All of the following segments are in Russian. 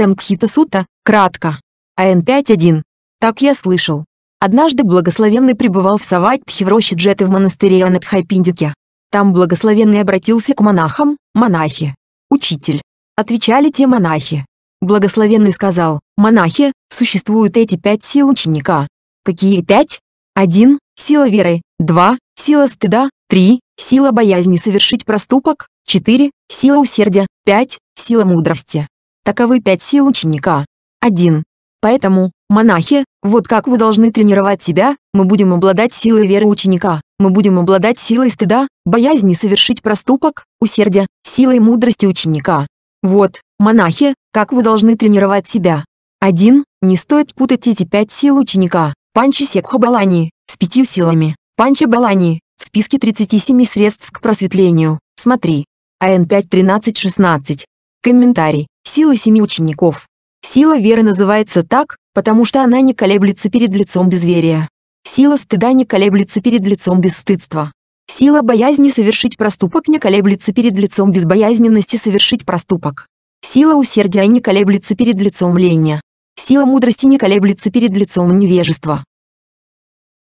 Сэнгхитасута, кратко. АН 5.1. Так я слышал. Однажды благословенный пребывал в Саватхе в роще Джеты в монастыре Анатхайпиндике. Там благословенный обратился к монахам, монахи. Учитель. Отвечали те монахи. Благословенный сказал, монахи, существуют эти пять сил ученика. Какие пять? Один, Сила веры. Два, Сила стыда. Три, Сила боязни совершить проступок. Четыре, Сила усердия. Пять, Сила мудрости. Таковы пять сил ученика. 1. Поэтому, монахи, вот как вы должны тренировать себя, мы будем обладать силой веры ученика, мы будем обладать силой стыда, боязни совершить проступок, усердия, силой мудрости ученика. Вот, монахи, как вы должны тренировать себя. 1. Не стоит путать эти пять сил ученика, панчи секхабалани, с пятью силами, панча балани, в списке 37 средств к просветлению, смотри. АН 5.13.16. Комментарий. Сила семи учеников. Сила веры называется так, потому что она не колеблется перед лицом безверия. Сила стыда не колеблется перед лицом бесстыдства. Сила боязни совершить проступок не колеблется перед лицом безбоязненности совершить проступок. Сила усердия не колеблется перед лицом лени. Сила мудрости не колеблется перед лицом невежества.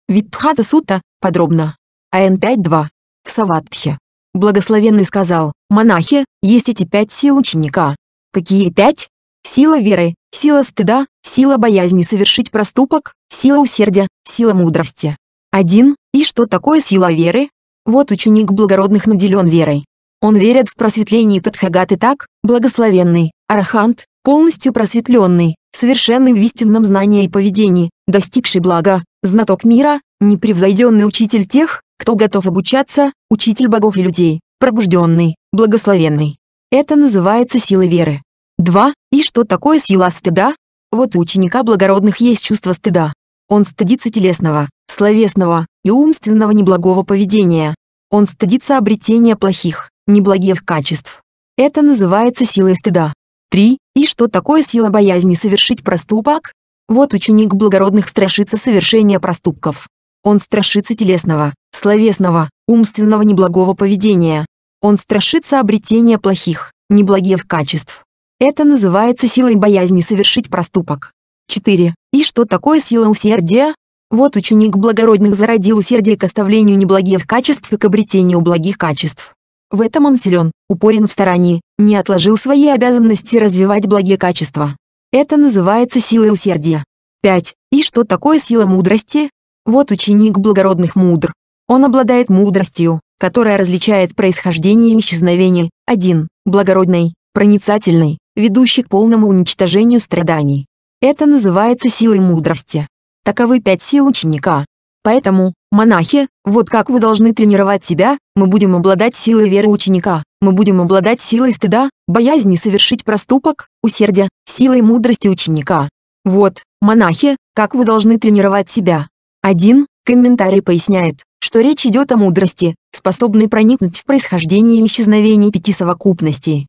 Витхата Сута, подробно. АН 5.2. В Саватхе. Благословенный сказал, монахи, есть эти пять сил ученика, Какие пять? Сила веры, сила стыда, сила боязни совершить проступок, сила усердия, сила мудрости. Один. И что такое сила веры? Вот ученик благородных наделен верой. Он верит в просветление Тадхагаты так, благословенный, арахант, полностью просветленный, совершенный в истинном знании и поведении, достигший блага, знаток мира, непревзойденный учитель тех, кто готов обучаться, учитель богов и людей, пробужденный, благословенный. Это называется сила веры. 2. И что такое сила стыда? Вот у ученика благородных есть чувство стыда. Он стыдится телесного, словесного и умственного неблагого поведения. Он стыдится обретения плохих, неблагих качеств. Это называется силой стыда. 3. И что такое сила боязни совершить проступок? Вот ученик благородных страшится совершения проступков. Он страшится телесного, словесного, умственного неблагого поведения. Он страшится обретения плохих, неблагих качеств. Это называется силой боязни совершить проступок. 4. И что такое сила усердия? Вот ученик благородных зародил усердие к оставлению неблагих качеств и к обретению благих качеств. В этом он силен, упорен в старании, не отложил свои обязанности развивать благие качества. Это называется силой усердия. 5. И что такое сила мудрости? Вот ученик благородных мудр. Он обладает мудростью, которая различает происхождение и исчезновение. Один Благородный, проницательный, ведущий к полному уничтожению страданий. Это называется силой мудрости. Таковы пять сил ученика. Поэтому, монахи, вот как вы должны тренировать себя, мы будем обладать силой веры ученика, мы будем обладать силой стыда, боязни совершить проступок, усердия, силой мудрости ученика. Вот, монахи, как вы должны тренировать себя. Один комментарий поясняет, что речь идет о мудрости, способной проникнуть в происхождение и исчезновение пяти совокупностей.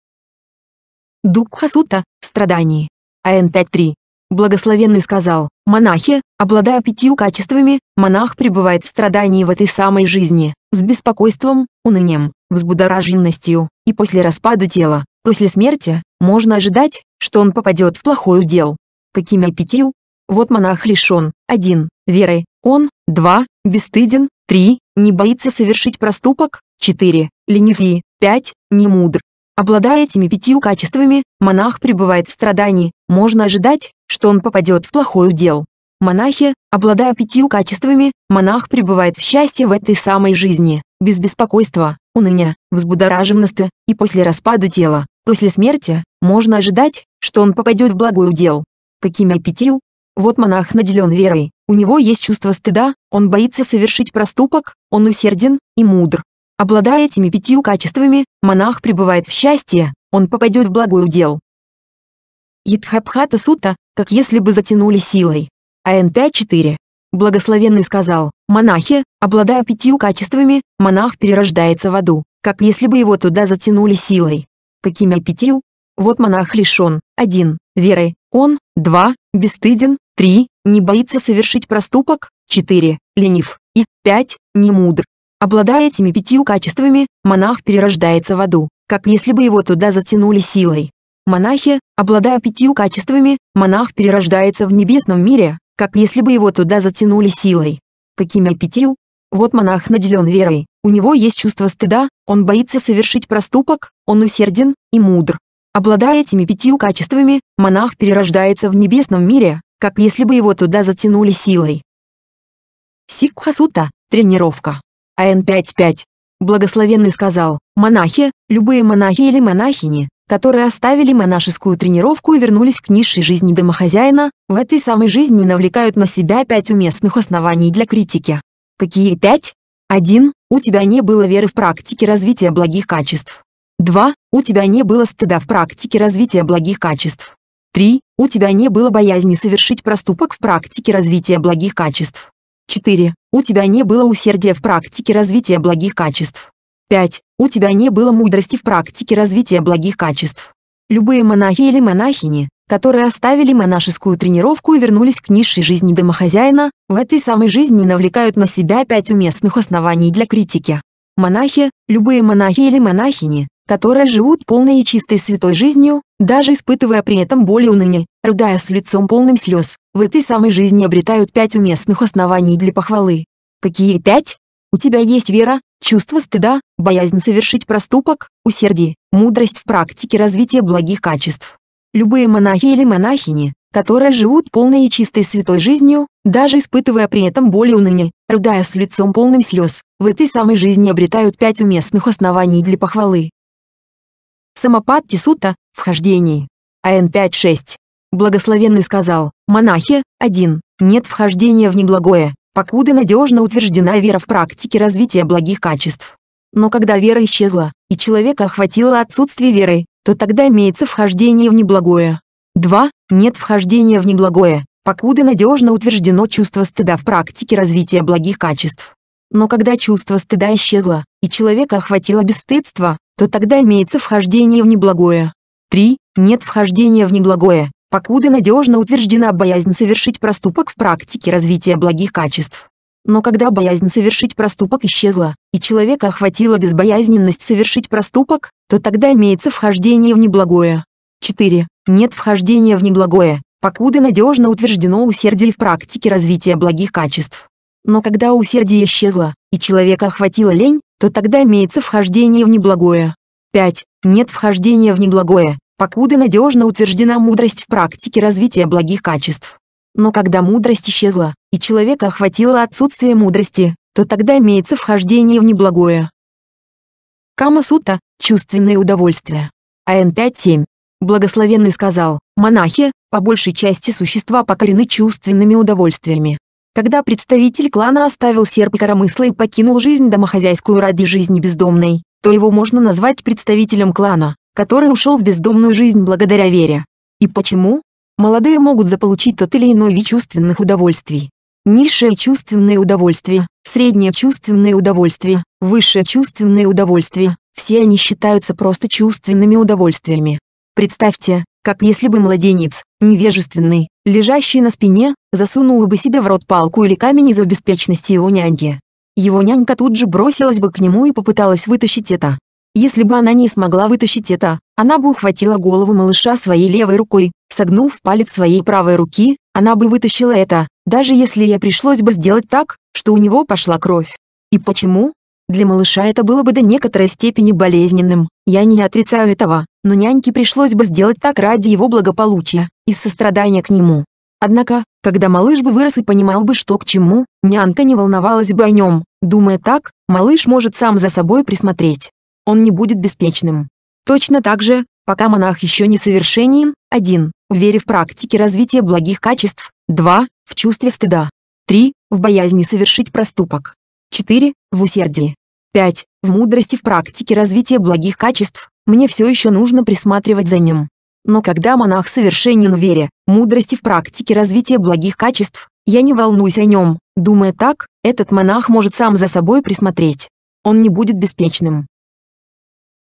Дукха Сута, АН АН 5.3. Благословенный сказал, монахи, обладая пятью качествами, монах пребывает в страдании в этой самой жизни, с беспокойством, унынием, взбудораженностью, и после распада тела, после смерти, можно ожидать, что он попадет в плохой удел. Какими пятью? Вот монах лишен, один Верой, он, два Бесстыден, 3. Не боится совершить проступок. 4. ленивый, и 5. Не мудр. Обладая этими пятью качествами, монах пребывает в страдании, можно ожидать, что он попадет в плохой удел. Монахи, обладая пятью качествами, монах пребывает в счастье в этой самой жизни, без беспокойства, уныния, взбудораженности, и после распада тела, после смерти, можно ожидать, что он попадет в благой удел. Какими пятью? Вот монах наделен верой, у него есть чувство стыда, он боится совершить проступок, он усерден и мудр. Обладая этими пятью качествами, монах пребывает в счастье, он попадет в благой удел. Итхабхата Сута, как если бы затянули силой. АН 5.4. Благословенный сказал, монахи, обладая пятью качествами, монах перерождается в аду, как если бы его туда затянули силой. Какими пятью? Вот монах лишен, 1, веры, он, 2, бесстыден, 3, не боится совершить проступок, 4. Ленив и 5. Не мудр. Обладая этими пятью качествами, монах перерождается в аду, как если бы его туда затянули силой. Монахи, обладая пятью качествами, монах перерождается в небесном мире, как если бы его туда затянули силой. Какими пятью? Вот монах наделен верой, у него есть чувство стыда, он боится совершить проступок, он усерден и мудр. Обладая этими пятью качествами, монах перерождается в небесном мире, как если бы его туда затянули силой. Сикхасута, тренировка. АН 5.5. Благословенный сказал, монахи, любые монахи или монахини, которые оставили монашескую тренировку и вернулись к низшей жизни домохозяина, в этой самой жизни навлекают на себя пять уместных оснований для критики. Какие пять? 1. У тебя не было веры в практике развития благих качеств. 2. У тебя не было стыда в практике развития благих качеств. 3. У тебя не было боязни совершить проступок в практике развития благих качеств. 4. У тебя не было усердия в практике развития благих качеств. 5. У тебя не было мудрости в практике развития благих качеств. Любые монахи или монахини, которые оставили монашескую тренировку и вернулись к низшей жизни домохозяина, в этой самой жизни навлекают на себя пять уместных оснований для критики. Монахи, любые монахи или монахини, которые живут полной и чистой святой жизнью, даже испытывая при этом боль и уныние, рыдая с лицом полным слез, в этой самой жизни обретают пять уместных оснований для похвалы. Какие пять? У тебя есть вера, чувство стыда, боязнь совершить проступок, усердие, мудрость в практике развития благих качеств. Любые монахи или монахини, которые живут полной и чистой святой жизнью, даже испытывая при этом боль и уныние, рыдая с лицом полным слез, в этой самой жизни обретают пять уместных оснований для похвалы самопад Тисута, вхождении. АН 5.6. Благословенный сказал, монахи, один, нет вхождения в неблагое, покуда надежно утверждена вера в практике развития благих качеств. Но когда вера исчезла, и человека охватило отсутствие веры, то тогда имеется вхождение в неблагое. 2. Нет вхождения в неблагое, покуда надежно утверждено чувство стыда в практике развития благих качеств. Но когда чувство стыда исчезло, и человека охватило бесстыдство, то тогда имеется вхождение в неблагое. 3. Нет вхождения в неблагое, покуда надежно утверждена боязнь совершить проступок в практике развития благих качеств. Но когда боязнь совершить проступок исчезла, и человека охватила безбоязненность совершить проступок, то тогда имеется вхождение в неблагое. 4. Нет вхождения в неблагое, покуда надежно утверждено усердие в практике развития благих качеств. Но когда усердие исчезло, и человека охватила лень, то тогда имеется вхождение в неблагое. 5. Нет вхождения в неблагое, покуда надежно утверждена мудрость в практике развития благих качеств. Но когда мудрость исчезла, и человека охватило отсутствие мудрости, то тогда имеется вхождение в неблагое. Кама-сута – чувственное удовольствие. АН 5.7. Благословенный сказал, монахи, по большей части существа покорены чувственными удовольствиями. Когда представитель клана оставил серп коромысла и покинул жизнь домохозяйскую ради жизни бездомной, то его можно назвать представителем клана, который ушел в бездомную жизнь благодаря вере. И почему? Молодые могут заполучить тот или иной вид чувственных удовольствий. Низшее чувственное удовольствие, среднее чувственное удовольствие, высшее чувственное удовольствие, все они считаются просто чувственными удовольствиями. Представьте, как если бы младенец, невежественный, лежащий на спине, засунула бы себе в рот палку или камень из-за беспечности его няньки. Его нянька тут же бросилась бы к нему и попыталась вытащить это. Если бы она не смогла вытащить это, она бы ухватила голову малыша своей левой рукой, согнув палец своей правой руки, она бы вытащила это, даже если ей пришлось бы сделать так, что у него пошла кровь. И почему? Для малыша это было бы до некоторой степени болезненным, я не отрицаю этого, но няньке пришлось бы сделать так ради его благополучия из сострадания к нему. Однако, когда малыш бы вырос и понимал бы, что к чему, нянька не волновалась бы о нем. Думая так, малыш может сам за собой присмотреть. Он не будет беспечным. Точно так же, пока монах еще не совершенен, 1. В вере в практике развития благих качеств, 2. В чувстве стыда, 3. В боязни совершить проступок, 4. В усердии, 5. В мудрости в практике развития благих качеств, мне все еще нужно присматривать за ним. Но когда монах совершенен в вере, мудрости в практике развития благих качеств, я не волнуюсь о нем, думая так, этот монах может сам за собой присмотреть. Он не будет беспечным.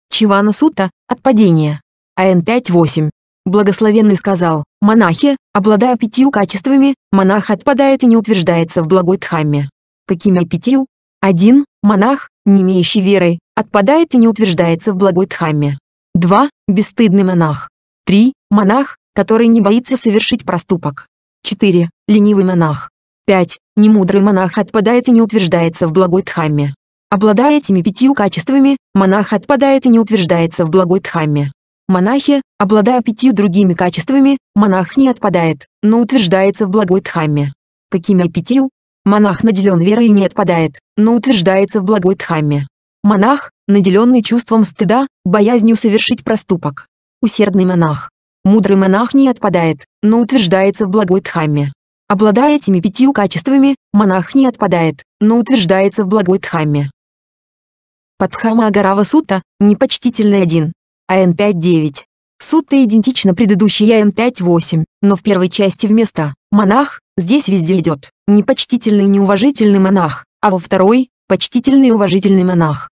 Чивана Сута, отпадение, падения. АН 5.8. Благословенный сказал, монахи, обладая пятью качествами, монах отпадает и не утверждается в благой Дхамме. Какими пятью? Один, Монах, не имеющий веры, отпадает и не утверждается в благой Дхамме. Два, Бесстыдный монах, 3. Монах, который не боится совершить проступок. 4. Ленивый монах. 5. Немудрый монах отпадает и не утверждается в благой Дхамме. Обладая этими пятью качествами, монах отпадает и не утверждается в благой Дхамме. Монахи, обладая пятью другими качествами, монах не отпадает, но утверждается в благой Дхамме. Какими пятью? Монах наделен верой и не отпадает, но утверждается в благой Дхамме. Монах, наделенный чувством стыда, боязнью совершить проступок усердный монах. Мудрый монах не отпадает, но утверждается в благой Дхамме. Обладая этими пятью качествами, монах не отпадает, но утверждается в благой Дхамме. Падхама Агарава Сута, непочтительный 1. АН 5.9. Сутта идентична предыдущей АН 5.8, но в первой части вместо «монах» здесь везде идет «непочтительный неуважительный монах», а во второй «почтительный уважительный монах».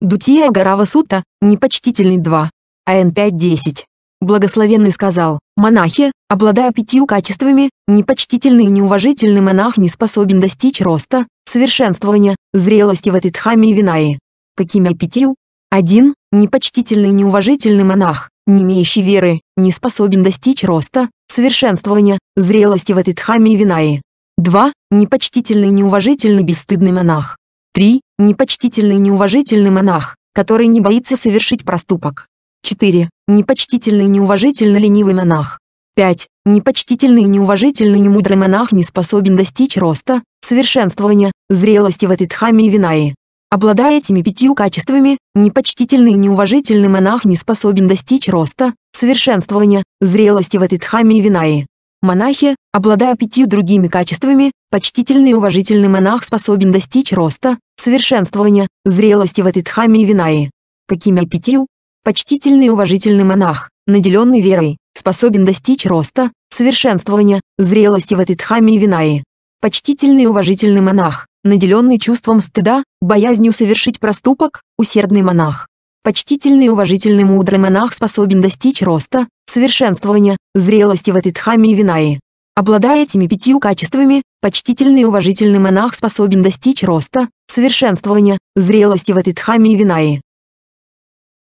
Дутия Агарава Сута, непочтительный 2. АН 5.10. Благословенный сказал, «Монахи, обладая пятью качествами, непочтительный и неуважительный монах не способен достичь роста, совершенствования, зрелости в этой Дхаме и Винаи». Какими пятью? 1. Непочтительный и неуважительный монах, не имеющий веры, не способен достичь роста, совершенствования, зрелости в этой Дхаме и Винаи. 2. Непочтительный и неуважительный бесстыдный монах. 3. Непочтительный и неуважительный монах, который не боится совершить проступок. 4. Непочтительный неуважительно ленивый монах. 5. Непочтительный неуважительный немудрый монах не способен достичь роста, совершенствования, зрелости в этой Дхаме и Винае. Обладая этими пятью качествами, непочтительный неуважительный монах не способен достичь роста, совершенствования, зрелости в этой Дхаме и Винае. Монахи, обладая пятью другими качествами, почтительный и уважительный монах способен достичь роста, совершенствования, зрелости в этой Дхаме и Винае. Какими пятью? Почтительный и уважительный монах, наделенный верой, способен достичь роста, совершенствования, зрелости в этой Дхаме и Винае. Почтительный и уважительный монах, наделенный чувством стыда, боязнью совершить проступок, усердный монах. Почтительный и уважительный мудрый монах способен достичь роста, совершенствования, зрелости в этой Дхаме и Винае. Обладая этими пятью качествами, почтительный и уважительный монах способен достичь роста, совершенствования, зрелости в этой Дхаме и Винае.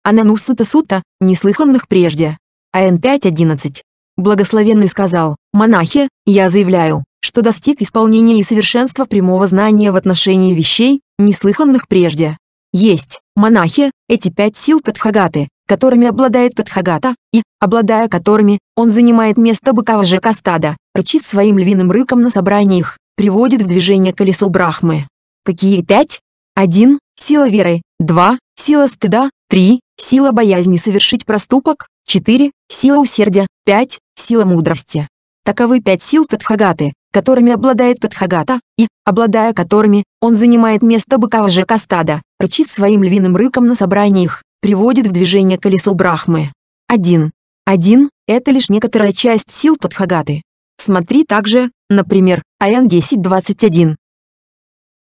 Анануса Тесута, неслыханных прежде. АН 5.11. Благословенный сказал, «Монахи, я заявляю, что достиг исполнения и совершенства прямого знания в отношении вещей, неслыханных прежде. Есть, монахи, эти пять сил Тадхагаты, которыми обладает Тадхагата, и, обладая которыми, он занимает место быка в стада, рычит своим львиным рыком на собраниях, приводит в движение колесо Брахмы. Какие пять? Один, Сила веры. Два, Сила стыда. Три, Сила боязни совершить проступок. 4. Сила усердия. 5. Сила мудрости. Таковы пять сил Тадхагаты, которыми обладает Тадхагата, и, обладая которыми, он занимает место быка в ЖК стада, рычит своим львиным рыком на собраниях, приводит в движение колесо Брахмы. 1. 1. Это лишь некоторая часть сил Тадхагаты. Смотри также, например, АН 10.21.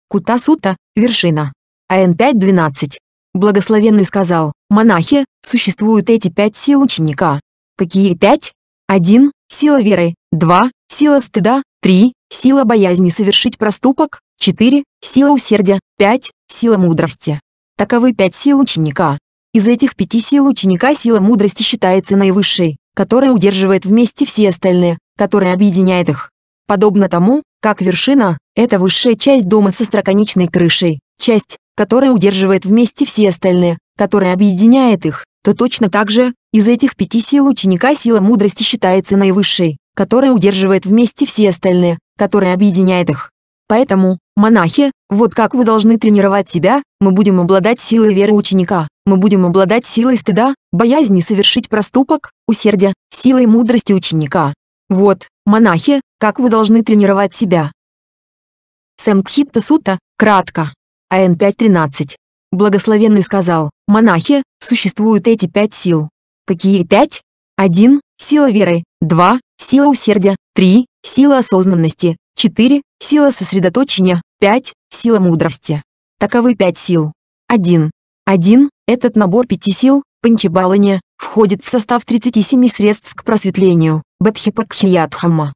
Кутасута, вершина. АН 5.12. Благословенный сказал, «Монахи, существуют эти пять сил ученика». Какие пять? Один, Сила веры. два, Сила стыда. три, Сила боязни совершить проступок. четыре, Сила усердия. пять, Сила мудрости. Таковы пять сил ученика. Из этих пяти сил ученика сила мудрости считается наивысшей, которая удерживает вместе все остальные, которая объединяет их. Подобно тому, как вершина – это высшая часть дома со строконечной крышей, часть, которая удерживает вместе все остальные, которая объединяет их, то точно так же, из этих пяти сил ученика сила мудрости считается наивысшей, которая удерживает вместе все остальные, которая объединяет их. Поэтому, монахи, вот как вы должны тренировать себя, мы будем обладать силой веры ученика, мы будем обладать силой стыда, боязни совершить проступок, усердия, силой мудрости ученика. Вот, монахи, как вы должны тренировать себя. Сангхитта Сута, кратко. АН 5.13. Благословенный сказал, монахи, существуют эти пять сил. Какие пять? 1. Сила веры. 2. Сила усердия. 3. Сила осознанности. 4. Сила сосредоточения. 5. Сила мудрости. Таковы пять сил. 1. 1. Этот набор пяти сил, панчабалани, входит в состав 37 средств к просветлению, Бадхипадхиятхама.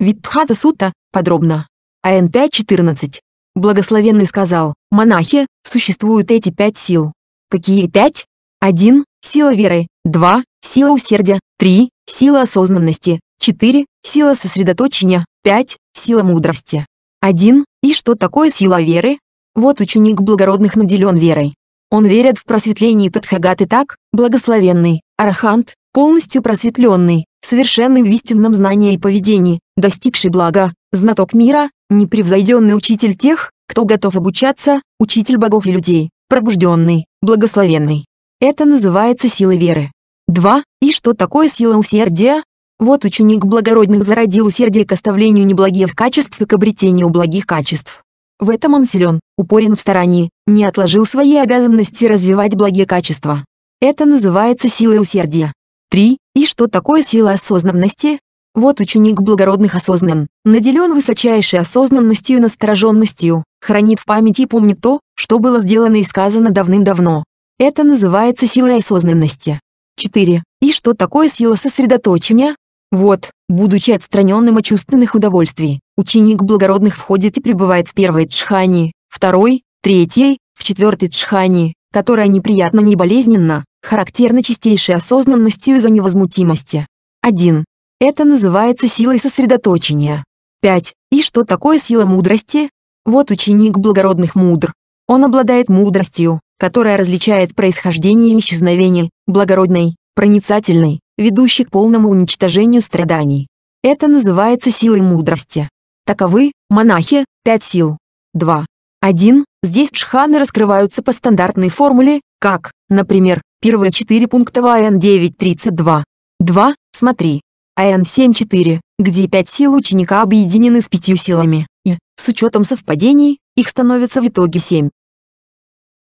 Витхата Сута, подробно. АН 5.14. Благословенный сказал, монахи, существуют эти пять сил. Какие пять? Один, Сила веры. два, Сила усердия. три, Сила осознанности. четыре, Сила сосредоточения. пять, Сила мудрости. Один. И что такое сила веры? Вот ученик благородных наделен верой. Он верит в просветление Тадхагаты так, благословенный, арахант, полностью просветленный, совершенный в истинном знании и поведении, достигший блага, знаток мира, непревзойденный учитель тех, кто готов обучаться, учитель богов и людей, пробужденный, благословенный. Это называется сила веры. 2. И что такое сила усердия? Вот ученик благородных зародил усердие к оставлению неблагих качеств и к обретению благих качеств. В этом он силен, упорен в старании, не отложил свои обязанности развивать благие качества. Это называется силой усердия. 3. И что такое сила осознанности? Вот ученик благородных осознан, наделен высочайшей осознанностью и настороженностью, хранит в памяти и помнит то, что было сделано и сказано давным-давно. Это называется силой осознанности. 4. И что такое сила сосредоточения? Вот, будучи отстраненным от чувственных удовольствий, ученик благородных входит и пребывает в первой джхани, второй, третьей, в четвертой джхани, которая неприятно не болезненно, характерна чистейшей осознанностью из-за невозмутимости. 1. Это называется силой сосредоточения. 5. И что такое сила мудрости? Вот ученик благородных мудр. Он обладает мудростью, которая различает происхождение и исчезновение, благородной, проницательной, ведущей к полному уничтожению страданий. Это называется силой мудрости. Таковы, монахи, пять сил. 2. 1. Здесь джханы раскрываются по стандартной формуле, как, например, первые четыре пункта ВН 9.32. 2. Смотри, АН-7-4, где пять сил ученика объединены с пятью силами, и, с учетом совпадений, их становится в итоге семь.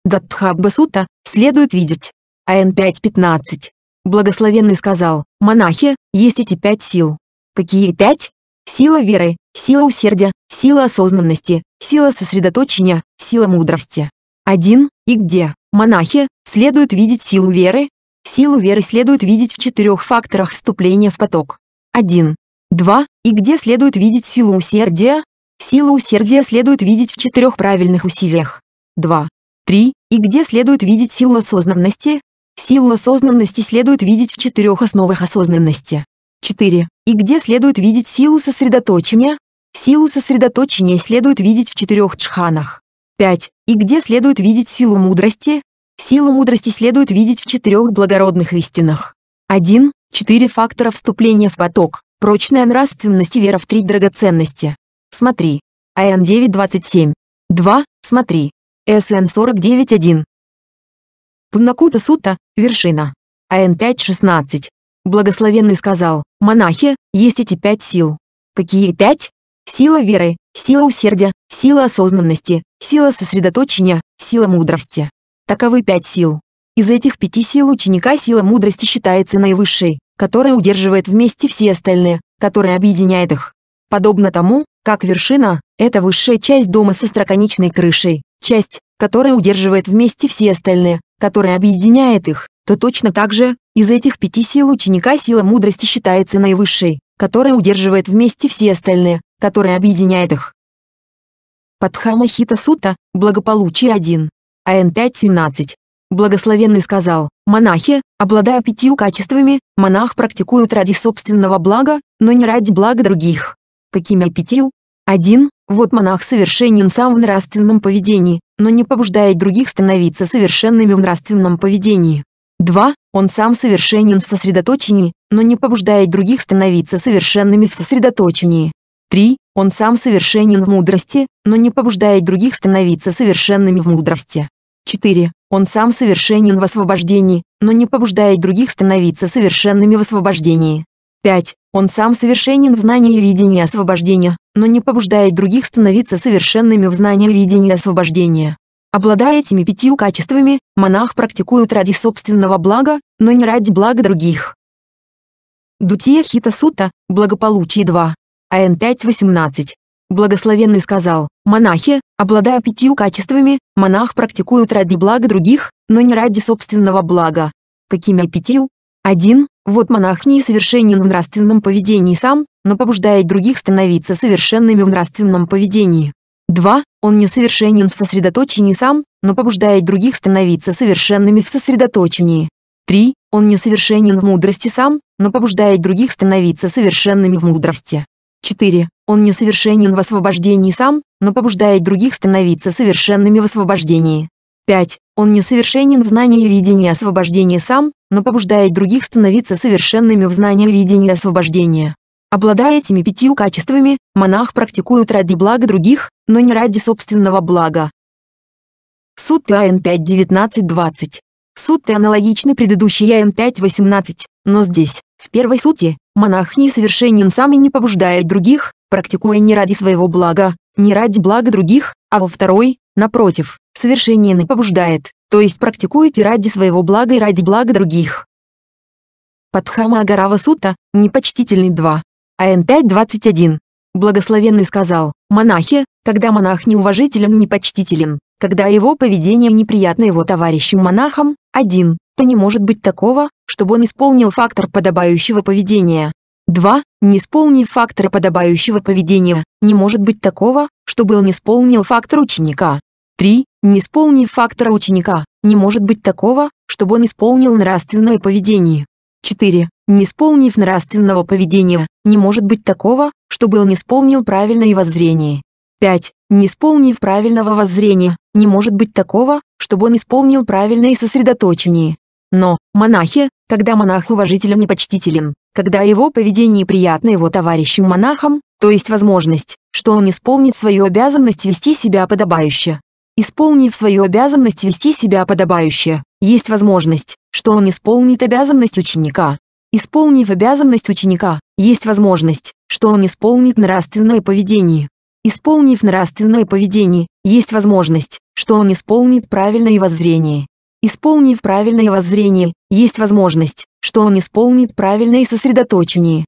Датхабба следует видеть. АН-5-15. Благословенный сказал, монахи, есть эти пять сил. Какие пять? Сила веры, сила усердия, сила осознанности, сила сосредоточения, сила мудрости. Один, и где, монахи, следует видеть силу веры, Силу веры следует видеть в четырех факторах вступления в поток. 1. 2. И где следует видеть силу усердия? Силу усердия следует видеть в четырех правильных усилиях. 2. 3. И где следует видеть силу осознанности? Силу осознанности следует видеть в четырех основах осознанности. 4. И где следует видеть силу сосредоточения? Силу сосредоточения следует видеть в четырех джханах. 5. И где следует видеть силу мудрости? Силу мудрости следует видеть в четырех благородных истинах. 1. Четыре фактора вступления в поток. Прочная нравственность и вера в три драгоценности. Смотри. АМ 9.27. 2. Смотри. СН 49.1. Пунакута Сута, вершина. АН 5.16. Благословенный сказал, монахи, есть эти пять сил. Какие пять? Сила веры, сила усердия, сила осознанности, сила сосредоточения, сила мудрости. Таковы пять сил. Из этих пяти сил ученика сила мудрости считается наивысшей, которая удерживает вместе все остальные, которая объединяет их. Подобно тому, как вершина – это высшая часть дома со строконечной крышей, часть, которая удерживает вместе все остальные, которая объединяет их, то точно так же, из этих пяти сил ученика сила мудрости считается наивысшей, которая удерживает вместе все остальные, которая объединяет их. Падхама Хита Сута, благополучие 1. АН 5.17. Благословенный сказал, монахи, обладая пятью качествами, монах практикует ради собственного блага, но не ради блага других. Какими пятью? 1. Вот монах совершенен сам в нравственном поведении, но не побуждает других становиться совершенными в нравственном поведении. 2. Он сам совершенен в сосредоточении, но не побуждает других становиться совершенными в сосредоточении. 3. Он сам совершенен в мудрости, но не побуждает других становиться совершенными в мудрости. 4. Он сам совершенен в освобождении, но не побуждает других становиться совершенными в освобождении. 5. Он сам совершенен в знании и видении освобождения, но не побуждает других становиться совершенными в знании и видении освобождения. Обладая этими пятью качествами, монах практикует ради собственного блага, но не ради блага других. Дутия Хита Сута, Благополучие 2. АН 5.18. Благословенный сказал, монахи, обладая пятью качествами, монах практикует ради блага других, но не ради собственного блага. Какими пятью? Один: Вот монах не совершенен в нравственном поведении сам, но побуждает других становиться совершенными в нравственном поведении. Два: Он не совершенен в сосредоточении сам, но побуждает других становиться совершенными в сосредоточении. Три: Он не совершенен в мудрости сам, но побуждает других становиться совершенными в мудрости. 4. Он несовершенен в освобождении сам, но побуждает других становиться совершенными в освобождении. 5. Он несовершенен в знании и видении освобождения сам, но побуждает других становиться совершенными в знании и видении освобождения. Обладая этими пятью качествами, монах практикует ради блага других, но не ради собственного блага. Суд АН 5.19.20 Сутты аналогичны предыдущей АН 5.18, но здесь, в первой сути, Монах несовершенен сам и не побуждает других, практикуя не ради своего блага, не ради блага других, а во второй, напротив, совершенен и побуждает, то есть практикует и ради своего блага и ради блага других. Патхама Агарава Сута, непочтительный 2. АН 5.21. Благословенный сказал, монахи, когда монах неуважителен и непочтителен, когда его поведение неприятно его товарищу монахам, один, то не может быть такого, чтобы он исполнил фактор подобающего поведения. 2. Не исполнив фактора подобающего поведения, не может быть такого, чтобы он исполнил фактор ученика. 3. Не исполнив фактора ученика, не может быть такого, чтобы он исполнил нравственное поведение. 4. Не исполнив нравственного поведения, не может быть такого, чтобы он исполнил правильное воззрение. 5. Не исполнив правильного воззрения, не может быть такого, чтобы он исполнил правильное сосредоточение. Но, монахи, когда монах уважителен и почтителен, когда его поведение приятно его товарищам-монахам, то есть возможность, что он исполнит свою обязанность вести себя подобающе. Исполнив свою обязанность вести себя подобающе, есть возможность, что он исполнит обязанность ученика. Исполнив обязанность ученика, есть возможность, что он исполнит нравственное поведение. Исполнив нравственное поведение, есть возможность, что он исполнит правильное воззрение. Исполнив правильное воззрение, есть возможность, что он исполнит правильное сосредоточение.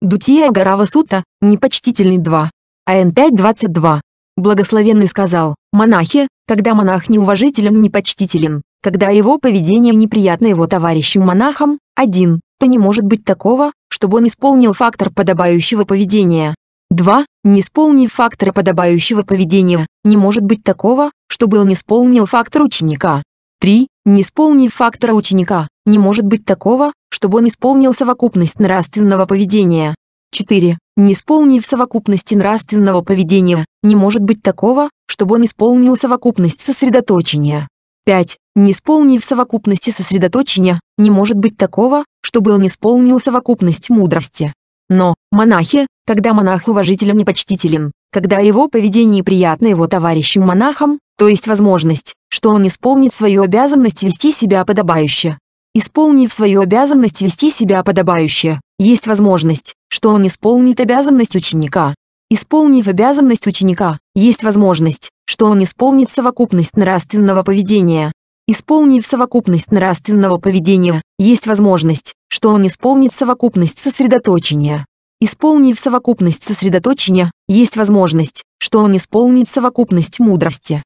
Дутия Гарава Сута, непочтительный 2. АН 5.22. Благословенный сказал, монахи, когда монах неуважителен и непочтителен, когда его поведение неприятно его товарищу монахам, один, то не может быть такого, чтобы он исполнил фактор подобающего поведения, 2. Не исполнив фактора подобающего поведения, не может быть такого, чтобы он исполнил фактор ученика. 3. Не исполнив фактора ученика, не может быть такого, чтобы он исполнил совокупность нравственного поведения. 4. Не исполнив совокупности нравственного поведения, не может быть такого, чтобы он исполнил совокупность сосредоточения. 5. Не исполнив совокупности сосредоточения, не может быть такого, чтобы он исполнил совокупность мудрости. Но, монахи, когда монах уважителен и почтителен, когда его поведение приятно его товарищам-монахам, то есть возможность, что он исполнит свою обязанность вести себя подобающе. Исполнив свою обязанность вести себя подобающе, есть возможность, что он исполнит обязанность ученика. Исполнив обязанность ученика, есть возможность, что он исполнит совокупность нравственного поведения. Исполнив совокупность нравственного поведения, есть возможность, что он исполнит совокупность сосредоточения. Исполнив совокупность сосредоточения, есть возможность, что он исполнит совокупность мудрости.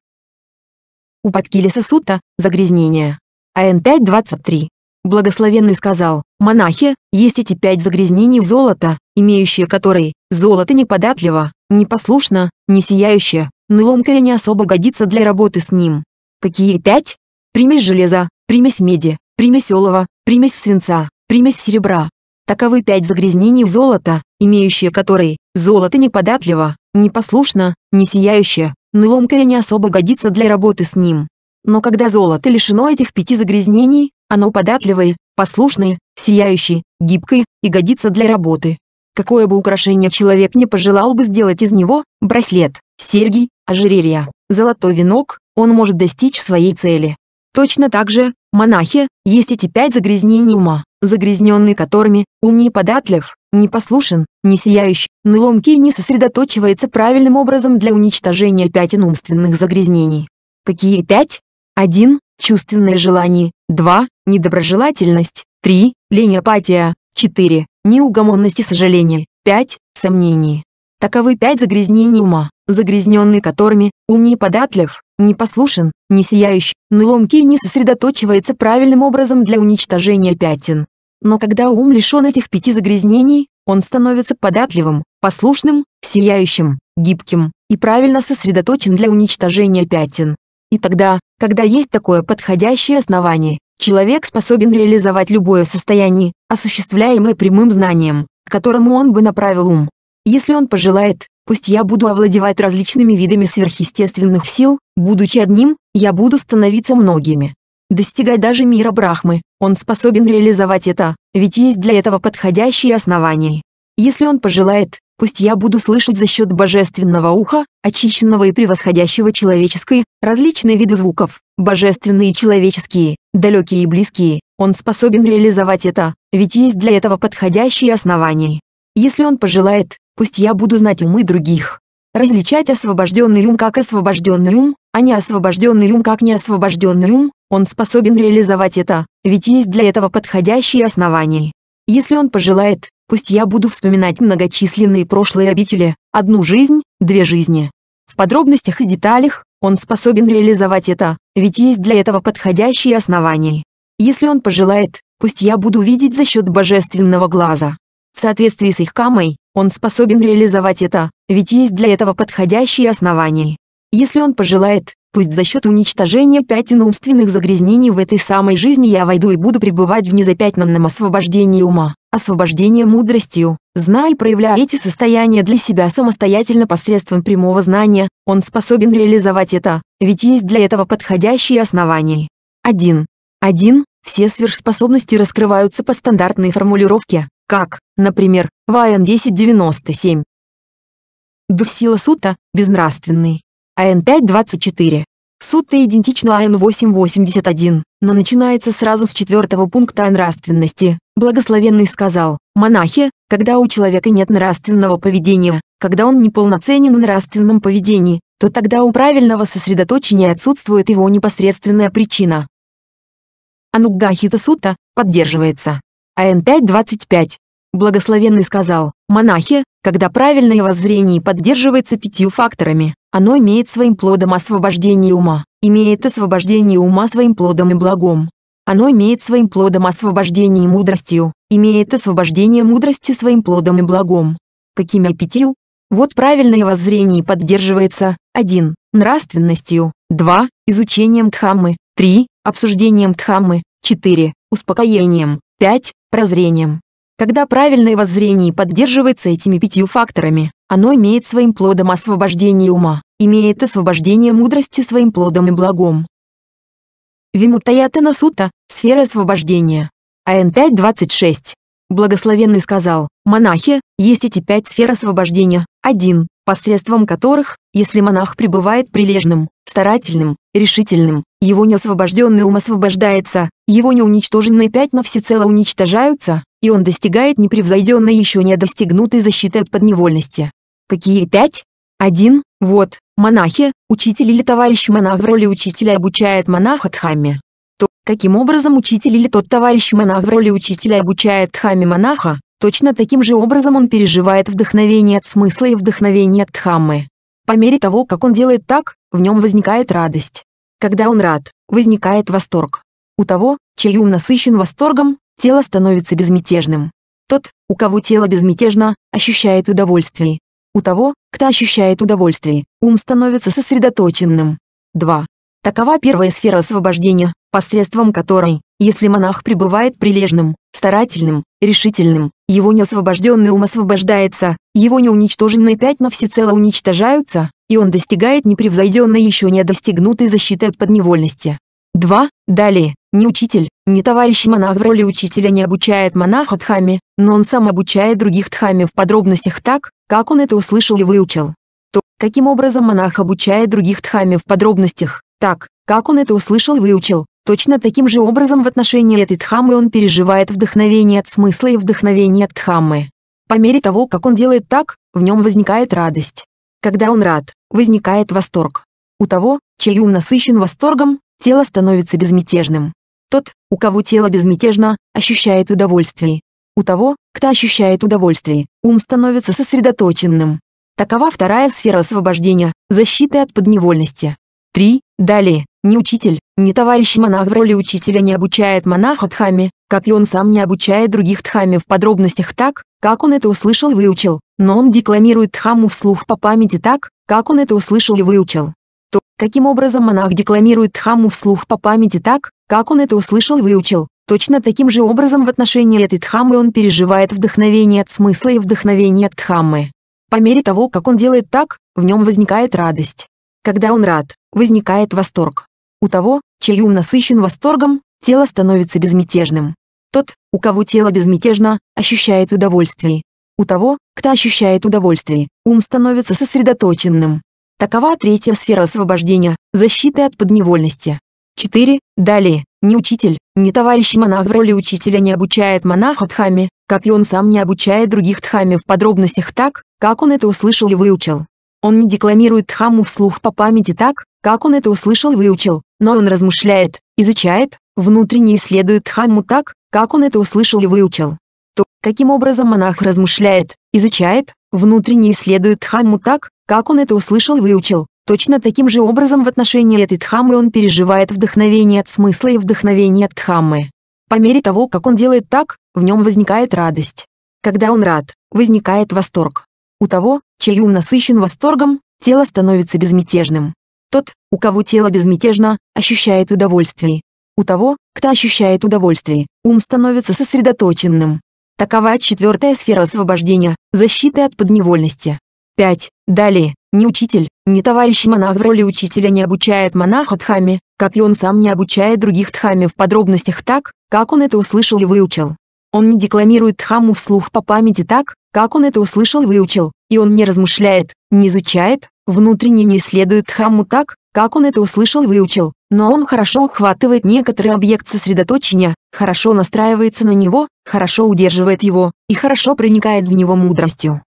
У Паткилиса Сута – загрязнение. АН 5.23. Благословенный сказал, монахи, есть эти пять загрязнений в золото, имеющие которые, золото неподатливо, непослушно, не сияющее, но ломкое не особо годится для работы с ним. Какие пять? Примесь железа, примесь меди, примесь олова, примесь свинца, примесь серебра, Таковы пять загрязнений золота, имеющие которые, золото неподатливо, непослушно, не сияющее, но ломкое не особо годится для работы с ним. Но когда золото лишено этих пяти загрязнений, оно податливое, послушное, сияющее, гибкое и годится для работы. Какое бы украшение человек не пожелал бы сделать из него, браслет, серьги, ожерелье, золотой венок, он может достичь своей цели. Точно так же, монахи, есть эти пять загрязнений ума, загрязненный которыми, ум не податлив, не послушен, не сияющий, но ломкий не сосредоточивается правильным образом для уничтожения пятен умственных загрязнений. Какие пять? Один, Чувственное желание. два, Недоброжелательность. три, Лень апатия. четыре, Неугомонность и сожаление. пять, Сомнение. Таковы пять загрязнений ума загрязненный которыми, ум не податлив, не послушен, не сияющий, но ломкий не сосредоточивается правильным образом для уничтожения пятен. Но когда ум лишен этих пяти загрязнений, он становится податливым, послушным, сияющим, гибким и правильно сосредоточен для уничтожения пятен. И тогда, когда есть такое подходящее основание, человек способен реализовать любое состояние, осуществляемое прямым знанием, к которому он бы направил ум. Если он пожелает, Пусть я буду овладевать различными видами сверхъестественных сил, будучи одним, я буду становиться многими. достигай даже мира Брахмы, он способен реализовать это, ведь есть для этого подходящие основания. Если он пожелает, пусть я буду слышать за счет божественного уха, очищенного и превосходящего человеческое, различные виды звуков, божественные и человеческие, далекие и близкие, он способен реализовать это, ведь есть для этого подходящие основания. Если он пожелает, Пусть я буду знать умы других. Различать освобожденный ум как освобожденный ум, а не освобожденный ум как неосвобожденный ум, он способен реализовать это, ведь есть для этого подходящие основания. Если он пожелает, пусть я буду вспоминать многочисленные прошлые обители, одну жизнь, две жизни. В подробностях и деталях, он способен реализовать это, ведь есть для этого подходящие основания. Если он пожелает, пусть я буду видеть за счет божественного глаза. В соответствии с их камой, он способен реализовать это, ведь есть для этого подходящие основания. Если он пожелает, пусть за счет уничтожения пятен умственных загрязнений в этой самой жизни я войду и буду пребывать в незапятнанном освобождении ума, освобождении мудростью, зная и проявляя эти состояния для себя самостоятельно посредством прямого знания, он способен реализовать это, ведь есть для этого подходящие основания. 1. 1. Все сверхспособности раскрываются по стандартной формулировке, как, например, ВАН-1097. Дусила сута, безнравственный. АН-524. Сута идентична АН-881, но начинается сразу с четвертого пункта нравственности. Благословенный сказал, монахи, когда у человека нет нравственного поведения, когда он неполноценен в нравственном поведении, то тогда у правильного сосредоточения отсутствует его непосредственная причина. Анугахита сута поддерживается. АН-525. Благословенный сказал, монахи, когда правильное воззрение поддерживается пятью факторами, оно имеет своим плодом освобождение ума, имеет освобождение ума своим плодом и благом. Оно имеет своим плодом освобождение мудростью, имеет освобождение мудростью своим плодом и благом. Какими пятью? Вот правильное воззрение поддерживается 1. Нравственностью 2. Изучением Дхаммы 3. Обсуждением Дхаммы 4. Успокоением 5. Прозрением когда правильное воззрение поддерживается этими пятью факторами, оно имеет своим плодом освобождение ума, имеет освобождение мудростью своим плодом и благом. Вимуттаятана Сута – сфера освобождения. АН 5.26. Благословенный сказал, монахи, есть эти пять сфер освобождения, один, посредством которых, если монах пребывает прилежным, старательным, решительным, его неосвобожденный ум освобождается, его неуничтоженные пятна всецело уничтожаются, и он достигает непревзойденной еще не достигнутой защиты от подневольности. Какие пять? Один, вот, монахи, учитель или товарищ монах в роли учителя обучает монаха Дхамме. То, каким образом учитель или тот товарищ монах в роли учителя обучает Дхамме монаха, точно таким же образом он переживает вдохновение от смысла и вдохновение от Дхаммы. По мере того, как он делает так, в нем возникает радость. Когда он рад, возникает восторг. У того, чей ум насыщен восторгом, тело становится безмятежным. Тот, у кого тело безмятежно, ощущает удовольствие. У того, кто ощущает удовольствие, ум становится сосредоточенным. 2. Такова первая сфера освобождения, посредством которой, если монах пребывает прилежным, старательным, решительным, его неосвобожденный ум освобождается, его неуничтоженные пятна всецело уничтожаются, и он достигает непревзойденной еще не достигнутой защиты от подневольности. 2. Далее, не учитель, не товарищ монах в роли учителя не обучает монаха Дхаме, но он сам обучает других Дхаме в подробностях так, как он это услышал и выучил. То, каким образом монах обучает других Дхаме в подробностях, так, как он это услышал и выучил, точно таким же образом в отношении этой Дхамы он переживает вдохновение от смысла и вдохновение от Дхамы. По мере того, как он делает так, в нем возникает радость. Когда он рад, возникает восторг. У того, чей ум насыщен восторгом, тело становится безмятежным. Тот, у кого тело безмятежно, ощущает удовольствие. У того, кто ощущает удовольствие, ум становится сосредоточенным. Такова вторая сфера освобождения, защиты от подневольности. 3. Далее, ни учитель, ни товарищ монах в роли учителя не обучает монаха Дхаме, как и он сам не обучает других Дхаме в подробностях так, как он это услышал и выучил, но он декламирует Дхаму вслух по памяти так, как он это услышал и выучил. Каким образом монах декламирует Дхамму вслух по памяти так, как он это услышал и выучил. Точно таким же образом в отношении этой Дхаммы он переживает вдохновение от смысла и вдохновение от Дхаммы. По мере того, как он делает так, в нем возникает радость. Когда он рад, возникает восторг. У того, чей ум насыщен восторгом, тело становится безмятежным. Тот, у кого тело безмятежно, ощущает удовольствие. У того, кто ощущает удовольствие, ум становится сосредоточенным. Такова третья сфера освобождения, защиты от подневольности. 4. Далее, ни учитель, ни товарищ монах в роли учителя не обучает монаха Дхамме, как и он сам не обучает других Дхамме в подробностях так, как он это услышал и выучил. Он не декламирует Дхамму вслух по памяти так, как он это услышал и выучил, но он размышляет, изучает, внутренне исследует Дхамму так, как он это услышал и выучил. То, каким образом монах размышляет, изучает, внутренне исследует Дхамму так, как он это услышал и выучил, точно таким же образом в отношении этой Дхаммы он переживает вдохновение от смысла и вдохновение от Дхаммы. По мере того, как он делает так, в нем возникает радость. Когда он рад, возникает восторг. У того, чей ум насыщен восторгом, тело становится безмятежным. Тот, у кого тело безмятежно, ощущает удовольствие. У того, кто ощущает удовольствие, ум становится сосредоточенным. Такова четвертая сфера освобождения, защиты от подневольности. 5. Далее, ни учитель, ни товарищ монах в роли учителя не обучает монаха Дхамме, как и он сам не обучает других Дхамме в подробностях так, как он это услышал и выучил. Он не декламирует Дхамму вслух по памяти так, как он это услышал и выучил, и он не размышляет, не изучает, внутренне не исследует Дхамму так, как он это услышал и выучил, но он хорошо ухватывает некоторый объект сосредоточения, хорошо настраивается на него, хорошо удерживает его, и хорошо проникает в него мудростью.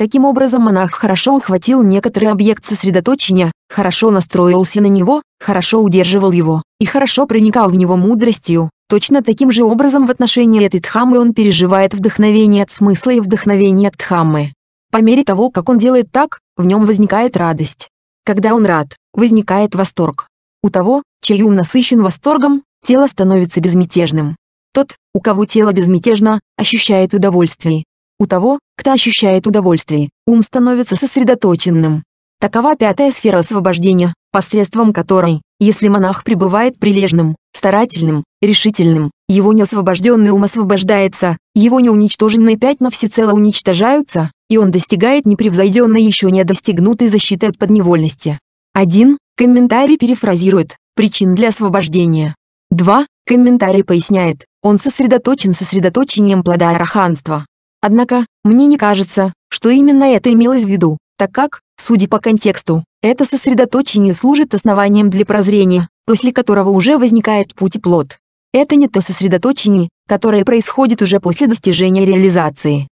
Таким образом монах хорошо ухватил некоторый объект сосредоточения, хорошо настроился на него, хорошо удерживал его, и хорошо проникал в него мудростью. Точно таким же образом в отношении этой Дхаммы он переживает вдохновение от смысла и вдохновение от Дхаммы. По мере того, как он делает так, в нем возникает радость. Когда он рад, возникает восторг. У того, чей ум насыщен восторгом, тело становится безмятежным. Тот, у кого тело безмятежно, ощущает удовольствие. У того, кто ощущает удовольствие, ум становится сосредоточенным. Такова пятая сфера освобождения, посредством которой, если монах пребывает прилежным, старательным, решительным, его неосвобожденный ум освобождается, его неуничтоженные пятна всецело уничтожаются, и он достигает непревзойденной еще не достигнутой защиты от подневольности. 1. Комментарий перефразирует «Причин для освобождения». 2. Комментарий поясняет, он сосредоточен сосредоточением плода араханства. Однако, мне не кажется, что именно это имелось в виду, так как, судя по контексту, это сосредоточение служит основанием для прозрения, после которого уже возникает путь и плод. Это не то сосредоточение, которое происходит уже после достижения реализации.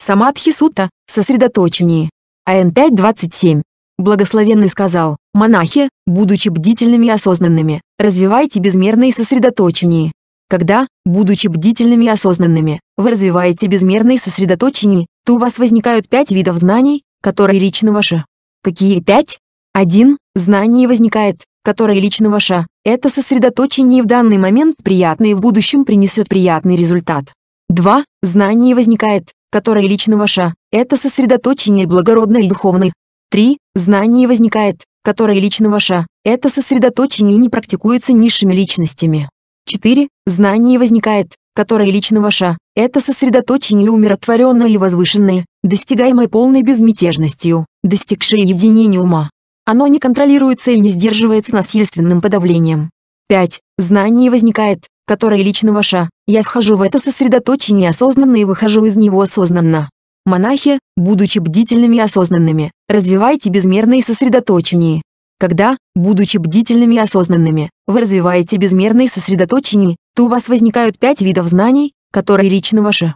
Самадхи Сута – сосредоточение. АН 5.27. Благословенный сказал, монахи, будучи бдительными и осознанными, развивайте безмерное сосредоточение, когда, будучи бдительными и осознанными, вы развиваете безмерное сосредоточение, то у вас возникают пять видов знаний, которые лично ваши. Какие пять? Один Знание возникает, которое лично ваше. Это сосредоточение в данный момент приятное и в будущем принесет приятный результат. Два Знание возникает, которое лично ваше. Это сосредоточение благородное и духовное. Три Знание возникает, которое лично ваше. Это сосредоточение не практикуется низшими личностями. 4. Знание возникает, которое лично ваша, это сосредоточение умиротворенное и возвышенное, достигаемое полной безмятежностью, достигшее единения ума. Оно не контролируется и не сдерживается насильственным подавлением. 5. Знание возникает, которое лично ваша, я вхожу в это сосредоточение осознанно и выхожу из него осознанно. Монахи, будучи бдительными и осознанными, развивайте безмерное сосредоточение, когда, будучи бдительными и осознанными, вы развиваете безмерное сосредоточение, то у вас возникают пять видов знаний, которые лично ваши.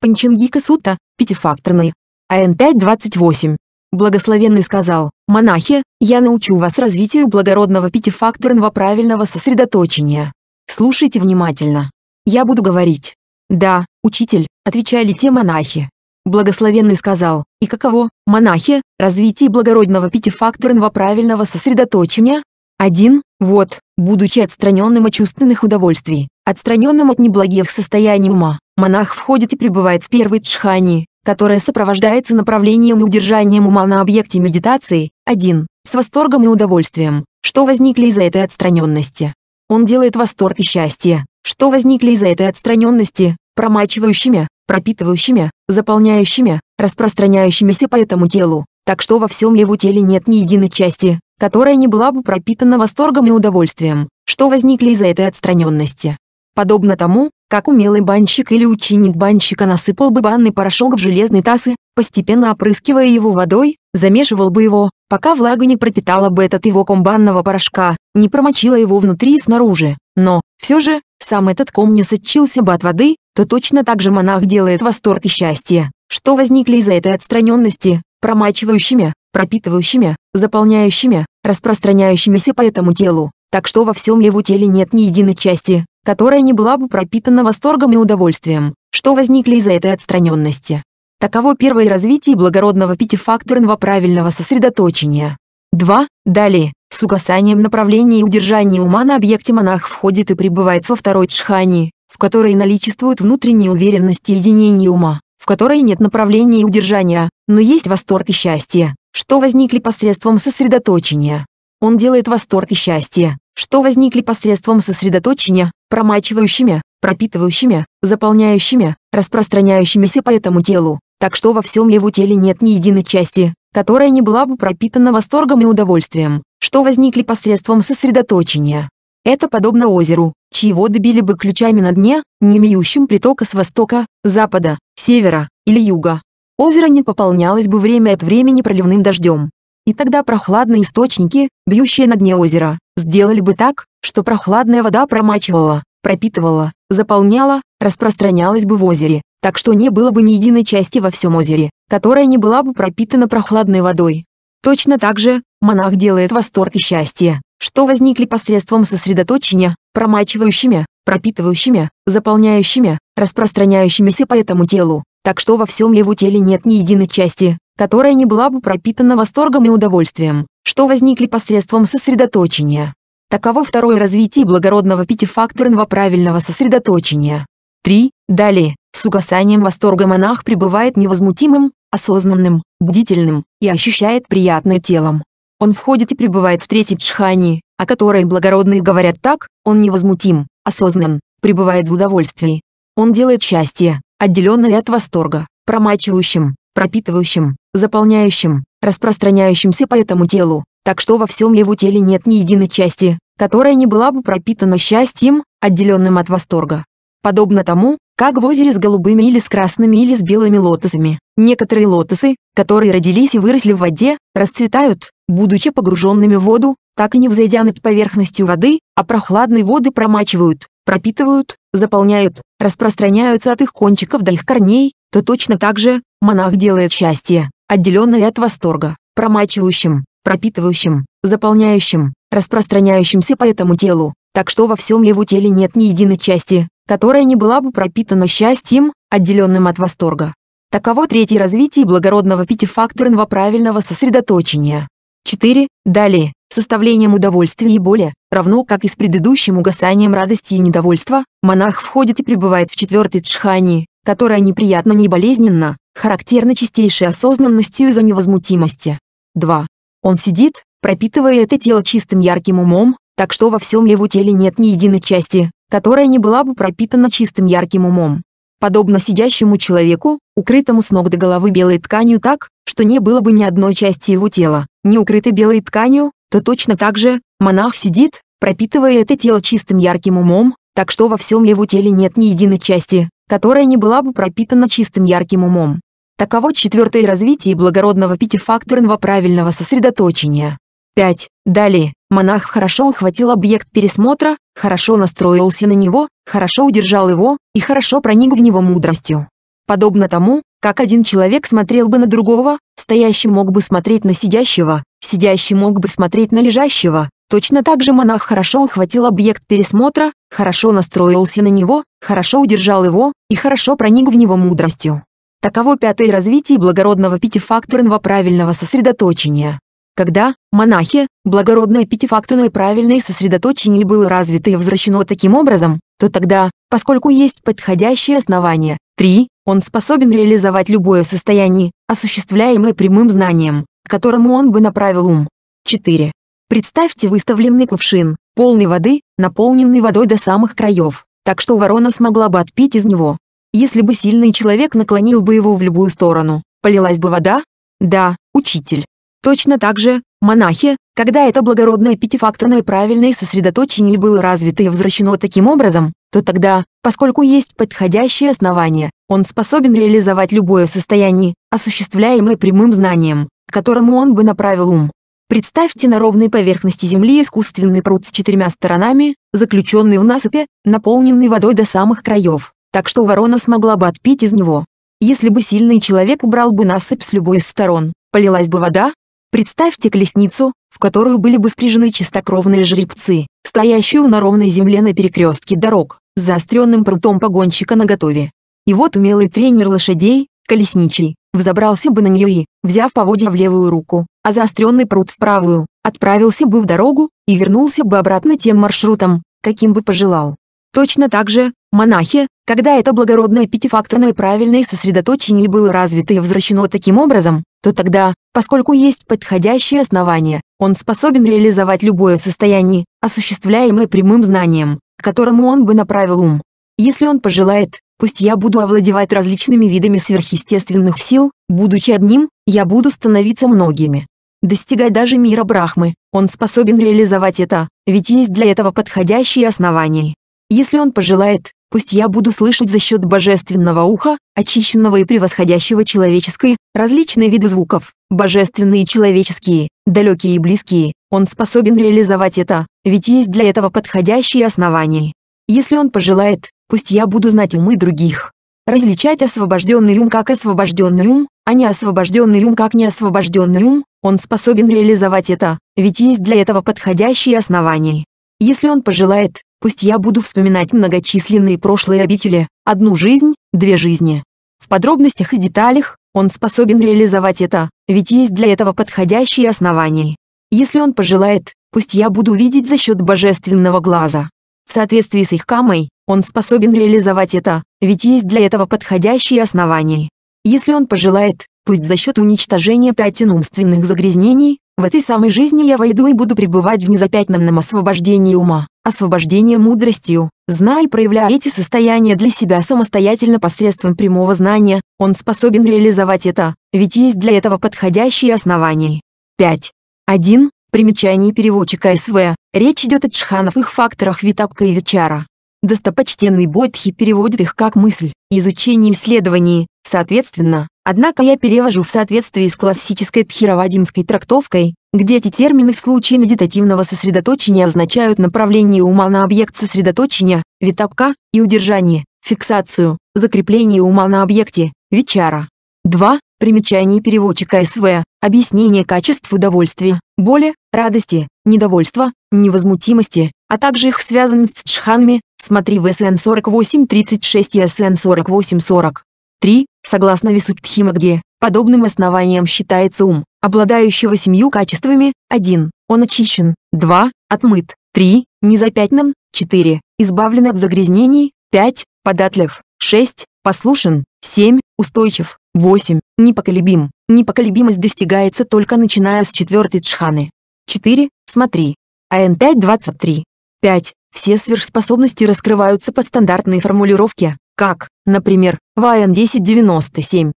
Панчангика Сута, пятифакторный. АН 5.28. Благословенный сказал, «Монахи, я научу вас развитию благородного пятифакторного правильного сосредоточения. Слушайте внимательно. Я буду говорить». «Да, учитель», — отвечали те монахи, Благословенный сказал, и каково, монахи, развитие благородного пятифакторного правильного сосредоточения? Один, Вот, будучи отстраненным от чувственных удовольствий, отстраненным от неблагих состояний ума, монах входит и пребывает в первой джхани, которая сопровождается направлением и удержанием ума на объекте медитации, Один, С восторгом и удовольствием, что возникли из-за этой отстраненности. Он делает восторг и счастье, что возникли из-за этой отстраненности, промачивающими, пропитывающими, заполняющими, распространяющимися по этому телу, так что во всем его теле нет ни единой части, которая не была бы пропитана восторгом и удовольствием, что возникли из-за этой отстраненности. Подобно тому, как умелый банщик или ученик банщика насыпал бы банный порошок в железный таз и, постепенно опрыскивая его водой, замешивал бы его, пока влага не пропитала бы этот его комбанного порошка, не промочила его внутри и снаружи. Но, все же, сам этот ком не сочился бы от воды, то точно так же монах делает восторг и счастье, что возникли из-за этой отстраненности, промачивающими, пропитывающими, заполняющими, распространяющимися по этому телу, так что во всем его теле нет ни единой части, которая не была бы пропитана восторгом и удовольствием, что возникли из-за этой отстраненности. Таково первое развитие благородного пятифакторного правильного сосредоточения. 2. Далее, с угасанием направления и удержания ума на объекте монах входит и пребывает во второй джхани, в которой наличествует внутренняя уверенность и единение ума, в которой нет направления и удержания, но есть восторг и счастье, что возникли посредством сосредоточения. Он делает восторг и счастье, что возникли посредством сосредоточения, промачивающими, пропитывающими, заполняющими, распространяющимися по этому телу, так что во всем его теле нет ни единой части, которая не была бы пропитана восторгом и удовольствием, что возникли посредством сосредоточения. Это подобно озеру, чьи воды били бы ключами на дне, не имеющим притока с востока, запада, севера или юга. Озеро не пополнялось бы время от времени проливным дождем. И тогда прохладные источники, бьющие на дне озера, сделали бы так, что прохладная вода промачивала, пропитывала, заполняла, распространялась бы в озере, так что не было бы ни единой части во всем озере, которая не была бы пропитана прохладной водой. Точно так же, монах делает восторг и счастье, что возникли посредством сосредоточения, промачивающими, пропитывающими, заполняющими, распространяющимися по этому телу, так что во всем его теле нет ни единой части, которая не была бы пропитана восторгом и удовольствием, что возникли посредством сосредоточения. Таково второе развитие благородного пятифакторного правильного сосредоточения. 3. Далее, с угасанием восторга монах пребывает невозмутимым, осознанным, бдительным и ощущает приятное телом, он входит и пребывает в третьей джхани, о которой благородные говорят так, он невозмутим, осознан, пребывает в удовольствии. Он делает счастье, отделенное от восторга, промачивающим, пропитывающим, заполняющим, распространяющимся по этому телу, так что во всем его теле нет ни единой части, которая не была бы пропитана счастьем, отделенным от восторга подобно тому, как в озере с голубыми или с красными или с белыми лотосами. Некоторые лотосы, которые родились и выросли в воде, расцветают, будучи погруженными в воду, так и не взойдя над поверхностью воды, а прохладные воды промачивают, пропитывают, заполняют, распространяются от их кончиков до их корней, то точно так же монах делает счастье, отделенное от восторга, промачивающим, пропитывающим, заполняющим, распространяющимся по этому телу, так что во всем его теле нет ни единой части, которая не была бы пропитана счастьем, отделенным от восторга. Таково третье развитие благородного пятифакторного правильного сосредоточения. 4. Далее, составлением удовольствия и боли, равно как и с предыдущим угасанием радости и недовольства, монах входит и пребывает в четвертой джхани, которая неприятно не болезненно, характерна чистейшей осознанностью из-за невозмутимости. 2. Он сидит, пропитывая это тело чистым ярким умом, так что во всем его теле нет ни единой части, которая не была бы пропитана чистым ярким умом. Подобно сидящему человеку, укрытому с ног до головы белой тканью так, что не было бы ни одной части его тела, не укрыто белой тканью, то точно так же монах сидит, пропитывая это тело чистым ярким умом, так что во всем его теле нет ни единой части, которая не была бы пропитана чистым ярким умом. Таково четвертое развитие благородного пятифакторного правильного сосредоточения. 5. Далее, монах хорошо ухватил объект пересмотра, хорошо настроился на него, хорошо удержал его и хорошо проник в него мудростью. Подобно тому, как один человек смотрел бы на другого, стоящий мог бы смотреть на сидящего, сидящий мог бы смотреть на лежащего, точно так же монах хорошо ухватил объект пересмотра, хорошо настроился на него, хорошо удержал его и хорошо проник в него мудростью. Таково пятое развитие благородного пятифакторного правильного сосредоточения. Когда монахи, благородное пятифактное правильное сосредоточение было развито и возвращено таким образом, то тогда, поскольку есть подходящее основание, 3, он способен реализовать любое состояние, осуществляемое прямым знанием, к которому он бы направил ум. 4. Представьте выставленный кувшин, полный воды, наполненный водой до самых краев, так что ворона смогла бы отпить из него. Если бы сильный человек наклонил бы его в любую сторону, полилась бы вода? Да, учитель, Точно так же, монахи, когда это благородное пятифакторное правильное сосредоточение было развито и возвращено таким образом, то тогда, поскольку есть подходящее основание, он способен реализовать любое состояние, осуществляемое прямым знанием, к которому он бы направил ум. Представьте на ровной поверхности Земли искусственный пруд с четырьмя сторонами, заключенный в насыпи, наполненный водой до самых краев, так что ворона смогла бы отпить из него. Если бы сильный человек убрал бы насыпь с любой из сторон, полилась бы вода, Представьте колесницу, в которую были бы впряжены чистокровные жеребцы, стоящую на ровной земле на перекрестке дорог, с заостренным прутом погонщика наготове. И вот умелый тренер лошадей, колесничий, взобрался бы на нее и, взяв поводья в левую руку, а заостренный прут в правую, отправился бы в дорогу и вернулся бы обратно тем маршрутом, каким бы пожелал. Точно так же, монахи, когда это благородное пятифакторное правильное сосредоточение было развито и возвращено таким образом, то тогда, поскольку есть подходящие основания, он способен реализовать любое состояние, осуществляемое прямым знанием, к которому он бы направил ум. Если он пожелает, пусть я буду овладевать различными видами сверхъестественных сил, будучи одним, я буду становиться многими. Достигая даже мира Брахмы, он способен реализовать это, ведь есть для этого подходящие основания. Если он пожелает, Пусть я буду слышать за счет божественного уха, очищенного и превосходящего человеческое, различные виды звуков, божественные и человеческие, далекие и близкие, он способен реализовать это, ведь есть для этого подходящие основания. Если он пожелает, пусть я буду знать умы других. Различать освобожденный ум как освобожденный ум, а не освобожденный ум как неосвобожденный ум, он способен реализовать это, ведь есть для этого подходящие основания. Если он пожелает, Пусть я буду вспоминать многочисленные прошлые обители, одну жизнь, две жизни. В подробностях и деталях он способен реализовать это, ведь есть для этого подходящие основания. Если он пожелает, пусть я буду видеть за счет божественного глаза. В соответствии с их камой, он способен реализовать это, ведь есть для этого подходящие основания. Если он пожелает, пусть за счет уничтожения пятен умственных загрязнений, в этой самой жизни я войду и буду пребывать в незапятнанном освобождении ума, освобождении мудростью, зная и проявляя эти состояния для себя самостоятельно посредством прямого знания, он способен реализовать это, ведь есть для этого подходящие основания. 5. 1. Примечание переводчика СВ. Речь идет о джханов их факторах Витакка и Вичара. Достопочтенный Бодхи переводит их как мысль, изучение исследование, соответственно, однако я перевожу в соответствии с классической тхировадинской трактовкой, где эти термины в случае медитативного сосредоточения означают направление ума на объект сосредоточения, витакка, и удержание, фиксацию, закрепление ума на объекте, вичара. 2. Примечание переводчика СВ, объяснение качеств удовольствия, боли, радости, недовольства, невозмутимости, а также их связанность с Чханми, смотри в СН 4836 и СН 4840. 3. Согласно Висуттхимагде, подобным основанием считается ум, обладающего семью качествами, 1. Он очищен, 2. Отмыт, 3. Незапятнан, 4. Избавлен от загрязнений, 5. Податлив, 6. Послушен, 7. Устойчив, 8. Непоколебим. Непоколебимость достигается только начиная с четвертой джханы. 4. Смотри. АН 5.23. 5. Все сверхспособности раскрываются по стандартной формулировке, как, например, Вайан 1097.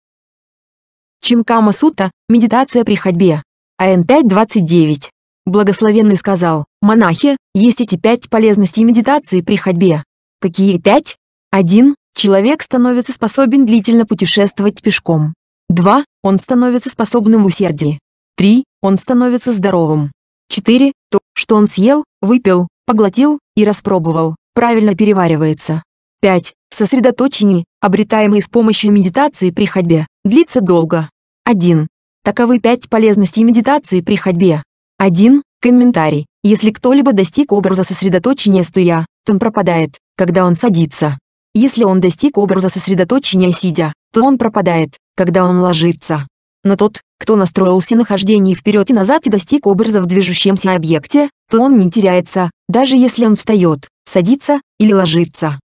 Чинкама Сута «Медитация при ходьбе». АН 5.29. Благословенный сказал, монахи, есть эти пять полезностей медитации при ходьбе. Какие пять? 1. Человек становится способен длительно путешествовать пешком. 2. Он становится способным в усердии. 3. Он становится здоровым. 4. То, что он съел, выпил, поглотил и распробовал, правильно переваривается. 5. Сосредоточение, обретаемое с помощью медитации при ходьбе, длится долго. 1. Таковы 5 полезностей медитации при ходьбе. 1. Комментарий. Если кто-либо достиг образа сосредоточения стоя, то он пропадает, когда он садится. Если он достиг образа сосредоточения сидя, то он пропадает, когда он ложится. Но тот, кто настроился на хождение вперед и назад и достиг образа в движущемся объекте, то он не теряется, даже если он встает, садится или ложится.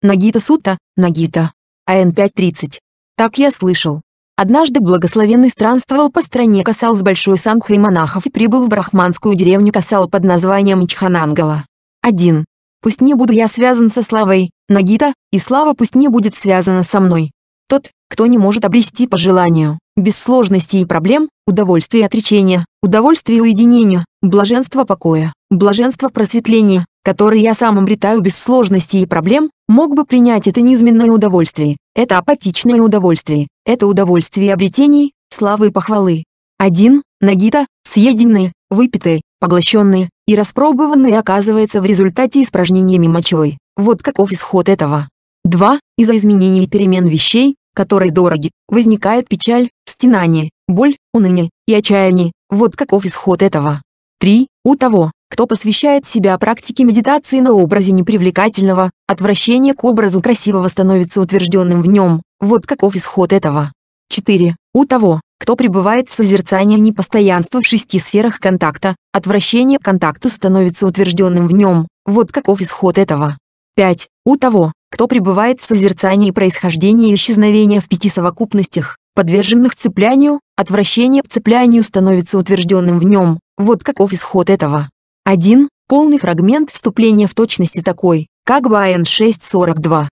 Нагита Сута, Нагита. АН 5.30. Так я слышал. Однажды благословенный странствовал по стране Касал с большой сангхой монахов и прибыл в брахманскую деревню Касал под названием Ичханангала. 1. Пусть не буду я связан со славой, Нагита, и слава пусть не будет связана со мной. Тот, кто не может обрести по желанию, без сложностей и проблем, удовольствие отречения удовольствие и уединение, блаженство покоя, блаженство просветления, которое я сам обретаю без сложностей и проблем, мог бы принять это низменное удовольствие, это апатичное удовольствие, это удовольствие обретений, славы и похвалы. 1. Нагита, съеденные, выпитые, поглощенные и распробованные оказывается в результате испражнениями мочой. Вот каков исход этого. 2. Из-за изменений и перемен вещей, которые дороги, возникает печаль, стенание, боль, уныние и отчаяние, вот каков исход этого. 3. У того, кто посвящает себя практике медитации на образе непривлекательного, отвращение к образу красивого становится утвержденным в нем, вот каков исход этого. 4. У того, кто пребывает в созерцании непостоянства в шести сферах контакта, отвращение к контакту становится утвержденным в нем, вот каков исход этого. 5. У того, кто пребывает в созерцании происхождения и исчезновения в пяти совокупностях, подверженных цеплянию, отвращение к цеплянию становится утвержденным в нем, вот каков исход этого. 1. Полный фрагмент вступления в точности такой, как в АН 642.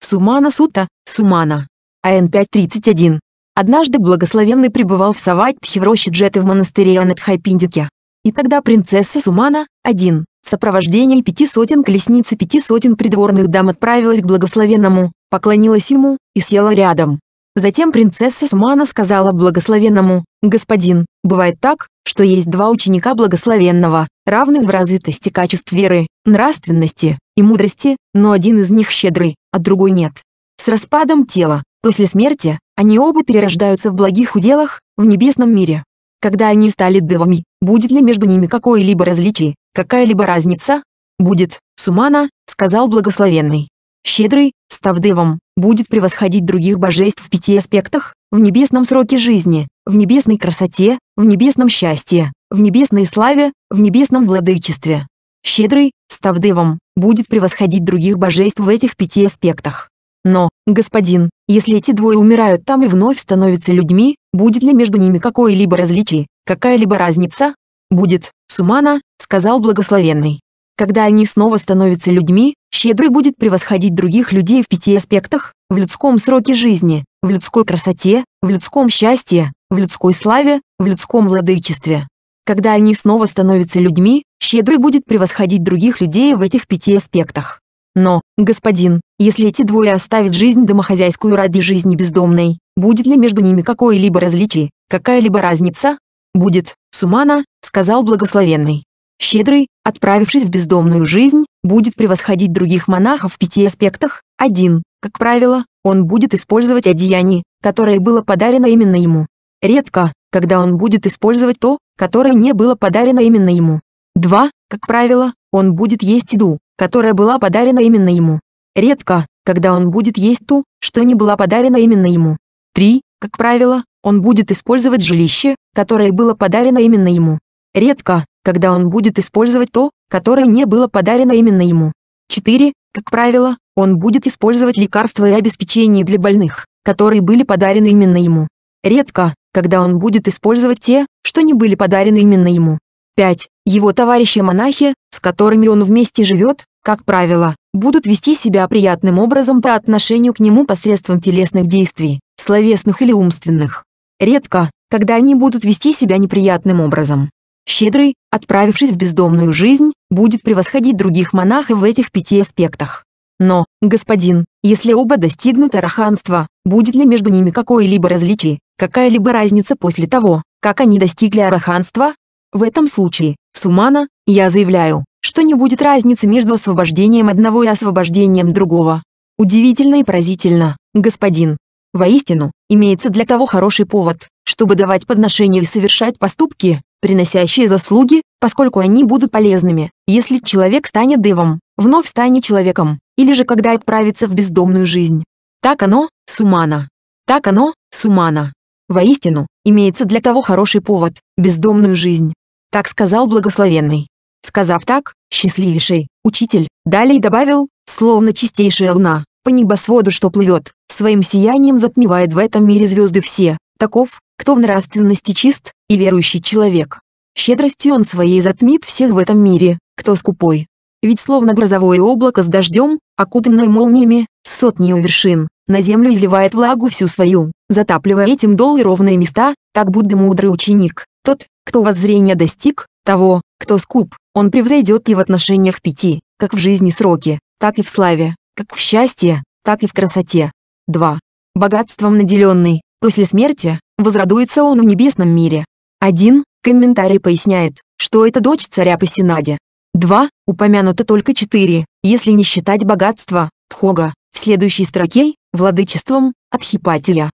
Сумана Сута, Сумана. АН 531. Однажды благословенный пребывал в Саватхи в роще Джеты в монастыре Анатхайпиндике. И тогда принцесса Сумана, 1, в сопровождении пяти сотен колесниц пяти сотен придворных дам отправилась к благословенному, поклонилась ему, и села рядом. Затем принцесса Сумана сказала благословенному, «Господин, бывает так, что есть два ученика благословенного, равных в развитости качеств веры, нравственности и мудрости, но один из них щедрый, а другой нет. С распадом тела, после смерти, они оба перерождаются в благих уделах, в небесном мире. Когда они стали девами, будет ли между ними какое-либо различие, какая-либо разница? Будет, Сумана, сказал благословенный. Щедрый, став девом, будет превосходить других божеств в пяти аспектах, в небесном сроке жизни, в небесной красоте, в небесном счастье, в небесной славе, в небесном владычестве. Щедрый, став девом, будет превосходить других божеств в этих пяти аспектах. Но, господин, если эти двое умирают там и вновь становятся людьми, будет ли между ними какое-либо различие, какая-либо разница? Будет, Сумана, сказал благословенный. Когда они снова становятся людьми, щедрый будет превосходить других людей в пяти аспектах – в людском сроке жизни, в людской красоте, в людском счастье, в людской славе, в людском владычестве. Когда они снова становятся людьми, щедрый будет превосходить других людей в этих пяти аспектах. Но, господин, если эти двое оставят жизнь домохозяйскую ради жизни бездомной, будет ли между ними какое-либо различие, какая-либо разница? Будет, Сумана, сказал благословенный. Щедрый, отправившись в бездомную жизнь, будет превосходить других монахов в пяти аспектах. 1. Как правило, он будет использовать одеяние, которое было подарено именно ему. Редко, когда он будет использовать то, которое не было подарено именно ему. 2. Как правило, он будет есть еду, которая была подарена именно ему. Редко, когда он будет есть ту, что не была подарена именно ему. 3. Как правило, он будет использовать жилище, которое было подарено именно ему. Редко, когда он будет использовать то, которое не было подарено именно ему. 4. Как правило, он будет использовать лекарства и обеспечение для больных, которые были подарены именно ему. Редко, когда он будет использовать те, что не были подарены именно ему. 5. Его товарищи-монахи, с которыми он вместе живет, как правило, будут вести себя приятным образом по отношению к нему посредством телесных действий, словесных или умственных. Редко, когда они будут вести себя неприятным образом. Щедрый, отправившись в бездомную жизнь, будет превосходить других монахов в этих пяти аспектах. Но, господин, если оба достигнут араханства, будет ли между ними какое-либо различие, какая-либо разница после того, как они достигли араханства? В этом случае, Сумана, я заявляю, что не будет разницы между освобождением одного и освобождением другого. Удивительно и поразительно, господин. Воистину, имеется для того хороший повод, чтобы давать подношения и совершать поступки, приносящие заслуги, поскольку они будут полезными, если человек станет девом, вновь станет человеком, или же когда отправится в бездомную жизнь. Так оно, сумана. Так оно, сумана. Воистину, имеется для того хороший повод, бездомную жизнь. Так сказал благословенный. Сказав так, счастливейший, учитель, далее добавил, словно чистейшая луна, по небосводу что плывет, своим сиянием затмевает в этом мире звезды все, таков, кто в нравственности чист и верующий человек. Щедростью он своей затмит всех в этом мире, кто скупой. Ведь словно грозовое облако с дождем, окутанное молниями, с сотнею вершин, на землю изливает влагу всю свою, затапливая этим долы ровные места, так Будда мудрый ученик. Тот, кто воззрения достиг, того, кто скуп, он превзойдет и в отношениях пяти, как в жизни сроки, так и в славе, как в счастье, так и в красоте. 2. Богатством наделенный, После смерти возродуется он в небесном мире. Один Комментарий поясняет, что это дочь царя Пасинади. Два Упомянуто только четыре, если не считать богатства, Тхога, в следующей строке, владычеством, от Адхипателя.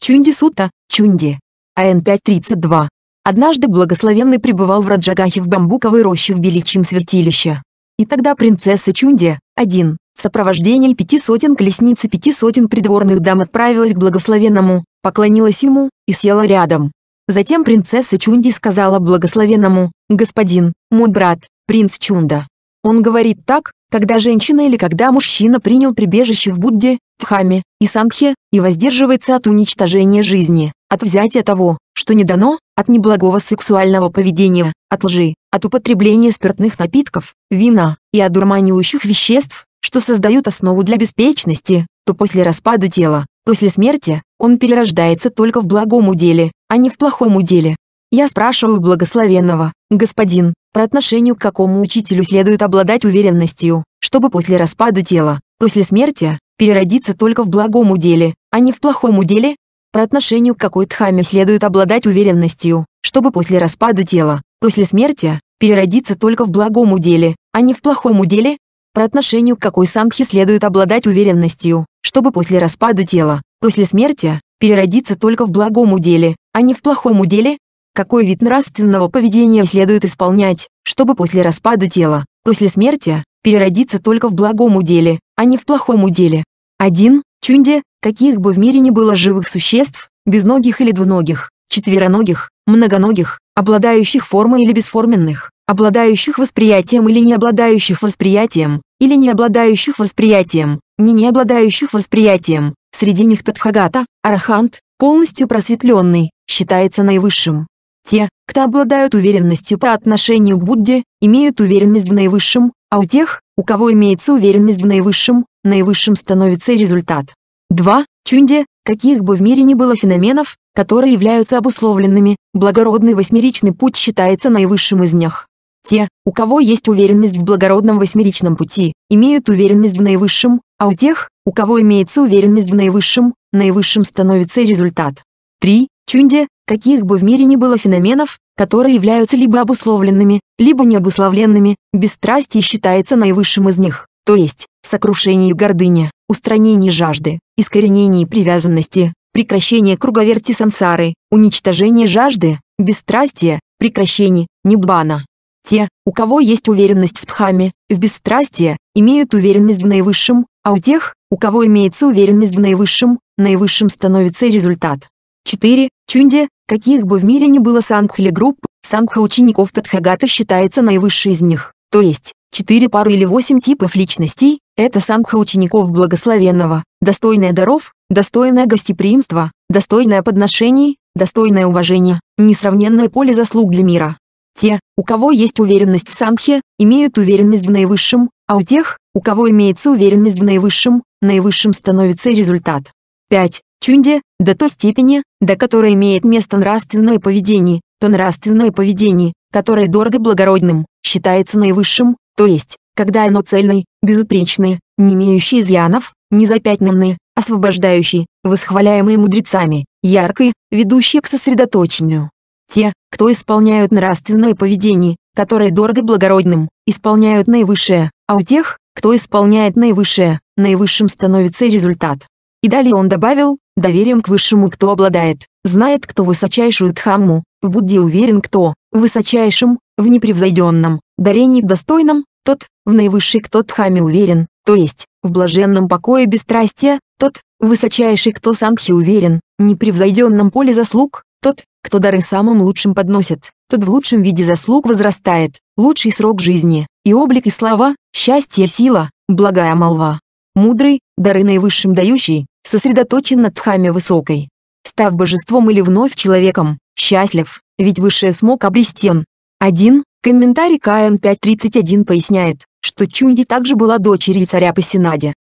Чунди Сута, Чунди. АН 5.32. Однажды благословенный пребывал в Раджагахе в бамбуковой роще в Беличьем святилище. И тогда принцесса Чунди, Один в сопровождении пяти сотен колесниц пяти сотен придворных дам отправилась к благословенному, поклонилась ему и села рядом. Затем принцесса Чунди сказала благословенному, «Господин, мой брат, принц Чунда. Он говорит так, когда женщина или когда мужчина принял прибежище в Будде, в Хаме и Сандхе и воздерживается от уничтожения жизни, от взятия того, что не дано, от неблагого сексуального поведения, от лжи, от употребления спиртных напитков, вина и одурманивающих веществ, что создают основу для беспечности, то после распада тела, после смерти, он перерождается только в благом уделе, а не в плохом уделе. Я спрашиваю благословенного, господин, по отношению к какому учителю следует обладать уверенностью, чтобы после распада тела, после смерти, переродиться только в благом уделе, а не в плохом уделе? По отношению к какой дхаме следует обладать уверенностью, чтобы после распада тела, после смерти, переродиться только в благом уделе, а не в плохом уделе? по отношению к какой самхи следует обладать уверенностью, чтобы после распада тела, после смерти, переродиться только в благом уделе, а не в плохом уделе? Какой вид нравственного поведения следует исполнять, чтобы после распада тела, после смерти, переродиться только в благом уделе, а не в плохом уделе? 1. Чунде, каких бы в мире ни было живых существ, безногих или двуногих, четвероногих, многоногих, обладающих формой или бесформенных, обладающих восприятием или не обладающих восприятием, или не обладающих восприятием, не не обладающих восприятием, среди них Тадхагата, Арахант, полностью просветленный, считается наивысшим. Те, кто обладают уверенностью по отношению к Будде, имеют уверенность в наивысшем, а у тех, у кого имеется уверенность в наивысшем, наивысшим становится и результат. 2. Чунде, каких бы в мире ни было феноменов, которые являются обусловленными, благородный восьмеричный путь считается наивысшим из них. Те, у кого есть уверенность в благородном восьмеричном пути, имеют уверенность в наивысшем, а у тех, у кого имеется уверенность в наивысшем, наивысшим становится результат. 3. Чунде, каких бы в мире ни было феноменов, которые являются либо обусловленными, либо необусловленными, бесстрастие считается наивысшим из них, то есть, сокрушение гордыни, устранение жажды, искоренение привязанности, прекращение круговерти сансары, уничтожение жажды, бесстрастие, прекращение, небана. Те, у кого есть уверенность в Дхаме, в бесстрастие, имеют уверенность в наивысшем, а у тех, у кого имеется уверенность в наивысшем, наивысшим становится и результат. 4. Чунде, каких бы в мире ни было сангх или групп, сангха учеников Тадхагата считается наивысшей из них, то есть, 4 пары или 8 типов личностей, это сангха учеников благословенного, достойная даров, достойное гостеприимства, достойное подношений, достойное уважение, несравненное поле заслуг для мира. Те, у кого есть уверенность в сангхе, имеют уверенность в наивысшем, а у тех, у кого имеется уверенность в наивысшем, наивысшим становится результат. 5. Чунде, до той степени, до которой имеет место нравственное поведение, то нравственное поведение, которое дорого благородным, считается наивысшим, то есть, когда оно цельное, безупречное, не имеющее изъянов, не запятнанное, освобождающее, восхваляемое мудрецами, яркое, ведущее к сосредоточению. Те, кто исполняют нравственное поведение, которое дорого благородным, исполняют наивысшее, а у тех, кто исполняет наивысшее, наивысшим становится и результат. И далее он добавил, доверием к высшему кто обладает, знает кто высочайшую дхамму, в Будде уверен кто, в высочайшем, в непревзойденном, дарении достойном, тот, в наивысшей кто дхаме уверен, то есть, в блаженном покое бесстрастия, тот, высочайший кто самхи уверен, непревзойденном поле заслуг, тот, кто дары самым лучшим подносит, тот в лучшем виде заслуг возрастает, лучший срок жизни, и облик и слова, счастье, сила, благая молва. Мудрый, дары наивысшим дающий, сосредоточен над тхами высокой. Став божеством или вновь человеком, счастлив, ведь высшее смог обрести он. 1. Комментарий КН 5.31 поясняет, что Чунди также была дочерью царя Пасинаде.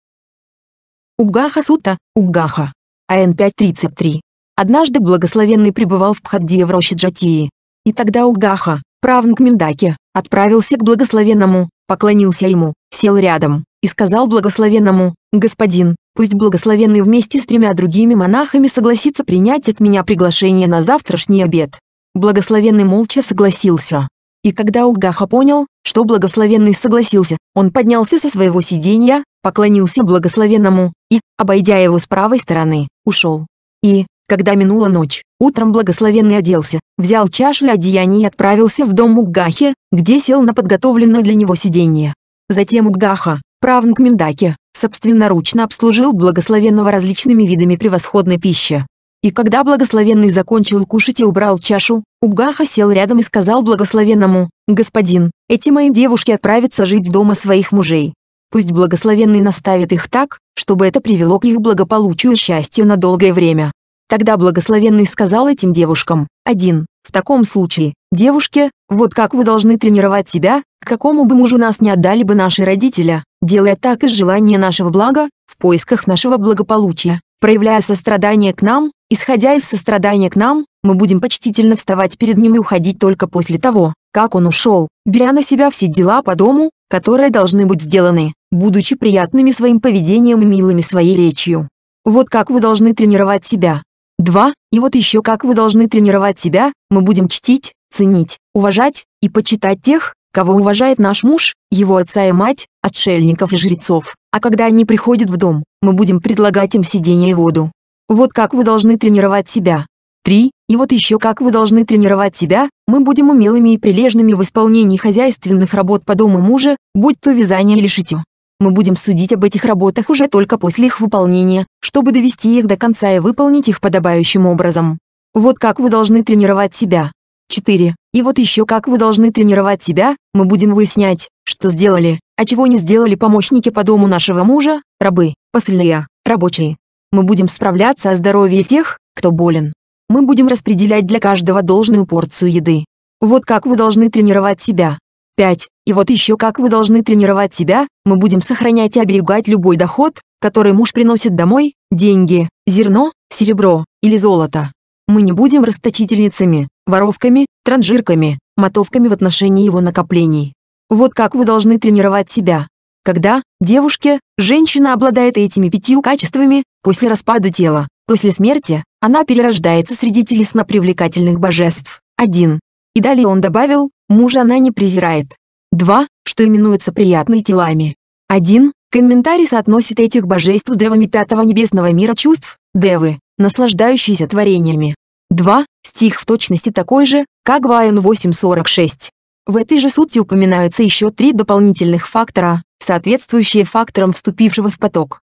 Угаха Сута, Угаха. АН 5.33. Однажды благословенный пребывал в Пхаддии в роще Джатии. И тогда Угаха, правнук Миндаки, отправился к благословенному, поклонился ему, сел рядом, и сказал благословенному, «Господин, пусть благословенный вместе с тремя другими монахами согласится принять от меня приглашение на завтрашний обед». Благословенный молча согласился. И когда Угаха понял, что благословенный согласился, он поднялся со своего сиденья, поклонился благословенному и, обойдя его с правой стороны, ушел. И, когда минула ночь, утром благословенный оделся, взял чашу и одеяние и отправился в дом Мукгахи, где сел на подготовленное для него сиденье. Затем Мукгаха, правнук Миндаки, собственноручно обслужил благословенного различными видами превосходной пищи. И когда благословенный закончил кушать и убрал чашу, Убгаха сел рядом и сказал благословенному, «Господин, эти мои девушки отправятся жить в дома своих мужей. Пусть благословенный наставит их так, чтобы это привело к их благополучию и счастью на долгое время. Тогда благословенный сказал этим девушкам, один, в таком случае, девушки, вот как вы должны тренировать себя, к какому бы мужу нас не отдали бы наши родители, делая так из желания нашего блага, в поисках нашего благополучия, проявляя сострадание к нам, исходя из сострадания к нам, мы будем почтительно вставать перед ним и уходить только после того, как он ушел, беря на себя все дела по дому, которые должны быть сделаны, будучи приятными своим поведением и милыми своей речью. Вот как вы должны тренировать себя, Два И вот еще как вы должны тренировать себя, мы будем чтить, ценить, уважать и почитать тех, кого уважает наш муж, его отца и мать, отшельников и жрецов. А когда они приходят в дом, мы будем предлагать им сиденье и воду. Вот как вы должны тренировать себя. Три И вот еще как вы должны тренировать себя, мы будем умелыми и прилежными в исполнении хозяйственных работ по дому мужа, будь то вязание или шитье. Мы будем судить об этих работах уже только после их выполнения, чтобы довести их до конца и выполнить их подобающим образом. Вот как вы должны тренировать себя. 4. И вот еще как вы должны тренировать себя, мы будем выяснять, что сделали, а чего не сделали помощники по дому нашего мужа, рабы, посыльные, рабочие. Мы будем справляться о здоровье тех, кто болен. Мы будем распределять для каждого должную порцию еды. Вот как вы должны тренировать себя. 5. И вот еще как вы должны тренировать себя, мы будем сохранять и оберегать любой доход, который муж приносит домой, деньги, зерно, серебро или золото. Мы не будем расточительницами, воровками, транжирками, мотовками в отношении его накоплений. Вот как вы должны тренировать себя. Когда, девушке, женщина обладает этими пятью качествами, после распада тела, после смерти, она перерождается среди телесно привлекательных божеств. 1. И далее он добавил, Мужа она не презирает. 2. Что именуется приятными телами. 1. Комментарий соотносит этих божеств с девами пятого небесного мира чувств, девы, наслаждающиеся творениями. 2. Стих в точности такой же, как в Вайон 8.46. В этой же сути упоминаются еще три дополнительных фактора, соответствующие факторам вступившего в поток.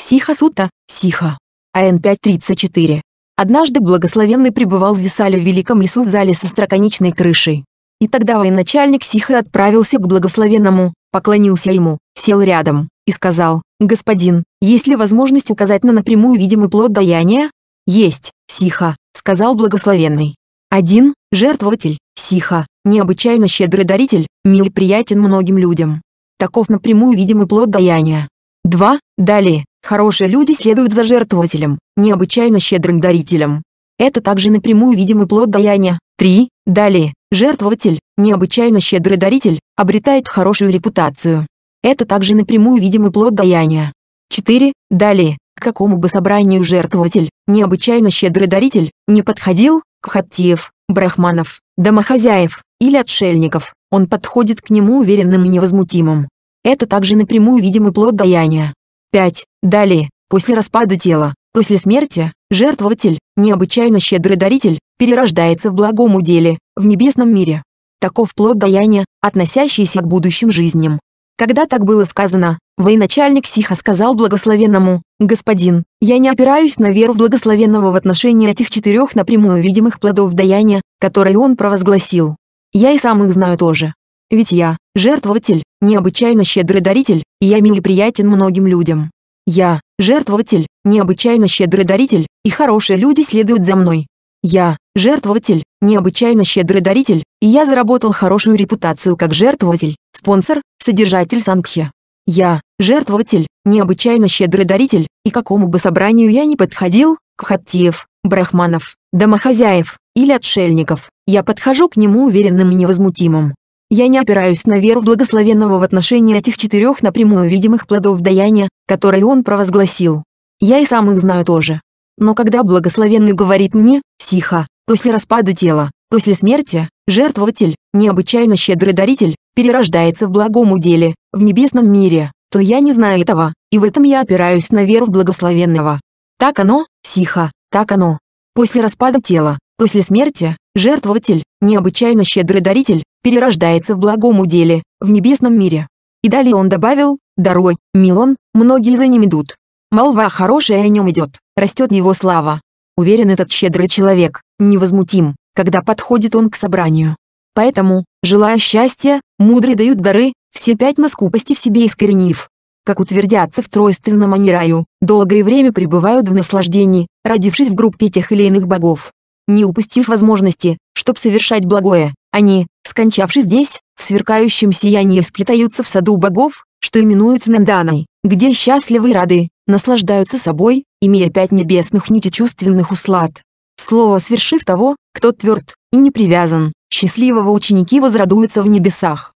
Сиха-сута, сиха. АН 534. Однажды благословенный пребывал в Висале в Великом лесу в зале со строконечной крышей. И тогда военачальник Сиха отправился к благословенному, поклонился ему, сел рядом и сказал, «Господин, есть ли возможность указать на напрямую видимый плод даяния?» «Есть, Сиха», — сказал благословенный. «Один, жертвователь, Сиха, необычайно щедрый даритель, мил и приятен многим людям. Таков напрямую видимый плод даяния. Два, далее, Хорошие люди следуют за жертвователем, необычайно щедрым дарителем. Это также напрямую видимый плод даяния. 3. Далее, жертвователь, необычайно щедрый даритель, обретает хорошую репутацию. Это также напрямую видимый плод даяния. 4. Далее, к какому бы собранию жертвователь, необычайно щедрый даритель, не подходил, к хаттиев, брахманов, домохозяев или отшельников, он подходит к нему уверенным и невозмутимым. Это также напрямую видимый плод даяния. 5. Далее, после распада тела, после смерти, жертвователь, необычайно щедрый даритель, перерождается в благом уделе, в небесном мире. Таков плод даяния, относящийся к будущим жизням. Когда так было сказано, военачальник Сиха сказал благословенному, «Господин, я не опираюсь на веру в благословенного в отношении этих четырех напрямую видимых плодов даяния, которые он провозгласил. Я и сам их знаю тоже. Ведь я – жертвователь, необычайно щедрый даритель, и я мил и приятен многим людям. Я – жертвователь, необычайно щедрый даритель, и хорошие люди следуют за мной. Я – жертвователь, необычайно щедрый даритель, и я заработал хорошую репутацию как жертвователь, спонсор, содержатель Сангхи. Я – жертвователь, необычайно щедрый даритель, и какому бы собранию я ни подходил, к хаттиев, брахманов, домохозяев или отшельников, я подхожу к нему уверенным и невозмутимым. Я не опираюсь на веру благословенного в отношении этих четырех напрямую видимых плодов даяния, которые он провозгласил. Я и сам их знаю тоже. Но когда благословенный говорит мне, сиха, после распада тела, после смерти, жертвователь, необычайно щедрый даритель, перерождается в благом уделе, в небесном мире, то я не знаю этого, и в этом я опираюсь на веру в благословенного. Так оно, сиха, так оно. После распада тела, после смерти, жертвователь, необычайно щедрый даритель, перерождается в благом уделе, в небесном мире. И далее он добавил, «Дарой, Милон, многие за ним идут. Молва хорошая о нем идет, растет его слава». Уверен этот щедрый человек, невозмутим, когда подходит он к собранию. Поэтому, желая счастья, мудрые дают дары, все пять на скупости в себе искоренив. Как утвердятся в тройственном они раю, долгое время пребывают в наслаждении, родившись в группе тех или иных богов. Не упустив возможности, чтоб совершать благое, они, скончавшись здесь, в сверкающем сиянии скитаются в саду богов, что именуется Нанданой, где счастливы и рады, наслаждаются собой, имея пять небесных нитечувственных услад. Слово свершив того, кто тверд и не привязан, счастливого ученики возрадуются в небесах.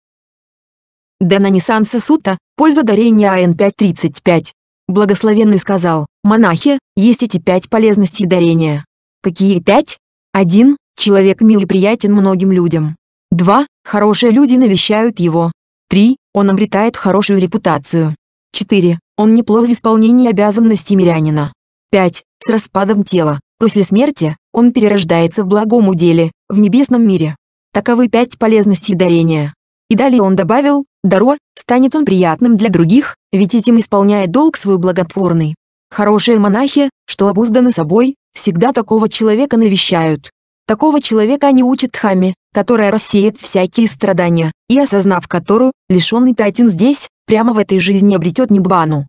нисанса сута. польза дарения АН 5.35. Благословенный сказал, монахи, есть эти пять полезностей дарения. Какие пять? Один: Человек мил и приятен многим людям. 2. Хорошие люди навещают его. 3. Он обретает хорошую репутацию. 4. Он неплох в исполнении обязанностей мирянина. 5. С распадом тела, после смерти, он перерождается в благом уделе, в небесном мире. Таковы пять полезностей дарения. И далее он добавил, даро, станет он приятным для других, ведь этим исполняет долг свой благотворный. Хорошие монахи, что обузданы собой, всегда такого человека навещают. Такого человека они учат Хами, которая рассеет всякие страдания, и осознав которую, лишенный пятен здесь, прямо в этой жизни обретет небану.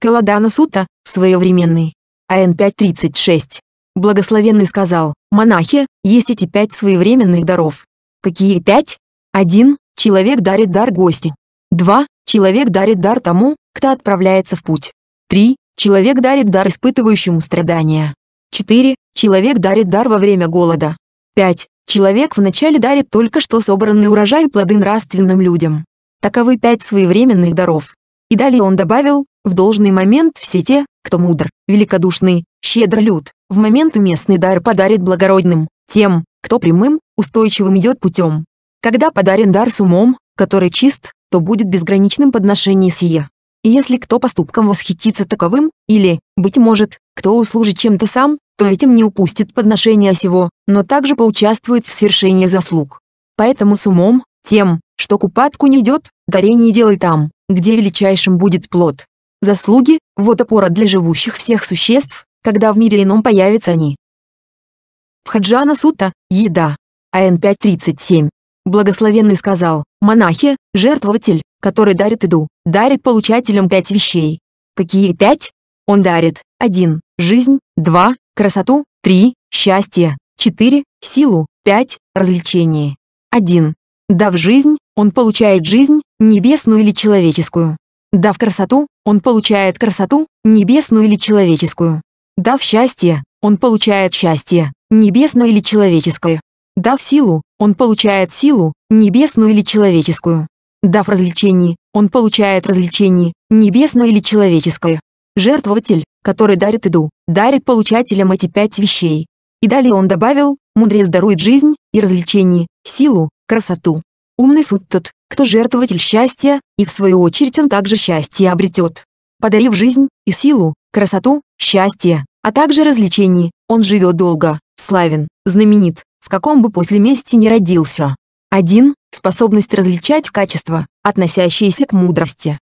Каладана Сута, своевременный. АН 5.36. Благословенный сказал, монахи, есть эти пять своевременных даров. Какие пять? Один: Человек дарит дар гостю. Два: Человек дарит дар тому, кто отправляется в путь. Три: Человек дарит дар испытывающему страдания. Четыре. Человек дарит дар во время голода. 5. Человек вначале дарит только что собранный урожай и плоды нравственным людям. Таковы пять своевременных даров. И далее он добавил, в должный момент все те, кто мудр, великодушный, щедр, люд, в момент уместный дар подарит благородным, тем, кто прямым, устойчивым идет путем. Когда подарен дар с умом, который чист, то будет безграничным подношение сие. И если кто поступком восхитится таковым, или, быть может, кто услужит чем-то сам, то этим не упустит подношение сего, но также поучаствует в свершении заслуг. Поэтому с умом, тем, что купатку не идет, дарение делай там, где величайшим будет плод. Заслуги – вот опора для живущих всех существ, когда в мире ином появятся они. Хаджана Сута, еда. АН 537. Благословенный сказал, монахи, жертвователь, который дарит иду, дарит получателям пять вещей. Какие пять? Он дарит один, Жизнь два, Красоту три, Счастье четыре, Силу 5. Развлечение 1. Дав жизнь, он получает жизнь, небесную или человеческую. Дав красоту, он получает красоту, небесную или человеческую. Дав счастье, он получает счастье, небесное или человеческое. Дав силу, он получает силу, небесную или человеческую. Дав развлечений, он получает развлечений, небесное или человеческое. Жертвователь, который дарит иду, дарит получателям эти пять вещей. И далее он добавил, мудрец дарует жизнь и развлечений, силу, красоту. Умный суть тот, кто жертвователь счастья, и в свою очередь он также счастье обретет. Подарив жизнь и силу, красоту, счастье, а также развлечений, он живет долго, славен, знаменит, каком бы после мести не родился. 1. Способность различать качества, относящиеся к мудрости.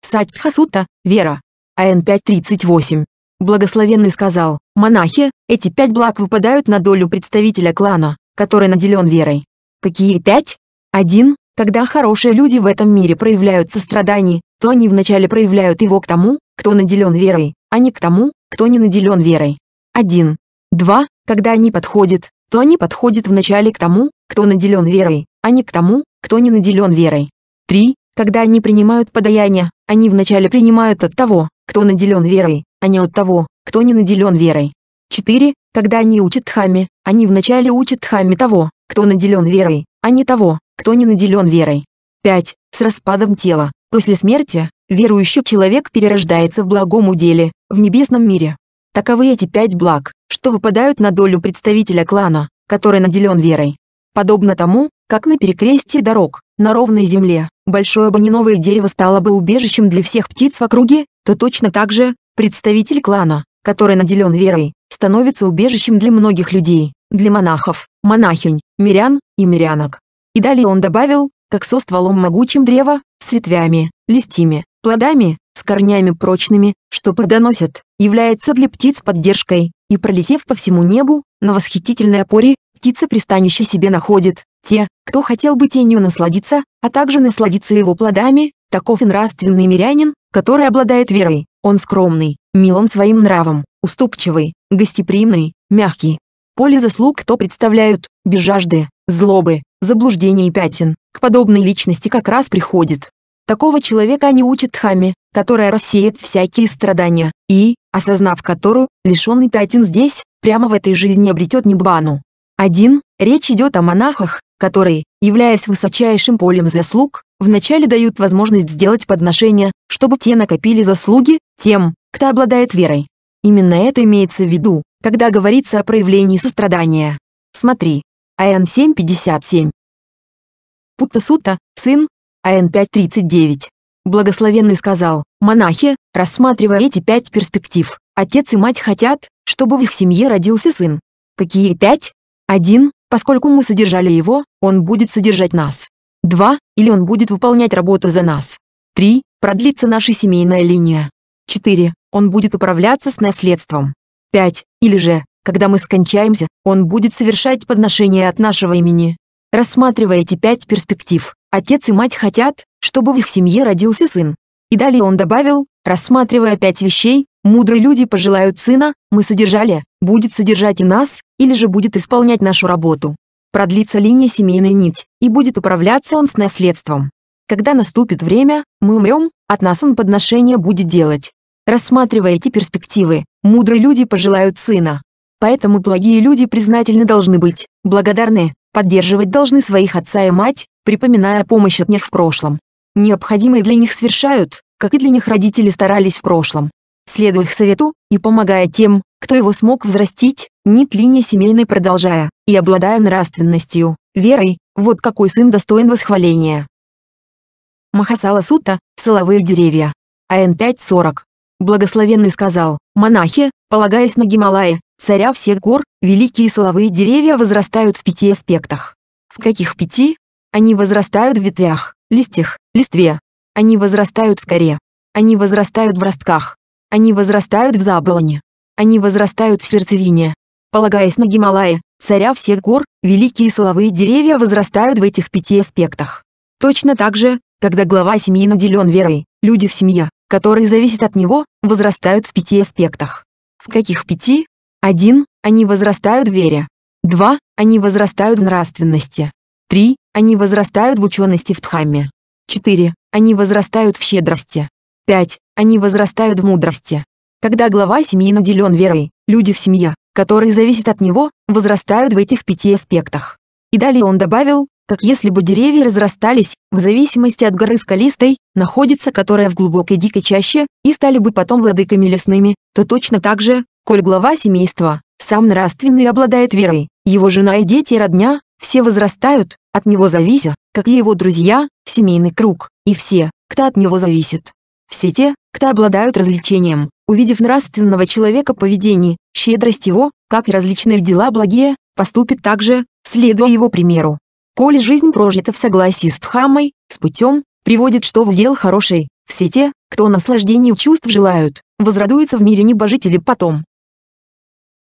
Садхасута, Вера. АН 5.38. Благословенный сказал, монахи, эти пять благ выпадают на долю представителя клана, который наделен верой. Какие пять? 1. Когда хорошие люди в этом мире проявляют сострадание, то они вначале проявляют его к тому, кто наделен верой, а не к тому, кто не наделен верой. 1. 2. Когда они подходят, то они подходят вначале к тому, кто наделен верой, а не к тому, кто не наделен верой. 3. Когда они принимают подаяние, они вначале принимают от того, кто наделен верой, а не от того, кто не наделен верой. 4. Когда они учат хами, они вначале учат хами того, кто наделен верой, а не того, кто не наделен верой. 5. С распадом тела, после смерти, верующий человек перерождается в благом уделе, в небесном мире. Таковы эти пять благ, что выпадают на долю представителя клана, который наделен верой. Подобно тому, как на перекрестии дорог, на ровной земле, большое баниновое дерево стало бы убежищем для всех птиц в округе, то точно так же, представитель клана, который наделен верой, становится убежищем для многих людей, для монахов, монахинь, мирян и мирянок. И далее он добавил, как со стволом могучим древа, с ветвями, листьями, плодами, корнями прочными, что плодоносят, является для птиц поддержкой, и пролетев по всему небу, на восхитительной опоре, птица пристанище себе находит. Те, кто хотел бы тенью насладиться, а также насладиться его плодами, таков и нравственный мирянин, который обладает верой. Он скромный, милом своим нравом, уступчивый, гостеприимный, мягкий. Поле заслуг кто представляют, без жажды, злобы, заблуждений и пятен, к подобной личности как раз приходит Такого человека они учат Дхамме, которая рассеет всякие страдания, и, осознав которую, лишенный пятен здесь, прямо в этой жизни обретет небану. 1. Речь идет о монахах, которые, являясь высочайшим полем заслуг, вначале дают возможность сделать подношения, чтобы те накопили заслуги, тем, кто обладает верой. Именно это имеется в виду, когда говорится о проявлении сострадания. Смотри. Аян 7.57. Путта-сута, сын, АН-539. Благословенный сказал, «Монахи, рассматривая эти пять перспектив, отец и мать хотят, чтобы в их семье родился сын. Какие пять? Один, поскольку мы содержали его, он будет содержать нас. Два, или он будет выполнять работу за нас. Три, продлится наша семейная линия. Четыре, он будет управляться с наследством. Пять, или же, когда мы скончаемся, он будет совершать подношение от нашего имени. Рассматривая эти пять перспектив, Отец и мать хотят, чтобы в их семье родился сын. И далее он добавил, рассматривая пять вещей, мудрые люди пожелают сына, мы содержали, будет содержать и нас, или же будет исполнять нашу работу. Продлится линия семейной нить, и будет управляться он с наследством. Когда наступит время, мы умрем, от нас он подношение будет делать. Рассматривая эти перспективы, мудрые люди пожелают сына. Поэтому благие люди признательны должны быть, благодарны, Поддерживать должны своих отца и мать, припоминая помощь от них в прошлом. Необходимые для них совершают, как и для них родители старались в прошлом. Следуя их совету и помогая тем, кто его смог взрастить, нит линия семейной продолжая, и обладая нравственностью, верой, вот какой сын достоин восхваления. Махасала Сута, Соловые деревья. АН 5.40. Благословенный сказал, монахи, полагаясь на Гималаи, царя всех гор, великие соловые деревья возрастают в пяти аспектах. В каких пяти? Они возрастают в ветвях, листьях, листве. Они возрастают в коре. Они возрастают в ростках. Они возрастают в заболоне. Они возрастают в сердцевине. Полагаясь на Гималаи, царя всех гор, великие соловые деревья возрастают в этих пяти аспектах. Точно так же, когда глава семьи наделен верой, люди в семье, которые зависят от него, возрастают в пяти аспектах. В каких пяти? 1. Они возрастают в вере. 2. Они возрастают в нравственности. 3. Они возрастают в учености в Дхамме. 4. Они возрастают в щедрости. 5. Они возрастают в мудрости. Когда глава семьи наделен верой, люди в семье, которые зависят от него, возрастают в этих пяти аспектах. И далее он добавил, как если бы деревья разрастались, в зависимости от горы скалистой, находится которая в глубокой дикой чаще, и стали бы потом владыками лесными, то точно так же, Коль глава семейства, сам нравственный обладает верой, его жена и дети родня, все возрастают, от него завися, как и его друзья, семейный круг, и все, кто от него зависит. Все те, кто обладают развлечением, увидев нравственного человека поведение, щедрость его, как и различные дела благие, поступит так же, следуя его примеру. Коли жизнь прожита в согласии с Дхаммой, с путем, приводит что в дел хороший, все те, кто наслаждению чувств желают, возрадуются в мире небожители потом.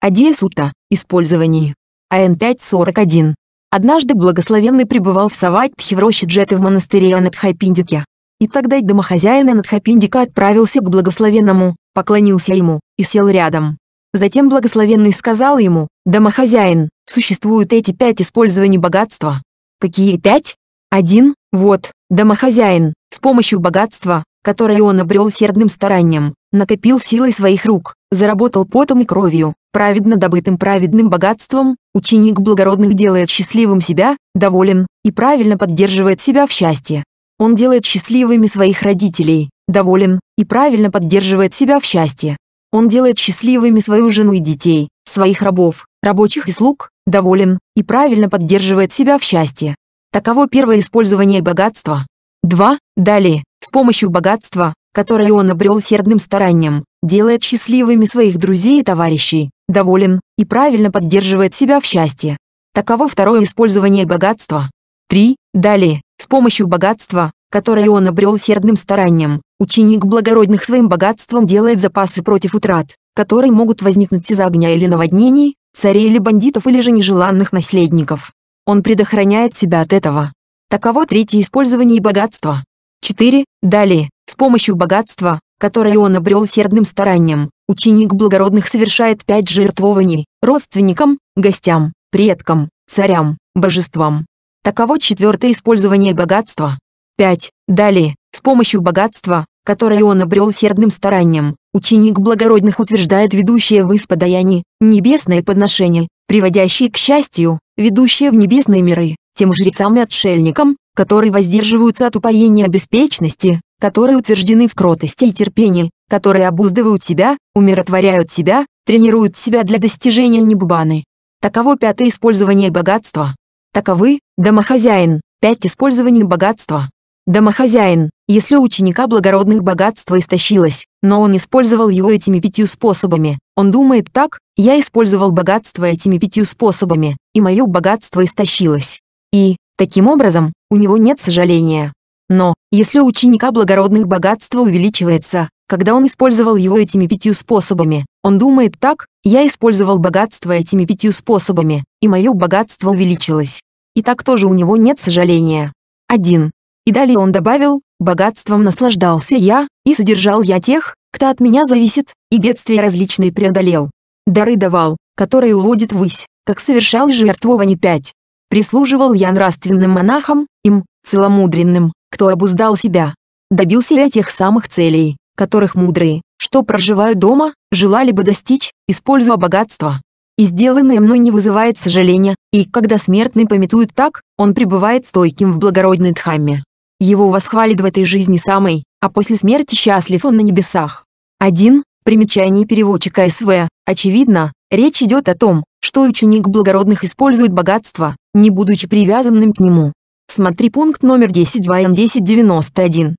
Одея-Сута, использовании. АН-541. Однажды благословенный пребывал в Саватхи в роще Джеты в монастыре Анатхапиндика. И тогда домохозяин Анатхапиндика отправился к благословенному, поклонился ему, и сел рядом. Затем благословенный сказал ему, «Домохозяин, существуют эти пять использований богатства». «Какие пять?» «Один, вот, домохозяин, с помощью богатства, которое он обрел сердным старанием, накопил силой своих рук, заработал потом и кровью, праведно добытым праведным богатством, ученик благородных делает счастливым себя, доволен, и правильно поддерживает себя в счастье. Он делает счастливыми своих родителей, доволен, и правильно поддерживает себя в счастье. Он делает счастливыми свою жену и детей, своих рабов, рабочих и слуг, доволен, и правильно поддерживает себя в счастье. Таково первое использование богатства. 2. Далее, с помощью богатства, которые он обрел сердным старанием, делает счастливыми своих друзей и товарищей, доволен и правильно поддерживает себя в счастье. Таково второе использование богатства. 3. Далее, с помощью богатства, которое он обрел сердным старанием, ученик благородных своим богатством делает запасы против утрат, которые могут возникнуть из-за огня или наводнений, царей или бандитов или же нежеланных наследников. Он предохраняет себя от этого. Таково третье использование богатства. 4. Далее, с помощью богатства, которое он обрел сердным старанием, ученик благородных совершает пять жертвований, родственникам, гостям, предкам, царям, божествам. Таково четвертое использование богатства. 5. Далее, с помощью богатства, которое он обрел сердным старанием, ученик благородных утверждает ведущее в исподаяне, небесное подношение, приводящее к счастью, ведущее в небесные миры, тем жрецам и отшельникам, которые воздерживаются от упоения беспечности, которые утверждены в кротости и терпении, которые обуздывают себя, умиротворяют себя, тренируют себя для достижения небубаны. Таково пятое использование богатства. Таковы, домохозяин, пять использований богатства. Домохозяин, если у ученика благородных богатство истощилось, но он использовал его этими пятью способами, он думает так, я использовал богатство этими пятью способами, и мое богатство истощилось. И, Таким образом, у него нет сожаления. Но, если у ученика благородных богатство увеличивается, когда он использовал его этими пятью способами, он думает так, я использовал богатство этими пятью способами, и мое богатство увеличилось. И так тоже у него нет сожаления. 1. И далее он добавил, богатством наслаждался я, и содержал я тех, кто от меня зависит, и бедствия различные преодолел. Дары давал, которые уводят ввысь, как совершал жертвование 5. Прислуживал я нравственным монахам, им, целомудренным, кто обуздал себя. Добился я тех самых целей, которых мудрые, что проживают дома, желали бы достичь, используя богатство. И сделанное мной не вызывает сожаления, и когда смертный пометует так, он пребывает стойким в благородной дхамме. Его восхвалит в этой жизни самой, а после смерти счастлив он на небесах. 1. Примечание переводчика СВ. Очевидно, речь идет о том, что ученик благородных использует богатство, не будучи привязанным к нему. Смотри пункт номер 10 ВН 1091.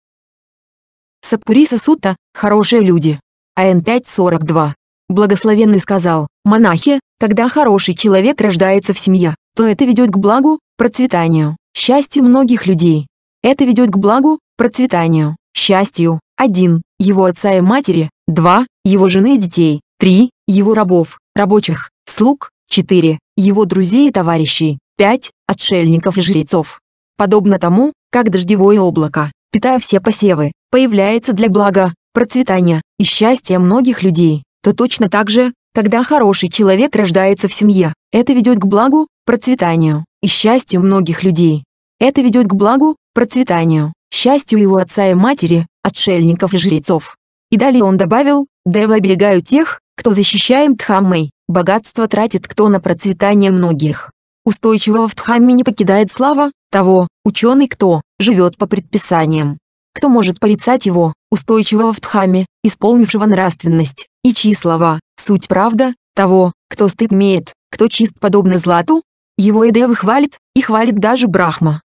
Сапуриса Сута – хорошие люди. АН 542. Благословенный сказал, монахи, когда хороший человек рождается в семье, то это ведет к благу, процветанию, счастью многих людей. Это ведет к благу, процветанию, счастью. 1. Его отца и матери. 2. Его жены и детей. 3. Его рабов, рабочих слуг, 4, его друзей и товарищей, 5, отшельников и жрецов. Подобно тому, как дождевое облако, питая все посевы, появляется для блага, процветания и счастья многих людей, то точно так же, когда хороший человек рождается в семье, это ведет к благу, процветанию и счастью многих людей. Это ведет к благу, процветанию, счастью его отца и матери, отшельников и жрецов. И далее он добавил, Девы оберегают тех, кто защищаем Дхаммой, Богатство тратит кто на процветание многих. Устойчивого в Дхамме не покидает слава, того, ученый кто, живет по предписаниям. Кто может порицать его, устойчивого в Дхамме, исполнившего нравственность, и чьи слова, суть правда, того, кто стыд имеет, кто чист подобно злату? Его и Эдевы хвалит, и хвалит даже Брахма.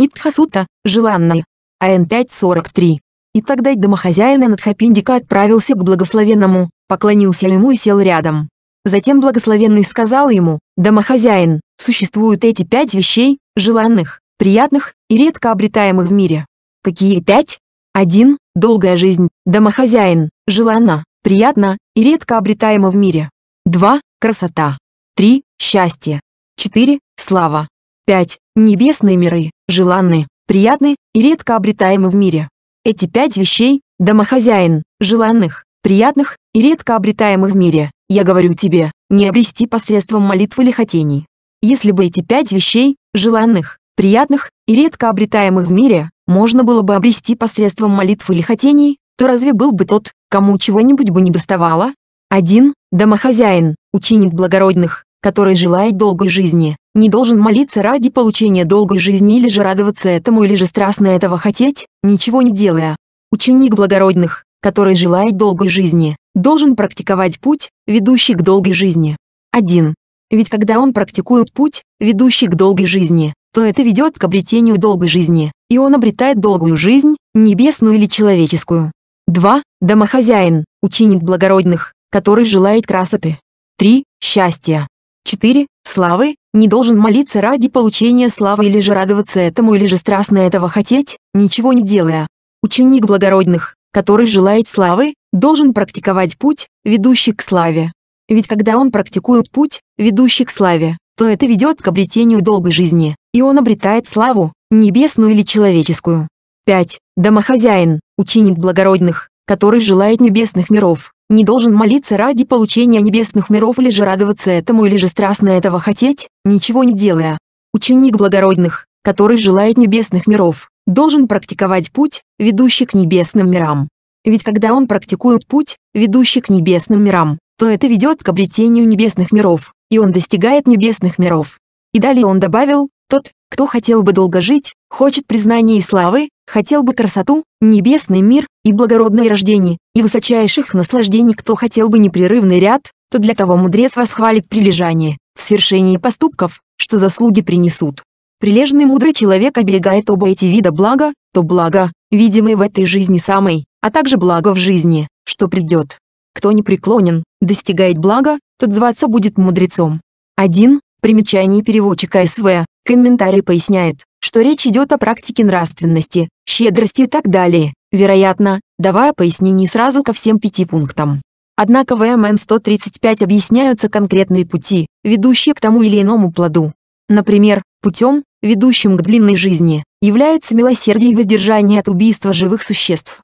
Итхасута, желанная. АН 543. И тогда домохозяин Анадхапиндика отправился к благословенному, поклонился ему и сел рядом. Затем благословенный сказал ему, «Домохозяин, существуют эти пять вещей, желанных, приятных и редко обретаемых в мире». Какие пять? Один: Долгая жизнь, домохозяин, желанна, приятна и редко обретаема в мире. Два: Красота. Три: Счастье. Четыре: Слава. Пять: Небесные миры, желанны, приятны и редко обретаемы в мире. Эти пять вещей – домохозяин, желанных, приятных и редко обретаемых в мире, я говорю тебе, не обрести посредством молитвы или хотений. Если бы эти пять вещей, желанных, приятных и редко обретаемых в мире, можно было бы обрести посредством молитвы или хотений, то разве был бы тот, кому чего-нибудь бы не доставало? Один Домохозяин, ученик благородных, который желает долгой жизни, не должен молиться ради получения долгой жизни или же радоваться этому или же страстно этого хотеть, ничего не делая. Ученик благородных, который желает долгой жизни, должен практиковать путь, ведущий к долгой жизни. 1. Ведь когда он практикует путь, ведущий к долгой жизни, то это ведет к обретению долгой жизни, и он обретает долгую жизнь, небесную или человеческую. 2. Домохозяин, ученик благородных, который желает красоты. 3. Счастья. 4. Славы, не должен молиться ради получения славы или же радоваться этому или же страстно этого хотеть, ничего не делая. Ученик благородных, который желает славы, должен практиковать путь, ведущий к славе. Ведь когда он практикует путь, ведущий к славе, то это ведет к обретению долгой жизни, и он обретает славу, небесную или человеческую. 5. Домохозяин, ученик благородных, который желает небесных миров, не должен молиться ради получения небесных миров или же радоваться этому или же страстно этого хотеть, ничего не делая. Ученик благородных, который желает небесных миров, должен практиковать путь, ведущий к небесным мирам. Ведь когда он практикует путь, ведущий к небесным мирам, то это ведет к обретению небесных миров, и он достигает небесных миров. И далее он добавил, тот, кто хотел бы долго жить, хочет признания и славы, хотел бы красоту, небесный мир и благородное рождение, и высочайших наслаждений кто хотел бы непрерывный ряд, то для того мудрец восхвалит прилежание в свершении поступков, что заслуги принесут. Прилежный мудрый человек оберегает оба эти вида блага, то благо, видимое в этой жизни самой, а также благо в жизни, что придет. Кто не преклонен, достигает блага, тот зваться будет мудрецом. 1. Примечание переводчика СВ. Комментарий поясняет, что речь идет о практике нравственности, щедрости и так далее, вероятно, давая пояснение сразу ко всем пяти пунктам. Однако в МН 135 объясняются конкретные пути, ведущие к тому или иному плоду. Например, путем, ведущим к длинной жизни, является милосердие и воздержание от убийства живых существ.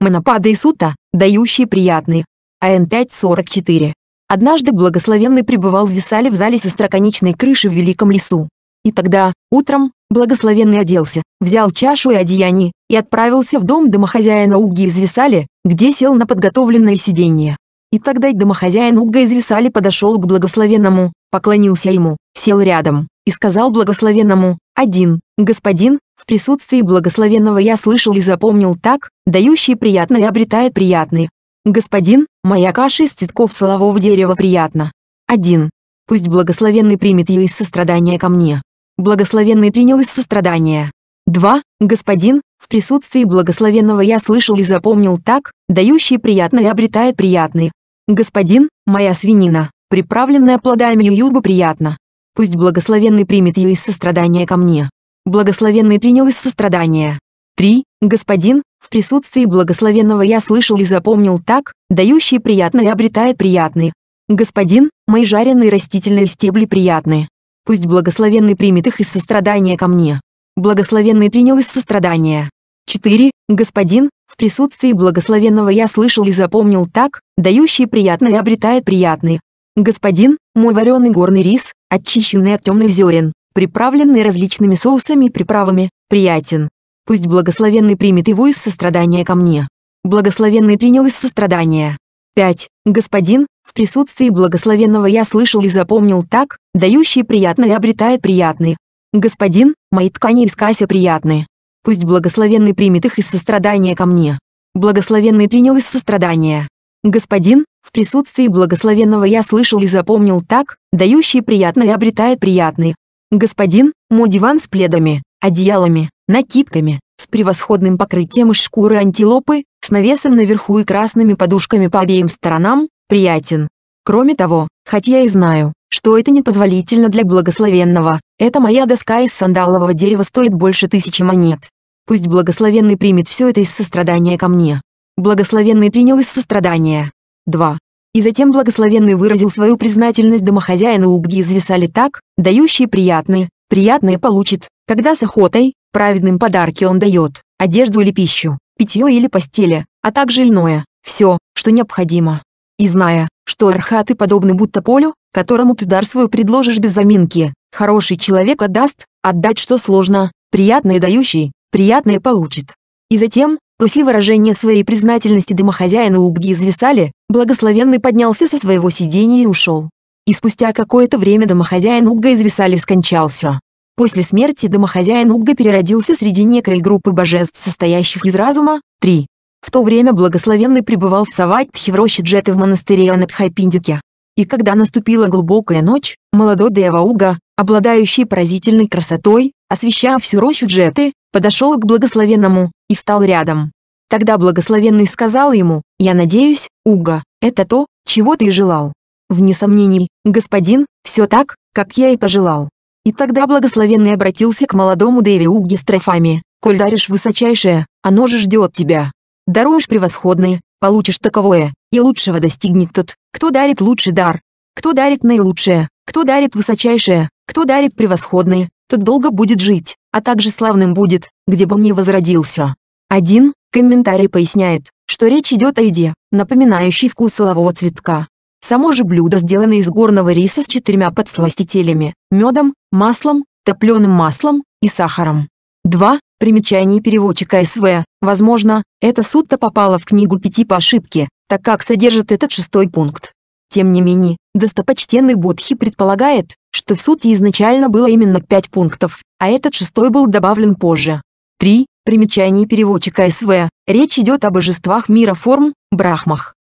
Монопады и сута, дающие приятные. АН 544. Однажды благословенный пребывал в Висале в зале с остроконечной крыши в Великом лесу. И тогда, утром, благословенный оделся, взял чашу и одеяние, и отправился в дом домохозяина Уги из Висали, где сел на подготовленное сиденье. И тогда домохозяин Угга из Висали подошел к благословенному, поклонился ему, сел рядом и сказал благословенному, «Один, господин, в присутствии благословенного я слышал и запомнил так, дающий приятное обретает приятный. Господин, моя каша из цветков солового дерева приятна. Один, пусть благословенный примет ее из сострадания ко мне. Благословенный принял из сострадания. Два, Господин, в присутствии благословенного я слышал и запомнил так, дающий приятное обретает приятный. «Господин, моя свинина, приправленная плодами ююба приятно. Пусть благословенный примет ее из сострадания ко мне». Благословенный принял из сострадания. 3. Господин, в присутствии благословенного я слышал и запомнил так, дающий приятное обретает приятный. Господин, мои жареные растительные стебли приятны. Пусть благословенный примет их из сострадания ко мне. Благословенный принял из сострадания. 4. Господин, в присутствии благословенного я слышал и запомнил так, дающий приятное обретает приятный. Господин, мой вареный горный рис, очищенный от темных зерен, приправленный различными соусами и приправами, приятен. Пусть благословенный примет его из сострадания ко мне. Благословенный принял из сострадания. 5. Господин, в присутствии благословенного я слышал и запомнил так, дающий приятное обретает приятный. Господин, мои ткани из кася приятны. Пусть благословенный примет их из сострадания ко мне. Благословенный принял из сострадания. Господин, в присутствии благословенного я слышал и запомнил так, дающий приятное обретает приятный. Господин, мой диван с пледами, одеялами, накидками, с превосходным покрытием из шкуры антилопы, с навесом наверху и красными подушками по обеим сторонам, приятен. Кроме того, хотя я и знаю, что это непозволительно для благословенного, эта моя доска из сандалового дерева стоит больше тысячи монет. Пусть благословенный примет все это из сострадания ко мне. Благословенный принял из сострадания. 2. И затем благословенный выразил свою признательность домохозяину угги и извисали так, дающие приятные, приятное получит, когда с охотой, праведным подарки он дает, одежду или пищу, питье или постели, а также иное, все, что необходимо. И зная, что архаты подобны будто полю, которому ты дар свой предложишь без заминки, хороший человек отдаст, отдать что сложно, приятное дающий, приятное получит. И затем, после выражения своей признательности домохозяину Угги, зависали, благословенный поднялся со своего сидения и ушел. И спустя какое-то время домохозяин Угга, извисали скончался. После смерти домохозяин Угга переродился среди некой группы божеств, состоящих из разума, три. В то время благословенный пребывал в Саватхе в роще Джеты в монастыре Анатхайпиндике. И когда наступила глубокая ночь, молодой Дева Уга, обладающий поразительной красотой, освещая всю рощу Джеты, подошел к благословенному и встал рядом. Тогда благословенный сказал ему, «Я надеюсь, Уга, это то, чего ты и желал». «Вне сомнений, господин, все так, как я и пожелал». И тогда благословенный обратился к молодому Дэви Уги с трофами, «Коль даришь высочайшее, оно же ждет тебя. Даруешь превосходное, получишь таковое, и лучшего достигнет тот, кто дарит лучший дар. Кто дарит наилучшее, кто дарит высочайшее, кто дарит превосходное, тот долго будет жить, а также славным будет, где бы он ни возродился. Один комментарий поясняет, что речь идет о еде, напоминающей вкус солового цветка. Само же блюдо сделано из горного риса с четырьмя подсластителями, медом, маслом, топленым маслом и сахаром. 2. Примечание переводчика СВ. Возможно, эта сутта попало в книгу пяти по ошибке, так как содержит этот шестой пункт. Тем не менее, достопочтенный Бодхи предполагает, что в сути изначально было именно пять пунктов, а этот шестой был добавлен позже. 3. Примечание переводчика СВ. Речь идет о божествах мира форм, брахмах.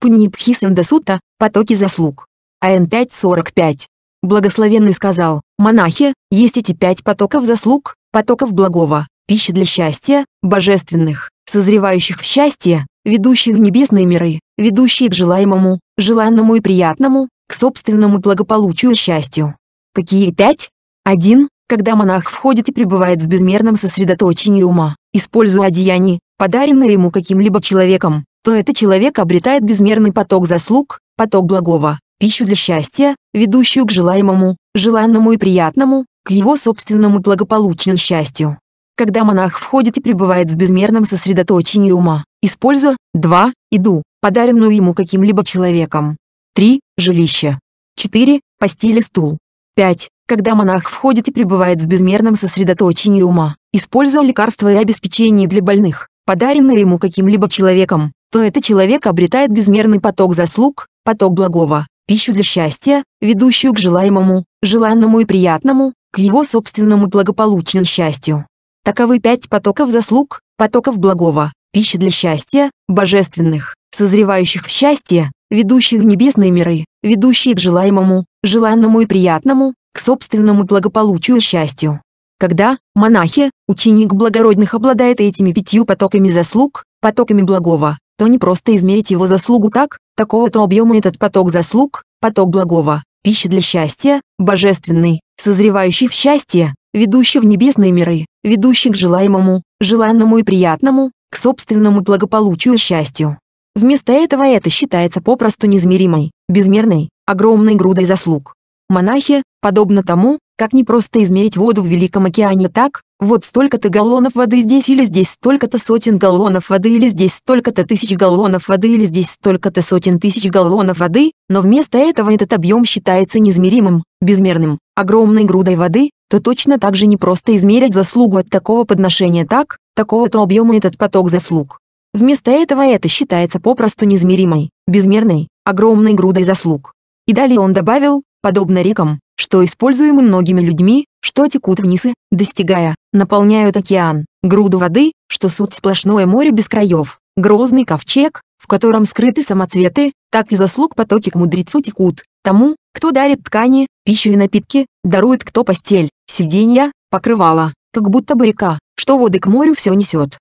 Пунибхи Сандасута – потоки заслуг. АН 5.45. Благословенный сказал, монахи, есть эти пять потоков заслуг, потоков благого, пища для счастья, божественных, созревающих в счастье, ведущих в небесные миры, ведущие к желаемому, желанному и приятному, к собственному благополучию и счастью. Какие пять? Один, Когда монах входит и пребывает в безмерном сосредоточении ума, используя одеяние, подаренное ему каким-либо человеком, то этот человек обретает безмерный поток заслуг, поток благого, пищу для счастья, ведущую к желаемому, желанному и приятному, к его собственному благополучию и счастью когда монах входит и пребывает в безмерном сосредоточении ума, используя 2. Иду, подаренную ему каким-либо человеком. 3. Жилище. 4. Постель и стул. 5. Когда монах входит и пребывает в безмерном сосредоточении ума, используя лекарства и обеспечение для больных, подаренное ему каким-либо человеком, то этот человек обретает безмерный поток заслуг, поток благого, пищу для счастья, ведущую к желаемому, желанному и приятному, к его собственному благополучию и счастью. Таковы пять потоков заслуг, потоков благого, пищи для счастья, божественных, созревающих в счастье, ведущих в небесные миры, ведущие к желаемому, желанному и приятному, к собственному благополучию и счастью. Когда, монахи, ученик благородных обладает этими пятью потоками заслуг, потоками благого, то не просто измерить его заслугу так, такого-то объема этот поток заслуг, поток благого, пищи для счастья, божественный, созревающий в счастье, ведущий в небесные миры, ведущий к желаемому, желанному и приятному, к собственному благополучию и счастью. Вместо этого это считается попросту незмеримой, безмерной, огромной грудой заслуг. Монахи, подобно тому, как не просто измерить воду в Великом океане так, вот столько-то галлонов воды здесь или здесь столько-то сотен галлонов воды или здесь столько-то тысяч галлонов воды или здесь столько-то сотен тысяч галлонов воды, но вместо этого этот объем считается незмеримым, безмерным, огромной грудой воды, то точно так же непросто измерить заслугу от такого подношения так, такого-то объема этот поток заслуг. Вместо этого это считается попросту неизмеримой, безмерной, огромной грудой заслуг. И далее он добавил, подобно рекам, что используемы многими людьми, что текут вниз и, достигая, наполняют океан, груду воды, что суть сплошное море без краев, грозный ковчег, в котором скрыты самоцветы, так и заслуг потоки к мудрецу текут. Тому, кто дарит ткани, пищу и напитки, дарует кто постель, сиденья, покрывала, как будто бы река, что воды к морю все несет.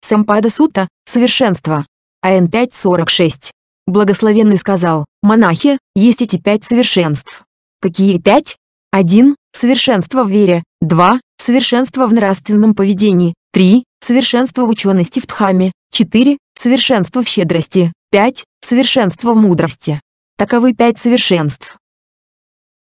Сампада Сута, совершенство. АН 5.46. Благословенный сказал, монахи, есть эти пять совершенств. Какие пять? Один, Совершенство в вере. Два, Совершенство в нравственном поведении. Три, Совершенство в учености в Дхаме. 4. Совершенство в щедрости. 5. Совершенство в мудрости. Таковы пять совершенств.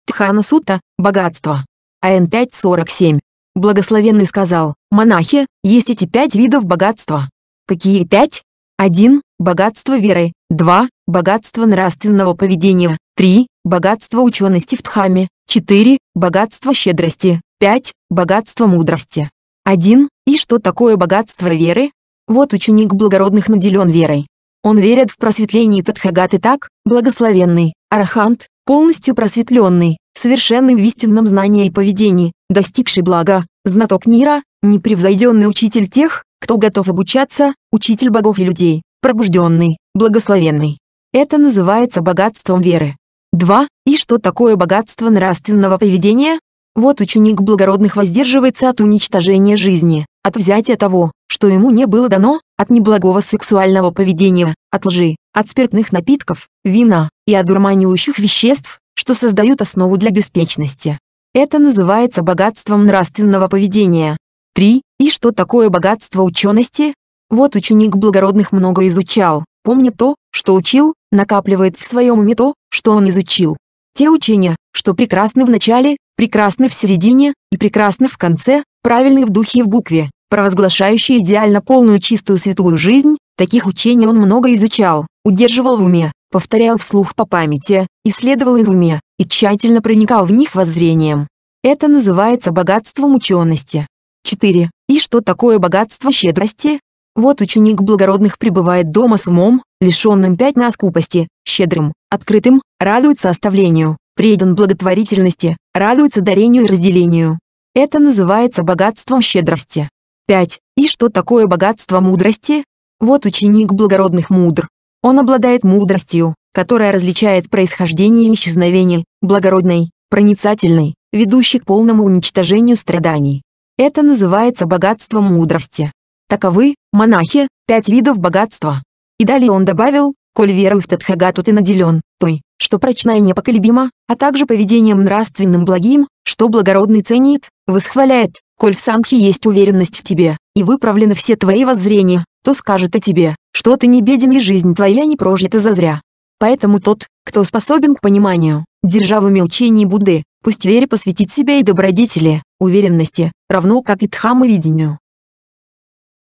Тхана Сута – богатство. АН 5.47. Благословенный сказал, монахи, есть эти пять видов богатства. Какие пять? 1. Богатство веры. 2. Богатство нравственного поведения. 3. Богатство учености в тхаме 4. Богатство щедрости. 5. Богатство мудрости. 1. И что такое богатство веры? Вот ученик благородных наделен верой. Он верит в просветление Тадхагаты так, благословенный, арахант, полностью просветленный, совершенный в истинном знании и поведении, достигший блага, знаток мира, непревзойденный учитель тех, кто готов обучаться, учитель богов и людей, пробужденный, благословенный. Это называется богатством веры. 2. И что такое богатство нравственного поведения? Вот ученик благородных воздерживается от уничтожения жизни, от взятия того, что ему не было дано, от неблагого сексуального поведения, от лжи, от спиртных напитков, вина и одурманивающих веществ, что создают основу для беспечности. Это называется богатством нравственного поведения. 3. И что такое богатство учености? Вот ученик благородных много изучал, помнит то, что учил, накапливает в своем уме то, что он изучил. Те учения, что прекрасны в начале, прекрасны в середине и прекрасны в конце, правильный в духе и в букве, провозглашающий идеально полную чистую святую жизнь, таких учений он много изучал, удерживал в уме, повторял вслух по памяти, исследовал их в уме, и тщательно проникал в них воззрением. Это называется богатством учености. 4. И что такое богатство щедрости? Вот ученик благородных пребывает дома с умом, лишенным на скупости, щедрым, открытым, радуется оставлению, предан благотворительности, радуется дарению и разделению, это называется богатством щедрости. 5. И что такое богатство мудрости? Вот ученик благородных мудр. Он обладает мудростью, которая различает происхождение и исчезновение, благородной, проницательной, ведущей к полному уничтожению страданий. Это называется богатством мудрости. Таковы, монахи, пять видов богатства. И далее он добавил, Коль верой в Тадхагату ты наделен, той, что прочна и непоколебима, а также поведением нравственным благим, что благородный ценит, восхваляет, коль в Санхе есть уверенность в тебе, и выправлены все твои воззрения, то скажет о тебе, что ты не беден и жизнь твоя не прожита зазря. Поэтому тот, кто способен к пониманию, державами учений Будды, пусть вере посвятит себя и добродетели, уверенности, равно как и дхамовидению.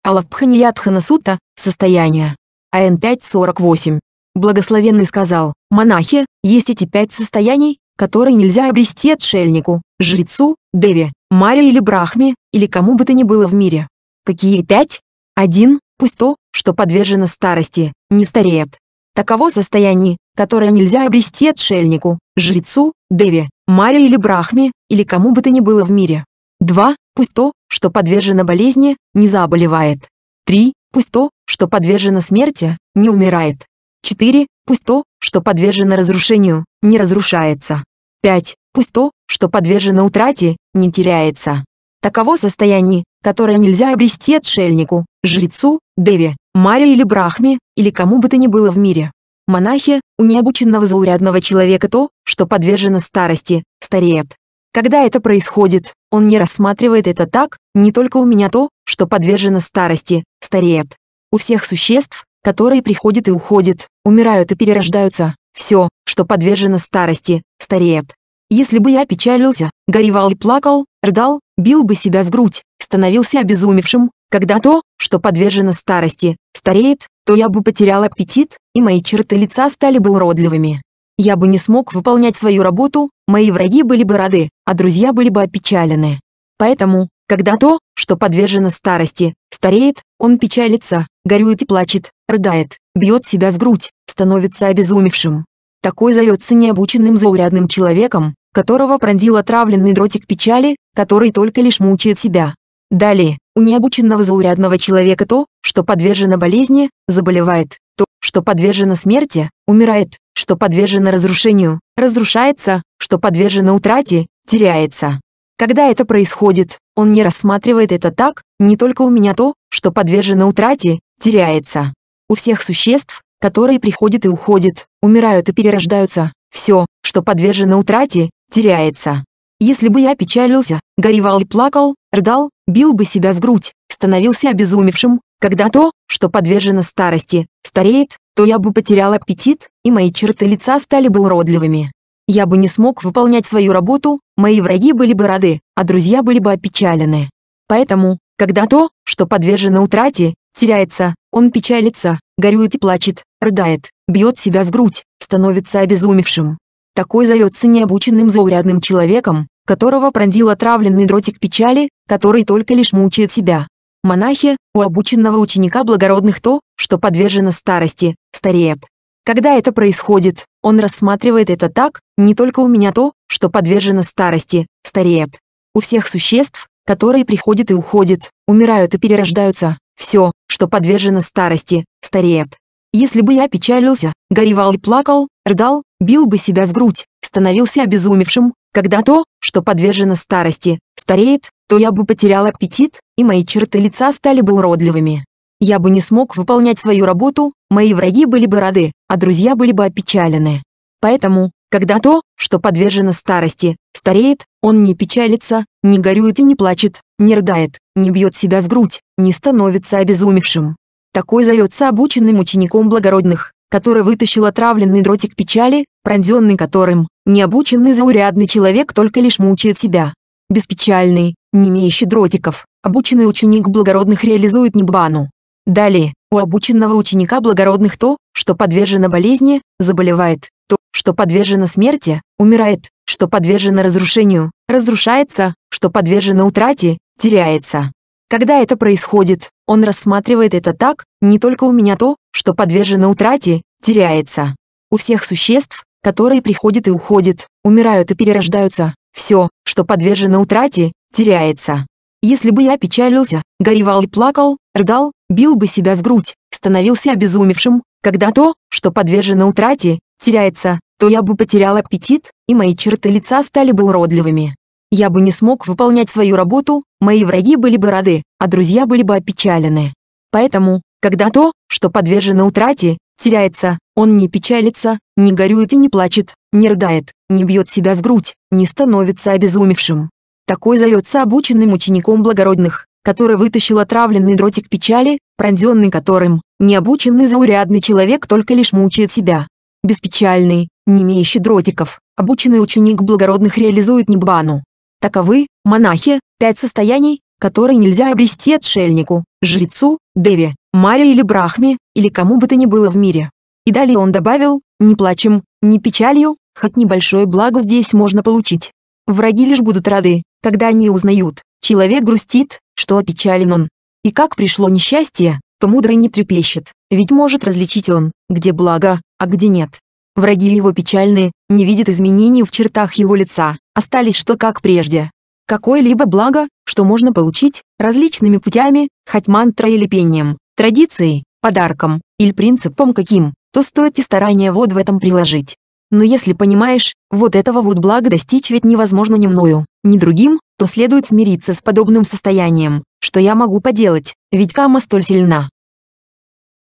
Алапханиятхана Сута – состояние, АН 5.48. Благословенный сказал, монахи, есть эти пять состояний, которые нельзя обрести отшельнику, жрецу, деве, маре или брахме, или кому бы то ни было в мире. Какие пять? Один, пусть то, что подвержено старости, не стареет. Таково состояние, которое нельзя обрести отшельнику, жрецу, деве, маре или брахме, или кому бы то ни было в мире. Два, Пусть то, что подвержено болезни, не заболевает. 3. Пусть то, что подвержено смерти, не умирает. 4. Пусть то, что подвержено разрушению, не разрушается. 5. Пусть то, что подвержено утрате, не теряется. Таково состояние, которое нельзя обрести отшельнику, жрецу, деве, маре или брахме, или кому бы то ни было в мире. Монахи, у необученного заурядного человека то, что подвержено старости, стареет. Когда это происходит, он не рассматривает это так, не только у меня то, что подвержено старости, стареет. У всех существ, которые приходят и уходят, умирают и перерождаются, все, что подвержено старости, стареет. Если бы я печалился, горевал и плакал, рыдал, бил бы себя в грудь, становился обезумевшим, когда то, что подвержено старости, стареет, то я бы потерял аппетит, и мои черты лица стали бы уродливыми. Я бы не смог выполнять свою работу, мои враги были бы рады, а друзья были бы опечалены. Поэтому, когда то, что подвержено старости, стареет, он печалится, горюет и плачет, рыдает, бьет себя в грудь, становится обезумевшим. Такой зовется необученным заурядным человеком, которого пронзил отравленный дротик печали, который только лишь мучает себя. Далее, у необученного заурядного человека то, что подвержено болезни, заболевает, то, что подвержено смерти, умирает, что подвержено разрушению, разрушается, что подвержено утрате, теряется. Когда это происходит, он не рассматривает это так, не только у меня то, что подвержено утрате, теряется. У всех существ, которые приходят и уходят, умирают и перерождаются, все, что подвержено утрате, теряется. Если бы я печалился, горевал и плакал, рыдал, бил бы себя в грудь, становился обезумевшим, когда то, что подвержено старости, стареет, то я бы потерял аппетит, и мои черты лица стали бы уродливыми. Я бы не смог выполнять свою работу, мои враги были бы рады, а друзья были бы опечалены. Поэтому, когда то, что подвержено утрате, теряется, он печалится, горюет и плачет, рыдает, бьет себя в грудь, становится обезумевшим. Такой зовется необученным заурядным человеком, которого пронзил отравленный дротик печали, который только лишь мучает себя. Монахи, у обученного ученика благородных то, что подвержено старости, стареет. Когда это происходит, он рассматривает это так, не только у меня то, что подвержено старости, стареет. У всех существ, которые приходят и уходят, умирают и перерождаются, все, что подвержено старости, стареет. Если бы я печалился, горевал и плакал, рыдал, бил бы себя в грудь, становился обезумевшим, когда то, что подвержено старости, стареет, то я бы потерял аппетит, и мои черты лица стали бы уродливыми. Я бы не смог выполнять свою работу, мои враги были бы рады, а друзья были бы опечалены. Поэтому, когда то, что подвержено старости, стареет, он не печалится, не горюет и не плачет, не рыдает, не бьет себя в грудь, не становится обезумевшим. Такой зовется обученным учеником благородных, который вытащил отравленный дротик печали, пронзенный которым, необученный заурядный человек только лишь мучает себя. Беспечальный, не немеющий дротиков, обученный ученик благородных реализует ниббану. Далее, у обученного ученика благородных то, что подвержено болезни, заболевает, то, что подвержено смерти, умирает, что подвержено разрушению, разрушается, что подвержено утрате, теряется. Когда это происходит, он рассматривает это так, не только у меня то, что подвержено утрате, теряется. У всех существ, которые приходят и уходят, умирают и перерождаются, все, что подвержено утрате, теряется. Если бы я печалился, горевал и плакал, рыдал, бил бы себя в грудь, становился обезумевшим, когда то, что подвержено утрате, теряется, то я бы потерял аппетит, и мои черты лица стали бы уродливыми. Я бы не смог выполнять свою работу, мои враги были бы рады, а друзья были бы опечалены. Поэтому, когда то, что подвержено утрате, теряется, он не печалится, не горюет и не плачет, не рыдает, не бьет себя в грудь, не становится обезумевшим. Такой зовется обученным учеником благородных, который вытащил отравленный дротик печали, пронзенный которым, необученный заурядный человек только лишь мучает себя. Беспечальный, не имеющий дротиков, обученный ученик благородных реализует небану. Таковы, монахи, пять состояний, которые нельзя обрести отшельнику, жрецу, деве, маре или брахме, или кому бы то ни было в мире. И далее он добавил, не плачем, не печалью, хоть небольшое благо здесь можно получить. Враги лишь будут рады, когда они узнают, человек грустит, что опечален он. И как пришло несчастье, то мудрый не трепещет, ведь может различить он, где благо, а где нет. Враги его печальны, не видят изменений в чертах его лица, остались что как прежде. Какое-либо благо, что можно получить, различными путями, хоть мантрой или пением, традицией, подарком, или принципом каким, то стоит и старания вот в этом приложить. Но если понимаешь, вот этого вот блага достичь ведь невозможно ни мною, ни другим, то следует смириться с подобным состоянием, что я могу поделать, ведь кама столь сильна.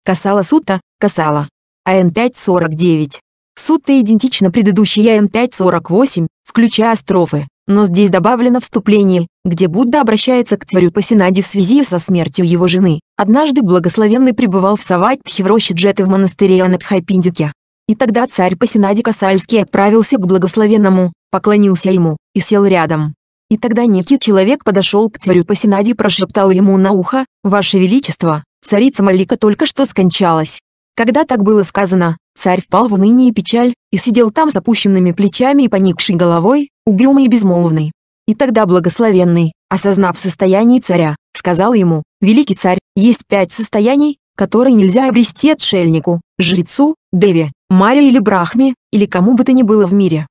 Касала Сута, Касала. АН-549. Сутта идентична предыдущей АН-548, включая строфы, но здесь добавлено вступление, где Будда обращается к царю Пасинаде в связи со смертью его жены. Однажды благословенный пребывал в Саватхе в роще Джеты в монастыре Анатхайпиндике. И тогда царь Пасенадика Касальский отправился к благословенному, поклонился ему, и сел рядом. И тогда некий человек подошел к царю Пасенади и прошептал ему на ухо, «Ваше Величество, царица Малика только что скончалась». Когда так было сказано, царь впал в уныние и печаль, и сидел там с опущенными плечами и поникшей головой, угрюмый и безмолвный. И тогда благословенный, осознав состояние царя, сказал ему, «Великий царь, есть пять состояний, которые нельзя обрести отшельнику, жрецу, деве, Маре или Брахме, или кому бы то ни было в мире.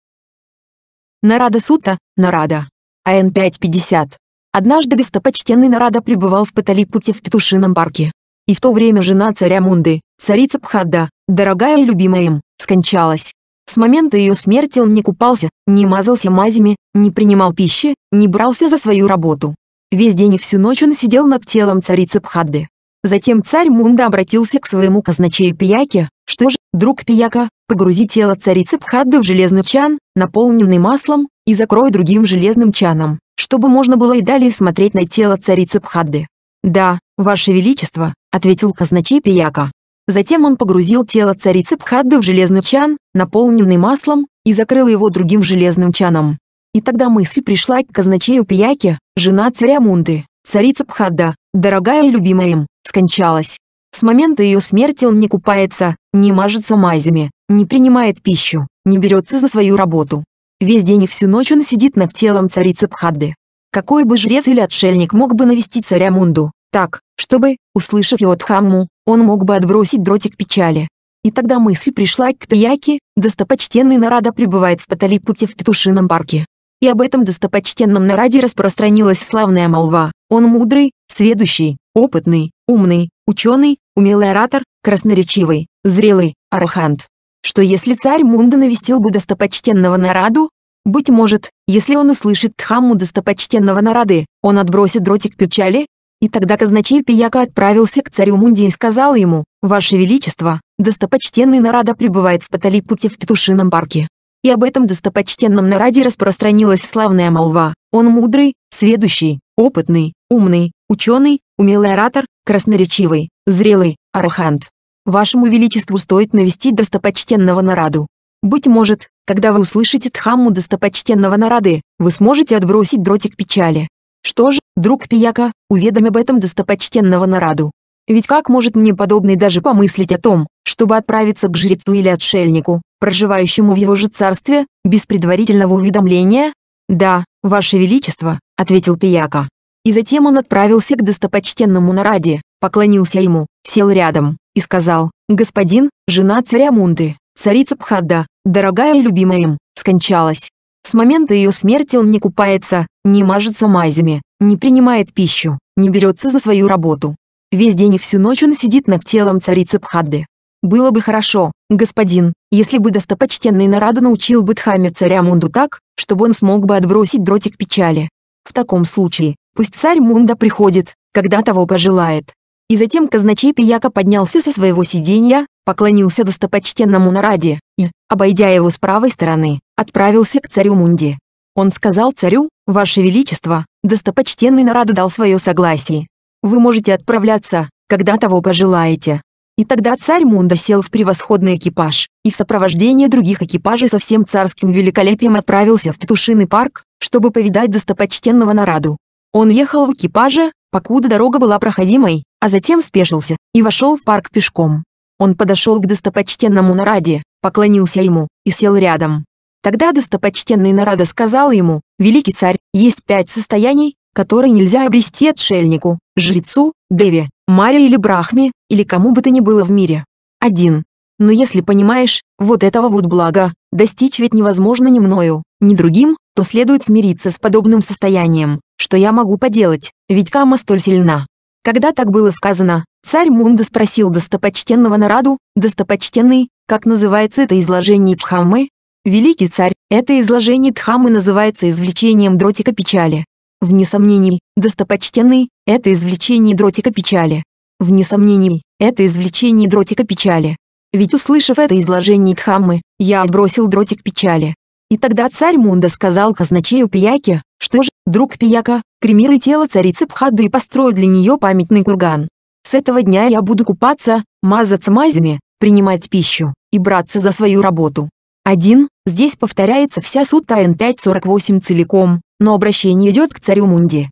Нарада Сута, Нарада. АН 550. Однажды достопочтенный Нарада пребывал в Паталипуте в Петушином парке. И в то время жена царя Мунды, царица Пхадда, дорогая и любимая им, скончалась. С момента ее смерти он не купался, не мазался мазями, не принимал пищи, не брался за свою работу. Весь день и всю ночь он сидел над телом царицы Пхадды. Затем царь Мунда обратился к своему казначею Пияке, что же, друг Пияка, погрузи тело царицы Пхадды в железный чан, наполненный маслом, и закрой другим железным чаном, чтобы можно было и далее смотреть на тело царицы Пхадды. «Да, Ваше Величество», — ответил казначей Пияка. Затем он погрузил тело царицы Пхадды в железный чан, наполненный маслом, и закрыл его другим железным чаном. И тогда мысль пришла к казначею Пияке, жена царя Мунды, царица Пхадда, дорогая и любимая им скончалась. С момента ее смерти он не купается, не мажется мазями, не принимает пищу, не берется за свою работу. Весь день и всю ночь он сидит над телом царицы Пхадды. Какой бы жрец или отшельник мог бы навестить царя Мунду, так, чтобы, услышав его Дхамму, он мог бы отбросить дротик печали. И тогда мысль пришла к Пияке, достопочтенный Нарада пребывает в Паталипуте в Петушином парке. И об этом достопочтенном Нараде распространилась славная молва. Он мудрый, сведущий, опытный, умный, ученый, умелый оратор, красноречивый, зрелый, арахант. Что если царь Мунда навестил бы достопочтенного Нараду? Быть может, если он услышит Дхамму достопочтенного Нарады, он отбросит дротик печали? И тогда казначей Пияка отправился к царю Мунде и сказал ему, «Ваше Величество, достопочтенный Нарада пребывает в Паталипуте в Петушином парке». И об этом достопочтенном Нараде распространилась славная молва. Он мудрый, сведущий, опытный, умный, ученый, умелый оратор, красноречивый, зрелый, арахант. Вашему Величеству стоит навести достопочтенного нараду. Быть может, когда вы услышите Тхамму достопочтенного нарады, вы сможете отбросить дротик печали. Что же, друг Пияка, уведомь об этом достопочтенного нараду. Ведь как может мне подобный даже помыслить о том, чтобы отправиться к жрецу или отшельнику, проживающему в его же царстве, без предварительного уведомления, «Да, Ваше Величество», — ответил Пияка. И затем он отправился к достопочтенному Нараде, поклонился ему, сел рядом и сказал, «Господин, жена царя Мунды, царица Пхадда, дорогая и любимая им, скончалась. С момента ее смерти он не купается, не мажется мазями, не принимает пищу, не берется за свою работу. Весь день и всю ночь он сидит над телом царицы Пхадды, было бы хорошо, господин, если бы достопочтенный Нарада научил бы Дхаме царя Мунду так, чтобы он смог бы отбросить дротик печали. В таком случае, пусть царь Мунда приходит, когда того пожелает. И затем казначей Пияка поднялся со своего сиденья, поклонился достопочтенному Нараде и, обойдя его с правой стороны, отправился к царю Мунде. Он сказал царю, «Ваше Величество, достопочтенный Нарада дал свое согласие. Вы можете отправляться, когда того пожелаете». И тогда царь Мунда сел в превосходный экипаж, и в сопровождении других экипажей со всем царским великолепием отправился в Петушиный парк, чтобы повидать достопочтенного Нараду. Он ехал в экипаже, покуда дорога была проходимой, а затем спешился и вошел в парк пешком. Он подошел к достопочтенному Нараде, поклонился ему и сел рядом. Тогда достопочтенный Нарада сказал ему, «Великий царь, есть пять состояний, которые нельзя обрести отшельнику, жрецу, деве, Марио или Брахме, или кому бы то ни было в мире. один. Но если понимаешь, вот этого вот блага, достичь ведь невозможно ни мною, ни другим, то следует смириться с подобным состоянием, что я могу поделать, ведь кама столь сильна. Когда так было сказано, царь Мунда спросил достопочтенного Нараду, достопочтенный, как называется это изложение Дхаммы? Великий царь, это изложение Дхаммы называется извлечением дротика печали. Вне сомнений, достопочтенный, это извлечение дротика печали. Вне сомнений, это извлечение дротика печали. Ведь услышав это изложение Дхаммы, я отбросил дротик печали. И тогда царь Мунда сказал казначею Пияке, что же, друг Пияка, кремируй тело царицы Пхады и построй для нее памятный курган. С этого дня я буду купаться, мазаться мазями, принимать пищу и браться за свою работу. 1. Здесь повторяется вся сутта Н548 целиком, но обращение идет к царю Мунди.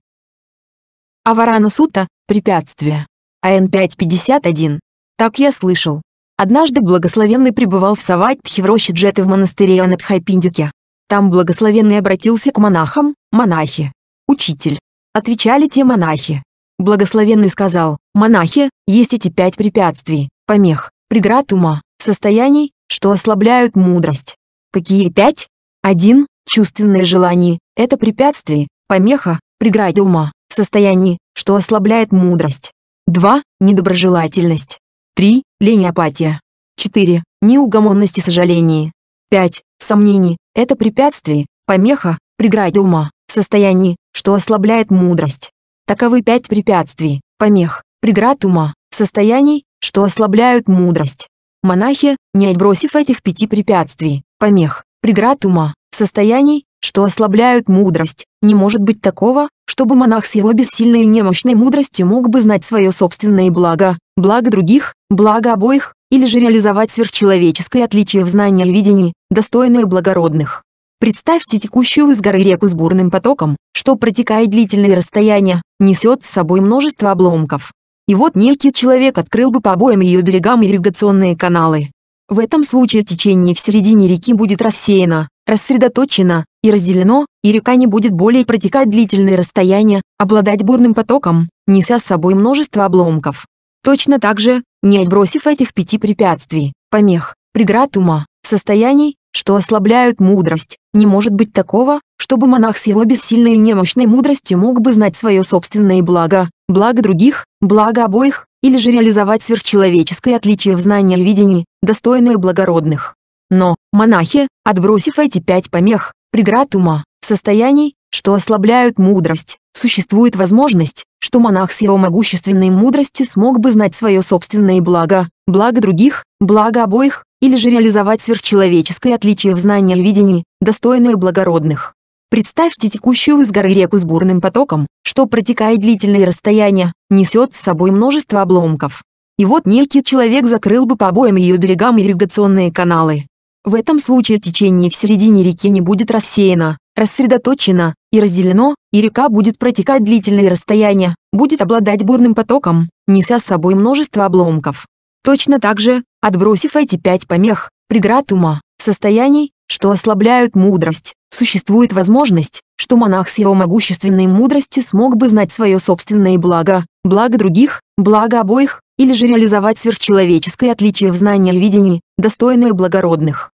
Аварана Сута – препятствие. АН 551. Так я слышал. Однажды благословенный пребывал в Саватхе в роще Джеты в монастыре Анатхайпиндике. Там благословенный обратился к монахам, монахи. Учитель. Отвечали те монахи. Благословенный сказал, монахи, есть эти пять препятствий, помех, преград ума, состояний, что ослабляют мудрость. Какие пять? Один. Чувственные желания – это препятствие, помеха, преграда ума, состояние, что ослабляет мудрость. 2. Недоброжелательность. 3. Лень и апатия. 4. Неугомонность и сожаление. 5. Сомнение – это препятствие, помеха, преграда ума, состояние, что ослабляет мудрость. Таковы пять препятствий, помех, преград ума, состояний, что ослабляют мудрость. Монахи, не отбросив этих пяти препятствий, помех, преград ума, состояний, что ослабляют мудрость. Не может быть такого, чтобы монах с его бессильной и немощной мудростью мог бы знать свое собственное благо, благо других, благо обоих, или же реализовать сверхчеловеческое отличие в знании и видении, достойное благородных. Представьте текущую из горы реку с бурным потоком, что протекает длительные расстояния, несет с собой множество обломков. И вот некий человек открыл бы по обоим ее берегам ирригационные каналы. В этом случае течение в середине реки будет рассеяно, рассредоточено и разделено, и река не будет более протекать длительные расстояния, обладать бурным потоком, неся с собой множество обломков. Точно так же, не отбросив этих пяти препятствий, помех, преград ума, состояний, что ослабляют мудрость, не может быть такого, чтобы монах с его бессильной и немощной мудростью мог бы знать свое собственное благо, благо других, благо обоих, или же реализовать сверхчеловеческое отличие в знании и видении, достойное благородных. Но, монахи, отбросив эти пять помех, преград ума, состояний, что ослабляют мудрость, существует возможность, что монах с его могущественной мудростью смог бы знать свое собственное благо, благо других, благо обоих, или же реализовать сверхчеловеческое отличие в знании и видении, достойное благородных. Представьте текущую из горы реку с бурным потоком, что протекает длительные расстояния, несет с собой множество обломков. И вот некий человек закрыл бы по обоим ее берегам ирригационные каналы, в этом случае течение в середине реки не будет рассеяно, рассредоточено и разделено, и река будет протекать длительные расстояния, будет обладать бурным потоком, неся с собой множество обломков. Точно так же, отбросив эти пять помех, преград ума, состояний, что ослабляют мудрость, существует возможность, что монах с его могущественной мудростью смог бы знать свое собственное благо, благо других, благо обоих, или же реализовать сверхчеловеческое отличие в знании и видении, достойное благородных.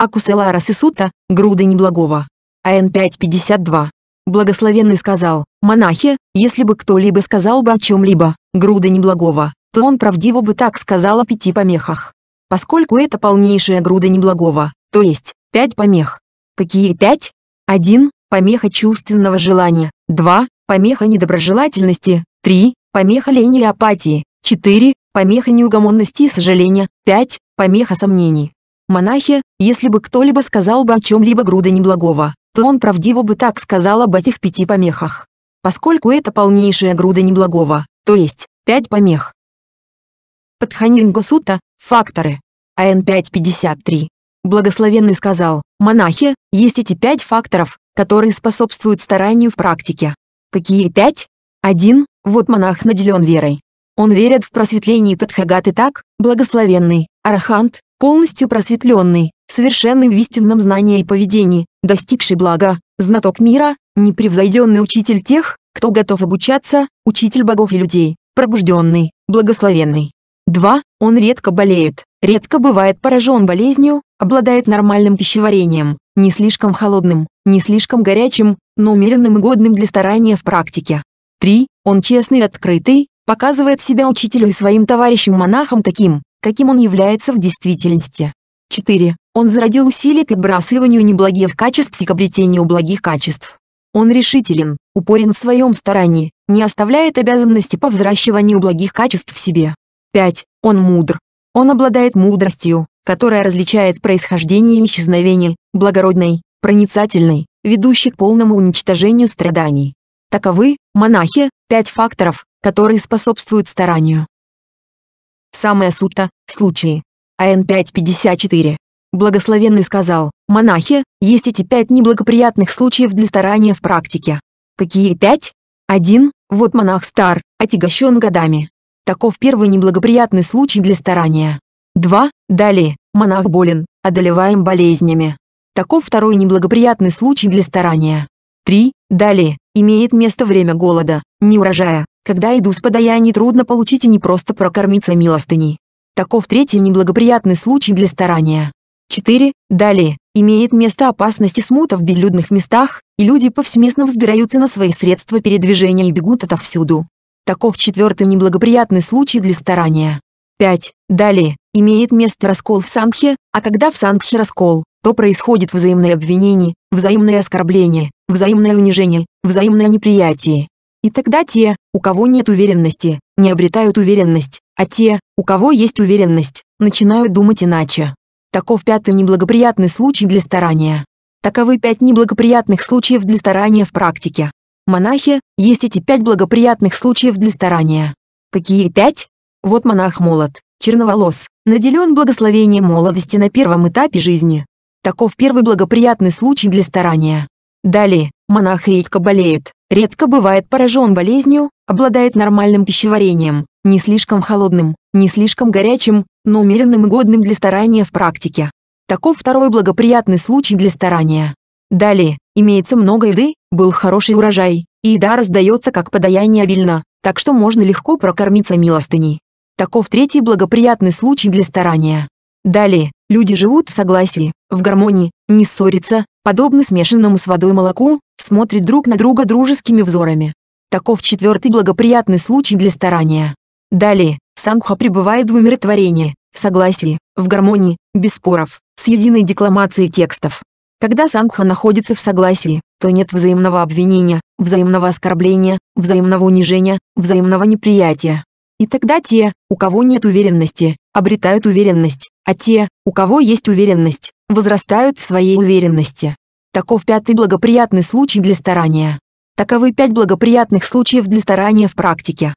Акусела Расисута, груда неблагого. АН 5.52. Благословенный сказал, монахи, если бы кто-либо сказал бы о чем-либо, груда неблагого, то он правдиво бы так сказал о пяти помехах. Поскольку это полнейшая груда неблагого, то есть, пять помех. Какие пять? Один, Помеха чувственного желания. два, Помеха недоброжелательности. три, Помеха лени и апатии. четыре, Помеха неугомонности и сожаления. пять, Помеха сомнений. Монахи, если бы кто-либо сказал бы о чем-либо груда неблагого, то он правдиво бы так сказал об этих пяти помехах. Поскольку это полнейшая груда неблагого, то есть, пять помех. Подханингусута, факторы. АН 553. Благословенный сказал, монахи, есть эти пять факторов, которые способствуют старанию в практике. Какие пять? Один, вот монах наделен верой. Он верит в просветление Тадхагаты так, благословенный, арахант, полностью просветленный, совершенный в истинном знании и поведении, достигший блага, знаток мира, непревзойденный учитель тех, кто готов обучаться, учитель богов и людей, пробужденный, благословенный. 2. Он редко болеет, редко бывает поражен болезнью, обладает нормальным пищеварением, не слишком холодным, не слишком горячим, но умеренным и годным для старания в практике. 3. Он честный и открытый, показывает себя учителю и своим товарищам-монахам таким, каким он является в действительности. 4. Он зародил усилие к отбрасыванию неблагих качеств и к обретению благих качеств. Он решителен, упорен в своем старании, не оставляет обязанности по взращиванию благих качеств в себе. 5. Он мудр. Он обладает мудростью, которая различает происхождение и исчезновение, благородной, проницательной, ведущей к полному уничтожению страданий. Таковы, монахи, пять факторов, которые способствуют старанию самая суть-то, случаи. АН 554. Благословенный сказал, монахи, есть эти пять неблагоприятных случаев для старания в практике. Какие пять? Один, вот монах стар, отягощен годами. Таков первый неблагоприятный случай для старания. Два, далее, монах болен, одолеваем болезнями. Таков второй неблагоприятный случай для старания. три Далее, имеет место время голода, неурожая, когда иду с подаяний, трудно получить и не просто прокормиться милостыней. Таков третий неблагоприятный случай для старания. 4. Далее. Имеет место опасность и смута в безлюдных местах, и люди повсеместно взбираются на свои средства передвижения и бегут отовсюду. Таков четвертый неблагоприятный случай для старания. 5. Далее. Имеет место раскол в Сандхе, а когда в Сандхе раскол, то происходит взаимное обвинение, взаимное оскорбление, взаимное унижение, взаимное неприятие, и тогда те, у кого нет уверенности, не обретают уверенность, а те, у кого есть уверенность, начинают думать иначе. Таков пятый неблагоприятный случай для старания. Таковы пять неблагоприятных случаев для старания в практике. Монахи, есть эти пять благоприятных случаев для старания. Какие пять? Вот монах молод, черноволос, наделен благословением молодости на первом этапе жизни. Таков первый благоприятный случай для старания. Далее, монах редко болеет, редко бывает поражен болезнью, обладает нормальным пищеварением, не слишком холодным, не слишком горячим, но умеренным и годным для старания в практике. Таков второй благоприятный случай для старания. Далее, имеется много еды, был хороший урожай, и еда раздается как подаяние обильно, так что можно легко прокормиться милостыней. Таков третий благоприятный случай для старания. Далее, люди живут в согласии, в гармонии, не ссорятся, подобно смешанному с водой молоку, смотрят друг на друга дружескими взорами. Таков четвертый благоприятный случай для старания. Далее, Сангха пребывает в умиротворении, в согласии, в гармонии, без споров, с единой декламацией текстов. Когда Сангха находится в согласии, то нет взаимного обвинения, взаимного оскорбления, взаимного унижения, взаимного неприятия. И тогда те, у кого нет уверенности, обретают уверенность, а те, у кого есть уверенность, возрастают в своей уверенности. Таков пятый благоприятный случай для старания. Таковы пять благоприятных случаев для старания в практике.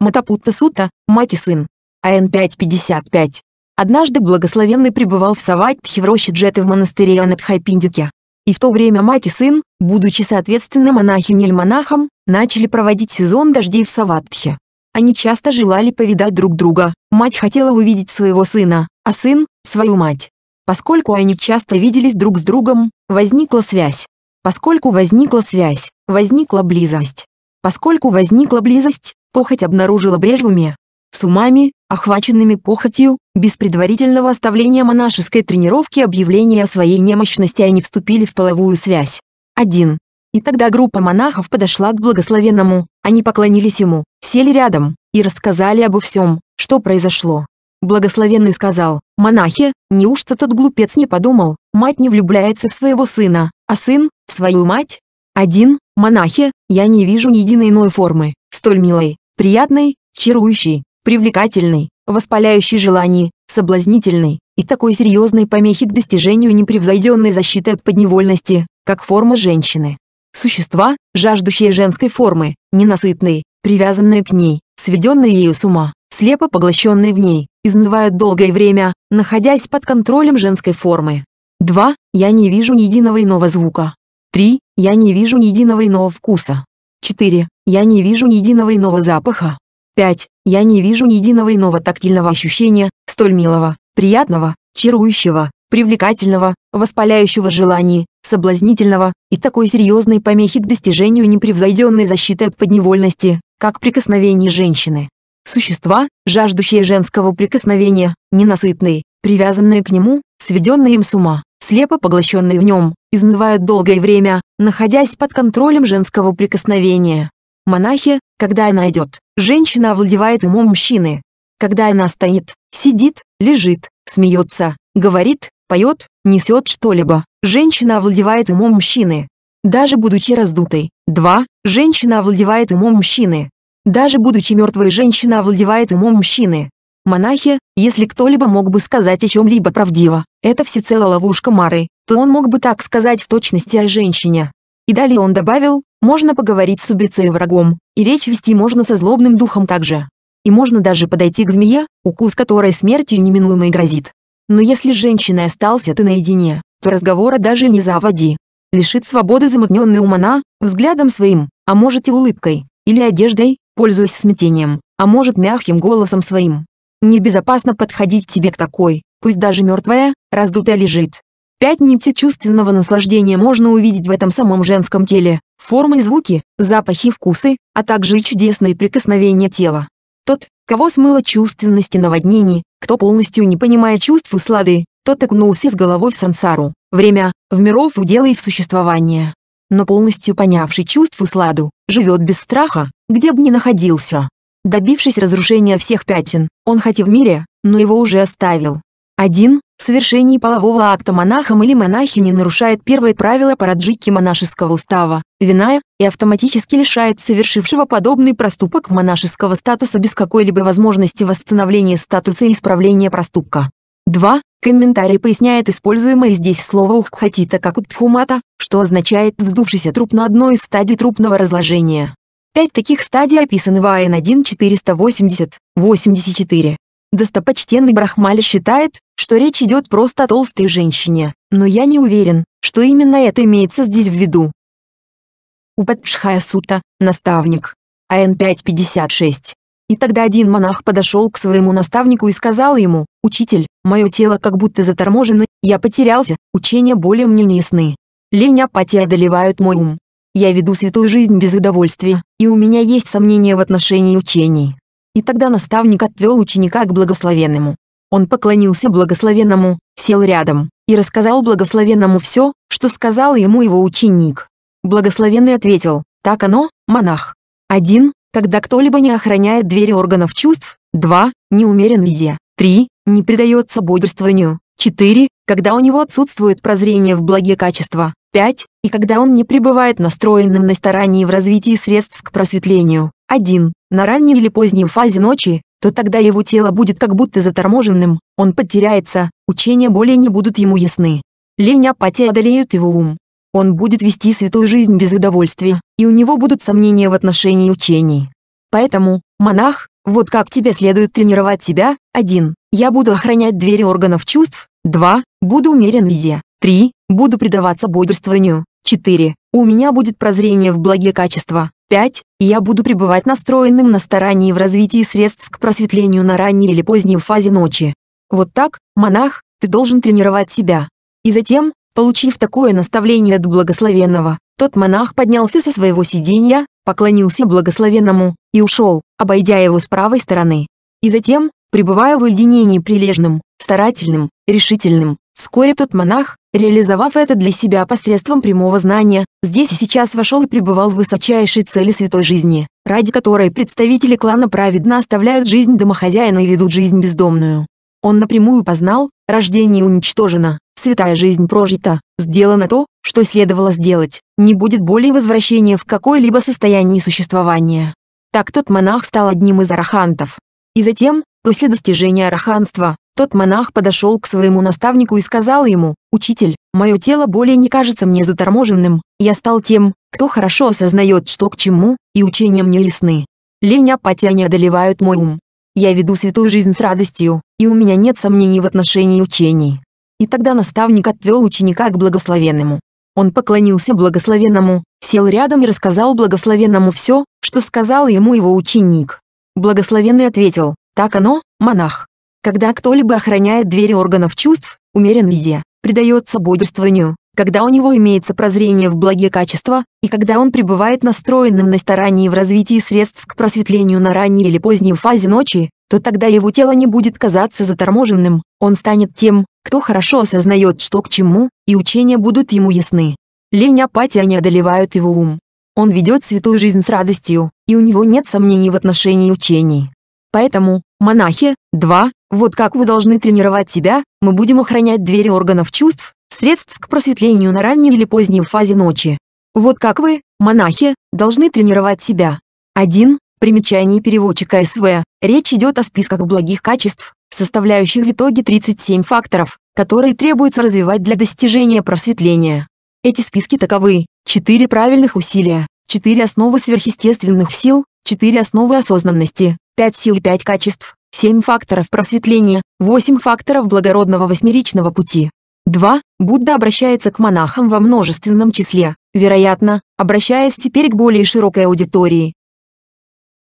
Матапутта Сута, мать и сын. АН 5.55. Однажды благословенный пребывал в Саватхи в роще Джеты в монастыре Анатхайпиндике. И в то время мать и сын, будучи соответственно монахиней или монахом, начали проводить сезон дождей в Саватхе. Они часто желали повидать друг друга, мать хотела увидеть своего сына, а сын – свою мать. Поскольку они часто виделись друг с другом, возникла связь. Поскольку возникла связь, возникла близость. Поскольку возникла близость, похоть обнаружила брешь в уме. С умами, охваченными похотью, без предварительного оставления монашеской тренировки объявления о своей немощности они вступили в половую связь. 1. И тогда группа монахов подошла к благословенному, они поклонились ему, сели рядом, и рассказали обо всем, что произошло. Благословенный сказал, «Монахи, неужто тот глупец не подумал, мать не влюбляется в своего сына, а сын – в свою мать?» Один, монахи, я не вижу ни единой иной формы, столь милой, приятной, чарующей, привлекательной, воспаляющей желаний, соблазнительной и такой серьезной помехи к достижению непревзойденной защиты от подневольности, как форма женщины. Существа, жаждущие женской формы, ненасытные, привязанные к ней, сведенные ею с ума, слепо поглощенный в ней, изнывает долгое время, находясь под контролем женской формы. 2. Я не вижу ни единого иного звука. 3. Я не вижу ни единого иного вкуса. 4. Я не вижу ни единого иного запаха. 5. Я не вижу ни единого иного тактильного ощущения, столь милого, приятного, чарующего, привлекательного, воспаляющего желаний, соблазнительного, и такой серьезной помехи к достижению непревзойденной защиты от подневольности, как прикосновение женщины. Существа, жаждущие женского прикосновения, ненасытные, привязанные к нему, сведенные им с ума, слепо поглощенные в нем, изнывают долгое время, находясь под контролем женского прикосновения. Монахи, когда она идет, женщина овладевает умом мужчины. Когда она стоит, сидит, лежит, смеется, говорит, поет, несет что-либо, женщина овладевает умом мужчины. Даже будучи раздутой, два, Женщина овладевает умом мужчины. Даже будучи мертвой, женщина овладевает умом мужчины. Монахи, если кто-либо мог бы сказать о чем-либо правдиво, это всецело ловушка Мары, то он мог бы так сказать в точности о женщине. И далее он добавил, можно поговорить с убийцей и врагом, и речь вести можно со злобным духом также. И можно даже подойти к змее, укус которой смертью неминуемо и грозит. Но если с женщиной остался ты наедине, то разговора даже не заводи. Лишит свободы замутненный ум взглядом своим, а может и улыбкой, или одеждой, пользуясь смятением, а может мягким голосом своим. Небезопасно подходить тебе к такой, пусть даже мертвая, раздутая лежит. Пять нити чувственного наслаждения можно увидеть в этом самом женском теле, формы и звуки, запахи вкусы, а также и чудесные прикосновения тела. Тот, кого смыло чувственности наводнений, кто полностью не понимая чувств услады, тот окунулся с головой в сансару, время, в миров удела и в существование но полностью понявший чувству сладу, живет без страха, где бы ни находился. Добившись разрушения всех пятен, он хоть и в мире, но его уже оставил. 1. В совершении полового акта монахом или монахини нарушает первое правило параджики монашеского устава, виная, и автоматически лишает совершившего подобный проступок монашеского статуса без какой-либо возможности восстановления статуса и исправления проступка. 2. Комментарий поясняет используемое здесь слово «уххатита» как «утхумата», что означает «вздувшийся труп» на одной из стадий трупного разложения. Пять таких стадий описаны в АН 1-480-84. Достопочтенный Брахмали считает, что речь идет просто о толстой женщине, но я не уверен, что именно это имеется здесь в виду. Упадшхая Сута, наставник. АН 556. И тогда один монах подошел к своему наставнику и сказал ему, «Учитель, мое тело как будто заторможено, я потерялся, учения более мне не ясны. Лень апатия одолевают мой ум. Я веду святую жизнь без удовольствия, и у меня есть сомнения в отношении учений». И тогда наставник отвел ученика к благословенному. Он поклонился благословенному, сел рядом, и рассказал благословенному все, что сказал ему его ученик. Благословенный ответил, «Так оно, монах. Один, когда кто-либо не охраняет двери органов чувств, 2. не умерен в еде, 3. не предается бодрствованию, 4. когда у него отсутствует прозрение в благе качества, 5. и когда он не пребывает настроенным на старании в развитии средств к просветлению, 1. на ранней или поздней фазе ночи, то тогда его тело будет как будто заторможенным, он потеряется, учения более не будут ему ясны. Лень и апатия одолеют его ум, он будет вести святую жизнь без удовольствия, и у него будут сомнения в отношении учений. Поэтому, монах, вот как тебе следует тренировать себя. 1. Я буду охранять двери органов чувств. 2. Буду умерен в еде. 3. Буду предаваться бодрствованию. 4. У меня будет прозрение в благе качества. 5. Я буду пребывать настроенным на старании в развитии средств к просветлению на ранней или поздней фазе ночи. Вот так, монах, ты должен тренировать себя. И затем, Получив такое наставление от благословенного, тот монах поднялся со своего сиденья, поклонился благословенному, и ушел, обойдя его с правой стороны. И затем, пребывая в уединении прилежным, старательным, решительным, вскоре тот монах, реализовав это для себя посредством прямого знания, здесь и сейчас вошел и пребывал в высочайшей цели святой жизни, ради которой представители клана праведно оставляют жизнь домохозяина и ведут жизнь бездомную. Он напрямую познал, рождение уничтожено, святая жизнь прожита, сделано то, что следовало сделать, не будет более возвращения в какое-либо состояние существования. Так тот монах стал одним из арахантов. И затем, после достижения араханства, тот монах подошел к своему наставнику и сказал ему, «Учитель, мое тело более не кажется мне заторможенным, я стал тем, кто хорошо осознает, что к чему, и учения мне ясны. Лень апатия не одолевают мой ум. Я веду святую жизнь с радостью, и у меня нет сомнений в отношении учений. И тогда наставник отвел ученика к благословенному. Он поклонился благословенному, сел рядом и рассказал благословенному все, что сказал ему его ученик. Благословенный ответил, так оно, монах. Когда кто-либо охраняет двери органов чувств, умерен в еде, предается бодрствованию, когда у него имеется прозрение в благе качества, и когда он пребывает настроенным на старании в развитии средств к просветлению на ранней или поздней фазе ночи, то тогда его тело не будет казаться заторможенным, он станет тем, кто хорошо осознает что к чему, и учения будут ему ясны. Лень апатия не одолевают его ум. Он ведет святую жизнь с радостью, и у него нет сомнений в отношении учений. Поэтому, монахи, два, вот как вы должны тренировать себя, мы будем охранять двери органов чувств, средств к просветлению на ранней или поздней фазе ночи. Вот как вы, монахи, должны тренировать себя. 1. Примечание переводчика СВ. Речь идет о списках благих качеств, составляющих в итоге 37 факторов, которые требуется развивать для достижения просветления. Эти списки таковы. 4 правильных усилия, 4 основы сверхъестественных сил, 4 основы осознанности, 5 сил и 5 качеств, 7 факторов просветления, 8 факторов благородного восьмеричного пути. 2. Будда обращается к монахам во множественном числе, вероятно, обращаясь теперь к более широкой аудитории.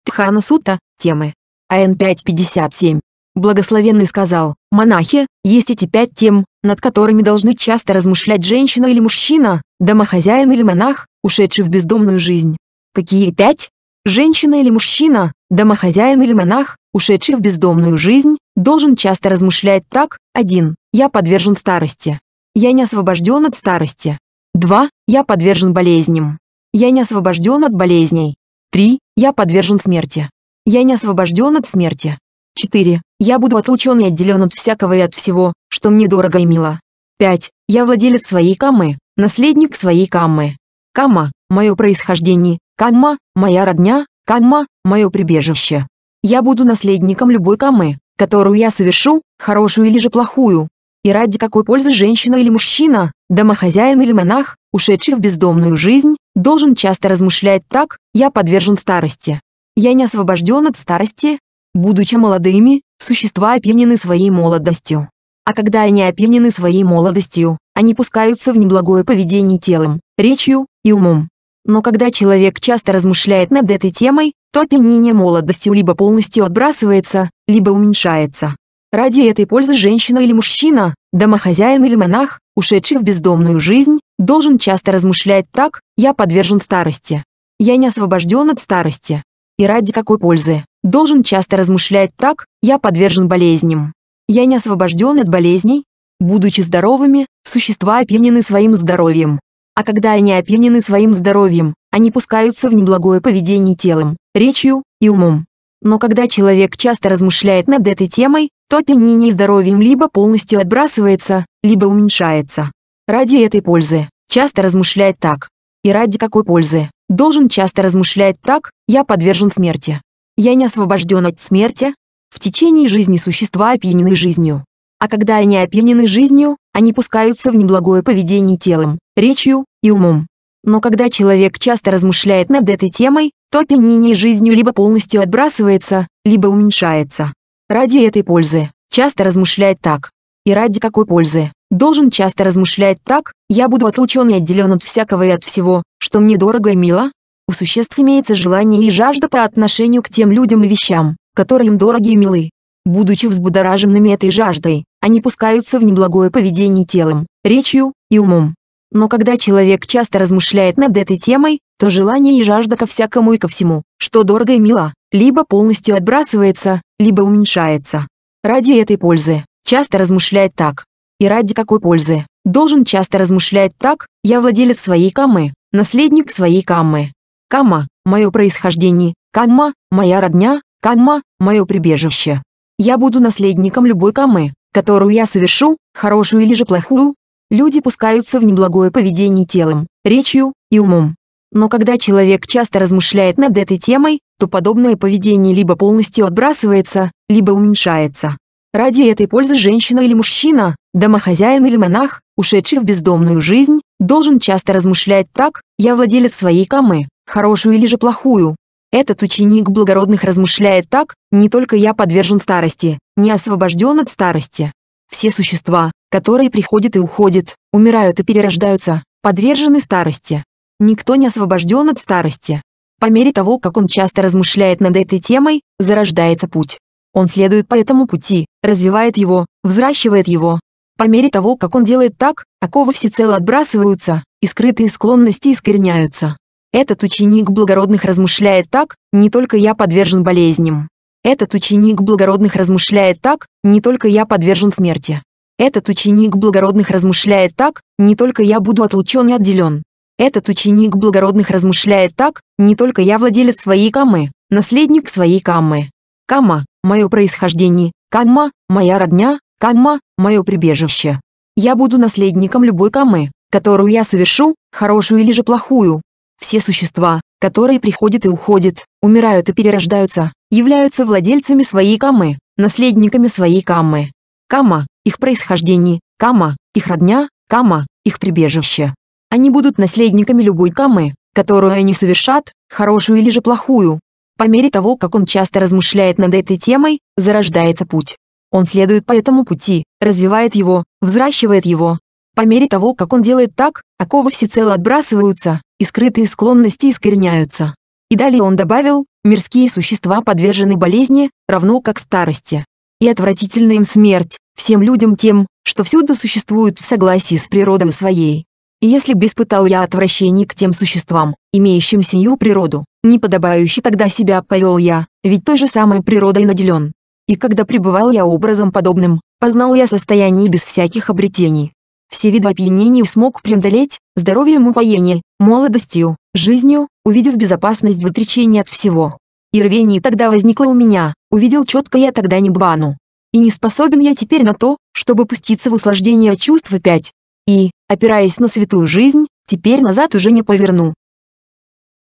Тхана Сута, темы. АН 557. Благословенный сказал, монахи, есть эти пять тем, над которыми должны часто размышлять женщина или мужчина, домохозяин или монах, ушедший в бездомную жизнь. Какие пять? Женщина или мужчина, домохозяин или монах, ушедший в бездомную жизнь, должен часто размышлять так, 1. Я подвержен старости. Я не освобожден от старости. 2. Я подвержен болезням. Я не освобожден от болезней. 3. Я подвержен смерти. Я не освобожден от смерти. 4. Я буду отлучен и отделен от всякого и от всего, что мне дорого и мило. 5. Я владелец своей каммы, наследник своей каммы. Камма – мое происхождение, камма – моя родня, камма – мое прибежище. Я буду наследником любой каммы, которую я совершу, хорошую или же плохую. И ради какой пользы женщина или мужчина, домохозяин или монах, ушедший в бездомную жизнь, должен часто размышлять так, я подвержен старости. Я не освобожден от старости, Будучи молодыми, существа опьянены своей молодостью. А когда они опьянены своей молодостью, они пускаются в неблагое поведение телом, речью и умом. Но когда человек часто размышляет над этой темой, то опьянение молодостью либо полностью отбрасывается, либо уменьшается. Ради этой пользы женщина или мужчина, домохозяин или монах, ушедший в бездомную жизнь, должен часто размышлять так «я подвержен старости». «Я не освобожден от старости». И ради какой пользы? должен часто размышлять так, я подвержен болезням. Я не освобожден от болезней. Будучи здоровыми, существа опьянены своим здоровьем. А когда они опьянены своим здоровьем, они пускаются в неблагое поведение телом, речью и умом. Но когда человек часто размышляет над этой темой, то опьянение здоровьем либо полностью отбрасывается, либо уменьшается. Ради этой пользы, часто размышлять так. И ради какой пользы, должен часто размышлять так, я подвержен смерти. Я не освобожден от смерти. В течение жизни существа опьянены жизнью. А когда они опьянены жизнью, они пускаются в неблагое поведение телом, речью и умом. Но когда человек часто размышляет над этой темой, то опьянение жизнью либо полностью отбрасывается, либо уменьшается. Ради этой пользы, часто размышляет так. И ради какой пользы, должен часто размышлять так, я буду отлучен и отделен от всякого и от всего, что мне дорого и мило, у существ имеется желание и жажда по отношению к тем людям и вещам, которые им дороги и милы. Будучи взбудораженными этой жаждой, они пускаются в неблагое поведение телом, речью и умом. Но когда человек часто размышляет над этой темой, то желание и жажда ко всякому и ко всему, что дорого и мило, либо полностью отбрасывается, либо уменьшается. Ради этой пользы, часто размышляет так. И ради какой пользы, должен часто размышлять так, я владелец своей каммы, наследник своей каммы, Кама – мое происхождение, Кама – моя родня, Кама – мое прибежище. Я буду наследником любой Камы, которую я совершу, хорошую или же плохую. Люди пускаются в неблагое поведение телом, речью и умом. Но когда человек часто размышляет над этой темой, то подобное поведение либо полностью отбрасывается, либо уменьшается. Ради этой пользы женщина или мужчина, домохозяин или монах, ушедший в бездомную жизнь, должен часто размышлять так «я владелец своей камы, хорошую или же плохую. Этот ученик благородных размышляет так, не только я подвержен старости, не освобожден от старости. Все существа, которые приходят и уходят, умирают и перерождаются, подвержены старости. Никто не освобожден от старости. По мере того, как он часто размышляет над этой темой, зарождается путь. Он следует по этому пути, развивает его, взращивает его. По мере того, как он делает так, оковы всецело отбрасываются, и скрытые склонности искореняются. Этот ученик благородных размышляет так, не только я подвержен болезням. Этот ученик благородных размышляет так, не только я подвержен смерти. Этот ученик благородных размышляет так, не только я буду отлучен и отделен. Этот ученик благородных размышляет так, не только я владелец своей камы, наследник своей камы. Кама – мое происхождение, кама – моя родня, кама – мое прибежище. Я буду наследником любой камы, которую я совершу, хорошую или же плохую, все существа, которые приходят и уходят, умирают и перерождаются, являются владельцами своей камы, наследниками своей камы. Кама – их происхождение, кама – их родня, кама – их прибежище. Они будут наследниками любой камы, которую они совершат, хорошую или же плохую. По мере того, как он часто размышляет над этой темой, зарождается путь. Он следует по этому пути, развивает его, взращивает его. По мере того, как он делает так, оковы всецело отбрасываются, и скрытые склонности искореняются. И далее он добавил, мирские существа подвержены болезни, равно как старости. И отвратительна им смерть, всем людям тем, что всюду существуют в согласии с природой своей. И если бы испытал я отвращение к тем существам, имеющим сию природу, не подобающе тогда себя повел я, ведь той же самой природой наделен. И когда пребывал я образом подобным, познал я состояние без всяких обретений, все виды опьянений смог преодолеть, здоровьем упоение, молодостью, жизнью, увидев безопасность в отречении от всего. И рвение тогда возникло у меня, увидел четко я тогда небану. И не способен я теперь на то, чтобы пуститься в услаждение чувств опять. И, опираясь на святую жизнь, теперь назад уже не поверну.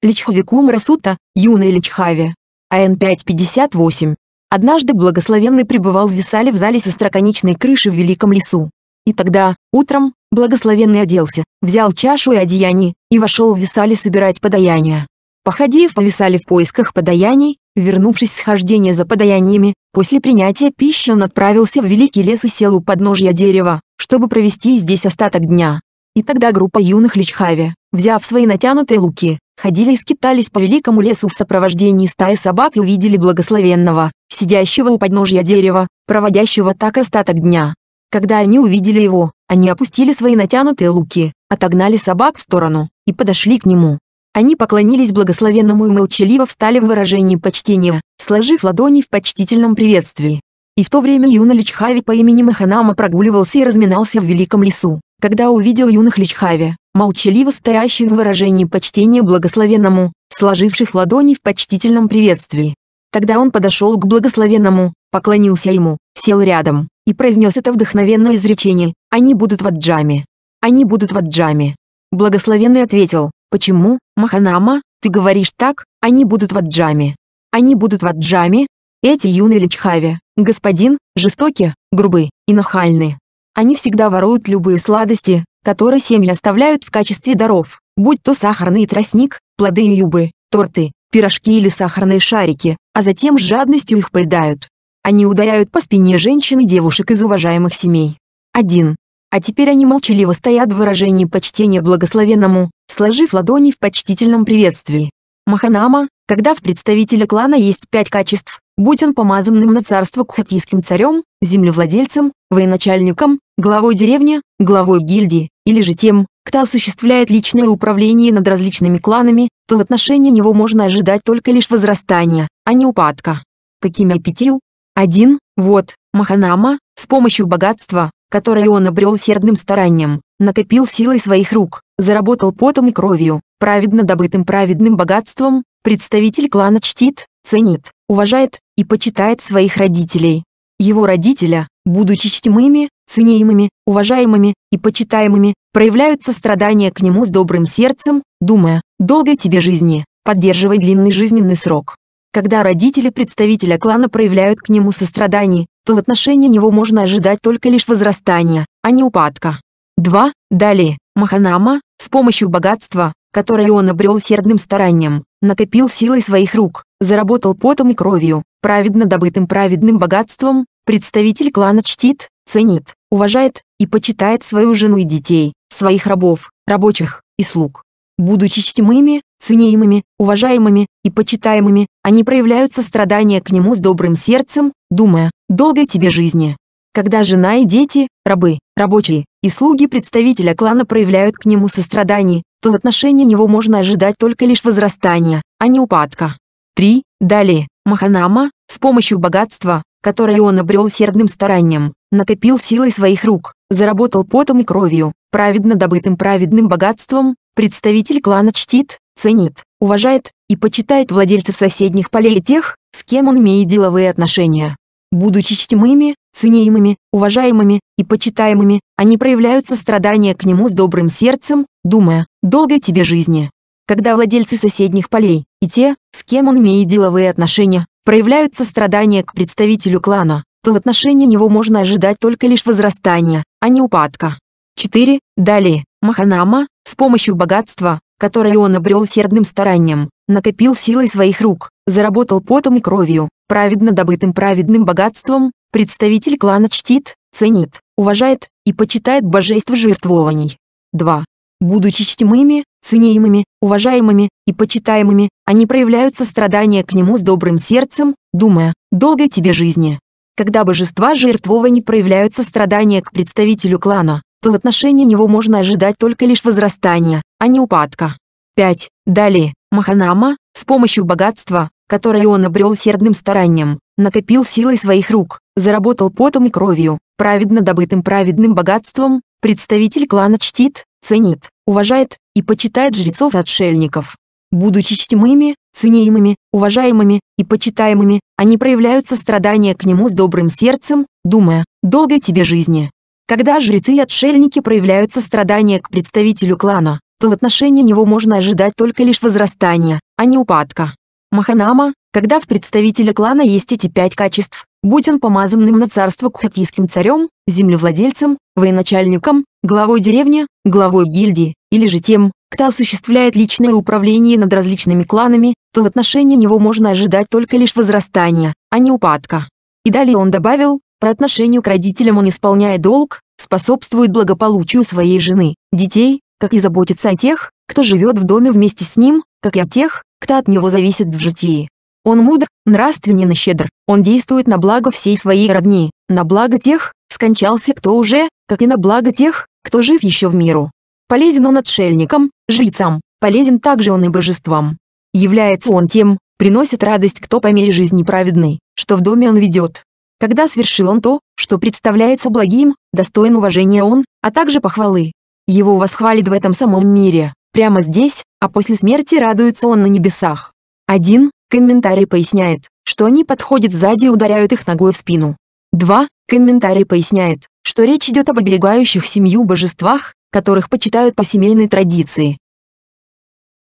Личховикум Расута, юный Личхави. АН 558. Однажды благословенный пребывал в Висале в зале со строконечной крыши в Великом лесу. И тогда, утром, благословенный оделся, взял чашу и одеяние, и вошел в Висали собирать подаяния. Походив по Висали в поисках подаяний, вернувшись с хождения за подаяниями, после принятия пищи он отправился в Великий лес и сел у подножья дерева, чтобы провести здесь остаток дня. И тогда группа юных Личхави, взяв свои натянутые луки, ходили и скитались по великому лесу в сопровождении стаи собак и увидели благословенного, сидящего у подножья дерева, проводящего так остаток дня. Когда они увидели его, они опустили свои натянутые луки, отогнали собак в сторону и подошли к нему. Они поклонились благословенному и молчаливо встали в выражении почтения, сложив ладони в почтительном приветствии. И в то время юный Личхави по имени Маханама прогуливался и разминался в великом лесу. Когда увидел юных Личхави, молчаливо стоящих в выражении почтения благословенному, сложивших ладони в почтительном приветствии. Тогда он подошел к благословенному, поклонился ему, сел рядом, и произнес это вдохновенное изречение «Они будут в Аджаме». «Они будут в Аджаме». Благословенный ответил «Почему, Маханама, ты говоришь так, они будут в Аджаме? Они будут в Аджаме? Эти юные личхави, господин, жестоки, грубы и нахальны. Они всегда воруют любые сладости, которые семьи оставляют в качестве даров, будь то сахарный тростник, плоды и юбы, торты, пирожки или сахарные шарики, а затем с жадностью их поедают. Они ударяют по спине женщин и девушек из уважаемых семей. 1. А теперь они молчаливо стоят в выражении почтения благословенному, сложив ладони в почтительном приветствии. Маханама, когда в представителя клана есть пять качеств, будь он помазанным на царство кхатийским царем, землевладельцем, военачальником, главой деревни, главой гильдии, или же тем, кто осуществляет личное управление над различными кланами, то в отношении него можно ожидать только лишь возрастания, а не упадка. Какими аппетию, один, вот, Маханама, с помощью богатства, которое он обрел сердным старанием, накопил силой своих рук, заработал потом и кровью, праведно добытым праведным богатством, представитель клана чтит, ценит, уважает и почитает своих родителей. Его родителя, будучи чтимыми, ценимыми, уважаемыми и почитаемыми, проявляют сострадание к нему с добрым сердцем, думая, долгой тебе жизни, поддерживай длинный жизненный срок, когда родители представителя клана проявляют к нему сострадание, то в отношении него можно ожидать только лишь возрастания, а не упадка. 2. Далее, Маханама, с помощью богатства, которое он обрел сердным старанием, накопил силой своих рук, заработал потом и кровью, праведно добытым праведным богатством, представитель клана чтит, ценит, уважает и почитает свою жену и детей, своих рабов, рабочих и слуг. Будучи чтимыми, ценимыми, уважаемыми и почитаемыми, они проявляют сострадание к нему с добрым сердцем, думая «долго тебе жизни». Когда жена и дети, рабы, рабочие и слуги представителя клана проявляют к нему сострадание, то в отношении него можно ожидать только лишь возрастания, а не упадка. 3. Далее, Маханама, с помощью богатства, которое он обрел сердным старанием, накопил силой своих рук, заработал потом и кровью, праведно добытым праведным богатством, представитель клана чтит, ценит, уважает и почитает владельцев соседних полей и тех, с кем он имеет деловые отношения. Будучи чтимыми, ценимыми, уважаемыми и почитаемыми, они проявляют сострадание к нему с добрым сердцем, думая «долгой тебе жизни». Когда владельцы соседних полей и те, с кем он имеет деловые отношения, проявляют сострадание к представителю клана, то в отношении него можно ожидать только лишь возрастания, а не упадка. 4. Далее, Маханама, с помощью богатства, которые он обрел сердным старанием, накопил силой своих рук, заработал потом и кровью, праведно добытым праведным богатством, представитель клана чтит, ценит, уважает и почитает божество жертвований. 2. Будучи чтимыми, ценимыми, уважаемыми и почитаемыми, они проявляют сострадание к нему с добрым сердцем, думая «долгой тебе жизни». Когда божества жертвований проявляют сострадание к представителю клана, то в отношении него можно ожидать только лишь возрастания, а не упадка. 5. Далее, Маханама, с помощью богатства, которое он обрел сердным старанием, накопил силой своих рук, заработал потом и кровью, праведно добытым праведным богатством, представитель клана чтит, ценит, уважает и почитает жрецов-отшельников. Будучи чтимыми, ценимыми, уважаемыми и почитаемыми, они проявляют сострадание к нему с добрым сердцем, думая «долгой тебе жизни». Когда жрецы и отшельники проявляют сострадание к представителю клана, то в отношении него можно ожидать только лишь возрастания, а не упадка. Маханама, когда в представителя клана есть эти пять качеств, будь он помазанным на царство кхатийским царем, землевладельцем, военачальником, главой деревни, главой гильдии, или же тем, кто осуществляет личное управление над различными кланами, то в отношении него можно ожидать только лишь возрастания, а не упадка. И далее он добавил, по отношению к родителям он исполняет долг, способствует благополучию своей жены, детей, как и заботиться о тех, кто живет в доме вместе с ним, как и о тех, кто от него зависит в житии. Он мудр, нравственен и щедр, он действует на благо всей своей родни, на благо тех, скончался кто уже, как и на благо тех, кто жив еще в миру. Полезен он отшельникам, жрецам, полезен также он и божествам. Является он тем, приносит радость кто по мере жизни праведный, что в доме он ведет. Когда свершил он то, что представляется благим, достоин уважения он, а также похвалы, его восхвалит в этом самом мире, прямо здесь, а после смерти радуется он на небесах. Один комментарий поясняет, что они подходят сзади и ударяют их ногой в спину. Два комментарий поясняет, что речь идет об оберегающих семью божествах, которых почитают по семейной традиции.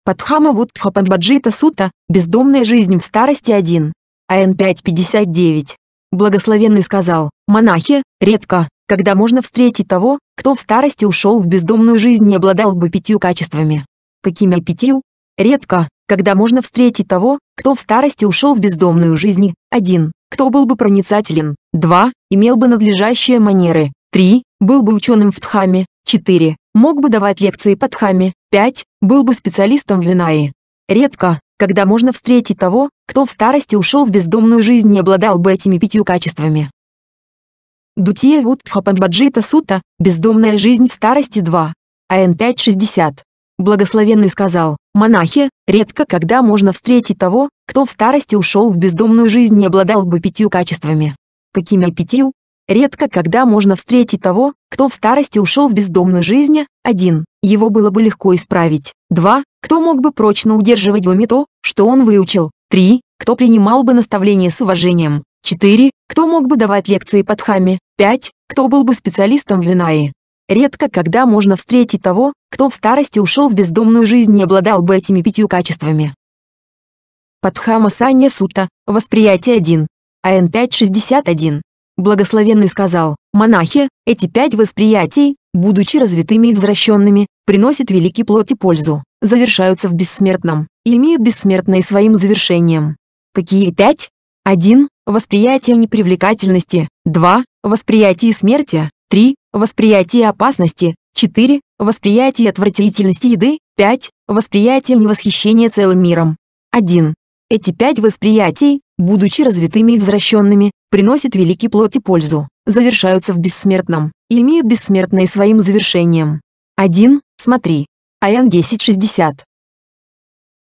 Падхама Вудха Памбаджита Сута «Бездомная жизнь в старости 1». АН 5.59. Благословенный сказал, монахи, редко, когда можно встретить того, кто в старости ушел в бездомную жизнь и обладал бы пятью качествами. Какими пятью? Редко, когда можно встретить того, кто в старости ушел в бездомную жизнь. один, Кто был бы проницателен. два, Имел бы надлежащие манеры. три, Был бы ученым в тхаме; четыре, Мог бы давать лекции по тхаме; пять, Был бы специалистом в Винае. Редко, когда можно встретить того, кто в старости ушел в бездомную жизнь и обладал бы этими пятью качествами. Дутия Вудха Памбаджита Сута, «Бездомная жизнь в старости 2». АН 560. Благословенный сказал, «Монахи, редко когда можно встретить того, кто в старости ушел в бездомную жизнь и обладал бы пятью качествами». Какими пятью? Редко когда можно встретить того, кто в старости ушел в бездомную жизнь, 1. Его было бы легко исправить. 2. Кто мог бы прочно удерживать в уме то, что он выучил. 3. Кто принимал бы наставление с уважением. 4. Кто мог бы давать лекции под хами? 5. Кто был бы специалистом в Винае? Редко когда можно встретить того, кто в старости ушел в бездомную жизнь и обладал бы этими пятью качествами. Падхама Санья Сута, восприятие 1. АН 561. Благословенный сказал, монахи, эти пять восприятий, будучи развитыми и возвращенными, приносят великий плоть и пользу, завершаются в бессмертном, и имеют бессмертное своим завершением. Какие пять? Один. Восприятие непривлекательности. 2. Восприятие смерти. 3. Восприятие опасности. 4. Восприятие отвратительности еды. 5. Восприятие невосхищения целым миром. 1. Эти пять восприятий, будучи развитыми и возвращенными, приносят великий плод и пользу, завершаются в бессмертном и имеют бессмертное своим завершением. 1. Смотри. Аян 10.60.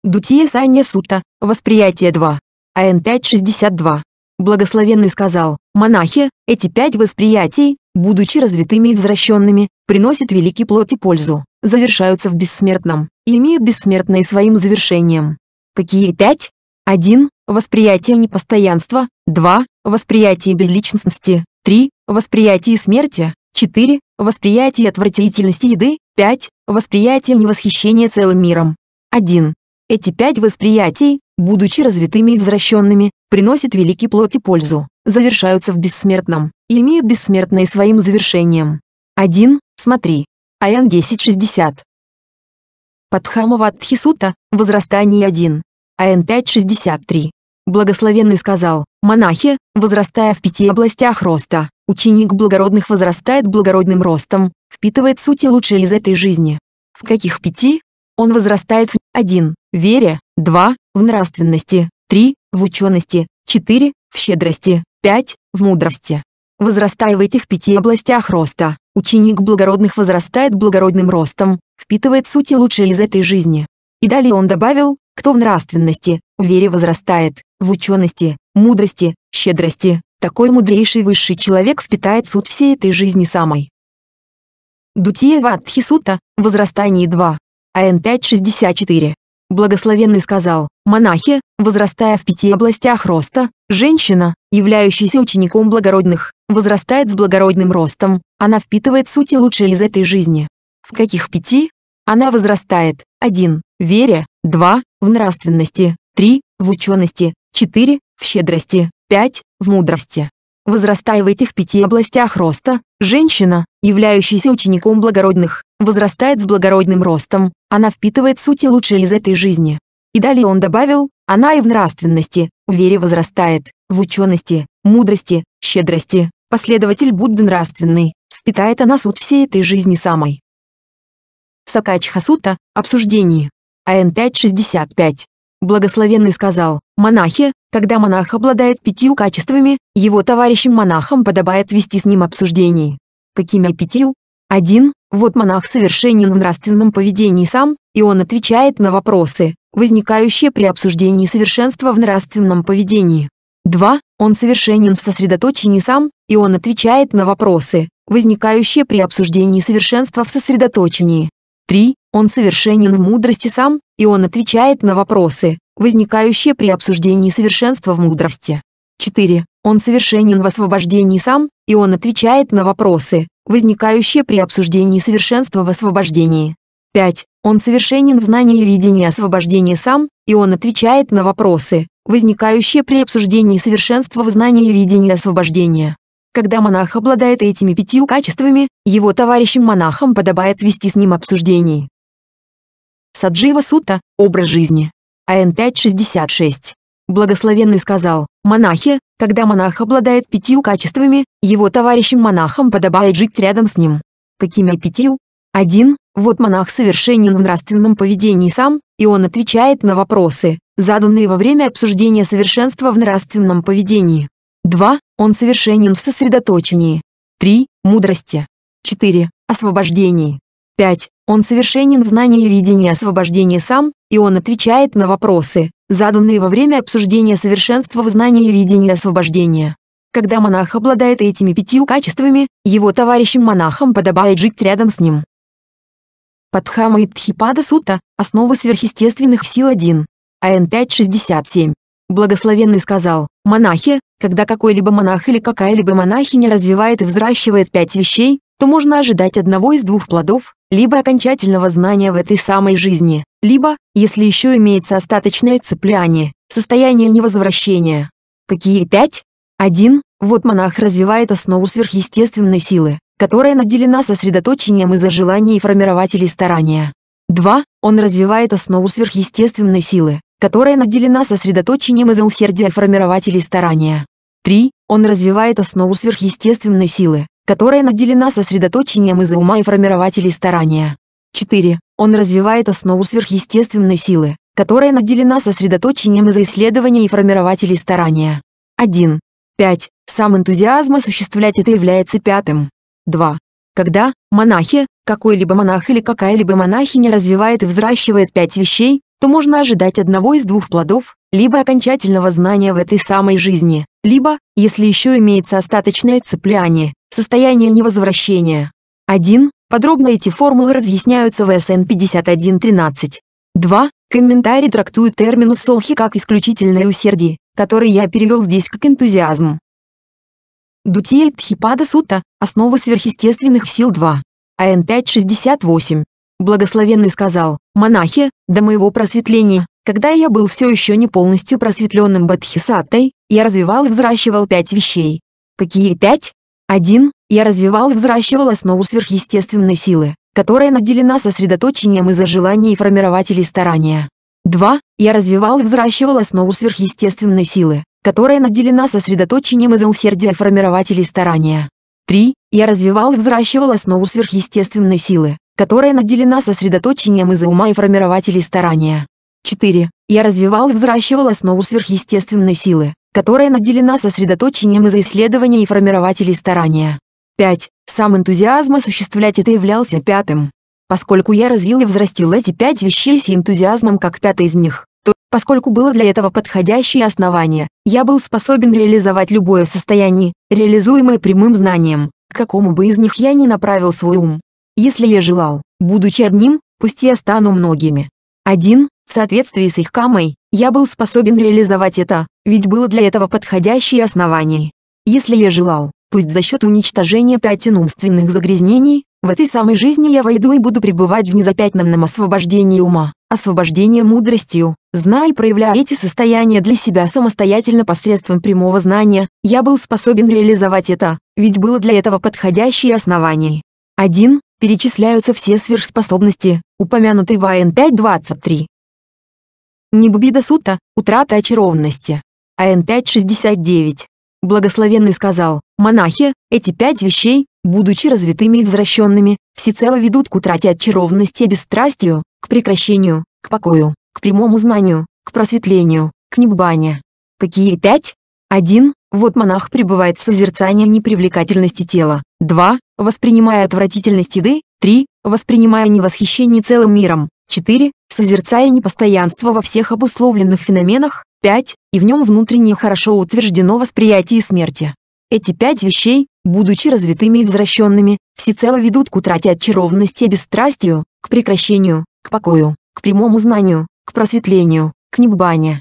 Дутие Санья Сута, восприятие 2. АН 5.62. Благословенный сказал, «Монахи, эти пять восприятий, будучи развитыми и возвращенными, приносят великий плод и пользу, завершаются в бессмертном и имеют бессмертное своим завершением». Какие пять? Один, Восприятие непостоянства. два, Восприятие безличностности. три, Восприятие смерти. четыре, Восприятие отвратительности еды. пять, Восприятие невосхищения целым миром. Один. Эти пять восприятий, будучи развитыми и возвращенными, Приносят великий плоти пользу, завершаются в бессмертном и имеют бессмертное своим завершением. 1. Смотри. Аян 10.60. Падхамова от Тхисута, возрастание 1. Аян 5.63. Благословенный сказал, монахи, возрастая в пяти областях роста, ученик благородных возрастает благородным ростом, впитывает сути лучшие из этой жизни. В каких пяти? Он возрастает в 1. Вере, 2. В нравственности, 3 в учености, 4 в щедрости, 5 в мудрости. Возрастая в этих пяти областях роста, ученик благородных возрастает благородным ростом, впитывает сути лучшие из этой жизни. И далее он добавил, кто в нравственности, в вере возрастает, в учености, мудрости, щедрости, такой мудрейший высший человек впитает суть всей этой жизни самой. Дутиева Адхисута, возрастание 2. АН 564. Благословенный сказал, монахи, возрастая в пяти областях роста, женщина, являющаяся учеником благородных, возрастает с благородным ростом, она впитывает суть сути лучшее из этой жизни. В каких пяти? Она возрастает. 1. Вере. 2. В нравственности. 3. В учености. 4. В щедрости. 5. В мудрости возрастая в этих пяти областях роста, женщина, являющаяся учеником благородных, возрастает с благородным ростом, она впитывает сути лучшее из этой жизни. И далее он добавил, она и в нравственности, в вере возрастает, в учености, мудрости, щедрости, последователь Будды нравственный, впитает она суть всей этой жизни самой. Сакачхасута, обсуждение. АН 565. Благословенный сказал, монахи, когда монах обладает пятью качествами, его товарищам-монахам подобает вести с ним обсуждение. Какими пятью? Один. Вот монах совершенен в нравственном поведении сам, и он отвечает на вопросы, возникающие при обсуждении совершенства в нравственном поведении. Два. Он совершенен в сосредоточении сам, и он отвечает на вопросы, возникающие при обсуждении совершенства в сосредоточении. 3. Он совершенен в мудрости сам, и он отвечает на вопросы, возникающее при обсуждении совершенства в мудрости. 4. Он совершенен в освобождении сам, и он отвечает на вопросы, возникающие при обсуждении совершенства в освобождении. 5. Он совершенен в знании и видении освобождения сам, и он отвечает на вопросы, возникающие при обсуждении совершенства в знании и видении освобождения. Когда монах обладает этими пятью качествами, его товарищам-монахам подобает вести с ним обсуждений. Саджива Сута – образ жизни. АН-566. Благословенный сказал, «Монахи, когда монах обладает пятью качествами, его товарищем монахам подобает жить рядом с ним». Какими пятью? Один: Вот монах совершенен в нравственном поведении сам, и он отвечает на вопросы, заданные во время обсуждения совершенства в нравственном поведении. Два: Он совершенен в сосредоточении. Три: Мудрости. Четыре: Освобождении. Пять. Он совершенен в знании и видении освобождения сам, и он отвечает на вопросы, заданные во время обсуждения совершенства в знании и видении освобождения. Когда монах обладает этими пятью качествами, его товарищам-монахам подобает жить рядом с ним. Падхама и Тхипада Сута – основа сверхъестественных сил 1. АН 567. Благословенный сказал, «Монахи, когда какой-либо монах или какая-либо монахиня развивает и взращивает пять вещей, то можно ожидать одного из двух плодов, либо окончательного знания в этой самой жизни, либо, если еще имеется остаточное цепляние, состояние невозвращения. Какие пять? Один, вот монах развивает основу сверхъестественной силы, которая наделена сосредоточением из-за желаний формирователей старания. Два. Он развивает основу сверхъестественной силы, которая наделена сосредоточением из-за усердия формирователей старания. 3. Он развивает основу сверхъестественной силы, которая наделена сосредоточением из-за ума и формирователей старания. 4. Он развивает основу сверхъестественной силы, которая наделена сосредоточением из-за исследования и формирователей старания. 1. 5. Сам энтузиазм осуществлять это является пятым. 2. Когда монахи, какой-либо монах или какая-либо монахиня развивает и взращивает пять вещей, то можно ожидать одного из двух плодов, либо окончательного знания в этой самой жизни, либо, если еще имеется остаточное цепляние, состояние невозвращения. 1. Подробно эти формулы разъясняются в СН 51.13. 2. Комментарий трактует термину солхи как исключительное усердие, который я перевел здесь как энтузиазм. Дутиль Тхипада Сута, основа сверхъестественных сил 2. АН 568. Благословенный сказал, монахи, до моего просветления, когда я был все еще не полностью просветленным бодхисаттой, я развивал и взращивал пять вещей. Какие пять? Один, я развивал и взращивал основу сверхъестественной силы, которая наделена сосредоточением из-за желаний и формирователей старания. Два, я развивал и взращивал основу сверхъестественной силы, которая наделена сосредоточением из-за усердия формирователей старания. Три, я развивал и взращивал основу сверхъестественной силы, которая наделена сосредоточением из-за ума и формирователей старания. 4. Я развивал и взращивал основу сверхъестественной силы, которая наделена сосредоточением из-за исследования и формирователей старания. 5. Сам энтузиазм осуществлять это являлся пятым. Поскольку я развил и взрастил эти пять вещей с энтузиазмом как пятый из них, то, поскольку было для этого подходящее основание, я был способен реализовать любое состояние, реализуемое прямым знанием, к какому бы из них я ни направил свой ум. Если я желал, будучи одним, пусть я стану многими. 1. В соответствии с их камой, я был способен реализовать это, ведь было для этого подходящее основание. Если я желал, пусть за счет уничтожения пятен умственных загрязнений, в этой самой жизни я войду и буду пребывать в незапятнанном освобождении ума, освобождении мудростью, зная и проявляя эти состояния для себя самостоятельно посредством прямого знания, я был способен реализовать это, ведь было для этого подходящее основание. 1. Перечисляются все сверхспособности, упомянутые в АН 5.23. Не Ниббида Сутта, утрата очарованности. АН 569. Благословенный сказал, монахи, эти пять вещей, будучи развитыми и возвращенными, всецело ведут к утрате очарованности и бесстрастию, к прекращению, к покою, к прямому знанию, к просветлению, к небане. Какие пять? Один, Вот монах пребывает в созерцании непривлекательности тела. Два, Воспринимая отвратительность еды. Три, Воспринимая невосхищение целым миром. 4. Созерцая непостоянство во всех обусловленных феноменах. 5. И в нем внутреннее хорошо утверждено восприятие смерти. Эти пять вещей, будучи развитыми и возвращенными, всецело ведут к утрате очарованности и бесстрастию, к прекращению, к покою, к прямому знанию, к просветлению, к небанию.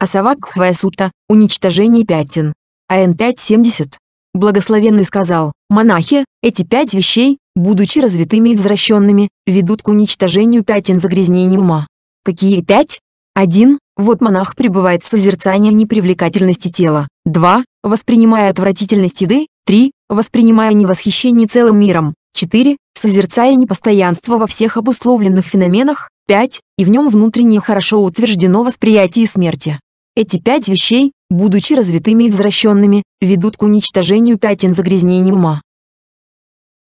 Асавакхвая сутта «Уничтожение пятен». АН 5.70. Благословенный сказал, монахи, эти пять вещей, будучи развитыми и возвращенными, ведут к уничтожению пятен загрязнений ума. Какие пять? Один, Вот монах пребывает в созерцании непривлекательности тела. Два, Воспринимая отвратительность еды. Три, Воспринимая невосхищение целым миром. Четыре, Созерцая непостоянство во всех обусловленных феноменах. 5. И в нем внутреннее хорошо утверждено восприятие смерти. Эти пять вещей, будучи развитыми и возвращенными, ведут к уничтожению пятен загрязнений ума.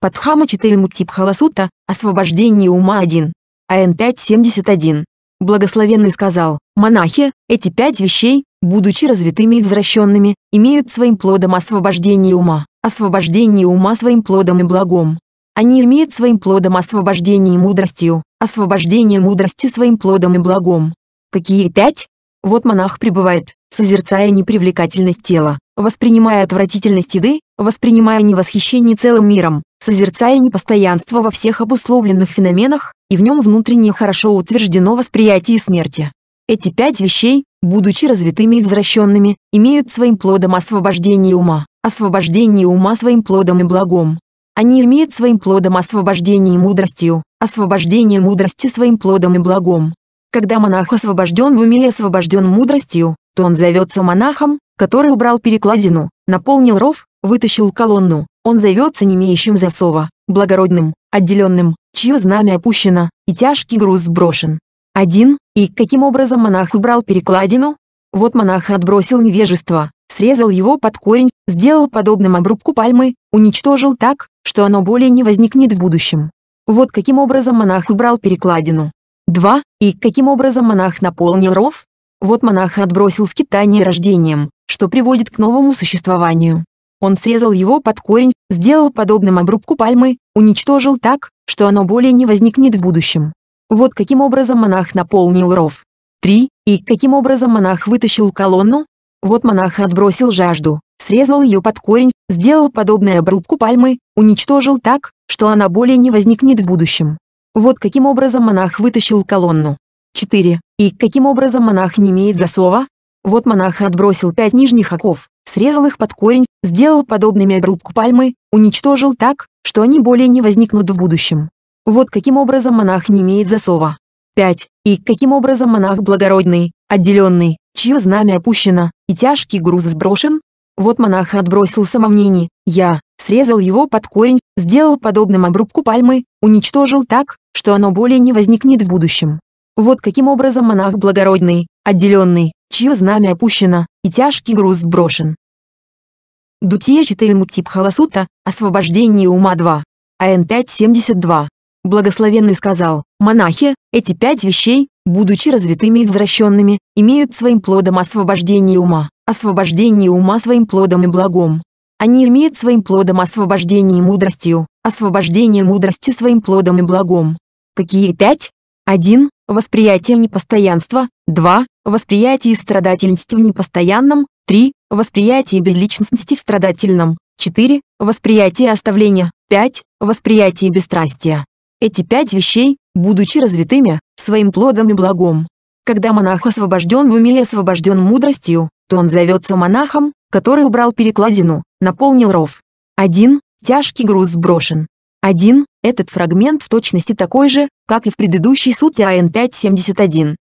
Подхама 4 Мутипхала Сутта, освобождение ума 1. АН 571. Благословенный сказал, монахи, эти пять вещей, будучи развитыми и возвращенными, имеют своим плодом освобождение ума, освобождение ума своим плодом и благом. Они имеют своим плодом освобождение мудростью, освобождение мудростью своим плодом и благом. Какие пять? Вот монах прибывает созерцая непривлекательность тела, воспринимая отвратительность еды, воспринимая невосхищение целым миром, созерцая непостоянство во всех обусловленных феноменах, и в нем внутренне хорошо утверждено восприятие смерти. Эти пять вещей, будучи развитыми и возвращенными, имеют своим плодом освобождение ума, освобождение ума своим плодом и благом. Они имеют своим плодом освобождение мудростью, освобождение мудростью своим плодом и благом. Когда монах освобожден в уме и освобожден мудростью, то он зовется монахом, который убрал перекладину, наполнил ров, вытащил колонну. Он зовется не имеющим засова, благородным, отделенным, чье знамя опущено, и тяжкий груз сброшен. Один, и каким образом монах убрал перекладину? Вот монах отбросил невежество, срезал его под корень, сделал подобным обрубку пальмы, уничтожил так, что оно более не возникнет в будущем. Вот каким образом монах убрал перекладину. 2. И каким образом монах наполнил ров? Вот монах отбросил скитание рождением, что приводит к новому существованию. Он срезал его под корень, сделал подобным обрубку пальмы, уничтожил так, что оно более не возникнет в будущем. Вот каким образом монах наполнил ров. 3. И каким образом монах вытащил колонну? Вот монах отбросил жажду, срезал ее под корень, сделал подобную обрубку пальмы, уничтожил так, что она более не возникнет в будущем. Вот каким образом монах вытащил колонну. 4. И каким образом монах не имеет засова? Вот монах отбросил пять нижних оков, срезал их под корень, сделал подобными обрубку пальмы, уничтожил так, что они более не возникнут в будущем. Вот каким образом монах не имеет засова. 5. И каким образом монах благородный, отделенный, чье знамя опущено, и тяжкий груз сброшен? Вот монах отбросил самомнение, я, срезал его под корень, сделал подобным обрубку пальмы, уничтожил так, что оно более не возникнет в будущем. Вот каким образом монах благородный, отделенный, чье знамя опущено, и тяжкий груз сброшен. Дутия 4 Мутип Халасута, освобождение ума 2. АН 572. Благословенный сказал, монахи, эти пять вещей, будучи развитыми и возвращенными, имеют своим плодом освобождение ума, освобождение ума своим плодом и благом. Они имеют своим плодом освобождение мудростью, освобождение мудростью своим плодом и благом. Какие пять? 1. Восприятие непостоянства. 2. Восприятие страдательности в непостоянном. 3. Восприятие безличности в страдательном. 4. Восприятие оставления. 5. Восприятие бесстрастия. Эти пять вещей, будучи развитыми, своим плодом и благом. Когда монах освобожден в уме и освобожден мудростью, то он зовется монахом, который убрал перекладину, наполнил ров. 1. Тяжкий груз сброшен. 1. Этот фрагмент в точности такой же, как и в предыдущей суте АН-571.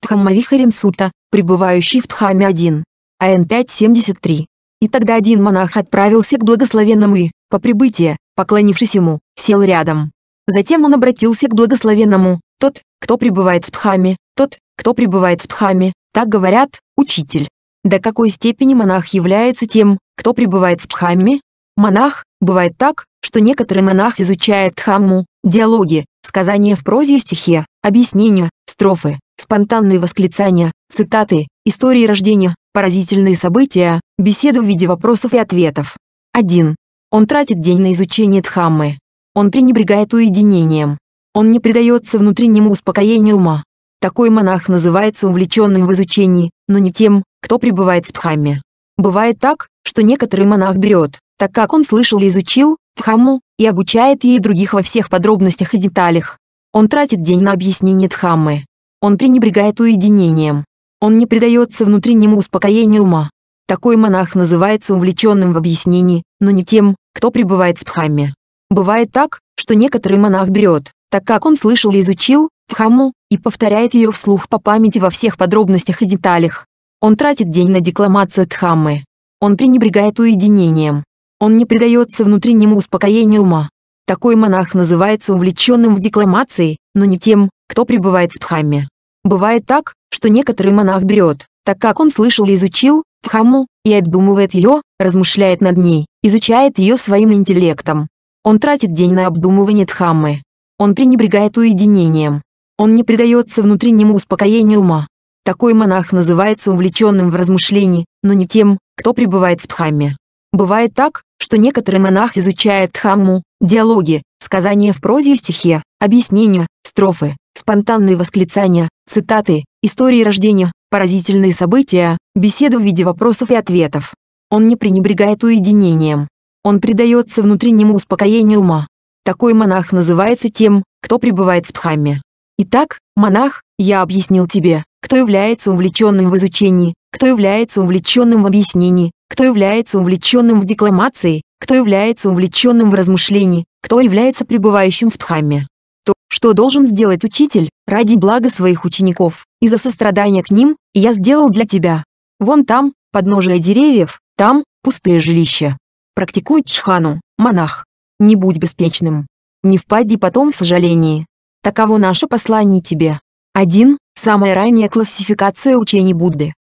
Тхаммавихарин сутта, пребывающий в Тхаме-1. АН-573. И тогда один монах отправился к благословенному и, по прибытии, поклонившись ему, сел рядом. Затем он обратился к благословенному, тот, кто пребывает в Тхаме, тот, кто пребывает в Тхаме, так говорят, учитель. До какой степени монах является тем, кто пребывает в Тхаме? Монах, бывает так, что некоторый монах изучает дхамму, диалоги, сказания в прозе и стихе, объяснения, строфы, спонтанные восклицания, цитаты, истории рождения, поразительные события, беседы в виде вопросов и ответов. 1. Он тратит день на изучение дхаммы. Он пренебрегает уединением. Он не предается внутреннему успокоению ума. Такой монах называется увлеченным в изучении, но не тем, кто пребывает в дхамме. Бывает так, что некоторый монах берет так как он слышал и изучил Дхамму и обучает ей других во всех подробностях и деталях. Он тратит день на объяснение тхаммы. Он пренебрегает уединением. Он не предается внутреннему успокоению ума. Такой монах называется увлеченным в объяснении, но не тем, кто пребывает в тхамме. Бывает так, что некоторый монах берет, так как он слышал и изучил, тхамму и повторяет ее вслух по памяти во всех подробностях и деталях. Он тратит день на декламацию тхаммы. Он пренебрегает уединением. Он не предается внутреннему успокоению ума. Такой монах называется увлеченным в декламации, но не тем, кто пребывает в Дхамме. Бывает так, что некоторый монах берет, так как он слышал и изучил, Дхамму, и обдумывает ее, размышляет над ней, изучает ее своим интеллектом. Он тратит день на обдумывание Дхаммы. Он пренебрегает уединением. Он не предается внутреннему успокоению ума. Такой монах называется увлеченным в размышлении, но не тем, кто пребывает в Дхамме. Бывает так, что некоторый монах изучает хамму, диалоги, сказания в прозе и стихе, объяснения, строфы, спонтанные восклицания, цитаты, истории рождения, поразительные события, беседы в виде вопросов и ответов. Он не пренебрегает уединением. Он предается внутреннему успокоению ума. Такой монах называется тем, кто пребывает в Дхамме. Итак, монах, я объяснил тебе, кто является увлеченным в изучении, кто является увлеченным в объяснении, кто является увлеченным в декламации, кто является увлеченным в размышлении, кто является пребывающим в Дхамме. То, что должен сделать учитель, ради блага своих учеников, из-за сострадания к ним, я сделал для тебя. Вон там, подножие деревьев, там, пустые жилища. Практикуй джхану, монах. Не будь беспечным. Не впади потом в сожаление. Таково наше послание тебе. 1. Самая ранняя классификация учений Будды.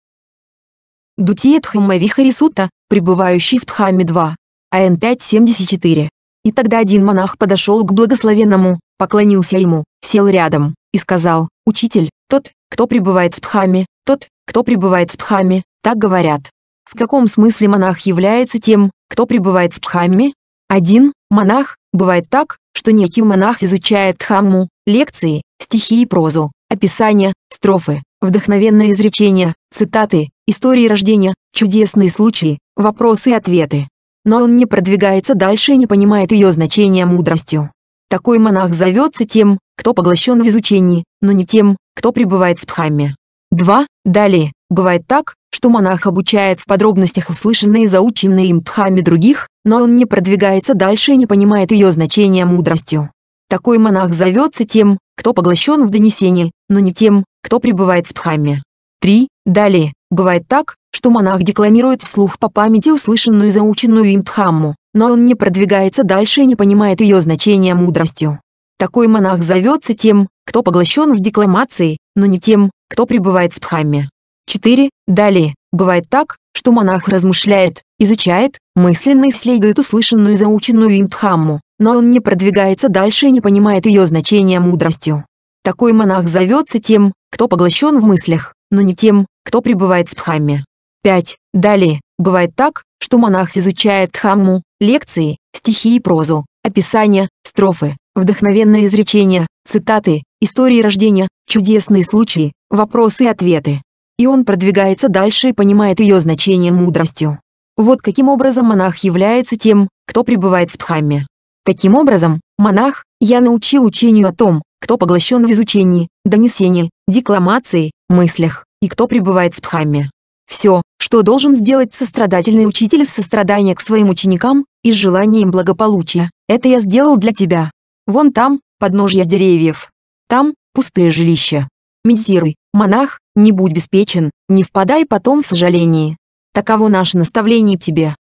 Дутиет Хаммавихари Сута, пребывающий в тхаме 2 АН 574. И тогда один монах подошел к благословенному, поклонился ему, сел рядом, и сказал, «Учитель, тот, кто пребывает в тхаме, тот, кто пребывает в тхаме, так говорят». В каком смысле монах является тем, кто пребывает в Дхамме? Один, монах, бывает так, что некий монах изучает Дхамму, лекции, стихи и прозу, описания, строфы, вдохновенные изречения, цитаты, истории рождения, чудесные случаи, вопросы и ответы. Но он не продвигается дальше и не понимает ее значения мудростью. Такой монах зовется тем, кто поглощен в изучении, но не тем, кто пребывает в Дхамме. 2. Далее, бывает так, что монах обучает в подробностях услышанные и заученные им Дхамме других, но он не продвигается дальше и не понимает ее значения мудростью. Такой монах зовется тем, кто поглощен в донесении, но не тем, кто пребывает в Дхамме. 3. Далее, Бывает так, что монах декламирует вслух по памяти услышанную и заученную им дхамму, но он не продвигается дальше и не понимает ее значения мудростью. Такой монах зовется тем, кто поглощен в декламации, но не тем, кто пребывает в дхамме. 4. Далее, бывает так, что монах размышляет, изучает, мысленно исследует услышанную и заученную им дхамму, но он не продвигается дальше и не понимает ее значения мудростью. Такой монах зовется тем, кто поглощен в мыслях, но не тем, кто пребывает в Дхамме. 5. Далее, бывает так, что монах изучает Дхамму, лекции, стихи и прозу, описания, строфы, вдохновенные изречения, цитаты, истории рождения, чудесные случаи, вопросы и ответы. И он продвигается дальше и понимает ее значение мудростью. Вот каким образом монах является тем, кто пребывает в Дхамме. Таким образом, монах, я научил учению о том, кто поглощен в изучении, донесении, декламации, мыслях, и кто пребывает в Дхамме. Все, что должен сделать сострадательный учитель из сострадания к своим ученикам, и желания им благополучия, это я сделал для тебя. Вон там, подножья деревьев. Там, пустые жилища. Медитируй, монах, не будь беспечен, не впадай потом в сожаление. Таково наше наставление тебе.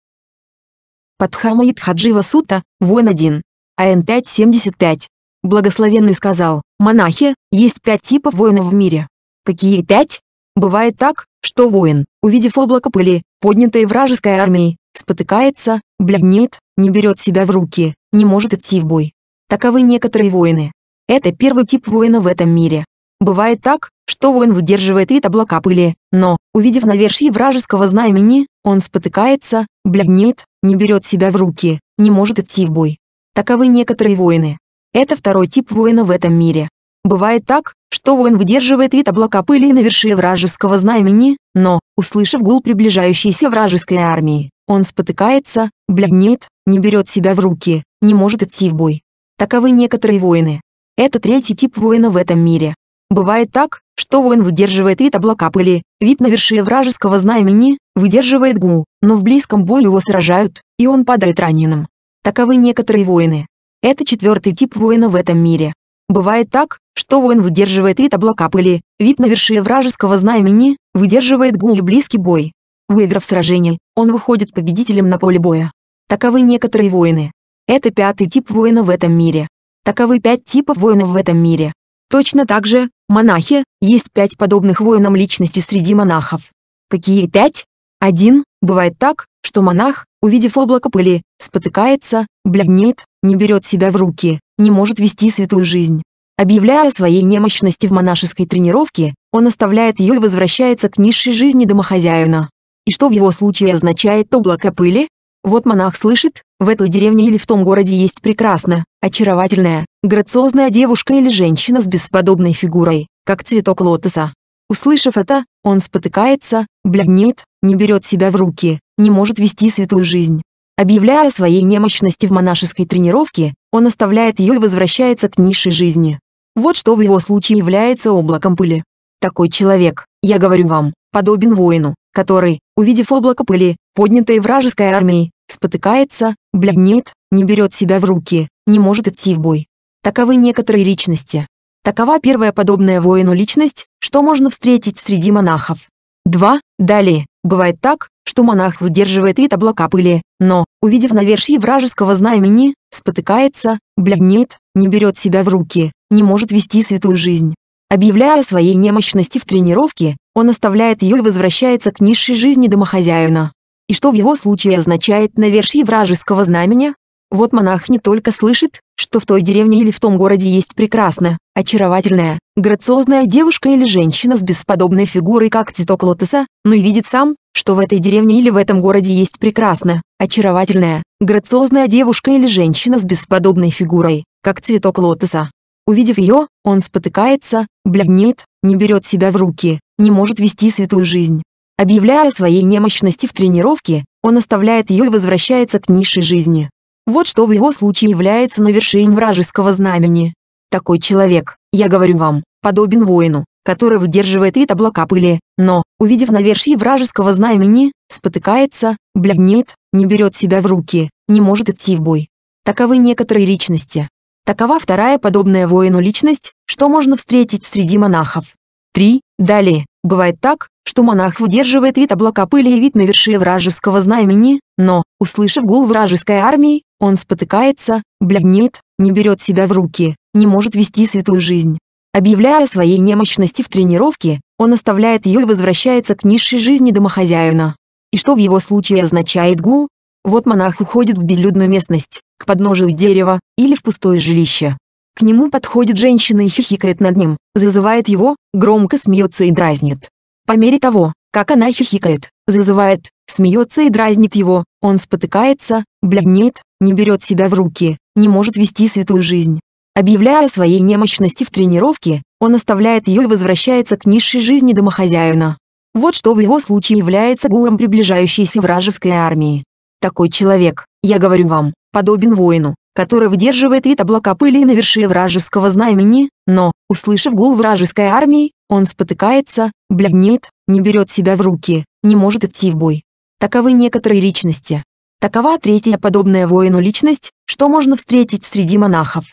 Падхама Идхаджива Сута, воин 1. АН 575. Благословенный сказал, монахи, есть пять типов воинов в мире. Какие пять? Бывает так, что воин, увидев облако пыли, поднятое вражеской армией, спотыкается, бледнеет, не берет себя в руки, не может идти в бой. Таковы некоторые воины. Это первый тип воина в этом мире. Бывает так, что воин выдерживает вид облака пыли, но, увидев на вершине вражеского знамени, он спотыкается, бледнеет, не берет себя в руки, не может идти в бой. Таковы некоторые воины. Это второй тип воина в этом мире. Бывает так, что воин выдерживает вид облака пыли на вершине вражеского знамени, но, услышав гул приближающейся вражеской армии, он спотыкается, бледнеет, не берет себя в руки, не может идти в бой. Таковы некоторые воины. Это третий тип воина в этом мире. Бывает так, что воин выдерживает вид облака пыли, вид на вершине вражеского знамени, выдерживает гул, но в близком бою его сражают, и он падает раненым. Таковы некоторые воины. Это четвертый тип воина в этом мире. Бывает так, что воин выдерживает вид облака пыли, вид на вершине вражеского знамени, выдерживает гул и близкий бой. Выиграв сражение, он выходит победителем на поле боя. Таковы некоторые воины. Это пятый тип воина в этом мире. Таковы пять типов воинов в этом мире. Точно так же, монахи, есть пять подобных воинам личности среди монахов. Какие пять? Один, бывает так, что монах, увидев облако пыли, спотыкается, бледнеет, не берет себя в руки, не может вести святую жизнь. Объявляя о своей немощности в монашеской тренировке, он оставляет ее и возвращается к низшей жизни домохозяина. И что в его случае означает облако пыли? Вот монах слышит, в этой деревне или в том городе есть прекрасная, очаровательная, грациозная девушка или женщина с бесподобной фигурой, как цветок лотоса. Услышав это, он спотыкается, бледнеет, не берет себя в руки, не может вести святую жизнь. Объявляя о своей немощности в монашеской тренировке, он оставляет ее и возвращается к низшей жизни. Вот что в его случае является облаком пыли. Такой человек, я говорю вам, подобен воину, который, увидев облако пыли, поднятое вражеской армией, спотыкается, бледнеет, не берет себя в руки, не может идти в бой. Таковы некоторые личности. Такова первая подобная воину личность, что можно встретить среди монахов. 2. Далее, бывает так, что монах выдерживает вид облака пыли, но, увидев навершие вражеского знамени, спотыкается, бледнеет, не берет себя в руки, не может вести святую жизнь. Объявляя о своей немощности в тренировке, он оставляет ее и возвращается к низшей жизни домохозяина. И что в его случае означает навершие вражеского знамени? Вот монах не только слышит, что в той деревне или в том городе есть прекрасная, очаровательная, грациозная девушка или женщина с бесподобной фигурой как цветок лотоса, но и видит сам, что в этой деревне или в этом городе есть прекрасная, очаровательная, грациозная девушка или женщина с бесподобной фигурой, как цветок лотоса. Увидев ее, он спотыкается, бледнеет, не берет себя в руки, не может вести святую жизнь. Объявляя о своей немощности в тренировке, он оставляет ее и возвращается к низшей жизни. Вот что в его случае является на вершине вражеского знамени. Такой человек, я говорю вам, подобен воину, который выдерживает вид облака пыли, но, увидев навершие вражеского знамени, спотыкается, бледнеет, не берет себя в руки, не может идти в бой. Таковы некоторые личности. Такова вторая подобная воину личность, что можно встретить среди монахов. 3. Далее, бывает так, что монах выдерживает вид облака пыли и вид навершия вражеского знамени, но, услышав гул вражеской армии, он спотыкается, бледнеет, не берет себя в руки, не может вести святую жизнь. Объявляя о своей немощности в тренировке, он оставляет ее и возвращается к низшей жизни домохозяина. И что в его случае означает гул? Вот монах уходит в безлюдную местность, к подножию дерева, или в пустое жилище. К нему подходит женщина и хихикает над ним, зазывает его, громко смеется и дразнит. По мере того, как она хихикает, зазывает, смеется и дразнит его, он спотыкается, бледнеет, не берет себя в руки, не может вести святую жизнь. Объявляя о своей немощности в тренировке, он оставляет ее и возвращается к низшей жизни домохозяина. Вот что в его случае является гулом приближающейся вражеской армии. Такой человек, я говорю вам, подобен воину, который выдерживает вид облака пыли на вершине вражеского знамени, но, услышав гул вражеской армии, он спотыкается, бледнеет, не берет себя в руки, не может идти в бой. Таковы некоторые личности. Такова третья подобная воину личность, что можно встретить среди монахов.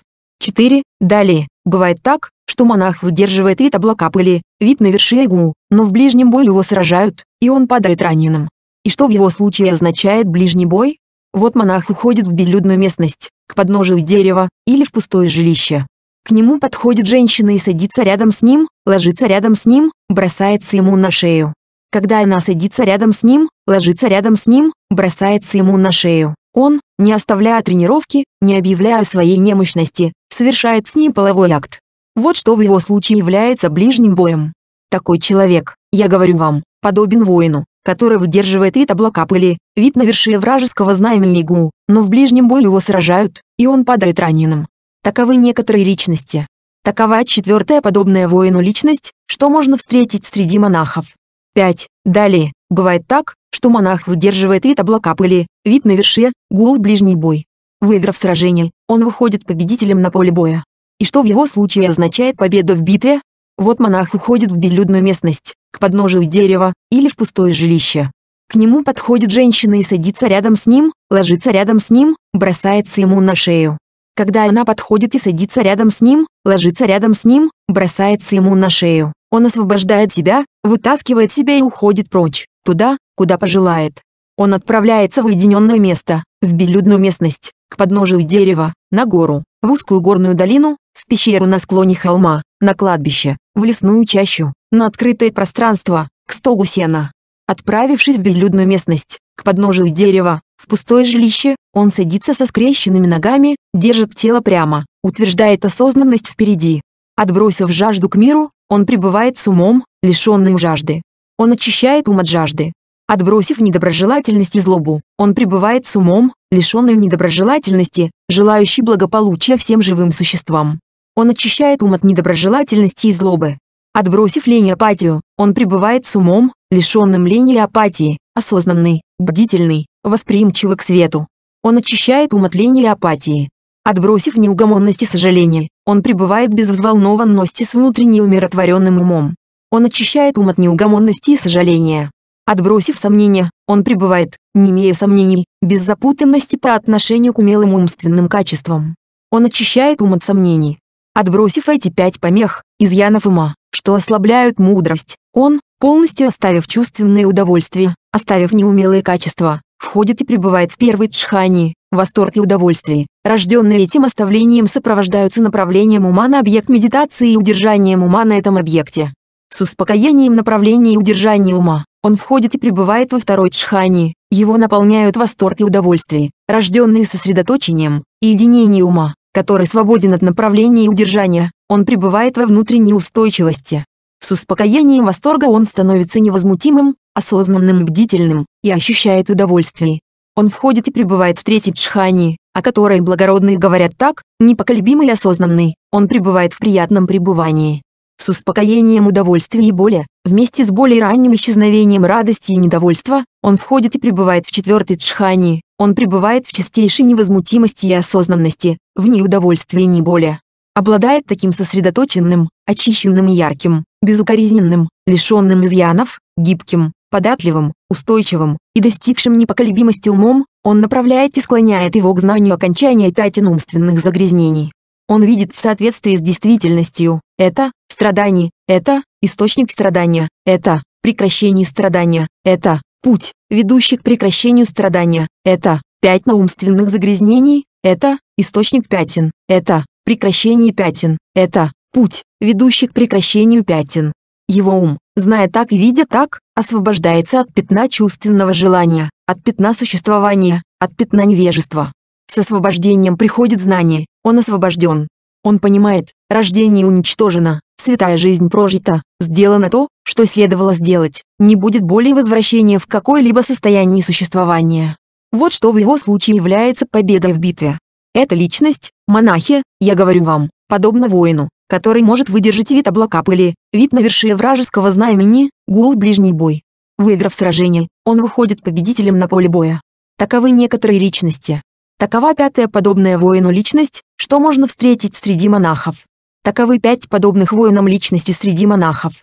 4. Далее, бывает так, что монах выдерживает вид облака пыли, вид на вершине гу, но в ближнем бою его сражают, и он падает раненым. И что в его случае означает ближний бой? Вот монах уходит в безлюдную местность, к подножию дерева, или в пустое жилище. К нему подходит женщина и садится рядом с ним, ложится рядом с ним, бросается ему на шею. Когда она садится рядом с ним, ложится рядом с ним, бросается ему на шею. Он, не оставляя тренировки, не объявляя своей немощности, совершает с ней половой акт. Вот что в его случае является ближним боем. Такой человек, я говорю вам, подобен воину, который выдерживает вид облака пыли, вид на вершине вражеского знамени игу, но в ближнем бою его сражают, и он падает раненым. Таковы некоторые личности. Такова четвертая подобная воину личность, что можно встретить среди монахов. 5. Далее, Бывает так, что монах выдерживает вид облака пыли, вид на верше, гул ближний бой. Выиграв сражение, он выходит победителем на поле боя. И что в его случае означает победа в битве? Вот монах уходит в безлюдную местность, к подножию дерева, или в пустое жилище. К нему подходит женщина и садится рядом с ним, ложится рядом с ним, бросается ему на шею. Когда она подходит и садится рядом с ним, ложится рядом с ним, бросается ему на шею, он освобождает себя, вытаскивает себя и уходит прочь туда, куда пожелает. Он отправляется в уединенное место, в безлюдную местность, к подножию дерева, на гору, в узкую горную долину, в пещеру на склоне холма, на кладбище, в лесную чащу, на открытое пространство, к стогу сена. Отправившись в безлюдную местность, к подножию дерева, в пустое жилище, он садится со скрещенными ногами, держит тело прямо, утверждает осознанность впереди. Отбросив жажду к миру, он пребывает с умом, лишенным жажды, он очищает ум от жажды. Отбросив недоброжелательность и злобу, он пребывает с умом, лишенным недоброжелательности, желающий благополучия всем живым существам. Он очищает ум от недоброжелательности и злобы. Отбросив лень и апатию, он пребывает с умом, лишенным лени и апатии, осознанный, бдительный, восприимчивый к свету. Он очищает ум от лени и апатии. Отбросив неугомонность и сожаление, он пребывает без взволнованности с внутренне умиротворенным умом. Он очищает ум от неугомонности и сожаления. Отбросив сомнения, он пребывает, не имея сомнений, без запутанности по отношению к умелым умственным качествам. Он очищает ум от сомнений. Отбросив эти пять помех, изъянов ума, что ослабляют мудрость, он, полностью оставив чувственные удовольствия, оставив неумелые качества, входит и пребывает в первой джхани, восторг и удовольствие, рожденные этим оставлением сопровождаются направлением ума на объект медитации и удержанием ума на этом объекте с успокоением направления и удержания ума. Он входит и пребывает во второй джхани, его наполняют восторг и удовольствие, рожденные сосредоточением и единение ума, который свободен от направления и удержания, он пребывает во внутренней устойчивости. С успокоением восторга он становится невозмутимым, осознанным и бдительным, и ощущает удовольствие. Он входит и пребывает в третьей джхани, о которой благородные говорят так, непоколебимый и осознанный, он пребывает в приятном пребывании с успокоением удовольствия и боли, вместе с более ранним исчезновением радости и недовольства, он входит и пребывает в четвертой джхани, он пребывает в чистейшей невозмутимости и осознанности, в ни удовольствия, не боли. Обладает таким сосредоточенным, очищенным и ярким, безукоризненным, лишенным изъянов, гибким, податливым, устойчивым и достигшим непоколебимости умом, он направляет и склоняет его к знанию окончания пятен умственных загрязнений. Он видит в соответствии с действительностью, это, страданий, это источник страдания, это прекращение страдания, это путь, ведущий к прекращению страдания, это пять наумственных загрязнений, это источник пятен, это прекращение пятен, это путь, ведущий к прекращению пятен. Его ум, зная так и видя так, освобождается от пятна чувственного желания, от пятна существования, от пятна невежества. С освобождением приходит знание, он освобожден. Он понимает, рождение уничтожено, святая жизнь прожита, сделано то, что следовало сделать, не будет более возвращения в какое-либо состояние существования. Вот что в его случае является победой в битве. Эта личность, монахи, я говорю вам, подобно воину, который может выдержать вид облака пыли, вид на навершия вражеского знамени, гул ближний бой. Выиграв сражение, он выходит победителем на поле боя. Таковы некоторые личности. Такова пятая подобная воину личность, что можно встретить среди монахов. Таковы пять подобных воинам личности среди монахов.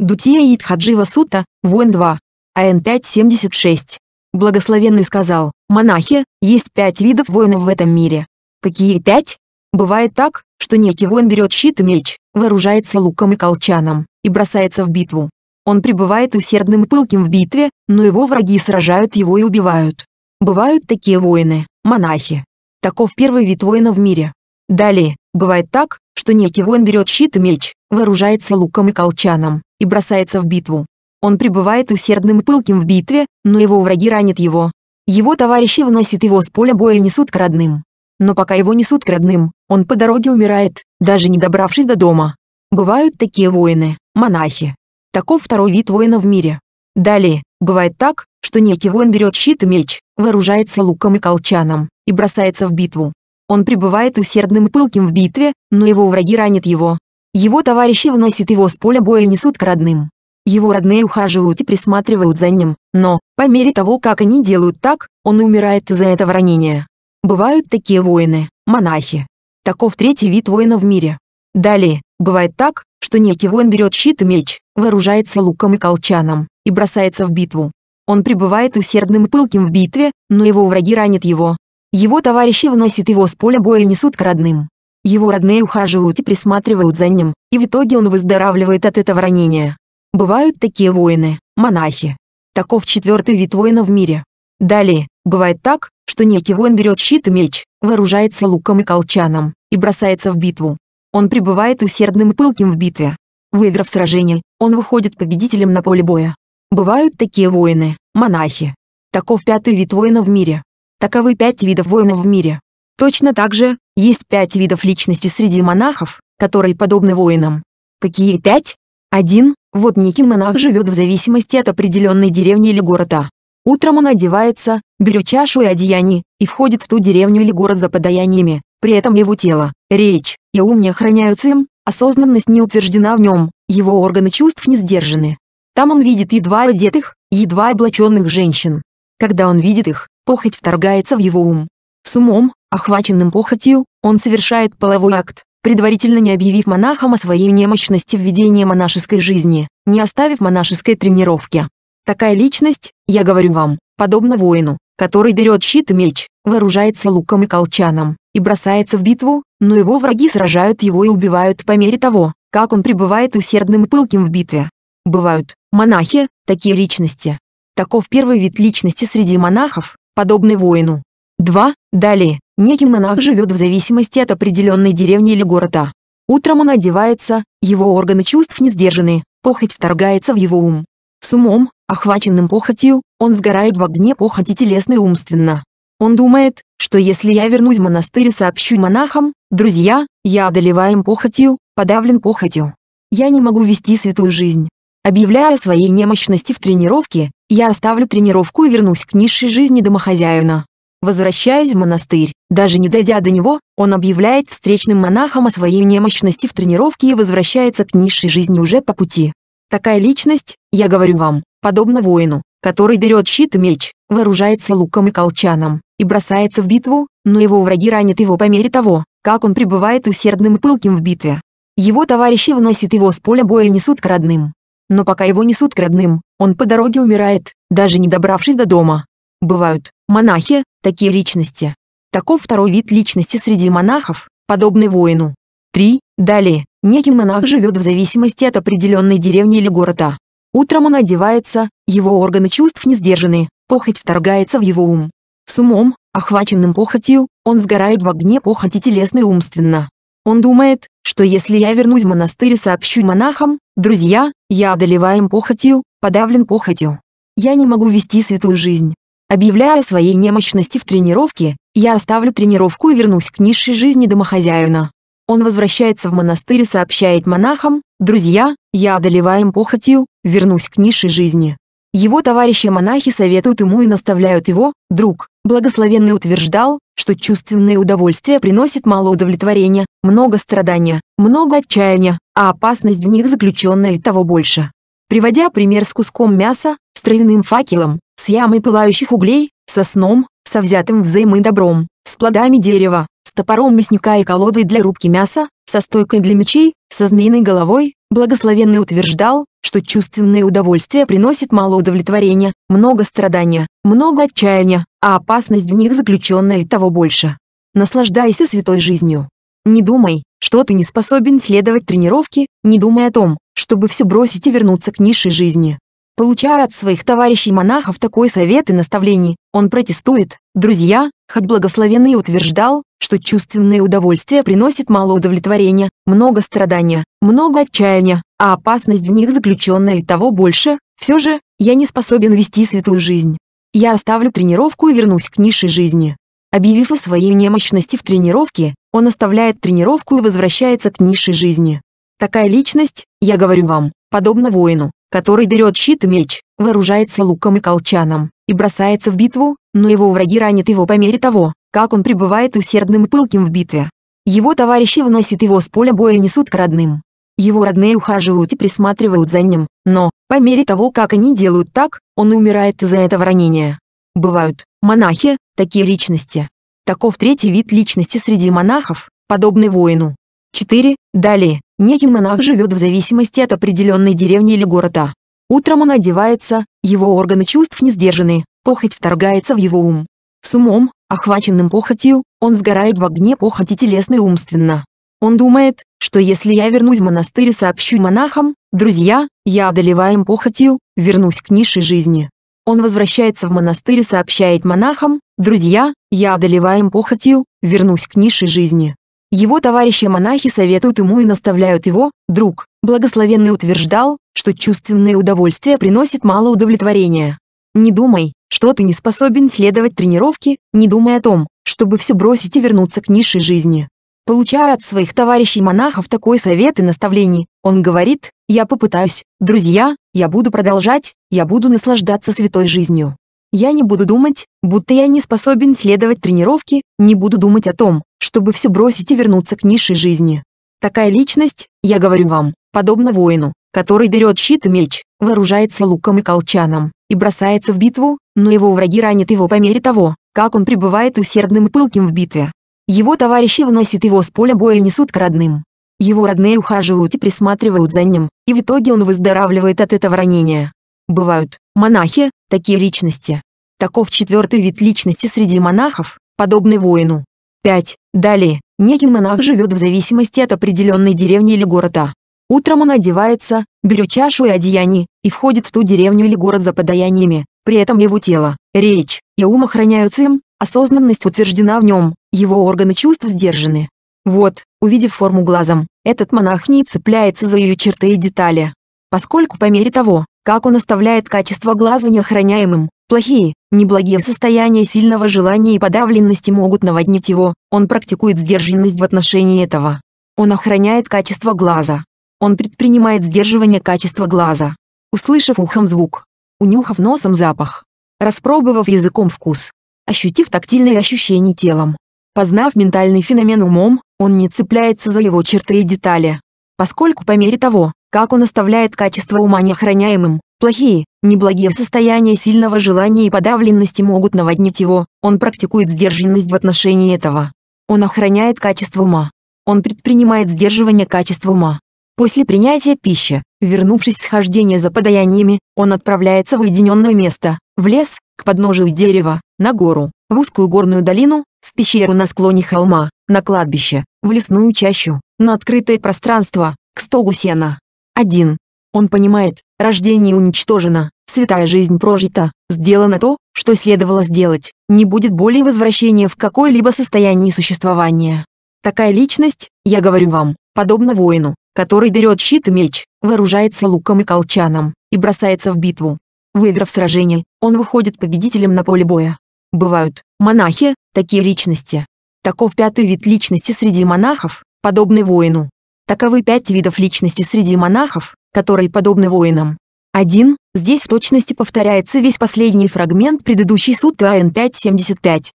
Дутия Идхаджива Сута, воин 2, АН 576. Благословенный сказал, монахи, есть пять видов воинов в этом мире. Какие пять? Бывает так, что некий воин берет щит и меч, вооружается луком и колчаном, и бросается в битву. Он пребывает усердным и пылким в битве, но его враги сражают его и убивают. Бывают такие воины, монахи. Таков первый вид воина в мире. Далее, бывает так, что некий воин берет щит и меч, вооружается луком и колчаном, и бросается в битву. Он пребывает усердным и пылким в битве, но его враги ранят его. Его товарищи выносят его с поля боя и несут к родным. Но пока его несут к родным, он по дороге умирает, даже не добравшись до дома. Бывают такие воины, монахи. Таков второй вид воина в мире. Далее, бывает так, что некий воин берет щит и меч, вооружается луком и колчаном, и бросается в битву. Он пребывает усердным и пылким в битве, но его враги ранят его. Его товарищи вносят его с поля боя и несут к родным. Его родные ухаживают и присматривают за ним, но, по мере того, как они делают так, он умирает из-за этого ранения. Бывают такие воины, монахи. Таков третий вид воина в мире. Далее, бывает так, что некий воин берет щит и меч, вооружается луком и колчаном, и бросается в битву. Он пребывает усердным и пылким в битве, но его враги ранят его. Его товарищи вносят его с поля боя и несут к родным. Его родные ухаживают и присматривают за ним, и в итоге он выздоравливает от этого ранения. Бывают такие воины, монахи. Таков четвертый вид воина в мире. Далее, бывает так, что некий воин берет щит и меч, вооружается луком и колчаном, и бросается в битву. Он пребывает усердным и пылким в битве. Выиграв сражение, он выходит победителем на поле боя. Бывают такие воины, монахи. Таков пятый вид воина в мире. Таковы пять видов воинов в мире. Точно так же, есть пять видов личности среди монахов, которые подобны воинам. Какие пять? Один. Вот некий монах живет в зависимости от определенной деревни или города. Утром он одевается, берет чашу и одеяние, и входит в ту деревню или город за подаяниями, при этом его тело, речь и ум не охраняются им, осознанность не утверждена в нем, его органы чувств не сдержаны. Там он видит едва одетых, едва облаченных женщин. Когда он видит их, похоть вторгается в его ум. С умом, охваченным похотью, он совершает половой акт, предварительно не объявив монахам о своей немощности в ведении монашеской жизни, не оставив монашеской тренировки. Такая личность, я говорю вам, подобно воину, который берет щит и меч, вооружается луком и колчаном, и бросается в битву, но его враги сражают его и убивают по мере того, как он пребывает усердным и пылким в битве. Бывают, монахи, такие личности. Таков первый вид личности среди монахов, подобный воину. 2. Далее, некий монах живет в зависимости от определенной деревни или города. Утром он одевается, его органы чувств не сдержаны, похоть вторгается в его ум. С умом, охваченным похотью, он сгорает в огне похоти телесно и умственно. Он думает, что если я вернусь в монастырь и сообщу монахам, друзья, я одолеваем похотью, подавлен похотью. Я не могу вести святую жизнь, Объявляя о своей немощности в тренировке, я оставлю тренировку и вернусь к низшей жизни домохозяина. Возвращаясь в монастырь, даже не дойдя до него, он объявляет встречным монахам о своей немощности в тренировке и возвращается к низшей жизни уже по пути. Такая личность, я говорю вам, подобно воину, который берет щит и меч, вооружается луком и колчаном, и бросается в битву, но его враги ранят его по мере того, как он пребывает усердным и пылким в битве. Его товарищи выносят его с поля боя и несут к родным. Но пока его несут к родным, он по дороге умирает, даже не добравшись до дома. Бывают монахи, такие личности. Таков второй вид личности среди монахов, подобный воину. 3. Далее, некий монах живет в зависимости от определенной деревни или города. Утром он одевается, его органы чувств не сдержаны, похоть вторгается в его ум. С умом, охваченным похотью, он сгорает в огне похоти телесно и умственно. Он думает, что если я вернусь в монастырь и сообщу монахам, друзья, я одолеваем похотью, подавлен похотью. Я не могу вести святую жизнь. Объявляя о своей немощности в тренировке, я оставлю тренировку и вернусь к низшей жизни домохозяина. Он возвращается в монастырь и сообщает монахам, друзья, я одолеваем похотью, вернусь к низшей жизни. Его товарищи-монахи советуют ему и наставляют его, друг. Благословенный утверждал, что чувственное удовольствие приносит мало удовлетворения, много страдания, много отчаяния, а опасность в них заключенная и того больше. Приводя пример с куском мяса, с травяным факелом, с ямой пылающих углей, со сном, со взятым взаймы добром, с плодами дерева, с топором мясника и колодой для рубки мяса, со стойкой для мечей, со змеиной головой, благословенный утверждал, что чувственное удовольствие приносит мало удовлетворения, много страдания, много отчаяния, а опасность в них заключенная и того больше. Наслаждайся святой жизнью. Не думай, что ты не способен следовать тренировке, не думай о том, чтобы все бросить и вернуться к низшей жизни. Получая от своих товарищей-монахов такой совет и наставление, он протестует. Друзья, хоть благословенный утверждал, что чувственное удовольствие приносит мало удовлетворения, много страдания, много отчаяния, а опасность в них заключенная и того больше, все же, я не способен вести святую жизнь. Я оставлю тренировку и вернусь к низшей жизни. Объявив о своей немощности в тренировке, он оставляет тренировку и возвращается к низшей жизни. Такая личность, я говорю вам, подобна воину, который берет щит и меч, вооружается луком и колчаном, и бросается в битву, но его враги ранят его по мере того, как он пребывает усердным и пылким в битве. Его товарищи выносят его с поля боя и несут к родным. Его родные ухаживают и присматривают за ним, но, по мере того, как они делают так, он умирает из-за этого ранения. Бывают, монахи, такие личности. Таков третий вид личности среди монахов, подобный воину. 4. Далее, Некий монах живет в зависимости от определенной деревни или города. Утром он одевается, его органы чувств не сдержаны, похоть вторгается в его ум. С умом, охваченным похотью, он сгорает в огне похоти телесно и умственно. Он думает, что если я вернусь в монастырь и сообщу монахам, друзья, я одолеваем похотью, вернусь к низшей жизни. Он возвращается в монастырь и сообщает монахам, друзья, я одолеваем похотью, вернусь к низшей жизни. Его товарищи-монахи советуют ему и наставляют его, друг, благословенный утверждал, что чувственное удовольствие приносит мало удовлетворения. Не думай, что ты не способен следовать тренировке, не думай о том, чтобы все бросить и вернуться к низшей жизни. Получая от своих товарищей-монахов такой совет и наставление, он говорит, «Я попытаюсь, друзья, я буду продолжать, я буду наслаждаться святой жизнью. Я не буду думать, будто я не способен следовать тренировке, не буду думать о том, чтобы все бросить и вернуться к низшей жизни. Такая личность, я говорю вам, подобна воину, который берет щит и меч, вооружается луком и колчаном, и бросается в битву, но его враги ранят его по мере того, как он пребывает усердным и пылким в битве. Его товарищи выносят его с поля боя и несут к родным. Его родные ухаживают и присматривают за ним, и в итоге он выздоравливает от этого ранения. Бывают, монахи, такие личности. Таков четвертый вид личности среди монахов, подобный воину, 5. Далее, некий монах живет в зависимости от определенной деревни или города. Утром он одевается, берет чашу и одеяние, и входит в ту деревню или город за подаяниями, при этом его тело, речь и ум охраняются им, осознанность утверждена в нем, его органы чувств сдержаны. Вот, увидев форму глазом, этот монах не цепляется за ее черты и детали. Поскольку по мере того, как он оставляет качество глаза неохраняемым, Плохие, неблагие состояния сильного желания и подавленности могут наводнить его, он практикует сдержанность в отношении этого. Он охраняет качество глаза. Он предпринимает сдерживание качества глаза. Услышав ухом звук, унюхав носом запах, распробовав языком вкус, ощутив тактильные ощущения телом, познав ментальный феномен умом, он не цепляется за его черты и детали. Поскольку по мере того, как он оставляет качество ума неохраняемым, Плохие, неблагие состояния сильного желания и подавленности могут наводнить его, он практикует сдержанность в отношении этого. Он охраняет качество ума. Он предпринимает сдерживание качества ума. После принятия пищи, вернувшись с хождения за подаяниями, он отправляется в уединенное место, в лес, к подножию дерева, на гору, в узкую горную долину, в пещеру на склоне холма, на кладбище, в лесную чащу, на открытое пространство, к стогу сена. 1. Он понимает, Рождение уничтожено, святая жизнь прожита, сделано то, что следовало сделать, не будет более возвращения в какое-либо состояние существования. Такая личность, я говорю вам, подобно воину, который берет щит и меч, вооружается луком и колчаном, и бросается в битву. Выиграв сражение, он выходит победителем на поле боя. Бывают, монахи, такие личности. Таков пятый вид личности среди монахов, подобный воину. Таковы пять видов личности среди монахов, который подобны воинам. 1. Здесь в точности повторяется весь последний фрагмент предыдущей сутты АН 575.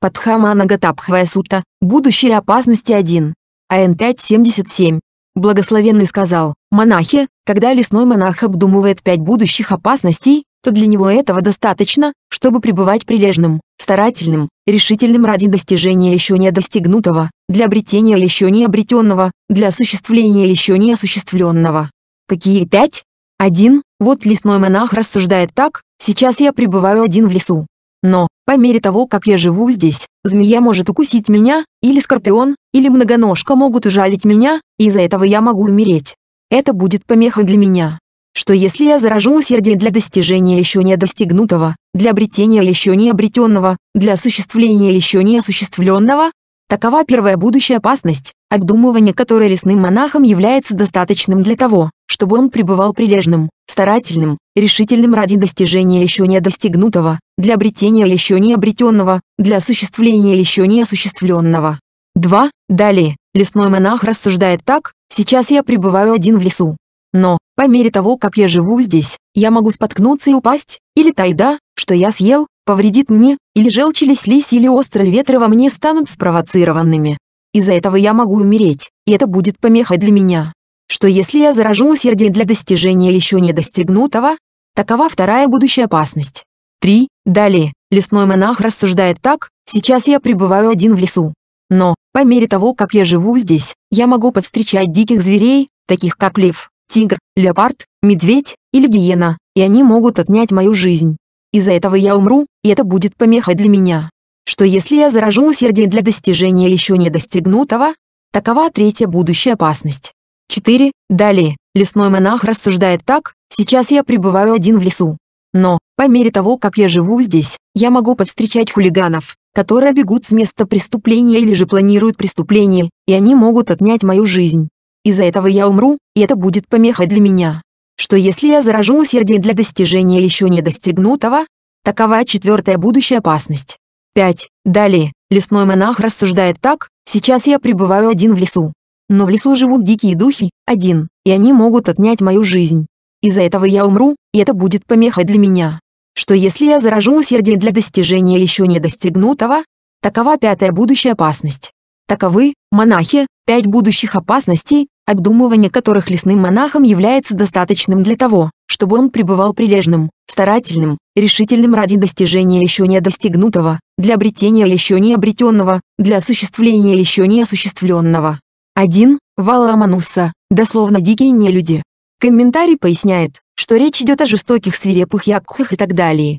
Падхаманагатабхвая сутта, будущие опасности 1. АН 577. Благословенный сказал, монахи, когда лесной монах обдумывает пять будущих опасностей, то для него этого достаточно, чтобы пребывать прилежным старательным, решительным ради достижения еще не достигнутого, для обретения еще не обретенного, для осуществления еще не осуществленного. Какие пять? Один, вот лесной монах рассуждает так, сейчас я пребываю один в лесу. Но, по мере того, как я живу здесь, змея может укусить меня, или скорпион, или многоножка могут ужалить меня, и из-за этого я могу умереть. Это будет помеха для меня что если я заражу усердие для достижения еще не достигнутого, для обретения еще не обретенного, для осуществления еще не осуществленного, такова первая будущая опасность, обдумывание которой лесным монахом является достаточным для того, чтобы он пребывал прилежным, старательным, решительным ради достижения еще не достигнутого, для обретения еще не обретенного, для осуществления еще не осуществленного. 2. Далее, лесной монах рассуждает так, сейчас я пребываю один в лесу. Но, по мере того, как я живу здесь, я могу споткнуться и упасть, или та еда, что я съел, повредит мне, или желчились лись или острые ветры во мне станут спровоцированными. Из-за этого я могу умереть, и это будет помехой для меня. Что если я заражу усердие для достижения еще не достигнутого? Такова вторая будущая опасность. 3. Далее, лесной монах рассуждает так, сейчас я пребываю один в лесу. Но, по мере того, как я живу здесь, я могу повстречать диких зверей, таких как лев, тигр, леопард, медведь или гиена, и они могут отнять мою жизнь. Из-за этого я умру, и это будет помехой для меня. Что если я заражу усердие для достижения еще не достигнутого? Такова третья будущая опасность. 4. Далее, лесной монах рассуждает так, сейчас я пребываю один в лесу. Но, по мере того, как я живу здесь, я могу повстречать хулиганов, которые бегут с места преступления или же планируют преступление, и они могут отнять мою жизнь. Из-за этого я умру, и это будет помехой для меня. Что если я заражу усердие для достижения еще не достигнутого? Такова четвертая будущая опасность. 5. Далее, лесной монах рассуждает так, сейчас я пребываю один в лесу. Но в лесу живут дикие духи, один, и они могут отнять мою жизнь. Из-за этого я умру, и это будет помехой для меня. Что если я заражу усердие для достижения еще не достигнутого? Такова пятая будущая опасность. Таковы, монахи, пять будущих опасностей, обдумывание которых лесным монахом является достаточным для того, чтобы он пребывал прилежным, старательным, решительным ради достижения еще не достигнутого, для обретения еще не обретенного, для осуществления еще не осуществленного. 1. Валаамануса, дословно «дикие нелюди». Комментарий поясняет, что речь идет о жестоких свирепых якхах и так далее.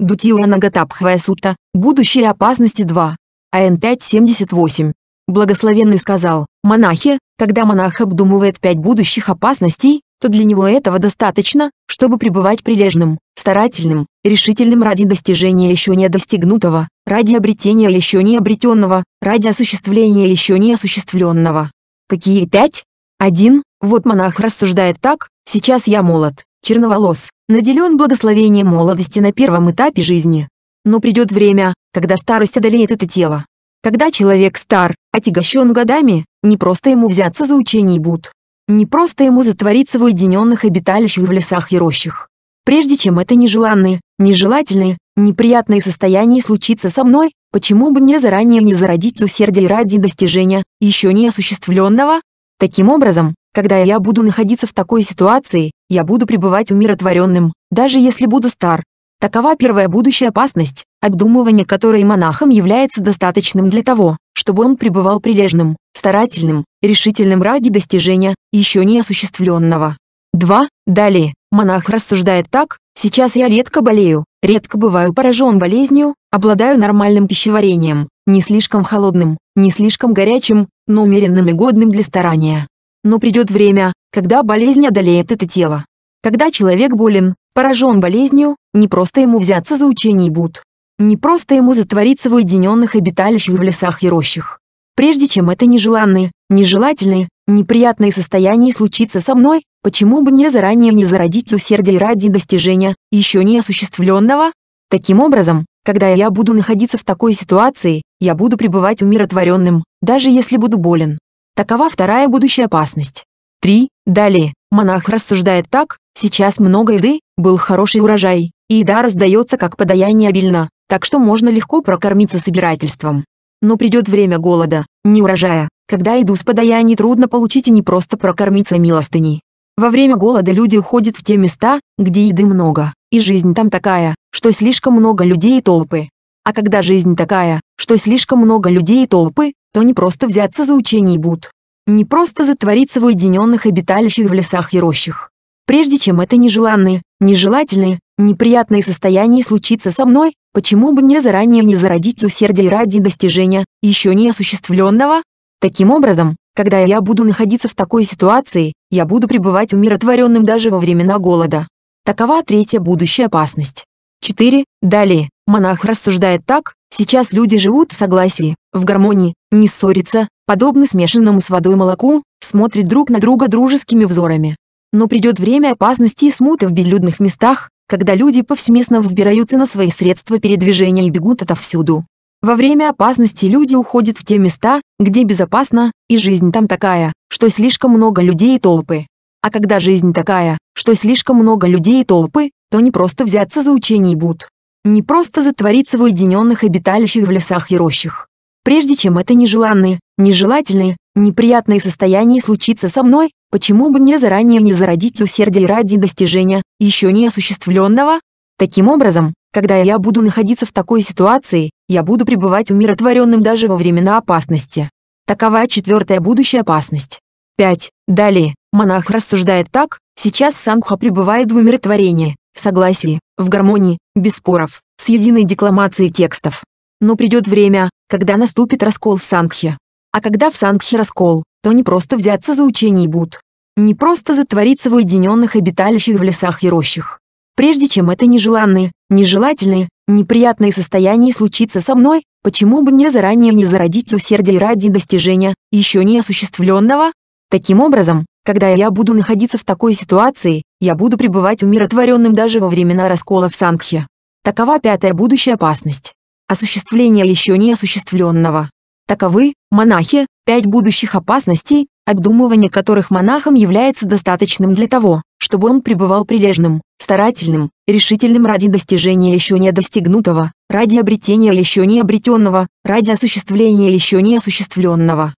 Дутиуя Нагатабхвая Сута, будущие опасности 2. АН 578. Благословенный сказал, монахи, когда монах обдумывает пять будущих опасностей, то для него этого достаточно, чтобы пребывать прилежным, старательным, решительным ради достижения еще не достигнутого, ради обретения еще не обретенного, ради осуществления еще не осуществленного. Какие пять? Один, вот монах рассуждает так, сейчас я молод, черноволос, наделен благословением молодости на первом этапе жизни. Но придет время, когда старость одолеет это тело, когда человек стар, отягощен годами, не просто ему взяться за учение Буд. Не просто ему затвориться в уединенных обиталищах в лесах и рощах. Прежде чем это нежеланные, нежелательные, неприятные состояния случится со мной, почему бы мне заранее не зародить усердие ради достижения, еще не осуществленного? Таким образом, когда я буду находиться в такой ситуации, я буду пребывать умиротворенным, даже если буду стар, Такова первая будущая опасность, обдумывание которой монахом является достаточным для того, чтобы он пребывал прилежным, старательным, решительным ради достижения, еще не осуществленного. 2. Далее, монах рассуждает так, сейчас я редко болею, редко бываю поражен болезнью, обладаю нормальным пищеварением, не слишком холодным, не слишком горячим, но умеренным и годным для старания. Но придет время, когда болезнь одолеет это тело. Когда человек болен, поражен болезнью, не просто ему взяться за учение Буд. Не просто ему затвориться в уединенных обиталищах в лесах и рощах. Прежде чем это нежеланное, нежелательное, неприятное состояние случится со мной, почему бы мне заранее не зародить усердие ради достижения, еще не осуществленного? Таким образом, когда я буду находиться в такой ситуации, я буду пребывать умиротворенным, даже если буду болен. Такова вторая будущая опасность. 3. Далее. Монах рассуждает так, сейчас много еды, был хороший урожай, и еда раздается как подаяние обильно, так что можно легко прокормиться собирательством. Но придет время голода, не урожая, когда еду с подаяний трудно получить и не просто прокормиться милостыней. Во время голода люди уходят в те места, где еды много, и жизнь там такая, что слишком много людей и толпы. А когда жизнь такая, что слишком много людей и толпы, то не просто взяться за учение будут, не просто затвориться в уединенных обиталищах в лесах и рощах. Прежде чем это нежеланное, нежелательное, неприятное состояние случится со мной, почему бы мне заранее не зародить усердие ради достижения, еще не осуществленного? Таким образом, когда я буду находиться в такой ситуации, я буду пребывать умиротворенным даже во времена голода. Такова третья будущая опасность. 4. Далее, монах рассуждает так, сейчас люди живут в согласии, в гармонии, не ссорятся, подобно смешанному с водой молоку, смотрят друг на друга дружескими взорами. Но придет время опасности и смуты в безлюдных местах, когда люди повсеместно взбираются на свои средства передвижения и бегут отовсюду. Во время опасности люди уходят в те места, где безопасно, и жизнь там такая, что слишком много людей и толпы. А когда жизнь такая, что слишком много людей и толпы, то не просто взяться за учение и буд. Не просто затвориться в уединенных обиталищах в лесах и рощах прежде чем это нежеланное, нежелательное, неприятное состояние случится со мной, почему бы мне заранее не зародить усердие ради достижения, еще не осуществленного? Таким образом, когда я буду находиться в такой ситуации, я буду пребывать умиротворенным даже во времена опасности. Такова четвертая будущая опасность. 5. Далее, монах рассуждает так, сейчас Сангха пребывает в умиротворении, в согласии, в гармонии, без споров, с единой декламацией текстов. Но придет время, когда наступит раскол в Сангхе. А когда в Сангхе раскол, то не просто взяться за учение Буд, не просто затвориться в уединенных обиталищах в лесах и рощах. Прежде чем это нежеланные, нежелательные, неприятные состояния случится со мной, почему бы мне заранее не зародить усердие ради достижения, еще не осуществленного? Таким образом, когда я буду находиться в такой ситуации, я буду пребывать умиротворенным даже во времена раскола в Сангхе. Такова пятая будущая опасность осуществления еще не осуществленного. Таковы, монахи, пять будущих опасностей, обдумывание которых монахом является достаточным для того, чтобы он пребывал прилежным, старательным, решительным ради достижения еще не достигнутого, ради обретения еще не обретенного, ради осуществления еще не осуществленного.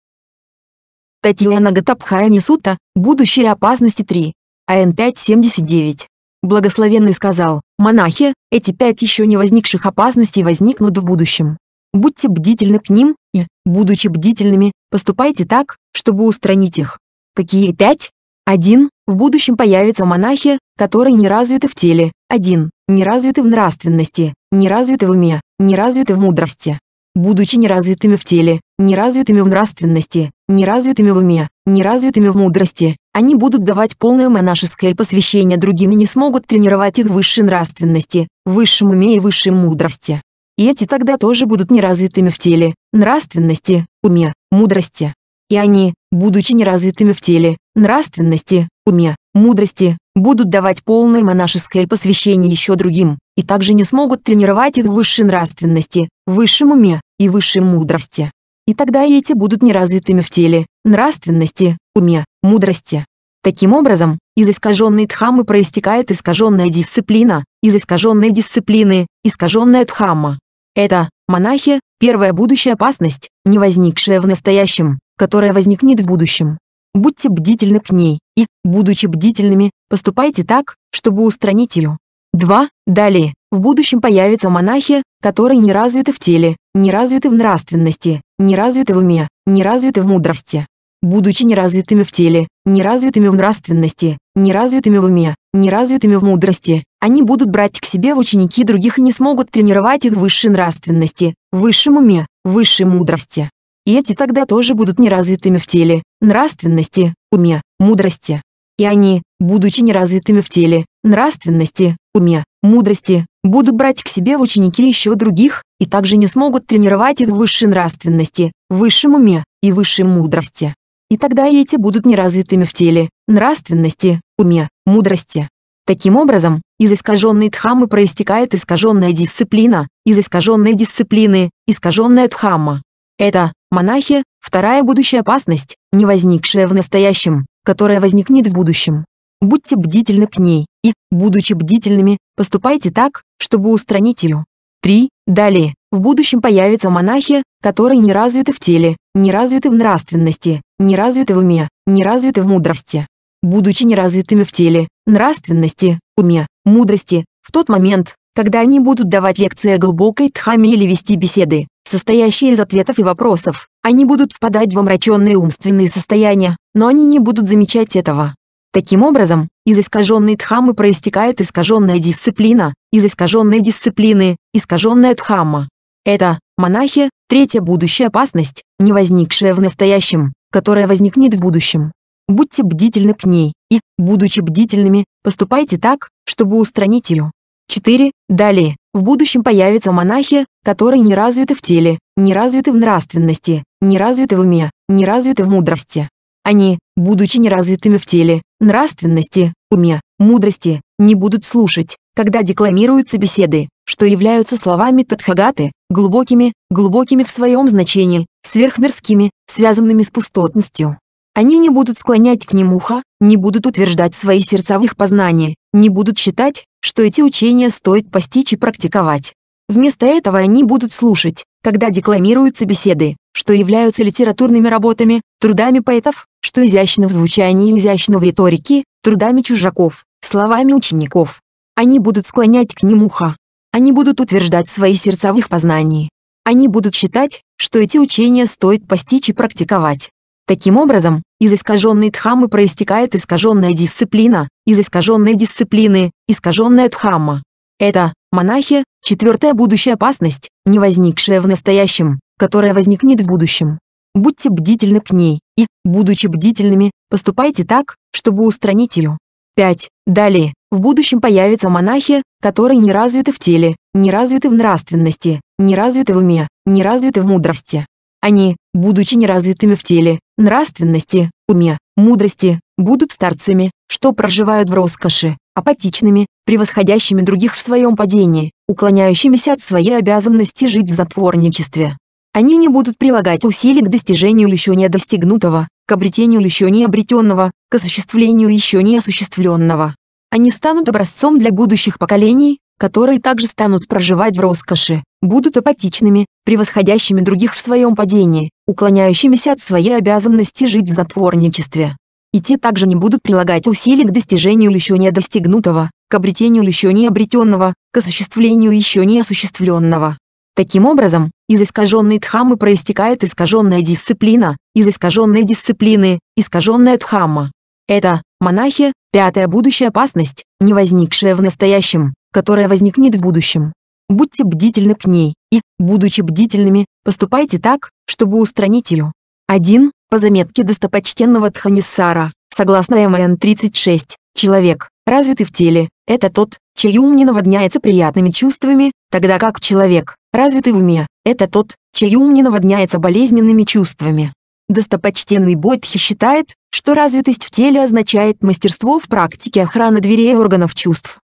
Татьяна Гатабхая Несута, будущие опасности 3. АН 579. Благословенный сказал, «Монахи, эти пять еще не возникших опасностей возникнут в будущем. Будьте бдительны к ним и, будучи бдительными, поступайте так, чтобы устранить их». Какие пять? Один, в будущем появятся монахи, которые не развиты в теле. Один, не развиты в нравственности, не развиты в уме, не развиты в мудрости будучи неразвитыми в теле, неразвитыми в нравственности, неразвитыми в уме, неразвитыми в мудрости, они будут давать полное монашеское посвящение другим и не смогут тренировать их высшей нравственности, высшем уме и высшей мудрости. И эти тогда тоже будут неразвитыми в теле, нравственности, уме, мудрости. И они, будучи неразвитыми в теле, нравственности, уме, мудрости, будут давать полное монашеское посвящение еще другим, и также не смогут тренировать их в высшей нравственности, высшем уме и высшей мудрости. И тогда и эти будут неразвитыми в теле, нравственности, уме, мудрости. Таким образом, из искаженной дхаммы проистекает искаженная дисциплина, из искаженной дисциплины – искаженная дхамма. Это, монахи, первая будущая опасность, не возникшая в настоящем, которая возникнет в будущем. Будьте бдительны к ней, и, будучи бдительными, Поступайте так, чтобы устранить ее. 2. Далее, в будущем появятся монахи, которые не развиты в теле, не развиты в нравственности, не развиты в уме, не развиты в мудрости. Будучи неразвитыми в теле, неразвитыми в нравственности, неразвитыми в уме, неразвитыми в мудрости, они будут брать к себе в ученики других и не смогут тренировать их в высшей нравственности, в высшем уме, в высшей мудрости. И эти тогда тоже будут неразвитыми в теле, нравственности, уме, мудрости и они, будучи неразвитыми в теле, нравственности, уме, мудрости, будут брать к себе в ученики еще других, и также не смогут тренировать их в высшей нравственности, высшем уме и высшей мудрости. И тогда эти будут неразвитыми в теле, нравственности, уме, мудрости. Таким образом, из искаженной дхаммы проистекает искаженная дисциплина, из искаженной дисциплины – искаженная дхамма. Это, монахи, вторая будущая опасность, не возникшая в настоящем которая возникнет в будущем. Будьте бдительны к ней и, будучи бдительными, поступайте так, чтобы устранить ее. 3. Далее, в будущем появятся монахи, которые не развиты в теле, не развиты в нравственности, не развиты в уме, не развиты в мудрости. Будучи неразвитыми в теле, нравственности, уме, мудрости, в тот момент, когда они будут давать лекции о глубокой дхаме или вести беседы, состоящие из ответов и вопросов. Они будут впадать в омраченные умственные состояния, но они не будут замечать этого. Таким образом, из искаженной дхаммы проистекает искаженная дисциплина, из искаженной дисциплины – искаженная дхамма. Это, монахи, третья будущая опасность, не возникшая в настоящем, которая возникнет в будущем. Будьте бдительны к ней, и, будучи бдительными, поступайте так, чтобы устранить ее. 4. Далее. В будущем появятся монахи, которые не развиты в теле, не развиты в нравственности, не развиты в уме, не развиты в мудрости. Они, будучи неразвитыми в теле, нравственности, уме, мудрости, не будут слушать, когда декламируются беседы, что являются словами Тадхагаты, глубокими, глубокими в своем значении, сверхмирскими, связанными с пустотностью. Они не будут склонять к ним ухо, не будут утверждать свои сердца в их познании, не будут считать, что эти учения стоит постичь и практиковать. Вместо этого они будут слушать, когда декламируются беседы, что являются литературными работами, трудами поэтов, что изящно в звучании и изящно в риторике, трудами чужаков, словами учеников. Они будут склонять к ним ухо. Они будут утверждать свои сердца в их познании. Они будут считать, что эти учения стоит постичь и практиковать. Таким образом, из искаженной дхаммы проистекает искаженная дисциплина, из искаженной дисциплины – искаженная дхамма. Это, монахи, четвертая будущая опасность, не возникшая в настоящем, которая возникнет в будущем. Будьте бдительны к ней и, будучи бдительными, поступайте так, чтобы устранить ее. 5. Далее, в будущем появятся монахи, которые не развиты в теле, не развиты в нравственности, не развиты в уме, не развиты в мудрости. Они, будучи неразвитыми в теле, нравственности, уме, мудрости, будут старцами, что проживают в роскоши, апатичными, превосходящими других в своем падении, уклоняющимися от своей обязанности жить в затворничестве. Они не будут прилагать усилий к достижению еще не достигнутого, к обретению еще не обретенного, к осуществлению еще не осуществленного. Они станут образцом для будущих поколений, которые также станут проживать в роскоши, будут апатичными, превосходящими других в своем падении, уклоняющимися от своей обязанности жить в затворничестве. И те также не будут прилагать усилий к достижению еще не достигнутого, к обретению еще не обретенного, к осуществлению еще не осуществленного. Таким образом, из искаженной дхаммы проистекает искаженная дисциплина, из искаженной дисциплины – искаженная дхамма. Это, монахи, пятая будущая опасность, не возникшая в настоящем которая возникнет в будущем. Будьте бдительны к ней и, будучи бдительными, поступайте так, чтобы устранить ее. 1. По заметке достопочтенного Тханиссара, согласно МН 36, человек, развитый в теле, это тот, чей ум не наводняется приятными чувствами, тогда как человек, развитый в уме, это тот, чей ум не наводняется болезненными чувствами. Достопочтенный Бодхи считает, что развитость в теле означает мастерство в практике охраны дверей органов чувств.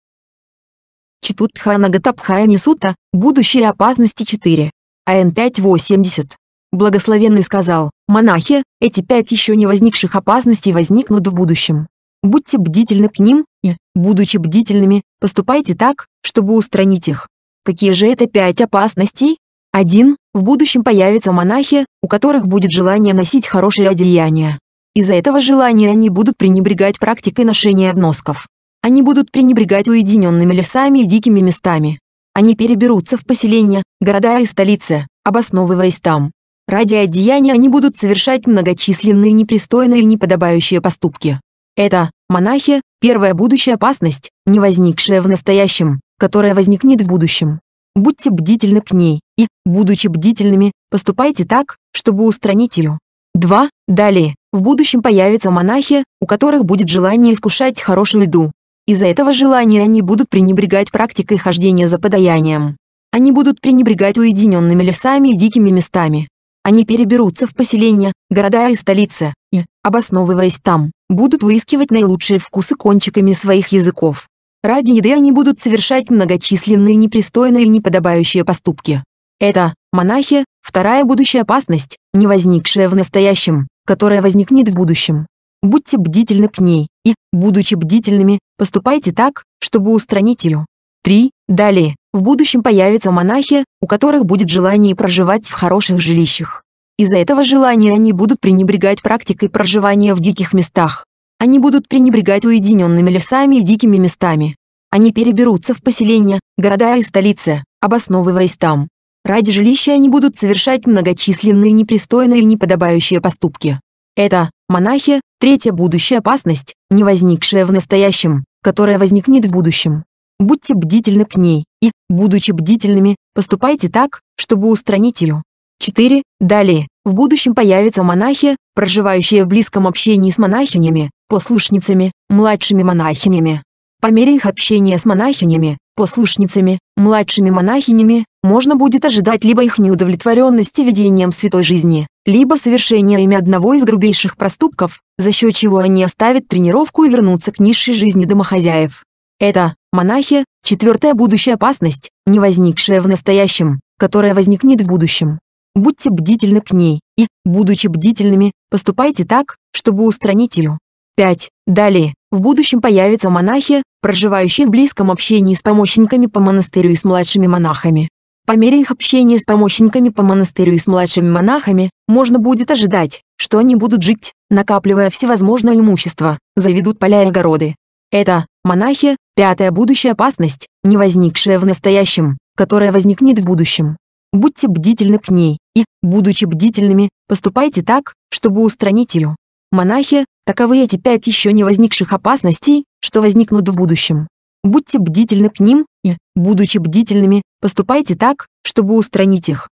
Читутхана Гатабхая Несута, будущие опасности 4. АН 5.80. Благословенный сказал, монахи, эти пять еще не возникших опасностей возникнут в будущем. Будьте бдительны к ним и, будучи бдительными, поступайте так, чтобы устранить их. Какие же это пять опасностей? 1. В будущем появятся монахи, у которых будет желание носить хорошие одеяния. Из-за этого желания они будут пренебрегать практикой ношения обносков. Они будут пренебрегать уединенными лесами и дикими местами. Они переберутся в поселения, города и столицы, обосновываясь там. Ради одеяния они будут совершать многочисленные непристойные и неподобающие поступки. Это, монахи, первая будущая опасность, не возникшая в настоящем, которая возникнет в будущем. Будьте бдительны к ней, и, будучи бдительными, поступайте так, чтобы устранить ее. 2. Далее, в будущем появятся монахи, у которых будет желание искушать хорошую еду, из-за этого желания они будут пренебрегать практикой хождения за подаянием. Они будут пренебрегать уединенными лесами и дикими местами. Они переберутся в поселения, города и столицы, и, обосновываясь там, будут выискивать наилучшие вкусы кончиками своих языков. Ради еды они будут совершать многочисленные непристойные и неподобающие поступки. Это, монахи, вторая будущая опасность, не возникшая в настоящем, которая возникнет в будущем. Будьте бдительны к ней, и, будучи бдительными, Поступайте так, чтобы устранить ее. 3. Далее, в будущем появятся монахи, у которых будет желание проживать в хороших жилищах. Из-за этого желания они будут пренебрегать практикой проживания в диких местах. Они будут пренебрегать уединенными лесами и дикими местами. Они переберутся в поселения, города и столицы, обосновываясь там. Ради жилища они будут совершать многочисленные непристойные и неподобающие поступки. Это, монахи, третья будущая опасность, не возникшая в настоящем, которая возникнет в будущем. Будьте бдительны к ней и, будучи бдительными, поступайте так, чтобы устранить ее. 4. Далее, в будущем появятся монахи, проживающие в близком общении с монахинями, послушницами, младшими монахинями, по мере их общения с монахинями, послушницами, младшими монахинями, можно будет ожидать либо их неудовлетворенности ведением святой жизни, либо совершения ими одного из грубейших проступков, за счет чего они оставят тренировку и вернутся к низшей жизни домохозяев. Это, монахи, четвертая будущая опасность, не возникшая в настоящем, которая возникнет в будущем. Будьте бдительны к ней и, будучи бдительными, поступайте так, чтобы устранить ее. 5. Далее, в будущем появятся монахи, проживающие в близком общении с помощниками по монастырю и с младшими монахами. По мере их общения с помощниками по монастырю и с младшими монахами, можно будет ожидать, что они будут жить, накапливая всевозможное имущество, заведут поля и огороды. Это, монахи, пятая будущая опасность, не возникшая в настоящем, которая возникнет в будущем. Будьте бдительны к ней, и, будучи бдительными, поступайте так, чтобы устранить ее. Монахи, Таковы эти пять еще не возникших опасностей, что возникнут в будущем. Будьте бдительны к ним и, будучи бдительными, поступайте так, чтобы устранить их.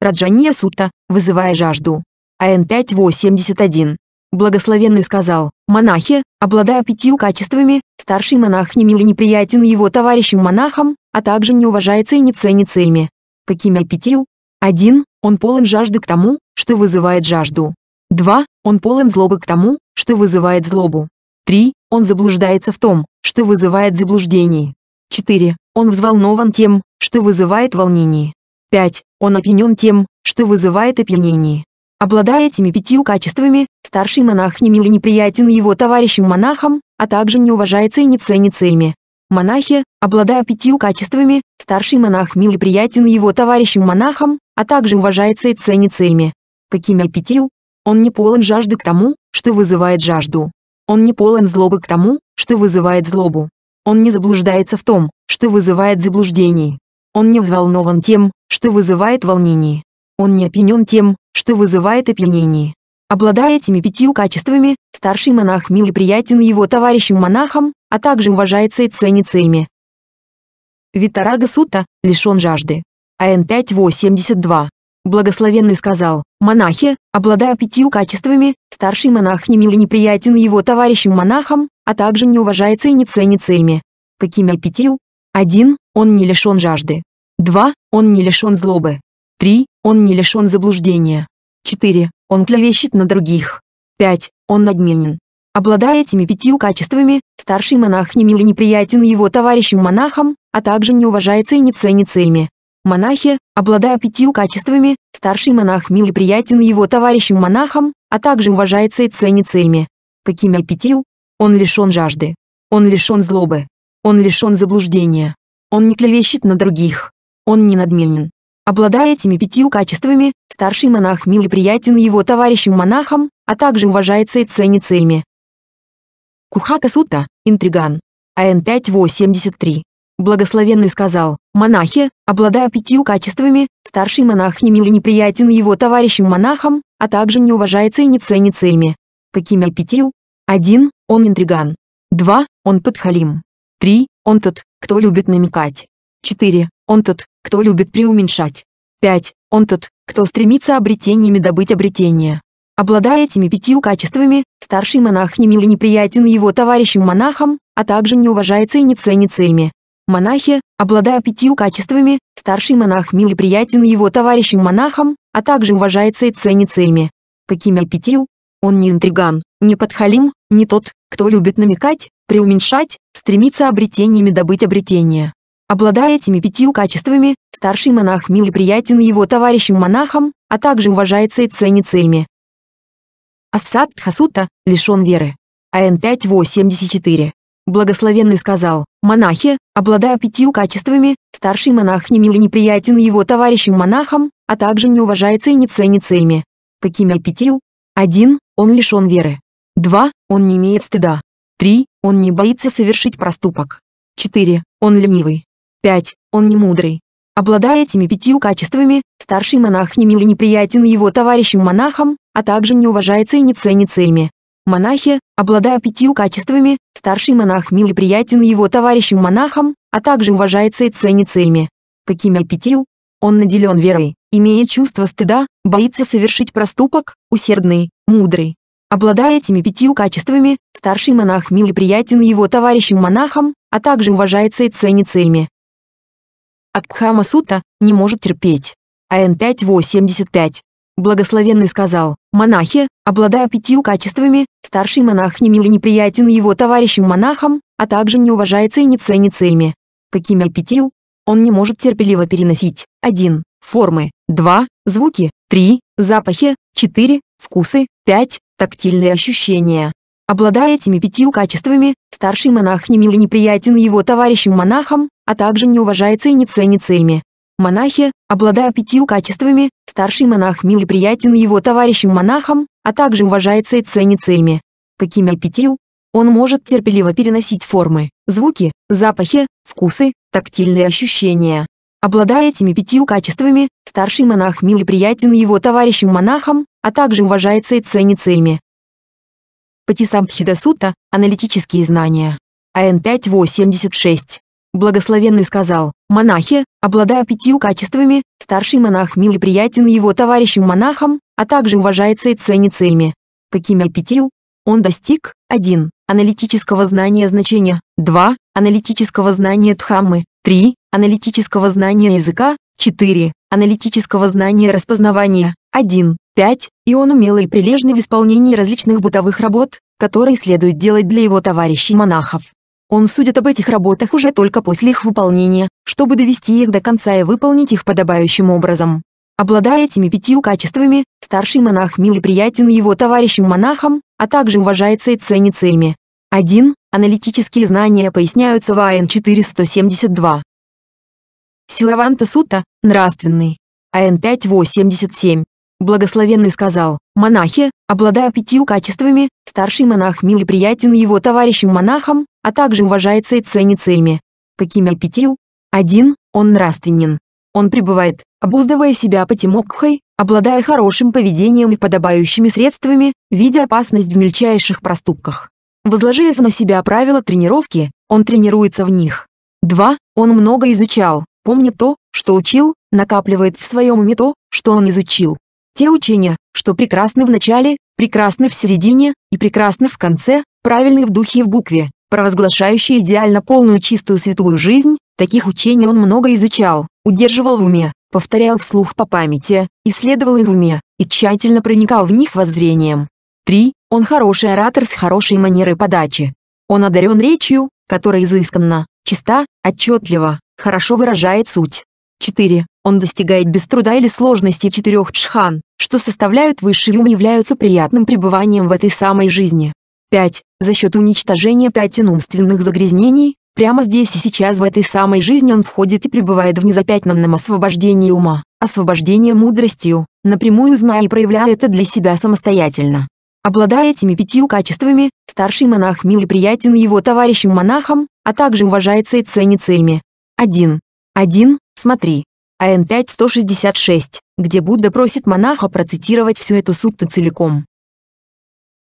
Раджания Сутта, вызывая жажду. АН 5.81. Благословенный сказал, монахи, обладая пятью качествами, старший монах не мил и неприятен его товарищам-монахам, а также не уважается и не ценится ими. Какими пятью? 1. Он полон жажды к тому, что вызывает жажду. 2. Он полон злобы к тому, что вызывает злобу. 3. Он заблуждается в том, что вызывает заблуждение. 4. Он взволнован тем, что вызывает волнение. 5. Он опьянен тем, что вызывает опьянение. Обладая этими пятью качествами, старший монах не мил и неприятен его товарищам монахам, а также не уважается и не ценится ими. Монахи, обладая пятью качествами, старший монах мил и приятен его товарищам монахам, а также уважается и ценится ими. Какими пятью он не полон жажды к тому, что вызывает жажду. Он не полон злобы к тому, что вызывает злобу. Он не заблуждается в том, что вызывает заблуждение. Он не взволнован тем, что вызывает волнение. Он не опьянен тем, что вызывает опьянение. Обладая этими пятью качествами, старший монах мил и приятен его товарищам-монахам, а также уважается и ценится ими. Витарага Сута, лишен жажды. АН 582. Благословенный сказал, монахи, обладая пятью качествами, старший монах не мил и неприятен его товарищам монахам, а также не уважается и не ценится ими. Какими пятью? 1. Он не лишен жажды. 2. Он не лишен злобы. 3. Он не лишен заблуждения. 4. Он клевещет на других. 5. Он надменен. Обладая этими пятью качествами, старший монах не мил и неприятен его товарищам монахам, а также не уважается и не ценится ими. Монахи, обладая пятью качествами, старший монах мил и приятен его товарищам-монахам, а также уважается и ценится ими. Какими пятью? Он лишен жажды. Он лишен злобы. Он лишен заблуждения. Он не клевещет на других. Он не надменен. Обладая этими пятью качествами, старший монах мил и приятен его товарищам-монахам, а также уважается и ценится ими. Кухака Сута, Интриган. АН 583. Благословенный сказал, «Монахи, обладая пятью качествами, старший монах не мил и неприятен его товарищам-монахам, а также не уважается и не ценится ими». Какими пятью? 1. Он интриган. 2. Он подхалим. 3. Он тот, кто любит намекать. 4. Он тот, кто любит преуменьшать. 5. Он тот, кто стремится обретениями добыть обретение. Обладая этими пятью качествами, старший монах не мил и неприятен его товарищам-монахам, а также не уважается и не ценится ими. Монахи, обладая пятью качествами, старший монах мил и приятен его товарищам монахам, а также уважается и ценится ими. Какими пятью? Он не интриган, не подхалим, не тот, кто любит намекать, преуменьшать, стремится обретениями добыть обретение. Обладая этими пятью качествами, старший монах мил и приятен его товарищам монахам, а также уважается и ценится ими. Асад Хасута, лишен веры. АН 5.84 Благословенный сказал, монахи, обладая пятью качествами, старший монах не мил и неприятен его товарищам монахам, а также не уважается и не ценится ими. Какими пятью? 1. Он лишен веры. 2. Он не имеет стыда. 3. Он не боится совершить проступок. 4. Он ленивый. 5. Он не мудрый. Обладая этими пятью качествами, старший монах не мил и неприятен его товарищам монахам, а также не уважается и не ценится ими. Монахи, обладая пятью качествами, Старший монах мил и приятен его товарищам-монахам, а также уважается и ценится ими. Каким аппетил? Он наделен верой, имея чувство стыда, боится совершить проступок, усердный, мудрый. Обладая этими пятью качествами, старший монах мил и приятен его товарищам-монахам, а также уважается и ценится ими. Акхама Сута не может терпеть. АН 5.85. Благословенный сказал, монахи, обладая пятью качествами, Старший монах не мил и неприятен его товарищам-монахам, а также не уважается и не ценится ими. Какими аппетил? Он не может терпеливо переносить. 1. Формы. 2. Звуки. 3. Запахи. 4. Вкусы. 5. Тактильные ощущения. Обладая этими пятью качествами, старший монах не мил и неприятен его товарищам-монахам, а также не уважается и не ценится ими. Монахи, обладая пятью качествами, Старший монах мил и приятен его товарищам-монахам, а также уважается и ценится ими. Какими аппетил? Он может терпеливо переносить формы, звуки, запахи, вкусы, тактильные ощущения. Обладая этими пятью качествами, старший монах мил и приятен его товарищам-монахам, а также уважается и ценится ими. Патисамбхидасута – аналитические знания. АН 5.86. Благословенный сказал, монахи, обладая пятью качествами, Старший монах мил и приятен его товарищам-монахам, а также уважается и ценится ими. Какими пятью? Он достиг 1. Аналитического знания значения 2. Аналитического знания Дхаммы 3. Аналитического знания языка 4. Аналитического знания распознавания 1. 5. И он умелый и прилежный в исполнении различных бытовых работ, которые следует делать для его товарищей монахов. Он судит об этих работах уже только после их выполнения, чтобы довести их до конца и выполнить их подобающим образом. Обладая этими пятью качествами, старший монах мил и приятен его товарищам-монахам, а также уважается и ценится ими. 1. Аналитические знания поясняются в АН 472. Силаванта Сута, нравственный. АН 587. Благословенный сказал, монахи, обладая пятью качествами, Старший монах мил и приятен его товарищам-монахам, а также уважается и ценится ими. Какими пятью? Один, Он нравственен. Он пребывает, обуздывая себя патимокхой, обладая хорошим поведением и подобающими средствами, видя опасность в мельчайших проступках. Возложив на себя правила тренировки, он тренируется в них. Два, Он много изучал, помнит то, что учил, накапливает в своем уме то, что он изучил. Те учения, что прекрасны в начале, прекрасны в середине и прекрасны в конце, правильны в духе и в букве, провозглашающие идеально полную чистую святую жизнь, таких учений он много изучал, удерживал в уме, повторял вслух по памяти, исследовал их в уме, и тщательно проникал в них воззрением. 3. Он хороший оратор с хорошей манерой подачи. Он одарен речью, которая изысканна, чиста, отчетлива, хорошо выражает суть. 4. Он достигает без труда или сложности четырех чхан, что составляют высший ум являются приятным пребыванием в этой самой жизни. 5. За счет уничтожения пятен умственных загрязнений, прямо здесь и сейчас в этой самой жизни он входит и пребывает в незапятнанном освобождении ума, освобождении мудростью, напрямую зная и проявляя это для себя самостоятельно. Обладая этими пятью качествами, старший монах мил и приятен его товарищам монахам, а также уважается и ценится ими. 1. 1. Смотри. АН 5166 где Будда просит монаха процитировать всю эту сутту целиком.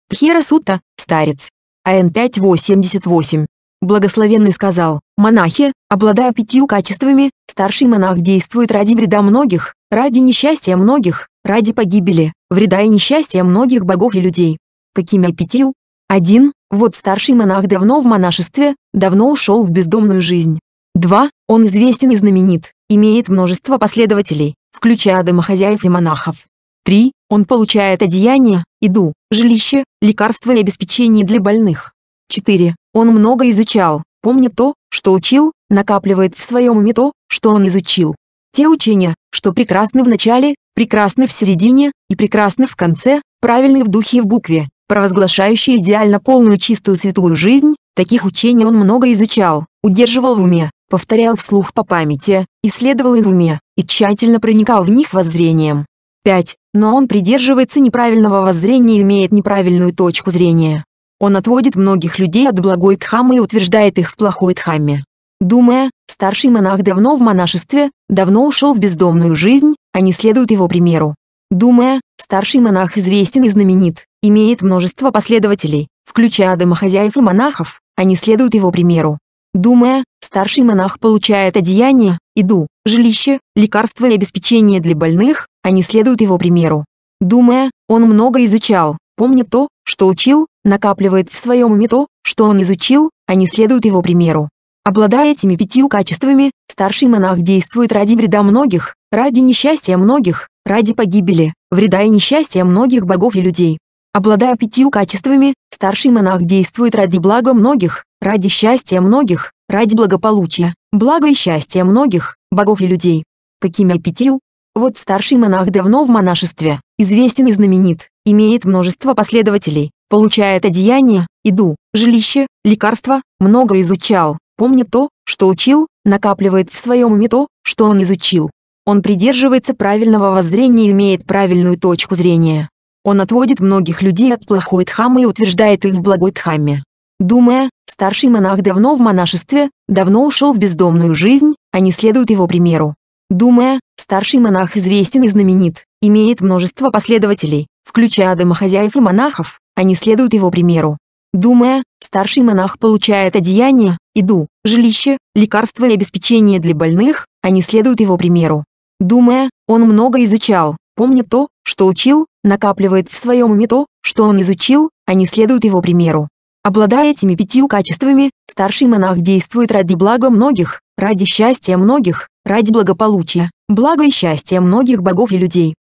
Тхира Сутта, старец. АН 5.88. Благословенный сказал, монахи, обладая пятью качествами, старший монах действует ради вреда многих, ради несчастья многих, ради погибели, вреда и несчастья многих богов и людей. Какими пятью? Один, вот старший монах давно в монашестве, давно ушел в бездомную жизнь. Два, он известен и знаменит, имеет множество последователей, включая домохозяев и монахов. 3. Он получает одеяние, еду, жилище, лекарства и обеспечение для больных. 4. Он много изучал, помнит то, что учил, накапливает в своем уме то, что он изучил. Те учения, что прекрасны в начале, прекрасны в середине и прекрасны в конце, правильны в духе и в букве, провозглашающие идеально полную чистую святую жизнь, таких учений он много изучал, удерживал в уме, повторял вслух по памяти, исследовал их в уме, и тщательно проникал в них воззрением. 5. Но он придерживается неправильного воззрения и имеет неправильную точку зрения. Он отводит многих людей от благой дхаммы и утверждает их в плохой дхамме. Думая, старший монах давно в монашестве, давно ушел в бездомную жизнь, они следуют его примеру. Думая, старший монах известен и знаменит, имеет множество последователей, включая домохозяев и монахов, они следуют его примеру. Думая, старший монах получает одеяние, еду, жилище, лекарства и обеспечение для больных, они следуют его примеру. Думая, он много изучал, помнит то, что учил, накапливает в своем уме то, что он изучил, они следуют его примеру. Обладая этими пятью качествами, старший монах действует ради вреда многих, ради несчастья многих, ради погибели, вреда и несчастья многих богов и людей. Обладая пятью качествами, старший монах действует ради блага многих, ради счастья многих, ради благополучия, блага и счастья многих, богов и людей. Какими аппетию? Вот старший монах давно в монашестве, известен и знаменит, имеет множество последователей, получает одеяние, еду, жилище, лекарства, много изучал, помнит то, что учил, накапливает в своем уме то, что он изучил. Он придерживается правильного воззрения и имеет правильную точку зрения. Он отводит многих людей от плохой дхамы и утверждает их в благой дхамме. Думая, старший монах давно в монашестве, давно ушел в бездомную жизнь, они а следуют его примеру. Думая, старший монах известен и знаменит, имеет множество последователей, включая домохозяев и монахов, они а следуют его примеру. Думая, старший монах получает одеяние, еду, жилище, лекарства и обеспечение для больных, они а следуют его примеру. Думая, он много изучал, помнит то, что учил, накапливает в своем уме то, что он изучил, они следуют его примеру. Обладая этими пятью качествами, старший монах действует ради блага многих, ради счастья многих, ради благополучия, блага и счастья многих богов и людей.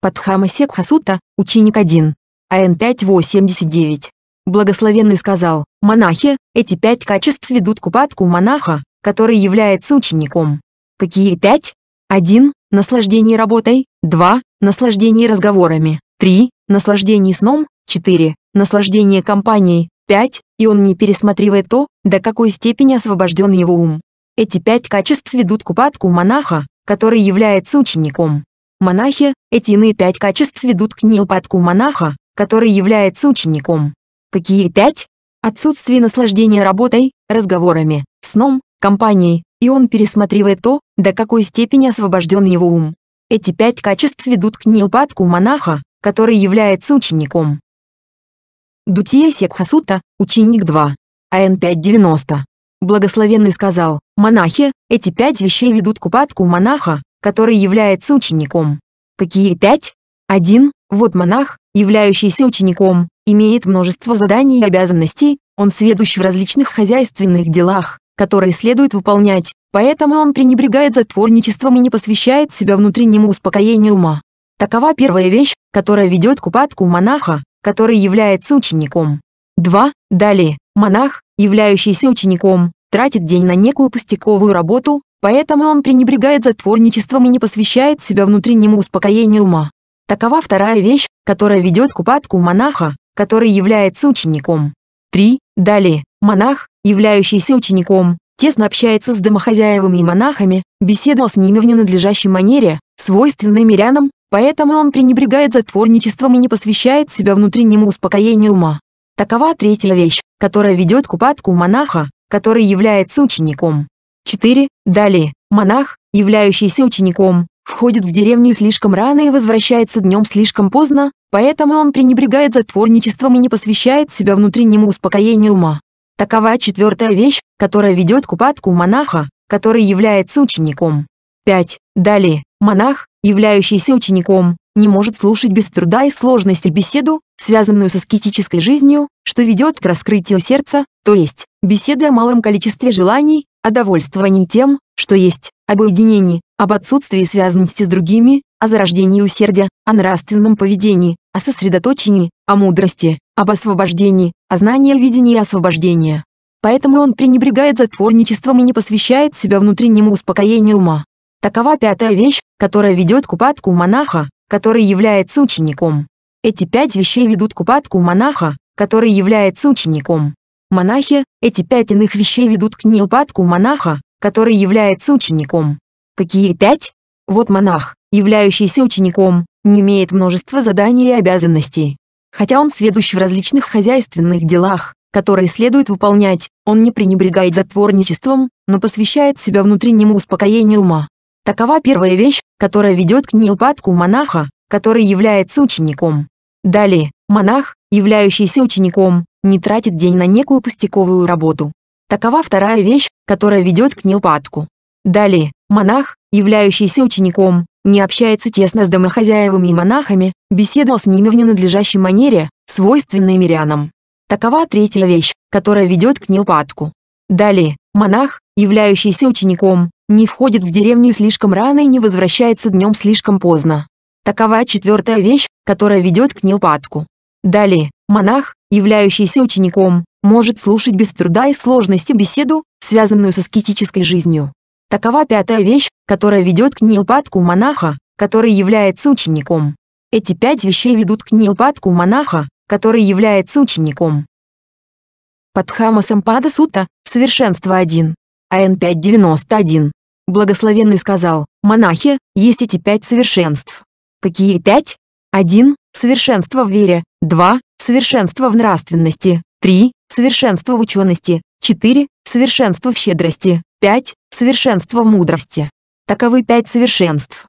Падхама Секха ученик 1. АН 5.89. Благословенный сказал, монахи, эти пять качеств ведут к упадку монаха, который является учеником. Какие пять? 1. Наслаждение работой. 2. Наслаждение разговорами. 3. Наслаждение сном. 4 наслаждение компанией, 5, и он не пересматривает то, до какой степени освобожден его ум. Эти пять качеств ведут к упадку монаха, который является учеником. Монахи, эти иные пять качеств ведут к неупадку монаха, который является учеником. Какие пять? Отсутствие наслаждения работой, разговорами, сном, компанией, и он пересматривает то, до какой степени освобожден его ум. Эти пять качеств ведут к неупадку монаха, который является учеником. Дутия Секхасута, ученик 2. АН 590. Благословенный сказал, монахи, эти пять вещей ведут к упадку монаха, который является учеником. Какие пять? Один, Вот монах, являющийся учеником, имеет множество заданий и обязанностей, он сведущ в различных хозяйственных делах, которые следует выполнять, поэтому он пренебрегает затворничеством и не посвящает себя внутреннему успокоению ума. Такова первая вещь, которая ведет к упадку монаха, который является учеником. 2. Далее, монах, являющийся учеником, тратит день на некую пустяковую работу, поэтому он пренебрегает затворничеством и не посвящает себя внутреннему успокоению ума. Такова вторая вещь, которая ведет к упадку монаха, который является учеником. 3. Далее, монах, являющийся учеником, тесно общается с домохозяевами и монахами, беседовал с ними в ненадлежащей манере, свойственной мирянам, Поэтому он пренебрегает затворничеством и не посвящает себя внутреннему успокоению ума. Такова третья вещь, которая ведет к упадку монаха, который является учеником. 4. Далее, монах, являющийся учеником, входит в деревню слишком рано и возвращается днем слишком поздно, поэтому он пренебрегает затворничеством и не посвящает себя внутреннему успокоению ума. Такова четвертая вещь, которая ведет к упадку монаха, который является учеником. 5. Далее, монах, являющийся учеником, не может слушать без труда и сложности беседу, связанную с аскетической жизнью, что ведет к раскрытию сердца, то есть, беседы о малом количестве желаний, о довольствовании тем, что есть, об уединении, об отсутствии связанности с другими, о зарождении усердия, о нравственном поведении, о сосредоточении, о мудрости, об освобождении, о знании видении и освобождения. Поэтому он пренебрегает затворничеством и не посвящает себя внутреннему успокоению ума. Такова пятая вещь, которая ведет к упадку монаха, который является учеником. Эти пять вещей ведут к упадку монаха, который является учеником. Монахи, эти пять иных вещей ведут к неупадку монаха, который является учеником. Какие пять? Вот монах, являющийся учеником, не имеет множества заданий и обязанностей. Хотя он сведущ в различных хозяйственных делах, которые следует выполнять, он не пренебрегает затворничеством, но посвящает себя внутреннему успокоению ума. Такова первая вещь, которая ведет к неупадку монаха, который является учеником. Далее, монах, являющийся учеником, не тратит день на некую пустяковую работу. Такова вторая вещь, которая ведет к неупадку. Далее, монах, являющийся учеником, не общается тесно с домохозяевами и монахами, беседовал с ними в ненадлежащей манере, свойственной мирянам. Такова третья вещь, которая ведет к неупадку. Далее, монах, являющийся учеником, не входит в деревню слишком рано и не возвращается днем слишком поздно. Такова четвертая вещь, которая ведет к неупадку. Далее, монах, являющийся учеником, может слушать без труда и сложности беседу, связанную со аскетической жизнью. Такова пятая вещь, которая ведет к неупадку монаха, который является учеником. Эти пять вещей ведут к неупадку монаха, который является учеником. Падхама Сампада Сута, совершенство 1. АН-591. Благословенный сказал, монахи, есть эти пять совершенств. Какие пять? 1. Совершенство в вере. 2. Совершенство в нравственности. 3. Совершенство в учености. 4. Совершенство в щедрости. 5. Совершенство в мудрости. Таковы пять совершенств.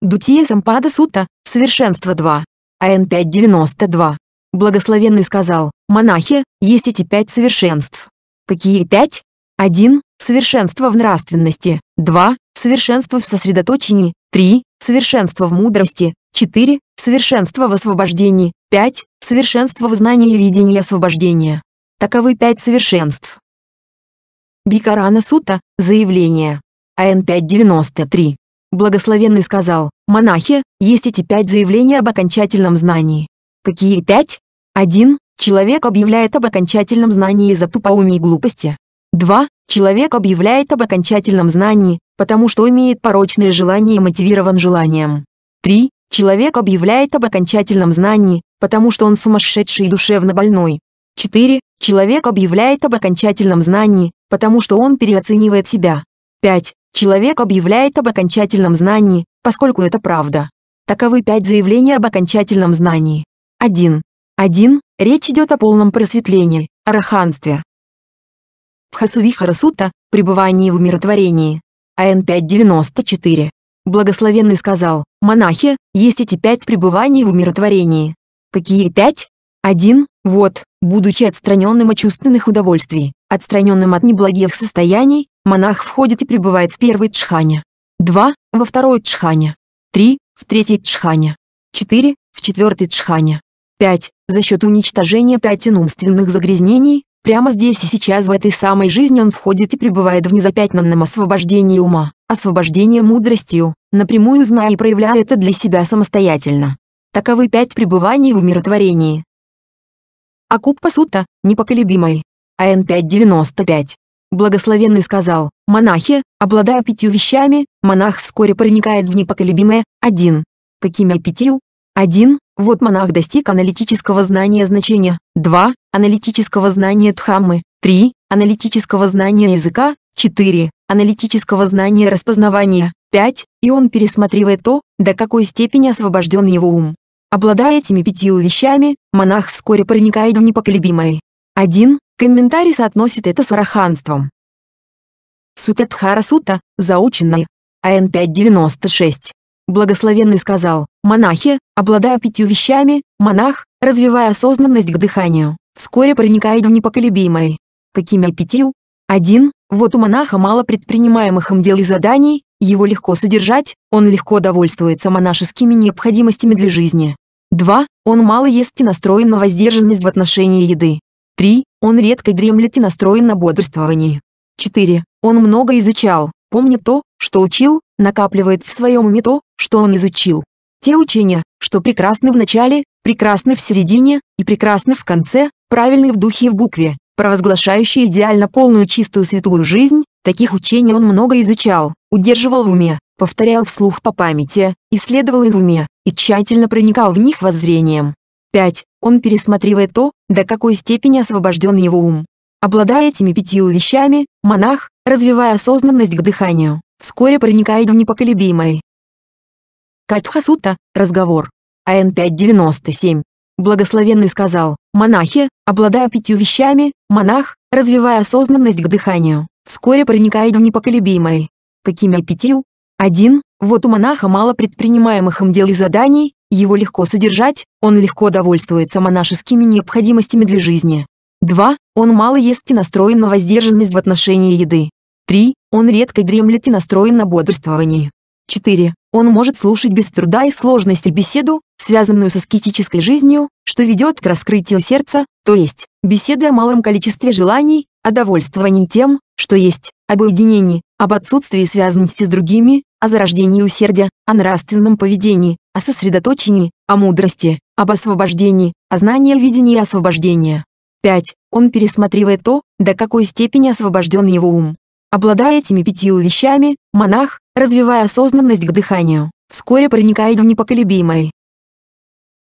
Дутия Сампада Сута, совершенство 2. АН 592. Благословенный сказал, монахи, есть эти пять совершенств. Какие пять? 1. Совершенство в нравственности. 2. Совершенство в сосредоточении. 3. Совершенство в мудрости. 4. Совершенство в освобождении. 5. Совершенство в знании и видении освобождения. Таковы пять совершенств. Бикарана Сута, заявление. АН 593. Благословенный сказал, монахи, есть эти пять заявлений об окончательном знании. Какие пять? 1. Человек объявляет об окончательном знании из-за тупоумия и глупости. 2. Человек объявляет об окончательном знании, потому что имеет порочные желания и мотивирован желанием. 3. Человек объявляет об окончательном знании, потому что он сумасшедший и душевно больной. 4. Человек объявляет об окончательном знании, потому что он переоценивает себя. 5. Человек объявляет об окончательном знании, поскольку это правда. Таковы пять заявлений об окончательном знании. 1. 1. Речь идет о полном просветлении, араханстве. Бхасувихарасута, пребывание в умиротворении. АН 594. Благословенный сказал, монахи, есть эти пять пребываний в умиротворении. Какие пять? Один, вот, будучи отстраненным от чувственных удовольствий, отстраненным от неблагих состояний, монах входит и пребывает в первой джхане. Два, во второй джхане. Три, в третьей джхане. Четыре, в четвертой джхане. 5. За счет уничтожения пяти умственных загрязнений, Прямо здесь и сейчас в этой самой жизни он входит и пребывает в незапятнанном освобождении ума, освобождении мудростью, напрямую зная и проявляя это для себя самостоятельно. Таковы пять пребываний в умиротворении. Акуппа Сутта, непоколебимой. АН 595. Благословенный сказал, монахи, обладая пятью вещами, монах вскоре проникает в непоколебимое, один. Какими пятью? 1. Вот монах достиг аналитического знания значения. 2. Аналитического знания Дхаммы. 3. Аналитического знания языка. 4. Аналитического знания распознавания. 5. И он пересматривает то, до какой степени освобожден его ум. Обладая этими пятью вещами, монах вскоре проникает в непоколебимое. 1. Комментарий соотносит это с араханством. Сутя Дхара Сута, заученная. АН 596. Благословенный сказал, монахи, обладая пятью вещами, монах, развивая осознанность к дыханию, вскоре проникает в непоколебимое. Какими пятью? Один, Вот у монаха мало предпринимаемых им дел и заданий, его легко содержать, он легко довольствуется монашескими необходимостями для жизни. 2. Он мало ест и настроен на воздержанность в отношении еды. 3. Он редко дремлет и настроен на бодрствование. 4. Он много изучал, помнит то, что учил, накапливает в своем уме то, что он изучил. Те учения, что прекрасны в начале, прекрасны в середине и прекрасны в конце, правильны в духе и в букве, провозглашающие идеально полную чистую святую жизнь, таких учений он много изучал, удерживал в уме, повторял вслух по памяти, исследовал их в уме и тщательно проникал в них воззрением. 5. Он пересматривает то, до какой степени освобожден его ум. Обладая этими пятью вещами, монах, развивая осознанность к дыханию, вскоре проникает в непоколебимое. Катхасутта, разговор. АН 597. Благословенный сказал, монахи, обладая пятью вещами, монах, развивая осознанность к дыханию, вскоре проникает в непоколебимое. Какими пятью? Один, Вот у монаха мало предпринимаемых им дел и заданий, его легко содержать, он легко довольствуется монашескими необходимостями для жизни. 2. Он мало ест и настроен на воздержанность в отношении еды. 3. Он редко дремлет и настроен на бодрствование. 4. Он может слушать без труда и сложности беседу, связанную с аскетической жизнью, что ведет к раскрытию сердца, то есть, беседы о малом количестве желаний, о довольствовании тем, что есть, об уединении, об отсутствии связанности с другими, о зарождении усердия, о нравственном поведении, о сосредоточении, о мудрости, об освобождении, о знании видении и освобождения. 5. Он пересматривает то, до какой степени освобожден его ум, Обладая этими пятью вещами, монах, развивая осознанность к дыханию, вскоре проникает в непоколебимое.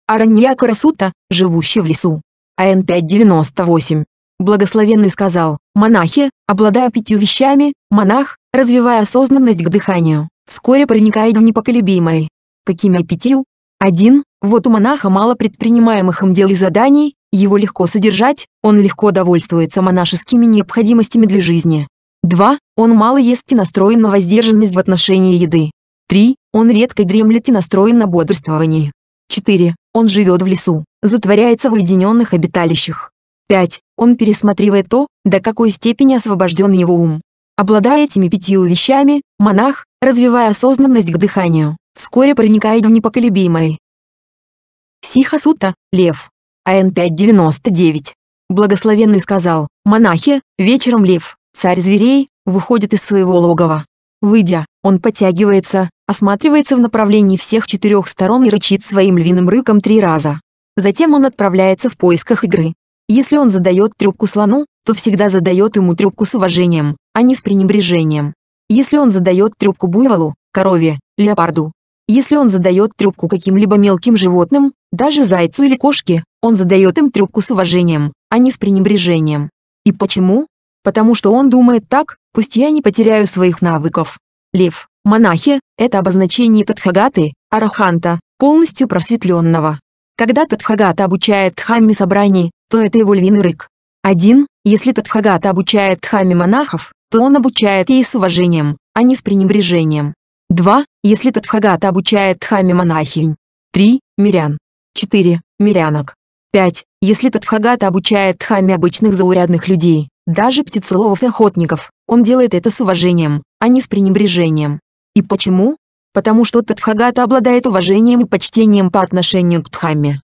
Араньякара Сутта, живущий в лесу. АН 598. Благословенный сказал, монахи, обладая пятью вещами, монах, развивая осознанность к дыханию, вскоре проникает в непоколебимое. Какими пятью? Один. Вот у монаха мало предпринимаемых им дел и заданий, его легко содержать, он легко довольствуется монашескими необходимостями для жизни. 2. Он мало ест и настроен на воздержанность в отношении еды. 3. Он редко дремлет и настроен на бодрствование. 4. Он живет в лесу, затворяется в уединенных обиталищах. 5. Он пересматривает то, до какой степени освобожден его ум. Обладая этими пятью вещами, монах, развивая осознанность к дыханию, вскоре проникает в непоколебимое. Сихасута, Лев. АН 599. Благословенный сказал, монахи, вечером Лев, Царь зверей выходит из своего логова. Выйдя, он подтягивается, осматривается в направлении всех четырех сторон и рычит своим львиным рыком три раза. Затем он отправляется в поисках игры. Если он задает трубку слону, то всегда задает ему трубку с уважением, а не с пренебрежением. Если он задает трубку буйволу, корове, леопарду. Если он задает трубку каким-либо мелким животным, даже зайцу или кошке, он задает им трубку с уважением, а не с пренебрежением. И почему? потому что он думает так, пусть я не потеряю своих навыков. Лев, монахи, это обозначение Тадхагаты, Араханта, полностью просветленного. Когда Тадхагата обучает тхамме собраний, то это его львиный рык. Один, Если Тадхагата обучает тхамме монахов, то он обучает ей с уважением, а не с пренебрежением. Два, Если Тадхагата обучает тхамме монахинь. Три, Мирян. Четыре, Мирянок. Пять, Если Тадхагата обучает тхамме обычных заурядных людей, даже птицеловов и охотников, он делает это с уважением, а не с пренебрежением. И почему? Потому что Тадхагата обладает уважением и почтением по отношению к Дхамме.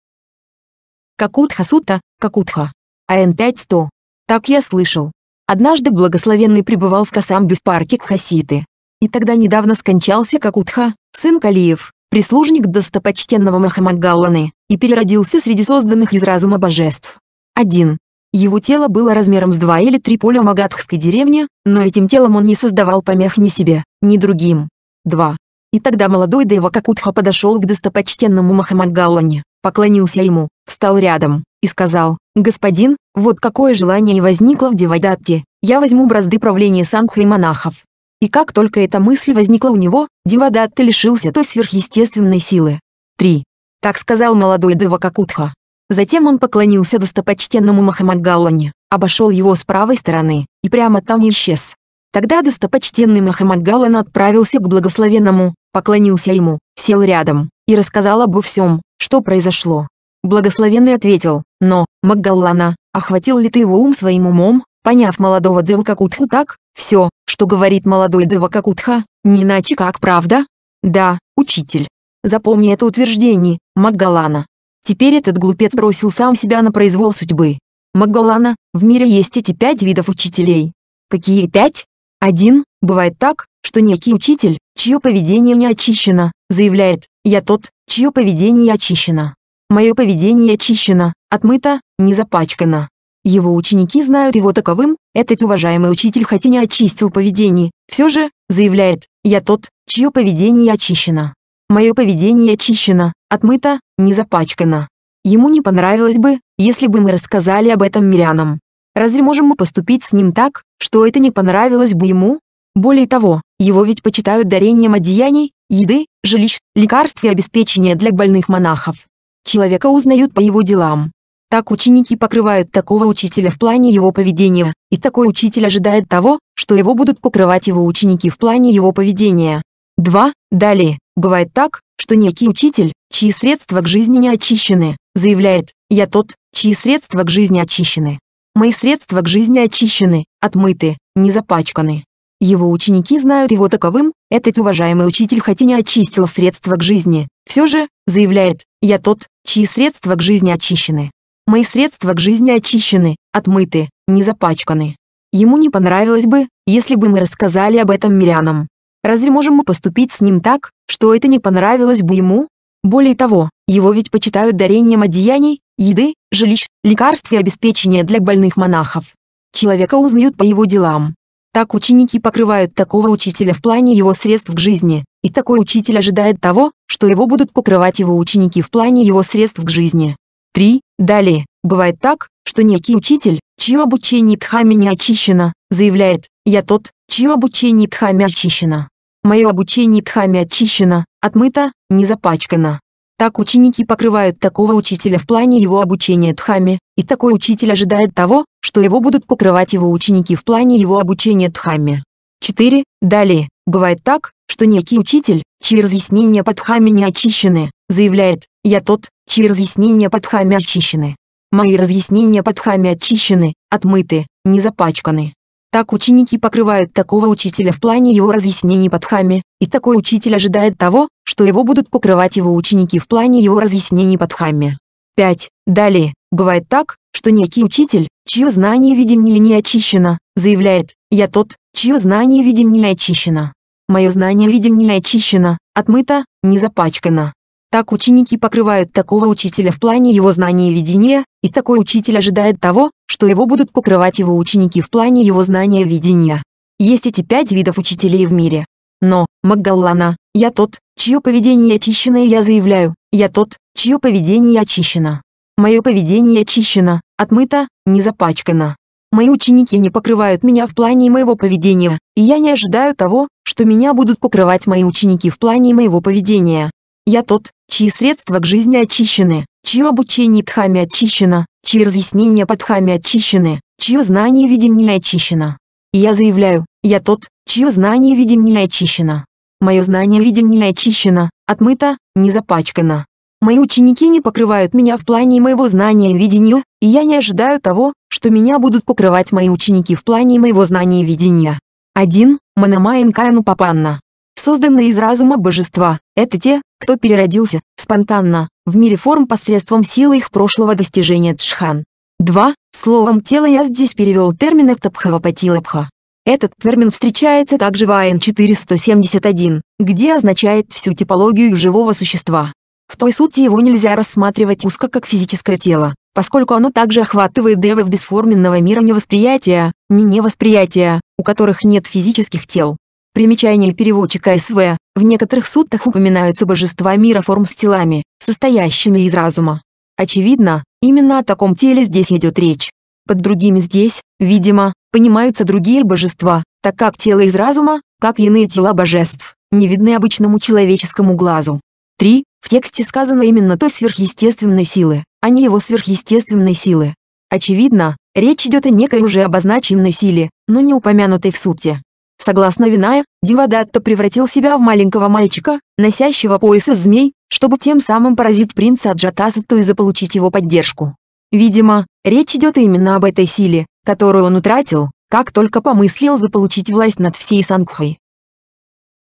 Какутха Сута, Какутха. АН 5100. Так я слышал. Однажды благословенный пребывал в Касамбе в парке Кхаситы. И тогда недавно скончался Какутха, сын Калиев, прислужник достопочтенного Махамагалланы, и переродился среди созданных из разума божеств. 1. Его тело было размером с два или три поля Магадхской деревни, но этим телом он не создавал помех ни себе, ни другим. 2. И тогда молодой Дева Какутха подошел к достопочтенному Махамадгалане, поклонился ему, встал рядом и сказал, «Господин, вот какое желание и возникло в Девайдатте, я возьму бразды правления Сангха и монахов». И как только эта мысль возникла у него, Девадатта лишился той сверхъестественной силы. 3. Так сказал молодой Дева Какутха, Затем он поклонился достопочтенному Махамадгалане, обошел его с правой стороны, и прямо там исчез. Тогда достопочтенный Махамадгалан отправился к благословенному, поклонился ему, сел рядом, и рассказал обо всем, что произошло. Благословенный ответил, но, Маггаллана, охватил ли ты его ум своим умом, поняв молодого Девакакутху так, все, что говорит молодой Девакакутха, не иначе как правда? Да, учитель. Запомни это утверждение, Маггалана. Теперь этот глупец бросил сам себя на произвол судьбы. Магалана, в мире есть эти пять видов учителей. Какие пять? Один, бывает так, что некий учитель, чье поведение не очищено, заявляет, я тот, чье поведение очищено. Мое поведение очищено, отмыто, не запачкано. Его ученики знают его таковым, этот уважаемый учитель хоть и не очистил поведение, все же, заявляет, я тот, чье поведение очищено. Мое поведение очищено, отмыто, не запачкано. Ему не понравилось бы, если бы мы рассказали об этом мирянам. Разве можем мы поступить с ним так, что это не понравилось бы ему? Более того, его ведь почитают дарением одеяний, еды, жилищ, лекарств и обеспечения для больных монахов. Человека узнают по его делам. Так ученики покрывают такого учителя в плане его поведения, и такой учитель ожидает того, что его будут покрывать его ученики в плане его поведения. 2. Далее. Бывает так, что некий учитель, чьи средства к жизни не очищены, заявляет «Я тот, чьи средства к жизни очищены». Мои средства к жизни очищены, отмыты, не запачканы. Его ученики знают его таковым, этот уважаемый учитель хоть и не очистил средства к жизни, все же, заявляет, я тот, чьи средства к жизни очищены. Мои средства к жизни очищены, отмыты, не запачканы. Ему не понравилось бы, если бы мы рассказали об этом мирянам. Разве можем мы поступить с ним так, что это не понравилось бы ему? Более того, его ведь почитают дарением одеяний, еды, жилищ, лекарств и обеспечения для больных монахов. Человека узнают по его делам. Так ученики покрывают такого учителя в плане его средств к жизни, и такой учитель ожидает того, что его будут покрывать его ученики в плане его средств к жизни. 3. Далее, бывает так, что некий учитель, чье обучение Дхами не очищено, заявляет «Я тот, чье обучение Дхами очищено». Мое обучение Дхами очищено, отмыто, не запачкано. Так ученики покрывают такого учителя в плане его обучения Дхами, и такой учитель ожидает того, что его будут покрывать его ученики в плане его обучения Дхами. 4. Далее, бывает так, что некий учитель, чьи разъяснения под Дхами не очищены, заявляет «Я тот, чьи разъяснения под Дхами очищены». Мои разъяснения под Дхами очищены, отмыты, не запачканы. Так ученики покрывают такого учителя в плане его разъяснений под хами, и такой учитель ожидает того, что его будут покрывать его ученики в плане его разъяснений под хами. 5. Далее, бывает так, что некий учитель, чье знание видения не очищено, заявляет «Я тот, чье знание видения очищено». Мое знание видения очищено, отмыто, не запачкано. Так ученики покрывают такого учителя в плане его знания и видения, и такой учитель ожидает того, что его будут покрывать его ученики в плане его знания и видения. Есть эти пять видов учителей в мире. Но, Макгаллана, я тот, чье поведение очищено и я заявляю, я тот, чье поведение очищено. Мое поведение очищено, отмыто, не запачкано. Мои ученики не покрывают меня в плане моего поведения, и я не ожидаю того, что меня будут покрывать мои ученики в плане моего поведения. Я тот, чьи средства к жизни очищены, чье обучение Дхами очищено, чьи разъяснения по Дхами очищены, чье знание видения очищено. я заявляю, я тот, чье знание видения очищено. Мое знание видения очищено, отмыто, не запачкано. Мои ученики не покрывают меня в плане моего знания и видения, и я не ожидаю того, что меня будут покрывать мои ученики в плане моего знания и видения. 1. Манамайн Кайну Папанна созданные из разума божества. Это те, кто переродился, спонтанно, в мире форм посредством силы их прошлого достижения джхан. 2. Словом «тело» я здесь перевел термин «эктабхавапатилабха». Этот термин встречается также в АН 471, где означает всю типологию живого существа. В той сути его нельзя рассматривать узко как физическое тело, поскольку оно также охватывает девы бесформенного мира невосприятия, не невосприятия, у которых нет физических тел. Примечание переводчика СВ. В некоторых суттах упоминаются божества мира форм с телами, состоящими из разума. Очевидно, именно о таком теле здесь идет речь. Под другими здесь, видимо, понимаются другие божества, так как тело из разума, как иные тела божеств, не видны обычному человеческому глазу. 3. В тексте сказано именно то сверхъестественной силы, а не его сверхъестественной силы. Очевидно, речь идет о некой уже обозначенной силе, но не упомянутой в сути. Согласно Виная, Дивадатто превратил себя в маленького мальчика, носящего пояс из змей, чтобы тем самым поразить принца Аджатасату и заполучить его поддержку. Видимо, речь идет именно об этой силе, которую он утратил, как только помыслил заполучить власть над всей Сангхой.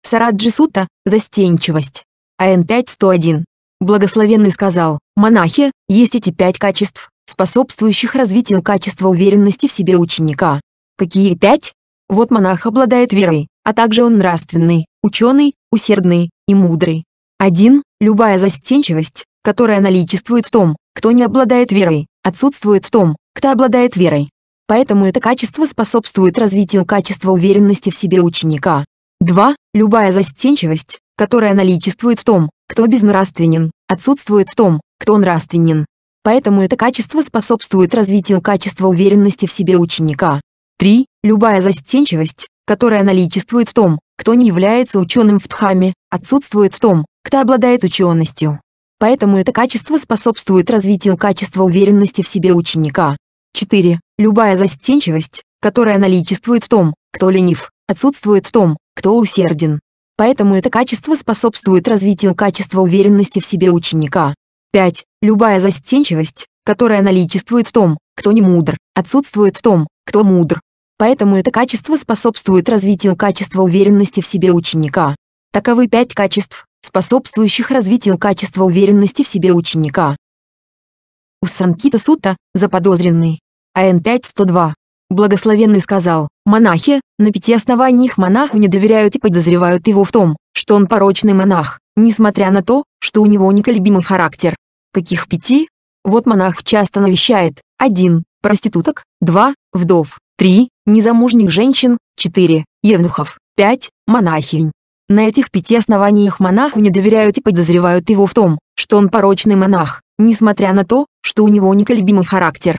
Сараджи застенчивость. АН 5.101. Благословенный сказал, монахи, есть эти пять качеств, способствующих развитию качества уверенности в себе ученика. Какие пять? Вот монах обладает верой, а также он нравственный, ученый, усердный и мудрый. 1. Любая застенчивость, которая наличествует в том, кто не обладает верой, отсутствует в том, кто обладает верой. Поэтому это качество способствует развитию качества уверенности в себе ученика. 2. Любая застенчивость, которая наличествует в том, кто безнравственен, отсутствует в том, кто нравственен. Поэтому это качество способствует развитию качества уверенности в себе ученика. 3. Любая застенчивость, которая наличествует в том, кто не является ученым в Дхаме, отсутствует в том, кто обладает ученостью. Поэтому это качество способствует развитию качества уверенности в себе ученика. 4. Любая застенчивость, которая наличествует в том, кто ленив, отсутствует в том, кто усерден. Поэтому это качество способствует развитию качества уверенности в себе ученика. 5. Любая застенчивость, которая наличествует в том, кто не мудр, отсутствует в том, кто мудр. Поэтому это качество способствует развитию качества уверенности в себе ученика. Таковы пять качеств, способствующих развитию качества уверенности в себе ученика. У Санкита Сута, заподозренный. АН 5102. Благословенный сказал, монахи, на пяти основаниях монаху не доверяют и подозревают его в том, что он порочный монах, несмотря на то, что у него неколебимый характер. Каких пяти? Вот монах часто навещает. один, Проституток. два, Вдов. три незамужних женщин, 4, евнухов, 5, монахинь. На этих пяти основаниях монаху не доверяют и подозревают его в том, что он порочный монах, несмотря на то, что у него неколебимый характер.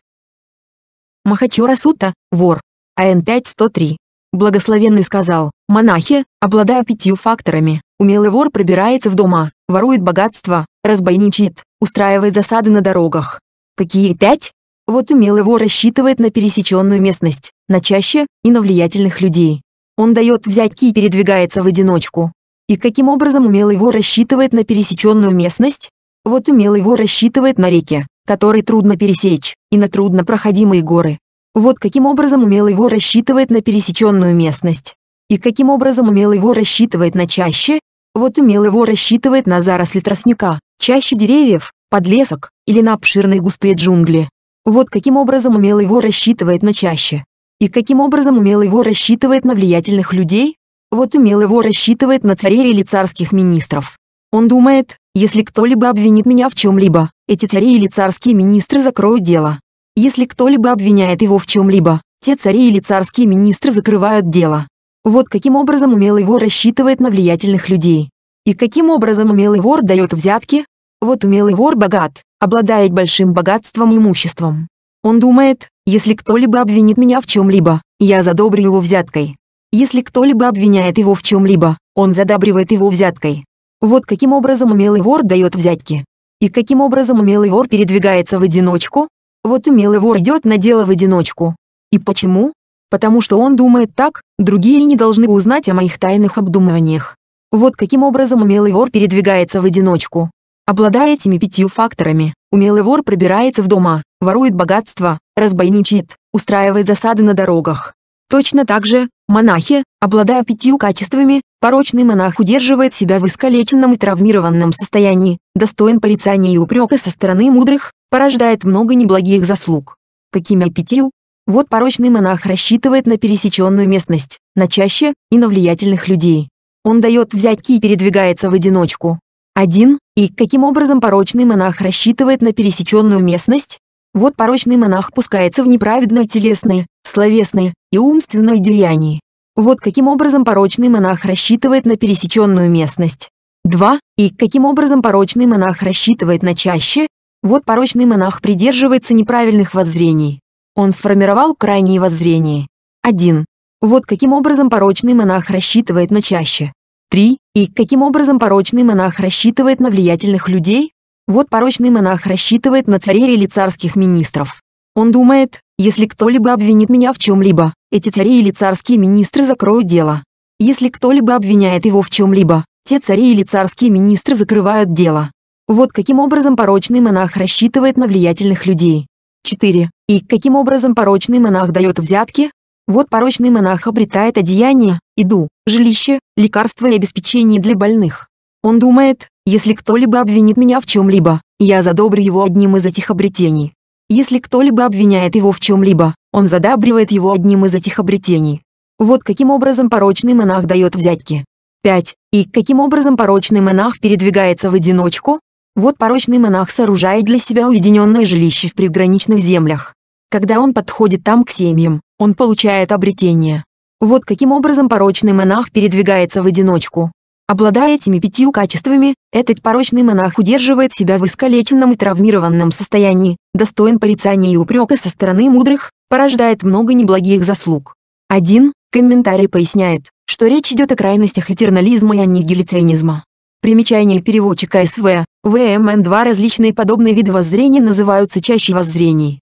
Махачора Сута, вор. АН 5103. Благословенный сказал, монахи, обладая пятью факторами, умелый вор пробирается в дома, ворует богатство, разбойничает, устраивает засады на дорогах. Какие пять? Вот умелый вор рассчитывает на пересеченную местность, на чаще и на влиятельных людей. Он дает взятки и передвигается в одиночку. И каким образом умелый вор рассчитывает на пересеченную местность? Вот умелый вор рассчитывает на реки, которые трудно пересечь, и на труднопроходимые горы. Вот каким образом умелый вор рассчитывает на пересеченную местность. И каким образом умелый вор рассчитывает на чаще? Вот умелый вор рассчитывает на заросли тростника, чаще деревьев, подлесок или на обширные густые джунгли. Вот каким образом умелый вор рассчитывает на чаще. И каким образом умелый вор рассчитывает на влиятельных людей? Вот умелый вор рассчитывает на царей или царских министров. Он думает, если кто-либо обвинит меня в чем-либо, эти цари или царские министры закроют дело. Если кто-либо обвиняет его в чем-либо, те цари или царские министры закрывают дело. Вот каким образом умелый вор рассчитывает на влиятельных людей. И каким образом умелый вор дает взятки, вот умелый вор богат, обладает большим богатством и имуществом. Он думает, если кто-либо обвинит меня в чем-либо, я задобрю его взяткой. Если кто-либо обвиняет его в чем-либо, он задобривает его взяткой. Вот каким образом умелый вор дает взятки. И каким образом умелый вор передвигается в одиночку? Вот умелый вор идет на дело в одиночку. И почему? Потому что он думает так, другие не должны узнать о моих тайных обдумываниях. Вот каким образом умелый вор передвигается в одиночку. Обладая этими пятью факторами, умелый вор пробирается в дома, ворует богатство, разбойничает, устраивает засады на дорогах. Точно так же, монахи, обладая пятью качествами, порочный монах удерживает себя в искалеченном и травмированном состоянии, достоин порицания и упрека со стороны мудрых, порождает много неблагих заслуг. Какими пятью? Вот порочный монах рассчитывает на пересеченную местность, на чаще и на влиятельных людей. Он дает взятки и передвигается в одиночку. 1. И каким образом порочный монах рассчитывает на пересеченную местность? Вот порочный монах пускается в неправедное телесное, словесное и умственное деяния. Вот каким образом порочный монах рассчитывает на пересеченную местность. 2. И каким образом порочный монах рассчитывает на чаще? Вот порочный монах придерживается неправильных воззрений. Он сформировал крайние воззрения. 1. Вот каким образом порочный монах рассчитывает на чаще. 3. И каким образом порочный монах рассчитывает на влиятельных людей? Вот порочный монах рассчитывает на царей или царских министров. Он думает, если кто-либо обвинит меня в чем-либо, эти цари или царские министры закроют дело. Если кто-либо обвиняет его в чем-либо, те цари или царские министры закрывают дело. Вот каким образом порочный монах рассчитывает на влиятельных людей. 4. И каким образом порочный монах дает взятки? Вот порочный монах обретает одеяние, еду, жилище, лекарства и обеспечение для больных. Он думает, если кто-либо обвинит меня в чем-либо, я задобрю его одним из этих обретений. Если кто-либо обвиняет его в чем-либо, он задабривает его одним из этих обретений. Вот каким образом порочный монах дает взятки. 5. И каким образом порочный монах передвигается в одиночку? Вот порочный монах сооружает для себя уединенное жилище в приграничных землях. Когда он подходит там к семьям, он получает обретение. Вот каким образом порочный монах передвигается в одиночку. Обладая этими пятью качествами, этот порочный монах удерживает себя в искалеченном и травмированном состоянии, достоин порицания и упрека со стороны мудрых, порождает много неблагих заслуг. 1. Комментарий поясняет, что речь идет о крайностях этернализма и аннигиляционизма. Примечание переводчика СВ, ВМН два различные подобные виды воззрения называются чаще воззрений.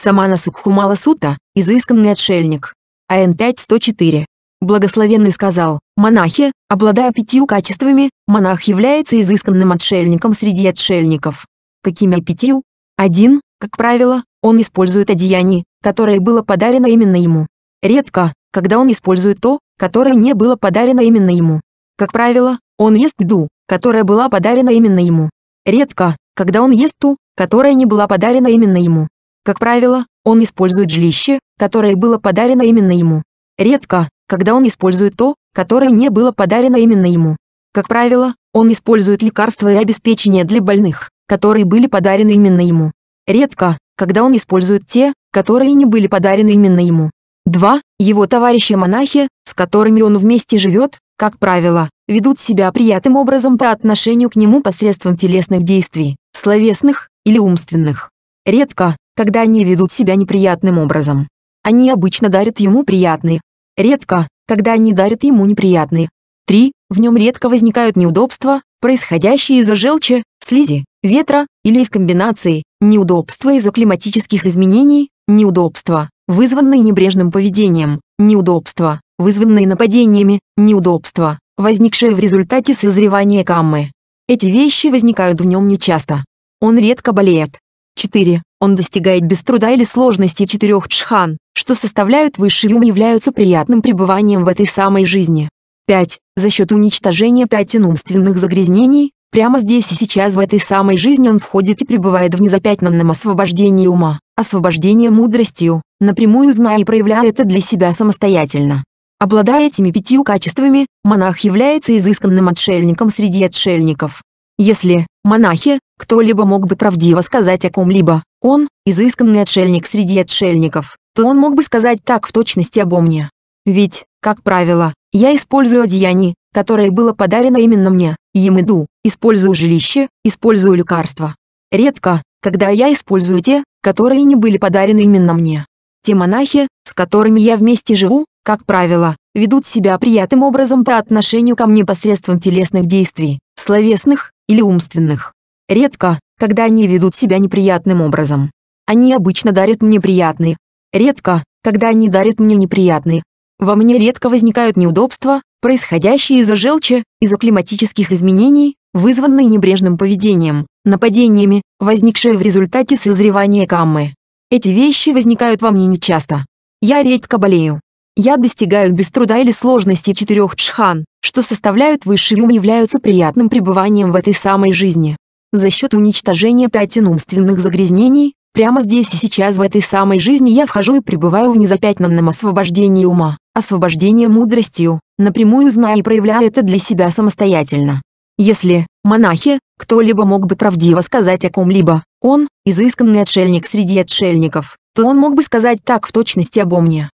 Самана Сукхумала Сута, изысканный отшельник. АН 5104. Благословенный сказал, монахи, обладая пятью качествами, монах является изысканным отшельником среди отшельников. Какими пятью? Один. Как правило, он использует одеяние, которое было подарено именно ему. Редко, когда он использует то, которое не было подарено именно ему. Как правило, он ест еду, которая была подарена именно ему. Редко, когда он ест ту, которая не была подарена именно ему. Как правило, он использует жилище, которое было подарено именно ему. Редко, когда он использует то, которое не было подарено именно ему. Как правило, он использует лекарства и обеспечения для больных, которые были подарены именно ему. Редко, когда он использует те, которые не были подарены именно ему. 2. Его товарищи-монахи, с которыми он вместе живет, как правило, ведут себя приятным образом по отношению к нему посредством телесных действий, словесных или умственных. Редко, когда они ведут себя неприятным образом. Они обычно дарят ему приятные. Редко, когда они дарят ему неприятные. 3. В нем редко возникают неудобства, происходящие из-за желчи, слизи, ветра или их комбинации, неудобства из-за климатических изменений, неудобства, вызванные небрежным поведением, неудобства, вызванные нападениями, неудобства, возникшие в результате созревания каммы. Эти вещи возникают в нем нечасто. Он редко болеет, 4. Он достигает без труда или сложности четырех джхан, что составляют высший ум и являются приятным пребыванием в этой самой жизни. 5. За счет уничтожения пяти умственных загрязнений, прямо здесь и сейчас в этой самой жизни он входит и пребывает в незапятнанном освобождении ума, освобождении мудростью, напрямую зная и проявляя это для себя самостоятельно. Обладая этими пятью качествами, монах является изысканным отшельником среди отшельников. Если монахи, кто-либо мог бы правдиво сказать о ком-либо, он – изысканный отшельник среди отшельников, то он мог бы сказать так в точности обо мне. Ведь, как правило, я использую одеяние, которое было подарено именно мне, ем иду, использую жилище, использую лекарства. Редко, когда я использую те, которые не были подарены именно мне. Те монахи, с которыми я вместе живу, как правило, ведут себя приятным образом по отношению ко мне посредством телесных действий, словесных или умственных. Редко, когда они ведут себя неприятным образом. Они обычно дарят мне приятные. Редко, когда они дарят мне неприятные. Во мне редко возникают неудобства, происходящие из-за желчи, из-за климатических изменений, вызванные небрежным поведением, нападениями, возникшие в результате созревания каммы. Эти вещи возникают во мне нечасто. Я редко болею. Я достигаю без труда или сложности четырех джхан, что составляют высшую и являются приятным пребыванием в этой самой жизни за счет уничтожения пятен умственных загрязнений, прямо здесь и сейчас в этой самой жизни я вхожу и пребываю в незапятнанном освобождении ума, освобождении мудростью, напрямую зная и проявляя это для себя самостоятельно. Если, монахи, кто-либо мог бы правдиво сказать о ком-либо, он, изысканный отшельник среди отшельников, то он мог бы сказать так в точности обо мне.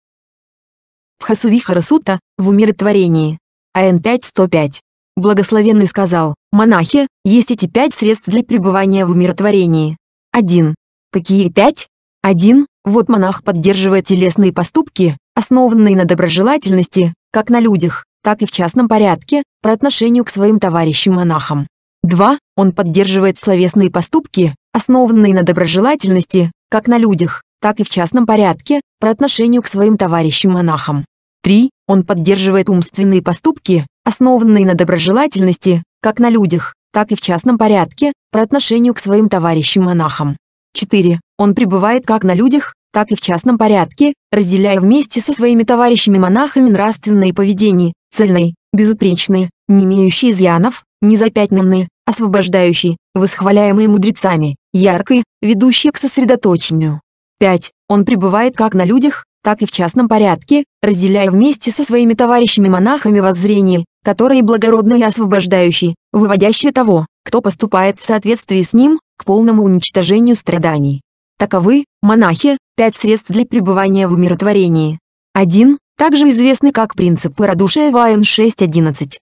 Хасувихара Сута, в умиротворении. АН 5105. Благословенный сказал, монахи, есть эти пять средств для пребывания в умиротворении. 1. Какие пять? 1. Вот монах поддерживает телесные поступки, основанные на доброжелательности, как на людях, так и в частном порядке, по отношению к своим товарищам-монахам. 2. Он поддерживает словесные поступки, основанные на доброжелательности, как на людях, так и в частном порядке, по отношению к своим товарищам-монахам. 3. Он поддерживает умственные поступки, основанные на доброжелательности, как на людях, так и в частном порядке, по отношению к своим товарищам-монахам. 4. Он пребывает как на людях, так и в частном порядке, разделяя вместе со своими товарищами-монахами нравственное поведение цельное, безупречное, не имеющее изъянов, незапятнанные, освобождающие, восхваляемые мудрецами, яркое, ведущее к сосредоточению. 5. Он пребывает как на людях, так и в частном порядке, разделяя вместе со своими товарищами-монахами воззрение, который благородный и освобождающий, выводящий того, кто поступает в соответствии с ним, к полному уничтожению страданий. Таковы, монахи, пять средств для пребывания в умиротворении. 1. Также известны как принципы радушия Вайн 6.11.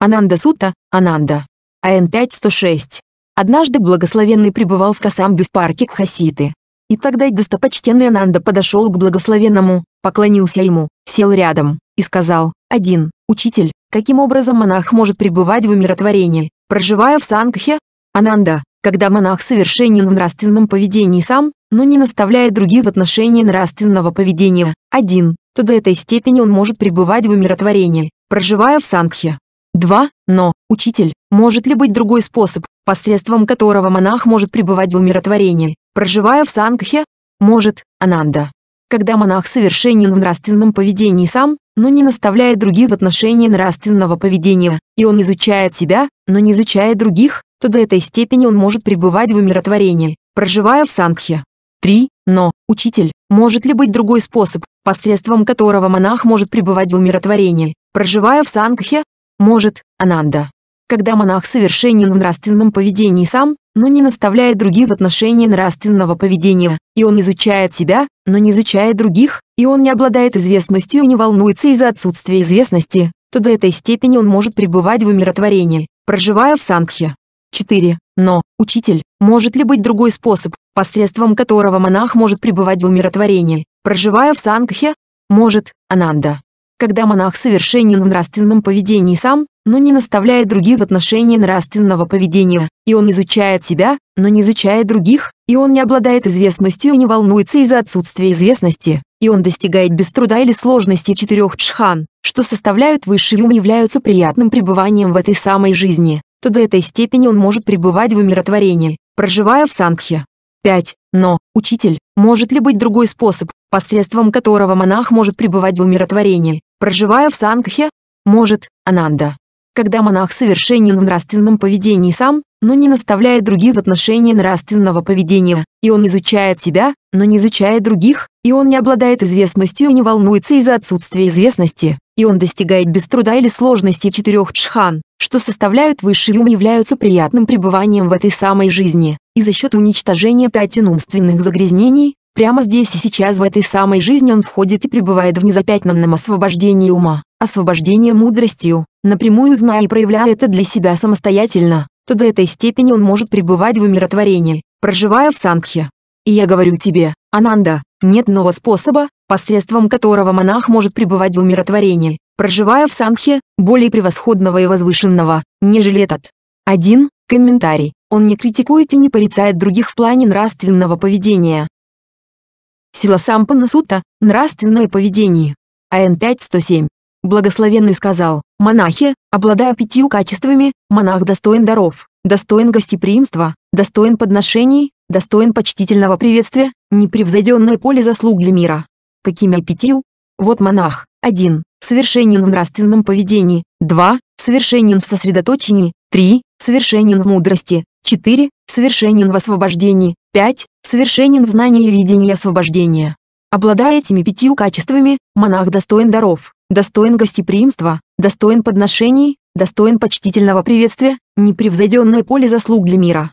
Ананда Сута, Ананда. АН 5.106. Однажды благословенный пребывал в Касамбе в парке Кхаситы. И тогда достопочтенный Ананда подошел к благословенному, поклонился ему, сел рядом, и сказал, «Один, Учитель, каким образом монах может пребывать в умиротворении, проживая в Сангхе? Ананда, когда монах совершенен в нравственном поведении сам, но не наставляет других в отношении нравственного поведения, один, то до этой степени он может пребывать в умиротворении, проживая в Сангхе. 2. Но, учитель, может ли быть другой способ, посредством которого монах может пребывать в умиротворении, проживая в Сангхе? Может, Ананда. Когда монах совершенен в нравственном поведении сам, но не наставляет других в отношении нравственного поведения, и он изучает себя, но не изучает других, то до этой степени он может пребывать в умиротворении, проживая в Сангхе. 3. Но, учитель, может ли быть другой способ, посредством которого монах может пребывать в умиротворении, проживая в Сангхе? Может, Ананда когда монах совершенен в нравственном поведении сам, но не наставляет других в отношении нравственного поведения, и он изучает себя, но не изучает других, и он не обладает известностью и не волнуется из-за отсутствия известности, то до этой степени он может пребывать в умиротворении, проживая в Сангхе. 4. Но, учитель, может ли быть другой способ, посредством которого монах может пребывать в умиротворении, проживая в Сангхе? Может, Ананда когда монах совершенен в нравственном поведении сам, но не наставляет других в отношении нравственного поведения, и он изучает себя, но не изучает других, и он не обладает известностью и не волнуется из-за отсутствия известности, и он достигает без труда или сложности четырех джхан, что составляют высший ум и являются приятным пребыванием в этой самой жизни, то до этой степени он может пребывать в умиротворении, проживая в Сангхе. 5. Но, учитель, может ли быть другой способ, посредством которого монах может пребывать в умиротворении, Проживая в Сангхе, может, Ананда. Когда монах совершенен в нравственном поведении сам, но не наставляет других в отношении нравственного поведения, и он изучает себя, но не изучает других, и он не обладает известностью и не волнуется из-за отсутствия известности, и он достигает без труда или сложности четырех джхан, что составляют высший ум и являются приятным пребыванием в этой самой жизни, и за счет уничтожения пяти умственных загрязнений, Прямо здесь и сейчас в этой самой жизни он входит и пребывает в незапятнанном освобождении ума, освобождении мудростью, напрямую зная и проявляя это для себя самостоятельно, то до этой степени он может пребывать в умиротворении, проживая в Сангхе. И я говорю тебе, Ананда, нет нового способа, посредством которого монах может пребывать в умиротворении, проживая в Сангхе, более превосходного и возвышенного, нежели этот. 1. Комментарий. Он не критикует и не порицает других в плане нравственного поведения, Сила Сампана Сута, нравственное поведение. АН 5107. Благословенный сказал, монахи, обладая пятью качествами, монах достоин даров, достоин гостеприимства, достоин подношений, достоин почтительного приветствия, непревзойденное поле заслуг для мира. Какими пятью? Вот монах. 1. Совершенен в нравственном поведении. 2. Совершенен в сосредоточении. 3. Совершенен в мудрости. 4. Совершенен в освобождении. 5. Совершенен в знании и видении освобождения. Обладая этими пятью качествами, монах достоин даров, достоин гостеприимства, достоин подношений, достоин почтительного приветствия, непревзойденное поле заслуг для мира.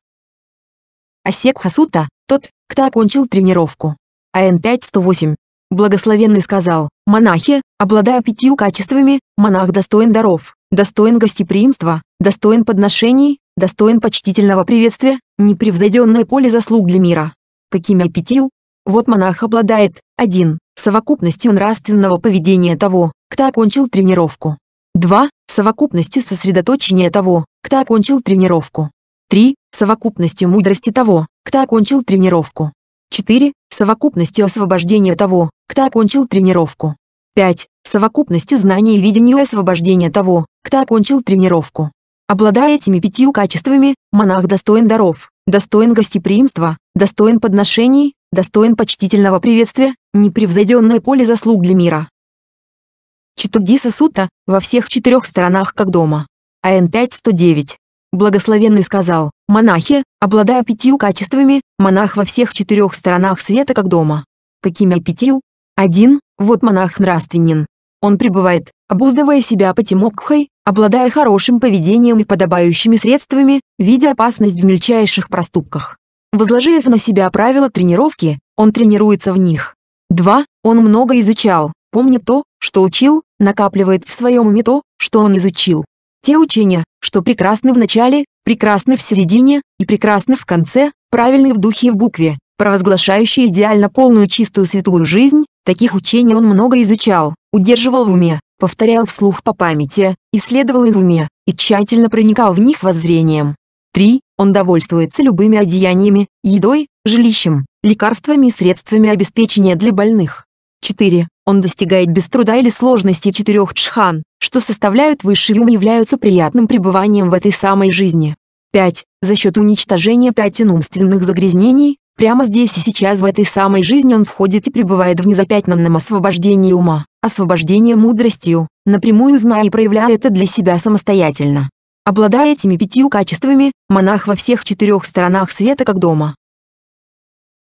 Асек Хасута – тот, кто окончил тренировку. АН 5108. Благословенный сказал, монахи, обладая пятью качествами, монах достоин даров, достоин гостеприимства, достоин подношений, достоин почтительного приветствия, непревзойденное поле заслуг для мира. Какими пятью? Вот монах обладает, один, совокупностью нравственного поведения того, кто окончил тренировку. два, Совокупностью сосредоточения того, кто окончил тренировку. три, Совокупностью мудрости того, кто окончил тренировку. 4. Совокупностью освобождения того, кто окончил тренировку. 5. Совокупностью знаний и видения освобождения того, кто окончил тренировку. Обладая этими пятью качествами, монах достоин даров, достоин гостеприимства, достоин подношений, достоин почтительного приветствия, непревзойденное поле заслуг для мира. Читудиса Сута, во всех четырех сторонах как дома. АН 5.109. Благословенный сказал, монахи, обладая пятью качествами, монах во всех четырех сторонах света как дома. Какими пятью? Один. Вот монах нравственен. Он пребывает, обуздывая себя патимокхой, обладая хорошим поведением и подобающими средствами, видя опасность в мельчайших проступках. Возложив на себя правила тренировки, он тренируется в них. 2. Он много изучал, помнит то, что учил, накапливает в своем уме то, что он изучил. Те учения, что прекрасны в начале, прекрасны в середине и прекрасны в конце, правильны в духе и в букве, провозглашающие идеально полную чистую святую жизнь, таких учений он много изучал, удерживал в уме, повторял вслух по памяти, исследовал их в уме, и тщательно проникал в них воззрением. 3. Он довольствуется любыми одеяниями, едой, жилищем, лекарствами и средствами обеспечения для больных. 4. Он достигает без труда или сложности четырех джхан, что составляют высший ум и являются приятным пребыванием в этой самой жизни. 5. За счет уничтожения пятен умственных загрязнений, Прямо здесь и сейчас в этой самой жизни он входит и пребывает в незапятнанном освобождении ума, освобождении мудростью, напрямую зная и проявляя это для себя самостоятельно. Обладая этими пятью качествами, монах во всех четырех сторонах света как дома.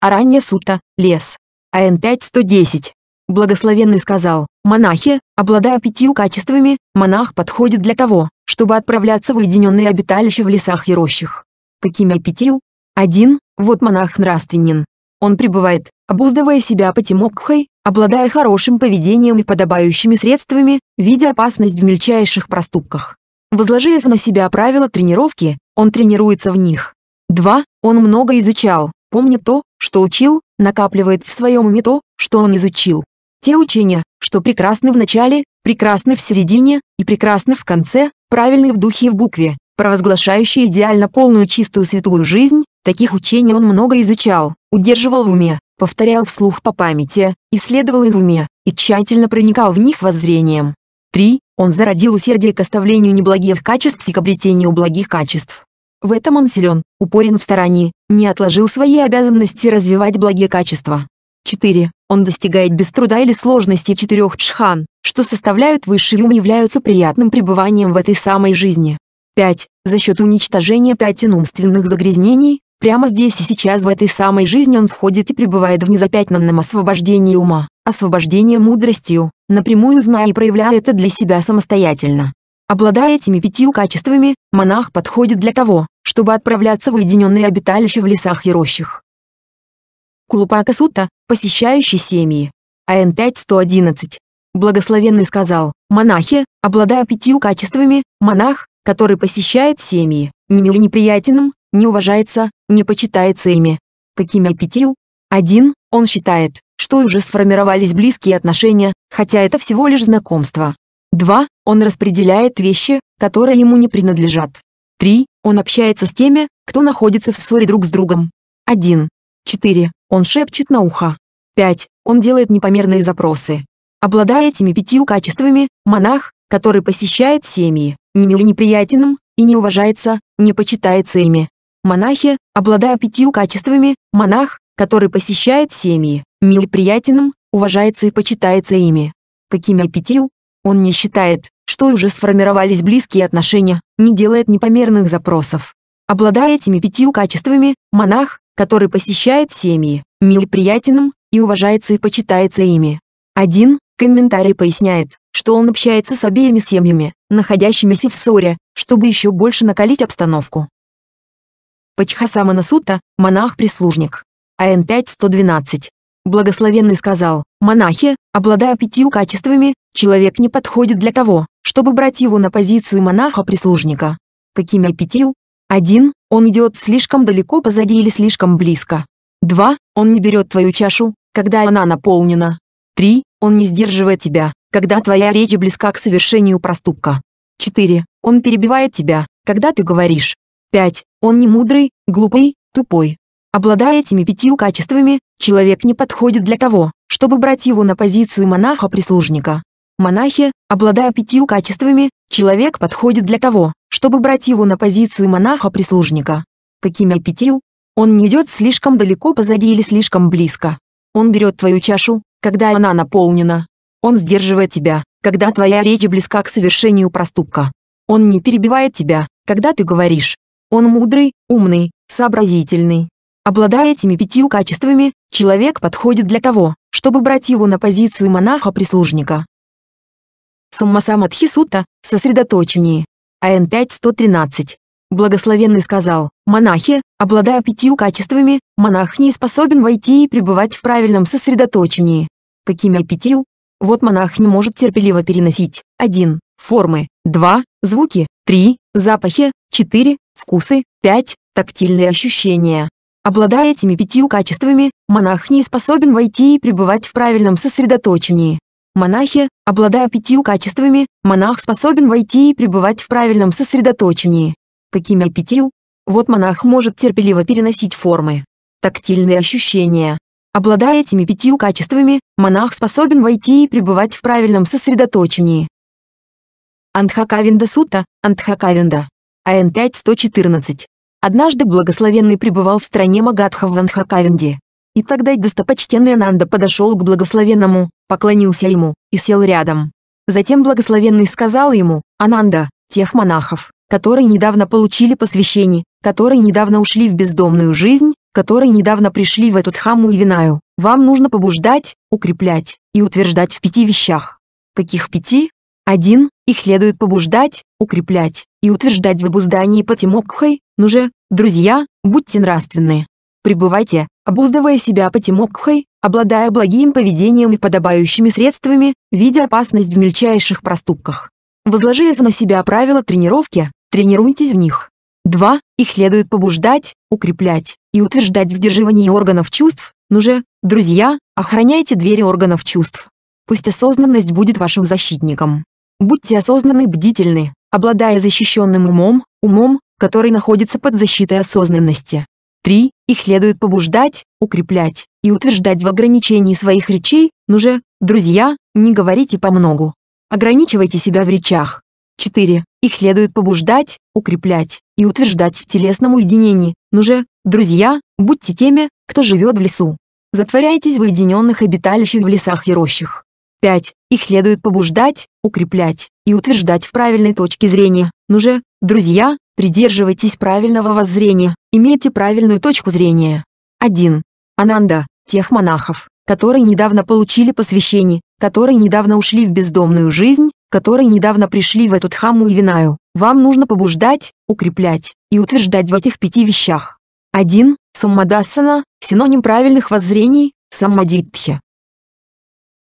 Аранья Сута, лес. АН 5.110. Благословенный сказал, монахи, обладая пятью качествами, монах подходит для того, чтобы отправляться в уединенные обиталища в лесах и рощах. Какими пятью? 1. Вот монах нравственен. Он пребывает, обуздывая себя патимокхой, обладая хорошим поведением и подобающими средствами, видя опасность в мельчайших проступках. Возложив на себя правила тренировки, он тренируется в них. 2. Он много изучал, помнит то, что учил, накапливает в своем уме то, что он изучил. Те учения, что прекрасны в начале, прекрасны в середине и прекрасны в конце, правильны в духе и в букве, провозглашающие идеально полную чистую святую жизнь, таких учений он много изучал, удерживал в уме, повторял вслух по памяти, исследовал их в уме, и тщательно проникал в них воззрением. 3. Он зародил усердие к оставлению неблагих качеств и к обретению благих качеств. В этом он силен, упорен в старании, не отложил свои обязанности развивать благие качества. 4. Он достигает без труда или сложности четырех джхан, что составляют высший ум и являются приятным пребыванием в этой самой жизни. 5. За счет уничтожения 5 умственных загрязнений, прямо здесь и сейчас в этой самой жизни он входит и пребывает в незапятнанном освобождении ума, освобождении мудростью, напрямую зная и проявляя это для себя самостоятельно. Обладая этими пятью качествами, монах подходит для того, чтобы отправляться в уединенные обиталища в лесах и рощах. Кулупака Сута, посещающий семьи. АН 5111. Благословенный сказал, монахи, обладая пятью качествами, монах, который посещает семьи, не мил и неприятен не уважается, не почитается ими. Какими пятью? Один, Он считает, что уже сформировались близкие отношения, хотя это всего лишь знакомство. Два, Он распределяет вещи, которые ему не принадлежат. Три, Он общается с теми, кто находится в ссоре друг с другом. Один, четыре, Он шепчет на ухо. Пять, Он делает непомерные запросы. Обладая этими пятью качествами, монах, который посещает семьи, не мил и неприятен и не уважается, не почитается ими. Монахи, обладая пятью качествами, монах, который посещает семьи, мил и приятен, уважается и почитается ими. Какими пятью? Он не считает, что уже сформировались близкие отношения, не делает непомерных запросов. Обладая этими пятью качествами, монах, который посещает семьи, мил и приятен, и уважается и почитается ими. Один комментарий поясняет, что он общается с обеими семьями, находящимися в ссоре, чтобы еще больше накалить обстановку. Пачхасама Насута, монах-прислужник. АН 5.112. Благословенный сказал, монахи, обладая пятью качествами, человек не подходит для того, чтобы брать его на позицию монаха-прислужника. Какими пятью? 1. Он идет слишком далеко позади или слишком близко. 2. Он не берет твою чашу, когда она наполнена. 3. Он не сдерживает тебя, когда твоя речь близка к совершению проступка. 4. Он перебивает тебя, когда ты говоришь. 5. Он не мудрый, глупый, тупой. Обладая этими пятью качествами, человек не подходит для того, чтобы брать его на позицию монаха-прислужника. Монахи, обладая пятью качествами, человек подходит для того, чтобы брать его на позицию монаха-прислужника. Какими пятью? Он не идет слишком далеко позади или слишком близко. Он берет твою чашу, когда она наполнена, он сдерживает тебя, когда твоя речь близка к совершению проступка. Он не перебивает тебя, когда ты говоришь. Он мудрый, умный, сообразительный. Обладая этими пятью качествами, человек подходит для того, чтобы брать его на позицию монаха-прислужника. Саммасамадхи Сутта, сосредоточение. АН 5.113. Благословенный сказал, монахи, обладая пятью качествами, монах не способен войти и пребывать в правильном сосредоточении. Какими пятью? Вот монах не может терпеливо переносить 1. Формы 2. Звуки 3. Запахи 4. Вкусы 5. Тактильные ощущения. Обладая этими пятью качествами, монах не способен войти и пребывать в правильном сосредоточении. Монахи, обладая пятью качествами, монах способен войти и пребывать в правильном сосредоточении. Какими пятью? Вот монах может терпеливо переносить формы, тактильные ощущения, Обладая этими пятью качествами, монах способен войти и пребывать в правильном сосредоточении. Андхакавинда Сута, Андхакавинда. АН 5114. Однажды благословенный пребывал в стране Магадха в Андхакавинде. И тогда достопочтенный Ананда подошел к благословенному, поклонился ему и сел рядом. Затем благословенный сказал ему, «Ананда, тех монахов, которые недавно получили посвящение, которые недавно ушли в бездомную жизнь, которые недавно пришли в этот хаму и винаю, вам нужно побуждать, укреплять и утверждать в пяти вещах. Каких пяти? Один. Их следует побуждать, укреплять и утверждать в обуздании Патимокхой, ну же, друзья, будьте нравственны. Пребывайте, обуздывая себя Патимокхой, обладая благим поведением и подобающими средствами, видя опасность в мельчайших проступках. Возложив на себя правила тренировки, тренируйтесь в них. 2. Их следует побуждать, укреплять и утверждать в сдерживании органов чувств. Ну же, друзья, охраняйте двери органов чувств. Пусть осознанность будет вашим защитником. Будьте осознанны бдительны, обладая защищенным умом, умом, который находится под защитой осознанности. 3. Их следует побуждать, укреплять и утверждать в ограничении своих речей. Ну же, друзья, не говорите по многу. Ограничивайте себя в речах. 4. Их следует побуждать, укреплять и утверждать в телесном уединении. Ну же, друзья, будьте теми, кто живет в лесу. Затворяйтесь в уединенных обиталищах в лесах и рощах. 5. Их следует побуждать, укреплять и утверждать в правильной точке зрения. Ну же, друзья, придерживайтесь правильного воззрения, имейте правильную точку зрения. 1. Ананда, тех монахов, которые недавно получили посвящение, которые недавно ушли в бездомную жизнь, которые недавно пришли в эту дхамму и винаю, вам нужно побуждать, укреплять и утверждать в этих пяти вещах. 1. Саммадасана – синоним правильных воззрений, саммадитхи.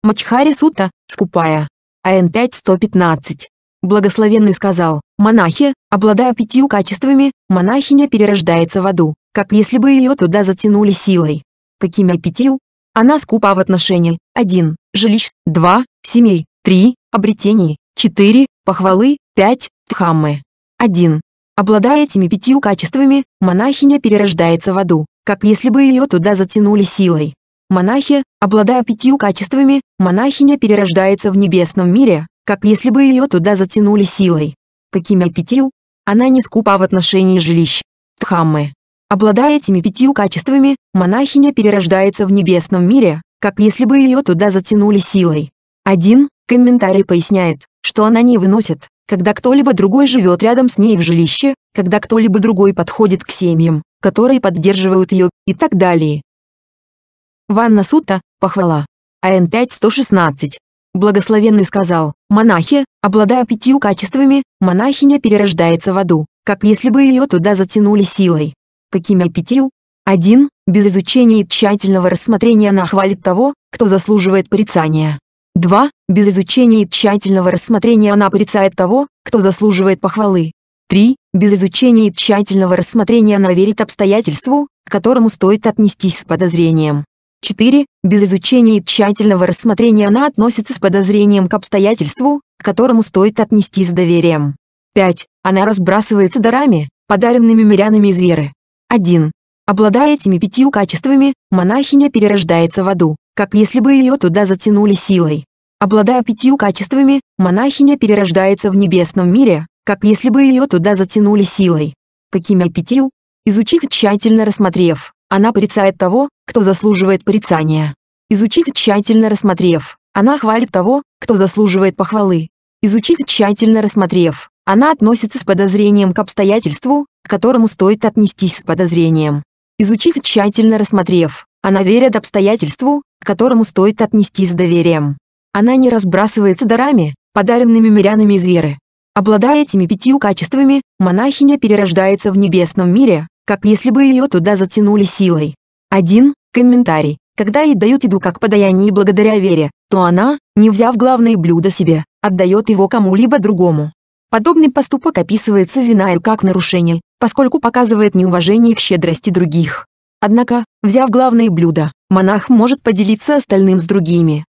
Мачхари Сута, скупая. АН 5115. Благословенный сказал, монахи, обладая пятью качествами, монахиня перерождается в аду, как если бы ее туда затянули силой. Какими пятью? Она скупа в отношении 1. Жилищ 2. Семей 3. Обретений 4. Похвалы, 5. тхаммы 1. Обладая этими пятью качествами, монахиня перерождается в аду, как если бы ее туда затянули силой. Монахи, обладая пятью качествами, монахиня перерождается в небесном мире, как если бы ее туда затянули силой. Какими пятью? Она не скупа в отношении жилищ. тхаммы Обладая этими пятью качествами, монахиня перерождается в небесном мире, как если бы ее туда затянули силой. Один комментарий поясняет, что она не выносит, когда кто-либо другой живет рядом с ней в жилище, когда кто-либо другой подходит к семьям, которые поддерживают ее, и так далее. Ванна Сута, похвала. АН 5116. Благословенный сказал, монахи, обладая пятью качествами, монахиня перерождается в аду, как если бы ее туда затянули силой. Какими пятью? Один, Без изучения и тщательного рассмотрения она хвалит того, кто заслуживает порицания. 2. Без изучения и тщательного рассмотрения она порицает того, кто заслуживает похвалы. 3. Без изучения и тщательного рассмотрения она верит обстоятельству, к которому стоит отнестись с подозрением. 4. Без изучения и тщательного рассмотрения она относится с подозрением к обстоятельству, к которому стоит отнести с доверием. 5. Она разбрасывается дарами, подаренными мирянами из веры. 1. Обладая этими пятью качествами, монахиня перерождается в аду как если бы ее туда затянули силой. Обладая пятью качествами, монахиня перерождается в небесном мире, как если бы ее туда затянули силой. Какими пятью? Изучив тщательно рассмотрев, она порицает того, кто заслуживает порицания. Изучив тщательно рассмотрев, она хвалит того, кто заслуживает похвалы. Изучив тщательно рассмотрев, она относится с подозрением к обстоятельству, к которому стоит отнестись с подозрением. Изучив тщательно рассмотрев, она верит обстоятельству, к которому стоит отнестись с доверием. Она не разбрасывается дарами, подаренными мирянами из веры. Обладая этими пятью качествами, монахиня перерождается в небесном мире, как если бы ее туда затянули силой. 1. Комментарий. Когда ей дают еду как подаяние благодаря вере, то она, не взяв главное блюдо себе, отдает его кому-либо другому. Подобный поступок описывается в Винае как нарушение, поскольку показывает неуважение к щедрости других. Однако, взяв главные блюда, монах может поделиться остальным с другими.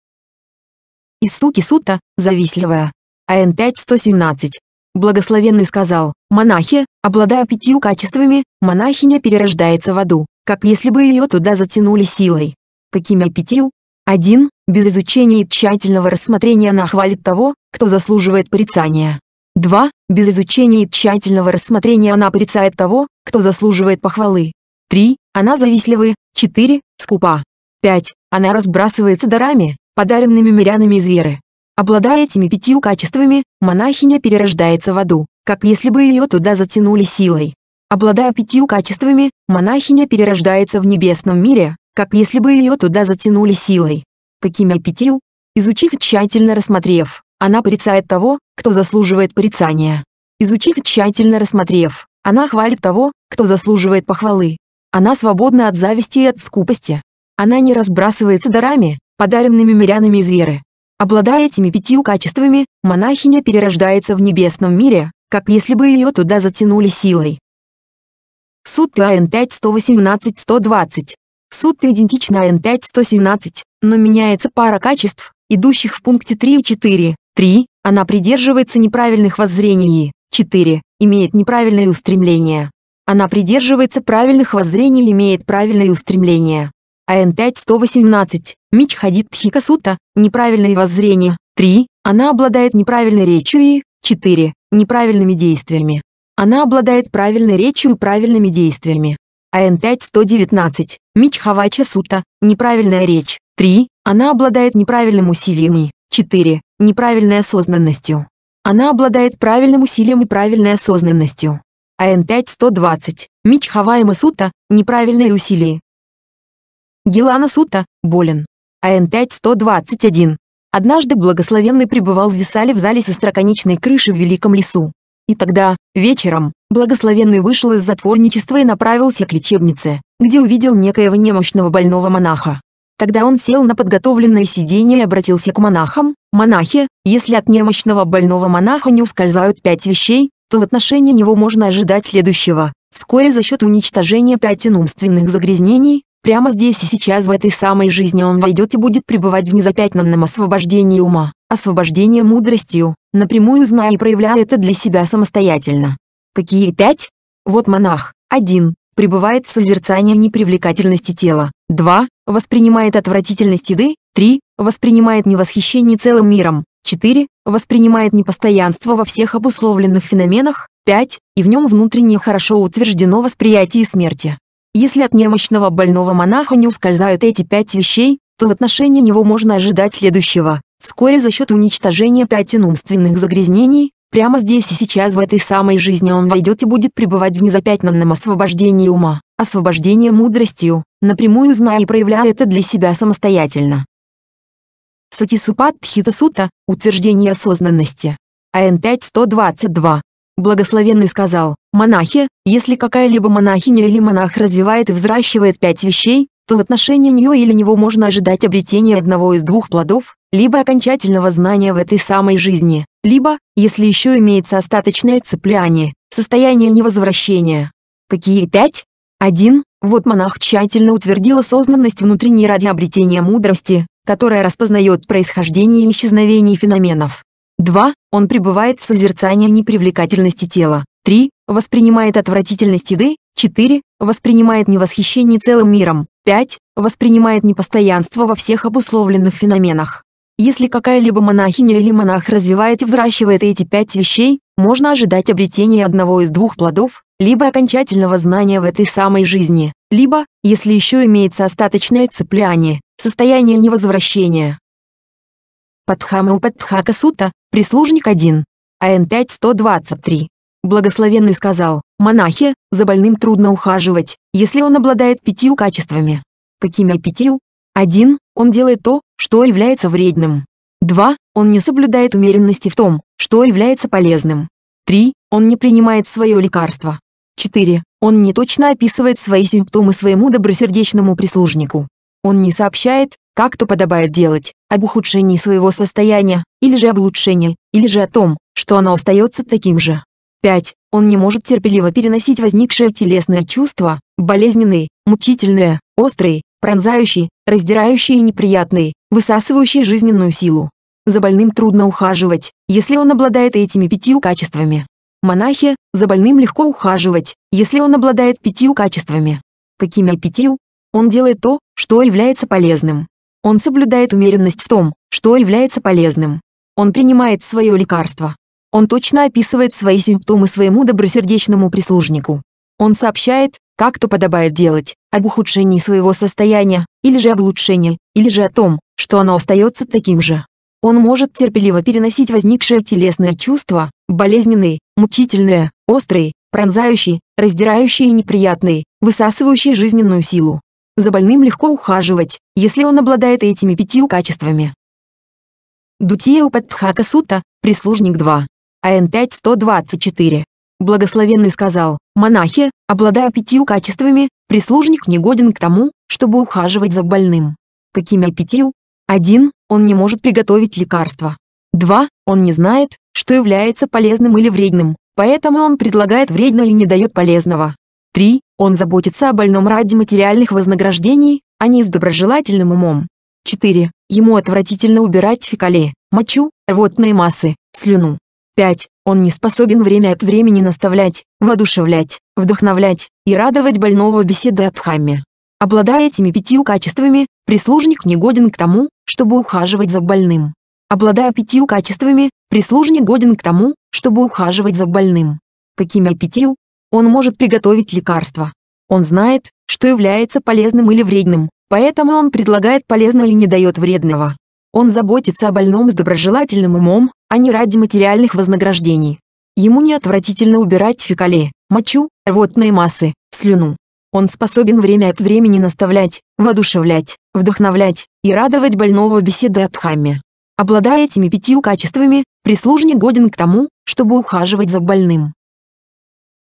Исуки Сута, завистливая. АН 5117. Благословенный сказал, монахи, обладая пятью качествами, монахиня перерождается в аду, как если бы ее туда затянули силой. Какими пятью? Один, Без изучения и тщательного рассмотрения она хвалит того, кто заслуживает порицания. Два, Без изучения и тщательного рассмотрения она порицает того, кто заслуживает похвалы. Три. Она завистливы, 4, скупа. 5. Она разбрасывается дарами, подаренными мирянами из веры. Обладая этими пятью качествами, монахиня перерождается в аду, как если бы ее туда затянули силой. Обладая пятью качествами, монахиня перерождается в небесном мире, как если бы ее туда затянули силой. Какими пятью? Изучив тщательно рассмотрев, она порицает того, кто заслуживает порицания. Изучив тщательно рассмотрев, она хвалит того, кто заслуживает похвалы. Она свободна от зависти и от скупости. Она не разбрасывается дарами, подаренными мирянами из веры. Обладая этими пятью качествами, монахиня перерождается в небесном мире, как если бы ее туда затянули силой. Сутты АН 5-118-120. Сутты идентична АН 5-117, но меняется пара качеств, идущих в пункте 3 и 4. 3. Она придерживается неправильных воззрений. 4. Имеет неправильные устремления. Она придерживается правильных воззрений и имеет правильные устремления. АН-5-118, Мич Хадид Хикасута, неправильные воззрения. 3. Она обладает неправильной речью и 4. Неправильными действиями. Она обладает правильной речью и правильными действиями. АН-5-119, Мич Хавача Сута, неправильная речь. 3. Она обладает неправильным усилием и 4. Неправильной осознанностью. Она обладает правильным усилием и правильной осознанностью. АН-5-120, Мич Хаваема Сута, неправильные усилия. Гелана Сута, болен. АН-5-121. Однажды благословенный пребывал в Висале в зале со строконечной крыши в Великом лесу. И тогда, вечером, благословенный вышел из затворничества и направился к лечебнице, где увидел некоего немощного больного монаха. Тогда он сел на подготовленное сиденье и обратился к монахам. «Монахи, если от немощного больного монаха не ускользают пять вещей, то в отношении него можно ожидать следующего. Вскоре за счет уничтожения пятен умственных загрязнений, прямо здесь и сейчас в этой самой жизни он войдет и будет пребывать в незапятнанном освобождении ума, освобождении мудростью, напрямую зная и проявляя это для себя самостоятельно. Какие пять? Вот монах. один Пребывает в созерцании непривлекательности тела. два Воспринимает отвратительность еды. три Воспринимает невосхищение целым миром. четыре воспринимает непостоянство во всех обусловленных феноменах, 5, и в нем внутреннее хорошо утверждено восприятие смерти. Если от немощного больного монаха не ускользают эти пять вещей, то в отношении него можно ожидать следующего. Вскоре за счет уничтожения пятен умственных загрязнений, прямо здесь и сейчас в этой самой жизни он войдет и будет пребывать в незапятнанном освобождении ума, освобождении мудростью, напрямую зная и проявляя это для себя самостоятельно. Сатисупатхитасута – утверждение осознанности. АН 5.122. Благословенный сказал, монахи, если какая-либо монахиня или монах развивает и взращивает пять вещей, то в отношении нее или него можно ожидать обретения одного из двух плодов, либо окончательного знания в этой самой жизни, либо, если еще имеется остаточное цепляние, состояние невозвращения. Какие пять? Один. Вот монах тщательно утвердил осознанность внутренней ради обретения мудрости, которая распознает происхождение и исчезновение феноменов. 2. Он пребывает в созерцании непривлекательности тела. 3. Воспринимает отвратительность еды. 4. Воспринимает невосхищение целым миром. 5. Воспринимает непостоянство во всех обусловленных феноменах. Если какая-либо монахиня или монах развивает и взращивает эти пять вещей, можно ожидать обретения одного из двух плодов, либо окончательного знания в этой самой жизни, либо, если еще имеется остаточное цепляние, состояние невозвращения. Падхама Упадхака Сута, прислужник 1. АН 5.123. Благословенный сказал, монахи, за больным трудно ухаживать, если он обладает пятью качествами. Какими пятью? 1. Он делает то, что является вредным. 2. Он не соблюдает умеренности в том, что является полезным. 3. Он не принимает свое лекарство. 4. Он не точно описывает свои симптомы своему добросердечному прислужнику. Он не сообщает, как то подобает делать, об ухудшении своего состояния, или же об улучшении, или же о том, что оно остается таким же. 5. Он не может терпеливо переносить возникшие телесные чувства, болезненные, мучительные, острые, пронзающие, раздирающие и неприятные, высасывающие жизненную силу. За больным трудно ухаживать, если он обладает этими пятью качествами. Монахи, за больным легко ухаживать, если он обладает пятью качествами. Какими пятью? Он делает то, что является полезным. Он соблюдает умеренность в том, что является полезным. Он принимает свое лекарство. Он точно описывает свои симптомы своему добросердечному прислужнику. Он сообщает, как то подобает делать, об ухудшении своего состояния, или же об улучшении, или же о том, что оно остается таким же. Он может терпеливо переносить возникшие телесные чувства болезненный, мучительный, острый, пронзающий, раздирающий и неприятный, высасывающий жизненную силу. За больным легко ухаживать, если он обладает этими пятью качествами. Дутия Упадхака Сута, прислужник 2. АН 5124. Благословенный сказал, монахи, обладая пятью качествами, прислужник не годен к тому, чтобы ухаживать за больным. Какими пятью? 1. Он не может приготовить лекарства. 2. Он не знает, что является полезным или вредным, поэтому он предлагает вредное и не дает полезного. 3. Он заботится о больном ради материальных вознаграждений, а не с доброжелательным умом. 4. Ему отвратительно убирать фекалии, мочу, рвотные массы, слюну. 5. Он не способен время от времени наставлять, воодушевлять, вдохновлять и радовать больного беседы от хамме. Обладая этими пятью качествами, прислужник не годен к тому, чтобы ухаживать за больным. Обладая пятью качествами, прислужник годен к тому, чтобы ухаживать за больным. Какими пятью? Он может приготовить лекарства? Он знает, что является полезным или вредным, поэтому он предлагает полезного или не дает вредного. Он заботится о больном с доброжелательным умом, а не ради материальных вознаграждений. Ему неотвратительно убирать фекалии, мочу, рвотные массы, слюну. Он способен время от времени наставлять, воодушевлять, вдохновлять и радовать больного беседой о хамме. Обладая этими пятью качествами, прислужник годен к тому, чтобы ухаживать за больным.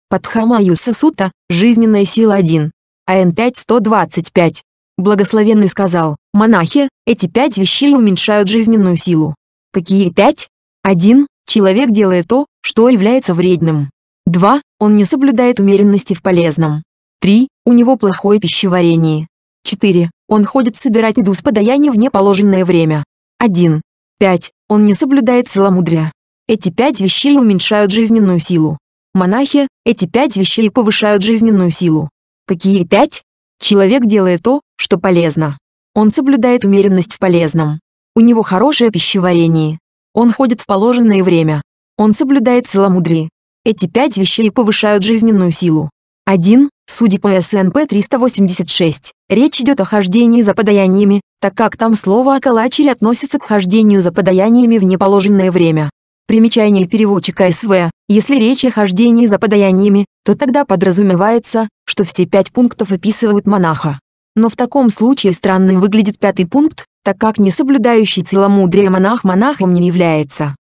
Падхама Юсасута, жизненная сила 1. АН 5125. Благословенный сказал, монахи, эти пять вещей уменьшают жизненную силу. Какие пять? 1. Человек делает то, что является вредным. 2. Он не соблюдает умеренности в полезном. 3. У него плохое пищеварение. 4. Он ходит собирать еду с подаяния в неположенное время. 1. 5. Он не соблюдает целомудрия. Эти пять вещей уменьшают жизненную силу. Монахи, эти пять вещей повышают жизненную силу. Какие пять? Человек делает то, что полезно. Он соблюдает умеренность в полезном. У него хорошее пищеварение. Он ходит в положенное время. Он соблюдает целомудрие. Эти пять вещей повышают жизненную силу. 1. Судя по СНП 386, речь идет о хождении за подаяниями, так как там слово «околачили» относится к хождению за подаяниями в неположенное время. Примечание переводчика СВ. Если речь о хождении за подаяниями, то тогда подразумевается, что все пять пунктов описывают монаха. Но в таком случае странным выглядит пятый пункт, так как не соблюдающий целомудрие монах монахом не является.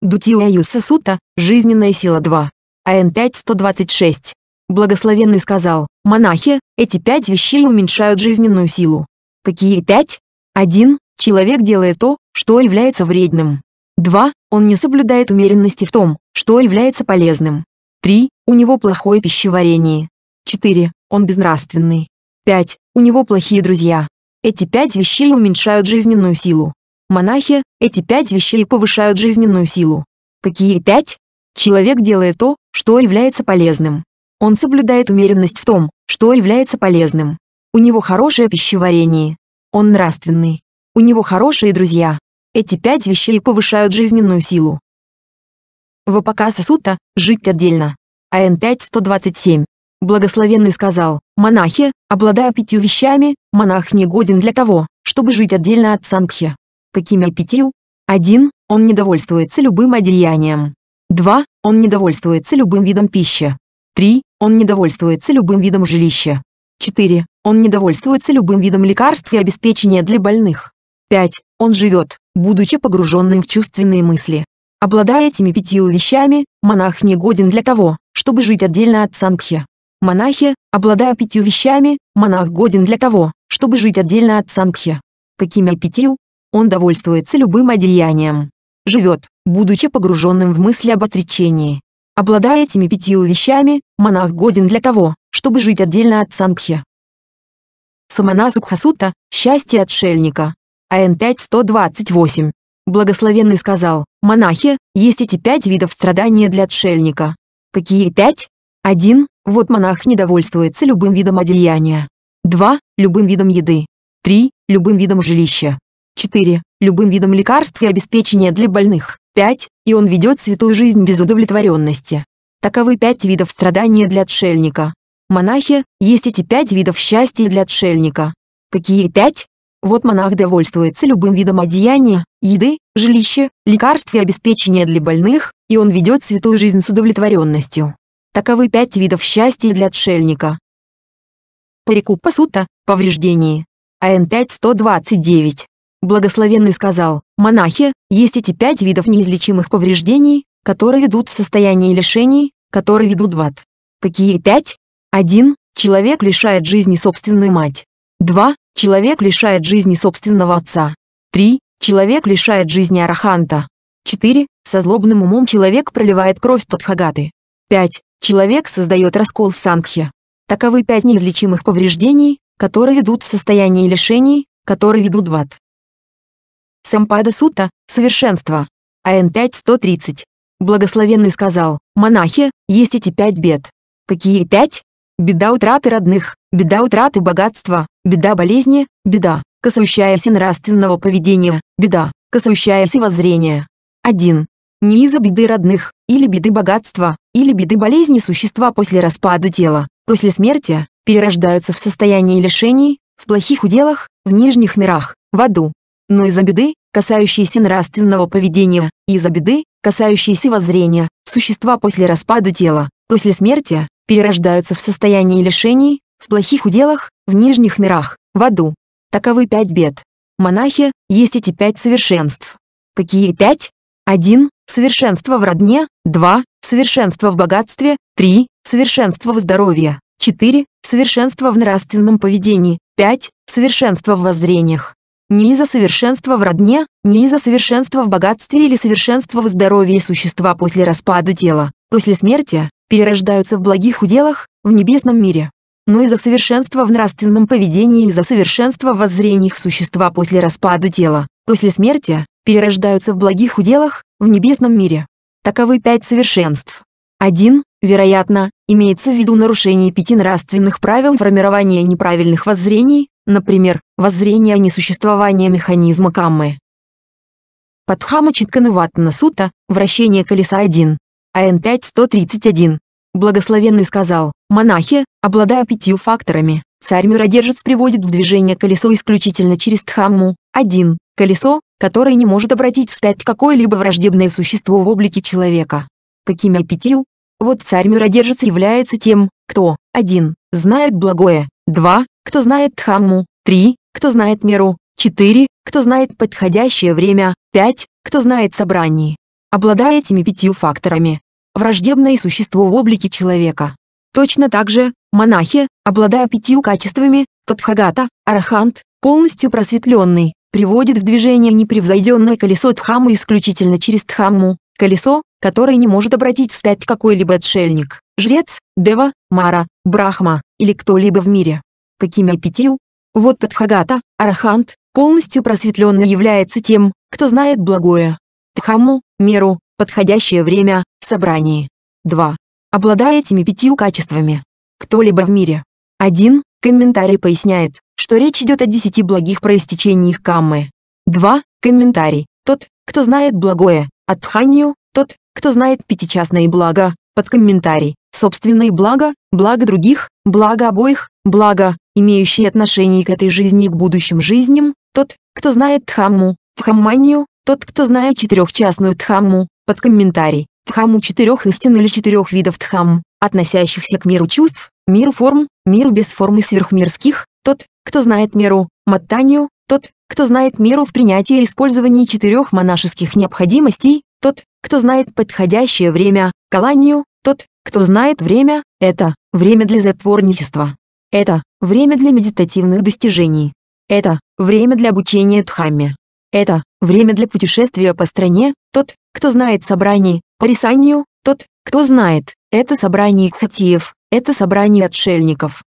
Дутия Юса Сута, жизненная сила 2. АН 5126. Благословенный сказал, монахи, эти пять вещей уменьшают жизненную силу. Какие пять? Один, Человек делает то, что является вредным. Два, Он не соблюдает умеренности в том, что является полезным. Три, У него плохое пищеварение. Четыре, Он безнравственный. Пять, У него плохие друзья. Эти пять вещей уменьшают жизненную силу. Монахи, эти пять вещей повышают жизненную силу. Какие пять? Человек делает то, что является полезным. Он соблюдает умеренность в том, что является полезным. У него хорошее пищеварение. Он нравственный. У него хорошие друзья. Эти пять вещей повышают жизненную силу. Вапака Сасута «Жить отдельно». АН 5.127. Благословенный сказал, «Монахи, обладая пятью вещами, монах не годен для того, чтобы жить отдельно от Сангхи. Какими пятью? 1. Он недовольствуется любым одеянием. 2. Он недовольствуется любым видом пищи. 3. Он недовольствуется любым видом жилища. 4. Он недовольствуется любым видом лекарств и обеспечения для больных. 5. Он живет, будучи погруженным в чувственные мысли. Обладая этими пятью вещами, монах не годен для того, чтобы жить отдельно от сангхи. Монахи, обладая пятью вещами, монах годен для того, чтобы жить отдельно от сангхи. Какими пятью? Он довольствуется любым одеянием. Живет, будучи погруженным в мысли об отречении. Обладая этими пятью вещами, монах годен для того, чтобы жить отдельно от Сангхи. Саманасукхасута, «Счастье отшельника». АН 5.128. Благословенный сказал, «Монахи, есть эти пять видов страдания для отшельника». Какие пять? Один, Вот монах недовольствуется любым видом одеяния. Два, Любым видом еды. Три, Любым видом жилища. Четыре, Любым видом лекарств и обеспечения для больных. Пять, И он ведет святую жизнь без удовлетворенности. Таковы пять видов страдания для отшельника. Монахи, есть эти пять видов счастья для отшельника. Какие пять? Вот монах довольствуется любым видом одеяния, еды, жилища, лекарств и обеспечения для больных, и он ведет святую жизнь с удовлетворенностью. Таковы пять видов счастья для отшельника. Парику Сута, повреждение. АН 5129. Благословенный сказал, монахи, есть эти пять видов неизлечимых повреждений, которые ведут в состояние лишений, которые ведут в ад. Какие пять? 1. Человек лишает жизни собственную мать. 2. Человек лишает жизни собственного отца. 3. Человек лишает жизни Араханта. 4. Со злобным умом человек проливает кровь татхагаты. 5. Человек создает раскол в Сангхе. Таковы пять неизлечимых повреждений, которые ведут в состояние лишений, которые ведут в ад. Сампада Сута – совершенство. АН 5130. Благословенный сказал, монахи, есть эти пять бед. Какие пять? Беда утраты родных, беда утраты богатства, беда болезни, беда, касающаяся нравственного поведения, беда, касающаяся воззрения. 1. Не из-за беды родных, или беды богатства, или беды болезни существа после распада тела, после смерти, перерождаются в состоянии лишений, в плохих уделах, в нижних мирах, в аду. Но из-за беды, касающейся нравственного поведения, и из-за беды, касающейся воззрения, существа после распада тела, после смерти, перерождаются в состоянии лишений, в плохих уделах, в нижних мирах, в аду. Таковы пять бед. Монахи, есть эти пять совершенств. Какие пять? Один, Совершенство в родне. два, Совершенство в богатстве. три, Совершенство в здоровье. четыре, Совершенство в нравственном поведении. пять, Совершенство в воззрениях. Не из-за совершенства в родне, не из-за совершенства в богатстве или совершенства в здоровье существа после распада тела, после смерти, перерождаются в благих уделах, в небесном мире, но и за совершенство в нравственном поведении и за совершенство в воззрениях существа после распада тела, после смерти, перерождаются в благих уделах, в небесном мире. Таковы пять совершенств. Один, Вероятно, имеется в виду нарушение пяти нравственных правил формирования неправильных воззрений, например, воззрение о несуществовании механизма каммы. Падхама Читкануваттана Сута, вращение колеса 1, АН-5-131. Благословенный сказал, монахи, обладая пятью факторами, царь миродержец приводит в движение колесо исключительно через тхамму один Колесо, которое не может обратить вспять какое-либо враждебное существо в облике человека. Какими пятью? Вот царь-миродержец является тем, кто один Знает благое, два Кто знает тхамму, три Кто знает меру, четыре Кто знает подходящее время, пять Кто знает собрание, Обладая этими пятью факторами, враждебное существо в облике человека. Точно так же, монахи, обладая пятью качествами, Тадхагата, Арахант, полностью просветленный, приводит в движение непревзойденное колесо Дхаммы исключительно через Дхамму, колесо, которое не может обратить вспять какой-либо отшельник, жрец, Дева, Мара, Брахма или кто-либо в мире. Какими пятью? Вот Тадхагата, Арахант, полностью просветленный является тем, кто знает благое, Тхаму, меру, подходящее время, собрание. 2. Обладая этими пятью качествами. Кто-либо в мире. 1. Комментарий поясняет, что речь идет о десяти благих проистечениях каммы. 2. Комментарий. Тот, кто знает благое, от Тханью, тот, кто знает пятичастные блага, под комментарий, собственные блага, благо других, благо обоих, благо, имеющие отношение к этой жизни и к будущим жизням, тот, кто знает Дхамму, в тот, кто знает четырехчастную тхамму под комментарий, тхамму четырех истин или четырех видов Дхамм, относящихся к миру чувств, миру форм, миру без формы сверхмирских, тот, кто знает меру, Маттанию, тот, кто знает меру в принятии и использовании четырех монашеских необходимостей, тот, кто знает подходящее время, Каланию, тот, кто знает время, это время для затворничества. Это время для медитативных достижений. Это время для обучения тхамме, Это Время для путешествия по стране – тот, кто знает собрание, по рисанию – тот, кто знает. Это собрание Кхатиев, это собрание отшельников.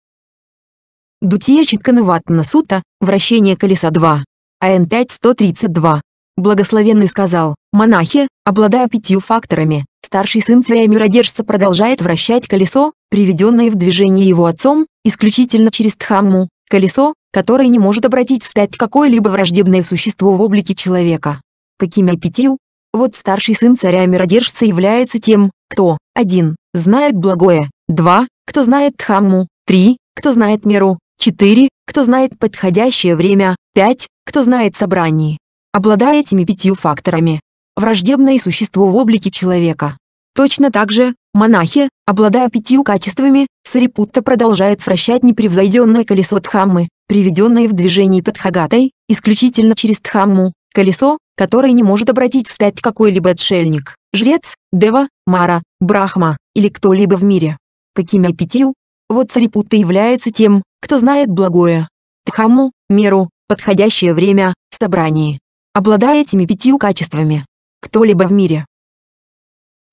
Дутия Читкануватна Сута, вращение колеса 2. АН 5132. Благословенный сказал, монахи, обладая пятью факторами, старший сын царя миродержца продолжает вращать колесо, приведенное в движение его отцом, исключительно через Дхамму, колесо, который не может обратить вспять какое-либо враждебное существо в облике человека. Какими аппетил? Вот старший сын царя миродержца является тем, кто, один Знает благое, два, Кто знает тхамму, три, Кто знает меру, четыре, Кто знает подходящее время, пять, Кто знает собрание. Обладая этими пятью факторами, враждебное существо в облике человека. Точно так же, монахи, обладая пятью качествами, Сарипутта продолжает вращать непревзойденное колесо Дхаммы, приведенное в движение Тадхагатой, исключительно через Тхамму, колесо, которое не может обратить вспять какой-либо отшельник, жрец, дева, мара, брахма или кто-либо в мире. Какими пятью? Вот Сарипутта является тем, кто знает благое. Тхамму, меру, подходящее время, собрание. Обладая этими пятью качествами. Кто-либо в мире.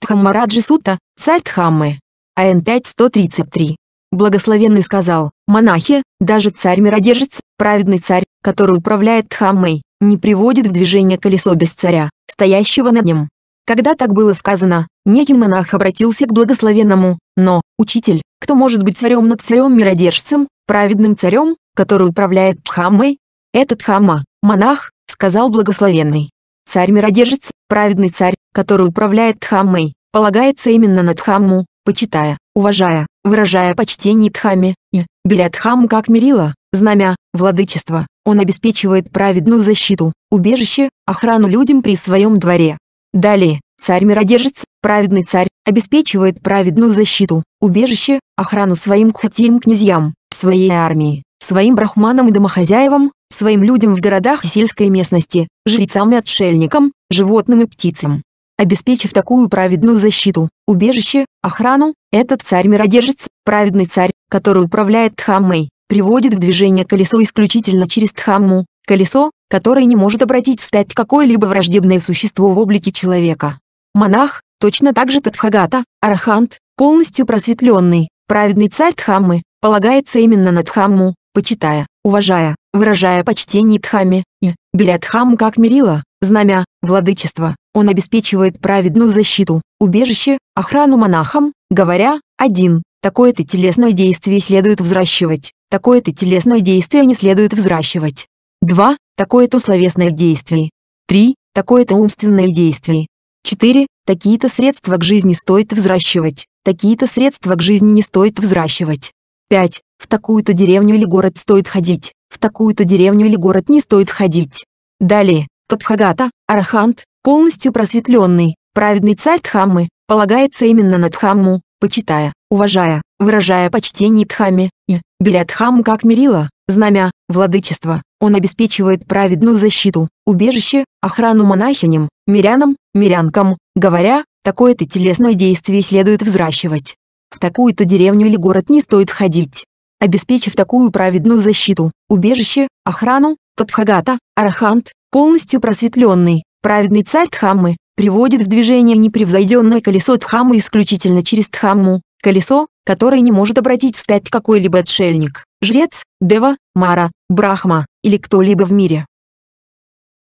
Дхаммараджи Сутта, царь Тхаммы, АН 5133. Благословенный сказал, монахи, даже царь-миродержец, праведный царь, который управляет тхаммой, не приводит в движение колесо без царя, стоящего над ним. Когда так было сказано, некий монах обратился к благословенному, но, учитель, кто может быть царем над царем-миродержцем, праведным царем, который управляет тхаммой? Этот хамма, монах, сказал благословенный. Царь-миродержец, праведный царь, который управляет тхаммой, полагается именно над Дхамму, почитая, уважая, выражая почтение Дхаме, и, беря как мерила, знамя, владычество, он обеспечивает праведную защиту, убежище, охрану людям при своем дворе. Далее, царь-миродержец, праведный царь, обеспечивает праведную защиту, убежище, охрану своим кхатим князьям, своей армии, своим брахманам и домохозяевам, своим людям в городах сельской местности, жрецам и отшельникам, животным и птицам обеспечив такую праведную защиту, убежище, охрану, этот царь-миродержец, праведный царь, который управляет Тхаммой, приводит в движение колесо исключительно через Тхамму, колесо, которое не может обратить вспять какое-либо враждебное существо в облике человека. Монах, точно так же Тадхагата, Арахант, полностью просветленный, праведный царь Тхаммы, полагается именно на Тхамму, почитая, уважая, выражая почтение Дхамме, и, беля Тхамму как мерила, знамя, владычество, он обеспечивает праведную защиту, убежище, охрану монахам, говоря, один, такое-то телесное действие следует взращивать, такое-то телесное действие не следует взращивать. Два, Такое-то словесное действие. Три, Такое-то умственное действие. Четыре, Такие-то средства к жизни стоит взращивать, такие-то средства к жизни не стоит взращивать. 5. В такую-то деревню или город стоит ходить, в такую-то деревню или город не стоит ходить. Далее, Тадхагата, Арахант, полностью просветленный, праведный царь Дхаммы, полагается именно на Дхамму, почитая, уважая, выражая почтение Дхамме, и, беря Дхамму как мерила, знамя, владычество, он обеспечивает праведную защиту, убежище, охрану монахиням, мирянам, мирянкам, говоря, такое-то телесное действие следует взращивать. В такую-то деревню или город не стоит ходить. Обеспечив такую праведную защиту, убежище, охрану, Тадхагата, Арахант, полностью просветленный, Праведный царь Тхаммы приводит в движение непревзойденное колесо Тхаммы исключительно через Тхамму колесо, которое не может обратить вспять какой-либо отшельник, жрец, дева, мара, брахма или кто-либо в мире.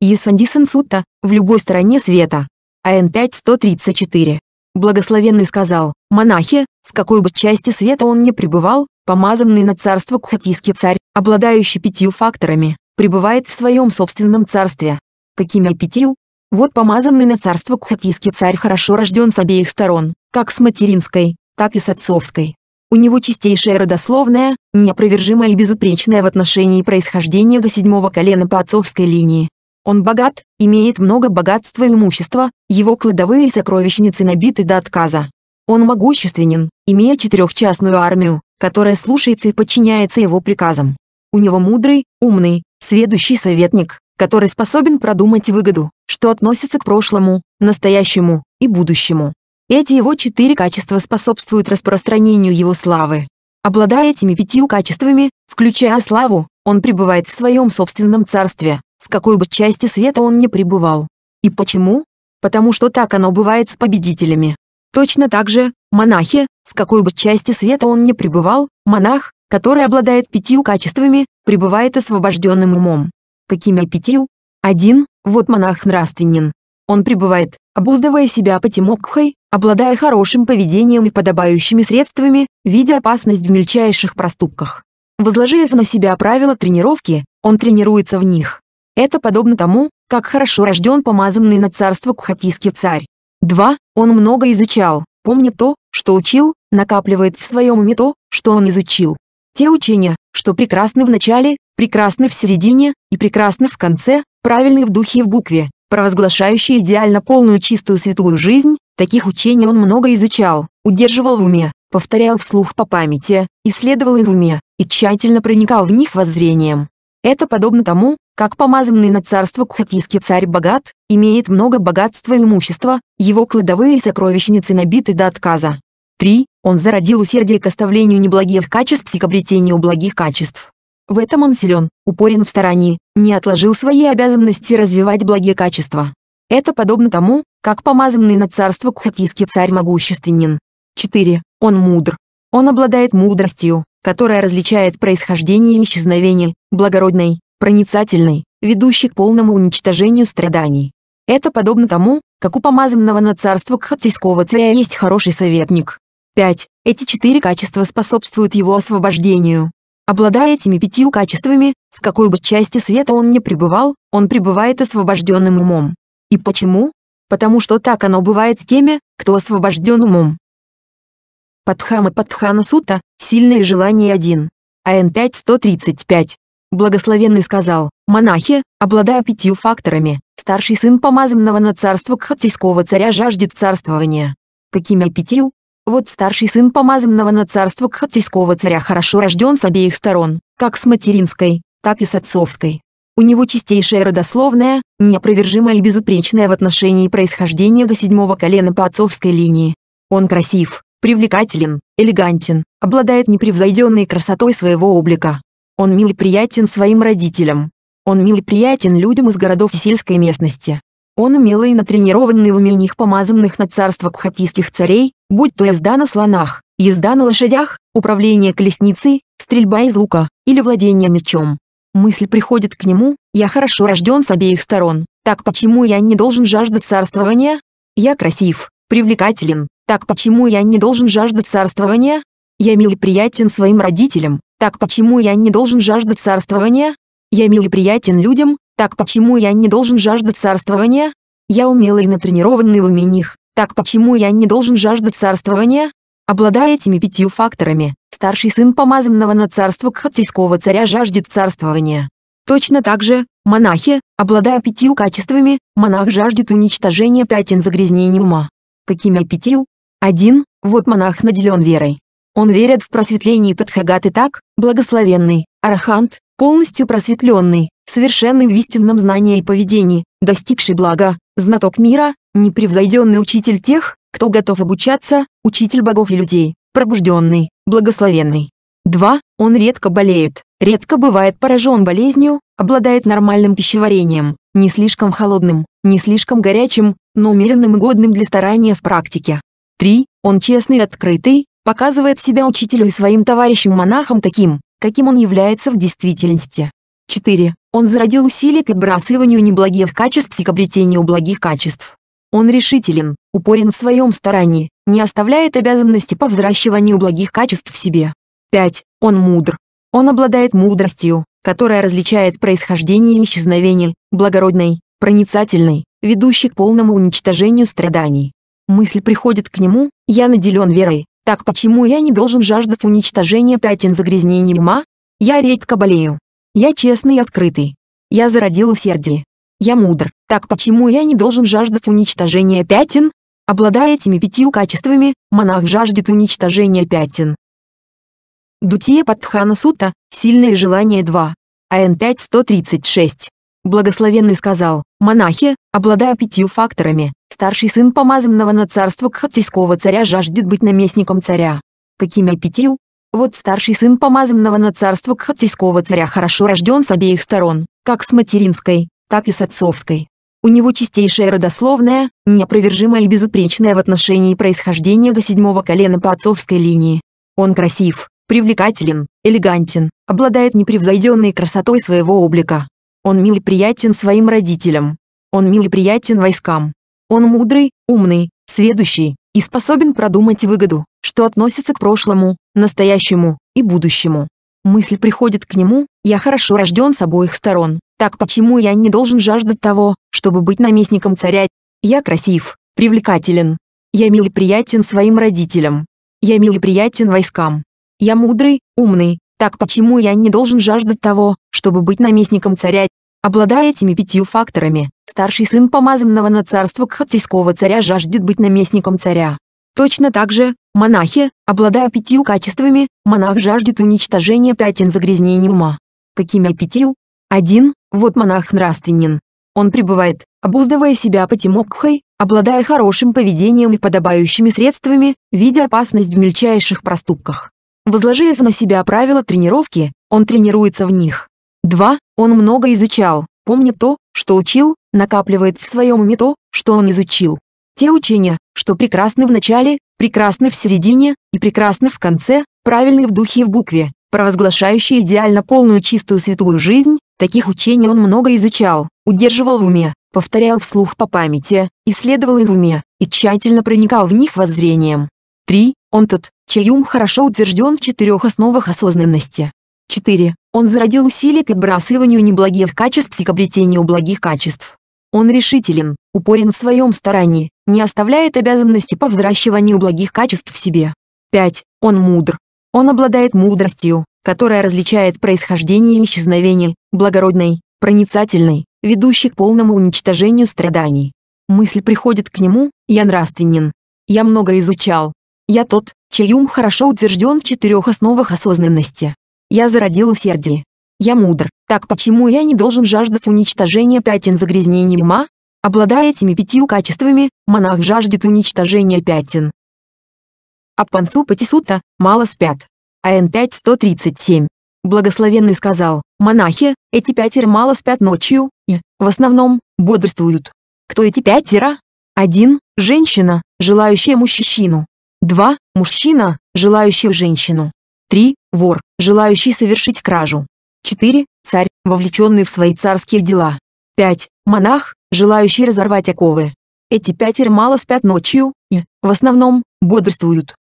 Исандисан Сутта, в любой стороне света. АН 5134. Благословенный сказал, монахи, в какой бы части света он ни пребывал, помазанный на царство кхатийский царь, обладающий пятью факторами, пребывает в своем собственном царстве каким я Вот помазанный на царство кхатийский царь хорошо рожден с обеих сторон, как с материнской, так и с отцовской. У него чистейшая родословная, неопровержимая и безупречная в отношении происхождения до седьмого колена по отцовской линии. Он богат, имеет много богатства и имущества, его кладовые и сокровищницы набиты до отказа. Он могущественен, имея четырехчастную армию, которая слушается и подчиняется его приказам. У него мудрый, умный, сведущий советник, который способен продумать выгоду, что относится к прошлому, настоящему и будущему. Эти его четыре качества способствуют распространению его славы. Обладая этими пятью качествами, включая славу, он пребывает в своем собственном царстве, в какой бы части света он ни пребывал. И почему? Потому что так оно бывает с победителями. Точно так же, монахи, в какой бы части света он ни пребывал, монах, который обладает пятью качествами, пребывает освобожденным умом какими пятью? Один, Вот монах нравственен. Он пребывает, обуздывая себя патимокхой, обладая хорошим поведением и подобающими средствами, видя опасность в мельчайших проступках. Возложив на себя правила тренировки, он тренируется в них. Это подобно тому, как хорошо рожден помазанный на царство кухатийский царь. 2. Он много изучал, помнит то, что учил, накапливает в своем уме то, что он изучил. Те учения, что прекрасны в начале, прекрасны в середине и прекрасны в конце, правильны в духе и в букве, провозглашающие идеально полную чистую святую жизнь, таких учений он много изучал, удерживал в уме, повторял вслух по памяти, исследовал их в уме, и тщательно проникал в них воззрением. Это подобно тому, как помазанный на царство кхатийский царь богат, имеет много богатства и имущества, его кладовые сокровищницы набиты до отказа. 3. Он зародил усердие к оставлению неблагих качеств и к обретению благих качеств. В этом он силен, упорен в старании, не отложил свои обязанности развивать благие качества. Это подобно тому, как помазанный на царство Кхатийский царь могущественен. 4. Он мудр. Он обладает мудростью, которая различает происхождение и исчезновение, благородной, проницательной, ведущей к полному уничтожению страданий. Это подобно тому, как у помазанного на царство Кхатийского царя есть хороший советник. 5. Эти четыре качества способствуют его освобождению, Обладая этими пятью качествами, в какой бы части света он ни пребывал, он пребывает освобожденным умом. И почему? Потому что так оно бывает с теми, кто освобожден умом. Падхама Падхана Сута, сильное желание 1. АН 5135. Благословенный сказал, монахи, обладая пятью факторами, старший сын помазанного на царство кхатсийского царя жаждет царствования. Какими пятью? Вот старший сын помазанного на царство кхатийского царя хорошо рожден с обеих сторон, как с материнской, так и с отцовской. У него чистейшая родословная, неопровержимая и безупречная в отношении происхождения до седьмого колена по отцовской линии. Он красив, привлекателен, элегантен, обладает непревзойденной красотой своего облика. Он мил и приятен своим родителям. Он мил и приятен людям из городов сельской местности. Он умело и натренированный в умениях помазанных на царство кхатийских царей, будь то езда на слонах, езда на лошадях, управление колесницей, стрельба из лука или владение мечом. Мысль приходит к нему, я хорошо рожден с обеих сторон, так почему я не должен жаждать царствования? Я красив, привлекателен, так почему я не должен жаждать царствования? Я мил и приятен своим родителям, так почему я не должен жаждать царствования? Я мил и приятен людям, так почему я не должен жаждать царствования? Я умелый и натренированный в Так почему я не должен жаждать царствования? Обладая этими пятью факторами, старший сын помазанного на царство кхатийского царя жаждет царствования. Точно так же, монахи, обладая пятью качествами, монах жаждет уничтожения пятен загрязнений ума. Какими пятью? Один, вот монах наделен верой. Он верит в просветление Тадхагаты так, благословенный, арахант, полностью просветленный, совершенный в истинном знании и поведении, достигший блага, знаток мира, непревзойденный учитель тех, кто готов обучаться, учитель богов и людей, пробужденный, благословенный. 2. Он редко болеет, редко бывает поражен болезнью, обладает нормальным пищеварением, не слишком холодным, не слишком горячим, но умеренным и годным для старания в практике. 3. Он честный и открытый, показывает себя учителю и своим товарищам-монахам таким, каким он является в действительности. 4. Он зародил усилия к отбрасыванию неблагих качеств и к обретению благих качеств. Он решителен, упорен в своем старании, не оставляет обязанности по взращиванию благих качеств в себе. 5. Он мудр. Он обладает мудростью, которая различает происхождение и исчезновение, благородной, проницательной, ведущей к полному уничтожению страданий. Мысль приходит к нему, я наделен верой, так почему я не должен жаждать уничтожения пятен загрязнений ума? Я редко болею, я честный и открытый. Я зародил усердие. Я мудр. Так почему я не должен жаждать уничтожения пятен? Обладая этими пятью качествами, монах жаждет уничтожения пятен. Дутия Патхана Сута, сильное желание 2. АН 5136. Благословенный сказал, монахи, обладая пятью факторами, старший сын помазанного на царство Кхатсийского царя жаждет быть наместником царя. Какими пятью? Вот старший сын помазанного на царство кхатийского царя хорошо рожден с обеих сторон, как с материнской, так и с отцовской. У него чистейшее родословное, неопровержимое и безупречное в отношении происхождения до седьмого колена по отцовской линии. Он красив, привлекателен, элегантен, обладает непревзойденной красотой своего облика. Он мил и приятен своим родителям. Он мил и приятен войскам. Он мудрый, умный, сведущий и способен продумать выгоду что относится к прошлому, настоящему и будущему. Мысль приходит к нему, я хорошо рожден с обоих сторон, так почему я не должен жаждать того, чтобы быть наместником царя? Я красив, привлекателен. Я мил и приятен своим родителям. Я мил и приятен войскам. Я мудрый, умный, так почему я не должен жаждать того, чтобы быть наместником царя? Обладая этими пятью факторами, старший сын помазанного на царство Кхатсийского царя жаждет быть наместником царя. Точно так же, монахи, обладая пятью качествами, монах жаждет уничтожения пятен загрязнений ума. Какими пятью? Один, Вот монах нравственен. Он пребывает, обуздывая себя патимокхой, обладая хорошим поведением и подобающими средствами, видя опасность в мельчайших проступках. Возложив на себя правила тренировки, он тренируется в них. Два, Он много изучал, помнит то, что учил, накапливает в своем уме то, что он изучил. Те учения, что прекрасно в начале, прекрасно в середине и прекрасно в конце, правильны в духе и в букве, провозглашающие идеально полную чистую святую жизнь, таких учений он много изучал, удерживал в уме, повторял вслух по памяти, исследовал их в уме и тщательно проникал в них воззрением. 3. Он тот, чей ум хорошо утвержден в четырех основах осознанности. 4. Он зародил усилие к отбрасыванию неблагих качеств и к обретению благих качеств. Он решителен, упорен в своем старании, не оставляет обязанности по взращиванию благих качеств в себе. 5. Он мудр. Он обладает мудростью, которая различает происхождение и исчезновение, благородной, проницательной, ведущей к полному уничтожению страданий. Мысль приходит к нему, я нравственен. Я много изучал. Я тот, чей ум хорошо утвержден в четырех основах осознанности. Я зародил усердие. Я мудр. Так почему я не должен жаждать уничтожения пятен загрязнений ума? Обладая этими пятью качествами, монах жаждет уничтожения пятен. Аппансу Патисута, мало спят. АН 5137. Благословенный сказал, монахи, эти пятеро мало спят ночью, и, в основном, бодрствуют. Кто эти пятеро? 1. Женщина, желающая мужчину. 2. Мужчина, желающий женщину. 3. Вор, желающий совершить кражу. 4 царь, вовлеченный в свои царские дела. 5. Монах, желающий разорвать оковы. Эти пятеро мало спят ночью и, в основном, бодрствуют.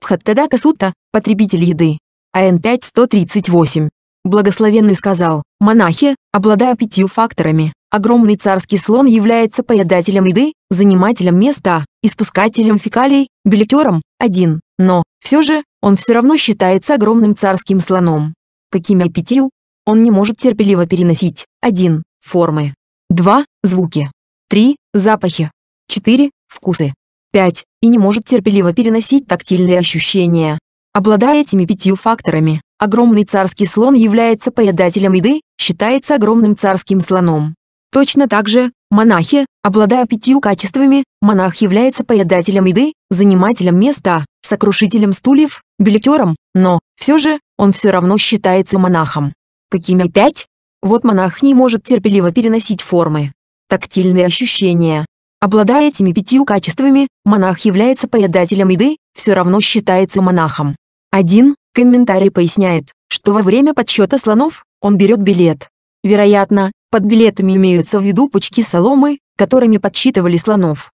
Бхаттадака Сутта, потребитель еды. АН 5.138. Благословенный сказал, монахи, обладая пятью факторами, огромный царский слон является поедателем еды, занимателем места, испускателем фекалий, билетером, один, но, все же, он все равно считается огромным царским слоном. Какими пятью? Он не может терпеливо переносить 1. Формы 2. Звуки 3. Запахи 4. Вкусы 5. И не может терпеливо переносить тактильные ощущения. Обладая этими пятью факторами, огромный царский слон является поедателем еды, считается огромным царским слоном. Точно так же, монахи, обладая пятью качествами, монах является поедателем еды, занимателем места, сокрушителем стульев, билетером, но, все же, он все равно считается монахом. Какими пять? Вот монах не может терпеливо переносить формы. Тактильные ощущения. Обладая этими пятью качествами, монах является поедателем еды, все равно считается монахом. Один комментарий поясняет, что во время подсчета слонов, он берет билет. Вероятно, под билетами имеются в виду пучки соломы, которыми подсчитывали слонов.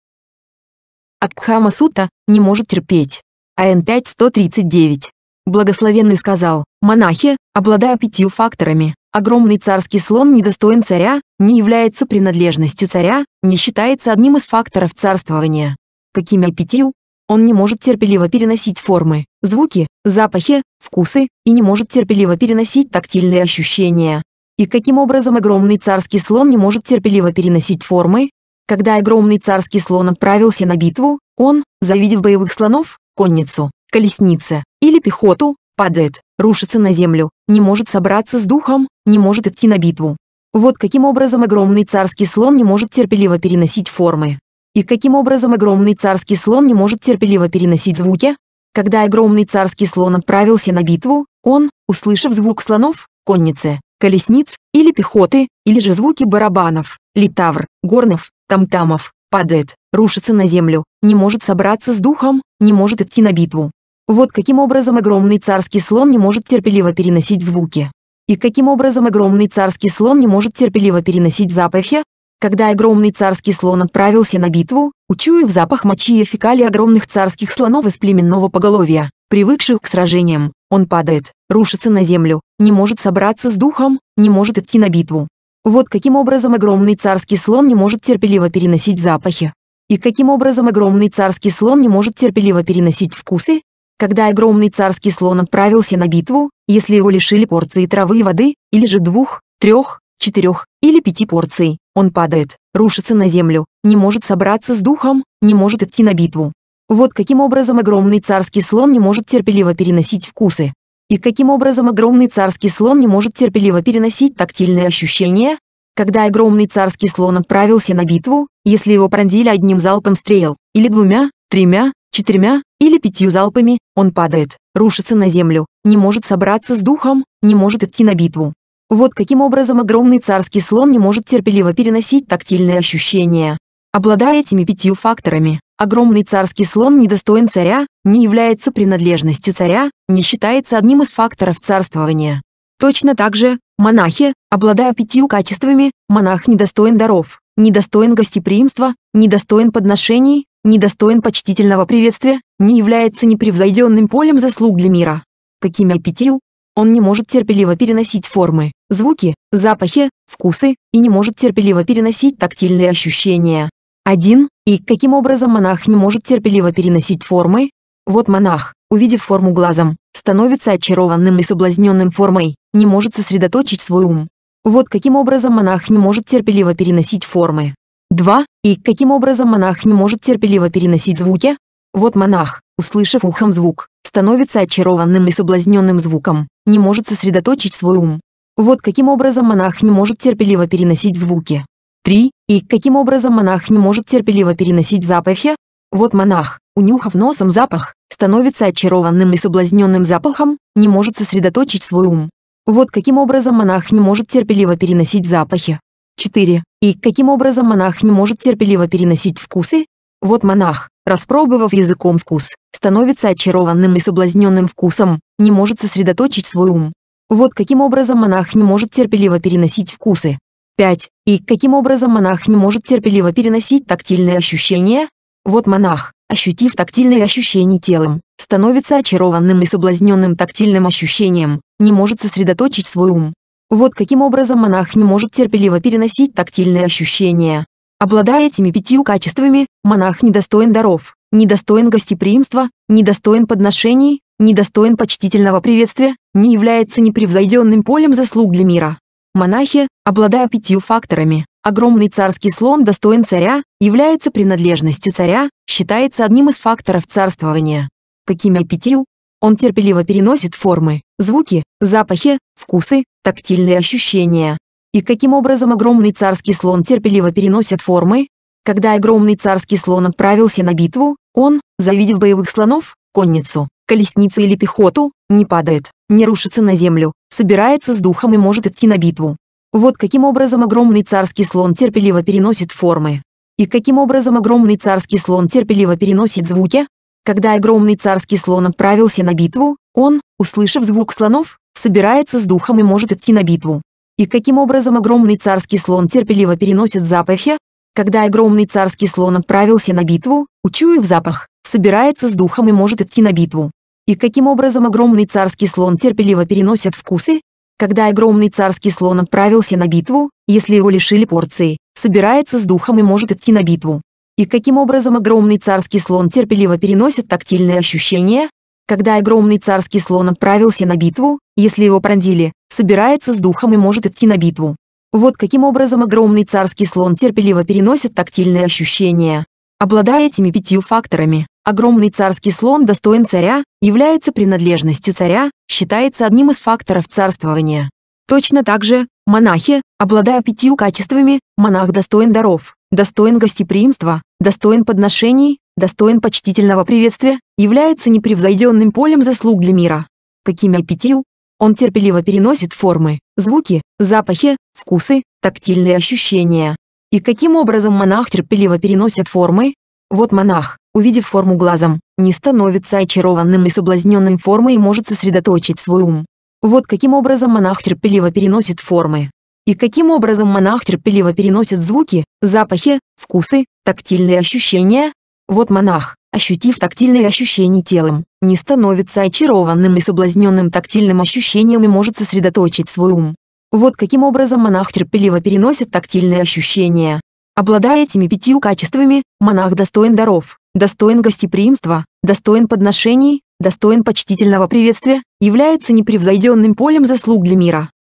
Акхама Сута не может терпеть. АН 5139. Благословенный сказал, монахи, обладая пятью факторами, огромный царский слон недостоин царя, не является принадлежностью царя, не считается одним из факторов царствования. Какими пятью? Он не может терпеливо переносить формы, звуки, запахи, вкусы и не может терпеливо переносить тактильные ощущения. И каким образом огромный царский слон не может терпеливо переносить формы? Когда огромный царский слон отправился на битву, он, завидев боевых слонов, конницу, колесницы, или пехоту, падает, рушится на землю, не может собраться с духом, не может идти на битву. Вот каким образом огромный царский слон не может терпеливо переносить формы. И каким образом огромный царский слон не может терпеливо переносить звуки? Когда огромный царский слон отправился на битву, он, услышав звук слонов, конницы, колесниц, или пехоты, или же звуки барабанов, литавр, горнов, тамтамов, падает, рушится на землю, не может собраться с духом, не может идти на битву. Вот каким образом огромный царский слон не может терпеливо переносить звуки. И каким образом огромный царский слон не может терпеливо переносить запахи? Когда огромный царский слон отправился на битву, учуяв запах мочи и фекалий огромных царских слонов из племенного поголовья, привыкших к сражениям, он падает, рушится на землю, не может собраться с духом, не может идти на битву. Вот каким образом огромный царский слон не может терпеливо переносить запахи. И каким образом огромный царский слон не может терпеливо переносить вкусы, когда огромный царский слон отправился на битву, если его лишили порции травы и воды, или же двух, трех, четырех или пяти порций, он падает, рушится на землю, не может собраться с духом, не может идти на битву. Вот каким образом огромный царский слон не может терпеливо переносить вкусы. И каким образом огромный царский слон не может терпеливо переносить тактильные ощущения? Когда огромный царский слон отправился на битву, если его пронзили одним залпом стрел, или двумя, тремя, четырьмя, или пятью залпами, он падает, рушится на землю, не может собраться с духом, не может идти на битву. Вот каким образом огромный царский слон не может терпеливо переносить тактильные ощущения. Обладая этими пятью факторами, огромный царский слон недостоин царя, не является принадлежностью царя, не считается одним из факторов царствования. Точно так же, монахи, обладая пятью качествами, монах недостоин даров, недостоин гостеприимства, недостоин подношений, недостоин почтительного приветствия, не является непревзойденным полем заслуг для мира. Какими аппетию? Он не может терпеливо переносить формы, звуки, запахи, вкусы и не может терпеливо переносить тактильные ощущения. Один И каким образом монах не может терпеливо переносить формы? Вот монах, увидев форму глазом, становится очарованным и соблазненным формой, не может сосредоточить свой ум. Вот каким образом монах не может терпеливо переносить формы. 2. И каким образом монах не может терпеливо переносить звуки? Вот монах, услышав ухом звук, становится очарованным и соблазненным звуком, не может сосредоточить свой ум. Вот каким образом монах не может терпеливо переносить звуки. 3. И каким образом монах не может терпеливо переносить запахи? Вот монах, унюхав носом запах, становится очарованным и соблазненным запахом, не может сосредоточить свой ум. Вот каким образом монах не может терпеливо переносить запахи. 4. И каким образом монах не может терпеливо переносить вкусы? Вот монах, распробовав языком вкус, становится очарованным и соблазненным вкусом, не может сосредоточить свой ум. Вот каким образом монах не может терпеливо переносить вкусы. 5. И каким образом монах не может терпеливо переносить тактильные ощущения? Вот монах, ощутив тактильные ощущения телом, становится очарованным и соблазненным тактильным ощущением, не может сосредоточить свой ум. Вот каким образом монах не может терпеливо переносить тактильные ощущения. Обладая этими пятью качествами, монах недостоин даров, недостоин гостеприимства, недостоин подношений, недостоин почтительного приветствия, не является непревзойденным полем заслуг для мира. Монахи, обладая пятью факторами, огромный царский слон достоин царя, является принадлежностью царя, считается одним из факторов царствования. Какими пятью? Он терпеливо переносит формы, звуки, запахи, вкусы, тактильные ощущения. И каким образом огромный царский слон терпеливо переносит формы? Когда огромный царский слон отправился на битву, он, завидев боевых слонов, конницу, колесницу или пехоту, не падает, не рушится на землю, собирается с духом и может идти на битву. Вот каким образом огромный царский слон терпеливо переносит формы. И каким образом огромный царский слон терпеливо переносит звуки? Когда огромный царский слон отправился на битву, он, услышав звук слонов, собирается с духом и может идти на битву. И каким образом огромный царский слон терпеливо переносит запахи? Когда огромный царский слон отправился на битву, учуяв запах, собирается с духом и может идти на битву. И каким образом огромный царский слон терпеливо переносит вкусы? Когда огромный царский слон отправился на битву, если его лишили порции, собирается с духом и может идти на битву. И каким образом огромный царский слон терпеливо переносит тактильные ощущения, когда огромный царский слон отправился на битву, если его пронзили, собирается с духом и может идти на битву. Вот каким образом огромный царский слон терпеливо переносит тактильные ощущения. Обладая этими пятью факторами, огромный царский слон достоин царя, является принадлежностью царя, считается одним из факторов царствования. Точно так же, монахи, обладая пятью качествами, монах достоин даров, достоин гостеприимства, достоин подношений, достоин почтительного приветствия, является непревзойденным полем заслуг для мира. Какими пятью? Он терпеливо переносит формы, звуки, запахи, вкусы, тактильные ощущения. И каким образом монах терпеливо переносит формы? Вот монах, увидев форму глазом, не становится очарованным и соблазненным формой и может сосредоточить свой ум. Вот каким образом монах терпеливо переносит формы. И каким образом монах терпеливо переносит звуки, запахи, вкусы, тактильные ощущения? Вот монах, ощутив тактильные ощущения телом, не становится очарованным и соблазненным тактильным ощущением и может сосредоточить свой ум. Вот каким образом монах терпеливо переносит тактильные ощущения. Обладая этими пятью качествами, монах достоин даров, достоин гостеприимства, достоин подношений, достоин почтительного приветствия, является непревзойденным полем заслуг для мира.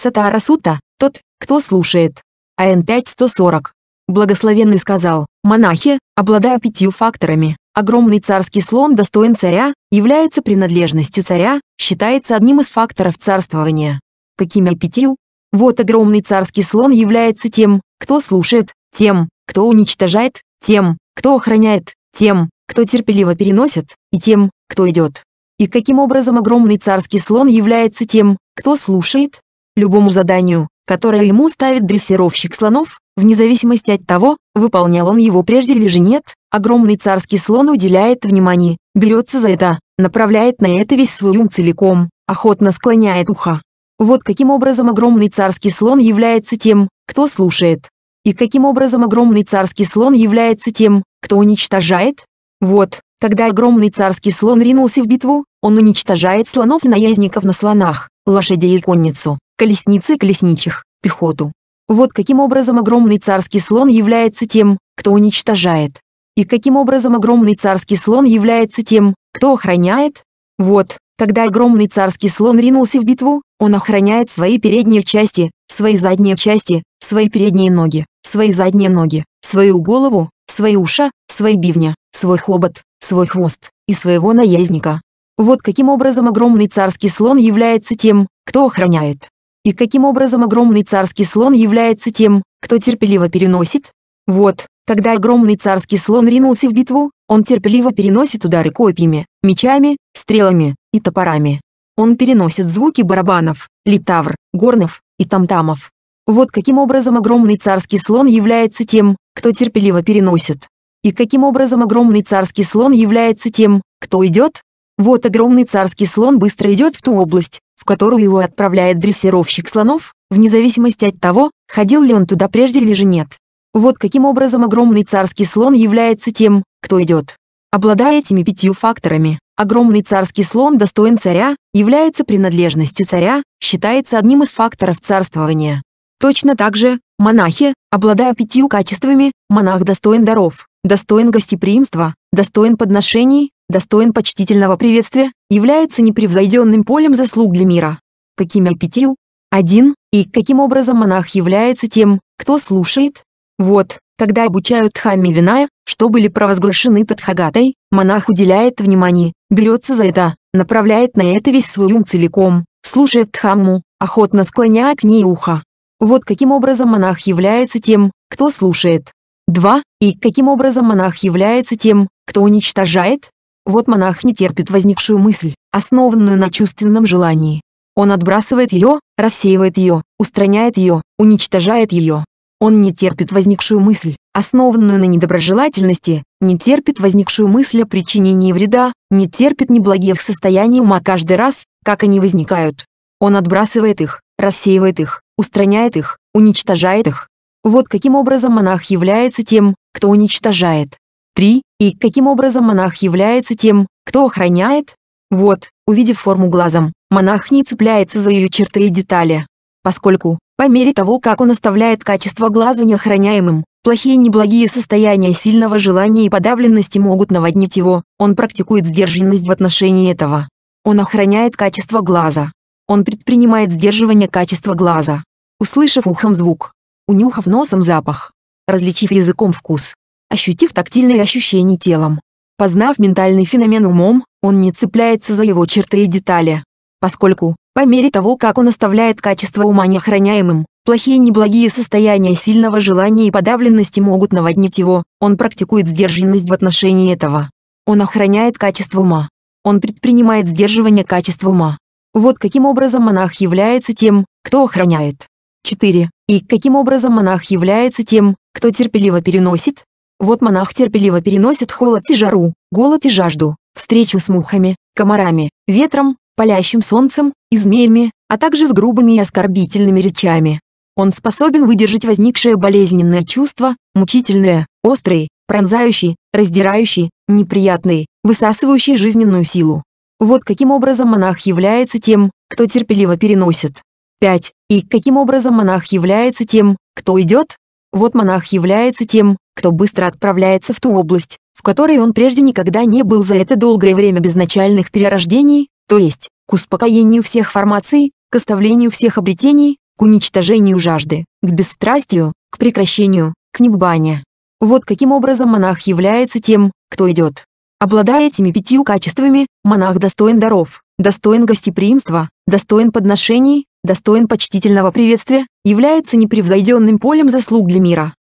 Сатарасута, тот, кто слушает. АН 5140 Благословенный сказал, монахи, обладая пятью факторами, огромный царский слон достоин царя, является принадлежностью царя, считается одним из факторов царствования. Какими пятью? Вот огромный царский слон является тем, кто слушает, тем, кто уничтожает, тем, кто охраняет, тем, кто терпеливо переносит, и тем, кто идет. И каким образом огромный царский слон является тем, кто слушает? Любому заданию, которое ему ставит дрессировщик слонов, вне зависимости от того, выполнял он его прежде или же нет, огромный царский слон уделяет внимание, берется за это, направляет на это весь свой ум целиком, охотно склоняет ухо. Вот каким образом огромный царский слон является тем, кто слушает. И каким образом огромный царский слон является тем, кто уничтожает? Вот, когда огромный царский слон ринулся в битву, он уничтожает слонов и наездников на слонах, лошадей и конницу колесницы и колесничих, пехоту. Вот каким образом огромный царский слон является тем, кто уничтожает. И каким образом огромный царский слон является тем, кто охраняет? Вот, когда огромный царский слон ринулся в битву, он охраняет свои передние части, свои задние части, свои передние ноги, свои задние ноги, свою голову, свои уши, свои бивня, свой хобот, свой хвост и своего наездника. Вот каким образом огромный царский слон является тем, кто охраняет. И каким образом огромный царский слон является тем, кто терпеливо переносит? Вот, когда огромный царский слон ринулся в битву, он терпеливо переносит удары копьями, мечами, стрелами и топорами. Он переносит звуки барабанов, литавр, горнов и тамтамов. Вот каким образом огромный царский слон является тем, кто терпеливо переносит. И каким образом огромный царский слон является тем, кто идет? Вот огромный царский слон быстро идет в ту область, в которую его отправляет дрессировщик слонов, вне зависимости от того, ходил ли он туда прежде или же нет. Вот каким образом огромный царский слон является тем, кто идет. Обладая этими пятью факторами, огромный царский слон достоин царя, является принадлежностью царя, считается одним из факторов царствования. Точно так же, монахи, обладая пятью качествами, монах достоин даров, достоин гостеприимства, достоин подношений, достоин почтительного приветствия, является непревзойденным полем заслуг для мира. Какими аппетию? Один, и каким образом монах является тем, кто слушает? Вот, когда обучают Дхамме Виная, что были провозглашены Тадхагатой, монах уделяет внимание, берется за это, направляет на это весь свой ум целиком, слушает тхамму, охотно склоняя к ней ухо. Вот каким образом монах является тем, кто слушает. 2. И каким образом монах является тем, кто уничтожает? Вот монах не терпит возникшую мысль, основанную на чувственном желании. Он отбрасывает ее, рассеивает ее, устраняет ее, уничтожает ее. Он не терпит возникшую мысль, основанную на недоброжелательности, не терпит возникшую мысль о причинении вреда, не терпит неблагих состояний ума каждый раз, как они возникают. Он отбрасывает их, рассеивает их, устраняет их, уничтожает их. Вот каким образом монах является тем, кто уничтожает. Три И каким образом монах является тем, кто охраняет? Вот, увидев форму глазом, монах не цепляется за ее черты и детали. Поскольку, по мере того, как он оставляет качество глаза неохраняемым, плохие неблагие состояния сильного желания и подавленности могут наводнить его, он практикует сдержанность в отношении этого. Он охраняет качество глаза. Он предпринимает сдерживание качества глаза. Услышав ухом звук, унюхав носом запах, различив языком вкус, ощутив тактильные ощущения телом. Познав ментальный феномен умом, он не цепляется за его черты и детали. Поскольку, по мере того, как он оставляет качество ума неохраняемым, плохие и неблагие состояния сильного желания и подавленности могут наводнить его, он практикует сдержанность в отношении этого. Он охраняет качество ума. Он предпринимает сдерживание качества ума. Вот каким образом монах является тем, кто охраняет. 4. И каким образом монах является тем, кто терпеливо переносит, вот монах терпеливо переносит холод и жару, голод и жажду, встречу с мухами, комарами, ветром, палящим солнцем и змеями, а также с грубыми и оскорбительными речами. Он способен выдержать возникшее болезненное чувство, мучительное, острый, пронзающий, раздирающий, неприятный, высасывающий жизненную силу. Вот каким образом монах является тем, кто терпеливо переносит. 5. И каким образом монах является тем, кто идет? Вот монах является тем, кто быстро отправляется в ту область, в которой он прежде никогда не был за это долгое время безначальных перерождений, то есть, к успокоению всех формаций, к оставлению всех обретений, к уничтожению жажды, к бесстрастию, к прекращению, к небанию. Вот каким образом монах является тем, кто идет. Обладая этими пятью качествами, монах достоин даров, достоин гостеприимства, достоин подношений, достоин почтительного приветствия, является непревзойденным полем заслуг для мира.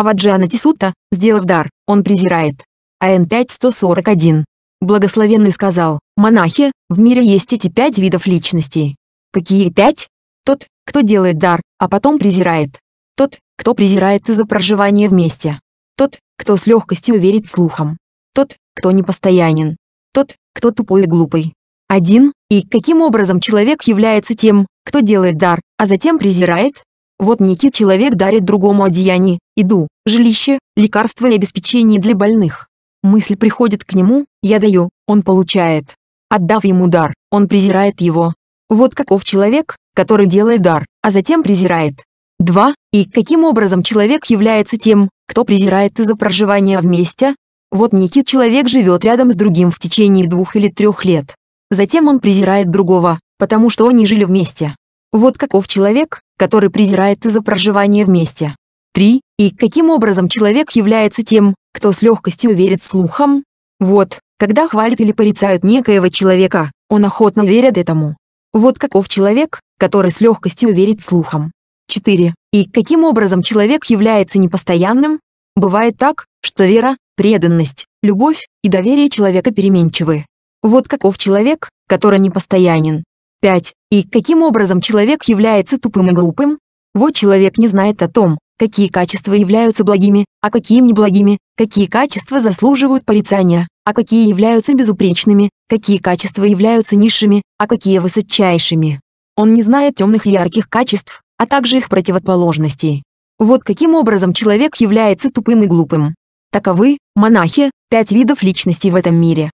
Аваджана Тисута, сделав дар, он презирает. АН 5141. Благословенный сказал, монахи, в мире есть эти пять видов личностей. Какие пять? Тот, кто делает дар, а потом презирает. Тот, кто презирает из-за проживания вместе. Тот, кто с легкостью верит слухам. Тот, кто непостоянен. Тот, кто тупой и глупый. Один. И каким образом человек является тем, кто делает дар, а затем презирает? Вот некий человек дарит другому одеяние, еду, жилище, лекарства и обеспечение для больных. Мысль приходит к нему, я даю, он получает. Отдав ему дар, он презирает его. Вот каков человек, который делает дар, а затем презирает. 2. И каким образом человек является тем, кто презирает из-за проживания вместе? Вот некий человек живет рядом с другим в течение двух или трех лет. Затем он презирает другого, потому что они жили вместе. Вот каков человек, который презирает из-за проживание вместе. 3. И каким образом человек является тем, кто с легкостью верит слухам? Вот, когда хвалят или порицают некоего человека, он охотно верит этому. Вот каков человек, который с легкостью верит слухам. 4. И каким образом человек является непостоянным? Бывает так, что вера, преданность, любовь и доверие человека переменчивы. Вот каков человек, который непостоянен. 5. И каким образом человек является тупым и глупым? Вот человек не знает о том, какие качества являются благими, а какие неблагими, какие качества заслуживают порицания, а какие являются безупречными, какие качества являются низшими, а какие высочайшими. Он не знает темных и ярких качеств, а также их противоположностей. Вот каким образом человек является тупым и глупым. Таковы, монахи, пять видов личностей в этом мире.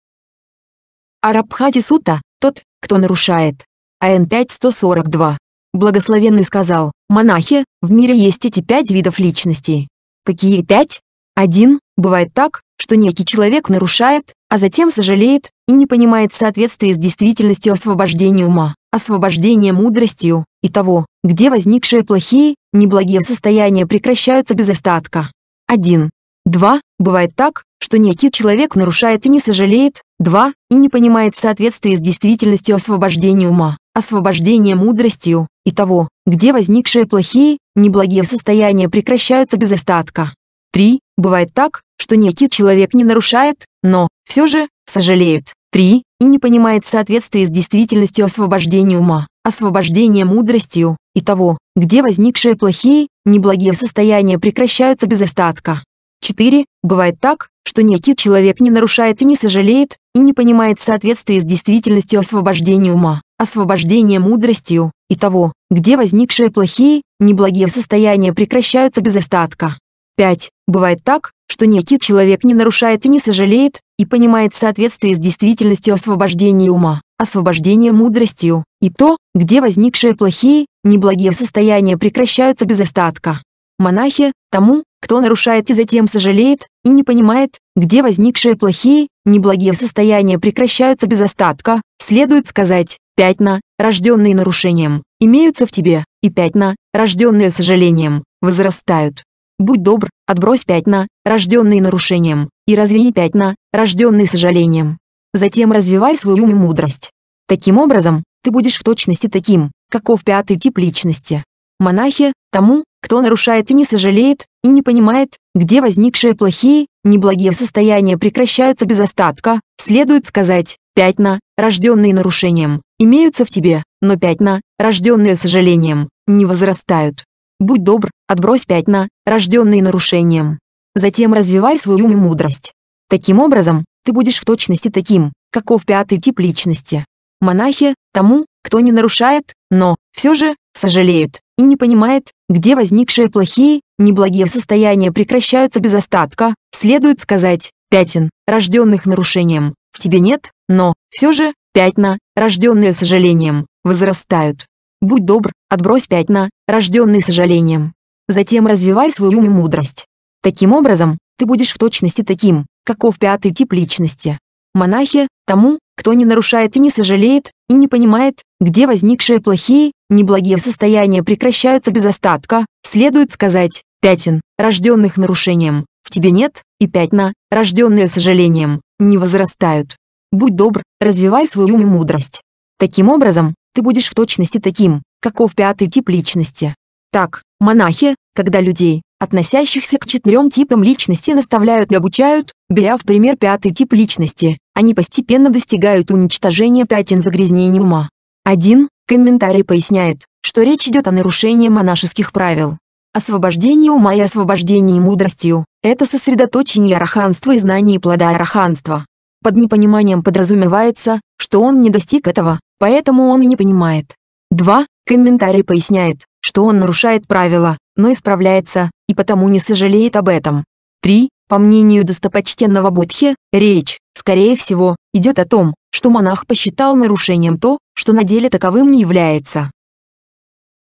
Арабхати Сута – тот, кто нарушает АН 5142. Благословенный сказал, «Монахи, в мире есть эти пять видов личностей». Какие пять? Один, бывает так, что некий человек нарушает, а затем сожалеет и не понимает в соответствии с действительностью освобождения ума, освобождения мудростью и того, где возникшие плохие, неблагие состояния прекращаются без остатка. 1. 2. Бывает так, что некий человек нарушает и не сожалеет, два И не понимает в соответствии с действительностью освобождения ума, освобождение мудростью и того, где возникшие плохие, неблагие состояния прекращаются без остатка. 3. Бывает так, что некий человек не нарушает, но, все же, сожалеет. 3. И не понимает в соответствии с действительностью освобождения ума, освобождение мудростью и того, где возникшие плохие, неблагие состояния прекращаются без остатка. 4. Бывает так, что некий человек не нарушает и не сожалеет, и не понимает в соответствии с действительностью освобождения ума, освобождение мудростью, и того, где возникшие плохие, неблагие состояния прекращаются без остатка. 5. Бывает так, что некий человек не нарушает и не сожалеет, и понимает в соответствии с действительностью освобождение ума, освобождение мудростью, и то, где возникшие плохие, неблагие состояния прекращаются без остатка. Монахи, тому, кто нарушает и затем сожалеет, и не понимает, где возникшие плохие, неблагие состояния прекращаются без остатка, следует сказать, пятна, рожденные нарушением, имеются в тебе, и пятна, рожденные сожалением, возрастают. Будь добр, отбрось пятна, рожденные нарушением, и развей пятна, рожденные сожалением. Затем развивай свою мудрость. Таким образом, ты будешь в точности таким, каков пятый тип личности. Монахи, тому, кто нарушает и не сожалеет, и не понимает, где возникшие плохие, неблагие состояния прекращаются без остатка, следует сказать, Пятна, рожденные нарушением, имеются в тебе, но пятна, рожденные сожалением, не возрастают. Будь добр, отбрось пятна, рожденные нарушением. Затем развивай свою мудрость. Таким образом, ты будешь в точности таким, каков пятый тип личности. Монахи, тому, кто не нарушает, но, все же, сожалеет, и не понимает, где возникшие плохие, неблагие состояния прекращаются без остатка, следует сказать, пятен, рожденных нарушением, в тебе нет, но, все же, пятна, рожденные сожалением, возрастают. Будь добр, отбрось пятна, рожденные сожалением. Затем развивай свою мудрость. Таким образом, ты будешь в точности таким, каков пятый тип личности. Монахи, тому, кто не нарушает и не сожалеет, и не понимает, где возникшие плохие, неблагие состояния прекращаются без остатка, следует сказать, пятен, рожденных нарушением, в тебе нет, и пятна, рожденные сожалением, не возрастают. Будь добр, развивай свою ум и мудрость. Таким образом, ты будешь в точности таким, каков пятый тип личности. Так, монахи, когда людей, относящихся к четырем типам личности наставляют и обучают, беря в пример пятый тип личности, они постепенно достигают уничтожения пятен загрязнений ума. Один комментарий поясняет, что речь идет о нарушении монашеских правил. Освобождение ума и освобождение мудростью это сосредоточение араханства и знаний плода араханства. Под непониманием подразумевается, что он не достиг этого, поэтому он и не понимает. 2. Комментарий поясняет, что он нарушает правила, но исправляется, и потому не сожалеет об этом. 3. По мнению достопочтенного Будхи, речь, скорее всего, идет о том, что монах посчитал нарушением то, что на деле таковым не является.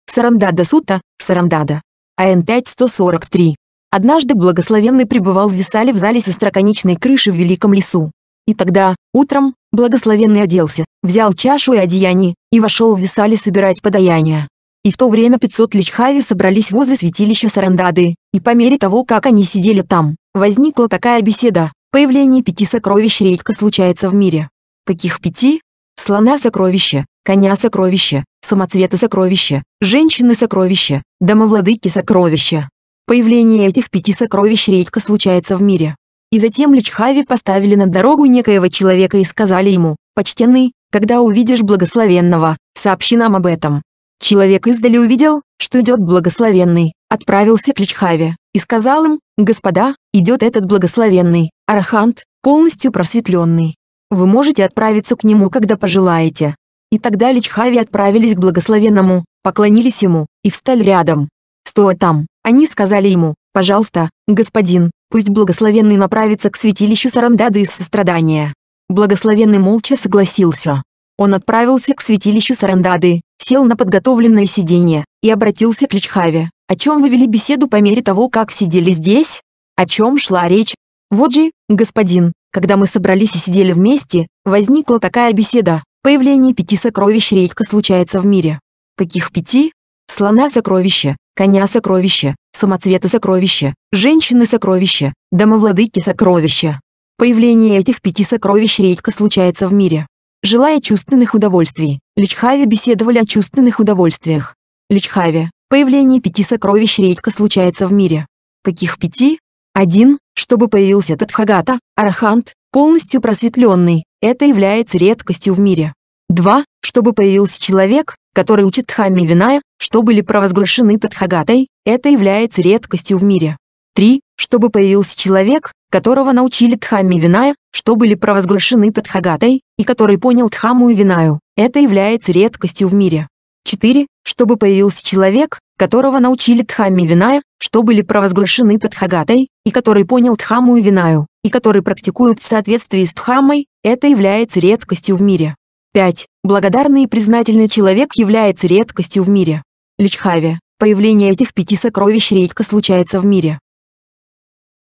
Сарандада Сута, Сарандада. АН 5143. Однажды благословенный пребывал в Висале в зале со строконечной крыши в Великом лесу. И тогда, утром, благословенный оделся, взял чашу и одеяние, и вошел в Висале собирать подаяния. И в то время 500 личхави собрались возле святилища Сарандады, и по мере того, как они сидели там, возникла такая беседа. Появление пяти сокровищ редко случается в мире. Каких пяти? Слона сокровище, коня сокровище, самоцвета сокровище, женщины сокровище, домовладыки сокровище. Появление этих пяти сокровищ редко случается в мире. И затем Личхави поставили на дорогу некоего человека и сказали ему, «Почтенный, когда увидишь благословенного, сообщи нам об этом». Человек издали увидел, что идет благословенный, отправился к Личхаве, и сказал им, «Господа, идет этот благословенный, арахант, полностью просветленный. Вы можете отправиться к нему, когда пожелаете». И тогда Личхави отправились к благословенному, поклонились ему, и встали рядом. Стоя там, они сказали ему, «Пожалуйста, господин, пусть благословенный направится к святилищу Сарандады из сострадания». Благословенный молча согласился. Он отправился к святилищу Сарандады, сел на подготовленное сиденье и обратился к Личхаве. «О чем вы вели беседу по мере того, как сидели здесь? О чем шла речь? Вот же, господин, когда мы собрались и сидели вместе, возникла такая беседа. Появление пяти сокровищ редко случается в мире. Каких пяти? слона сокровище, коня сокровище, самоцвета сокровище, женщины сокровище, домовладыки сокровища. Появление этих пяти сокровищ редко случается в мире. Желая чувственных удовольствий, Личхави беседовали о чувственных удовольствиях. Личхави, появление пяти сокровищ редко случается в мире. Каких пяти? Один, чтобы появился этот хагата, Арахант, полностью просветленный, это является редкостью в мире. Два, чтобы появился человек, который учит Тхами Виная, что были провозглашены Тадхагатой, это является редкостью в мире. 3. Чтобы появился человек, которого научили Тхами Виная, что были провозглашены Тадхагатой, и который понял Тхаму и Винаю, это является редкостью в мире. 4. Чтобы появился человек, которого научили Тхами Виная, что были провозглашены Тадхагатой, и который понял Тхаму и Винаю, и который практикуют в соответствии с Тхамой, это является редкостью в мире. 5. Благодарный и признательный человек является редкостью в мире. Личхави. Появление этих пяти сокровищ редко случается в мире.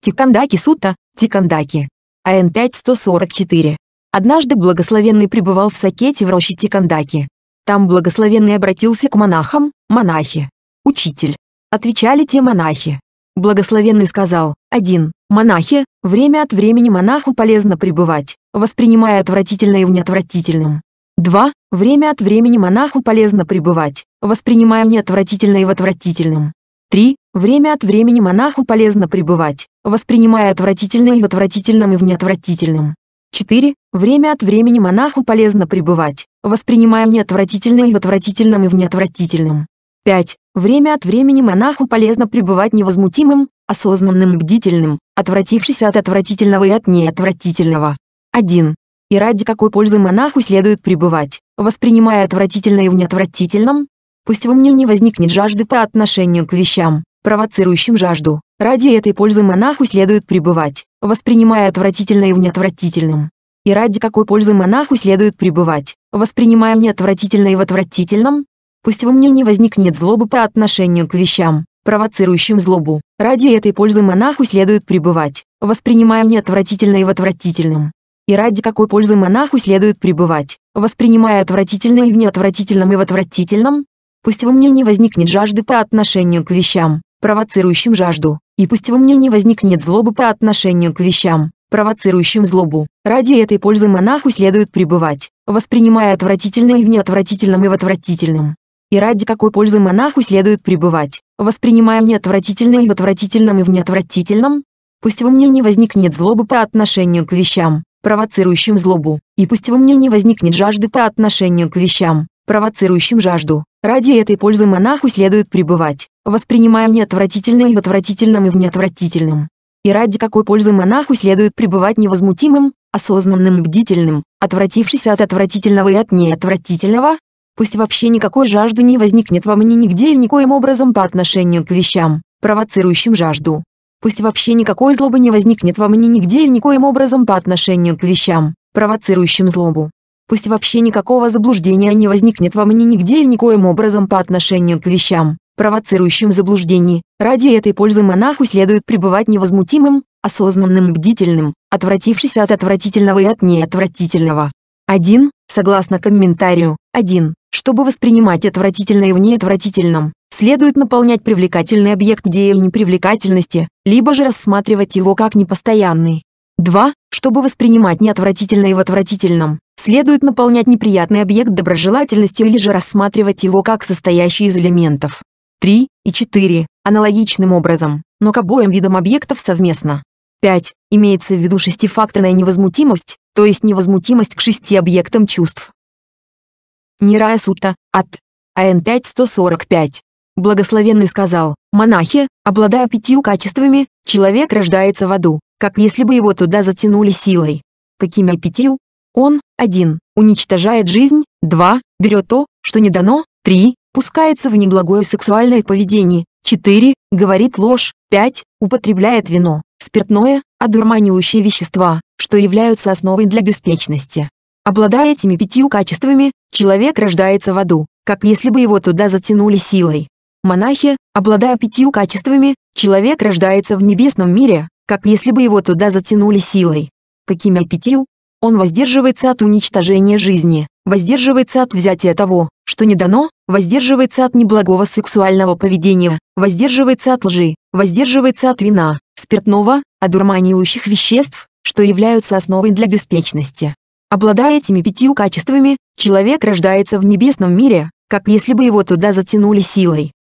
Тикандаки Сута, Тикандаки. АН 5144. Однажды благословенный пребывал в Сакете в роще Тикандаки. Там благословенный обратился к монахам, монахи. Учитель. Отвечали те монахи. Благословенный сказал, один, монахи, время от времени монаху полезно пребывать, воспринимая отвратительное в неотвратительном. 2. Время от времени монаху полезно пребывать, воспринимая неотвратительное в отвратительном. 3. Время от времени монаху полезно пребывать, воспринимая отвратительное в отвратительном и в неотвратительном. 4. Время от времени монаху полезно пребывать, воспринимая неотвратительное и в отвратительном и в неотвратительном. 5. Время от времени монаху полезно пребывать невозмутимым, осознанным и бдительным, отвратившись от отвратительного и от неотвратительного. 1 и ради какой пользы монаху следует пребывать, воспринимая отвратительное в неотвратительном. Пусть во мне не возникнет жажды по отношению к вещам, провоцирующим жажду, ради этой пользы монаху следует пребывать, воспринимая отвратительное в неотвратительном. И ради какой пользы монаху следует пребывать, воспринимая неотвратительное в отвратительном. Пусть во мне не возникнет злобы по отношению к вещам, провоцирующим злобу. Ради этой пользы монаху следует пребывать, воспринимая неотвратительное в отвратительном и ради какой пользы монаху следует пребывать, воспринимая отвратительное и в неотвратительном и в отвратительном? Пусть во мне не возникнет жажды по отношению к вещам, провоцирующим жажду, и пусть во мне не возникнет злобы по отношению к вещам, провоцирующим злобу. Ради этой пользы монаху следует пребывать, воспринимая отвратительное и в неотвратительном и в отвратительном. И ради какой пользы монаху следует пребывать, воспринимая неотвратительное и в отвратительном и в неотвратительном? Пусть во мне не возникнет злобы по отношению к вещам, провоцирующим злобу, и пусть во мне не возникнет жажды по отношению к вещам, провоцирующим жажду, ради этой пользы монаху следует пребывать, воспринимая неотвратительное в отвратительном и в неотвратительном. И ради какой пользы монаху следует пребывать невозмутимым, осознанным и бдительным, отвратившись от отвратительного и от неотвратительного, пусть вообще никакой жажды не возникнет во мне нигде и никоим образом по отношению к вещам, провоцирующим жажду, Пусть вообще никакой злобы не возникнет во мне нигде и никоим образом по отношению к вещам, провоцирующим злобу. Пусть вообще никакого заблуждения не возникнет во мне нигде и никоим образом по отношению к вещам, провоцирующим заблуждение. Ради этой пользы монаху следует пребывать невозмутимым, осознанным и бдительным, отвратившись от отвратительного и от неотвратительного. 1. Согласно комментарию, 1. Чтобы воспринимать отвратительное в неотвратительном, следует наполнять привлекательный объект идеей непривлекательности, либо же рассматривать его как непостоянный. 2. Чтобы воспринимать неотвратительное в отвратительном, следует наполнять неприятный объект доброжелательностью или же рассматривать его как состоящий из элементов. 3 и 4. Аналогичным образом, но к обоим видам объектов совместно. 5. Имеется в виду шестифакторная невозмутимость, то есть невозмутимость к шести объектам чувств. Нирая Сута, от АН 145. Благословенный сказал, монахи, обладая пятью качествами, человек рождается в аду, как если бы его туда затянули силой. Какими пятью? Он, один Уничтожает жизнь, два Берет то, что не дано, 3. Пускается в неблагое сексуальное поведение, четыре Говорит ложь, пять Употребляет вино, спиртное, одурманивающие вещества, что являются основой для беспечности. Обладая этими пятью качествами, человек рождается в аду, как если бы его туда затянули силой. Монахи, обладая пятью качествами, человек рождается в небесном мире, как если бы его туда затянули силой. Какими пятью? Он воздерживается от уничтожения жизни, воздерживается от взятия того, что не дано, воздерживается от неблагого сексуального поведения, воздерживается от лжи, воздерживается от вина, спиртного, одурманивающих веществ, что являются основой для беспечности. Обладая этими пятью качествами, человек рождается в небесном мире, как если бы его туда затянули силой.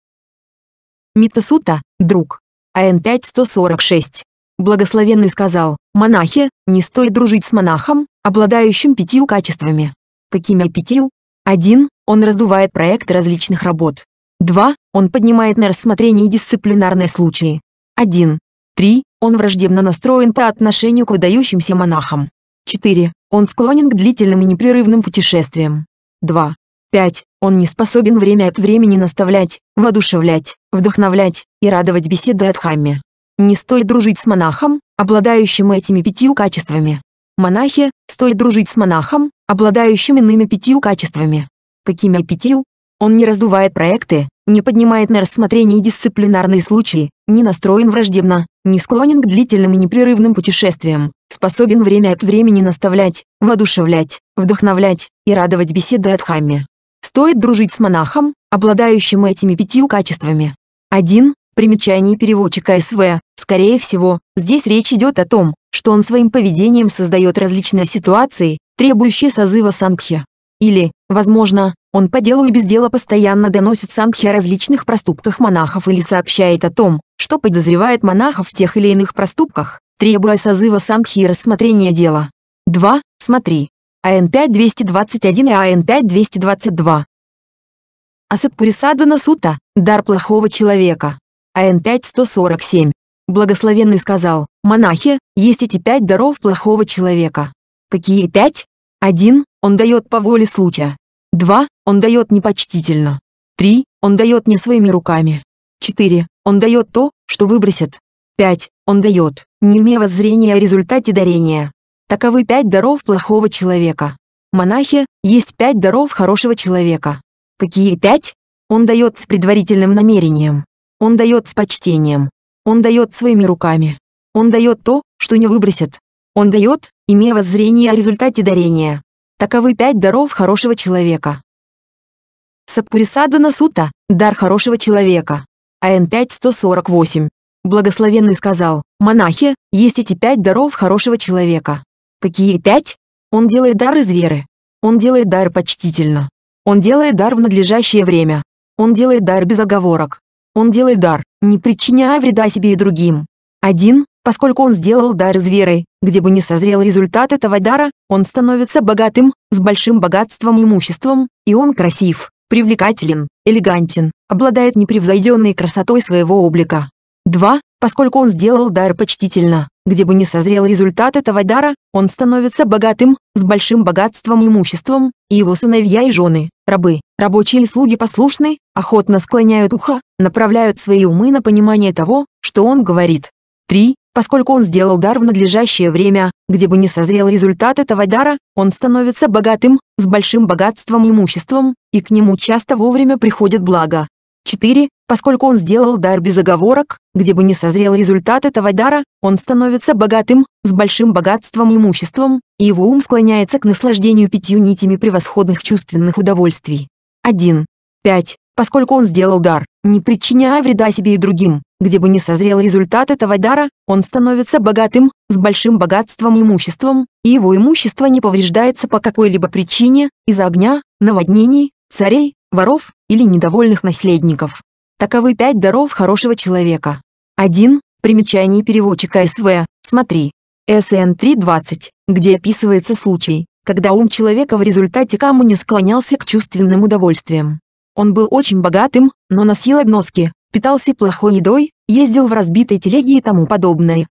Митасута, друг. АН 5146. Благословенный сказал, монахи, не стоит дружить с монахом, обладающим пятью качествами. Какими пятью? 1. Он раздувает проект различных работ. 2. Он поднимает на рассмотрение дисциплинарные случаи. 1. 3. Он враждебно настроен по отношению к выдающимся монахам. 4. Он склонен к длительным и непрерывным путешествиям. 2. 5. Он не способен время от времени наставлять, воодушевлять, вдохновлять и радовать беседой от хамме. Не стоит дружить с монахом, обладающим этими пятью качествами. Монахи, стоит дружить с монахом, обладающим иными пятью качествами. Какими пятью, он не раздувает проекты, не поднимает на рассмотрение дисциплинарные случаи, не настроен враждебно, не склонен к длительным и непрерывным путешествиям, способен время от времени наставлять, воодушевлять, вдохновлять и радовать беседой от хамми. Стоит дружить с монахом, обладающим этими пятью качествами. 1. Примечание переводчика СВ. Скорее всего, здесь речь идет о том, что он своим поведением создает различные ситуации, требующие созыва сангхи. Или, возможно, он по делу и без дела постоянно доносит Сангхе о различных проступках монахов или сообщает о том, что подозревает монахов в тех или иных проступках, требуя созыва Сангхи и рассмотрения дела. 2. Смотри. АН-5-221 и АН-5-222. Асаппурисадана Сута, дар плохого человека. АН-5-147. Благословенный сказал, монахи, есть эти пять даров плохого человека. Какие пять? Один, Он дает по воле случая. Два, Он дает непочтительно. Три, Он дает не своими руками. Четыре, Он дает то, что выбросит. Пять, Он дает, не имея воззрения о результате дарения. Таковы пять даров плохого человека. Монахи, есть пять даров хорошего человека. Какие пять? Он дает с предварительным намерением. Он дает с почтением. Он дает своими руками. Он дает то, что не выбросит. Он дает, имея воззрение о результате дарения. Таковы пять даров хорошего человека. Саппурисадана Сута – дар хорошего человека. АН 5148. Благословенный сказал, монахи, есть эти пять даров хорошего человека. Какие пять? Он делает дар из веры. Он делает дар почтительно. Он делает дар в надлежащее время. Он делает дар без оговорок. Он делает дар, не причиняя вреда себе и другим. 1 поскольку он сделал дар из веры. Где бы ни созрел результат этого дара, он становится богатым, с большим богатством и имуществом, и он красив, привлекателен, элегантен, обладает непревзойденной красотой своего облика. 2. Поскольку он сделал дар почтительно, где бы ни созрел результат этого дара, он становится богатым, с большим богатством и имуществом, и его сыновья и жены, рабы, рабочие и слуги послушны, охотно склоняют ухо, направляют свои умы на понимание того, что он говорит. 3. Поскольку он сделал дар в надлежащее время, где бы не созрел результат этого дара, он становится богатым, с большим богатством и имуществом, и к нему часто вовремя приходит благо. 4. Поскольку он сделал дар без оговорок, где бы не созрел результат этого дара, он становится богатым, с большим богатством и имуществом, и его ум склоняется к наслаждению пятью нитями превосходных чувственных удовольствий. 1. 5 поскольку он сделал дар, не причиняя вреда себе и другим. Где бы ни созрел результат этого дара, он становится богатым, с большим богатством и имуществом, и его имущество не повреждается по какой-либо причине, из-за огня, наводнений, царей, воров или недовольных наследников. Таковы пять даров хорошего человека. 1. Примечание переводчика СВ. Смотри. СН 3.20, где описывается случай, когда ум человека в результате камню склонялся к чувственным удовольствиям. Он был очень богатым, но носил обноски, питался плохой едой, ездил в разбитой телеге и тому подобное.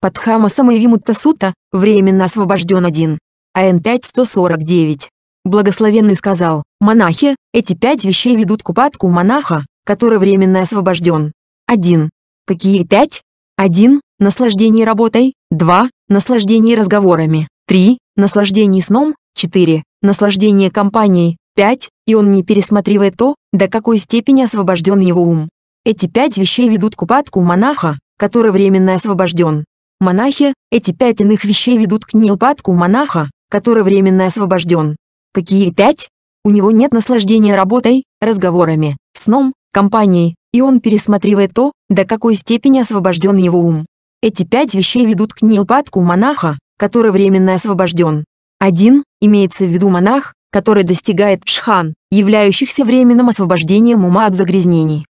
Падхама Самаевимутта Сута, временно освобожден один. АН 5149. Благословенный сказал, монахи, эти пять вещей ведут к упадку монаха, который временно освобожден. 1. Какие пять? 1. Наслаждение работой. 2. Наслаждение разговорами. 3. Наслаждение сном. 4. Наслаждение компанией пять, и он не пересматривает то, до какой степени освобожден его ум. Эти пять вещей ведут к упадку монаха, который временно освобожден. Монахи, эти пять иных вещей ведут к неупадку монаха, который временно освобожден. Какие пять? У него нет наслаждения работой, разговорами, сном, компанией, и он пересматривает то, до какой степени освобожден его ум. Эти пять вещей ведут к неупадку монаха, который временно освобожден. 1. Имеется в виду монах, который достигает Шхан, являющихся временным освобождением ума от загрязнений.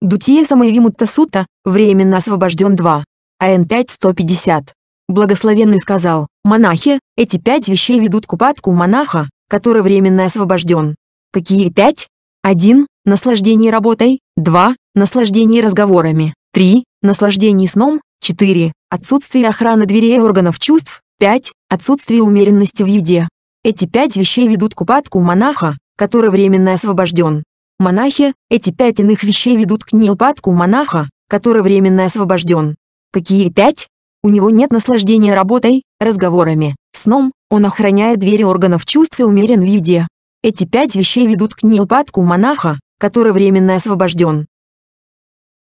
Дутия Самаевимутта Сутта, временно освобожден 2. АН 5-150. Благословенный сказал, монахи, эти пять вещей ведут к упадку монаха, который временно освобожден. Какие пять? 1. Наслаждение работой. 2. Наслаждение разговорами. 3. Наслаждение сном. 4. Отсутствие охраны дверей органов чувств. 5. Отсутствие умеренности в еде. Эти пять вещей ведут к упадку монаха, который временно освобожден. Монахи, эти пять иных вещей ведут к неупадку монаха, который временно освобожден. Какие пять? У него нет наслаждения работой, разговорами, сном, он охраняет двери органов чувств и умерен в еде. Эти пять вещей ведут к неупадку монаха, который временно освобожден.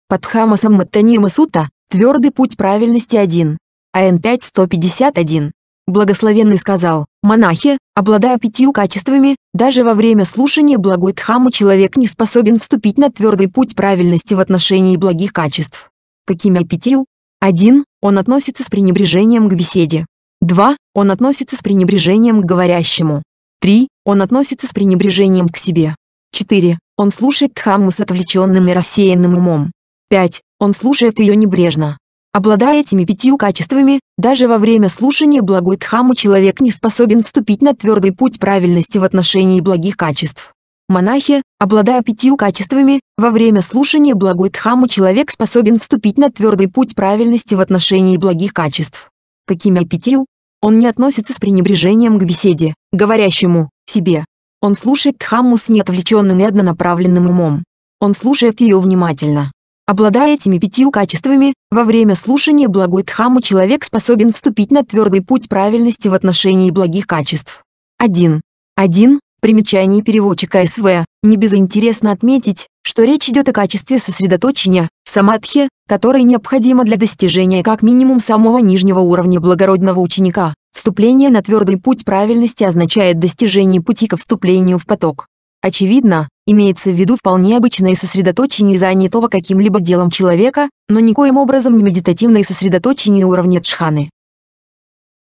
Падхама Самматтанима Сута, твердый путь правильности 1. АН 5151 Благословенный сказал, монахи, обладая пятью качествами, даже во время слушания благой Дхамы человек не способен вступить на твердый путь правильности в отношении благих качеств. Какими пятью? 1. Он относится с пренебрежением к беседе. 2. Он относится с пренебрежением к говорящему. 3. Он относится с пренебрежением к себе. 4. Он слушает Дхамму с отвлеченным и рассеянным умом. 5. Он слушает ее небрежно. Обладая этими пятью качествами, даже во время слушания благой Дхамы человек не способен вступить на твердый путь правильности в отношении благих качеств. Монахи, обладая пятью качествами, во время слушания благой Дхамы человек способен вступить на твердый путь правильности в отношении благих качеств. Какими пятью? Он не относится с пренебрежением к беседе, говорящему, себе. Он слушает Дхамму с неотвлеченным и однонаправленным умом. Он слушает ее внимательно. Обладая этими пятью качествами, во время слушания благой Дхаммы человек способен вступить на твердый путь правильности в отношении благих качеств. 1. 1. Примечание переводчика СВ. Не безинтересно отметить, что речь идет о качестве сосредоточения, самадхи, которое необходимо для достижения как минимум самого нижнего уровня благородного ученика. Вступление на твердый путь правильности означает достижение пути к вступлению в поток. Очевидно, Имеется в виду вполне обычное сосредоточение занятого каким-либо делом человека, но никоим образом не медитативное сосредоточение уровня джханы.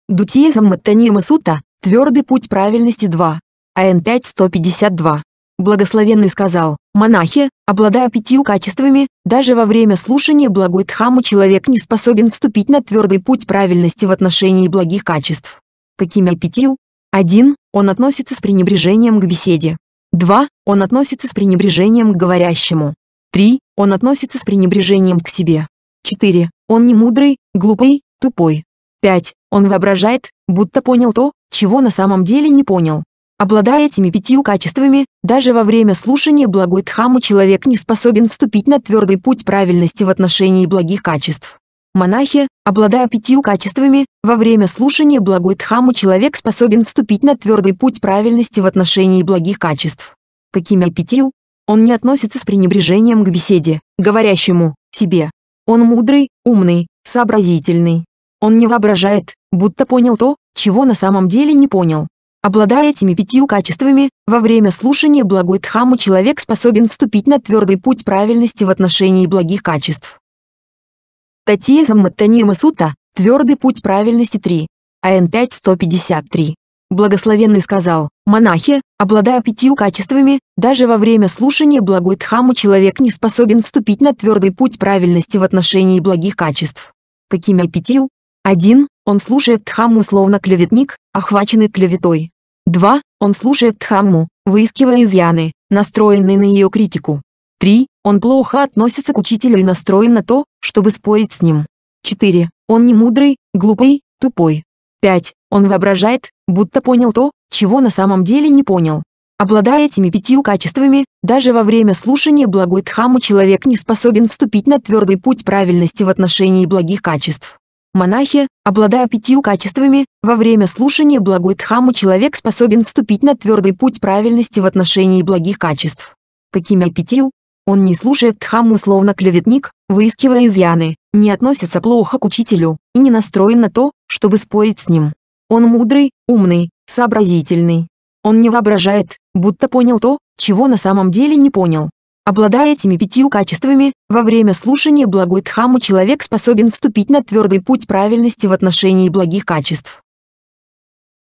Дутия Самматтанима Сута, Твердый путь правильности 2. АН 5-152. Благословенный сказал, монахи, обладая пятью качествами, даже во время слушания благой Дхамы человек не способен вступить на твердый путь правильности в отношении благих качеств. Какими пятью? 1. Он относится с пренебрежением к беседе. 2. Он относится с пренебрежением к говорящему. 3. Он относится с пренебрежением к себе. 4. Он не мудрый, глупый, тупой. 5. Он воображает, будто понял то, чего на самом деле не понял. Обладая этими пятью качествами, даже во время слушания благой Дхамы человек не способен вступить на твердый путь правильности в отношении благих качеств. Монахи, обладая пятью качествами, во время слушания благой Дхамы человек способен вступить на твердый путь правильности в отношении благих качеств. Какими пятью? Он не относится с пренебрежением к беседе, говорящему, себе. Он мудрый, умный, сообразительный. Он не воображает, будто понял то, чего на самом деле не понял. Обладая этими пятью качествами, во время слушания благой Дхамы человек способен вступить на твердый путь правильности в отношении благих качеств. Татиезом Маттанима Сута, твердый путь правильности 3, АН 5-153. Благословенный сказал, монахи, обладая пятью качествами, даже во время слушания благой Дхамы человек не способен вступить на твердый путь правильности в отношении благих качеств. Какими пятью? 1. Он слушает Дхамму словно клеветник, охваченный клеветой. 2. Он слушает Дхамму, выискивая изъяны, настроенный на ее критику. 3. Он плохо относится к учителю и настроен на то, чтобы спорить с ним. 4. Он не мудрый, глупый, тупой. 5. Он воображает, будто понял то, чего на самом деле не понял. Обладая этими пятью качествами, даже во время слушания благой Дхамы человек не способен вступить на твердый путь правильности в отношении благих качеств. Монахи, обладая пятью качествами, во время слушания благой Дхамы человек способен вступить на твердый путь правильности в отношении благих качеств. Какими пятью? Он не слушает Дхамму словно клеветник, выискивая изъяны, не относится плохо к учителю и не настроен на то, чтобы спорить с ним. Он мудрый, умный, сообразительный. Он не воображает, будто понял то, чего на самом деле не понял. Обладая этими пятью качествами, во время слушания благой тхамы человек способен вступить на твердый путь правильности в отношении благих качеств.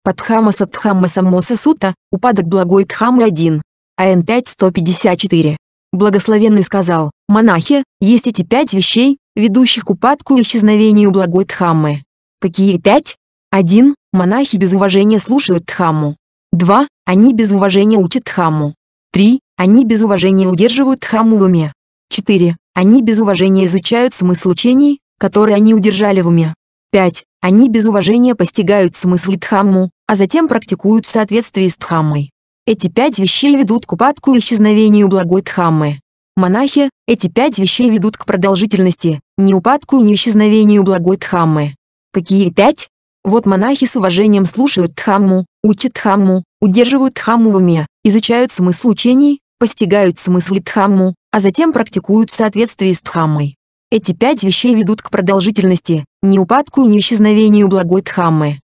Падхама Садхамма Саммоса Сута, упадок благой тхамы 1. АН 5 154. Благословенный сказал, «Монахи, есть эти пять вещей, ведущих к упадку и исчезновению благой Дхаммы». Какие пять? 1. Монахи без уважения слушают Дхамму. 2. Они без уважения учат Дхамму. 3. Они без уважения удерживают Дхамму в уме. 4. Они без уважения изучают смысл учений, которые они удержали в уме. 5. Они без уважения постигают смысл Дхамму, а затем практикуют в соответствии с Дхаммой. Эти пять вещей ведут к упадку и исчезновению благой Дхаммы. Монахи, эти пять вещей ведут к продолжительности, не упадку и не исчезновению благой Дхаммы. Какие пять? Вот монахи с уважением слушают Дхамму, учат Дхамму, удерживают Дхамму в уме, изучают смысл учений, постигают смысл Дхамму, а затем практикуют в соответствии с Дхаммой. Эти пять вещей ведут к продолжительности, не упадку и не исчезновению благой Дхаммы.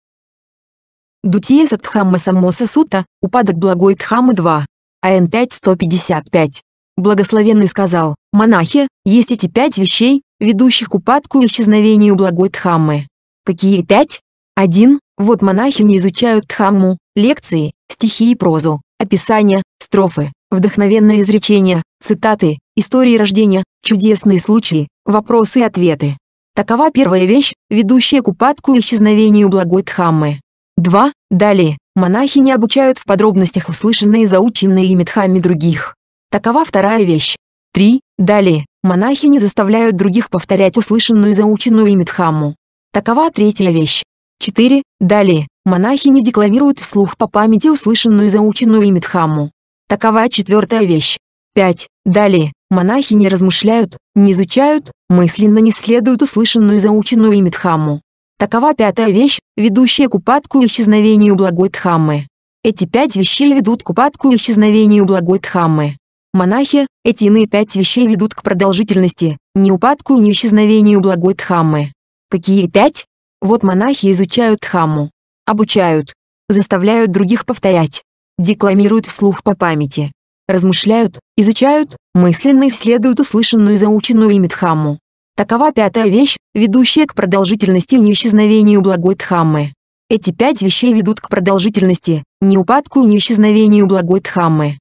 Дутиеса Садхамма Самноса Сута, упадок благой Дхаммы 2. АН 5-155. Благословенный сказал, монахи, есть эти пять вещей, ведущих к упадку и исчезновению благой Дхаммы. Какие пять? Один, Вот монахи не изучают Дхамму, лекции, стихи и прозу, описания, строфы, вдохновенные изречения, цитаты, истории рождения, чудесные случаи, вопросы и ответы. Такова первая вещь, ведущая к упадку и исчезновению благой Дхаммы. 2. Далее, монахи не обучают в подробностях услышанные и заученные ими дхамми других. Такова вторая вещь. 3. Далее, монахи не заставляют других повторять услышанную и заученную ими дхамму. Такова третья вещь. 4. Далее, монахи не декламируют вслух по памяти услышанную и заученную ими дхамму. Такова четвертая вещь. 5. Далее, монахи не размышляют, не изучают, мысленно не следуют услышанную и заученную ими дхамму. Такова пятая вещь, ведущая к упадку и исчезновению благой Дхаммы. Эти пять вещей ведут к упадку и исчезновению благой Дхаммы. Монахи, эти иные пять вещей ведут к продолжительности, не упадку и не исчезновению благой Дхаммы. Какие пять? Вот монахи изучают Дхамму. Обучают. Заставляют других повторять. Декламируют вслух по памяти. Размышляют, изучают, мысленно исследуют услышанную и заученную ими Дхамму. Такова пятая вещь, ведущая к продолжительности и неисчезновению благой Дхаммы. Эти пять вещей ведут к продолжительности, неупадку и неисчезновению благой Дхаммы.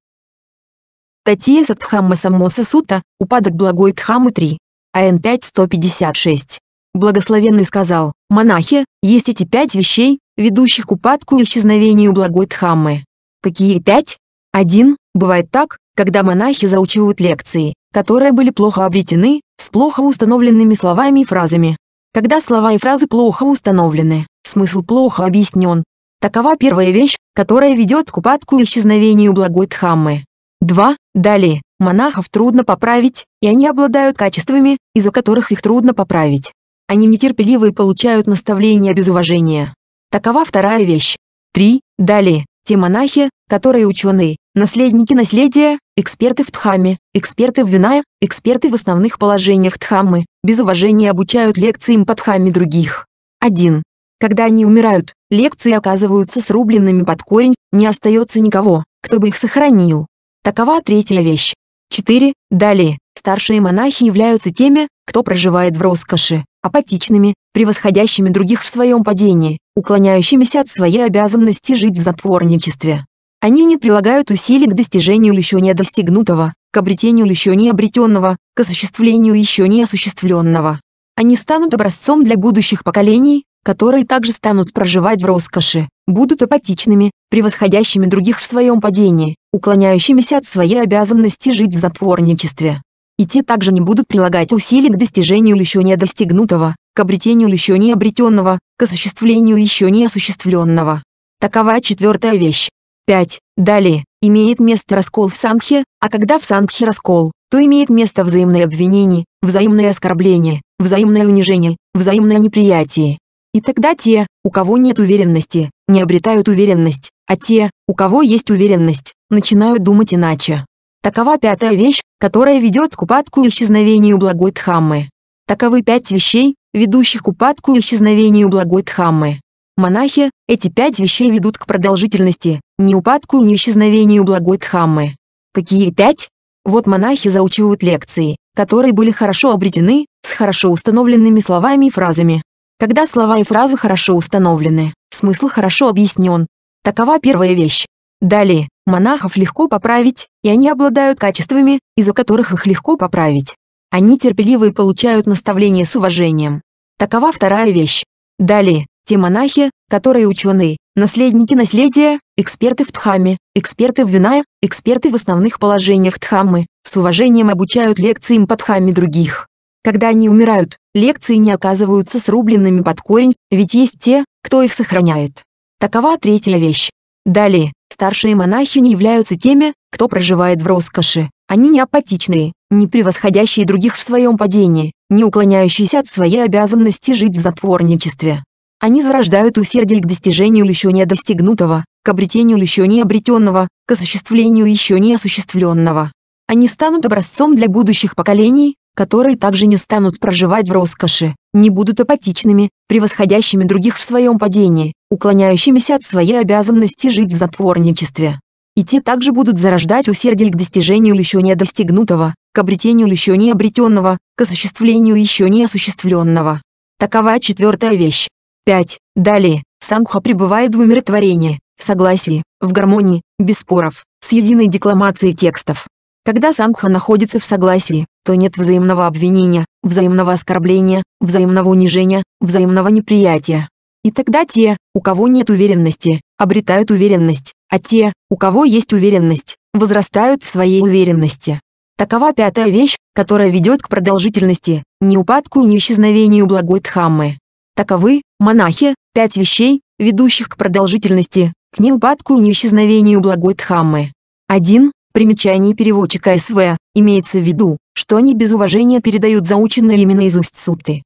Татья Садхамма Саммоса Сута, упадок благой Дхаммы 3. АН 5.156. Благословенный сказал, монахи, есть эти пять вещей, ведущих к упадку и исчезновению благой Дхаммы. Какие пять? Один, бывает так, когда монахи заучивают лекции, которые были плохо обретены, с плохо установленными словами и фразами. Когда слова и фразы плохо установлены, смысл плохо объяснен. Такова первая вещь, которая ведет к упадку и исчезновению благой Дхаммы. 2. Далее, монахов трудно поправить, и они обладают качествами, из-за которых их трудно поправить. Они нетерпеливы и получают наставления без уважения. Такова вторая вещь. 3. Далее, те монахи, которые ученые, Наследники наследия, эксперты в тхаме, эксперты в Винае, эксперты в основных положениях Дхаммы, без уважения обучают лекциям по Дхамме других. 1. Когда они умирают, лекции оказываются срубленными под корень, не остается никого, кто бы их сохранил. Такова третья вещь. 4. Далее, старшие монахи являются теми, кто проживает в роскоши, апатичными, превосходящими других в своем падении, уклоняющимися от своей обязанности жить в затворничестве. Они не прилагают усилий к достижению еще не достигнутого, к обретению еще не обретенного, к осуществлению еще не осуществленного. Они станут образцом для будущих поколений, которые также станут проживать в роскоши, будут апатичными, превосходящими других в своем падении, уклоняющимися от своей обязанности жить в затворничестве. И те также не будут прилагать усилий к достижению еще не достигнутого, к обретению еще не обретенного, к осуществлению еще не осуществленного. Такова четвертая вещь. 5. Далее, имеет место раскол в Сангхе, а когда в Сангхе раскол, то имеет место взаимное обвинение, взаимное оскорбление, взаимное унижение, взаимное неприятие. И тогда те, у кого нет уверенности, не обретают уверенность, а те, у кого есть уверенность, начинают думать иначе. Такова пятая вещь, которая ведет к упадку и исчезновению благой Дхаммы. Таковы пять вещей, ведущих к упадку и исчезновению благой Дхаммы. Монахи, эти пять вещей ведут к продолжительности, не упадку и не исчезновению благой Дхаммы. Какие пять? Вот монахи заучивают лекции, которые были хорошо обретены, с хорошо установленными словами и фразами. Когда слова и фразы хорошо установлены, смысл хорошо объяснен. Такова первая вещь. Далее, монахов легко поправить, и они обладают качествами, из-за которых их легко поправить. Они терпеливы и получают наставления с уважением. Такова вторая вещь. Далее, те монахи, которые ученые, наследники наследия, эксперты в Дхамме, эксперты в Винае, эксперты в основных положениях Дхаммы, с уважением обучают лекциям по Дхамме других. Когда они умирают, лекции не оказываются срубленными под корень, ведь есть те, кто их сохраняет. Такова третья вещь. Далее, старшие монахи не являются теми, кто проживает в роскоши. Они не апатичные, не превосходящие других в своем падении, не уклоняющиеся от своей обязанности жить в затворничестве. Они зарождают усердие к достижению еще не достигнутого, к обретению еще не обретенного, к осуществлению еще не осуществленного. Они станут образцом для будущих поколений, которые также не станут проживать в роскоши, не будут апатичными, превосходящими других в своем падении, уклоняющимися от своей обязанности жить в затворничестве. И те также будут зарождать усердие к достижению еще не достигнутого, к обретению еще не обретенного, к осуществлению еще не осуществленного. Такова четвертая вещь, 5. Далее, Сангха пребывает в умиротворении, в согласии, в гармонии, без споров, с единой декламацией текстов. Когда Сангха находится в согласии, то нет взаимного обвинения, взаимного оскорбления, взаимного унижения, взаимного неприятия. И тогда те, у кого нет уверенности, обретают уверенность, а те, у кого есть уверенность, возрастают в своей уверенности. Такова пятая вещь, которая ведет к продолжительности, не упадку и не исчезновению благой Дхаммы. Таковы, монахи, пять вещей, ведущих к продолжительности, к неупадку и неисчезновению благой Дхаммы. 1. Примечание переводчика СВ. Имеется в виду, что они без уважения передают заученные именно наизусть сутты.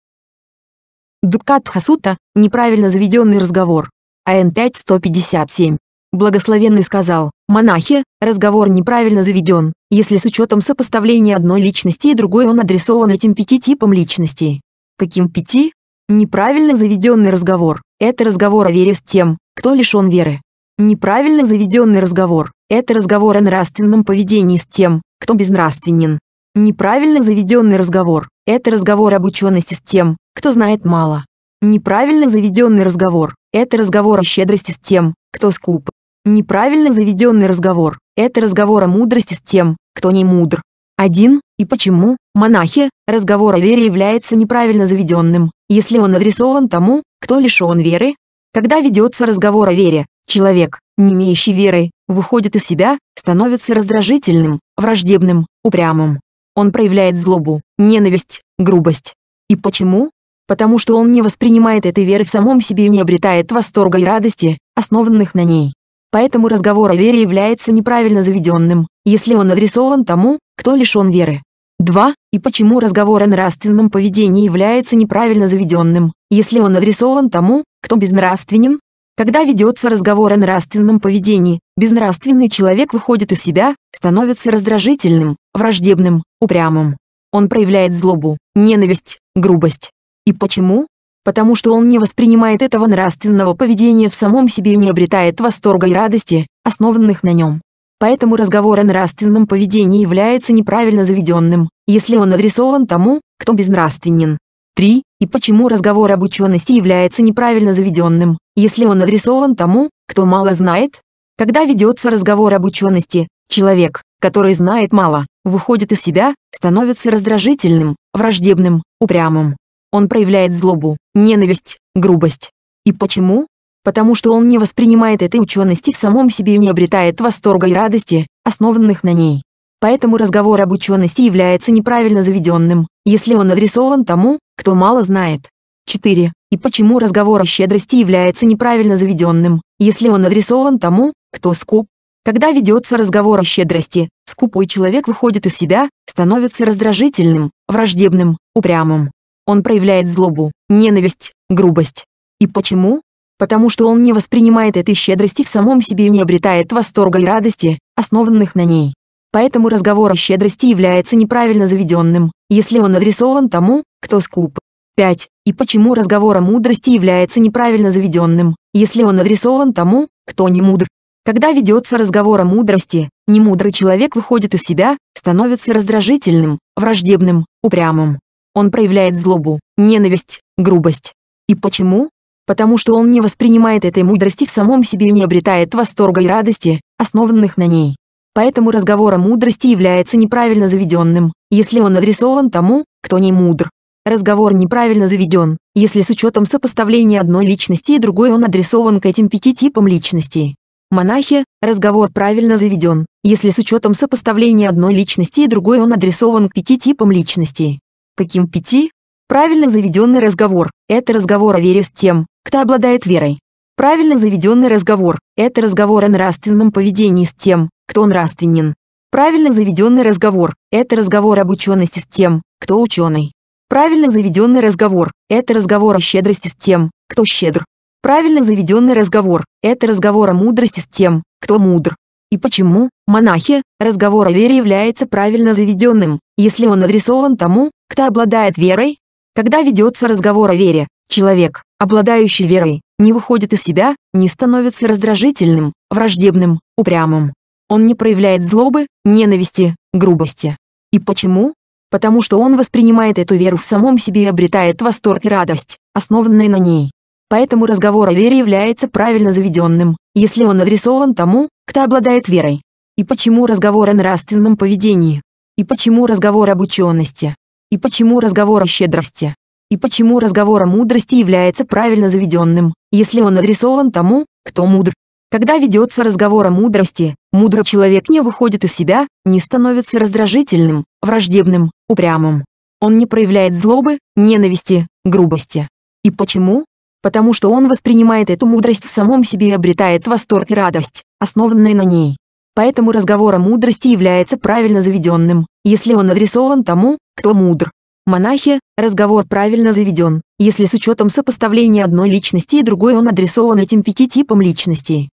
Дуккатха Сута – неправильно заведенный разговор. АН 5157. Благословенный сказал, монахи, разговор неправильно заведен, если с учетом сопоставления одной личности и другой он адресован этим пяти типам личностей. Каким пяти? Неправильно заведенный разговор – это разговор о вере с тем, кто лишен веры. Неправильно заведенный разговор – это разговор о нравственном поведении с тем, кто безнравственен. Неправильно заведенный разговор – это разговор об учености с тем, кто знает мало. Неправильно заведенный разговор – это разговор о щедрости с тем, кто скуп. Неправильно заведенный разговор – это разговор о мудрости с тем, кто не мудр. Один, и почему, монахи, разговор о вере является неправильно заведенным если он адресован тому, кто лишен веры? Когда ведется разговор о вере, человек, не имеющий веры, выходит из себя, становится раздражительным, враждебным, упрямым. Он проявляет злобу, ненависть, грубость. И почему? Потому что он не воспринимает этой веры в самом себе и не обретает восторга и радости, основанных на ней. Поэтому разговор о вере является неправильно заведенным, если он адресован тому, кто лишен веры. 2. И почему разговор о нравственном поведении является неправильно заведенным, если он адресован тому, кто безнравственен? Когда ведется разговор о нравственном поведении, безнравственный человек выходит из себя, становится раздражительным, враждебным, упрямым. Он проявляет злобу, ненависть, грубость. И почему? Потому что он не воспринимает этого нравственного поведения в самом себе и не обретает восторга и радости, основанных на нем. Поэтому разговор о нравственном поведении является неправильно заведенным, если он адресован тому, кто безнравственен. 3. И почему разговор об учености является неправильно заведенным, если он адресован тому, кто мало знает? Когда ведется разговор об учености, человек, который знает мало, выходит из себя, становится раздражительным, враждебным, упрямым. Он проявляет злобу, ненависть, грубость. И почему? потому что он не воспринимает этой учености в самом себе и не обретает восторга и радости, основанных на ней. Поэтому разговор об учености является неправильно заведенным, если он адресован тому, кто мало знает. 4. И почему разговор о щедрости является неправильно заведенным, если он адресован тому, кто скуп? Когда ведется разговор о щедрости, скупой человек выходит из себя, становится раздражительным, враждебным, упрямым. Он проявляет злобу, ненависть, грубость. И почему? потому что он не воспринимает этой щедрости в самом себе и не обретает восторга и радости, основанных на ней. Поэтому разговор о щедрости является неправильно заведенным, если он адресован тому, кто скуп. 5. И почему разговор о мудрости является неправильно заведенным, если он адресован тому, кто не мудр? Когда ведется разговор о мудрости, немудрый человек выходит из себя, становится раздражительным, враждебным, упрямым. Он проявляет злобу, ненависть, грубость. И почему? потому что он не воспринимает этой мудрости в самом себе и не обретает восторга и радости, основанных на ней. Поэтому разговор о мудрости является неправильно заведенным, если он адресован тому, кто не мудр. Разговор неправильно заведен, если с учетом сопоставления одной личности и другой он адресован к этим пяти типам личностей. Монахи, разговор правильно заведен, если с учетом сопоставления одной личности и другой он адресован к пяти типам личностей. Каким пяти? Правильно заведенный разговор – это разговор о вере с тем, кто обладает верой. Правильно заведенный разговор – это разговор о нравственном поведении с тем, кто нравственен. Правильно заведенный разговор – это разговор об учености с тем, кто ученый. Правильно заведенный разговор – это разговор о щедрости с тем, кто щедр. Правильно заведенный разговор – это разговор о мудрости с тем, кто мудр. И почему, монахи, разговор о вере является правильно заведенным, если он адресован тому, кто обладает верой? Когда ведется разговор о вере, Человек, обладающий верой, не выходит из себя, не становится раздражительным, враждебным, упрямым. Он не проявляет злобы, ненависти, грубости. И почему? Потому что он воспринимает эту веру в самом себе и обретает восторг и радость, основанные на ней. Поэтому разговор о вере является правильно заведенным, если он адресован тому, кто обладает верой. И почему разговор о нравственном поведении? И почему разговор об учености? И почему разговор о щедрости? И почему разговор о мудрости является правильно заведенным, если он адресован тому, кто мудр? Когда ведется разговор о мудрости, мудрый человек не выходит из себя, не становится раздражительным, враждебным, упрямым. Он не проявляет злобы, ненависти, грубости. И почему? Потому что он воспринимает эту мудрость в самом себе и обретает восторг и радость, основанные на ней. Поэтому разговор о мудрости является правильно заведенным, если он адресован тому, кто мудр. Монахи, разговор правильно заведен, если с учетом сопоставления одной личности и другой он адресован этим пяти типам личностей.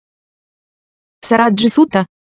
Сараджи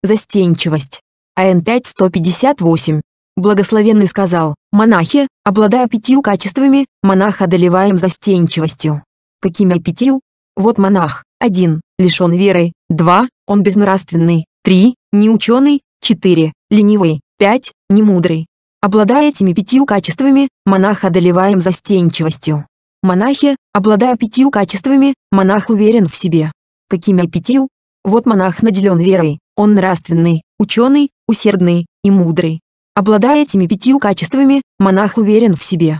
застенчивость. АН 5-158. Благословенный сказал, монахи, обладая пятью качествами, монах одолеваем застенчивостью. Какими пятью? Вот монах, 1. Лишен веры, 2. Он безнравственный, 3. Неученый, 4. Ленивый, 5. Немудрый, Обладая этими пятью качествами, монах одолеваем застенчивостью. Монахи, обладая пятью качествами, монах уверен в себе. Какими пятью? Вот монах наделен верой, он нравственный, ученый, усердный и мудрый. Обладая этими пятью качествами, монах уверен в себе.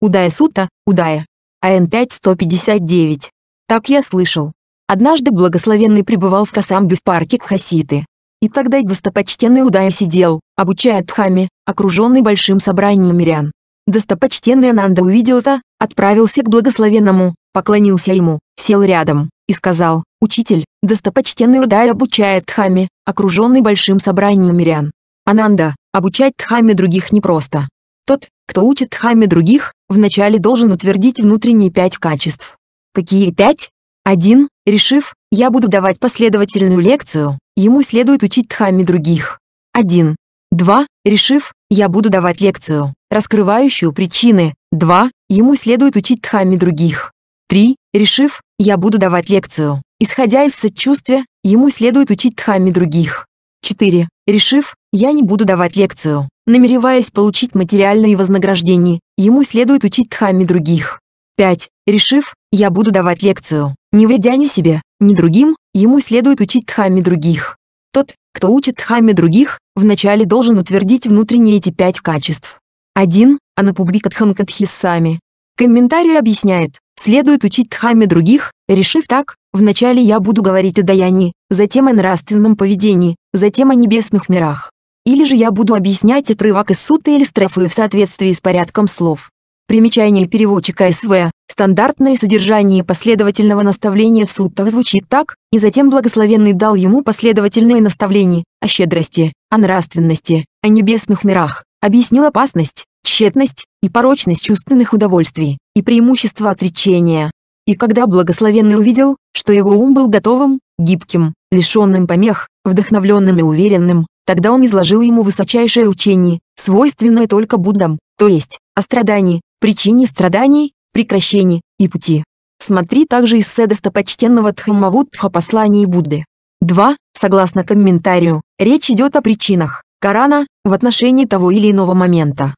Удая Сута, Удая. АН 5159. Так я слышал. Однажды благословенный пребывал в Касамбе в парке Кхаситы. И тогда достопочтенный Удая сидел, обучая Дхаме, окруженный большим собранием мирян. Достопочтенный Ананда увидел это, отправился к благословенному, поклонился ему, сел рядом, и сказал, «Учитель, достопочтенный Удай обучает Дхаме, окруженный большим собранием мирян. Ананда, обучать Дхаме других непросто. Тот, кто учит Дхаме других, вначале должен утвердить внутренние пять качеств. Какие пять? Один, решив, я буду давать последовательную лекцию, ему следует учить тхами других. 1. 2. Решив, я буду давать лекцию, раскрывающую причины. 2. Ему следует учить тхами других. 3. Решив, я буду давать лекцию. Исходя из сочувствия, ему следует учить тхами других. 4. Решив, я не буду давать лекцию, намереваясь получить материальные вознаграждения, ему следует учить тхами других. 5. Решив, я буду давать лекцию, не вредя ни себе, ни другим, ему следует учить тхами других. Тот, кто учит тхами других, вначале должен утвердить внутренние эти пять качеств. 1. Анапубрика Дханкатхиссами. Комментарий объясняет, следует учить тхами других, решив так, вначале я буду говорить о даянии, затем о нравственном поведении, затем о небесных мирах. Или же я буду объяснять отрывок из суты или строфы в соответствии с порядком слов. Примечание переводчика СВ. Стандартное содержание последовательного наставления в суттах звучит так, и затем благословенный дал ему последовательные наставления о щедрости, о нравственности, о небесных мирах, объяснил опасность, тщетность и порочность чувственных удовольствий, и преимущество отречения. И когда благословенный увидел, что его ум был готовым, гибким, лишенным помех, вдохновленным и уверенным, тогда он изложил ему высочайшее учение, свойственное только Буддам, то есть, о страдании, причине страданий, прекращении и пути. Смотри также эссе достопочтенного Тхамавутха «Послание Будды». 2. Согласно комментарию, речь идет о причинах Корана в отношении того или иного момента.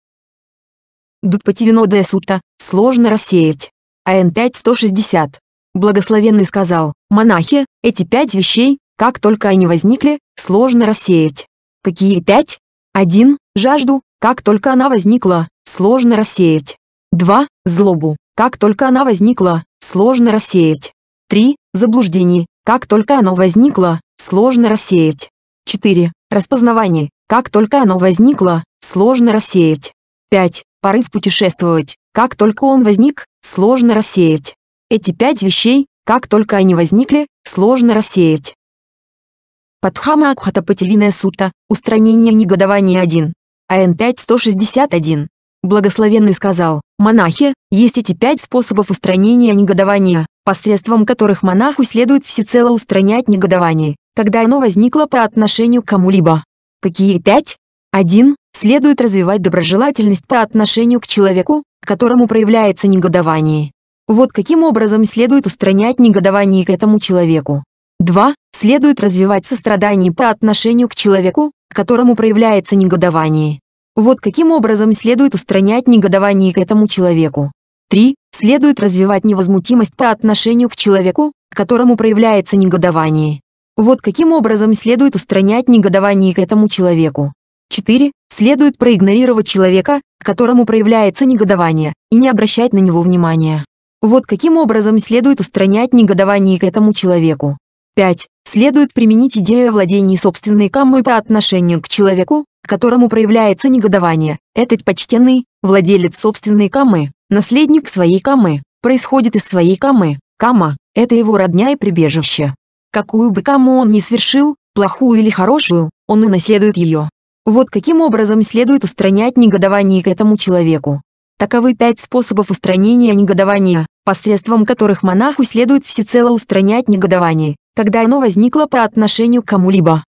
Дудпативинодая сута сложно рассеять. АН 5160. Благословенный сказал, монахи, эти пять вещей, как только они возникли, сложно рассеять. Какие пять? 1. Жажду, как только она возникла, сложно рассеять. 2. Злобу, как только она возникла, сложно рассеять. 3. Заблуждение, как только оно возникло, сложно рассеять. 4. Распознавание, как только оно возникло, сложно рассеять. 5. Порыв путешествовать, как только он возник, сложно рассеять. Эти пять вещей, как только они возникли, сложно рассеять. Падхама Акхата Пативиная Сута, устранение негодования 1. АН 5161. Благословенный сказал, монахи, есть эти пять способов устранения негодования, посредством которых монаху следует всецело устранять негодование, когда оно возникло по отношению к кому-либо. Какие пять? Один: Следует развивать доброжелательность по отношению к человеку, к которому проявляется негодование. Вот каким образом следует устранять негодование к этому человеку. 2. Следует развивать сострадание по отношению к человеку, к которому проявляется негодование. Вот каким образом следует устранять негодование к этому человеку. 3. Следует развивать невозмутимость по отношению к человеку, к которому проявляется негодование. Вот каким образом следует устранять негодование к этому человеку. 4. Следует проигнорировать человека, к которому проявляется негодование, и не обращать на него внимания. Вот каким образом следует устранять негодование к этому человеку. 5 следует применить идею владения собственной каммой по отношению к человеку, которому проявляется негодование. Этот почтенный, владелец собственной каммы, наследник своей каммы, происходит из своей каммы. Кама – это его родня и прибежище. Какую бы каму он ни совершил, плохую или хорошую, он и наследует ее. Вот каким образом следует устранять негодование к этому человеку. Таковы пять способов устранения негодования, посредством которых монаху следует всецело устранять негодование когда оно возникло по отношению к кому-либо.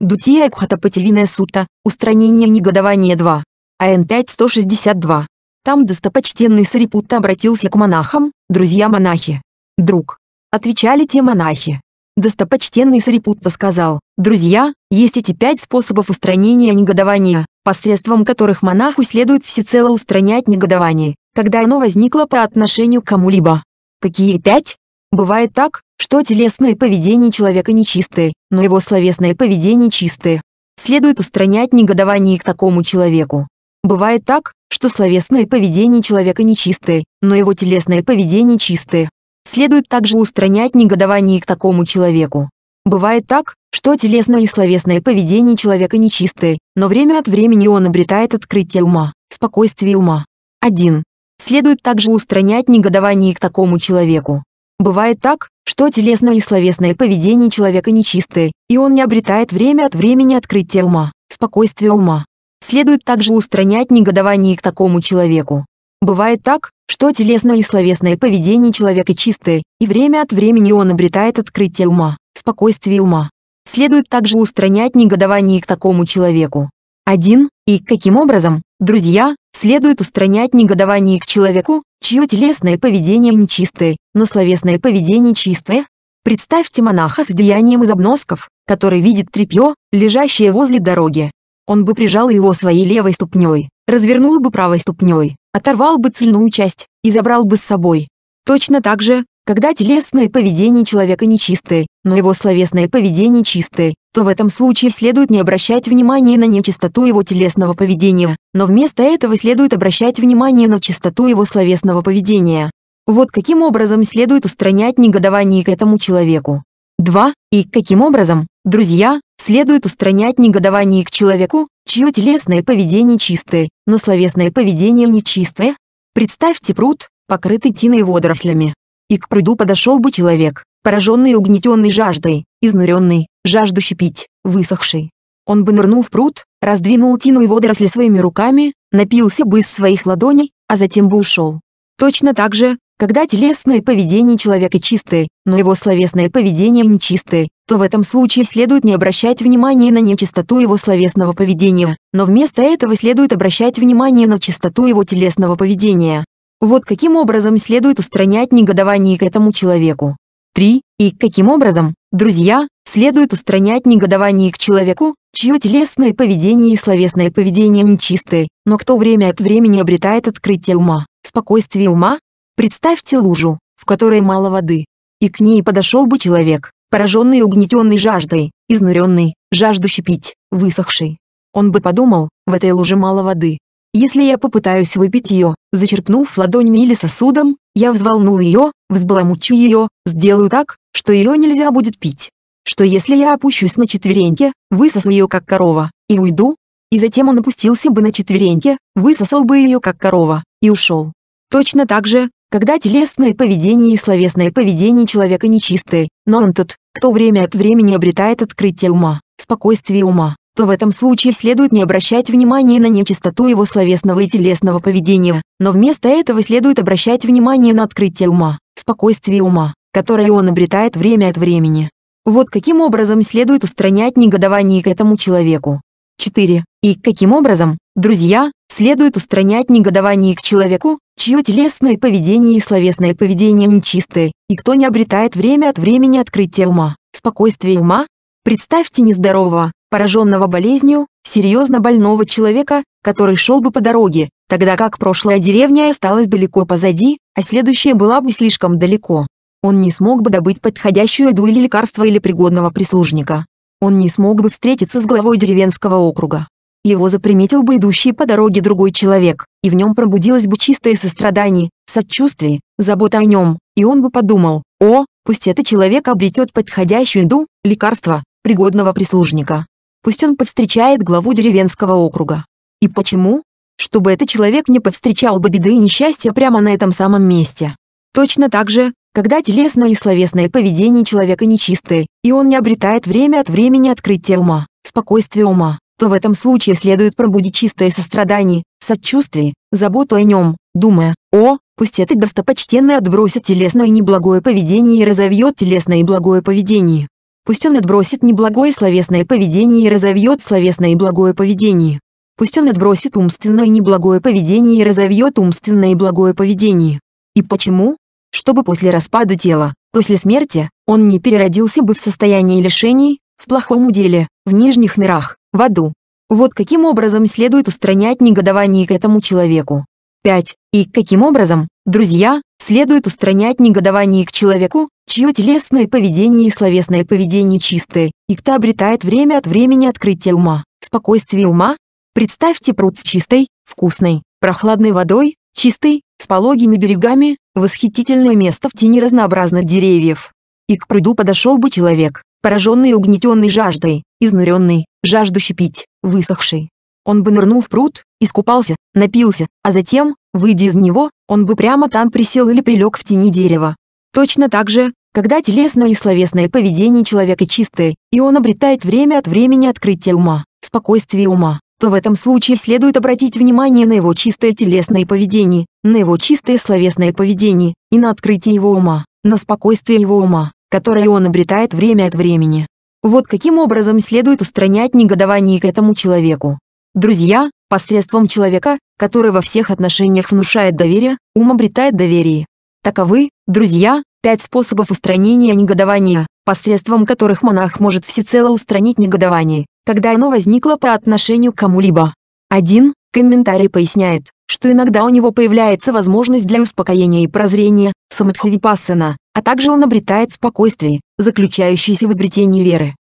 Дутия Акхатапативиная сута, устранение негодования 2, АН-5 162. Там достопочтенный Сарипутта обратился к монахам, друзья-монахи. Друг. Отвечали те монахи. Достопочтенный Сарипутта сказал, «Друзья, есть эти пять способов устранения негодования, посредством которых монаху следует всецело устранять негодование, когда оно возникло по отношению к кому-либо». Какие пять? Бывает так, что телесное поведение человека нечистое, но его словесное поведение чистое. Следует устранять негодование к такому человеку. Бывает так, что словесное поведение человека нечистое, но его телесное поведение чистое. Следует также устранять негодование к такому человеку. Бывает так, что телесное и словесное поведение человека нечистое, но время от времени он обретает открытие ума, спокойствие ума. 1. Следует также устранять негодование к такому человеку. Бывает так, что телесное и словесное поведение человека нечистое, и он не обретает время от времени открытия ума, спокойствия ума. Следует также устранять негодование к такому человеку. Бывает так, что телесное и словесное поведение человека чистое, и время от времени он обретает открытие ума, спокойствие ума. Следует также устранять негодование к такому человеку. 1. И каким образом, друзья, следует устранять негодование к человеку, чье телесное поведение нечистое, но словесное поведение чистое. Представьте монаха с одеянием из обносков, который видит тряпье, лежащее возле дороги. Он бы прижал его своей левой ступней, развернул бы правой ступней, оторвал бы цельную часть и забрал бы с собой. Точно так же, когда телесное поведение человека нечистое, но его словесное поведение чистое, то в этом случае следует не обращать внимания на нечистоту его телесного поведения, но вместо этого следует обращать внимание на чистоту его словесного поведения. Вот каким образом следует устранять негодование к этому человеку. 2. И каким образом, друзья, следует устранять негодование к человеку, чье телесное поведение чистое, но словесное поведение нечистое? Представьте пруд, покрытый тиной водорослями. И к пруду подошел бы человек, пораженный угнетенной жаждой, изнуренный, жаждущий пить, высохший. Он бы нырнул в пруд, раздвинул тину и водоросли своими руками, напился бы из своих ладоней, а затем бы ушел. Точно так же, когда телесное поведение человека чистое, но его словесное поведение нечистое, то в этом случае следует не обращать внимания на нечистоту его словесного поведения, но вместо этого следует обращать внимание на чистоту его телесного поведения. Вот каким образом следует устранять негодование к этому человеку. 3. И каким образом, друзья, следует устранять негодование к человеку, чье телесное поведение и словесное поведение нечистые, но кто время от времени обретает открытие ума, спокойствие ума, Представьте лужу, в которой мало воды. И к ней подошел бы человек, пораженный и угнетенный жаждой, изнуренный, жаждущий пить, высохший. Он бы подумал, в этой луже мало воды. Если я попытаюсь выпить ее, зачерпнув ладонями или сосудом, я взволную ее, взбаламучу ее, сделаю так, что ее нельзя будет пить. Что если я опущусь на четвереньки, высосу ее как корова, и уйду? И затем он опустился бы на четвереньки, высосал бы ее как корова, и ушел. Точно так же, когда телесное поведение и словесное поведение человека нечистые, но он тот, кто время от времени обретает открытие ума, спокойствие ума, то в этом случае следует не обращать внимания на нечистоту его словесного и телесного поведения, но вместо этого следует обращать внимание на открытие ума, спокойствие ума, которое он обретает время от времени. Вот каким образом следует устранять негодование к этому человеку. 4. И каким образом, Друзья, следует устранять негодование к человеку, чье телесное поведение и словесное поведение нечистые, и кто не обретает время от времени открытия ума, спокойствия ума. Представьте нездорового, пораженного болезнью, серьезно больного человека, который шел бы по дороге, тогда как прошлая деревня осталась далеко позади, а следующая была бы слишком далеко. Он не смог бы добыть подходящую еду или лекарство или пригодного прислужника. Он не смог бы встретиться с главой деревенского округа его заприметил бы идущий по дороге другой человек, и в нем пробудилось бы чистое сострадание, сочувствие, забота о нем, и он бы подумал, о, пусть этот человек обретет подходящую еду, лекарство, пригодного прислужника. Пусть он повстречает главу деревенского округа. И почему? Чтобы этот человек не повстречал бы беды и несчастья прямо на этом самом месте. Точно так же, когда телесное и словесное поведение человека нечистое, и он не обретает время от времени открытия ума, спокойствия ума, то в этом случае следует пробудить чистое сострадание, сочувствие, заботу о нем, думая, о, пусть этот достопочтенный отбросит телесное неблагое поведение и разовьет телесное благое поведение. Пусть он отбросит неблагое словесное поведение и разовьет словесное благое поведение. Пусть он отбросит умственное неблагое поведение и разовьет умственное благое поведение. И почему? Чтобы после распада тела, после смерти, он не переродился бы в состоянии лишений, в плохом уделе, в нижних мирах в аду. Вот каким образом следует устранять негодование к этому человеку. 5. И каким образом, друзья, следует устранять негодование к человеку, чье телесное поведение и словесное поведение чистое, и кто обретает время от времени открытие ума, спокойствие ума. Представьте пруд с чистой, вкусной, прохладной водой, чистой, с пологими берегами, восхитительное место в тени разнообразных деревьев. И к пруду подошел бы человек, пораженный и угнетенный жаждой, изнуренный, жаждущий пить, высохший. Он бы нырнул в пруд, искупался, напился, а затем, выйдя из него, он бы прямо там присел или прилег в тени дерева. Точно так же, когда телесное и словесное поведение человека чистое, и он обретает время от времени открытие ума, спокойствие ума, то в этом случае следует обратить внимание на его чистое телесное поведение, на его чистое словесное поведение, и на открытие его ума, на спокойствие его ума которые он обретает время от времени. Вот каким образом следует устранять негодование к этому человеку. Друзья, посредством человека, который во всех отношениях внушает доверие, ум обретает доверие. Таковы, друзья, пять способов устранения негодования, посредством которых монах может всецело устранить негодование, когда оно возникло по отношению к кому-либо. 1. Комментарий поясняет, что иногда у него появляется возможность для успокоения и прозрения, самадхивипассана, а также он обретает спокойствие, заключающееся в обретении веры.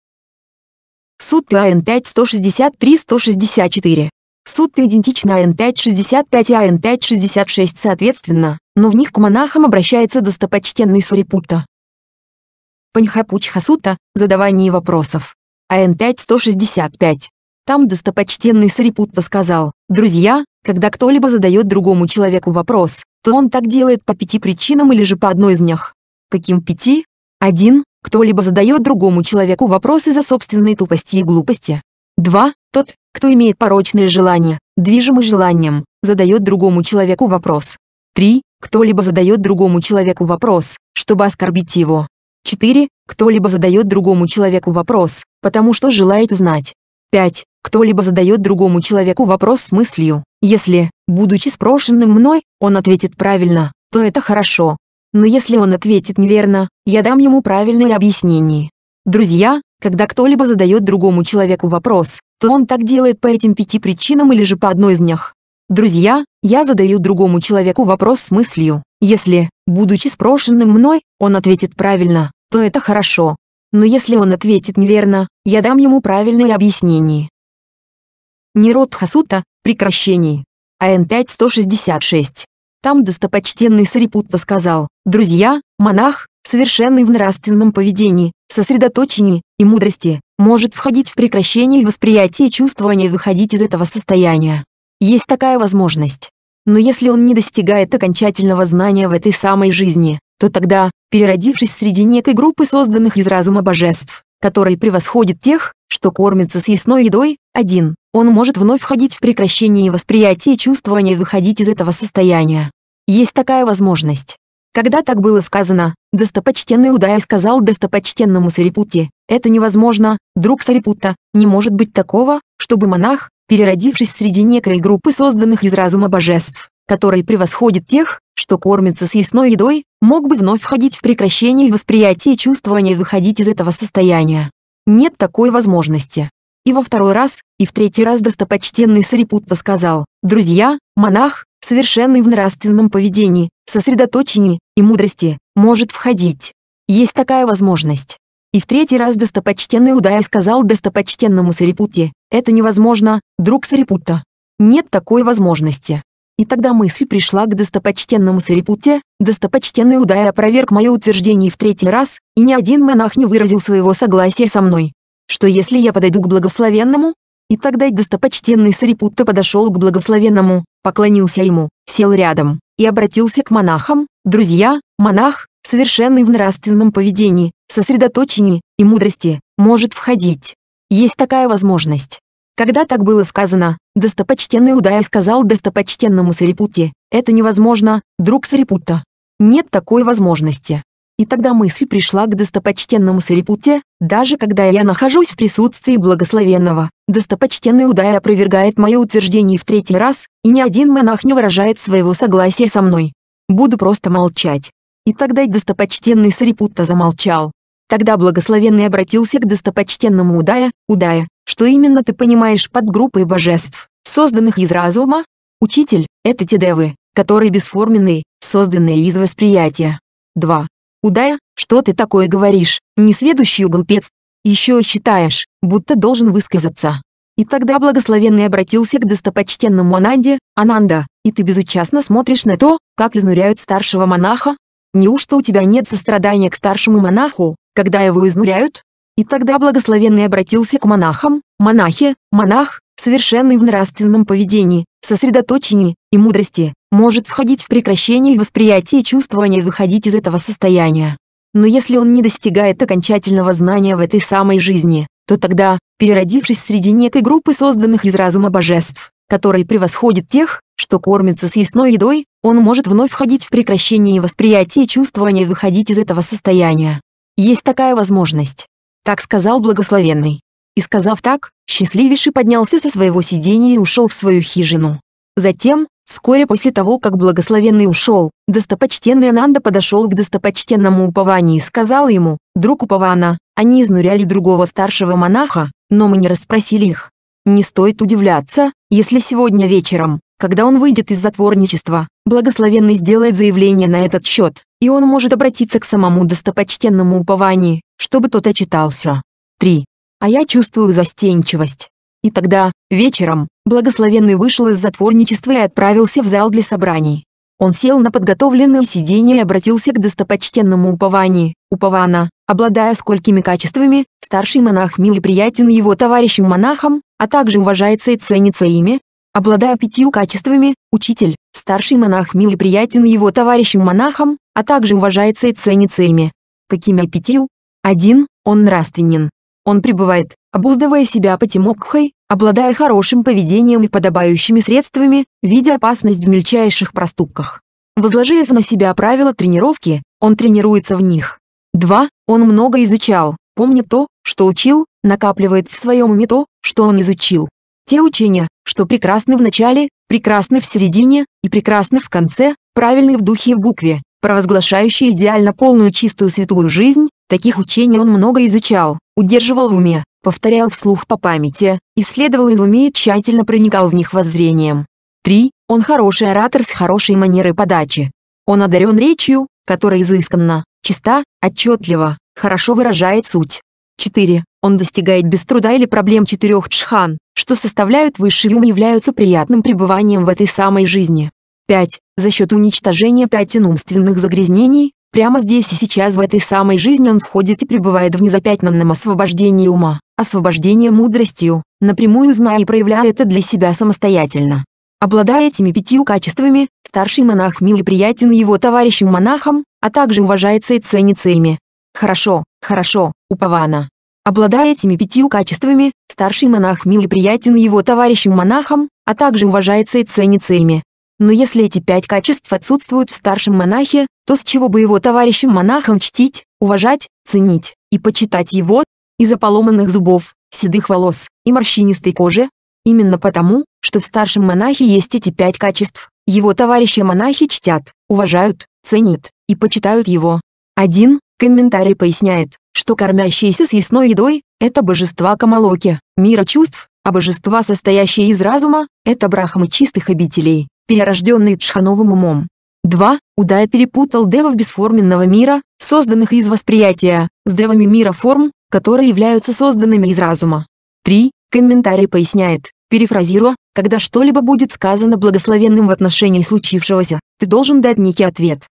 Сутта АН 5.163-164 Сутта идентична АН 5.65 и АН 5.66 соответственно, но в них к монахам обращается достопочтенный Сурипутта. Паньхапучха Сутта – задавание вопросов. АН 5.165 Там достопочтенный Сурипутта сказал, «Друзья, когда кто-либо задает другому человеку вопрос, то он так делает по пяти причинам или же по одной из них. Каким пяти? Один, Кто-либо задает другому человеку вопрос из-за собственной тупости и глупости. Два, Тот, кто имеет порочное желание, движимый желанием, задает другому человеку вопрос. Три, Кто-либо задает другому человеку вопрос, чтобы оскорбить его. Четыре, Кто-либо задает другому человеку вопрос, потому что желает узнать. 5 кто-либо задает другому человеку вопрос с мыслью, если, будучи спрошенным мной, он ответит правильно, то это хорошо. Но если он ответит неверно, я дам ему правильное объяснение. Друзья, когда кто-либо задает другому человеку вопрос, то он так делает по этим пяти причинам или же по одной из них. Друзья, я задаю другому человеку вопрос с мыслью, если, будучи спрошенным мной, он ответит правильно, то это хорошо. Но если он ответит неверно, я дам ему правильное объяснение. Нерод Хасута, прекращении. АН 5166. Там достопочтенный Сарипутта сказал, «Друзья, монах, совершенный в нравственном поведении, сосредоточении и мудрости, может входить в прекращение восприятия и чувствования и выходить из этого состояния. Есть такая возможность. Но если он не достигает окончательного знания в этой самой жизни, то тогда, переродившись среди некой группы созданных из разума божеств, который превосходит тех, что кормятся съестной едой, один, он может вновь входить в прекращение восприятия и чувствования и выходить из этого состояния. Есть такая возможность. Когда так было сказано, достопочтенный Удая сказал достопочтенному Сарипутте, «Это невозможно, друг Сарипутта, не может быть такого, чтобы монах, переродившись среди некой группы созданных из разума божеств, который превосходит тех, что кормится съестной едой, мог бы вновь входить в прекращение восприятия и чувствования и выходить из этого состояния. Нет такой возможности. И во второй раз, и в третий раз достопочтенный Сарипутта сказал, «Друзья, монах, совершенный в нравственном поведении, сосредоточении и мудрости, может входить. Есть такая возможность». И в третий раз достопочтенный Удая сказал достопочтенному Сарипутте, «Это невозможно, друг Сарипутта. Нет такой возможности». И тогда мысль пришла к достопочтенному Сарипутте, достопочтенный Удая опроверг мое утверждение в третий раз, и ни один монах не выразил своего согласия со мной что если я подойду к благословенному? И тогда достопочтенный Сарипутта подошел к благословенному, поклонился ему, сел рядом и обратился к монахам, «Друзья, монах, совершенный в нравственном поведении, сосредоточении и мудрости, может входить. Есть такая возможность». Когда так было сказано, достопочтенный Удая сказал достопочтенному Сарипутте, «Это невозможно, друг Сарипутта. Нет такой возможности. И тогда мысль пришла к достопочтенному Сарипуте, даже когда я нахожусь в присутствии благословенного, достопочтенный Удай опровергает мое утверждение в третий раз, и ни один монах не выражает своего согласия со мной. Буду просто молчать. И тогда достопочтенный Сарипутта замолчал. Тогда благословенный обратился к достопочтенному Удая, Удая, что именно ты понимаешь под группой божеств, созданных из разума? Учитель, это те девы, которые бесформенные, созданные из восприятия. 2. Удая, что ты такое говоришь, несведущий глупец? Еще считаешь, будто должен высказаться. И тогда благословенный обратился к достопочтенному Ананде, «Ананда, и ты безучастно смотришь на то, как изнуряют старшего монаха? Неужто у тебя нет сострадания к старшему монаху, когда его изнуряют?» И тогда благословенный обратился к монахам, монахе, монах, совершенный в нравственном поведении, сосредоточении и мудрости, может входить в прекращение восприятия чувствования и выходить из этого состояния. Но если он не достигает окончательного знания в этой самой жизни, то тогда, переродившись среди некой группы созданных из разума божеств, которые превосходят тех, что кормятся съестной едой, он может вновь входить в прекращение восприятия чувствования и выходить из этого состояния. Есть такая возможность. Так сказал благословенный. И сказав так, счастливейший поднялся со своего сидения и ушел в свою хижину. Затем, Вскоре после того, как благословенный ушел, достопочтенный Ананда подошел к достопочтенному упованию и сказал ему, «Друг упована, они изнуряли другого старшего монаха, но мы не расспросили их. Не стоит удивляться, если сегодня вечером, когда он выйдет из затворничества, благословенный сделает заявление на этот счет, и он может обратиться к самому достопочтенному упованию, чтобы тот отчитался. 3. А я чувствую застенчивость. И тогда, вечером, благословенный вышел из затворничества и отправился в зал для собраний. Он сел на подготовленное сиденье и обратился к достопочтенному Упавани, Упавана, обладая сколькими качествами, старший монах мил и приятен его товарищам-монахам, а также уважается и ценится ими, обладая пятью качествами, учитель, старший монах мил и приятен его товарищам-монахам, а также уважается и ценится ими. Какими пятью? Один. Он нравственен он пребывает, обуздывая себя потимокхой, обладая хорошим поведением и подобающими средствами, видя опасность в мельчайших проступках. Возложив на себя правила тренировки, он тренируется в них. 2. Он много изучал, помнит то, что учил, накапливает в своем уме то, что он изучил. Те учения, что прекрасны в начале, прекрасны в середине и прекрасны в конце, правильны в духе и в букве, провозглашающие идеально полную чистую святую жизнь, таких учений он много изучал, удерживал в уме, повторял вслух по памяти, исследовал и умеет тщательно проникал в них воззрением. 3. Он хороший оратор с хорошей манерой подачи. Он одарен речью, которая изысканна, чиста, отчетлива, хорошо выражает суть. 4. Он достигает без труда или проблем четырех джхан, что составляют высший ум и являются приятным пребыванием в этой самой жизни. 5. За счет уничтожения пять умственных загрязнений, Прямо здесь и сейчас в этой самой жизни он входит и пребывает в незапятнанном освобождении ума, освобождении мудростью, напрямую зная и проявляя это для себя самостоятельно. Обладая этими пятью качествами, старший монах мил и приятен его товарищам-монахам, а также уважается и ценится ими. Хорошо, хорошо, упована. Обладая этими пятью качествами, старший монах мил и приятен его товарищам-монахам, а также уважается и ценится ими. Но если эти пять качеств отсутствуют в старшем монахе, то с чего бы его товарищам-монахам чтить, уважать, ценить и почитать его из-за поломанных зубов, седых волос и морщинистой кожи? Именно потому, что в старшем монахе есть эти пять качеств, его товарищи-монахи чтят, уважают, ценят и почитают его. Один комментарий поясняет, что кормящиеся съестной едой – это божества Камалоки, мира чувств, а божества, состоящие из разума, это брахмы чистых обителей, перерожденные Чхановым умом. 2. Удая перепутал девов бесформенного мира, созданных из восприятия, с девами мира форм, которые являются созданными из разума. 3. Комментарий поясняет, перефразируя, когда что-либо будет сказано благословенным в отношении случившегося, ты должен дать некий ответ.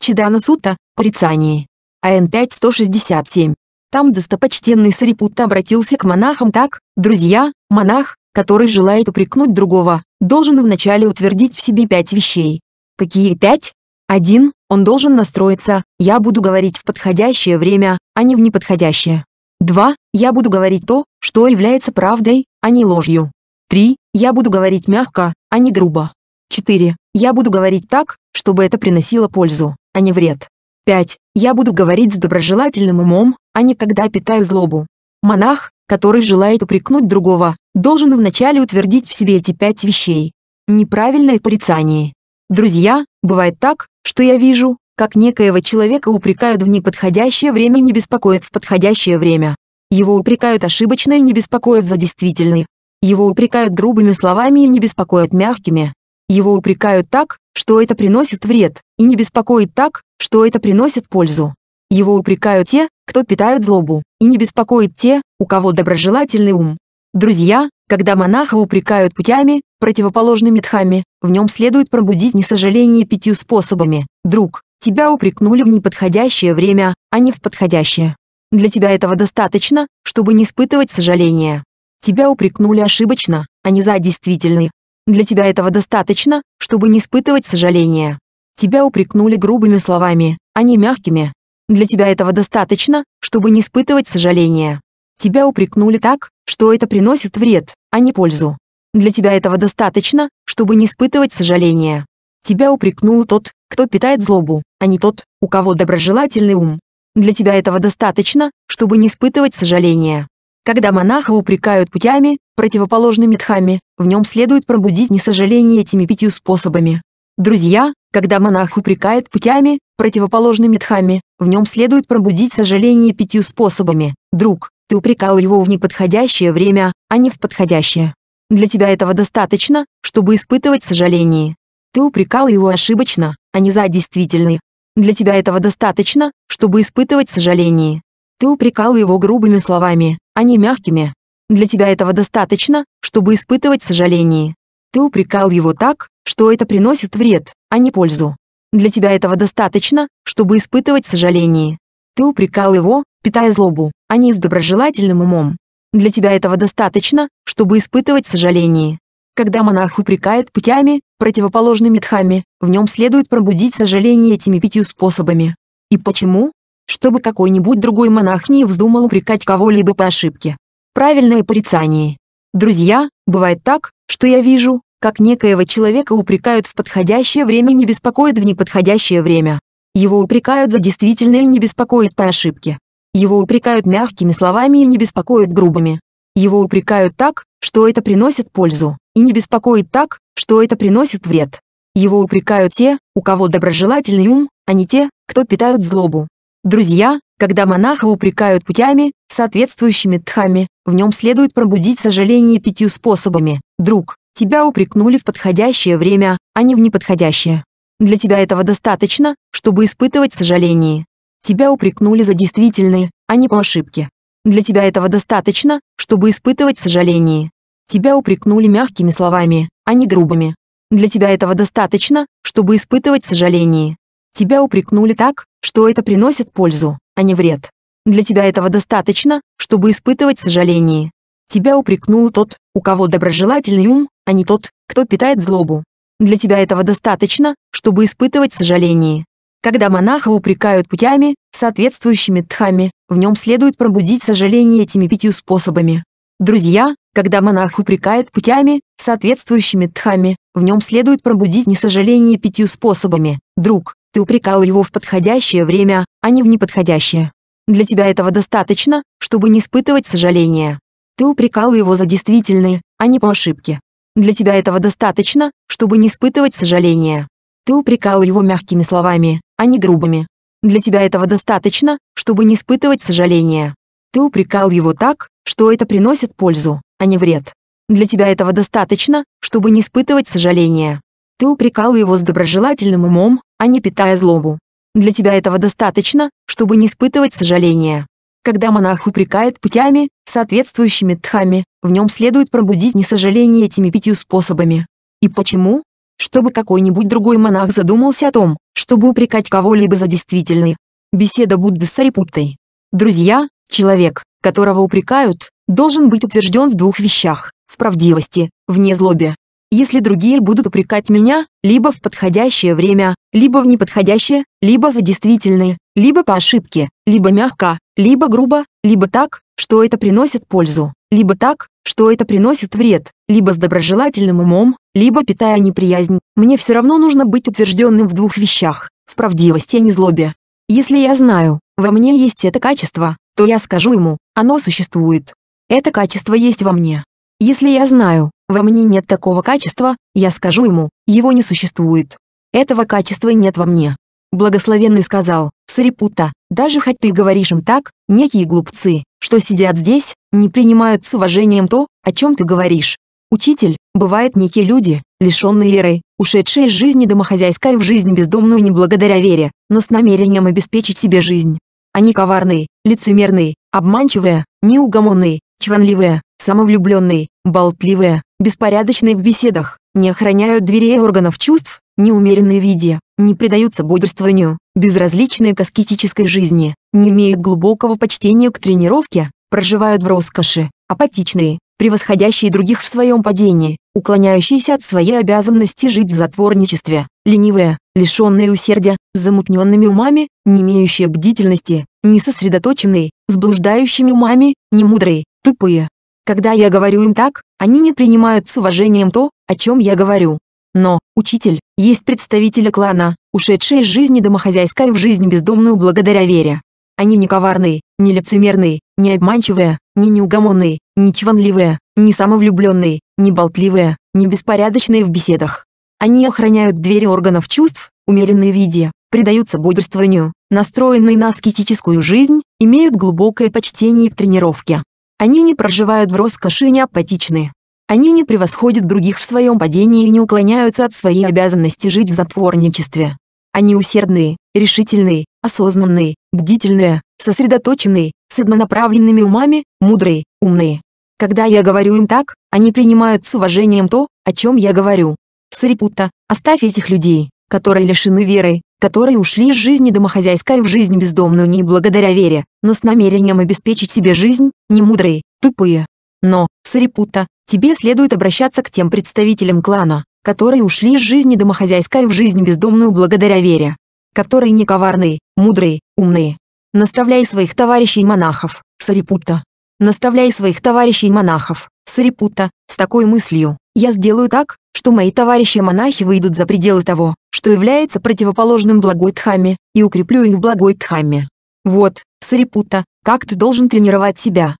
Чидана Сута, порицание. АН 5167. Там достопочтенный Сарипутта обратился к монахам так, «Друзья, монах, который желает упрекнуть другого, должен вначале утвердить в себе пять вещей. Какие пять? Один, он должен настроиться, я буду говорить в подходящее время, а не в неподходящее. Два, я буду говорить то, что является правдой, а не ложью. Три, я буду говорить мягко, а не грубо. Четыре, я буду говорить так, чтобы это приносило пользу, а не вред. Пять, я буду говорить с доброжелательным умом, а не когда питаю злобу. Монах, который желает упрекнуть другого, должен вначале утвердить в себе эти пять вещей. Неправильное порицание. Друзья, бывает так, что я вижу, как некоего человека упрекают в неподходящее время и не беспокоят в подходящее время. Его упрекают ошибочно и не беспокоят за действительный. Его упрекают грубыми словами и не беспокоят мягкими. Его упрекают так, что это приносит вред, и не беспокоит так, что это приносит пользу. Его упрекают те, кто питают злобу, и не беспокоит те, у кого доброжелательный ум. Друзья, когда монаха упрекают путями, противоположными тхами, в нем следует пробудить несожаление пятью способами. Друг, тебя упрекнули в неподходящее время, а не в подходящее. Для тебя этого достаточно, чтобы не испытывать сожаления. Тебя упрекнули ошибочно, а не за действительный. Для тебя этого достаточно, чтобы не испытывать сожаления. Тебя упрекнули грубыми словами, а не мягкими. Для тебя этого достаточно, чтобы не испытывать сожаления. Тебя упрекнули так, что это приносит вред, а не пользу. Для тебя этого достаточно, чтобы не испытывать сожаления. Тебя упрекнул тот, кто питает злобу, а не тот, у кого доброжелательный ум. Для тебя этого достаточно, чтобы не испытывать сожаления. Когда монаха упрекают путями, противоположными тхами, в нем следует пробудить несожаление этими пятью способами. Друзья, когда монах упрекает путями, противоположными тхами, в нем следует пробудить сожаление пятью способами. Друг, ты упрекал его в неподходящее время, а не в подходящее. Для тебя этого достаточно, чтобы испытывать сожаление. Ты упрекал его ошибочно, а не за действительный. Для тебя этого достаточно, чтобы испытывать сожаление. Ты упрекал его грубыми словами, а не мягкими. Для тебя этого достаточно, чтобы испытывать сожаление. Ты упрекал его так, что это приносит вред, а не пользу. Для тебя этого достаточно, чтобы испытывать сожаление. Ты упрекал его, питая злобу, а не с доброжелательным умом. Для тебя этого достаточно, чтобы испытывать сожаление. Когда монах упрекает путями, противоположными дхами, в нем следует пробудить сожаление этими пятью способами. И почему? Чтобы какой-нибудь другой монах не вздумал упрекать кого-либо по ошибке. Правильное порицание. Друзья, бывает так, что я вижу, как некоего человека упрекают в подходящее время и не беспокоят в неподходящее время. Его упрекают за действительное и не беспокоят по ошибке. Его упрекают мягкими словами и не беспокоят грубыми. Его упрекают так, что это приносит пользу, и не беспокоит так, что это приносит вред. Его упрекают те, у кого доброжелательный ум, а не те, кто питают злобу. Друзья, когда монаха упрекают путями, соответствующими тхами, в нем следует пробудить сожаление пятью способами. Друг, тебя упрекнули в подходящее время, а не в неподходящее. Для тебя этого достаточно, чтобы испытывать сожаление. Тебя упрекнули за действительные, а не по ошибке. Для тебя этого достаточно, чтобы испытывать сожаление. Тебя упрекнули мягкими словами, а не грубыми. Для тебя этого достаточно, чтобы испытывать сожаление. Тебя упрекнули так, что это приносит пользу, а не вред. Для тебя этого достаточно, чтобы испытывать сожаление. Тебя упрекнул тот, у кого доброжелательный ум, а не тот, кто питает злобу. Для тебя этого достаточно, чтобы испытывать сожаление. Когда монаха упрекают путями, соответствующими тхами, в нем следует пробудить сожаление этими пятью способами. Друзья, когда монах упрекает путями, соответствующими тхами, в нем следует пробудить несожаление пятью способами. Друг, ты упрекал его в подходящее время, а не в неподходящее. Для тебя этого достаточно, чтобы не испытывать сожаления. Ты упрекал его за действительные, а не по ошибке. Для тебя этого достаточно, чтобы не испытывать сожаления. Ты упрекал его мягкими словами, а не грубыми. Для тебя этого достаточно, чтобы не испытывать сожаления. Ты упрекал его так, что это приносит пользу, а не вред. Для тебя этого достаточно, чтобы не испытывать сожаления. Ты упрекал его с доброжелательным умом, а не питая злобу. Для тебя этого достаточно, чтобы не испытывать сожаления. Когда монах упрекает путями, соответствующими тхами, в нем следует пробудить несожаление этими пятью способами. И почему? Чтобы какой-нибудь другой монах задумался о том, чтобы упрекать кого-либо за действительные. Беседа Будды с Сарипуттой. Друзья, человек, которого упрекают, должен быть утвержден в двух вещах – в правдивости, вне злобе. Если другие будут упрекать меня, либо в подходящее время, либо в неподходящее, либо за действительные, либо по ошибке, либо мягко, либо грубо, либо так, что это приносит пользу, либо так, что это приносит вред, либо с доброжелательным умом, либо питая неприязнь, мне все равно нужно быть утвержденным в двух вещах, в правдивости и а незлобе. Если я знаю, во мне есть это качество, то я скажу ему, оно существует. Это качество есть во мне. Если я знаю, во мне нет такого качества, я скажу ему, его не существует. Этого качества нет во мне. Благословенный сказал, Сарипута, даже хоть ты говоришь им так, некие глупцы, что сидят здесь, не принимают с уважением то, о чем ты говоришь, Учитель, бывает некие люди, лишенные веры, ушедшие из жизни домохозяйской в жизнь бездомную не благодаря вере, но с намерением обеспечить себе жизнь. Они коварные, лицемерные, обманчивые, неугомонные, чванливые, самовлюбленные, болтливые, беспорядочные в беседах, не охраняют дверей органов чувств, неумеренные в еде, не предаются бодрствованию, безразличные к аскетической жизни, не имеют глубокого почтения к тренировке, проживают в роскоши, апатичные, превосходящие других в своем падении, уклоняющиеся от своей обязанности жить в затворничестве, ленивые, лишенная усердия, с замутненными умами, не имеющие бдительности, не сосредоточенные, с блуждающими умами, не мудрые, тупые. Когда я говорю им так, они не принимают с уважением то, о чем я говорю. Но, учитель, есть представители клана, ушедшие из жизни домохозяйской в жизнь бездомную благодаря вере. Они не коварные, не лицемерные, не обманчивая, не неугомонные, не чванливые, не самовлюбленные, не болтливые, не беспорядочные в беседах. Они охраняют двери органов чувств, умеренные в еде, предаются бодрствованию, настроенные на аскетическую жизнь, имеют глубокое почтение к тренировке. Они не проживают в роскоши и не апатичны. Они не превосходят других в своем падении и не уклоняются от своей обязанности жить в затворничестве. Они усердные, решительные, осознанные, бдительные, сосредоточенные, с однонаправленными умами, мудрые, умные. Когда я говорю им так, они принимают с уважением то, о чем я говорю. Сарипутта, оставь этих людей, которые лишены веры, которые ушли из жизни домохозяйской в жизнь бездомную не благодаря вере, но с намерением обеспечить себе жизнь, не мудрые, тупые. Но, Сарипутта, тебе следует обращаться к тем представителям клана, которые ушли из жизни домохозяйской в жизнь бездомную благодаря вере, которые не коварные, мудрые, умные, Наставляй своих товарищей монахов, Сарипутта. Наставляй своих товарищей монахов, Сарипутта, с такой мыслью. Я сделаю так, что мои товарищи-монахи выйдут за пределы того, что является противоположным благой Дхамме, и укреплю их в благой Дхамме. Вот, Сарипутта, как ты должен тренировать себя.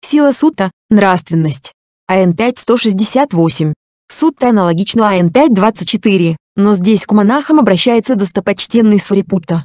Сила сутта – нравственность. АН-5-168. Сутта аналогично АН-5-24, но здесь к монахам обращается достопочтенный Сарипутта.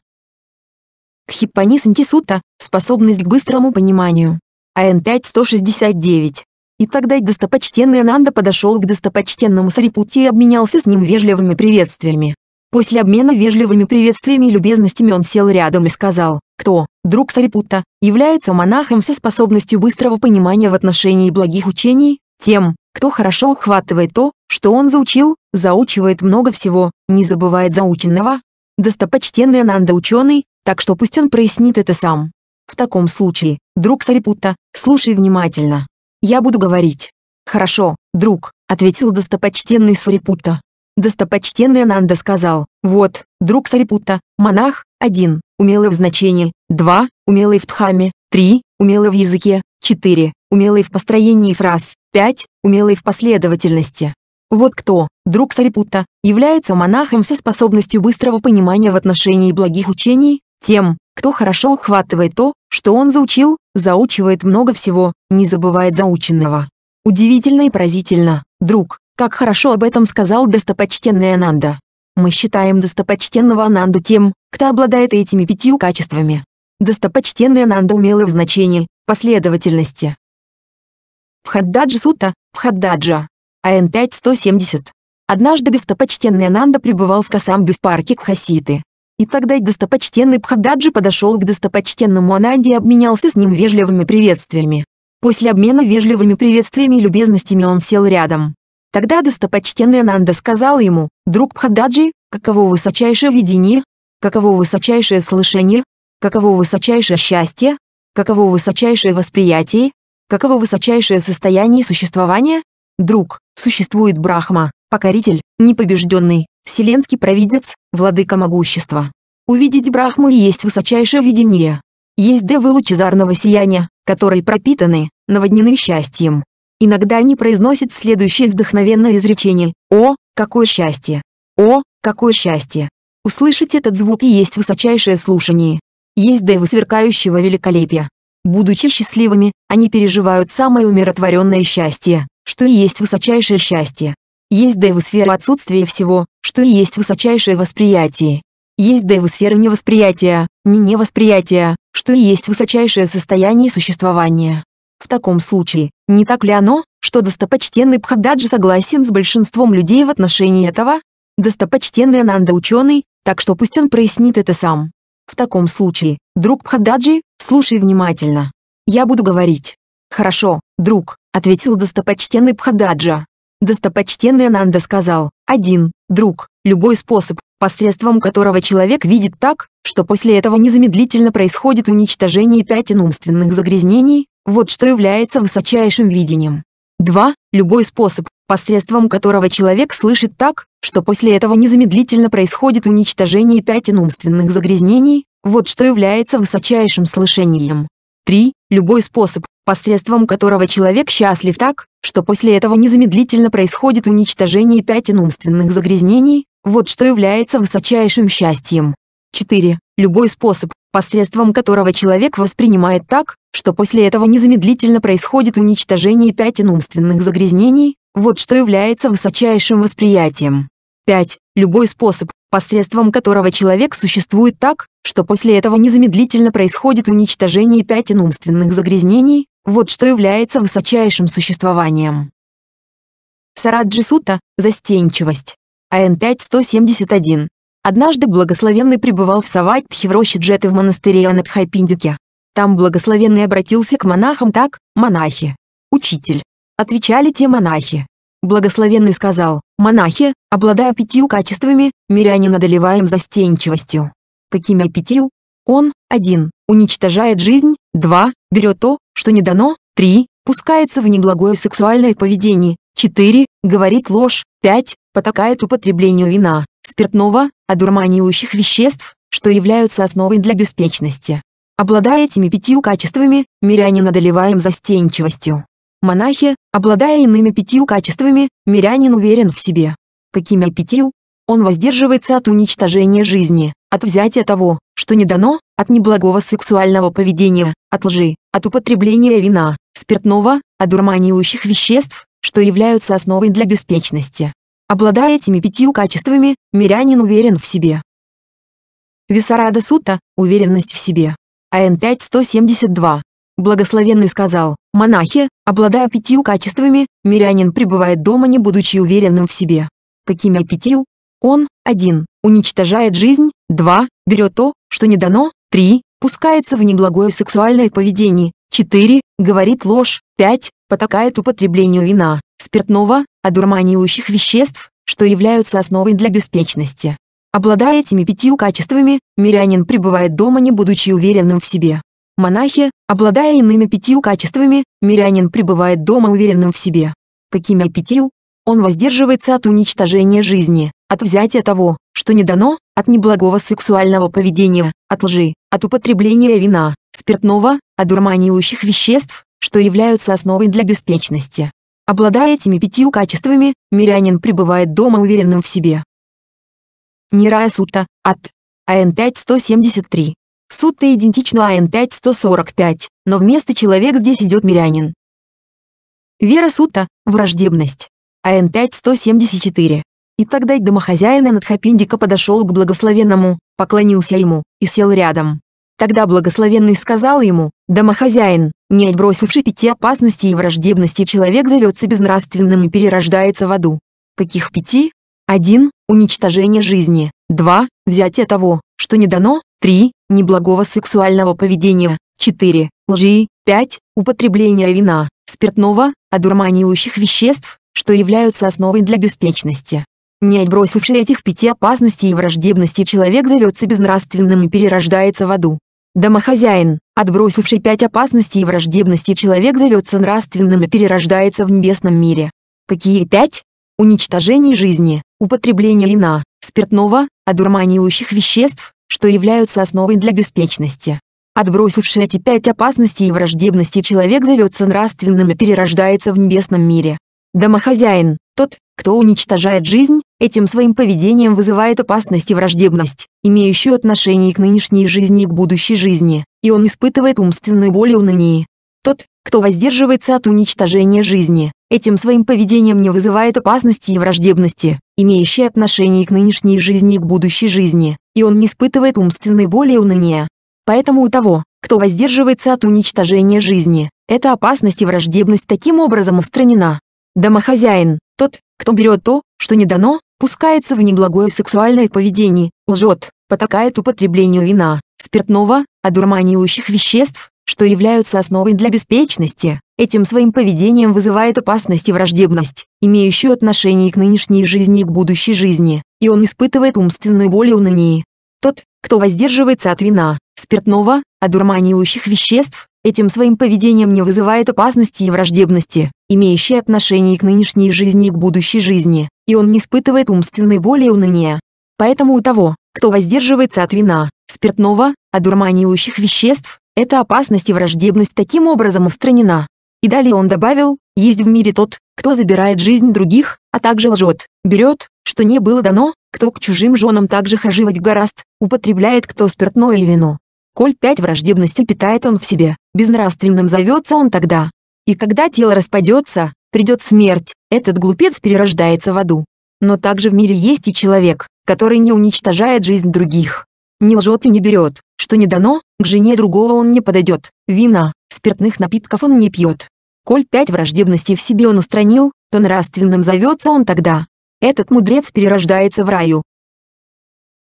Кхиппани Сантисута – способность к быстрому пониманию. АН-5-169. И тогда достопочтенный Ананда подошел к достопочтенному Сарипути и обменялся с ним вежливыми приветствиями. После обмена вежливыми приветствиями и любезностями он сел рядом и сказал, кто, друг Сарипутта, является монахом со способностью быстрого понимания в отношении благих учений, тем, кто хорошо ухватывает то, что он заучил, заучивает много всего, не забывает заученного. Достопочтенный Ананда ученый, так что пусть он прояснит это сам. В таком случае, друг Сарипутта, слушай внимательно. Я буду говорить. Хорошо, друг, ответил достопочтенный Сарипутта. Достопочтенный Ананда сказал, вот, друг Сарипутта, монах, один, умелый в значении, два, умелый в дхаме, три, умелый в языке, четыре, умелый в построении фраз, пять, умелый в последовательности. Вот кто, друг Сарипутта, является монахом со способностью быстрого понимания в отношении благих учений, тем, кто хорошо ухватывает то, что он заучил, заучивает много всего, не забывает заученного. Удивительно и поразительно, друг, как хорошо об этом сказал достопочтенный Ананда. Мы считаем достопочтенного Ананду тем, кто обладает этими пятью качествами. Достопочтенный Ананда умелый в значении, последовательности. вхаддаджа. Сута, Бхаддаджа. АН 5170. Однажды достопочтенный Ананда пребывал в Касамбе в парке Кхаситы. И тогда достопочтенный Пхададжи подошел к достопочтенному Ананде и обменялся с ним вежливыми приветствиями. После обмена вежливыми приветствиями и любезностями он сел рядом. Тогда достопочтенный Ананда сказал ему, «Друг Пхададжи, каково высочайшее видение, каково высочайшее слышание, каково высочайшее счастье, каково высочайшее восприятие, каково высочайшее состояние существования? Друг, существует Брахма, покоритель, непобежденный, вселенский провидец, владыка могущества. Увидеть Брахму есть высочайшее видение. Есть девы лучезарного сияния, которые пропитаны, наводнены счастьем. Иногда они произносят следующее вдохновенное изречение «О, какое счастье! О, какое счастье!» Услышать этот звук и есть высочайшее слушание. Есть девы сверкающего великолепия. Будучи счастливыми, они переживают самое умиротворенное счастье, что и есть высочайшее счастье. Есть девосфера отсутствия всего, что и есть высочайшее восприятие. Есть девосфера невосприятия, не невосприятия, что и есть высочайшее состояние существования. В таком случае, не так ли оно, что достопочтенный Пхададжи согласен с большинством людей в отношении этого? Достопочтенный Ананда ученый, так что пусть он прояснит это сам. В таком случае, друг Пхададжи, слушай внимательно. Я буду говорить. Хорошо, друг, ответил достопочтенный Пхададжа. Достопочтенный Ананда сказал, «Один, друг, любой способ, посредством которого человек видит так, что после этого незамедлительно происходит уничтожение пятен умственных загрязнений, вот что является высочайшим видением. 2. Любой способ, посредством которого человек слышит так, что после этого незамедлительно происходит уничтожение пятен умственных загрязнений, вот что является высочайшим слышанием. 3. Любой способ, посредством которого человек счастлив так, что после этого незамедлительно происходит уничтожение пятен умственных загрязнений, вот что является высочайшим счастьем. 4. Любой способ, посредством которого человек воспринимает так, что после этого незамедлительно происходит уничтожение пятен умственных загрязнений, вот что является высочайшим восприятием. 5. Любой способ, посредством которого человек существует так, что после этого незамедлительно происходит уничтожение пятен умственных загрязнений, вот что является высочайшим существованием. Сараджи застенчивость. АН 5-171. Однажды благословенный пребывал в Саватхи в роще Джеты в монастыре Анатхайпиндике. Там благословенный обратился к монахам так, монахи. Учитель. Отвечали те монахи. Благословенный сказал, монахи, обладая пятью качествами, мирянин одолеваем застенчивостью. Какими пятью? Он, один, уничтожает жизнь, два, берет то, что не дано, 3. Пускается в неблагое сексуальное поведение, 4. Говорит ложь, 5. Потакает употреблению вина, спиртного, одурманивающих веществ, что являются основой для беспечности. Обладая этими пятью качествами, мирянин одолеваем застенчивостью. Монахи, обладая иными пятью качествами, мирянин уверен в себе. Какими пятью? Он воздерживается от уничтожения жизни, от взятия того, что не дано, от неблагого сексуального поведения, от лжи, от употребления вина, спиртного, одурманивающих веществ, что являются основой для беспечности. Обладая этими пятью качествами, мирянин уверен в себе. Висарада Сута – уверенность в себе. АН 172. Благословенный сказал, монахи, обладая пятью качествами, мирянин пребывает дома не будучи уверенным в себе. Какими пятью? Он, 1. Уничтожает жизнь, 2. Берет то, что не дано, 3 пускается в неблагое сексуальное поведение, 4. Говорит ложь, 5. Потакает употреблению вина, спиртного, одурманивающих веществ, что являются основой для беспечности. Обладая этими пятью качествами, мирянин пребывает дома не будучи уверенным в себе. Монахи, обладая иными пятью качествами, мирянин пребывает дома уверенным в себе. Какими пятью? Он воздерживается от уничтожения жизни, от взятия того, что не дано, от неблагого сексуального поведения, от лжи, от употребления вина, спиртного, одурманивающих веществ, что являются основой для беспечности. Обладая этими пятью качествами, мирянин пребывает дома уверенным в себе. Нирая сутта от АН-5173. Сутта идентична АН-5145, но вместо «человек» здесь идет мирянин. Вера сутта враждебность. АН-5174. И тогда домохозяин Анатхапиндика подошел к благословенному, поклонился ему, и сел рядом. Тогда благословенный сказал ему, «Домохозяин, не отбросивший пяти опасностей и враждебности человек зовется безнравственным и перерождается в аду». Каких пяти? Один, Уничтожение жизни. два, Взятие того, что не дано. 3. Неблагого сексуального поведения. четыре, Лжи. пять, Употребление вина, спиртного, одурманивающих веществ, что являются основой для беспечности. Не отбросивший этих пяти опасностей и враждебностей человек зовется безнравственным и перерождается в аду. Домохозяин, отбросивший пять опасностей и враждебностей человек зовется нравственным и перерождается в небесном мире. Какие пять? Уничтожение жизни, употребление вина, спиртного, одурманивающих веществ, что являются основой для беспечности. Отбросивший эти пять опасностей и враждебностей человек зовется нравственным и перерождается в небесном мире. Домохозяин, тот, кто уничтожает жизнь, этим своим поведением вызывает опасность и враждебность, имеющую отношение к нынешней жизни и к будущей жизни, и он испытывает умственную боль и уныние. Тот, кто воздерживается от уничтожения жизни, этим своим поведением не вызывает опасности и враждебности, имеющие отношение к нынешней жизни и к будущей жизни, и он не испытывает умственной боли и уныния. Поэтому у того, кто воздерживается от уничтожения жизни, эта опасность и враждебность таким образом устранена, Домохозяин, тот, кто берет то, что не дано, пускается в неблагое сексуальное поведение, лжет, потакает употреблению вина, спиртного, одурманивающих веществ, что являются основой для беспечности, этим своим поведением вызывает опасность и враждебность, имеющую отношение к нынешней жизни и к будущей жизни, и он испытывает умственную боль и уныние. Тот, кто воздерживается от вина, спиртного, одурманивающих веществ, этим своим поведением не вызывает опасности и враждебности, имеющие отношение к нынешней жизни и к будущей жизни, и он не испытывает умственной боли и уныния. Поэтому у того, кто воздерживается от вина, спиртного, одурманивающих веществ, эта опасность и враждебность таким образом устранена. И далее он добавил, есть в мире тот, кто забирает жизнь других, а также лжет, берет, что не было дано, кто к чужим женам также хоживать гораст, употребляет кто спиртное и вино, Коль пять враждебности питает он в себе, безнравственным зовется он тогда. И когда тело распадется, придет смерть, этот глупец перерождается в аду. Но также в мире есть и человек, который не уничтожает жизнь других. Не лжет и не берет, что не дано, к жене другого он не подойдет, вина, спиртных напитков он не пьет. Коль пять враждебностей в себе он устранил, то нравственным зовется он тогда. Этот мудрец перерождается в раю.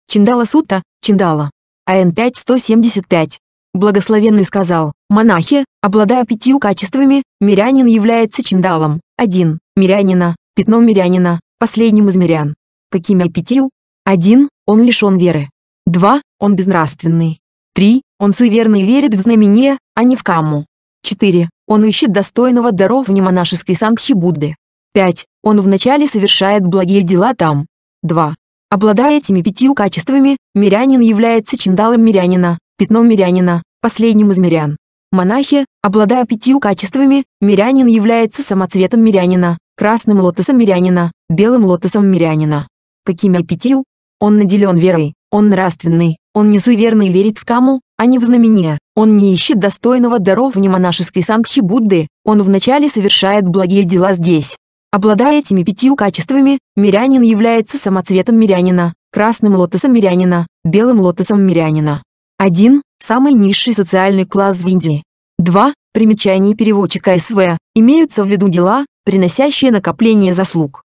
Чиндала Сута, Чиндала. АН-5-175. Благословенный сказал, монахи, обладая пятью качествами, мирянин является чиндалом, 1. Мирянина, пятном мирянина, последним из мирян. Какими пятью? 1. Он лишен веры. 2. Он безнравственный. 3. Он суеверный и верит в знамение, а не в камму. 4. Он ищет достойного дарования монашеской санхи Будды. 5. Он вначале совершает благие дела там. 2. Обладая этими пятью качествами, мирянин является чиндалом мирянина, пятном мирянина, последним из мирян. Монахи, обладая пятью качествами, мирянин является самоцветом мирянина, красным лотосом мирянина, белым лотосом мирянина. Какими пятью? Он наделен верой, он нравственный, он не суеверный верит в каму, а не в знамение, он не ищет достойного даров в монашеской Сандхи Будды, он вначале совершает благие дела здесь, Обладая этими пятью качествами, мирянин является самоцветом мирянина, красным лотосом мирянина, белым лотосом мирянина. 1. Самый низший социальный класс в Индии. 2. Примечание переводчика СВ. Имеются в виду дела, приносящие накопление заслуг.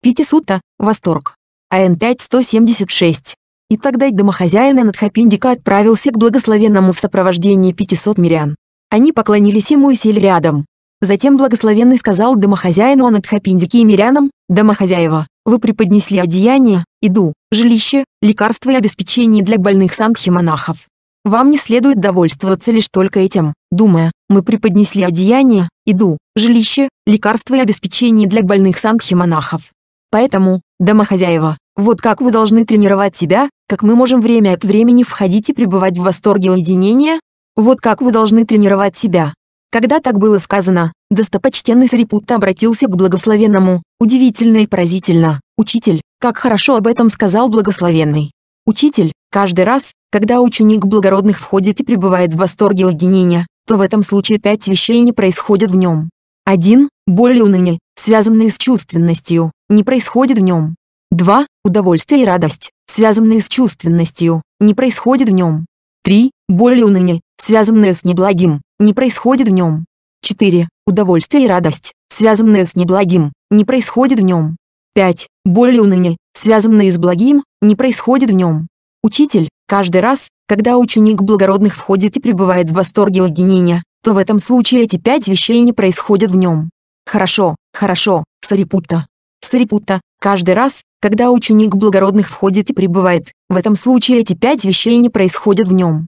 Пятисута, восторг. АН 5 176. И тогда домохозяин Надхапиндика отправился к благословенному в сопровождении 500 мирян. Они поклонились ему и сели рядом. Затем благословенный сказал домохозяину он и мирянам, «Домохозяева, вы преподнесли одеяние, еду, жилище, лекарства и обеспечение для больных санхи-монахов. Вам не следует довольствоваться лишь только этим, думая, мы преподнесли одеяние, еду, жилище, лекарства и обеспечение для больных санхи-монахов. Поэтому, домохозяева, вот как вы должны тренировать себя, как мы можем время от времени входить и пребывать в восторге уединения, вот как вы должны тренировать себя, когда так было сказано, достопочтенный Сарипутта обратился к благословенному, удивительно и поразительно, «Учитель, как хорошо об этом сказал благословенный». Учитель, каждый раз, когда ученик благородных входит и пребывает в восторге уединения, то в этом случае пять вещей не происходят в нем. один, Боль уныние, связанные с чувственностью, не происходит в нем. два, Удовольствие и радость, связанные с чувственностью, не происходит в нем. три, Боль уныние, связанные с неблагим, не происходит в нем. 4. Удовольствие и радость, связанные с неблагим, не происходит в нем. 5. Боль и уныние, связанные с благим, не происходит в нем. Учитель, каждый раз, когда ученик благородных входит и пребывает в восторге уединения, то в этом случае эти пять вещей не происходят в нем. Хорошо, хорошо, Сарипутта. Сарипутта, каждый раз, когда ученик благородных входит и пребывает, в этом случае эти пять вещей не происходят в нем.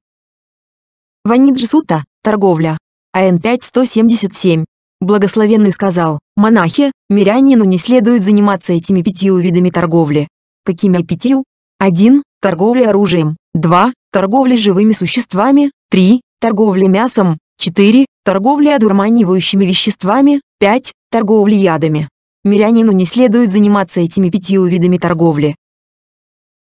Ваниджсута, торговля. АН 5177. Благословенный сказал, монахи, мирянину не следует заниматься этими пятью видами торговли. Какими пятью? 1. Торговля оружием. 2. Торговля живыми существами. 3. Торговля мясом. 4. Торговля одурманивающими веществами. 5. Торговля ядами. Мирянину не следует заниматься этими пятью видами торговли.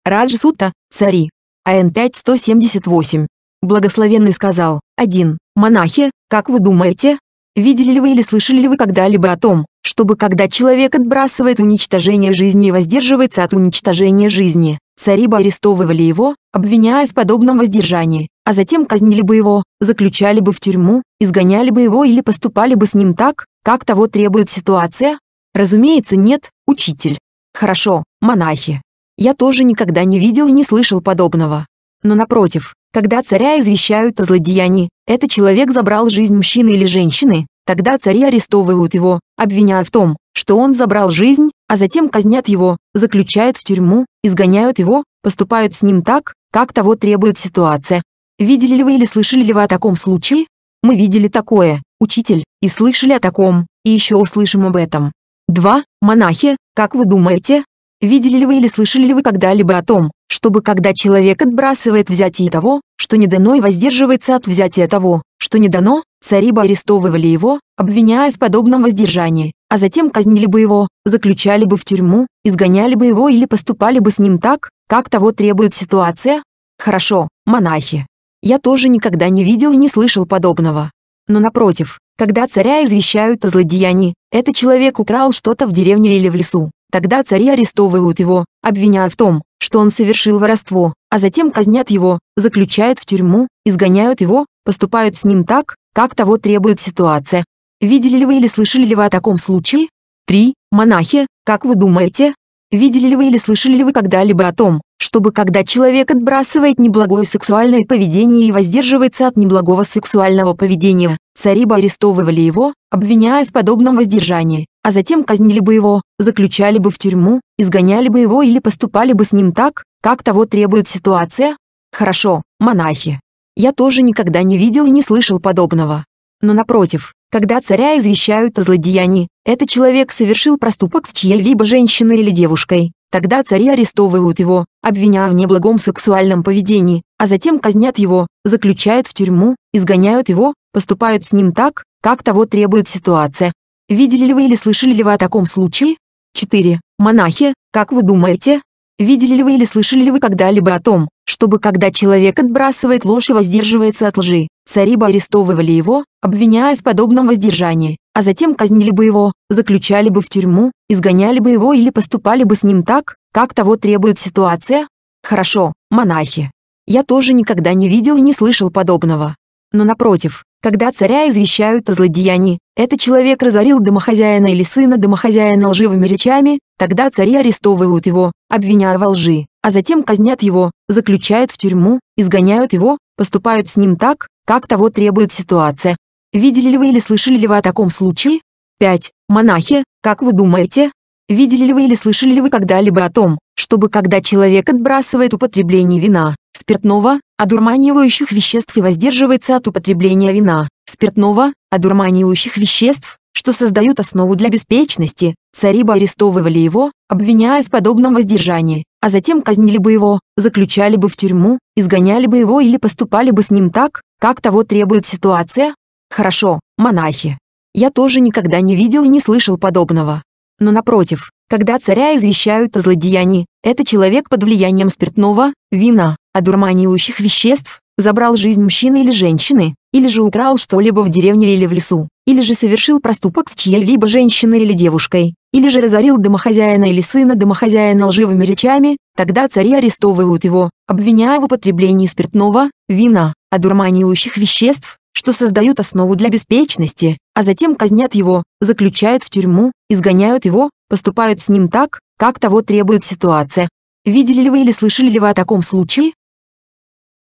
Раджсута, цари. АН 5178. Благословенный сказал, один, Монахи, как вы думаете? Видели ли вы или слышали ли вы когда-либо о том, чтобы когда человек отбрасывает уничтожение жизни и воздерживается от уничтожения жизни, цари бы арестовывали его, обвиняя в подобном воздержании, а затем казнили бы его, заключали бы в тюрьму, изгоняли бы его или поступали бы с ним так, как того требует ситуация? Разумеется нет, учитель. Хорошо, монахи. Я тоже никогда не видел и не слышал подобного. Но напротив, когда царя извещают о злодеянии, это человек забрал жизнь мужчины или женщины, тогда цари арестовывают его, обвиняя в том, что он забрал жизнь, а затем казнят его, заключают в тюрьму, изгоняют его, поступают с ним так, как того требует ситуация. Видели ли вы или слышали ли вы о таком случае? Мы видели такое, учитель, и слышали о таком, и еще услышим об этом. 2. Монахи, как вы думаете? Видели ли вы или слышали ли вы когда-либо о том, чтобы когда человек отбрасывает взятие того, что не дано и воздерживается от взятия того, что не дано, цари бы арестовывали его, обвиняя в подобном воздержании, а затем казнили бы его, заключали бы в тюрьму, изгоняли бы его или поступали бы с ним так, как того требует ситуация? Хорошо, монахи. Я тоже никогда не видел и не слышал подобного. Но напротив, когда царя извещают о злодеянии, это человек украл что-то в деревне или в лесу, тогда цари арестовывают его, обвиняя в том, что он совершил воровство, а затем казнят его, заключают в тюрьму, изгоняют его, поступают с ним так, как того требует ситуация. Видели ли вы или слышали ли вы о таком случае? 3. Монахи, как вы думаете? Видели ли вы или слышали ли вы когда-либо о том, чтобы когда человек отбрасывает неблагое сексуальное поведение и воздерживается от неблагого сексуального поведения, цари бы арестовывали его, обвиняя в подобном воздержании? а затем казнили бы его, заключали бы в тюрьму, изгоняли бы его или поступали бы с ним так, как того требует ситуация? Хорошо, монахи. Я тоже никогда не видел и не слышал подобного. Но напротив, когда царя извещают о злодеянии, этот человек совершил проступок с чьей-либо женщиной или девушкой, тогда цари арестовывают его, обвиняя в неблагом сексуальном поведении, а затем казнят его, заключают в тюрьму, изгоняют его, поступают с ним так, как того требует ситуация, Видели ли вы или слышали ли вы о таком случае? 4. Монахи, как вы думаете? Видели ли вы или слышали ли вы когда-либо о том, чтобы когда человек отбрасывает ложь и воздерживается от лжи, цари бы арестовывали его, обвиняя в подобном воздержании, а затем казнили бы его, заключали бы в тюрьму, изгоняли бы его или поступали бы с ним так, как того требует ситуация? Хорошо, монахи. Я тоже никогда не видел и не слышал подобного. Но напротив, когда царя извещают о злодеянии. это человек разорил домохозяина или сына домохозяина лживыми речами, тогда цари арестовывают его, обвиняя во лжи, а затем казнят его, заключают в тюрьму, изгоняют его, поступают с ним так, как того требует ситуация. Видели ли вы или слышали ли вы о таком случае? 5. Монахи, как вы думаете? Видели ли вы или слышали ли вы когда-либо о том, чтобы когда человек отбрасывает употребление вина, спиртного, одурманивающих веществ и воздерживается от употребления вина, спиртного, одурманивающих веществ, что создают основу для беспечности, цари бы арестовывали его, обвиняя в подобном воздержании, а затем казнили бы его, заключали бы в тюрьму, изгоняли бы его или поступали бы с ним так, как того требует ситуация? Хорошо, монахи. Я тоже никогда не видел и не слышал подобного. Но напротив, когда царя извещают о злодеянии, это человек под влиянием спиртного, вина, одурманивающих веществ, забрал жизнь мужчины или женщины, или же украл что-либо в деревне или в лесу, или же совершил проступок с чьей-либо женщиной или девушкой, или же разорил домохозяина или сына домохозяина лживыми речами, тогда цари арестовывают его, обвиняя в употреблении спиртного, вина, одурманивающих веществ, что создают основу для беспечности, а затем казнят его, заключают в тюрьму, изгоняют его, поступают с ним так, как того требует ситуация. Видели ли вы или слышали ли вы о таком случае,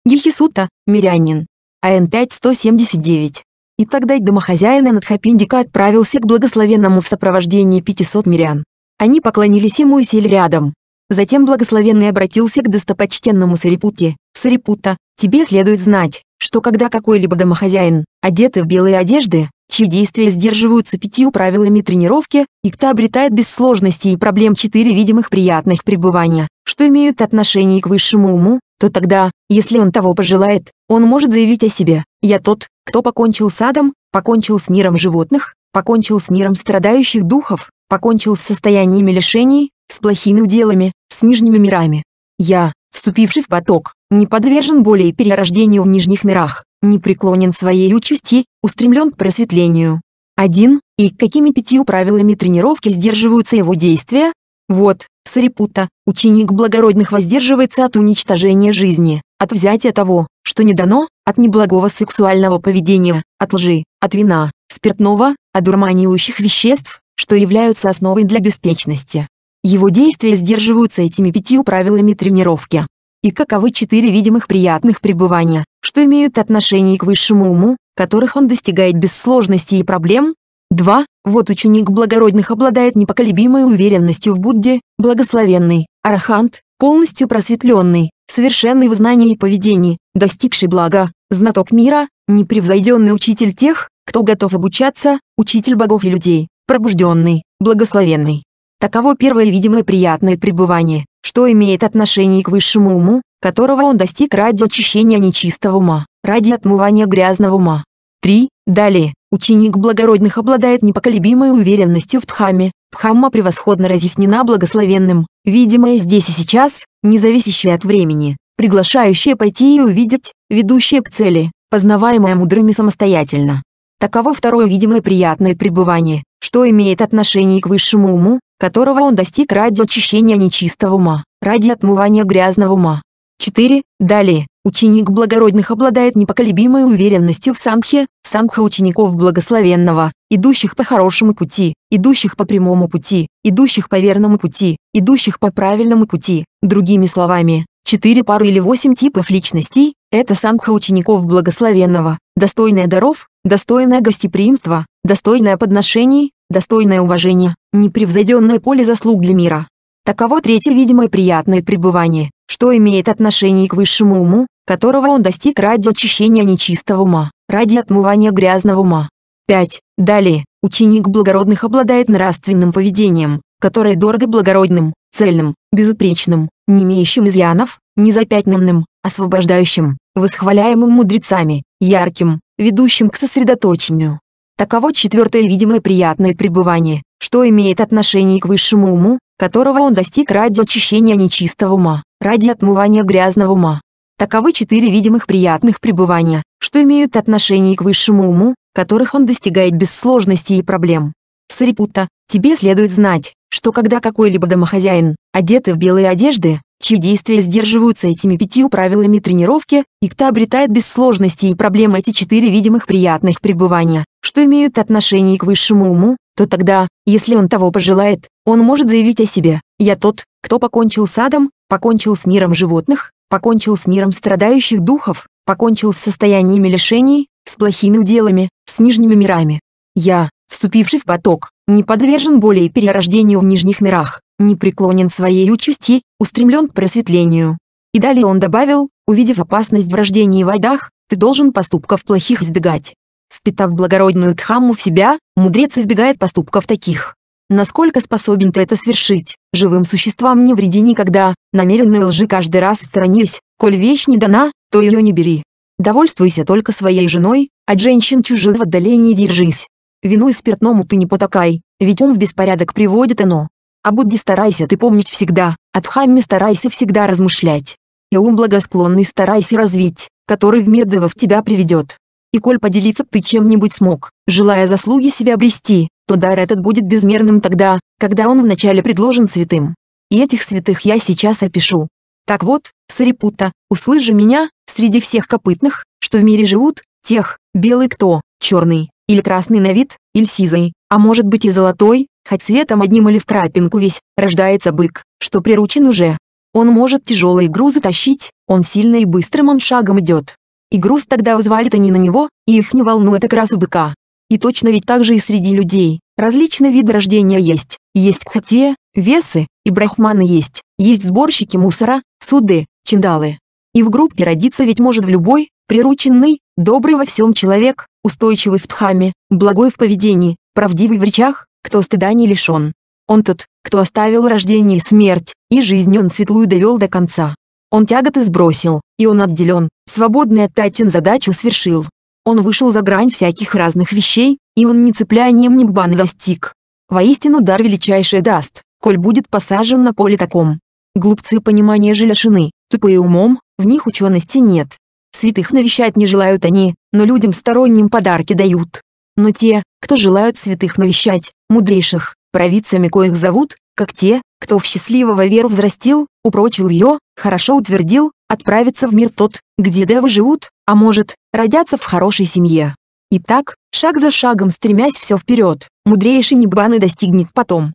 Гильхисута, мирянин. АН-5-179. И тогда домохозяин Анатхапиндика отправился к благословенному в сопровождении 500 мирян. Они поклонились ему и сели рядом. Затем благословенный обратился к достопочтенному Сарипуте. «Сарипута, тебе следует знать, что когда какой-либо домохозяин, одетый в белые одежды, чьи действия сдерживаются пятью правилами тренировки, и кто обретает без сложностей и проблем четыре видимых приятных пребывания, что имеют отношение к высшему уму, то тогда, если он того пожелает, он может заявить о себе «Я тот, кто покончил с адом, покончил с миром животных, покончил с миром страдающих духов, покончил с состояниями лишений, с плохими уделами, с нижними мирами. Я, вступивший в поток, не подвержен боли и перерождению в нижних мирах, не преклонен в своей участи, устремлен к просветлению. 1. И какими пятью правилами тренировки сдерживаются его действия? Вот, Сарипута, ученик благородных воздерживается от уничтожения жизни, от взятия того, что не дано, от неблагого сексуального поведения, от лжи, от вина, спиртного, одурманивающих веществ, что являются основой для беспечности. Его действия сдерживаются этими пятью правилами тренировки и каковы четыре видимых приятных пребывания, что имеют отношение к высшему уму, которых он достигает без сложностей и проблем. 2. Вот ученик благородных обладает непоколебимой уверенностью в Будде, благословенный, арахант, полностью просветленный, совершенный в знании и поведении, достигший блага, знаток мира, непревзойденный учитель тех, кто готов обучаться, учитель богов и людей, пробужденный, благословенный, Таково первое видимое приятное пребывание, что имеет отношение к высшему уму, которого он достиг ради очищения нечистого ума, ради отмывания грязного ума. 3. Далее, ученик благородных обладает непоколебимой уверенностью в Дхаме, Дхамма превосходно разъяснена благословенным, видимое здесь и сейчас, независящее от времени, приглашающее пойти и увидеть, ведущее к цели, познаваемое мудрыми самостоятельно. Таково второе видимое приятное пребывание, что имеет отношение к высшему уму, которого он достиг ради очищения нечистого ума, ради отмывания грязного ума. 4. Далее, ученик благородных обладает непоколебимой уверенностью в самхе, самха учеников благословенного, идущих по хорошему пути, идущих по прямому пути, идущих по верному пути, идущих по правильному пути. Другими словами, четыре пары или восемь типов личностей – это самха учеников благословенного, достойная даров, достойное гостеприимства, достойное подношений, достойное уважения, непревзойденное поле заслуг для мира. Таково третье видимое приятное пребывание, что имеет отношение к высшему уму, которого он достиг ради очищения нечистого ума, ради отмывания грязного ума. 5. Далее, ученик благородных обладает нравственным поведением, которое дорого благородным, цельным, безупречным, не имеющим изъянов, незапятнанным, освобождающим, восхваляемым мудрецами, ярким, ведущим к сосредоточению, Таково четвертое видимое приятное пребывание, что имеет отношение к высшему уму, которого он достиг ради очищения нечистого ума, ради отмывания грязного ума. Таковы четыре видимых приятных пребывания, что имеют отношение к высшему уму, которых он достигает без сложностей и проблем. Сарипутта, тебе следует знать, что когда какой-либо домохозяин, одетый в белые одежды, чьи действия сдерживаются этими пятью правилами тренировки, и кто обретает без сложностей и проблем эти четыре видимых приятных пребывания, что имеют отношение к высшему уму, то тогда, если он того пожелает, он может заявить о себе «Я тот, кто покончил с адом, покончил с миром животных, покончил с миром страдающих духов, покончил с состояниями лишений, с плохими уделами, с нижними мирами. Я, вступивший в поток, не подвержен более перерождению в нижних мирах, непреклонен в своей участи, устремлен к просветлению. И далее он добавил, увидев опасность в рождении в айдах, ты должен поступков плохих избегать. Впитав благородную дхамму в себя, мудрец избегает поступков таких. Насколько способен ты это свершить, живым существам не вреди никогда, намеренной лжи каждый раз сторонись, коль вещь не дана, то ее не бери. Довольствуйся только своей женой, от женщин чужих в отдалении держись. Вину и спиртному ты не потакай, ведь он в беспорядок приводит оно. О а Будде старайся ты помнить всегда, о Дхамме старайся всегда размышлять. И ум благосклонный старайся развить, который в мир девов тебя приведет. И коль поделиться б ты чем-нибудь смог, желая заслуги себя обрести, то дар этот будет безмерным тогда, когда он вначале предложен святым. И этих святых я сейчас опишу. Так вот, Сарипута, услышь же меня, среди всех копытных, что в мире живут, тех, белый кто, черный, или красный на вид, или сизый, а может быть и золотой, хоть светом одним или в крапинку весь, рождается бык, что приручен уже. Он может тяжелые грузы тащить, он сильно и быстрым он шагом идет. И груз тогда взвалит они на него, и их не волнует окрас у быка. И точно ведь так же и среди людей. Различные виды рождения есть. Есть кхатия, весы, и брахманы есть. Есть сборщики мусора, суды, чиндалы. И в группе родиться ведь может в любой, прирученный, добрый во всем человек, устойчивый в тхаме, благой в поведении, правдивый в речах, кто стыда не лишен. Он тот, кто оставил рождение и смерть, и жизнь он святую довел до конца. Он тяготы сбросил, и он отделен, свободный от пятен задачу свершил. Он вышел за грань всяких разных вещей, и он не цеплянием ни баны достиг. Воистину дар величайший даст, коль будет посажен на поле таком. Глупцы понимания же лишены, тупые умом, в них учености нет. Святых навещать не желают они, но людям сторонним подарки дают. Но те, кто желают святых навещать, мудрейших, провидцами коих зовут, как те, кто в счастливого веру взрастил, упрочил ее, хорошо утвердил, отправится в мир тот, где девы живут, а может, родятся в хорошей семье. Итак, шаг за шагом стремясь все вперед, мудрейший Ниббаны достигнет потом.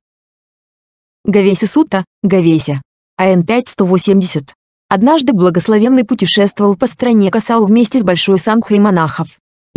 Гавеси Сута, Гавеся. АН 5180. Однажды благословенный путешествовал по стране Касал вместе с большой сангхой монахов.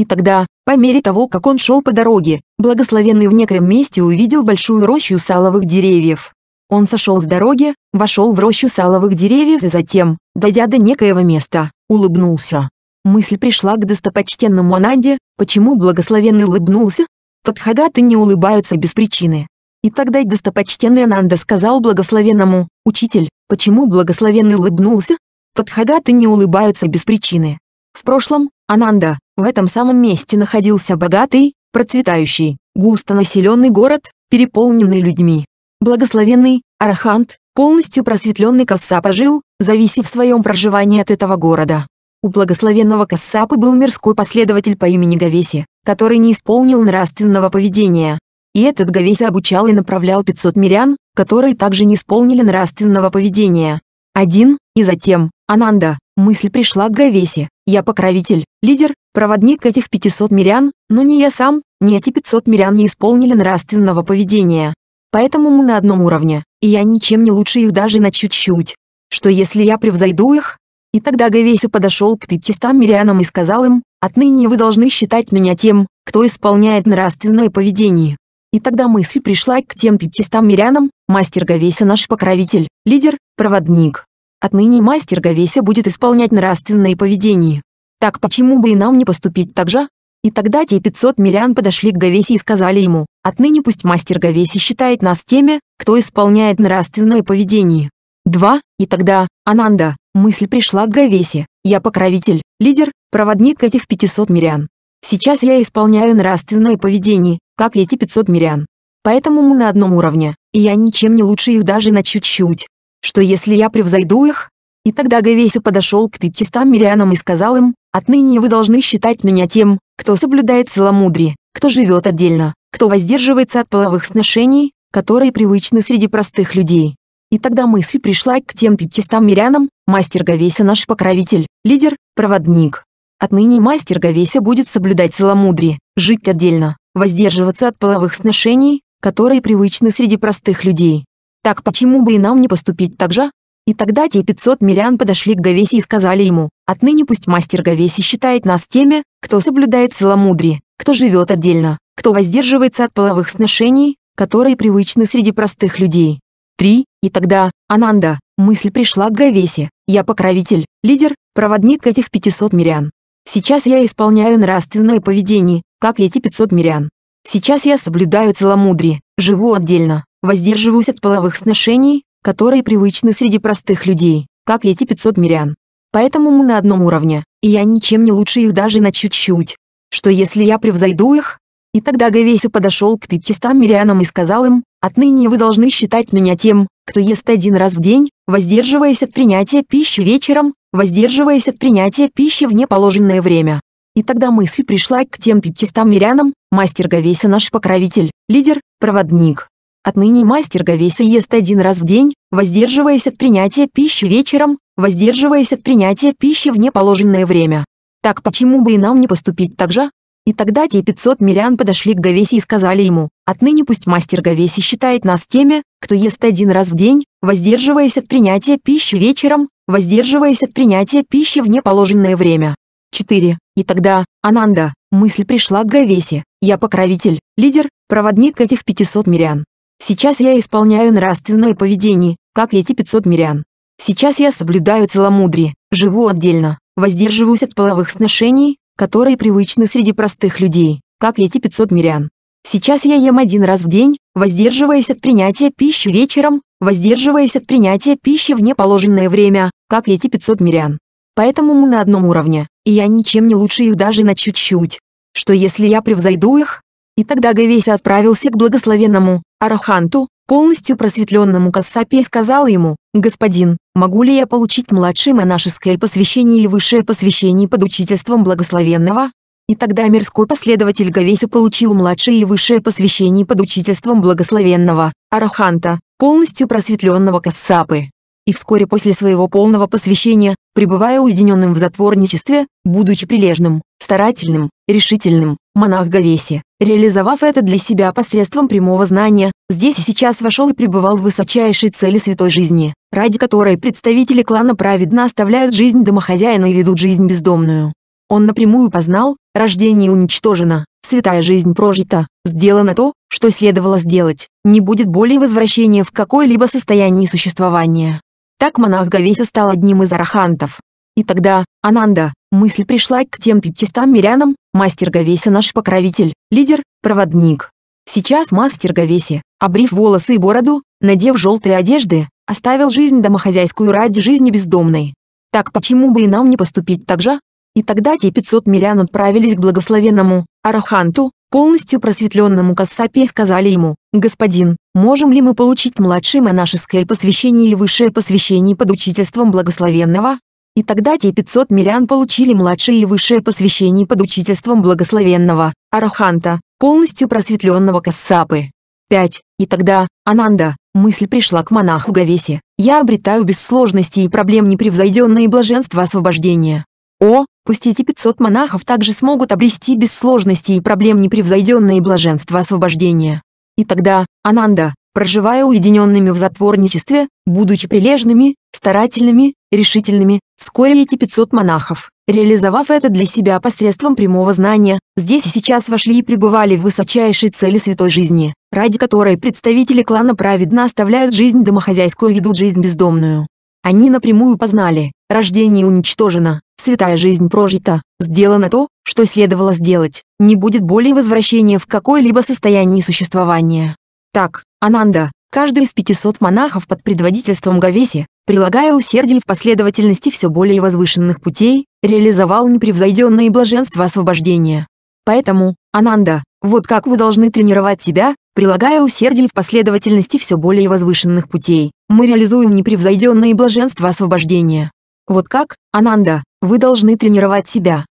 И тогда, по мере того, как он шел по дороге, благословенный в некоем месте увидел большую рощу саловых деревьев. Он сошел с дороги, вошел в рощу саловых деревьев и затем, дойдя до некоего места, улыбнулся. Мысль пришла к достопочтенному Ананде, почему благословенный улыбнулся? Тадхагаты не улыбаются без причины. И тогда достопочтенный Ананда сказал благословенному, «Учитель, почему благословенный улыбнулся?» Тадхагаты не улыбаются без причины. В прошлом, Ананда, в этом самом месте находился богатый, процветающий, густо населенный город, переполненный людьми. Благословенный, Арахант, полностью просветленный Кассапа жил, зависев в своем проживании от этого города. У благословенного Кассапы был мирской последователь по имени Гавеси, который не исполнил нравственного поведения. И этот Гавеси обучал и направлял 500 мирян, которые также не исполнили нравственного поведения. Один, и затем, Ананда, мысль пришла к Гавесе. Я покровитель, лидер, проводник этих 500 мирян, но не я сам, не эти 500 мирян не исполнили нравственного поведения. Поэтому мы на одном уровне, и я ничем не лучше их даже на чуть-чуть. Что если я превзойду их? И тогда Гавеси подошел к 500 мирянам и сказал им, «Отныне вы должны считать меня тем, кто исполняет нравственное поведение». И тогда мысль пришла к тем 500 мирянам, мастер Гавеси наш покровитель, лидер, проводник. Отныне мастер Гавеся будет исполнять нравственные поведение. Так почему бы и нам не поступить так же? И тогда те 500 мирян подошли к Гавесе и сказали ему, отныне пусть мастер Гавеси считает нас теми, кто исполняет нравственное поведение. 2. И тогда, Ананда, мысль пришла к Гавесе, я покровитель, лидер, проводник этих 500 мирян. Сейчас я исполняю нравственное поведение, как эти 500 мирян. Поэтому мы на одном уровне, и я ничем не лучше их даже на чуть-чуть что если я превзойду их? И тогда Гавеси подошел к 500 мирянам и сказал им, «Отныне вы должны считать меня тем, кто соблюдает целомудрие, кто живет отдельно, кто воздерживается от половых сношений, которые привычны среди простых людей». И тогда мысль пришла к тем 500 мирянам, мастер Гавеся наш покровитель, лидер, проводник. Отныне мастер Гавеся будет соблюдать целомудрие, жить отдельно, воздерживаться от половых сношений, которые привычны среди простых людей, так почему бы и нам не поступить так же? И тогда те 500 мирян подошли к Гавеси и сказали ему, отныне пусть мастер Гавеси считает нас теми, кто соблюдает целомудрие, кто живет отдельно, кто воздерживается от половых сношений, которые привычны среди простых людей. 3. И тогда, Ананда, мысль пришла к Гавесе, я покровитель, лидер, проводник этих 500 мирян. Сейчас я исполняю нравственное поведение, как эти 500 мирян. Сейчас я соблюдаю целомудрие, живу отдельно, Воздерживаюсь от половых сношений, которые привычны среди простых людей, как эти 500 мирян. Поэтому мы на одном уровне, и я ничем не лучше их даже на чуть-чуть. Что если я превзойду их? И тогда Гавейса подошел к 500 мирянам и сказал им, «Отныне вы должны считать меня тем, кто ест один раз в день, воздерживаясь от принятия пищи вечером, воздерживаясь от принятия пищи в неположенное время. И тогда мысль пришла к тем 500 мирянам, мастер Гавеса наш покровитель, лидер, проводник, Отныне мастер Гавеси ест один раз в день, воздерживаясь от принятия пищи вечером, воздерживаясь от принятия пищи в неположенное время. Так почему бы и нам не поступить так же? И тогда те 500 мирян подошли к Гавеси и сказали ему, «Отныне пусть мастер Гавеси считает нас теми, кто ест один раз в день, воздерживаясь от принятия пищи вечером, воздерживаясь от принятия пищи в неположенное время». 4. И тогда, Ананда, мысль пришла к Гавеси, «Я покровитель, лидер, проводник этих 500 мирян. Сейчас я исполняю нравственное поведение, как эти 500 мирян. Сейчас я соблюдаю целомудрие, живу отдельно, воздерживаюсь от половых сношений, которые привычны среди простых людей, как эти 500 мирян. Сейчас я ем один раз в день, воздерживаясь от принятия пищи вечером, воздерживаясь от принятия пищи в неположенное время, как эти 500 мирян. Поэтому мы на одном уровне, и я ничем не лучше их даже на чуть-чуть. Что если я превзойду их? И тогда Гавеся отправился к благословенному, Араханту, полностью просветленному Кассапий сказал ему, «Господин, могу ли я получить младшее монашеское посвящение и высшее посвящение под учительством благословенного?» И тогда мирской последователь Гавеси получил младшее и высшее посвящение под учительством благословенного, Араханта, полностью просветленного Кассапы. И вскоре после своего полного посвящения, пребывая уединенным в затворничестве, будучи прилежным, старательным, решительным, монах Гавеси, реализовав это для себя посредством прямого знания, здесь и сейчас вошел и пребывал в высочайшей цели святой жизни, ради которой представители клана праведно оставляют жизнь домохозяина и ведут жизнь бездомную. Он напрямую познал, рождение уничтожено, святая жизнь прожита, сделано то, что следовало сделать, не будет более возвращения в какое-либо состояние существования. Так монах Гавеси стал одним из арахантов. И тогда, Ананда, Мысль пришла к тем 500 мирянам, мастер Гавеси наш покровитель, лидер, проводник. Сейчас мастер Гавеси, обрив волосы и бороду, надев желтые одежды, оставил жизнь домохозяйскую ради жизни бездомной. Так почему бы и нам не поступить так же? И тогда те 500 мирян отправились к благословенному, Араханту, полностью просветленному Кассапе и сказали ему, «Господин, можем ли мы получить младшее монашеское посвящение и высшее посвящение под учительством благословенного?» И тогда те 500 мирян получили младшее и высшее посвящение под учительством благословенного, Араханта, полностью просветленного Кассапы. 5. И тогда, Ананда, мысль пришла к монаху Гавесе, я обретаю без сложностей и проблем непревзойденное блаженство освобождения. О, пусть эти 500 монахов также смогут обрести без сложностей и проблем непревзойденное блаженство освобождения. И тогда, Ананда, проживая уединенными в затворничестве, будучи прилежными, старательными, решительными, Вскоре эти 500 монахов, реализовав это для себя посредством прямого знания, здесь и сейчас вошли и пребывали в высочайшей цели святой жизни, ради которой представители клана праведно оставляют жизнь домохозяйскую и ведут жизнь бездомную. Они напрямую познали, рождение уничтожено, святая жизнь прожита, сделано то, что следовало сделать, не будет более возвращения в какое-либо состояние существования. Так, Ананда, каждый из 500 монахов под предводительством Гавеси, прилагая усердие в последовательности все более возвышенных путей, реализовал непревзойденное блаженство освобождения. Поэтому, Ананда, вот как вы должны тренировать себя, прилагая усердие в последовательности все более возвышенных путей, мы реализуем непревзойденное блаженство освобождения. Вот как, Ананда, вы должны тренировать себя.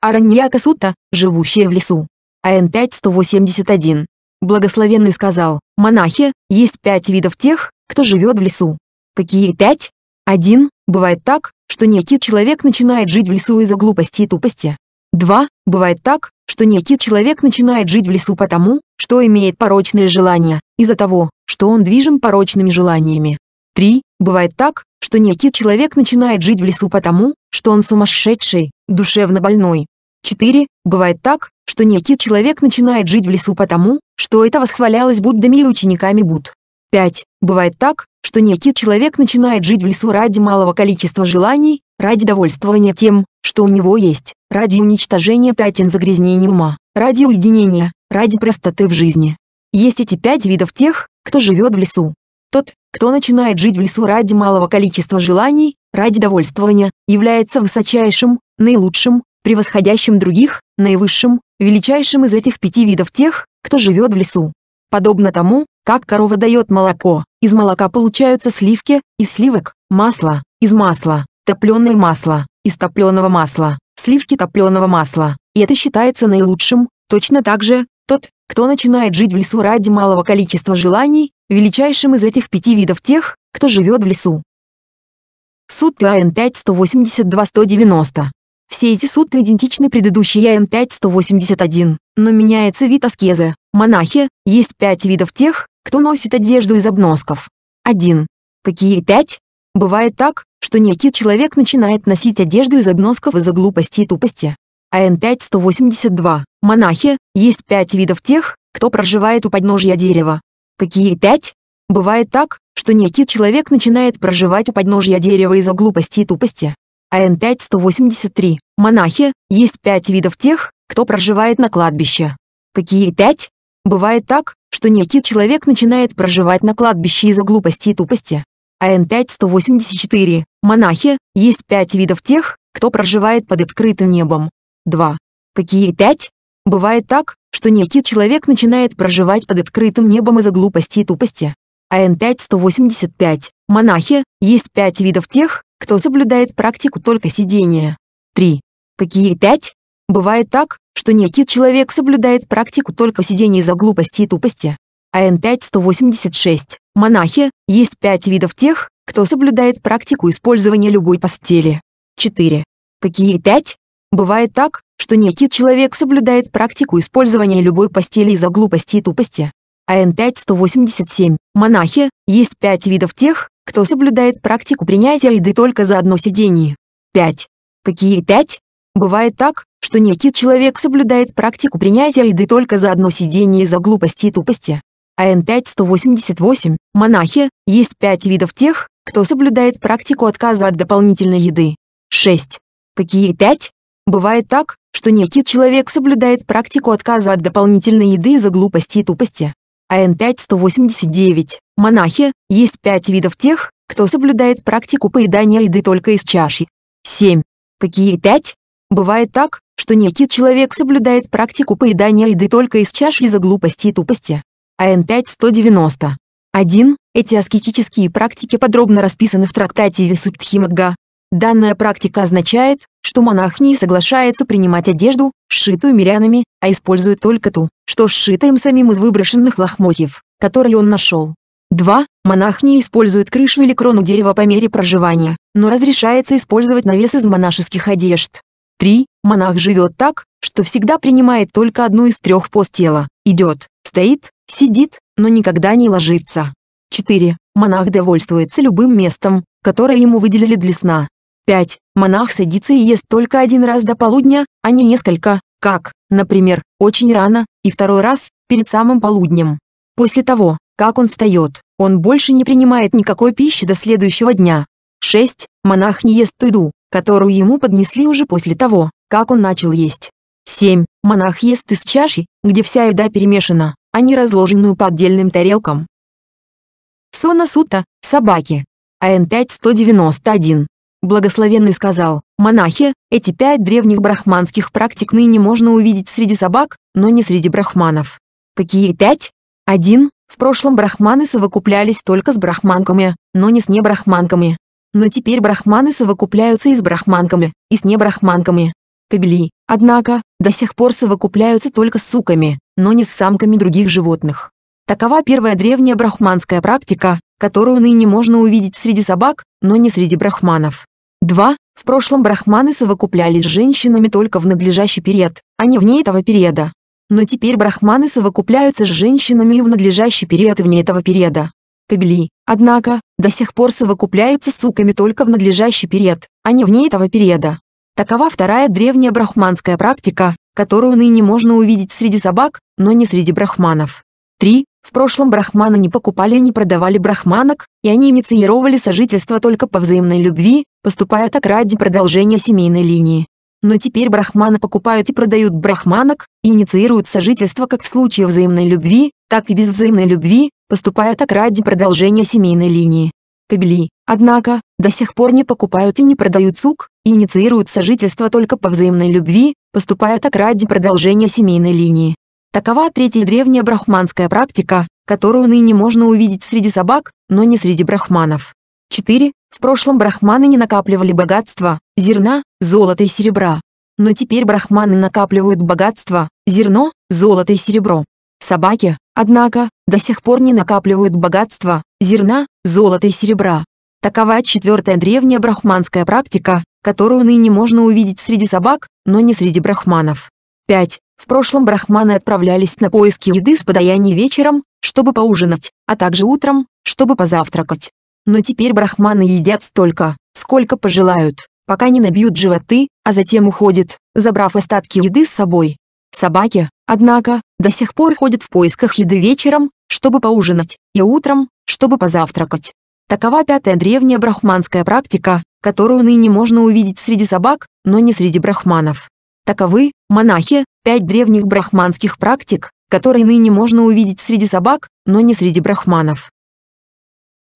Араньяка Сутта, живущая в лесу. АН 5181. Благословенный сказал, монахи, есть пять видов тех, кто живет в лесу. Какие пять? Один, бывает так, что некий человек начинает жить в лесу из-за глупости и тупости. Два, бывает так, что некий человек начинает жить в лесу потому, что имеет порочные желания, из-за того, что он движим порочными желаниями. Три, бывает так, что некий человек начинает жить в лесу потому, что он сумасшедший, душевно больной. 4. Бывает так, что некий человек начинает жить в лесу потому, что это восхвалялось Буддами и учениками Буд. 5. Бывает так, что некий человек начинает жить в лесу ради малого количества желаний, ради довольствования тем, что у него есть, ради уничтожения пятен загрязнений ума, ради уединения, ради простоты в жизни. Есть эти пять видов тех, кто живет в лесу. Тот, кто начинает жить в лесу ради малого количества желаний, ради довольствования, является высочайшим, наилучшим, превосходящим других, наивысшим, величайшим из этих пяти видов тех, кто живет в лесу. Подобно тому, как корова дает молоко, из молока получаются сливки, из сливок – масло, из масла – топленое масло, из топленого масла – сливки топленого масла. И это считается наилучшим. Точно так же, тот, кто начинает жить в лесу ради малого количества желаний, величайшим из этих пяти видов тех, кто живет в лесу. Суд АН-5-182-190. Все эти сутты идентичны предыдущей АН-5-181, но меняется вид аскезы. Монахи, есть пять видов тех, кто носит одежду из обносков? 1. Какие 5? Бывает так, что некий человек начинает носить одежду из обносков из-за глупости и тупости. АН 5182. Монахи, есть пять видов тех, кто проживает у подножья дерева. Какие пять? Бывает так, что некий человек начинает проживать у подножья дерева из-за глупости и тупости. АН 5183. Монахи, есть пять видов тех, кто проживает на кладбище. Какие пять? Бывает так, что некий человек начинает проживать на кладбище из-за глупости и тупости. АН 5184. Монахи. Есть пять видов тех, кто проживает под открытым небом. 2. Какие пять? Бывает так, что некий человек начинает проживать под открытым небом из-за глупости и тупости. АН 5185. Монахи. Есть пять видов тех, кто соблюдает практику только сидения. 3. Какие пять? Бывает так, что некий человек соблюдает практику только сидения за глупости и тупости. АН 5186. Монахи, есть пять видов тех, кто соблюдает практику использования любой постели. 4. Какие пять? Бывает так, что некий человек соблюдает практику использования любой постели из-за глупости и тупости. АН 5187. Монахи, есть пять видов тех, кто соблюдает практику принятия еды только за одно сидение. 5. Какие пять? Бывает так, что некий человек соблюдает практику принятия еды только за одно сидение из-за глупости и тупости. АН 5188, монахи, есть пять видов тех, кто соблюдает практику отказа от дополнительной еды. 6. Какие пять? Бывает так, что некий человек соблюдает практику отказа от дополнительной еды из-за глупости и тупости. АН 5189, монахи, есть пять видов тех, кто соблюдает практику поедания еды только из чаши. 7. Какие пять? Бывает так, что некий человек соблюдает практику поедания еды только из чаши из-за глупости и тупости. АН 190. 1. Эти аскетические практики подробно расписаны в трактате Висуптхимагга. Данная практика означает, что монах не соглашается принимать одежду, сшитую мирянами, а использует только ту, что сшита им самим из выброшенных лохмотьев, которые он нашел. 2. Монах не использует крышу или крону дерева по мере проживания, но разрешается использовать навес из монашеских одежд. 3. Монах живет так, что всегда принимает только одну из трех пост тела. Идет, стоит, сидит, но никогда не ложится. 4. Монах довольствуется любым местом, которое ему выделили для сна. 5. Монах садится и ест только один раз до полудня, а не несколько, как, например, очень рано, и второй раз, перед самым полуднем. После того, как он встает, он больше не принимает никакой пищи до следующего дня. 6. Монах не ест еду, которую ему поднесли уже после того, как он начал есть. 7. Монах ест из чаши, где вся еда перемешана, а не разложенную по отдельным тарелкам. Сона Сута, собаки. АН 5191. Благословенный сказал, монахи, эти пять древних брахманских практик ныне можно увидеть среди собак, но не среди брахманов. Какие пять? Один. В прошлом брахманы совокуплялись только с брахманками, но не с небрахманками. Но теперь брахманы совокупляются и с брахманками, и с небрахманками. Кобели, однако, до сих пор совокупляются только с суками, но не с самками других животных. Такова первая древняя брахманская практика, которую ныне можно увидеть среди собак, но не среди брахманов. 2. В прошлом брахманы совокуплялись с женщинами только в надлежащий период, а не вне этого периода. Но теперь брахманы совокупляются с женщинами и в надлежащий период и вне этого периода кабели. Однако, до сих пор совокупляются суками только в надлежащий период, а не вне этого периода. Такова вторая древняя брахманская практика, которую ныне можно увидеть среди собак, но не среди брахманов. 3. В прошлом брахманы не покупали и не продавали брахманок, и они инициировали сожительство только по взаимной любви, поступая так ради продолжения семейной линии. Но теперь брахманы покупают и продают брахманок, и инициируют сожительство как в случае взаимной любви, так и без взаимной любви, поступая так ради продолжения семейной линии. Кабели, однако, до сих пор не покупают и не продают сук, и инициируют сожительство только по взаимной любви, поступая так ради продолжения семейной линии. Такова третья древняя брахманская практика, которую ныне можно увидеть среди собак, но не среди брахманов. 4. В прошлом брахманы не накапливали богатства, зерна, золото и серебра. Но теперь брахманы накапливают богатство, зерно, золото и серебро. Собаки, однако, до сих пор не накапливают богатство, зерна, золото и серебра. Такова четвертая древняя брахманская практика, которую ныне можно увидеть среди собак, но не среди брахманов. 5. В прошлом брахманы отправлялись на поиски еды с подаяния вечером, чтобы поужинать, а также утром, чтобы позавтракать. Но теперь брахманы едят столько, сколько пожелают, пока не набьют животы, а затем уходят, забрав остатки еды с собой. Собаки, однако, до сих пор ходят в поисках еды вечером, чтобы поужинать, и утром, чтобы позавтракать. Такова пятая древняя брахманская практика, которую ныне можно увидеть среди собак, но не среди брахманов. Таковы, монахи, пять древних брахманских практик, которые ныне можно увидеть среди собак, но не среди брахманов.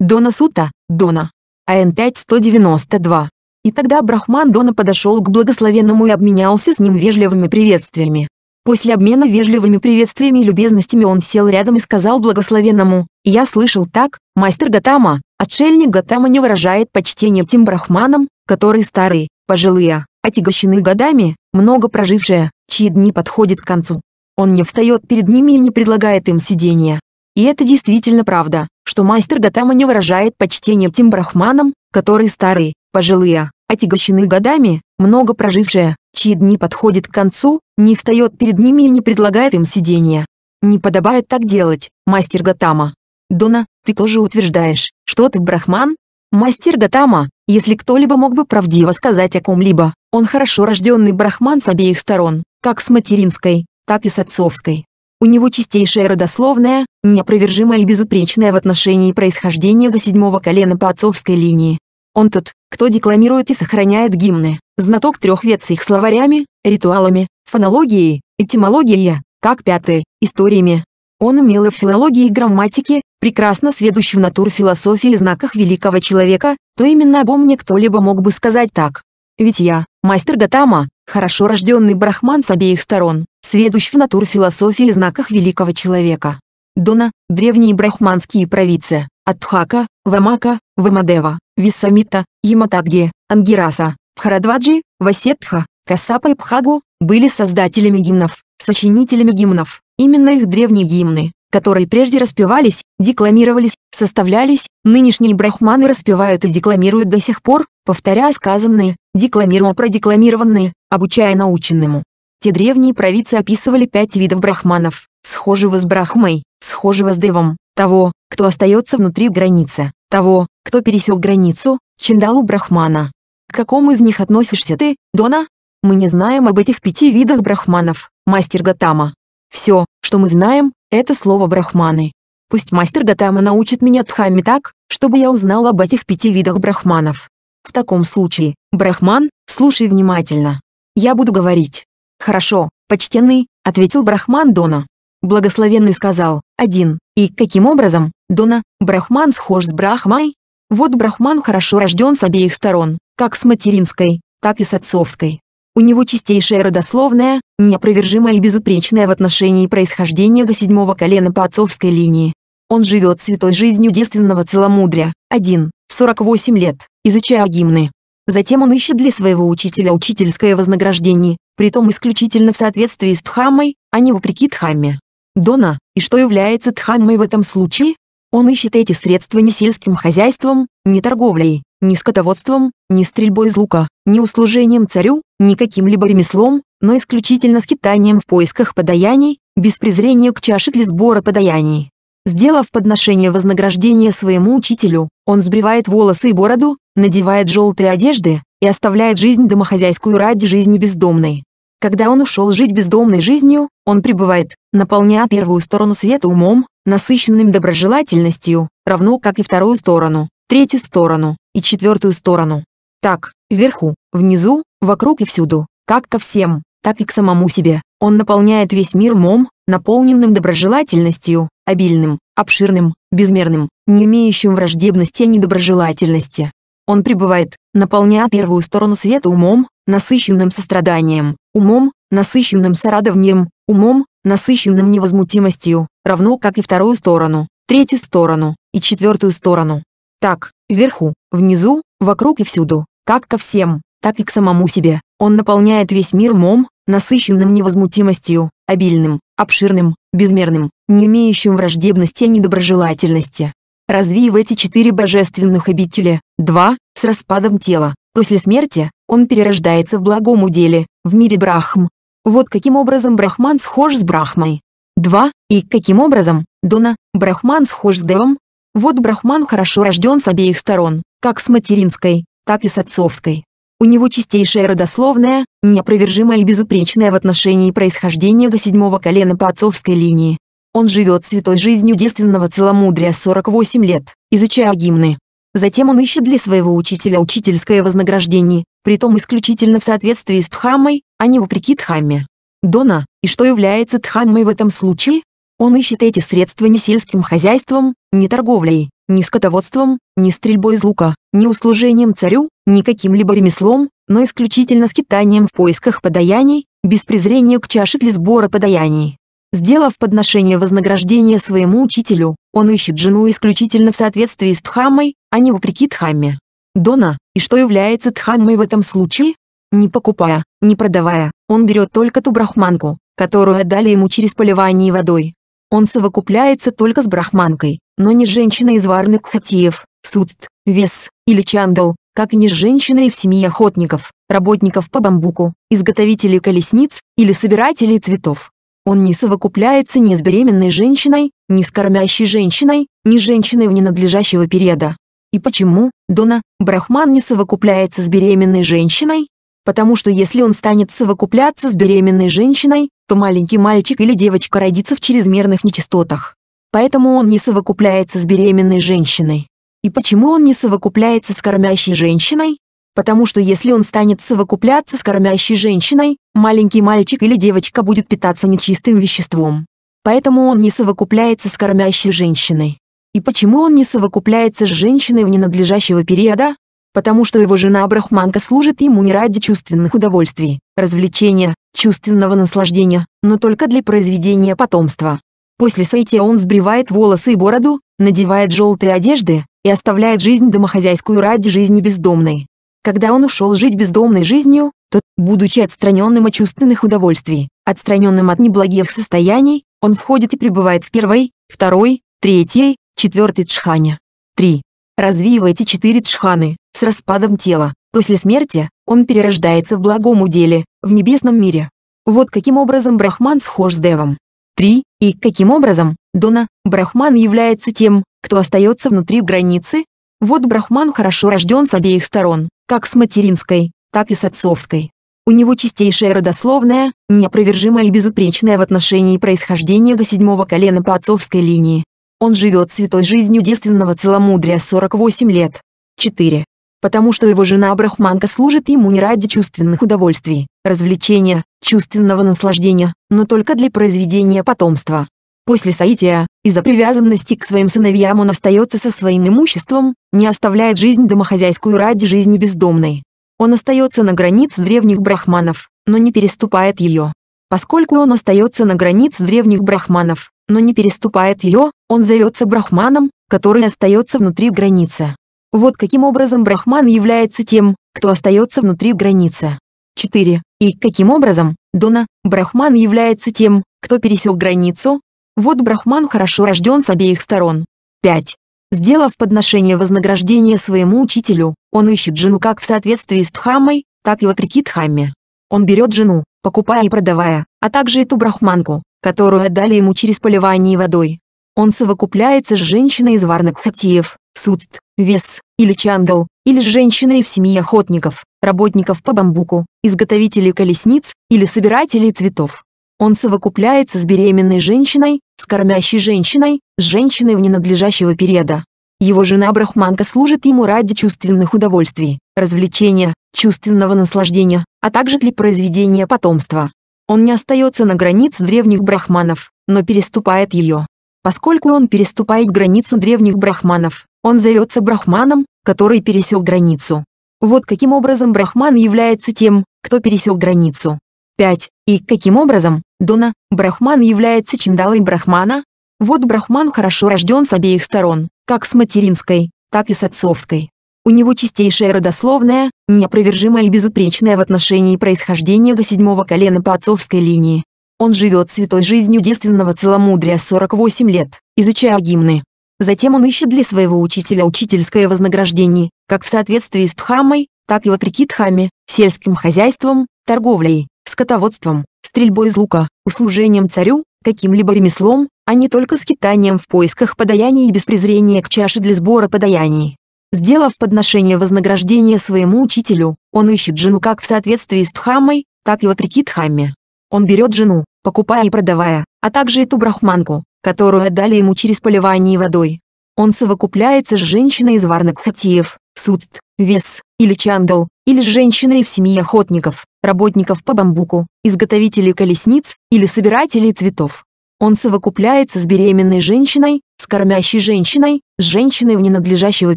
Дона Сута, Дона. АН-5192. И тогда Брахман Дона подошел к благословенному и обменялся с ним вежливыми приветствиями. После обмена вежливыми приветствиями и любезностями он сел рядом и сказал благословенному, «Я слышал так, мастер Гатама, отшельник Гатама не выражает почтения тем брахманам, которые старые, пожилые, а отягощены годами, много прожившие, чьи дни подходят к концу. Он не встает перед ними и не предлагает им сидения, и это действительно правда, что мастер Гатама не выражает почтения тем брахманам, которые старые, пожилые, отягощены годами, много прожившие, чьи дни подходят к концу, не встает перед ними и не предлагает им сидения. Не подобает так делать, мастер Гатама. Дона, ты тоже утверждаешь, что ты брахман? Мастер Гатама, если кто-либо мог бы правдиво сказать о ком-либо, он хорошо рожденный брахман с обеих сторон, как с материнской, так и с отцовской. У него чистейшая родословная, неопровержимая и безупречная в отношении происхождения до седьмого колена по отцовской линии. Он тот, кто декламирует и сохраняет гимны, знаток трех вет с их словарями, ритуалами, фонологией, этимологией, как пятый, историями. Он умел в филологии и грамматике, прекрасно сведущ в натур философии и знаках великого человека, то именно обо мне кто-либо мог бы сказать так. Ведь я, мастер Гатама, хорошо рожденный брахман с обеих сторон, сведущ в натурфилософии и знаках великого человека. Дона – древние брахманские провидцы, Атхака, Вамака, Вамадева, Висамита, Яматадги, Ангираса, Тхарадваджи, Васетха, Касапа и Пхагу, были создателями гимнов, сочинителями гимнов. Именно их древние гимны, которые прежде распевались, декламировались, составлялись, нынешние брахманы распевают и декламируют до сих пор, повторяя сказанные, декламируя продекламированные, обучая наученному. Те древние провидцы описывали пять видов брахманов, схожего с брахмой, схожего с девом, того, кто остается внутри границы, того, кто пересек границу, чиндалу брахмана. К какому из них относишься ты, Дона? Мы не знаем об этих пяти видах брахманов, мастер Гатама. Все, что мы знаем, это слово брахманы. Пусть мастер Гатама научит меня Дхамме так, чтобы я узнал об этих пяти видах брахманов. В таком случае, брахман, слушай внимательно. Я буду говорить, «Хорошо, почтенный», — ответил Брахман Дона. Благословенный сказал, «Один». И каким образом, Дона, Брахман схож с Брахмой? Вот Брахман хорошо рожден с обеих сторон, как с материнской, так и с отцовской. У него чистейшая родословная, неопровержимая и безупречная в отношении происхождения до седьмого колена по отцовской линии. Он живет святой жизнью девственного целомудрия, один, 48 лет, изучая гимны. Затем он ищет для своего учителя учительское вознаграждение, притом исключительно в соответствии с Дхаммой, а не вопреки Дхамме. Дона, и что является Дхаммой в этом случае? Он ищет эти средства не сельским хозяйством, не торговлей, не скотоводством, не стрельбой из лука, не услужением царю, ни каким-либо ремеслом, но исключительно скитанием в поисках подаяний, без презрения к чаше для сбора подаяний. Сделав подношение вознаграждения своему учителю, он сбривает волосы и бороду, надевает желтые одежды, и оставляет жизнь домохозяйскую ради жизни бездомной. Когда он ушел жить бездомной жизнью, он пребывает, наполняя первую сторону света умом, насыщенным доброжелательностью, равно как и вторую сторону, третью сторону и четвертую сторону. Так, вверху, внизу, вокруг и всюду, как ко всем, так и к самому себе, он наполняет весь мир умом, наполненным доброжелательностью, обильным, обширным, безмерным, не имеющим враждебности и недоброжелательности, он пребывает, наполняя первую сторону света умом, насыщенным состраданием, умом, насыщенным сорадовнием, умом, насыщенным невозмутимостью, равно как и вторую сторону, третью сторону и четвертую сторону. Так, вверху, внизу, вокруг и всюду, как ко всем, так и к самому себе, он наполняет весь мир умом, насыщенным невозмутимостью, обильным, обширным, безмерным, не имеющим враждебности и недоброжелательности развив эти четыре божественных обители. два С распадом тела. После смерти, он перерождается в благом уделе, в мире Брахм. Вот каким образом Брахман схож с Брахмой. Два И каким образом, Дона, Брахман схож с Девом? Вот Брахман хорошо рожден с обеих сторон, как с материнской, так и с отцовской. У него чистейшая родословная, неопровержимая и безупречная в отношении происхождения до седьмого колена по отцовской линии. Он живет святой жизнью девственного целомудрия 48 лет, изучая гимны. Затем он ищет для своего учителя учительское вознаграждение, притом исключительно в соответствии с Дхаммой, а не вопреки Дхамме. Дона, и что является Дхаммой в этом случае? Он ищет эти средства не сельским хозяйством, не торговлей, не скотоводством, не стрельбой из лука, не услужением царю, ни каким-либо ремеслом, но исключительно скитанием в поисках подаяний, без презрения к чаше для сбора подаяний. Сделав подношение вознаграждения своему учителю, он ищет жену исключительно в соответствии с Дхаммой, а не вопреки Дхамме. Дона, и что является Дхаммой в этом случае? Не покупая, не продавая, он берет только ту брахманку, которую отдали ему через поливание водой. Он совокупляется только с брахманкой, но не с женщиной из варны кхатиев, сутт, вес, или чандал, как и не с женщиной из семьи охотников, работников по бамбуку, изготовителей колесниц, или собирателей цветов. Он не совокупляется ни с беременной женщиной, ни с кормящей женщиной, ни с женщиной вне надлежащего периода. И почему, Дона, Брахман не совокупляется с беременной женщиной? Потому что если он станет совокупляться с беременной женщиной, то маленький мальчик или девочка родится в чрезмерных нечистотах. Поэтому он не совокупляется с беременной женщиной. И почему он не совокупляется с кормящей женщиной? потому что если он станет совокупляться с кормящей женщиной, маленький мальчик или девочка будет питаться нечистым веществом. Поэтому он не совокупляется с кормящей женщиной. И почему он не совокупляется с женщиной в ненадлежащего периода? Потому что его жена Брахманка служит ему не ради чувственных удовольствий, развлечения, чувственного наслаждения, но только для произведения потомства. После сайтия он сбривает волосы и бороду, надевает желтые одежды и оставляет жизнь домохозяйскую ради жизни бездомной. Когда он ушел жить бездомной жизнью, то, будучи отстраненным от чувственных удовольствий, отстраненным от неблагих состояний, он входит и пребывает в первой, второй, третьей, четвертой джхане. 3. Развивая эти четыре джханы, с распадом тела, после смерти, он перерождается в благом уделе, в небесном мире. Вот каким образом Брахман схож с Девом. 3. И каким образом, Дона, Брахман является тем, кто остается внутри границы? Вот Брахман хорошо рожден с обеих сторон, как с материнской, так и с отцовской. У него чистейшая родословная, неопровержимая и безупречная в отношении происхождения до седьмого колена по отцовской линии. Он живет святой жизнью девственного целомудрия 48 лет. 4. Потому что его жена Брахманка служит ему не ради чувственных удовольствий, развлечения, чувственного наслаждения, но только для произведения потомства. После соития, из-за привязанности к своим сыновьям он остается со своим имуществом, не оставляет жизнь домохозяйскую ради жизни бездомной. Он остается на границе древних брахманов, но не переступает ее. Поскольку он остается на границе древних брахманов, но не переступает ее, он зовется брахманом, который остается внутри границы. Вот каким образом брахман является тем, кто остается внутри границы. 4. И каким образом, Дона, брахман является тем, кто пересек границу, вот брахман хорошо рожден с обеих сторон. 5. Сделав подношение вознаграждения своему учителю, он ищет жену как в соответствии с Дхаммой, так и вопреки Дхамме. Он берет жену, покупая и продавая, а также эту брахманку, которую отдали ему через поливание водой. Он совокупляется с женщиной из варных хатиев, судт, вес, или чандал, или с женщиной из семьи охотников, работников по бамбуку, изготовителей колесниц, или собирателей цветов. Он совокупляется с беременной женщиной, с кормящей женщиной, с женщиной в ненадлежащего периода. Его жена брахманка служит ему ради чувственных удовольствий, развлечения, чувственного наслаждения, а также для произведения потомства. Он не остается на границе древних брахманов, но переступает ее. Поскольку он переступает границу древних брахманов, он зовется брахманом, который пересек границу. Вот каким образом брахман является тем, кто пересек границу. 5. И каким образом, Дуна Брахман является Чиндалой Брахмана? Вот Брахман хорошо рожден с обеих сторон, как с материнской, так и с отцовской. У него чистейшая родословная, неопровержимая и безупречная в отношении происхождения до седьмого колена по отцовской линии. Он живет святой жизнью девственного целомудрия 48 лет, изучая гимны. Затем он ищет для своего учителя учительское вознаграждение, как в соответствии с Дхаммой, так и вопреки Дхамме, сельским хозяйством, торговлей скотоводством, стрельбой из лука, услужением царю, каким-либо ремеслом, а не только скитанием в поисках подаяний и без презрения к чаше для сбора подаяний. Сделав подношение вознаграждения своему учителю, он ищет жену как в соответствии с Дхаммой, так и вопреки Дхамме. Он берет жену, покупая и продавая, а также эту брахманку, которую отдали ему через поливание водой. Он совокупляется с женщиной из варнакхатиев, сутт, вес, или чандал, или с женщиной из семьи охотников, работников по бамбуку, изготовителей колесниц или собирателей цветов. Он совокупляется с беременной женщиной, с кормящей женщиной, с женщиной в ненадлежащего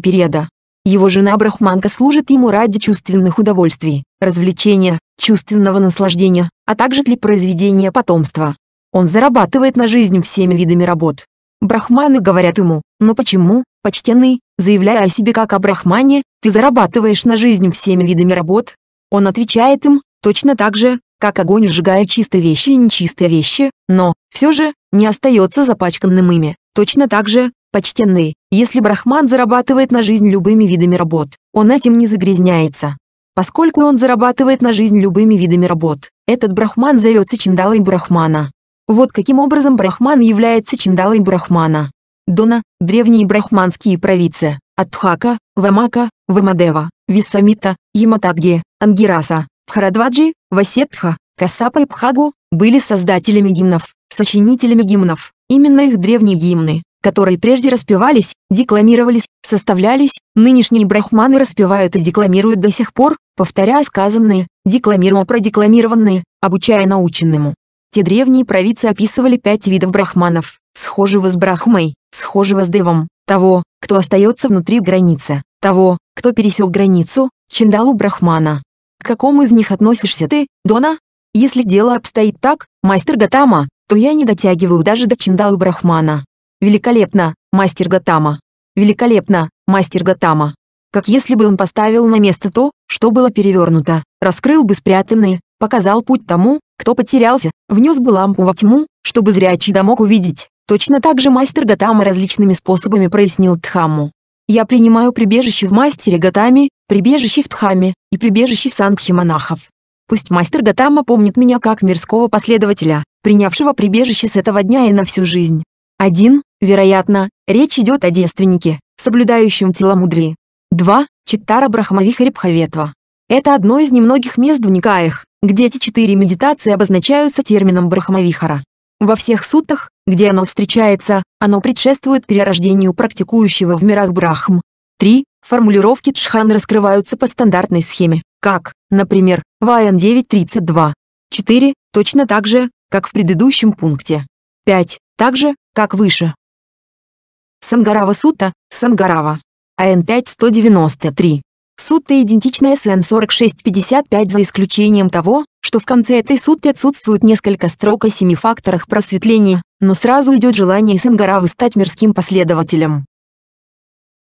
периода. Его жена Брахманка служит ему ради чувственных удовольствий, развлечения, чувственного наслаждения, а также для произведения потомства. Он зарабатывает на жизнь всеми видами работ. Брахманы говорят ему, но почему, почтенный, заявляя о себе как о брахмане, ты зарабатываешь на жизнь всеми видами работ? Он отвечает им, Точно так же, как огонь сжигает чистые вещи и нечистые вещи, но, все же, не остается запачканным ими. Точно так же, почтенный, если брахман зарабатывает на жизнь любыми видами работ, он этим не загрязняется. Поскольку он зарабатывает на жизнь любыми видами работ, этот брахман зовется чиндалой брахмана. Вот каким образом брахман является чиндалой брахмана. Дона – древние брахманские провидцы, Адхака, Вамака, Вамадева, Висамита, Яматагги, Ангираса, Харадваджи, Васетха, Касапа и Пхагу были создателями гимнов, сочинителями гимнов. Именно их древние гимны, которые прежде распевались, декламировались, составлялись, нынешние брахманы распевают и декламируют до сих пор, повторяя сказанные, декламируя продекламированные, обучая наученному. Те древние провидцы описывали пять видов брахманов, схожего с брахмой, схожего с девом, того, кто остается внутри границы, того, кто пересек границу, чиндалу брахмана, к какому из них относишься ты, Дона? Если дело обстоит так, мастер Гатама, то я не дотягиваю даже до Чиндал Брахмана. Великолепно, мастер Гатама. Великолепно, мастер Гатама. Как если бы он поставил на место то, что было перевернуто, раскрыл бы спрятанные, показал путь тому, кто потерялся, внес бы лампу во тьму, чтобы зрячий да мог увидеть. Точно так же мастер Гатама различными способами прояснил Тхаму. Я принимаю прибежище в мастере Гатами, прибежище в Дхаме и прибежище в Сангхе монахов. Пусть мастер Гатама помнит меня как мирского последователя, принявшего прибежище с этого дня и на всю жизнь. 1. Вероятно, речь идет о девственнике, соблюдающем теломудрии. 2. Читтара Брахмавихарибхаветва. Это одно из немногих мест в Никаях, где эти четыре медитации обозначаются термином Брахмавихара. Во всех суттах, где оно встречается, оно предшествует перерождению практикующего в мирах Брахм. 3. Формулировки Чхан раскрываются по стандартной схеме, как, например, в АН 932. 4. Точно так же, как в предыдущем пункте. 5. Так же, как выше. Сангарава Сута, Сангарава. АН 5193. Сутта идентичная СН 4655 за исключением того, что в конце этой сутты отсутствуют несколько строк о семи факторах просветления, но сразу идет желание Сангаравы стать мирским последователем.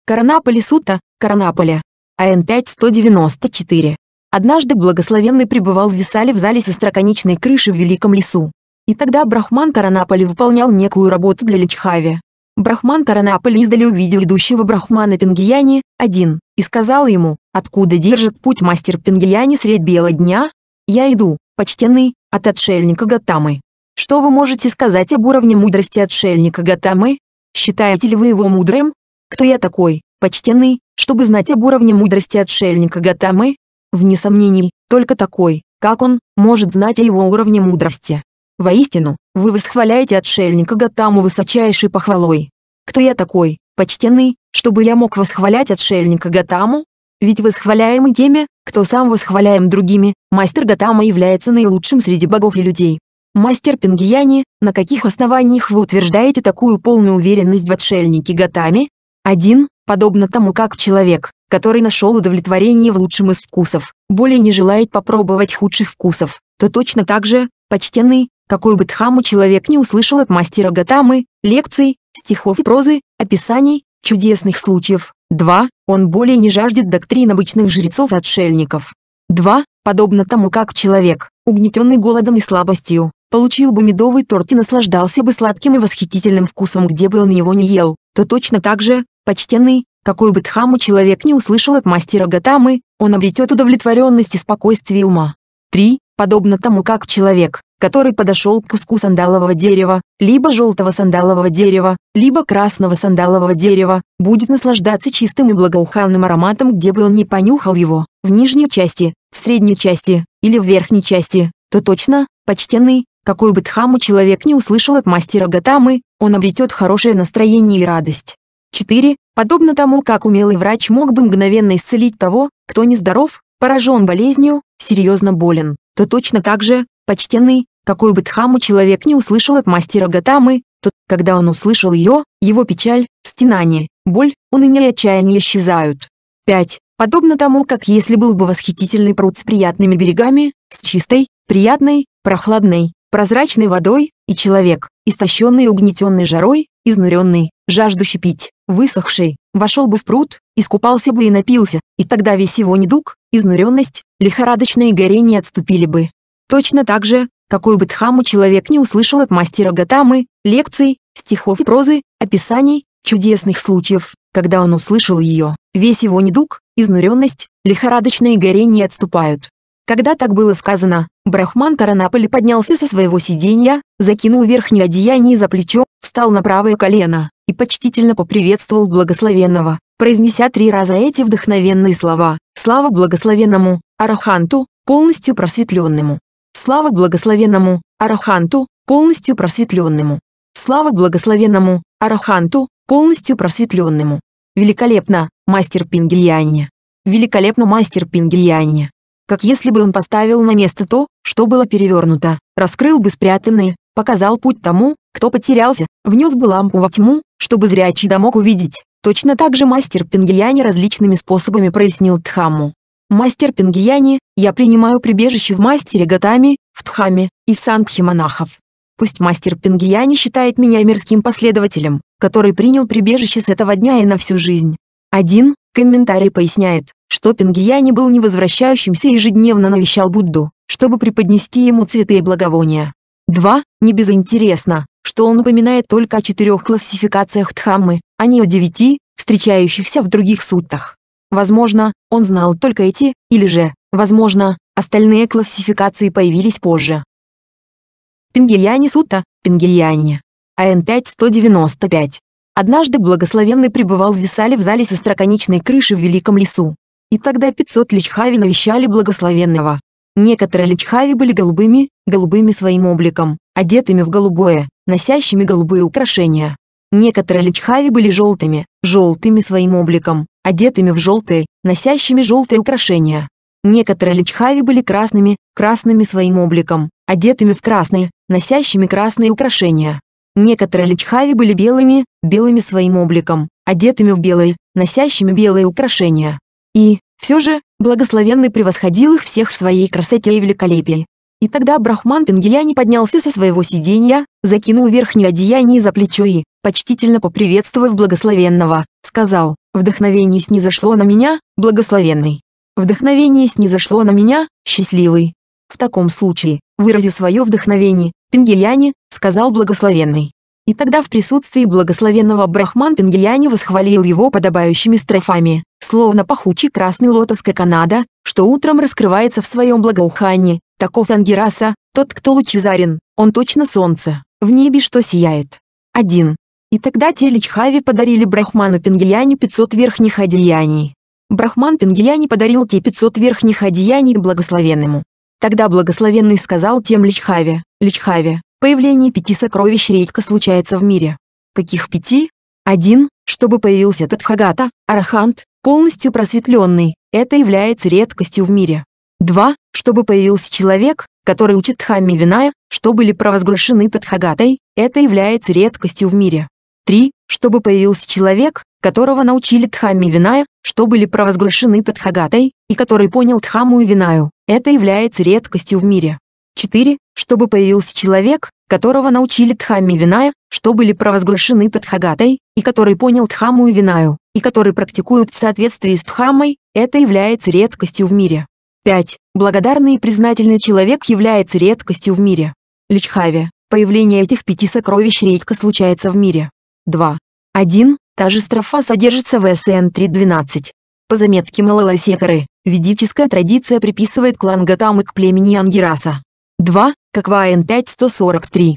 Каранаполисута, Каранаполя. АН-5-194. Однажды благословенный пребывал в Висале в зале со строконечной крыши в Великом лесу. И тогда Брахман Каранаполи выполнял некую работу для Личхави. Брахман Каранаполи издали увидел идущего Брахмана Пингияни, один, и сказал ему, откуда держит путь мастер Пингияни средь бела дня? Я иду, почтенный, от отшельника Гатамы. Что вы можете сказать об уровне мудрости отшельника Гатамы? Считаете ли вы его мудрым? Кто я такой, почтенный, чтобы знать об уровне мудрости отшельника Гатамы? Вне сомнений, только такой, как он, может знать о его уровне мудрости. Воистину, вы восхваляете отшельника Гатаму высочайшей похвалой. Кто я такой, почтенный, чтобы я мог восхвалять отшельника Гатаму? Ведь восхваляемый теми, кто сам восхваляем другими, мастер Гатама является наилучшим среди богов и людей. Мастер Пингияни, на каких основаниях вы утверждаете такую полную уверенность в отшельнике Гатаме? Один, подобно тому как человек, который нашел удовлетворение в лучшем из вкусов, более не желает попробовать худших вкусов, то точно так же, почтенный, какой бы тхаму человек не услышал от мастера Гатамы, лекций, стихов и прозы, описаний, чудесных случаев. Два, Он более не жаждет доктрин обычных жрецов и отшельников. Два, Подобно тому как человек, угнетенный голодом и слабостью, получил бы медовый торт и наслаждался бы сладким и восхитительным вкусом где бы он его не ел, то точно так же, почтенный, какой бы дхаму человек не услышал от мастера Гатамы, он обретет удовлетворенность и спокойствие ума. 3. Подобно тому, как человек, который подошел к куску сандалового дерева, либо желтого сандалового дерева, либо красного сандалового дерева, будет наслаждаться чистым и благоуханным ароматом, где бы он ни понюхал его, в нижней части, в средней части или в верхней части, то точно, почтенный, какой бы дхаму человек не услышал от мастера Гатамы, он обретет хорошее настроение и радость. 4. Подобно тому, как умелый врач мог бы мгновенно исцелить того, кто нездоров, поражен болезнью, серьезно болен, то точно так же, почтенный, какой бы дхаму человек не услышал от мастера Гатамы, то, когда он услышал ее, его печаль, стенание, боль, уныние и отчаяние исчезают. 5. Подобно тому, как если был бы восхитительный пруд с приятными берегами, с чистой, приятной, прохладной, прозрачной водой, и человек, истощенный и угнетенный жарой, изнуренный, жаждущий пить, высохший, вошел бы в пруд, искупался бы и напился, и тогда весь его недуг, изнуренность, лихорадочное горение отступили бы. Точно так же, какую бы дхаму человек не услышал от мастера Гатамы, лекций, стихов и прозы, описаний, чудесных случаев, когда он услышал ее, весь его недуг, изнуренность, лихорадочное горение отступают, когда так было сказано, Брахман Каранаполи поднялся со своего сиденья, закинул верхнее одеяние за плечо, встал на правое колено и почтительно поприветствовал благословенного, произнеся три раза эти вдохновенные слова «Слава благословенному, Араханту, полностью просветленному! Слава благословенному, Араханту, полностью просветленному! Слава благословенному, Араханту, полностью просветленному! Великолепно, мастер Пингильяне! Великолепно, мастер Пингильяне! как если бы он поставил на место то, что было перевернуто, раскрыл бы спрятанное, показал путь тому, кто потерялся, внес бы лампу во тьму, чтобы зрячий да мог увидеть. Точно так же мастер Пингияни различными способами прояснил Тхаму. Мастер Пингияни, я принимаю прибежище в мастере Гатами, в Тхаме и в Сандхе монахов. Пусть мастер Пингияни считает меня мирским последователем, который принял прибежище с этого дня и на всю жизнь. Один комментарий поясняет, что Пингияни был невозвращающимся и ежедневно навещал Будду, чтобы преподнести ему цветы и благовония. 2. Не безинтересно, что он упоминает только о четырех классификациях Дхаммы, а не о девяти, встречающихся в других суттах. Возможно, он знал только эти, или же, возможно, остальные классификации появились позже. Пингияни Сутта, Пингияни. АН 5 195. Однажды благословенный пребывал в Висале в зале со строконечной крыши в Великом лесу. И тогда 500 личхави навещали благословенного. Некоторые личхави были голубыми, голубыми своим обликом, одетыми в голубое, носящими голубые украшения. Некоторые личхави были желтыми, желтыми своим обликом, одетыми в желтые, носящими желтые украшения. Некоторые личхави были красными, красными своим обликом, одетыми в красные, носящими красные украшения. Некоторые личхави были белыми, белыми своим обликом, одетыми в белые, носящими белые украшения. И, все же, благословенный превосходил их всех в своей красоте и великолепии. И тогда Брахман Пингияни поднялся со своего сиденья, закинул верхнее одеяние за плечо и, почтительно поприветствовав благословенного, сказал, «Вдохновение снизошло на меня, благословенный. Вдохновение снизошло на меня, счастливый». В таком случае, вырази свое вдохновение, Пингияни, сказал благословенный и тогда в присутствии благословенного Брахман Пингияни восхвалил его подобающими строфами, словно пахучий красный лотос Канада, что утром раскрывается в своем благоухании, таков Ангераса, тот, кто лучезарен, он точно солнце, в небе что сияет. 1. И тогда Теличхави подарили Брахману Пингияни 500 верхних одеяний. Брахман Пингияни подарил те 500 верхних одеяний благословенному. Тогда благословенный сказал тем Личхаве, Личхаве, Появление пяти сокровищ редко случается в мире. Каких пяти? Один, чтобы появился Тадхагата, Арахант, полностью просветленный, это является редкостью в мире. Два, чтобы появился человек, который учит Хамми Виная, что были провозглашены Тадхагатой, это является редкостью в мире. Три, чтобы появился человек, которого научили Дхамме и Виная, что были провозглашены Тадхагатой, и который понял Дхаму и Винаю, это является редкостью в мире. 4. Чтобы появился человек, которого научили Дхамме и Виная, что были провозглашены Тадхагатой, и который понял Тхаму и Винаю, и который практикуют в соответствии с Тхамой, это является редкостью в мире. 5. Благодарный и признательный человек является редкостью в мире. Личхави. Появление этих пяти сокровищ редко случается в мире. 2. 1. Та же строфа содержится в СН 3.12. По заметке Малаласекары, ведическая традиция приписывает клан Гатамы к племени Ангераса. 2, как АН-5-143.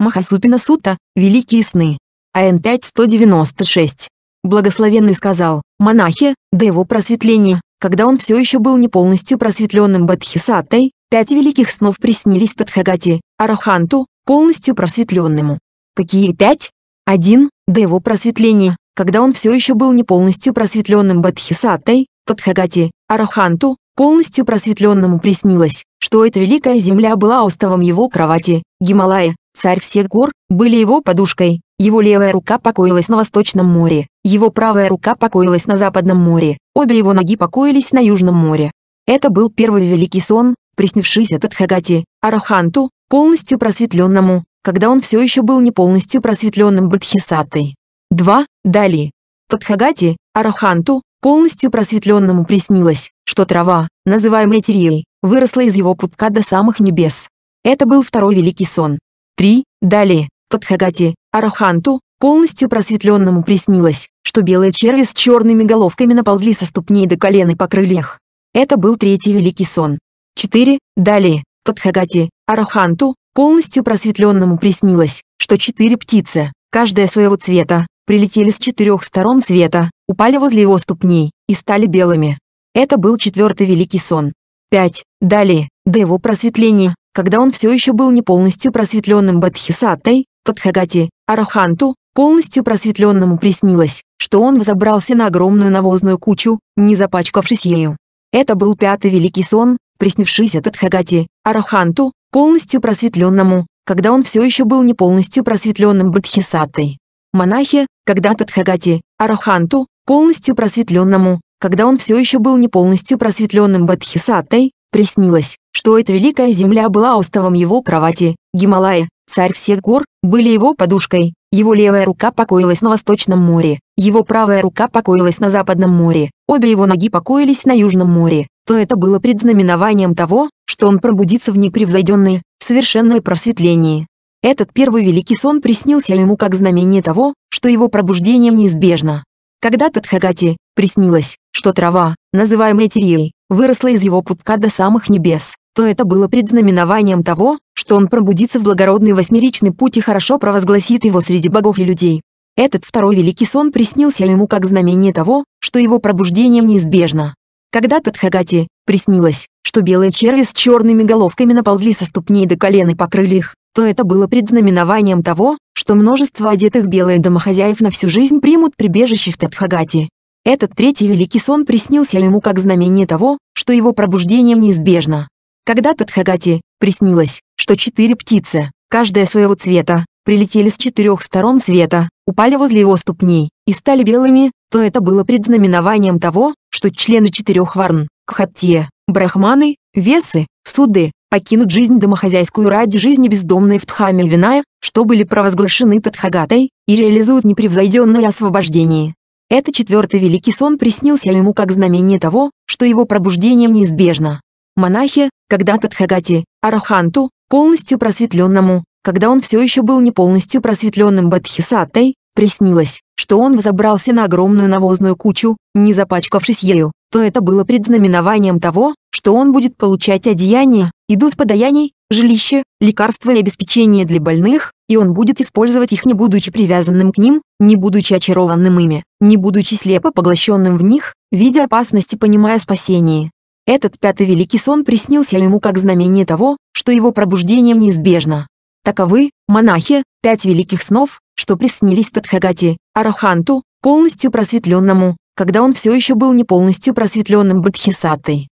Махасупина Сута, Великие сны. АН-5-196. Благословенный сказал, монахи до его просветления, когда он все еще был не полностью просветленным Бадхисаттой, пять великих снов приснились Тадхагате, Араханту, полностью просветленному. Какие пять? Один, до его просветления, когда он все еще был не полностью просветленным Бадхисаттой, Тадхагате, Араханту, Полностью просветленному приснилось, что эта великая земля была остовом его кровати, Гималая, царь всех гор, были его подушкой, его левая рука покоилась на Восточном море, его правая рука покоилась на Западном море, обе его ноги покоились на Южном море. Это был первый великий сон, приснившийся Тадхагати Араханту, полностью просветленному, когда он все еще был не полностью просветленным Бадхисатой. 2. Далее. Тадхагати Араханту, полностью просветленному приснилось, что трава, называемая Тирией, выросла из его пупка до самых небес. Это был второй великий сон. 3. Далее, Тадхагати, Араханту, полностью просветленному приснилось, что белые черви с черными головками наползли со ступней до колен и по крыльях. Это был третий великий сон. 4. Далее, Тадхагати, Араханту, полностью просветленному приснилось, что четыре птицы, каждая своего цвета, прилетели с четырех сторон света, упали возле его ступней и стали белыми. Это был четвертый великий сон. 5. Далее, до его просветления, когда он все еще был не полностью просветленным Бадхисаттой, Тадхагати, Араханту, полностью просветленному приснилось, что он взобрался на огромную навозную кучу, не запачкавшись ею. Это был пятый великий сон, приснившийся Тадхагати, Араханту, полностью просветленному, когда он все еще был не полностью просветленным Бадхисаттой. Монахи, когда Тадхагати, Араханту, полностью просветленному, когда он все еще был не полностью просветленным Бадхисаттой, приснилось, что эта великая земля была остовом его кровати, Гималая, царь всех гор, были его подушкой, его левая рука покоилась на Восточном море, его правая рука покоилась на Западном море, обе его ноги покоились на Южном море, то это было предзнаменованием того, что он пробудится в непревзойденное, совершенное просветление. Этот первый великий сон приснился ему как знамение того, что его пробуждение неизбежно. Когда Тадхагати, приснилось, что трава, называемая Тирией, выросла из его пупка до самых небес, то это было предзнаменованием того, что он пробудится в благородный восьмеричный путь и хорошо провозгласит его среди богов и людей. Этот второй великий сон приснился ему как знамение того, что его пробуждение неизбежно. Когда-то Тхагати, приснилось, что белые черви с черными головками наползли со ступней до колен и покрыли их, то это было предзнаменованием того, что множество одетых в белые домохозяев на всю жизнь примут прибежище в Тадхагате. Этот третий великий сон приснился ему как знамение того, что его пробуждение неизбежно. Когда-то Тхагати приснилось, что четыре птицы, каждая своего цвета, прилетели с четырех сторон света, упали возле его ступней и стали белыми, то это было предзнаменованием того, что члены четырех варн, кхатье, брахманы, весы, суды, покинут жизнь домохозяйскую ради жизни бездомной в Тхаме Виная, что были провозглашены Тадхагатой, и реализуют непревзойденное освобождение. Это четвертый великий сон приснился ему как знамение того, что его пробуждение неизбежно. Монахи, когда-то Тхагати, Араханту, полностью просветленному, когда он все еще был не полностью просветленным Бадхисаттой, приснилось, что он взобрался на огромную навозную кучу, не запачкавшись ею, то это было предзнаменованием того, что он будет получать одеяние, еду с подаяний, жилище, лекарства и обеспечение для больных, и он будет использовать их не будучи привязанным к ним, не будучи очарованным ими, не будучи слепо поглощенным в них, видя опасности, понимая спасение. Этот пятый великий сон приснился ему как знамение того, что его пробуждение неизбежно. Таковы, монахи, пять великих снов, что приснились Тадхагати, Араханту, полностью просветленному, когда он все еще был не полностью просветленным Бадхисатой.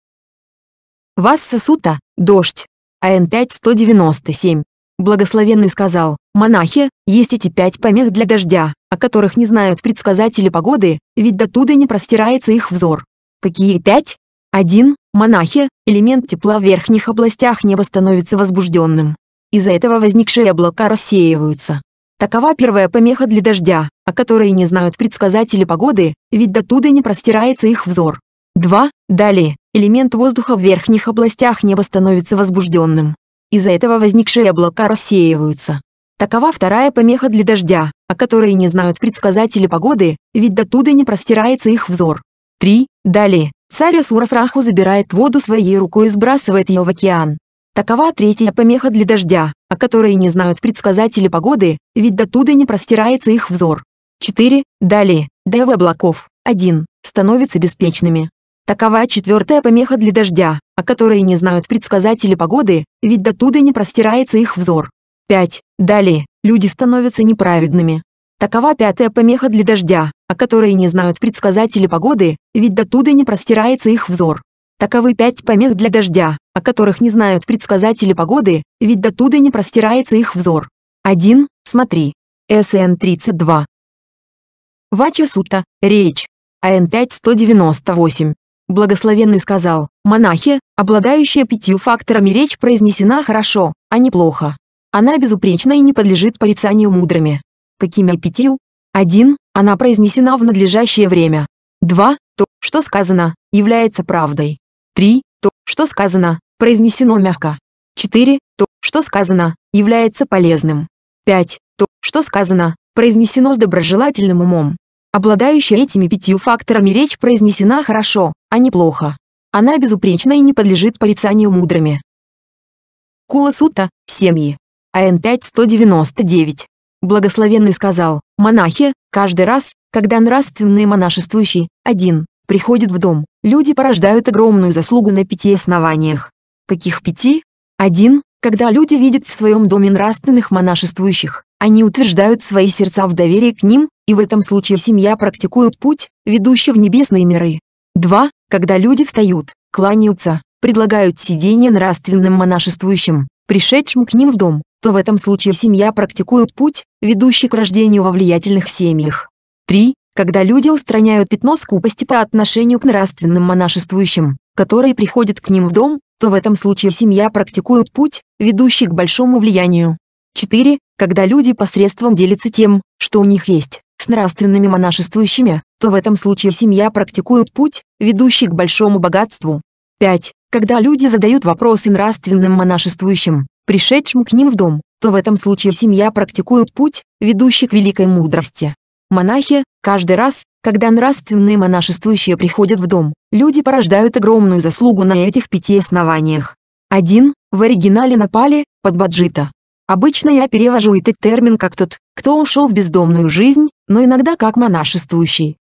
Васса Сута, дождь. АН 5197. Благословенный сказал, «Монахи, есть эти пять помех для дождя, о которых не знают предсказатели погоды, ведь до туда не простирается их взор». Какие пять? Один, Монахи, элемент тепла в верхних областях неба становится возбужденным. Из-за этого возникшие облака рассеиваются. Такова первая помеха для дождя, о которой не знают предсказатели погоды, ведь до туда не простирается их взор. Два, Далее, элемент воздуха в верхних областях неба становится возбужденным. Из-за этого возникшие облака рассеиваются. Такова вторая помеха для дождя, о которой не знают предсказатели погоды, ведь дотуда не простирается их взор. 3. Далее, царь Асурафраху забирает воду своей рукой и сбрасывает ее в океан. Такова третья помеха для дождя, о которой не знают предсказатели погоды, ведь дотуда не простирается их взор. 4. Далее, Дэвы облаков, 1, становятся беспечными, Такова четвертая помеха для дождя, о которой не знают предсказатели погоды, ведь до не простирается их взор. 5. Далее, люди становятся неправедными. Такова пятая помеха для дождя, о которой не знают предсказатели погоды, ведь до не простирается их взор. Таковы пять помех для дождя, о которых не знают предсказатели погоды, ведь до не простирается их взор. 1. Смотри. СН 32. Вача Сута, речь. АН 5198. Благословенный сказал, монахи, обладающие пятью факторами речь произнесена хорошо, а не плохо. Она безупречна и не подлежит порицанию мудрыми. Какими пятью? 1. Она произнесена в надлежащее время. 2. То, что сказано, является правдой. 3. То, что сказано, произнесено мягко. 4. То, что сказано, является полезным. 5. То, что сказано, произнесено с доброжелательным умом. Обладающая этими пятью факторами речь произнесена хорошо, а не плохо. Она безупречна и не подлежит порицанию мудрыми. Куласута, семьи. АН 5199. Благословенный сказал, монахи, каждый раз, когда нравственный монашествующий, один, приходит в дом, люди порождают огромную заслугу на пяти основаниях. Каких пяти? Один, когда люди видят в своем доме нравственных монашествующих, они утверждают свои сердца в доверии к ним, и в этом случае семья практикует путь, ведущий в небесные миры. 2. Когда люди встают, кланяются, предлагают сидение нравственным монашествующим, пришедшим к ним в дом, то в этом случае семья практикует путь, ведущий к рождению во влиятельных семьях. 3. Когда люди устраняют пятно скупости по отношению к нравственным монашествующим, которые приходят к ним в дом, то в этом случае семья практикует путь, ведущий к большому влиянию. 4. Когда люди посредством делятся тем, что у них есть, с нравственными монашествующими, то в этом случае семья практикует путь, ведущий к большому богатству. 5. Когда люди задают вопросы нравственным монашествующим, пришедшим к ним в дом, то в этом случае семья практикует путь, ведущий к великой мудрости. Монахи, каждый раз, когда нравственные монашествующие приходят в дом, люди порождают огромную заслугу на этих пяти основаниях. 1. В оригинале напали, под баджита. Обычно я перевожу этот термин как тот, кто ушел в бездомную жизнь, но иногда как монашествующий.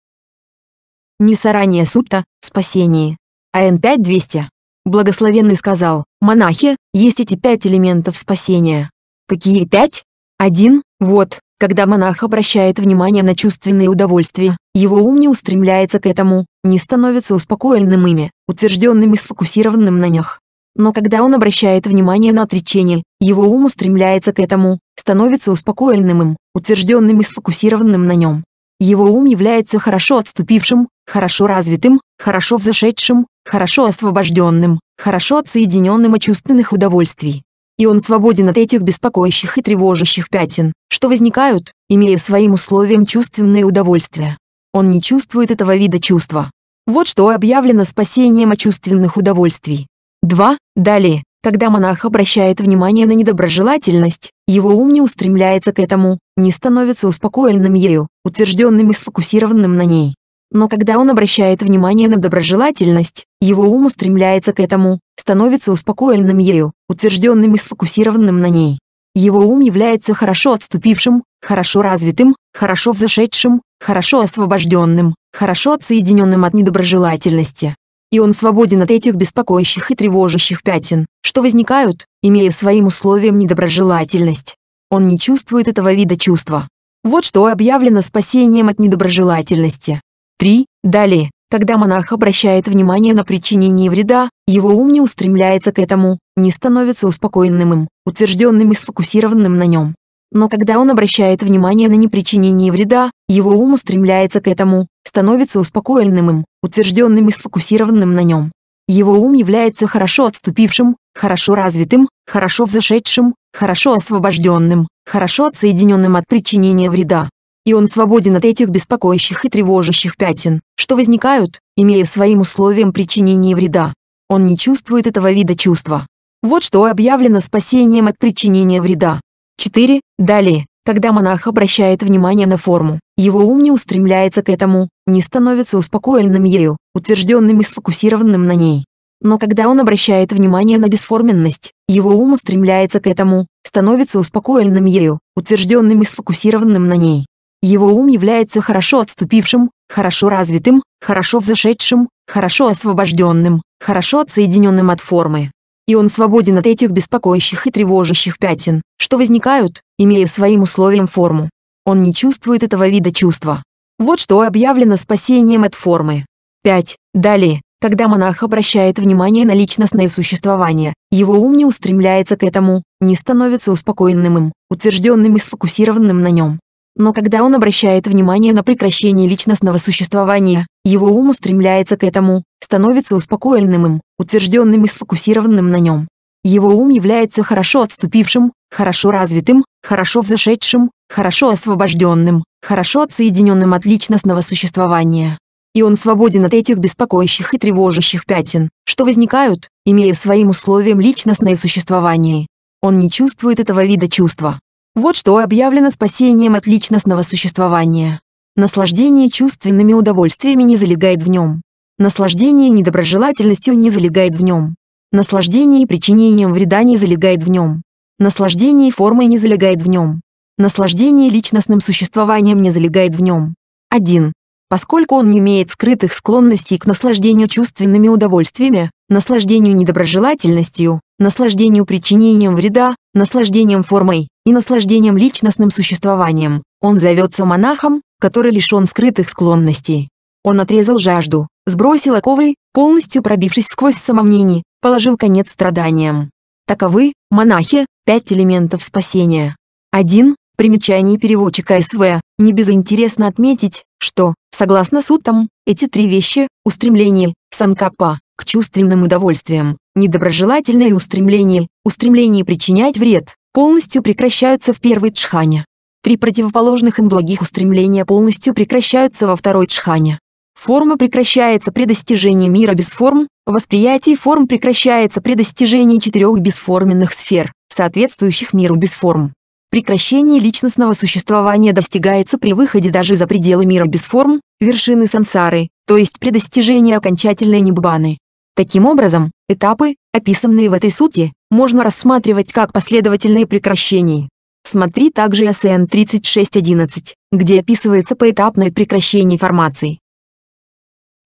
Не сарание сутта, спасение. АН 5200. Благословенный сказал, монахи, есть эти пять элементов спасения. Какие пять? Один, вот, когда монах обращает внимание на чувственные удовольствия, его ум не устремляется к этому, не становится успокоенным ими, утвержденным и сфокусированным на них. Но когда он обращает внимание на отречение, его ум устремляется к этому, становится успокоенным им, утвержденным и сфокусированным на нем. Его ум является хорошо отступившим, хорошо развитым, хорошо взошедшим, хорошо освобожденным, хорошо отсоединенным от чувственных удовольствий. И он свободен от этих беспокоящих и тревожащих пятен, что возникают, имея своим условием чувственные удовольствия. Он не чувствует этого вида чувства. Вот что объявлено спасением от чувственных удовольствий. 2. Далее, когда монах обращает внимание на недоброжелательность, его ум не устремляется к этому, не становится успокоенным ею, утвержденным и сфокусированным на ней. Но когда он обращает внимание на доброжелательность, его ум устремляется к этому, становится успокоенным ею, утвержденным и сфокусированным на ней. Его ум является хорошо отступившим, хорошо развитым, хорошо взошедшим, хорошо освобожденным, хорошо отсоединенным от недоброжелательности и он свободен от этих беспокоящих и тревожащих пятен, что возникают, имея своим условием недоброжелательность. Он не чувствует этого вида чувства. Вот что объявлено спасением от недоброжелательности. 3. Далее, когда монах обращает внимание на причинение вреда, его ум не устремляется к этому, не становится успокоенным им, утвержденным и сфокусированным на нем, но когда он обращает внимание на непричинение вреда, его ум устремляется к этому, становится успокоенным им, утвержденным и сфокусированным на нем. Его ум является хорошо отступившим, хорошо развитым, хорошо взошедшим, хорошо освобожденным, хорошо отсоединенным от причинения вреда. И он свободен от этих беспокоящих и тревожащих пятен, что возникают, имея своим условием причинение вреда. Он не чувствует этого вида чувства. Вот что объявлено спасением от причинения вреда. 4. Далее, когда монах обращает внимание на форму, его ум не устремляется к этому, не становится успокоенным ею, утвержденным и сфокусированным на ней. Но когда он обращает внимание на бесформенность, его ум устремляется к этому, становится успокоенным ею, утвержденным и сфокусированным на ней. Его ум является хорошо отступившим, хорошо развитым, хорошо взошедшим, хорошо освобожденным, хорошо отсоединенным от формы и он свободен от этих беспокоящих и тревожащих пятен, что возникают, имея своим условием форму. Он не чувствует этого вида чувства. Вот что объявлено спасением от формы. 5. Далее, когда монах обращает внимание на личностное существование, его ум не устремляется к этому, не становится успокоенным им, утвержденным и сфокусированным на нем. Но когда он обращает внимание на прекращение личностного существования, его ум устремляется к этому, становится успокоенным им, утвержденным и сфокусированным на нем. Его ум является хорошо отступившим, хорошо развитым, хорошо взошедшим, хорошо освобожденным, хорошо отсоединенным от личностного существования. И он свободен от этих беспокоящих и тревожащих пятен, что возникают, имея своим условием личностное существование. Он не чувствует этого вида чувства. Вот что объявлено спасением от личностного существования. Наслаждение чувственными удовольствиями не залегает в нем. Наслаждение недоброжелательностью не залегает в нем. Наслаждение причинением вреда не залегает в нем. Наслаждение формой не залегает в нем. Наслаждение личностным существованием не залегает в нем. 1. Поскольку он не имеет скрытых склонностей к наслаждению чувственными удовольствиями, наслаждению недоброжелательностью, наслаждению причинением вреда, наслаждением формой и наслаждением личностным существованием, он зовется монахом, который лишен скрытых склонностей. Он отрезал жажду, сбросил оковы, полностью пробившись сквозь самомнение, положил конец страданиям. Таковы, монахи, пять элементов спасения. 1. Примечание переводчика СВ. Не безинтересно отметить, что, согласно сутам, эти три вещи – устремление, санкапа, к чувственным удовольствиям, недоброжелательное устремление, устремление причинять вред, полностью прекращаются в первой джхане. Три противоположных им благих устремления полностью прекращаются во второй джхане. Форма прекращается при достижении мира без форм, восприятие форм прекращается при достижении четырех бесформенных сфер, соответствующих миру без форм. Прекращение личностного существования достигается при выходе даже за пределы мира без форм, вершины сансары, то есть при достижении окончательной небубаны. Таким образом, этапы, описанные в этой сути, можно рассматривать как последовательные прекращения. Смотри также СН 3611, где описывается поэтапное прекращение формаций.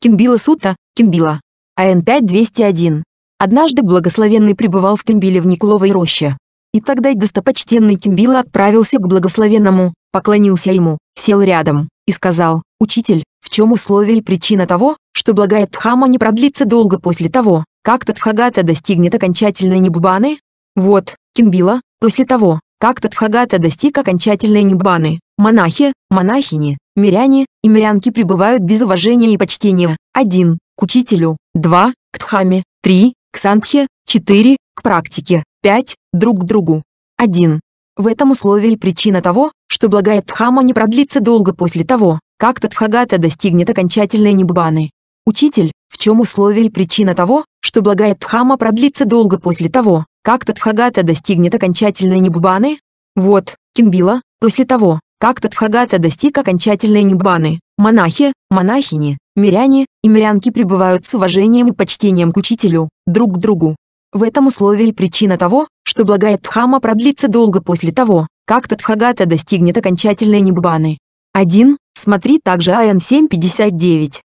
Кинбила Сута, Кинбила. АН 5201. Однажды благословенный пребывал в Кинбиле в Никуловой роще. И тогда достопочтенный Кинбила отправился к благословенному, поклонился ему, сел рядом и сказал, «Учитель, в чем условие и причина того, что благая Дхама не продлится долго после того, как Тадхагата достигнет окончательной небубаны? Вот, Кинбила, после того, как Тадхагата достиг окончательной небубаны, монахи, монахини, Миряне и мирянки пребывают без уважения и почтения. 1. К учителю. 2. К тхаме, 3. К сандхе. 4. К практике. 5. Друг к другу. 1. В этом условии причина того, что благая тхама не продлится долго после того, как Тадхагата достигнет окончательной небубаны. Учитель, в чем условие и причина того, что благая тхама продлится долго после того, как Тадхагата достигнет окончательной небубаны? Вот, Кинбила, после того, как Тадхагата достиг окончательной ниббаны, монахи, монахини, миряне и мирянки пребывают с уважением и почтением к учителю, друг к другу. В этом условии причина того, что благая Дхама продлится долго после того, как Тадхагата достигнет окончательной ниббаны. 1. Смотри также Аян 7.59.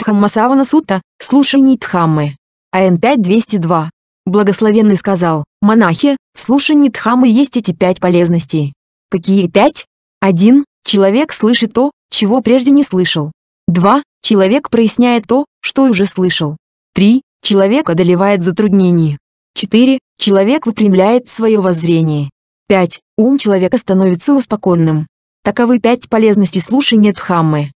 Дхаммасавана сута, слушание Дхаммы. Аян 5.202. Благословенный сказал, монахи, в слушании Дхаммы есть эти пять полезностей. Какие пять? Один. Человек слышит то, чего прежде не слышал. Два. Человек проясняет то, что уже слышал. Три. Человек одолевает затруднения. Четыре. Человек выпрямляет свое воззрение. Пять. Ум человека становится успокоенным. Таковы пять полезностей слушания Дхаммы.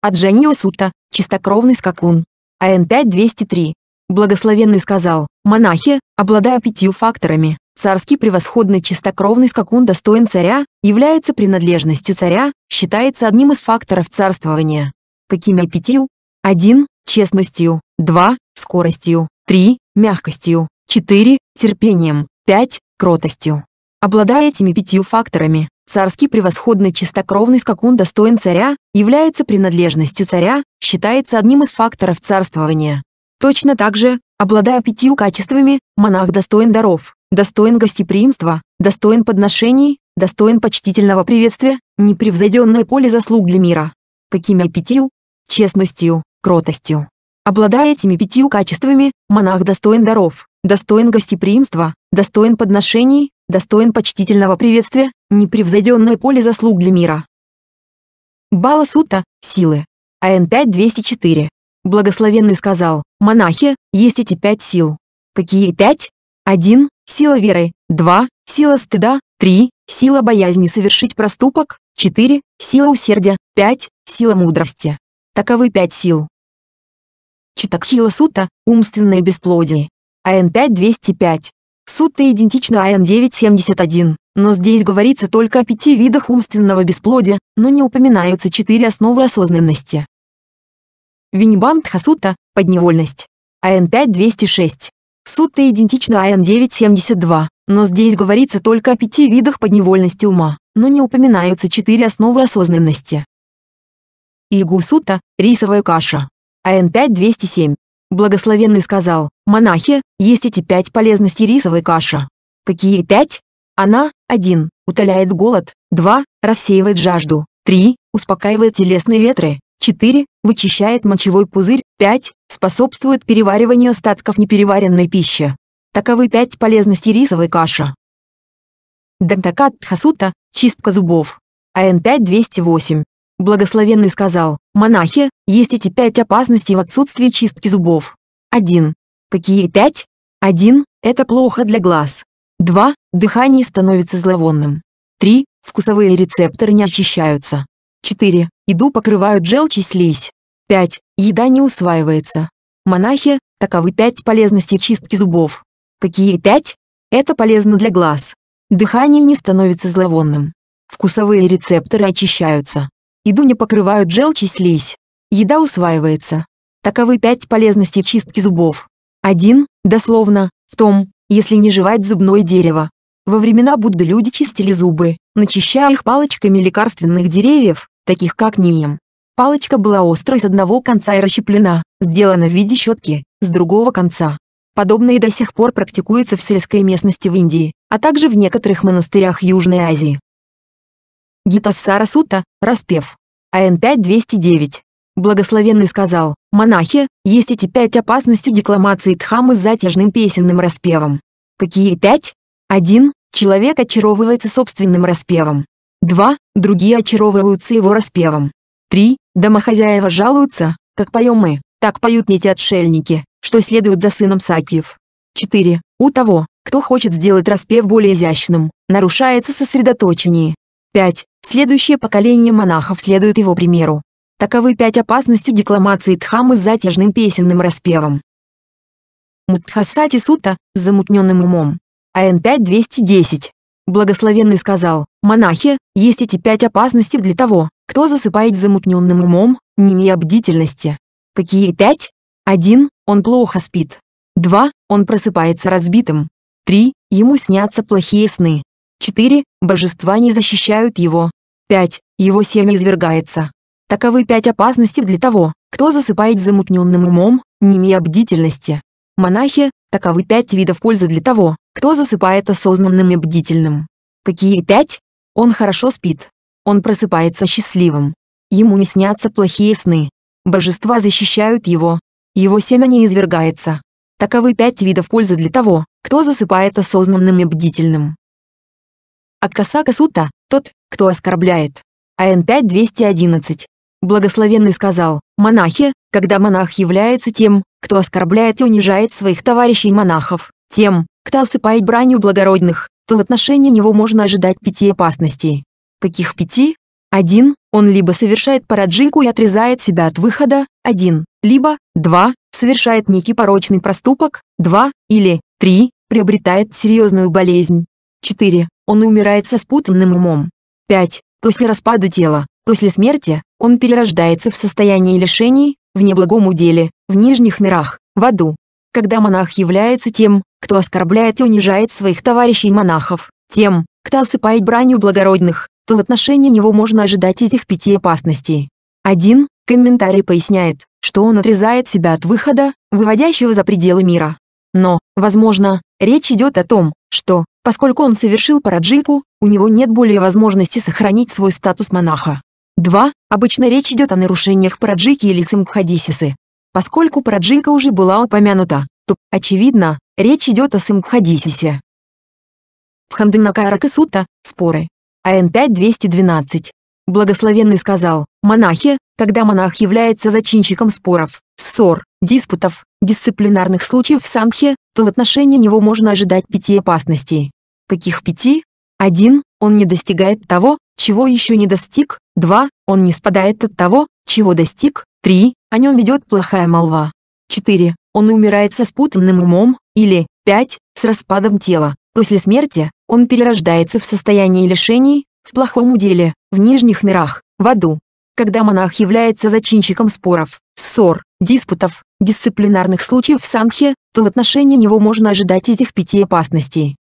Аджанио Сута, чистокровный скакун. АН 5203. Благословенный сказал, монахи, обладая пятью факторами, Царский превосходный чистокровный скакун достоин царя, является принадлежностью царя, считается одним из факторов царствования. Какими пятью? 1. Честностью. 2. Скоростью. 3. Мягкостью. 4. Терпением. 5. Кротостью. Обладая этими пятью факторами, царский превосходный чистокровный скакун достоин царя, является принадлежностью царя, считается одним из факторов царствования. Точно так же, обладая пятью качествами, монах достоин даров, достоин гостеприимства, достоин подношений, достоин почтительного приветствия, непревзойденное поле заслуг для мира. Какими пятью? Честностью, кротостью. Обладая этими пятью качествами, монах достоин даров, достоин гостеприимства, достоин подношений, достоин почтительного приветствия, непревзойденное поле заслуг для мира. Бала Сута, силы. АН 5204. Благословенный сказал, монахи, есть эти пять сил. Какие пять? 1. Сила веры. 2. Сила стыда. 3. Сила боязни совершить проступок. 4. Сила усердия. 5. Сила мудрости. Таковы пять сил. Читакхила сута – умственное бесплодие. АН-5-205. Сутта идентична АН-9-71, но здесь говорится только о пяти видах умственного бесплодия, но не упоминаются четыре основы осознанности. Винибандха сутта – подневольность. АН-5-206 сутта идентична АН-972, но здесь говорится только о пяти видах подневольности ума, но не упоминаются четыре основы осознанности. Игусута – рисовая каша. АН-5207. Благословенный сказал, монахи, есть эти пять полезностей рисовой каша. Какие пять? Она, 1. Утоляет голод, 2. Рассеивает жажду, 3. Успокаивает телесные ветры, 4. Вычищает мочевой пузырь. 5. Способствует перевариванию остатков непереваренной пищи. Таковы 5 полезностей рисовой каши. Дантакат Хасута чистка зубов. АН 5208. Благословенный сказал, монахи, есть эти пять опасностей в отсутствии чистки зубов. 1. Какие 5? 1. Это плохо для глаз. 2. Дыхание становится зловонным. 3. Вкусовые рецепторы не очищаются. 4. Еду покрывают желчь и слизь. 5. Еда не усваивается. Монахи, таковы 5 полезностей чистки зубов. Какие 5? Это полезно для глаз. Дыхание не становится зловонным. Вкусовые рецепторы очищаются. Еду не покрывают желчь и слизь. Еда усваивается. Таковы 5 полезностей чистки зубов. 1. Дословно, в том, если не жевать зубное дерево. Во времена Будды люди чистили зубы, начищая их палочками лекарственных деревьев, таких как Нием. Палочка была острой с одного конца и расщеплена, сделана в виде щетки, с другого конца. Подобное до сих пор практикуется в сельской местности в Индии, а также в некоторых монастырях Южной Азии. Гитасара Сута, распев. АН 5209. Благословенный сказал, монахи, есть эти пять опасностей декламации Дхаммы с затяжным песенным распевом. Какие пять? Один Человек очаровывается собственным распевом два Другие очаровываются его распевом. три Домохозяева жалуются, как поем мы, так поют не те отшельники, что следуют за сыном Сакиев. четыре У того, кто хочет сделать распев более изящным, нарушается сосредоточение. пять Следующее поколение монахов следует его примеру. Таковы пять опасностей декламации Дхаммы с затяжным песенным распевом. Мудхасати Сута, с замутненным умом. АН 5210. Благословенный сказал, «Монахи, есть эти пять опасностей для того, кто засыпает замутненным умом, не имея бдительности». Какие пять? Один, Он плохо спит. Два, Он просыпается разбитым. Три, Ему снятся плохие сны. Четыре, Божества не защищают его. Пять, Его семя извергается. Таковы пять опасностей для того, кто засыпает замутненным умом, не имея бдительности. Монахи, таковы пять видов пользы для того, кто засыпает осознанным и бдительным? Какие пять? Он хорошо спит. Он просыпается счастливым. Ему не снятся плохие сны. Божества защищают его. Его семя не извергается. Таковы пять видов пользы для того, кто засыпает осознанным и бдительным. Аккасака Сута – тот, кто оскорбляет. АН 5211. Благословенный сказал, монахи, когда монах является тем, кто оскорбляет и унижает своих товарищей монахов, тем, кто осыпает бранью благородных, то в отношении него можно ожидать пяти опасностей. Каких пяти? Один, он либо совершает параджику и отрезает себя от выхода, один, либо, два, совершает некий порочный проступок, два, или, три, приобретает серьезную болезнь. четыре, Он умирает со спутанным умом. пять, После распада тела, после смерти, он перерождается в состоянии лишений, в неблагом уделе, в нижних мирах, в аду когда монах является тем, кто оскорбляет и унижает своих товарищей монахов, тем, кто осыпает бранью благородных, то в отношении него можно ожидать этих пяти опасностей. Один. Комментарий поясняет, что он отрезает себя от выхода, выводящего за пределы мира. Но, возможно, речь идет о том, что, поскольку он совершил параджику, у него нет более возможности сохранить свой статус монаха. 2. Обычно речь идет о нарушениях параджики или сингхадисисы, Поскольку проджинка уже была упомянута, то, очевидно, речь идет о Сымкхадисисе. В Хандынакарака споры. АН 5.212. Благословенный сказал, монахи, когда монах является зачинщиком споров, ссор, диспутов, дисциплинарных случаев в Сангхе, то в отношении него можно ожидать пяти опасностей. Каких пяти? Один, Он не достигает того, чего еще не достиг. Два, Он не спадает от того, чего достиг. 3. О нем ведет плохая молва. 4. Он умирает со спутанным умом, или 5. С распадом тела. После смерти, он перерождается в состоянии лишений, в плохом уделе в нижних мирах, в аду. Когда монах является зачинщиком споров, ссор, диспутов, дисциплинарных случаев в санхе, то в отношении него можно ожидать этих пяти опасностей.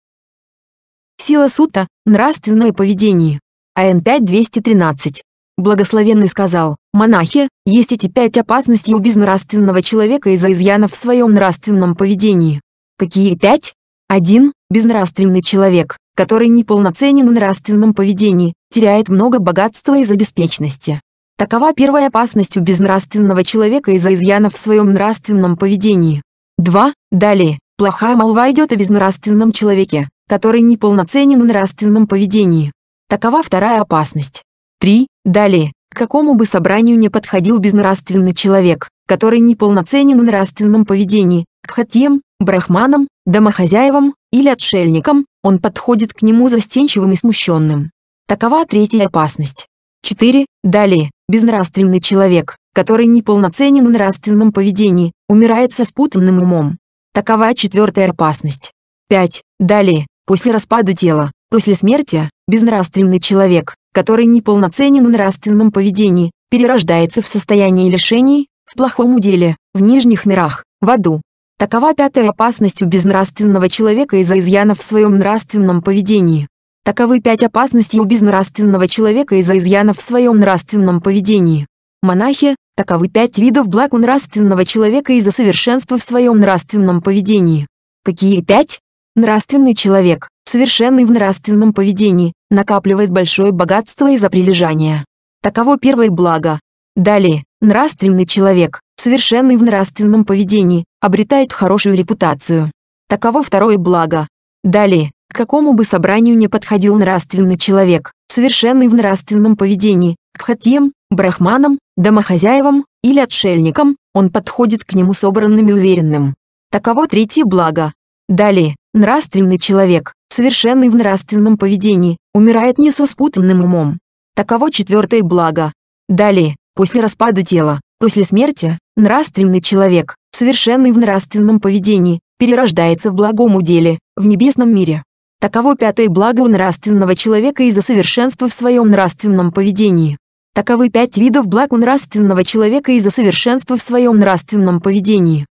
Сила сута – нравственное поведение. АН 5213. Благословенный сказал, «Монахи, есть эти пять опасностей у безнравственного человека из-за изъянов в своем нравственном поведении». Какие пять? Один, Безнравственный человек, который неполноценен в нравственном поведении, теряет много богатства из-за беспечности. Такова первая опасность у безнравственного человека из-за изъянов в своем нравственном поведении. 2. Далее, плохая молва идет о безнравственном человеке, который неполноценен в нравственном поведении. Такова вторая опасность. 3. Далее, к какому бы собранию не подходил безнравственный человек, который неполноценен в нравственном поведении, к хатьям, брахманам, домохозяевам или отшельникам, он подходит к нему застенчивым и смущенным. Такова третья опасность. 4. Далее, безнравственный человек, который неполноценен в нравственном поведении, умирает со спутанным умом. Такова четвертая опасность. 5. Далее, после распада тела, после смерти, Безнравственный человек, который неполноценен в нравственном поведении, перерождается в состоянии лишений, в плохом уделе, в нижних мирах, в аду. Такова пятая опасность у безнравственного человека из-за изъяна в своем нравственном поведении. Таковы пять опасностей у безнравственного человека из-за изъяна в своем нравственном поведении. Монахи, таковы пять видов благ у нравственного человека из-за совершенства в своем нравственном поведении. Какие пять? Нравственный человек, совершенный в нравственном поведении, накапливает большое богатство из-за прилежания. Таково первое благо. Далее, нравственный человек, совершенный в нравственном поведении, обретает хорошую репутацию. Таково второе благо. Далее, к какому бы собранию не подходил нравственный человек, совершенный в нравственном поведении, к хатьем, брахманам, домохозяевам или отшельникам, он подходит к нему собранным и уверенным. Таково третье благо. Далее, нравственный человек, совершенный в нравственном поведении, умирает не со спутанным умом. Таково четвертое благо. Далее, после распада тела, после смерти, нравственный человек, совершенный в нравственном поведении, перерождается в благом уделе, в небесном мире. Таково пятое благо у нравственного человека из-за совершенства в своем нравственном поведении. Таковы пять видов благ у нравственного человека из-за совершенства в своем нравственном поведении.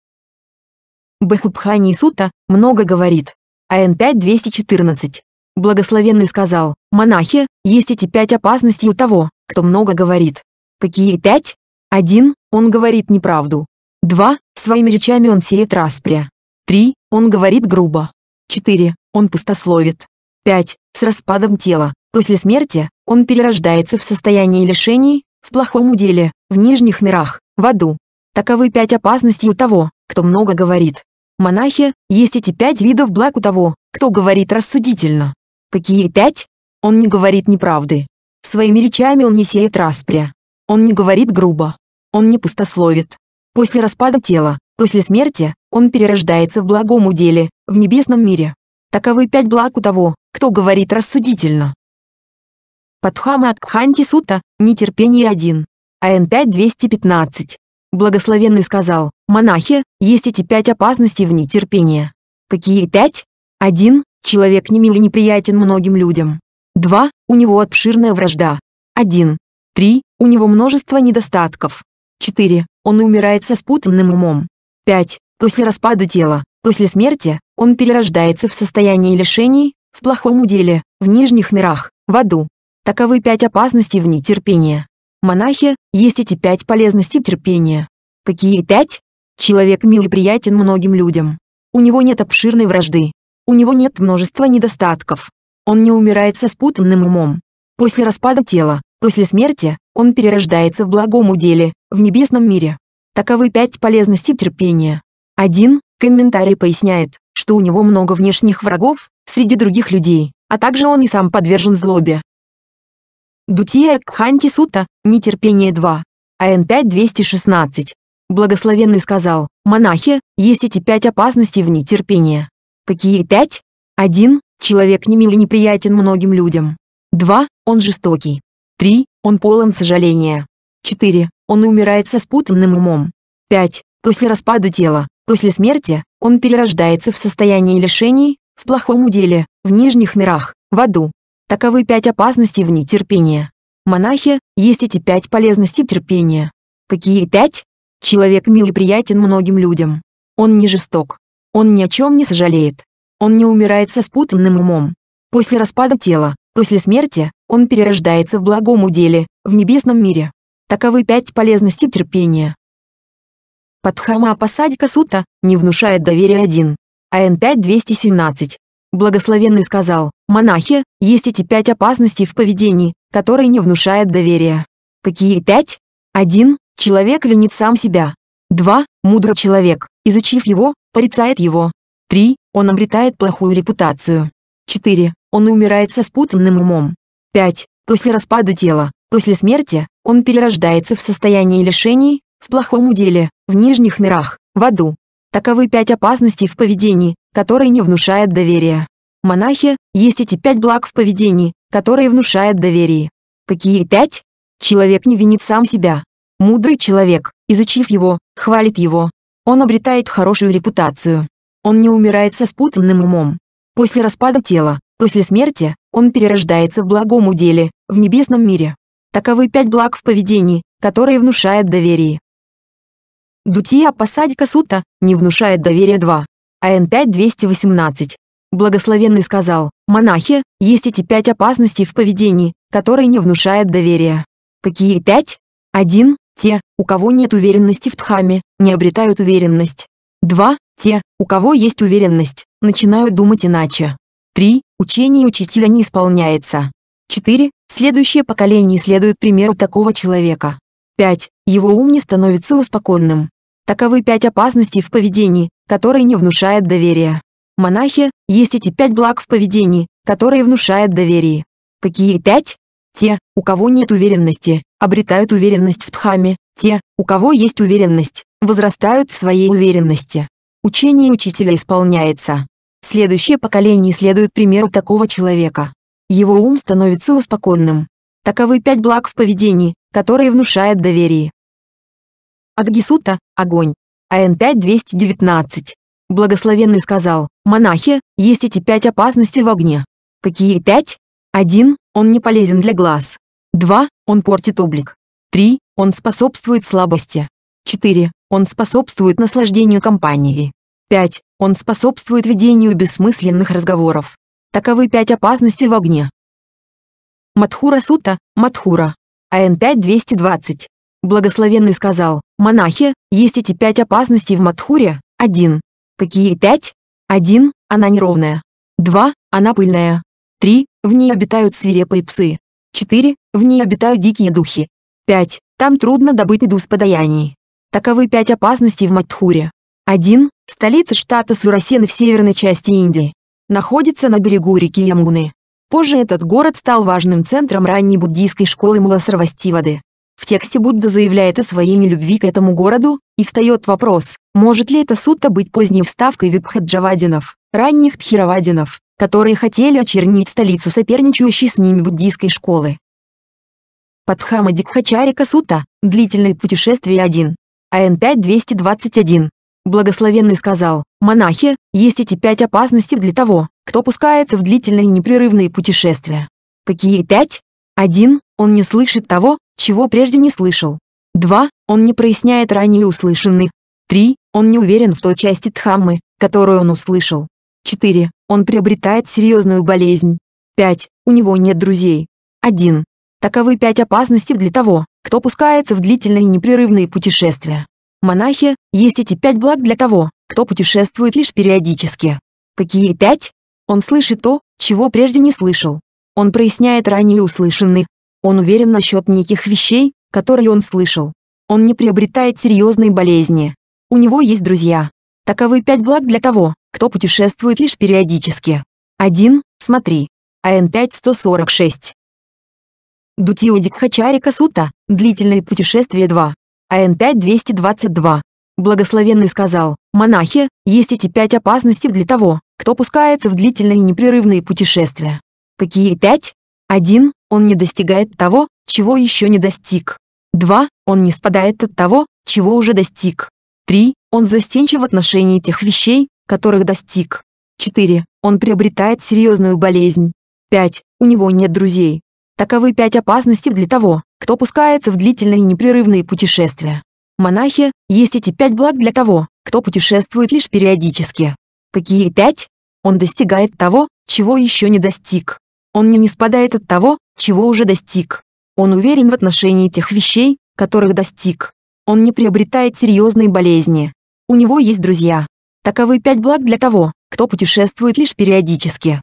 Бахубхани Сута много говорит. АН 5.214. Благословенный сказал, монахи, есть эти пять опасностей у того, кто много говорит. Какие пять? Один, он говорит неправду. Два, своими речами он сеет распря. Три, он говорит грубо. Четыре, он пустословит. Пять, с распадом тела, после смерти, он перерождается в состоянии лишений, в плохом уделе, в нижних мирах, в аду. Таковы пять опасностей у того, кто много говорит. Монахи, есть эти пять видов благ у того, кто говорит рассудительно. Какие пять? Он не говорит неправды. Своими речами он не сеет распря. Он не говорит грубо. Он не пустословит. После распада тела, после смерти, он перерождается в благом уделе, в небесном мире. Таковы пять благ у того, кто говорит рассудительно. Патхама Акханти Сута, нетерпение 1. АН 5215. Благословенный сказал, «Монахи, есть эти пять опасностей в нетерпении». Какие пять? Один, Человек немил и неприятен многим людям. Два, У него обширная вражда. Один, три, У него множество недостатков. Четыре, Он умирает со спутанным умом. Пять, После распада тела, после смерти, он перерождается в состоянии лишений, в плохом уделе, в нижних мирах, в аду. Таковы пять опасностей в нетерпении. Монахи, есть эти пять полезностей терпения. Какие пять? Человек мил и приятен многим людям. У него нет обширной вражды. У него нет множества недостатков. Он не умирает со спутанным умом. После распада тела, после смерти, он перерождается в благом уделе, в небесном мире. Таковы пять полезностей терпения. Один Комментарий поясняет, что у него много внешних врагов, среди других людей, а также он и сам подвержен злобе. Дутия Кханти Сута, Нетерпение 2, АН 5-216. Благословенный сказал, «Монахи, есть эти пять опасностей в нетерпении». Какие пять? 1. Человек немил и неприятен многим людям. 2. Он жестокий. 3. Он полон сожаления. 4. Он умирает со спутанным умом. 5. После распада тела, после смерти, он перерождается в состоянии лишений, в плохом деле, в нижних мирах, в аду, Таковы пять опасностей в терпения. Монахи, есть эти пять полезностей терпения. Какие пять? Человек мил и приятен многим людям. Он не жесток. Он ни о чем не сожалеет. Он не умирает со спутанным умом. После распада тела, после смерти, он перерождается в благом уделе, в небесном мире. Таковы пять полезностей терпения. Падхама Апасадика Сута не внушает доверия один. АН 5217. Благословенный сказал, «Монахи, есть эти пять опасностей в поведении, которые не внушают доверия». Какие пять? Один, Человек винит сам себя. Два, Мудрый человек, изучив его, порицает его. Три, Он обретает плохую репутацию. Четыре, Он умирает со спутанным умом. Пять, После распада тела, после смерти, он перерождается в состоянии лишений, в плохом деле, в нижних мирах, в аду. Таковы пять опасностей в поведении, которые не внушают доверия. Монахи, есть эти пять благ в поведении, которые внушают доверие. Какие пять? Человек не винит сам себя. Мудрый человек, изучив его, хвалит его. Он обретает хорошую репутацию. Он не умирает со спутанным умом. После распада тела, после смерти, он перерождается в благом уделе, в небесном мире. Таковы пять благ в поведении, которые внушают доверие. Дутия посадика сута не внушает доверия 2. АН 5218. Благословенный сказал, монахи, есть эти пять опасностей в поведении, которые не внушают доверия. Какие пять? 1. Те, у кого нет уверенности в Дхаме, не обретают уверенность. 2. Те, у кого есть уверенность, начинают думать иначе. 3. Учение учителя не исполняется. 4. Следующее поколение следует примеру такого человека. 5. Его ум не становится успокоенным. Таковы пять опасностей в поведении, которые не внушают доверия. Монахи, есть эти пять благ в поведении, которые внушают доверие. Какие пять? Те, у кого нет уверенности, обретают уверенность в Дхаме, те, у кого есть уверенность, возрастают в своей уверенности. Учение учителя исполняется. Следующее поколение следует примеру такого человека. Его ум становится успокоенным, Таковы пять благ в поведении, которые внушают доверие. Аггисута – огонь. АН 5-219. Благословенный сказал, монахи, есть эти пять опасностей в огне. Какие пять? 1. Он не полезен для глаз. 2. Он портит облик. 3. Он способствует слабости. 4. Он способствует наслаждению компанией. 5. Он способствует ведению бессмысленных разговоров. Таковы пять опасностей в огне. Матхура Сута, Матхура. АН 5-220. Благословенный сказал, монахи, есть эти пять опасностей в Матхуре. Один. Какие пять? Один. Она неровная. Два. Она пыльная. Три. В ней обитают свирепые псы. Четыре. В ней обитают дикие духи. Пять. Там трудно добыть иду с подаяний. Таковы пять опасностей в Матхуре. Один. Столица штата Сурасены в северной части Индии. Находится на берегу реки Ямуны. Позже этот город стал важным центром ранней буддийской школы Муласарвастивады. В тексте Будда заявляет о своей нелюбви к этому городу, и встает вопрос, может ли это сутта быть поздней вставкой вибхаджавадинов, ранних тхировадинов, которые хотели очернить столицу соперничающей с ними буддийской школы. Падхама Дикхачарика Сутта. длительное путешествие 1. АН 5-221. Благословенный сказал, «Монахи, есть эти пять опасностей для того, кто пускается в длительные непрерывные путешествия». Какие пять? Один, он не слышит того, чего прежде не слышал. Два, он не проясняет ранее услышанный. Три, он не уверен в той части Дхаммы, которую он услышал. Четыре, он приобретает серьезную болезнь. Пять, у него нет друзей. Один. Таковы пять опасностей для того, кто пускается в длительные непрерывные путешествия. Монахи есть эти пять благ для того, кто путешествует лишь периодически. Какие пять? Он слышит то, чего прежде не слышал. Он проясняет ранее услышанный. Он уверен насчет неких вещей, которые он слышал. Он не приобретает серьезной болезни. У него есть друзья. Таковы пять благ для того, кто путешествует лишь периодически. 1. Смотри. АН 5146. Дутио Дикхачарика Сута, длительное путешествие 2. АН-5222. Благословенный сказал, «Монахи, есть эти пять опасностей для того, кто пускается в длительные непрерывные путешествия». Какие пять? Один, он не достигает того, чего еще не достиг. Два, он не спадает от того, чего уже достиг. Три, он застенчив в отношении тех вещей, которых достиг. Четыре, он приобретает серьезную болезнь. Пять, у него нет друзей. Таковы пять опасностей для того, кто пускается в длительные непрерывные путешествия. Монахи, есть эти пять благ для того, кто путешествует лишь периодически. Какие пять? Он достигает того, чего еще не достиг. Он не ниспадает от того, чего уже достиг. Он уверен в отношении тех вещей, которых достиг. Он не приобретает серьезные болезни. У него есть друзья. Таковы пять благ для того, кто путешествует лишь периодически.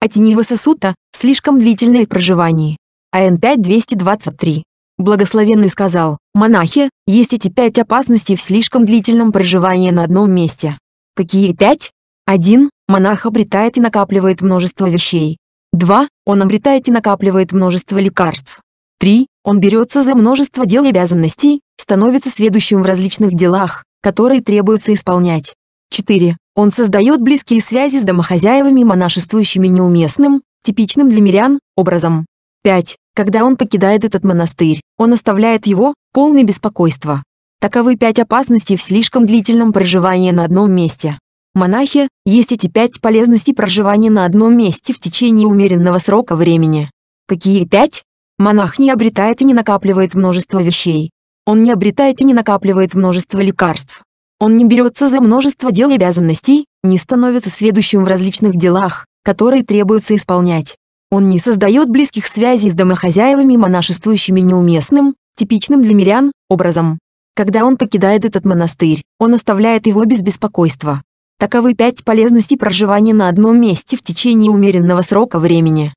Атинива сосута – слишком длительное проживание. АН-5-223. Благословенный сказал, «Монахи, есть эти пять опасностей в слишком длительном проживании на одном месте». Какие пять? 1. Монах обретает и накапливает множество вещей. 2. Он обретает и накапливает множество лекарств. 3. Он берется за множество дел и обязанностей, становится сведущим в различных делах, которые требуется исполнять. 4. Он создает близкие связи с домохозяевами монашествующими неуместным, типичным для мирян, образом. 5. Когда он покидает этот монастырь, он оставляет его, полный беспокойства. Таковы пять опасностей в слишком длительном проживании на одном месте. Монахи, есть эти пять полезностей проживания на одном месте в течение умеренного срока времени. Какие пять? Монах не обретает и не накапливает множество вещей. Он не обретает и не накапливает множество лекарств. Он не берется за множество дел и обязанностей, не становится сведущим в различных делах, которые требуется исполнять. Он не создает близких связей с домохозяевами монашествующими неуместным, типичным для мирян, образом. Когда он покидает этот монастырь, он оставляет его без беспокойства. Таковы пять полезностей проживания на одном месте в течение умеренного срока времени.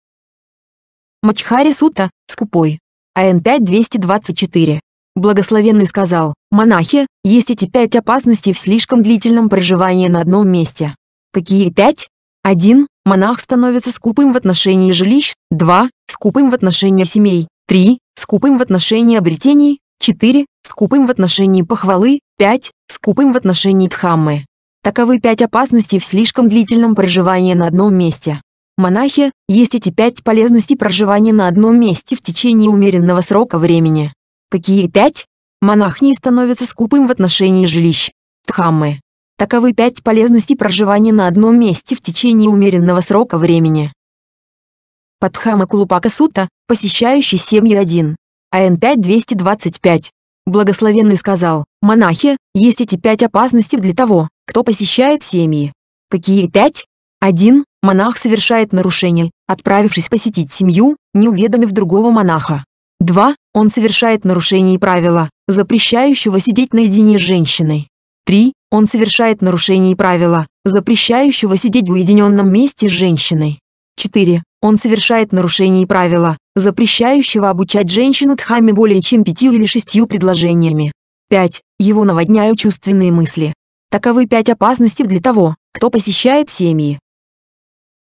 Мачхари Сута, Скупой. АН 5-224. Благословенный сказал, «Монахи, есть эти пять опасностей в слишком длительном проживании на одном месте». Какие пять? 1. Монах становится скупым в отношении жилищ. 2. Скупым в отношении семей. 3. Скупым в отношении обретений. 4. Скупым в отношении похвалы. 5. Скупым в отношении дхаммы. Таковы пять опасностей в слишком длительном проживании на одном месте. Монахи, есть эти пять полезностей проживания на одном месте в течение умеренного срока времени. Какие пять? Монах не становится скупым в отношении жилищ. Дхаммы. Таковы пять полезностей проживания на одном месте в течение умеренного срока времени. Падхама Кулупака Сута, посещающий семьи 1. АН 5225. Благословенный сказал, монахи, есть эти пять опасностей для того, кто посещает семьи. Какие пять? Один, Монах совершает нарушение, отправившись посетить семью, не уведомив другого монаха. Два, Он совершает нарушение правила, запрещающего сидеть наедине с женщиной. Три он совершает нарушение правила, запрещающего сидеть в уединенном месте с женщиной. 4. Он совершает нарушение правила, запрещающего обучать женщину дхаме более чем пятью или шестью предложениями. 5. Его наводняют чувственные мысли. Таковы пять опасностей для того, кто посещает семьи.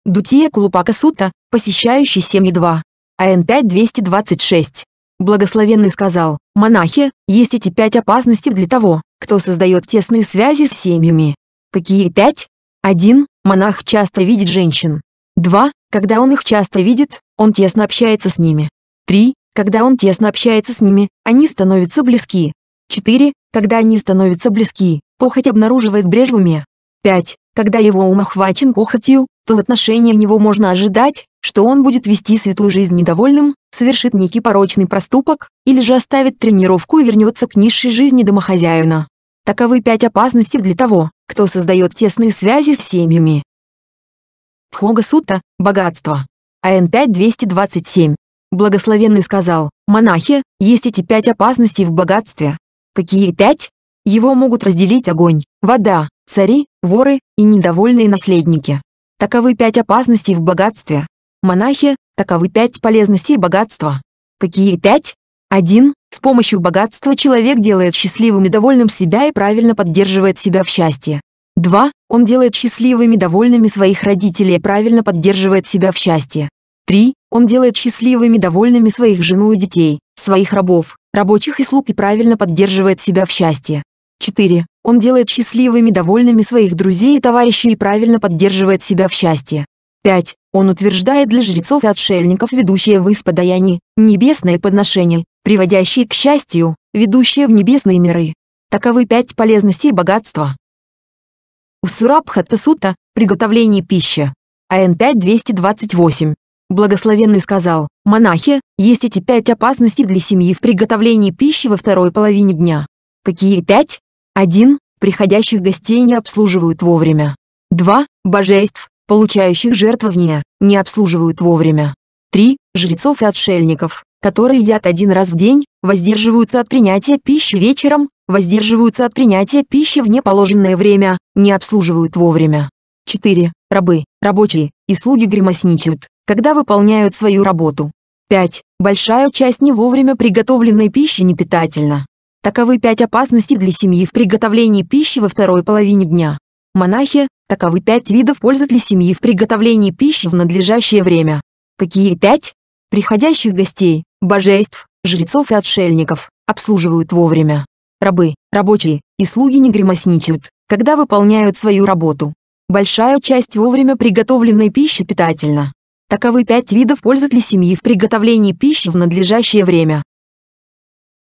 Дутия Кулупака Сута, посещающий семьи 2. АН 5226. Благословенный сказал, монахи, есть эти пять опасностей для того, кто создает тесные связи с семьями. Какие пять? Один, Монах часто видит женщин. Два, Когда он их часто видит, он тесно общается с ними. Три, Когда он тесно общается с ними, они становятся близки. Четыре, Когда они становятся близки, похоть обнаруживает брешь в уме. 5. Когда его ум охвачен похотью, то в отношении него можно ожидать, что он будет вести святую жизнь недовольным, совершит некий порочный проступок, или же оставит тренировку и вернется к низшей жизни домохозяина. Таковы пять опасностей для того, кто создает тесные связи с семьями. Тхога сута, богатство. АН 5.227. Благословенный сказал, монахи, есть эти пять опасностей в богатстве. Какие пять? Его могут разделить огонь, вода, цари, воры и недовольные наследники. Таковы пять опасностей в богатстве монахи, таковы пять полезностей богатства. Какие пять? Один: С помощью богатства человек делает счастливым и довольным себя и правильно поддерживает себя в счастье. 2. Он делает счастливыми и довольными своих родителей и правильно поддерживает себя в счастье. 3. Он делает счастливыми и довольными своих жену и детей, своих рабов, рабочих и слуг и правильно поддерживает себя в счастье. 4. Он делает счастливыми и довольными своих друзей и товарищей и правильно поддерживает себя в счастье. 5. Он утверждает для жрецов и отшельников ведущее в исподаяний, небесное подношение, приводящее к счастью, ведущее в небесные миры. Таковы пять полезностей богатства. У Сурабхата Сута – приготовление пищи. АН 5.228. Благословенный сказал, монахи, есть эти пять опасностей для семьи в приготовлении пищи во второй половине дня. Какие пять? 1. Приходящих гостей не обслуживают вовремя. 2. Божеств, получающих вне не обслуживают вовремя. 3. Жрецов и отшельников, которые едят один раз в день, воздерживаются от принятия пищи вечером, воздерживаются от принятия пищи в неположенное время, не обслуживают вовремя. 4. Рабы, рабочие и слуги гримасничают, когда выполняют свою работу. 5. Большая часть не вовремя приготовленной пищи непитательна. Таковы пять опасностей для семьи в приготовлении пищи во второй половине дня. Монахи, Таковы пять видов пользы для семьи в приготовлении пищи в надлежащее время. Какие пять? Приходящих гостей, божеств, жрецов и отшельников, обслуживают вовремя. Рабы, рабочие и слуги не гримасничают, когда выполняют свою работу. Большая часть вовремя приготовленной пищи питательна. Таковы пять видов пользы для семьи в приготовлении пищи в надлежащее время.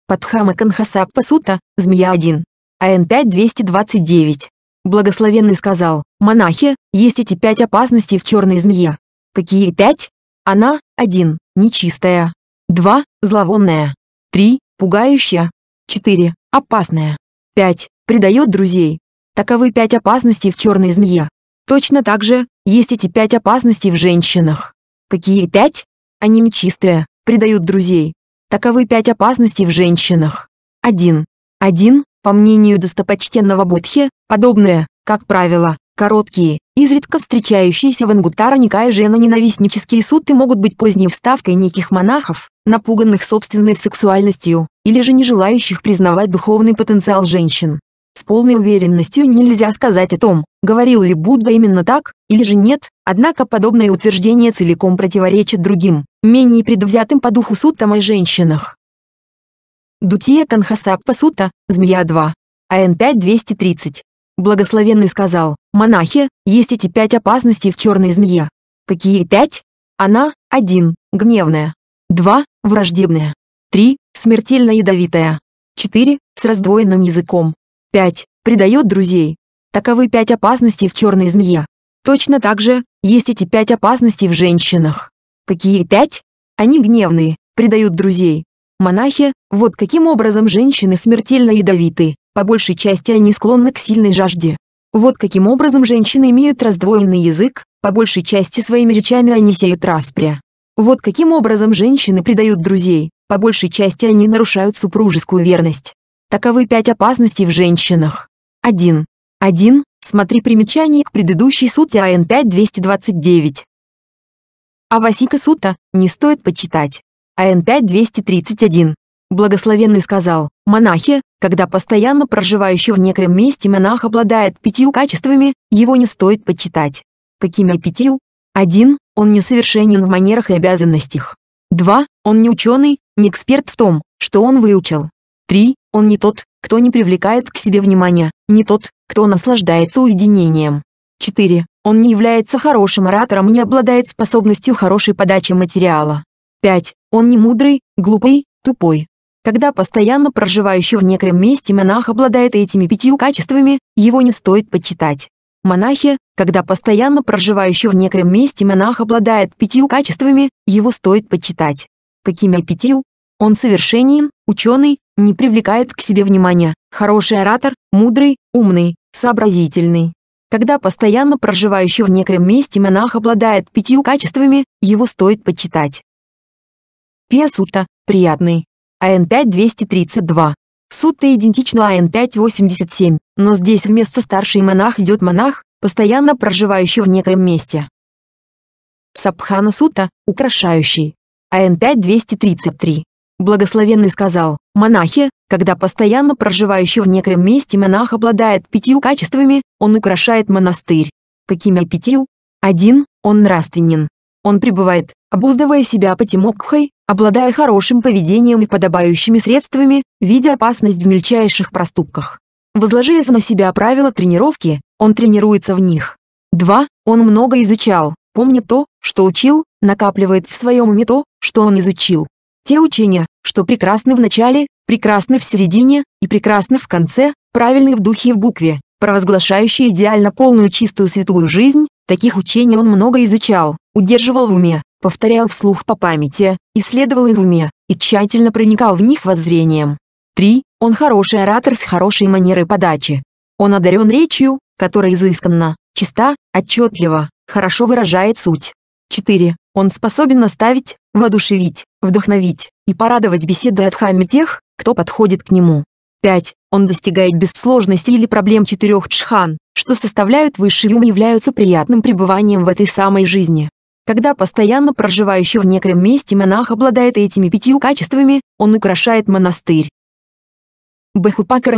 Подхама Канхасаппа Сута, Змея 1. АН 5229. Благословенный сказал, «Монахи, есть эти пять опасностей в черной змее». Какие пять? Она, один, нечистая. Два, зловонная. Три, пугающая. Четыре, опасная. Пять, предает друзей. Таковы пять опасностей в черной змее. Точно так же, есть эти пять опасностей в женщинах. Какие пять? Они нечистые, предают друзей. Таковы пять опасностей в женщинах. 1. 1. По мнению достопочтенного Бодхи, Подобные, как правило, короткие, изредка встречающиеся в Ангутара Никая женоненавистнические суты могут быть поздней вставкой неких монахов, напуганных собственной сексуальностью, или же не желающих признавать духовный потенциал женщин. С полной уверенностью нельзя сказать о том, говорил ли Будда именно так, или же нет, однако подобное утверждение целиком противоречит другим, менее предвзятым по духу суттам о женщинах. Дутия Канхасаппа Сута, Змея 2. АН 5230. Благословенный сказал, «Монахи, есть эти пять опасностей в черной змее». Какие пять? Она, один, гневная. Два, враждебная. Три, смертельно ядовитая. Четыре, с раздвоенным языком. Пять, предает друзей. Таковы пять опасностей в черной змее. Точно так же, есть эти пять опасностей в женщинах. Какие пять? Они гневные, предают друзей. Монахи, вот каким образом женщины смертельно ядовиты. По большей части они склонны к сильной жажде. Вот каким образом женщины имеют раздвоенный язык, по большей части своими речами они сеют распря. Вот каким образом женщины предают друзей, по большей части они нарушают супружескую верность. Таковы пять опасностей в женщинах. 1. 1. Смотри примечание к предыдущей сути АН 5229. А Васика Сута не стоит почитать. АН 5231. Благословенный сказал, монахи, когда постоянно проживающий в некоем месте монах обладает пятью качествами, его не стоит почитать. Какими пятью? 1. Он несовершенен в манерах и обязанностях. 2. Он не ученый, не эксперт в том, что он выучил. 3. Он не тот, кто не привлекает к себе внимания, не тот, кто наслаждается уединением. 4. Он не является хорошим оратором и не обладает способностью хорошей подачи материала. 5. Он не мудрый, глупый, тупой. Когда постоянно проживающий в некоем месте монах обладает этими пятью качествами, его не стоит почитать. Монахи, когда постоянно проживающий в некоем месте монах обладает пятью качествами, его стоит почитать. Какими пятью? Он совершенен, ученый, не привлекает к себе внимания, хороший оратор, мудрый, умный, сообразительный. Когда постоянно проживающий в некоем месте монах обладает пятью качествами, его стоит почитать. Пиасута – приятный, АН-5232. Сутта идентична АН-587, но здесь вместо старший монах идет монах, постоянно проживающий в некоем месте. Сабхана Сута, украшающий. АН-5233. Благословенный сказал, монахи, когда постоянно проживающий в некоем месте монах обладает пятью качествами, он украшает монастырь. Какими пятью? 1. Он нравственен он пребывает, обуздывая себя потемокхой, обладая хорошим поведением и подобающими средствами, видя опасность в мельчайших проступках. Возложив на себя правила тренировки, он тренируется в них. 2. Он много изучал, помнит то, что учил, накапливает в своем уме то, что он изучил. Те учения, что прекрасны в начале, прекрасны в середине и прекрасны в конце, правильны в духе и в букве, провозглашающие идеально полную чистую святую жизнь, Таких учений он много изучал, удерживал в уме, повторял вслух по памяти, исследовал их в уме и тщательно проникал в них воззрением. 3. Он хороший оратор с хорошей манерой подачи. Он одарен речью, которая изысканна, чиста, отчетливо, хорошо выражает суть. 4. Он способен наставить, воодушевить, вдохновить и порадовать беседой от хами тех, кто подходит к нему. 5. Он достигает без сложностей или проблем четырех джхан, что составляют высшую являются приятным пребыванием в этой самой жизни. Когда постоянно проживающий в некоем месте монах обладает этими пятью качествами, он украшает монастырь. Бахупакара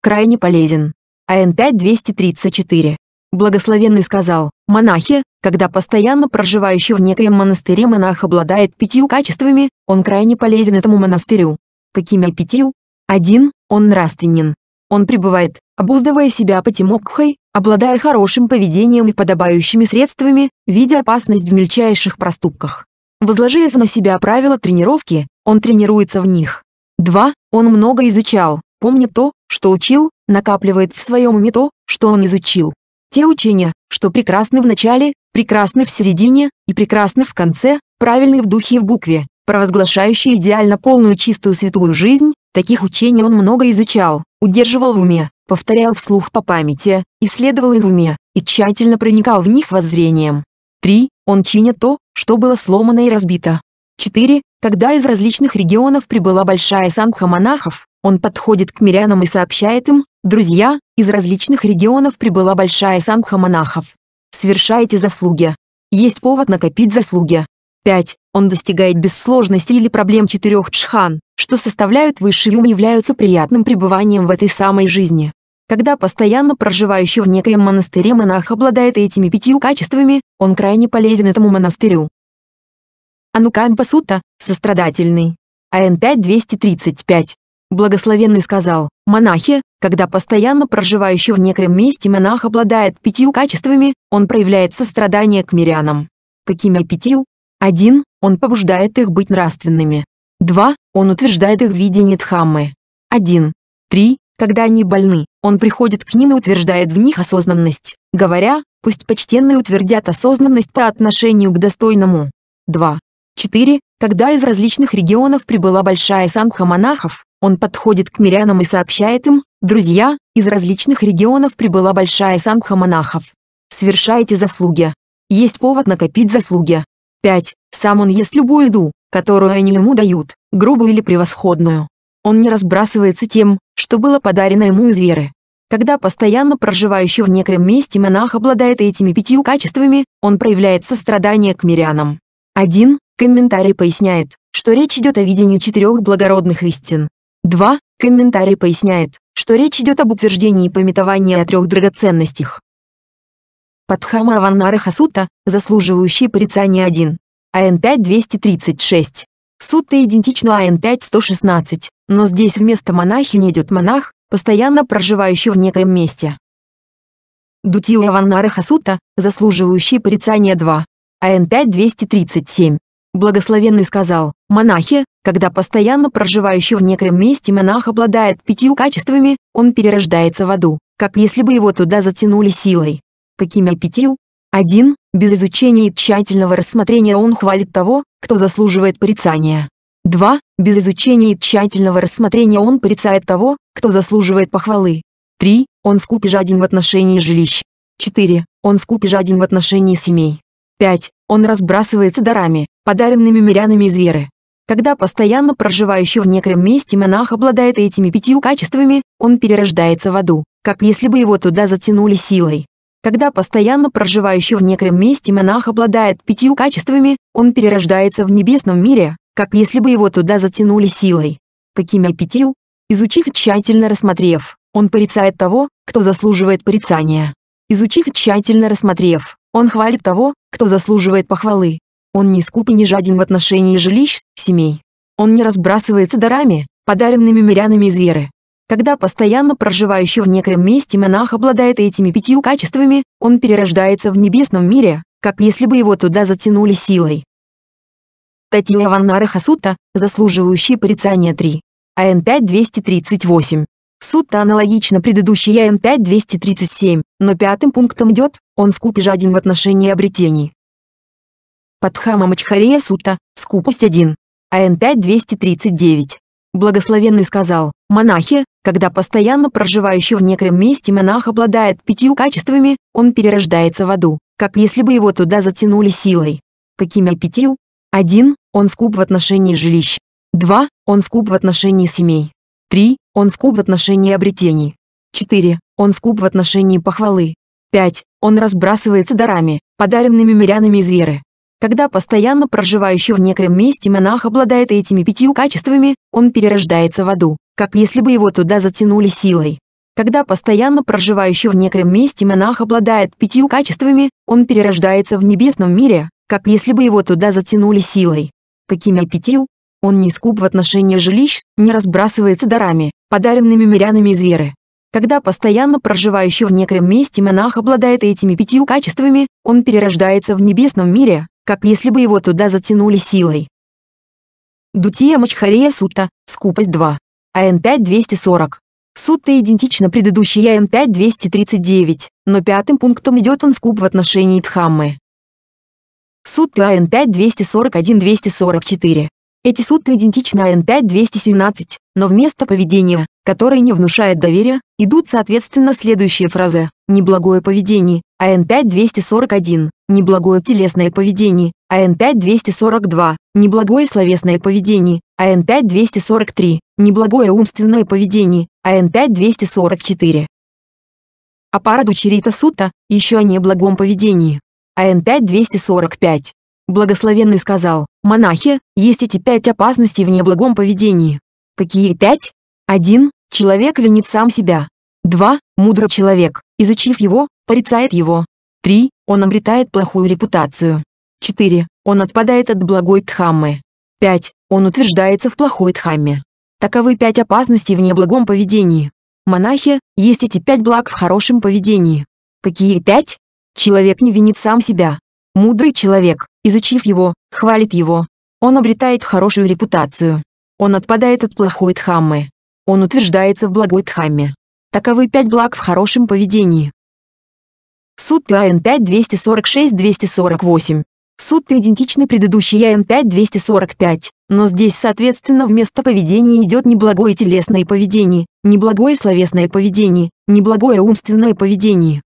крайне полезен. АН 5-234. Благословенный сказал, монахи, когда постоянно проживающий в некоем монастыре монах обладает пятью качествами, он крайне полезен этому монастырю. Какими пятью? 1. Он нравственен он пребывает, обуздывая себя потемокхой, обладая хорошим поведением и подобающими средствами, видя опасность в мельчайших проступках. Возложив на себя правила тренировки, он тренируется в них. 2. Он много изучал, помнит то, что учил, накапливает в своем уме то, что он изучил. Те учения, что прекрасны в начале, прекрасны в середине и прекрасны в конце, правильны в духе и в букве, провозглашающие идеально полную чистую святую жизнь, Таких учений он много изучал, удерживал в уме, повторял вслух по памяти, исследовал их в уме и тщательно проникал в них воззрением. 3. Он чинит то, что было сломано и разбито. 4. Когда из различных регионов прибыла большая санха монахов, он подходит к мирянам и сообщает им, «Друзья, из различных регионов прибыла большая санха монахов. Совершайте заслуги. Есть повод накопить заслуги. 5. Он достигает без сложностей или проблем четырех джхан, что составляют высший ум и являются приятным пребыванием в этой самой жизни. Когда постоянно проживающий в некоем монастыре монах обладает этими пятью качествами, он крайне полезен этому монастырю. Анукампа Сута, сострадательный. АН 5.235. Благословенный сказал, монахи, когда постоянно проживающий в некоем месте монах обладает пятью качествами, он проявляет сострадание к мирянам. Какими пятью? Один, Он побуждает их быть нравственными. Два, Он утверждает их видение видении Дхаммы. 1. 3. Когда они больны, он приходит к ним и утверждает в них осознанность, говоря, пусть почтенные утвердят осознанность по отношению к достойному. Два, четыре, Когда из различных регионов прибыла большая санха монахов, он подходит к мирянам и сообщает им, «Друзья, из различных регионов прибыла большая санха монахов. Свершайте заслуги. Есть повод накопить заслуги. 5. Сам он ест любую еду, которую они ему дают, грубую или превосходную. Он не разбрасывается тем, что было подарено ему из веры. Когда постоянно проживающий в некоем месте монах обладает этими пятью качествами, он проявляет сострадание к мирянам. 1. Комментарий поясняет, что речь идет о видении четырех благородных истин. 2. Комментарий поясняет, что речь идет об утверждении и пометовании о трех драгоценностях. Падхама Раваннара Хасута, заслуживающий порицания 1. АН-5-236. Сутта идентична АН-5-116, но здесь вместо монахини идет монах, постоянно проживающий в некоем месте. Дутио Раваннара Хасута, заслуживающий порицания 2. АН-5-237. Благословенный сказал, монахи, когда постоянно проживающий в некоем месте монах обладает пятью качествами, он перерождается в аду, как если бы его туда затянули силой какими пятью? 1. Без изучения и тщательного рассмотрения он хвалит того, кто заслуживает порицания. 2. Без изучения и тщательного рассмотрения он порицает того, кто заслуживает похвалы. 3. Он скуп и жаден в отношении жилищ. 4. Он скуп и жаден в отношении семей. 5. Он разбрасывается дарами, подаренными мирянами из веры. Когда постоянно проживающий в некоем месте монах обладает этими пятью качествами, он перерождается в аду, как если бы его туда затянули силой. Когда постоянно проживающий в некоем месте монах обладает пятью качествами, он перерождается в небесном мире, как если бы его туда затянули силой. Какими пятью? Изучив тщательно рассмотрев, он порицает того, кто заслуживает порицания. Изучив тщательно рассмотрев, он хвалит того, кто заслуживает похвалы. Он не скуп и не жаден в отношении жилищ, семей. Он не разбрасывается дарами, подаренными мирянами из веры. Когда постоянно проживающий в некоем месте монах обладает этими пятью качествами, он перерождается в небесном мире, как если бы его туда затянули силой. Татья Ваннара Хасута, заслуживающий порицания 3. АН 5238. Сутта аналогично предыдущей АН 5237, но пятым пунктом идет, он скуп и жаден в отношении обретений. Падхама Мачхария Сутта, скупость 1. АН 5239. Благословенный сказал, монахи, когда постоянно проживающий в некоем месте монах обладает пятью качествами, он перерождается в аду, как если бы его туда затянули силой. Какими пятью? 1. Он скуп в отношении жилищ. 2. Он скуп в отношении семей. 3. Он скуп в отношении обретений. 4. Он скуп в отношении похвалы. 5. Он разбрасывается дарами, подаренными мирянами из веры. Когда постоянно проживающий в некоем месте монах обладает этими пятью качествами, он перерождается в аду, как если бы его туда затянули силой. Когда постоянно проживающий в некоем месте монах обладает пятью качествами, он перерождается в небесном мире, как если бы его туда затянули силой. Какими пятью? Он не скуп в отношении жилищ, не разбрасывается дарами, подаренными мирянами из веры. Когда постоянно проживающий в некоем месте монах обладает этими пятью качествами, он перерождается в небесном мире, как если бы его туда затянули силой. Дутия Мачхария Сута, скупость 2. АН-5-240. Сутта идентична предыдущей АН-5-239, но пятым пунктом идет он скуп в отношении Дхаммы. Сутта АН-5-241-244. Эти сутты идентичны АН-5217, но вместо поведения, которое не внушает доверия, идут соответственно следующие фразы «неблагое поведение», АН-5241, «неблагое телесное поведение», АН-5242, «неблагое словесное поведение», АН-5243, «неблагое умственное поведение», АН-5244. А пара дочерей Тасута еще о неблагом поведении. АН-5245. Благословенный сказал, «Монахи, есть эти пять опасностей в неблагом поведении». Какие пять? Один, Человек винит сам себя. Два, Мудрый человек, изучив его, порицает его. Три, Он обретает плохую репутацию. Четыре, Он отпадает от благой дхаммы. Пять, Он утверждается в плохой дхамме. Таковы пять опасностей в неблагом поведении. Монахи, есть эти пять благ в хорошем поведении. Какие пять? Человек не винит сам себя, Мудрый человек, изучив его, хвалит его. Он обретает хорошую репутацию. Он отпадает от плохой дхаммы. Он утверждается в благой дхамме. Таковы пять благ в хорошем поведении. Сутты АН 5-246-248. Сутты идентичны предыдущей АН 5-245, но здесь соответственно вместо поведения идет неблагое телесное поведение, неблагое словесное поведение, неблагое умственное поведение.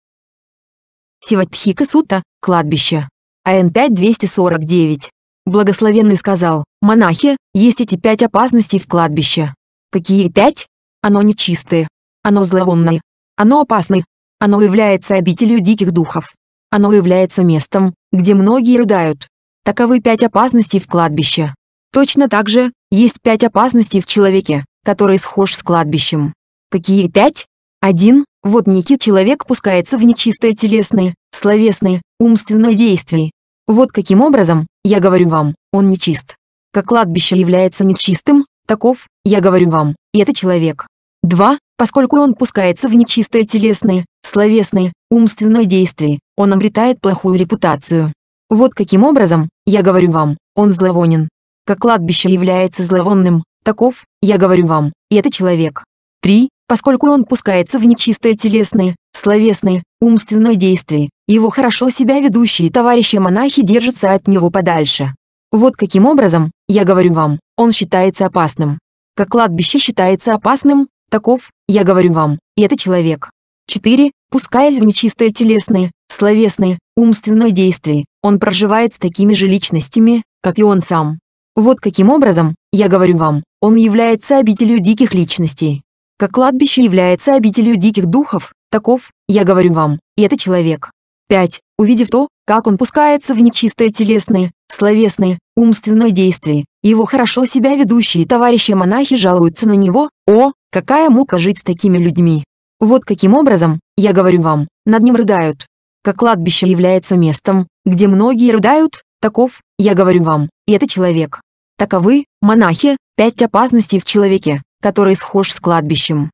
Сиватхика Сута, кладбище. АН 5249. Благословенный сказал, «Монахи, есть эти пять опасностей в кладбище». Какие пять? Оно нечистое. Оно зловонное. Оно опасное. Оно является обителью диких духов. Оно является местом, где многие рыдают. Таковы пять опасностей в кладбище. Точно так же, есть пять опасностей в человеке, который схож с кладбищем. Какие пять? Один, вот некий человек пускается в нечистое телесное, словесное, умственное действие, вот каким образом, я говорю вам, он нечист. Как кладбище является нечистым, таков, я говорю вам, и это человек. 2. Поскольку он пускается в нечистые телесные, словесные, умственные действия, он обретает плохую репутацию. Вот каким образом, я говорю вам, он зловонен. Как кладбище является зловонным, таков, я говорю вам, и это человек. 3. Поскольку он пускается в нечистые телесные, словесные, умственные действия, его хорошо себя ведущие товарищи-монахи держатся от него подальше. Вот каким образом, я говорю вам, он считается опасным. Как кладбище считается опасным, таков, я говорю вам, и это человек. 4. Пускаясь в нечистое телесное, словесное, умственное действие, он проживает с такими же личностями, как и он сам. Вот каким образом, я говорю вам, он является обителью диких личностей. Как кладбище является обителью диких духов, таков, я говорю вам, и это человек. 5. Увидев то, как он пускается в нечистое телесное, словесное, умственное действие, его хорошо себя ведущие товарищи-монахи жалуются на него, о, какая мука жить с такими людьми. Вот каким образом, я говорю вам, над ним рыдают. Как кладбище является местом, где многие рыдают, таков, я говорю вам, и это человек. Таковы, монахи, пять опасностей в человеке, который схож с кладбищем.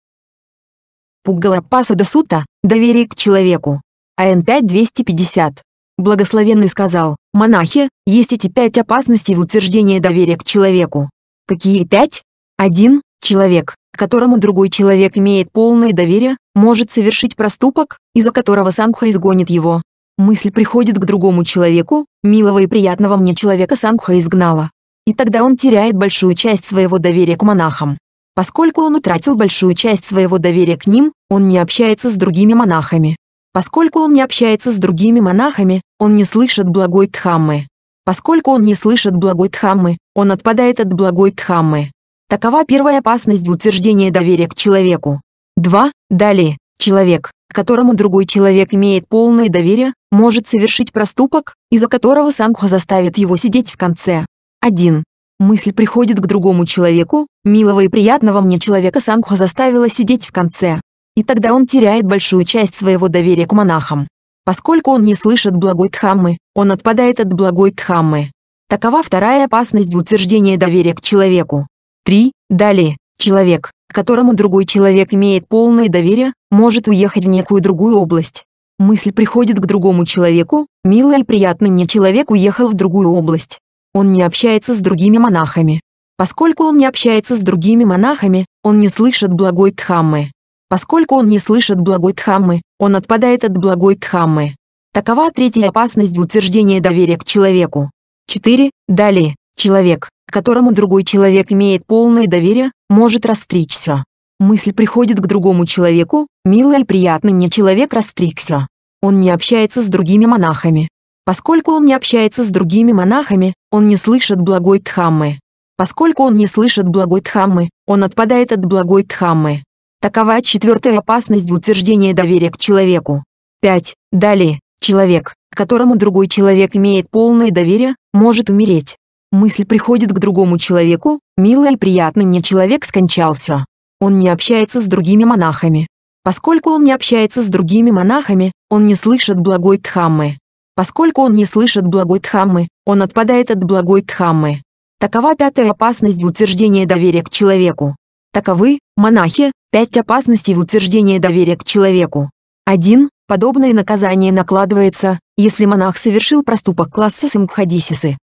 Пуггалапаса Дасута – доверие к человеку, АН-5250. Благословенный сказал, монахи, есть эти пять опасностей в утверждении доверия к человеку. Какие пять? Один Человек, которому другой человек имеет полное доверие, может совершить проступок, из-за которого Сангха изгонит его. Мысль приходит к другому человеку, милого и приятного мне человека Сангха изгнала. И тогда он теряет большую часть своего доверия к монахам. Поскольку он утратил большую часть своего доверия к ним, он не общается с другими монахами. Поскольку он не общается с другими монахами, он не слышит благой Дхаммы. Поскольку он не слышит благой Дхаммы, он отпадает от благой Дхаммы. Такова первая опасность утверждения доверия к человеку. 2. Далее, человек, к которому другой человек имеет полное доверие, может совершить проступок, из-за которого Сангха заставит его сидеть в конце. 1. Мысль приходит к другому человеку, милого и приятного мне человека Сангха заставила сидеть в конце. И тогда он теряет большую часть своего доверия к монахам. Поскольку он не слышит благой Дхаммы, он отпадает от благой Дхаммы. Такова вторая опасность утверждения доверия к человеку. 3. Далее, человек, к которому другой человек имеет полное доверие, может уехать в некую другую область. Мысль приходит к другому человеку, мило и приятно мне человек уехал в другую область. Он не общается с другими монахами. Поскольку он не общается с другими монахами, он не слышит благой Дхаммы. Поскольку он не слышит благой Дхаммы, он отпадает от благой Дхаммы. Такова третья опасность утверждения доверия к человеку. 4. Далее, человек, к которому другой человек имеет полное доверие, может растричься. Мысль приходит к другому человеку, милый и приятный мне человек растрикся. Он не общается с другими монахами. Поскольку он не общается с другими монахами, он не слышит благой Дхаммы. Поскольку он не слышит благой Дхаммы, он отпадает от благой Дхаммы. Такова четвертая опасность утверждения доверия к человеку. 5. Далее, человек, которому другой человек имеет полное доверие, может умереть. Мысль приходит к другому человеку, милый и приятный мне человек скончался. Он не общается с другими монахами. Поскольку он не общается с другими монахами, он не слышит благой Дхаммы. Поскольку он не слышит благой Дхаммы, он отпадает от благой Дхаммы. Такова пятая опасность утверждения доверия к человеку. Таковы, Монахи, пять опасностей в утверждении доверия к человеку. 1. Подобное наказание накладывается, если монах совершил проступок класса самбхадисисы.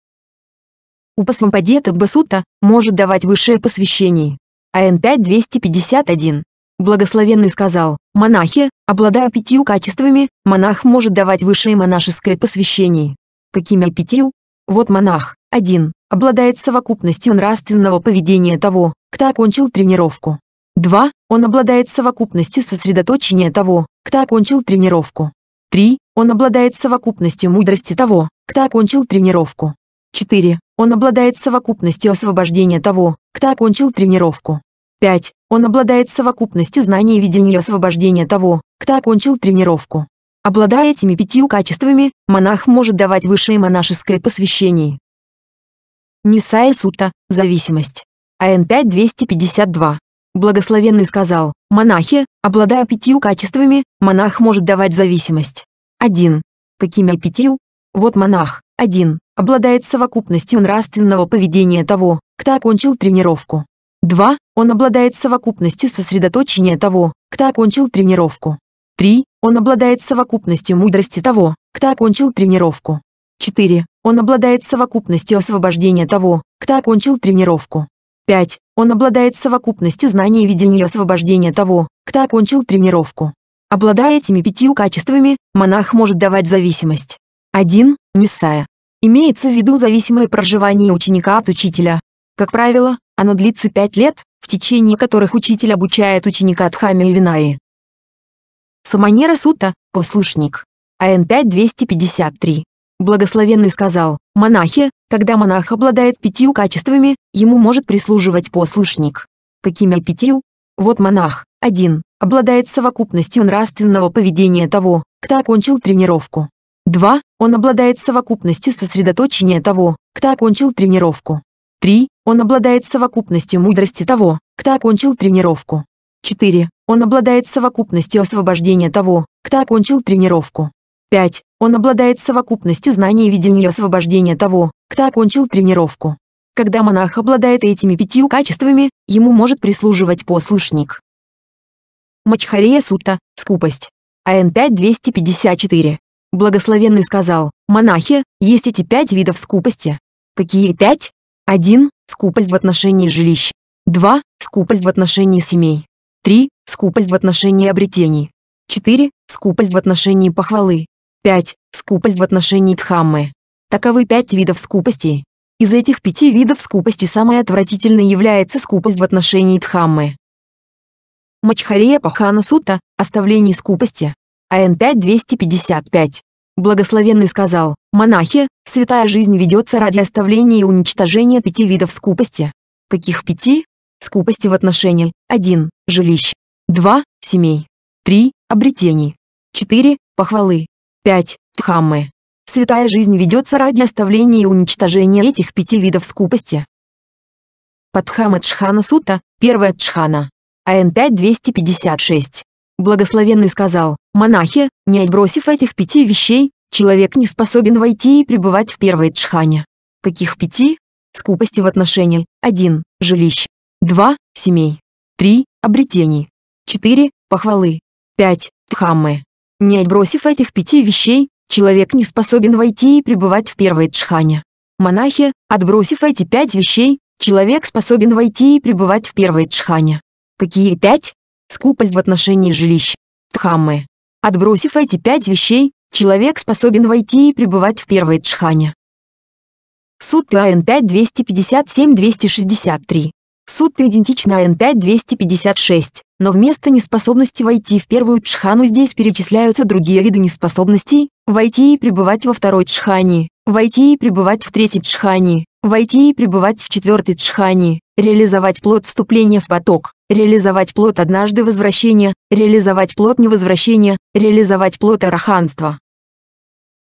Упасампадета Басута может давать высшее посвящение. АН 5251. Благословенный сказал, монахи, обладая пятью качествами, монах может давать высшее монашеское посвящение. Какими пятью? Вот монах, один, обладает совокупностью нравственного поведения того, кто окончил тренировку. 2. Он обладает совокупностью сосредоточения того, кто окончил тренировку. 3. Он обладает совокупностью мудрости того, кто окончил тренировку. 4. Он обладает совокупностью освобождения того, кто окончил тренировку. 5. Он обладает совокупностью знания и видения освобождения того, кто окончил тренировку. Обладая этими пятью качествами, монах может давать высшее монашеское посвящение. Нисая Сута, зависимость. АН 5252. Благословенный сказал, монахи, обладая пятью качествами, монах может давать зависимость. Один. Какими пятью? Вот монах, Один. Обладает совокупностью нравственного поведения того, кто окончил тренировку. Два. Он обладает совокупностью сосредоточения того, кто окончил тренировку. Три. Он обладает совокупностью мудрости того, кто окончил тренировку. 4. Он обладает совокупностью освобождения того, кто окончил тренировку. 5. Он обладает совокупностью знаний и видений освобождения того, кто окончил тренировку. Обладая этими пятью качествами, монах может давать зависимость. 1. Миссая. Имеется в виду зависимое проживание ученика от учителя. Как правило, оно длится 5 лет, в течение которых учитель обучает ученика от хами и Винаи. Саманера Сута, послушник. АН 5253. Благословенный сказал, монахи, когда монах обладает пятью качествами, ему может прислуживать послушник. Какими пятью? Вот монах, один, обладает совокупностью нравственного поведения того, кто окончил тренировку. Два Он обладает совокупностью сосредоточения того, кто окончил тренировку. Три Он обладает совокупностью мудрости того, кто окончил тренировку. 4. Он обладает совокупностью освобождения того, кто окончил тренировку. 5. Он обладает совокупностью знаний и видения освобождения того, кто окончил тренировку. Когда монах обладает этими пятью качествами, ему может прислуживать послушник. Мачхария Сутта, скупость. АН 5-254. Благословенный сказал, монахи, есть эти пять видов скупости. Какие пять? 1. Скупость в отношении жилищ. 2. Скупость в отношении семей. 3. Скупость в отношении обретений. 4. Скупость в отношении похвалы. 5. Скупость в отношении Дхаммы. Таковы пять видов скупости. Из этих пяти видов скупости самой отвратительной является скупость в отношении Дхаммы. Мачхария Пахана Сута «Оставление скупости». АН 5.255. Благословенный сказал, «Монахи, святая жизнь ведется ради оставления и уничтожения пяти видов скупости». Каких пяти? Скупости в отношении 1. Жилищ. 2. Семей. 3. Обретений. 4. Похвалы. 5. тхаммы. Святая жизнь ведется ради оставления и уничтожения этих пяти видов скупости. Падхама Чхана Сута, первая Чхана. АН 5256. Благословенный сказал, монахи, не отбросив этих пяти вещей, человек не способен войти и пребывать в первой Чхане. Каких пяти? Скупости в отношении. 1. Жилищ. 2. Семей. 3. Обретений. 4. Похвалы. 5. тхаммы. Не отбросив этих пяти вещей, человек не способен войти и пребывать в первой джхане. Монахи, отбросив эти пять вещей, человек способен войти и пребывать в первой джхане. Какие пять? Скупость в отношении жилищ. Тхаммы. Отбросив эти пять вещей, человек способен войти и пребывать в первой джхане. Сутты АН 5-257-263. Сутты идентичны АН 5-256. Но вместо неспособности войти в первую джхану здесь перечисляются другие виды неспособностей – войти и пребывать во второй джхане, войти и пребывать в третьей джхане, войти и пребывать в четвертой джхане, реализовать плод вступления в поток, реализовать плод однажды возвращения, реализовать плод невозвращения, реализовать плод араханства.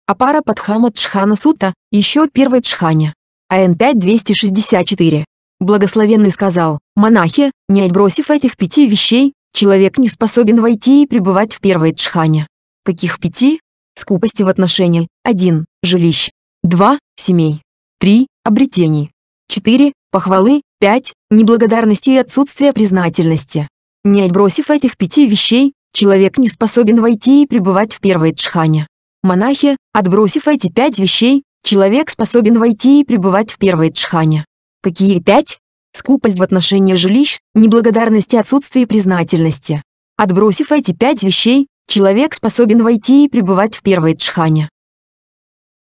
А пара Падхама Джхана Сута, еще первой Джхане. АН 5264. Благословенный сказал, монахи, не отбросив этих пяти вещей, человек не способен войти и пребывать в первой джхане. Каких пяти? Скупости в отношении. 1. Жилищ. 2. Семей. 3. Обретений. 4. Похвалы. 5. Неблагодарности и отсутствие признательности. Не отбросив этих пяти вещей, человек не способен войти и пребывать в первой джхане. Монахи, отбросив эти пять вещей, человек способен войти и пребывать в первой джхане. Какие пять? Скупость в отношении жилищ, неблагодарность и отсутствие признательности. Отбросив эти пять вещей, человек способен войти и пребывать в первой джхане.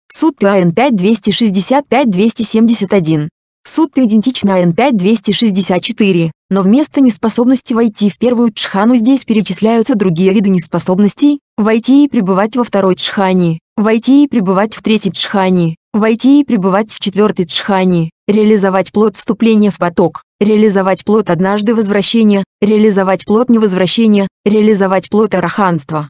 Сутты АН 5-265-271. Сутты идентичны АН 5-264, но вместо неспособности войти в первую джхану здесь перечисляются другие виды неспособностей, войти и пребывать во второй джхане, войти и пребывать в третьей джхани, войти и пребывать в четвертой джхани, реализовать плод вступления в поток, реализовать плод однажды возвращения, реализовать плод невозвращения, реализовать плод араханства.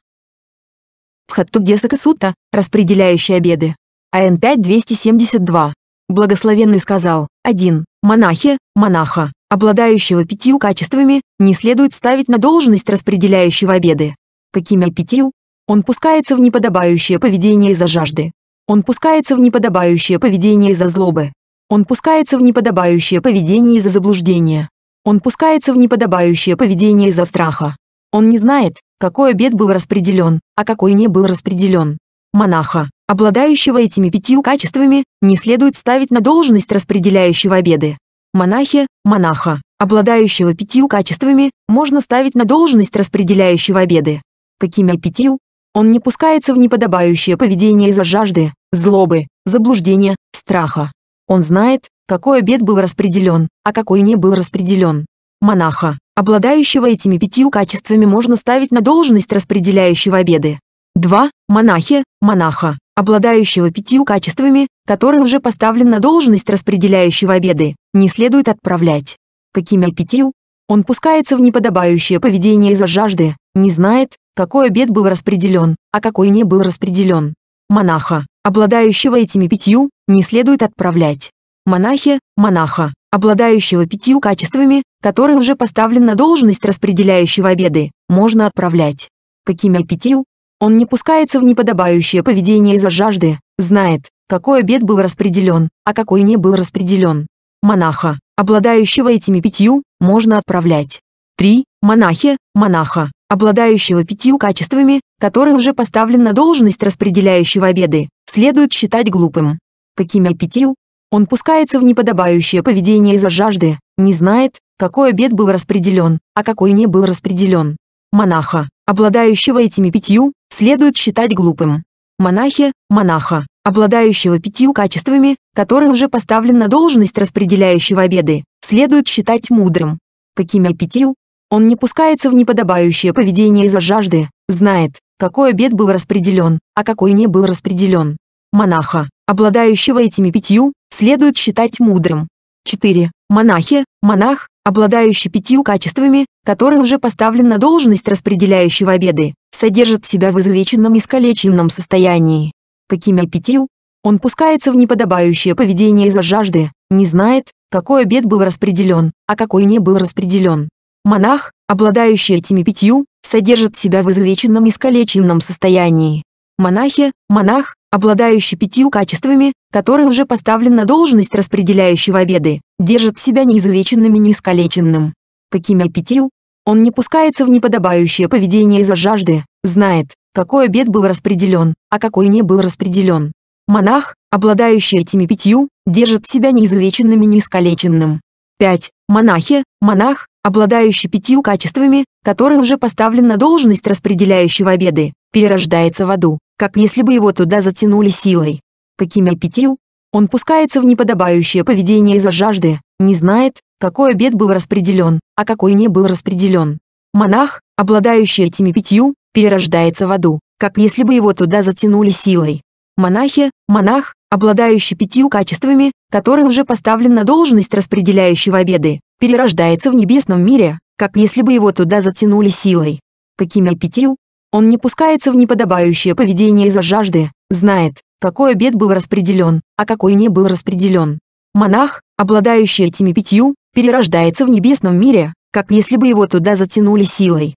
Бхаттудесака Сутта, распределяющий обеды. АН 5-272. Благословенный сказал, 1. Монахи, монаха, обладающего пятью качествами, не следует ставить на должность распределяющего обеды. Какими пятью? Он пускается в неподобающее поведение из-за жажды. Он пускается в неподобающее поведение из-за злобы. Он пускается в неподобающее поведение из-за заблуждения. Он пускается в неподобающее поведение из-за страха. Он не знает, какой обед был распределен, а какой не был распределен. Монаха, обладающего этими пятью качествами, не следует ставить на должность распределяющего обеды. Монахи, монаха, обладающего пятью качествами, можно ставить на должность распределяющего обеды. Какими пятью? Он не пускается в неподобающее поведение из-за жажды, злобы, заблуждения, страха. Он знает, какой обед был распределен, а какой не был распределен. Монаха, обладающего этими пятью качествами можно ставить на должность распределяющего обеды. 2. Монахи, монаха, обладающего пятью качествами, который уже поставлен на должность распределяющего обеды, не следует отправлять. Какими пятью? Он пускается в неподобающее поведение из-за жажды, не знает, какой обед был распределен, а какой не был распределен. Монаха, обладающего этими пятью, не следует отправлять. Монахи, монаха, обладающего пятью качествами, который уже поставлен на должность распределяющего обеды, можно отправлять. Какими пятью? Он не пускается в неподобающее поведение из-за жажды, знает, какой обед был распределен, а какой не был распределен. Монаха, обладающего этими пятью, можно отправлять. 3. Монахи, монаха, обладающего пятью качествами, который уже поставлен на должность распределяющего обеды, следует считать глупым. Какими пятью? Он пускается в неподобающее поведение из-за жажды, не знает, какой обед был распределен, а какой не был распределен. Монаха, обладающего этими пятью, следует считать глупым. Монахи, монаха, обладающего пятью качествами, который уже поставлен на должность распределяющего обеды, следует считать мудрым. Какими пятью? Он не пускается в неподобающее поведение из-за жажды, знает, какой обед был распределен, а какой не был распределен. Монаха, обладающего этими пятью, следует считать мудрым. 4. Монахи, монах, обладающий пятью качествами, который уже поставлен на должность распределяющего обеды, содержит себя в изувеченном и искалеченном состоянии. Какими пятью? Он пускается в неподобающее поведение из-за жажды, не знает, какой обед был распределен, а какой не был распределен. Монах, обладающий этими пятью, содержит себя в изувеченном и искалеченном состоянии. Монахи, монах, обладающий пятью качествами, который уже поставлен на должность распределяющего обеды, держит себя неизувеченным и неискалеченным. Какими пятью? Он не пускается в неподобающее поведение из-за жажды, знает, какой обед был распределен, а какой не был распределен. Монах, обладающий этими пятью, держит себя неизувеченным и неискалеченным. 5. Монахи, монах, обладающий пятью качествами, который уже поставлен на должность распределяющего обеды, перерождается в аду, как если бы его туда затянули силой. Какими пятью? Он пускается в неподобающее поведение из-за жажды, не знает, какой обед был распределен, а какой не был распределен. Монах, обладающий этими пятью, перерождается в аду, как если бы его туда затянули силой. Монахи, монах, обладающий пятью качествами, который уже поставлен на должность распределяющего обеды, перерождается в небесном мире, как если бы его туда затянули силой. Какими пятью? Он не пускается в неподобающее поведение из-за жажды, знает, какой обед был распределен, а какой не был распределен. Монах, обладающий этими пятью, перерождается в небесном мире, как если бы его туда затянули силой.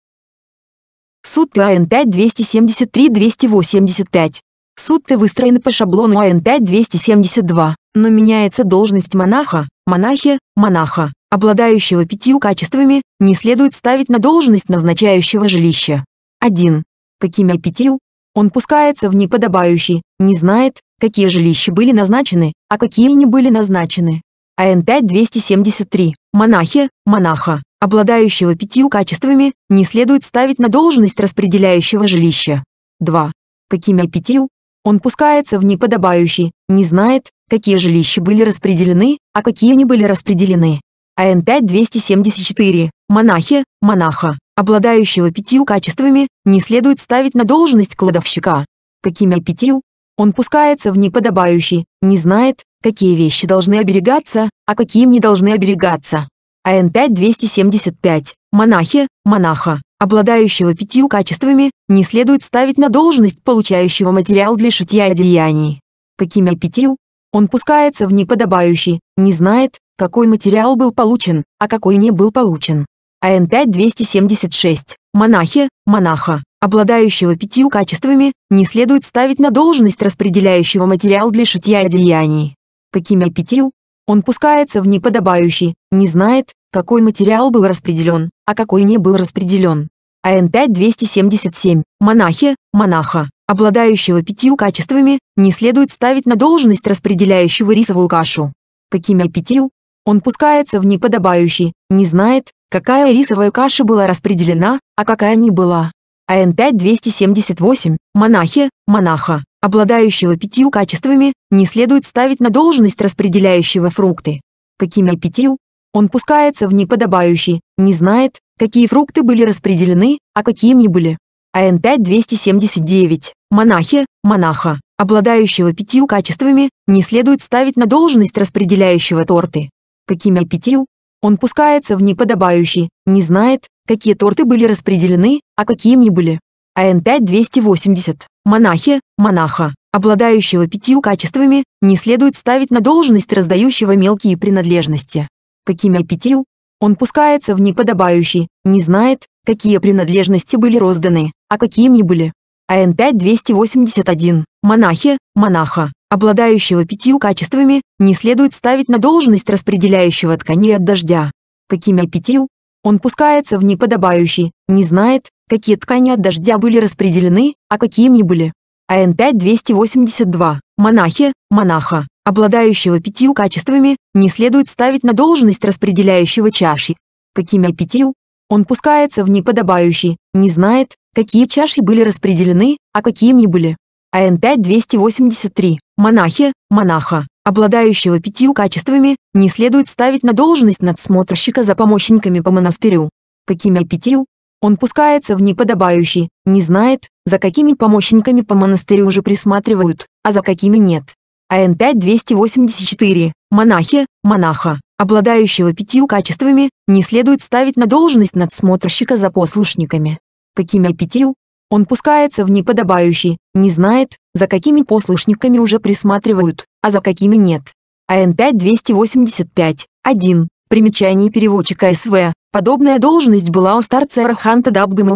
Суд КН 5 273-285 Сутты выстроены по шаблону АН-5272, но меняется должность монаха, монахи, монаха, обладающего пятью качествами, не следует ставить на должность назначающего жилища. 1. Какими пятью? Он пускается в неподобающий, не знает, какие жилища были назначены, а какие не были назначены. АН-5273. Монахи, монаха, обладающего пятью качествами, не следует ставить на должность распределяющего жилища. 2. Какими пятью? Он пускается в неподобающий, не знает, какие жилища были распределены, а какие не были распределены. АН-5274. Монахи, монаха, обладающего пятью качествами, не следует ставить на должность кладовщика. Какими пятью? Он пускается в неподобающий, не знает, какие вещи должны оберегаться, а какие не должны оберегаться. АН-5275. Монахи, монаха, обладающего пятью качествами, не следует ставить на должность получающего материал для шитья одеяний. Какими пятью? Он пускается в неподобающий, не знает, какой материал был получен, а какой не был получен. АН-5276. Монахи, монаха, обладающего пятью качествами, не следует ставить на должность распределяющего материал для шитья одеяний. Какими пятью? Он пускается в неподобающий, не знает, какой материал был распределен, а какой не был распределен. АН-5277, монахи, монаха, обладающего пятью качествами, не следует ставить на должность распределяющего рисовую кашу. Какими пятью? Он пускается в неподобающий, не знает, какая рисовая каша была распределена, а какая не была. АН-5278, монахи, монаха, обладающего пятью качествами, не следует ставить на должность распределяющего фрукты. Какими пятью? Он пускается в неподобающий, не знает, какие фрукты были распределены, а какие не были. АН-5-279. Монахи, монаха, обладающего пятью качествами, не следует ставить на должность распределяющего торты. Какими пятью? Он пускается в неподобающий, не знает, какие торты были распределены, а какие не были. АН-5-280. Монахи, монаха, обладающего пятью качествами, не следует ставить на должность раздающего мелкие принадлежности какими пятью, он пускается в неподобающий, не знает, какие принадлежности были розданы, а какие не были. АН-5281. Монахи, монаха, обладающего пятью качествами, не следует ставить на должность распределяющего ткани от дождя. Какими пятью? Он пускается в неподобающий, не знает, какие ткани от дождя были распределены, а какие не были. АН-5282. Монахи, монаха, обладающего пятью качествами, не следует ставить на должность распределяющего чаши. Какими пятью? Он пускается в неподобающий, не знает, какие чаши были распределены, а какие не были. АН 5283. Монахи, монаха, обладающего пятью качествами, не следует ставить на должность надсмотрщика за помощниками по монастырю. Какими пятью? Он пускается в неподобающий, не знает, за какими помощниками по монастырю уже присматривают, а за какими нет. АН-5284, монахи, монаха, обладающего пятью качествами, не следует ставить на должность надсмотрщика за послушниками. Какими пятью? Он пускается в неподобающий, не знает, за какими послушниками уже присматривают, а за какими нет. АН-5285, 1. Примечание переводчика СВ. Подобная должность была у старца Арханта Даббы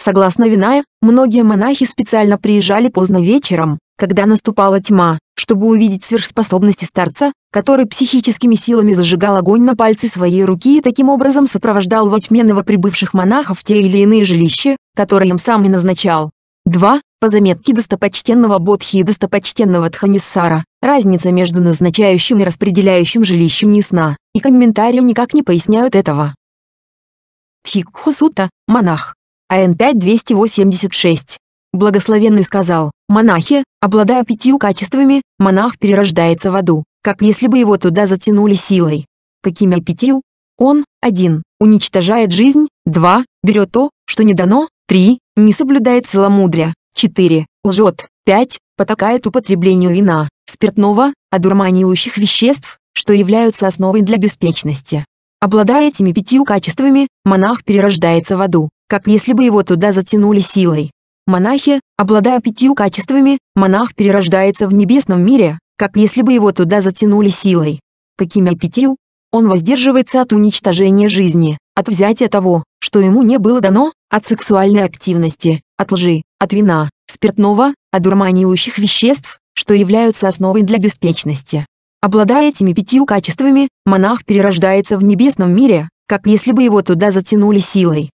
Согласно Виная, многие монахи специально приезжали поздно вечером, когда наступала тьма, чтобы увидеть сверхспособности старца, который психическими силами зажигал огонь на пальце своей руки и таким образом сопровождал во тьме новоприбывших монахов в те или иные жилища, которые им сам и назначал. 2. По заметке достопочтенного Бодхи и достопочтенного Тханиссара, разница между назначающим и распределяющим жилищем ясна, и комментарии никак не поясняют этого. Тхикхусута, монах. АН 5286. Благословенный сказал, «Монахи, обладая пятью качествами, монах перерождается в аду, как если бы его туда затянули силой. Какими пятью? Он, один, уничтожает жизнь, два, берет то, что не дано, три, не соблюдает целомудрия, четыре, лжет, пять, потакает употреблению вина, спиртного, одурманивающих веществ, что являются основой для беспечности. Обладая этими пятью качествами, монах перерождается в аду, как если бы его туда затянули силой. Монахи, обладая пятью качествами, монах перерождается в небесном мире, как если бы его туда затянули силой. Какими пятью? Он воздерживается от уничтожения жизни, от взятия того, что ему не было дано, от сексуальной активности, от лжи, от вина, спиртного, одурманивающих веществ, что являются основой для беспечности. Обладая этими пятью качествами, монах перерождается в небесном мире, как если бы его туда затянули силой.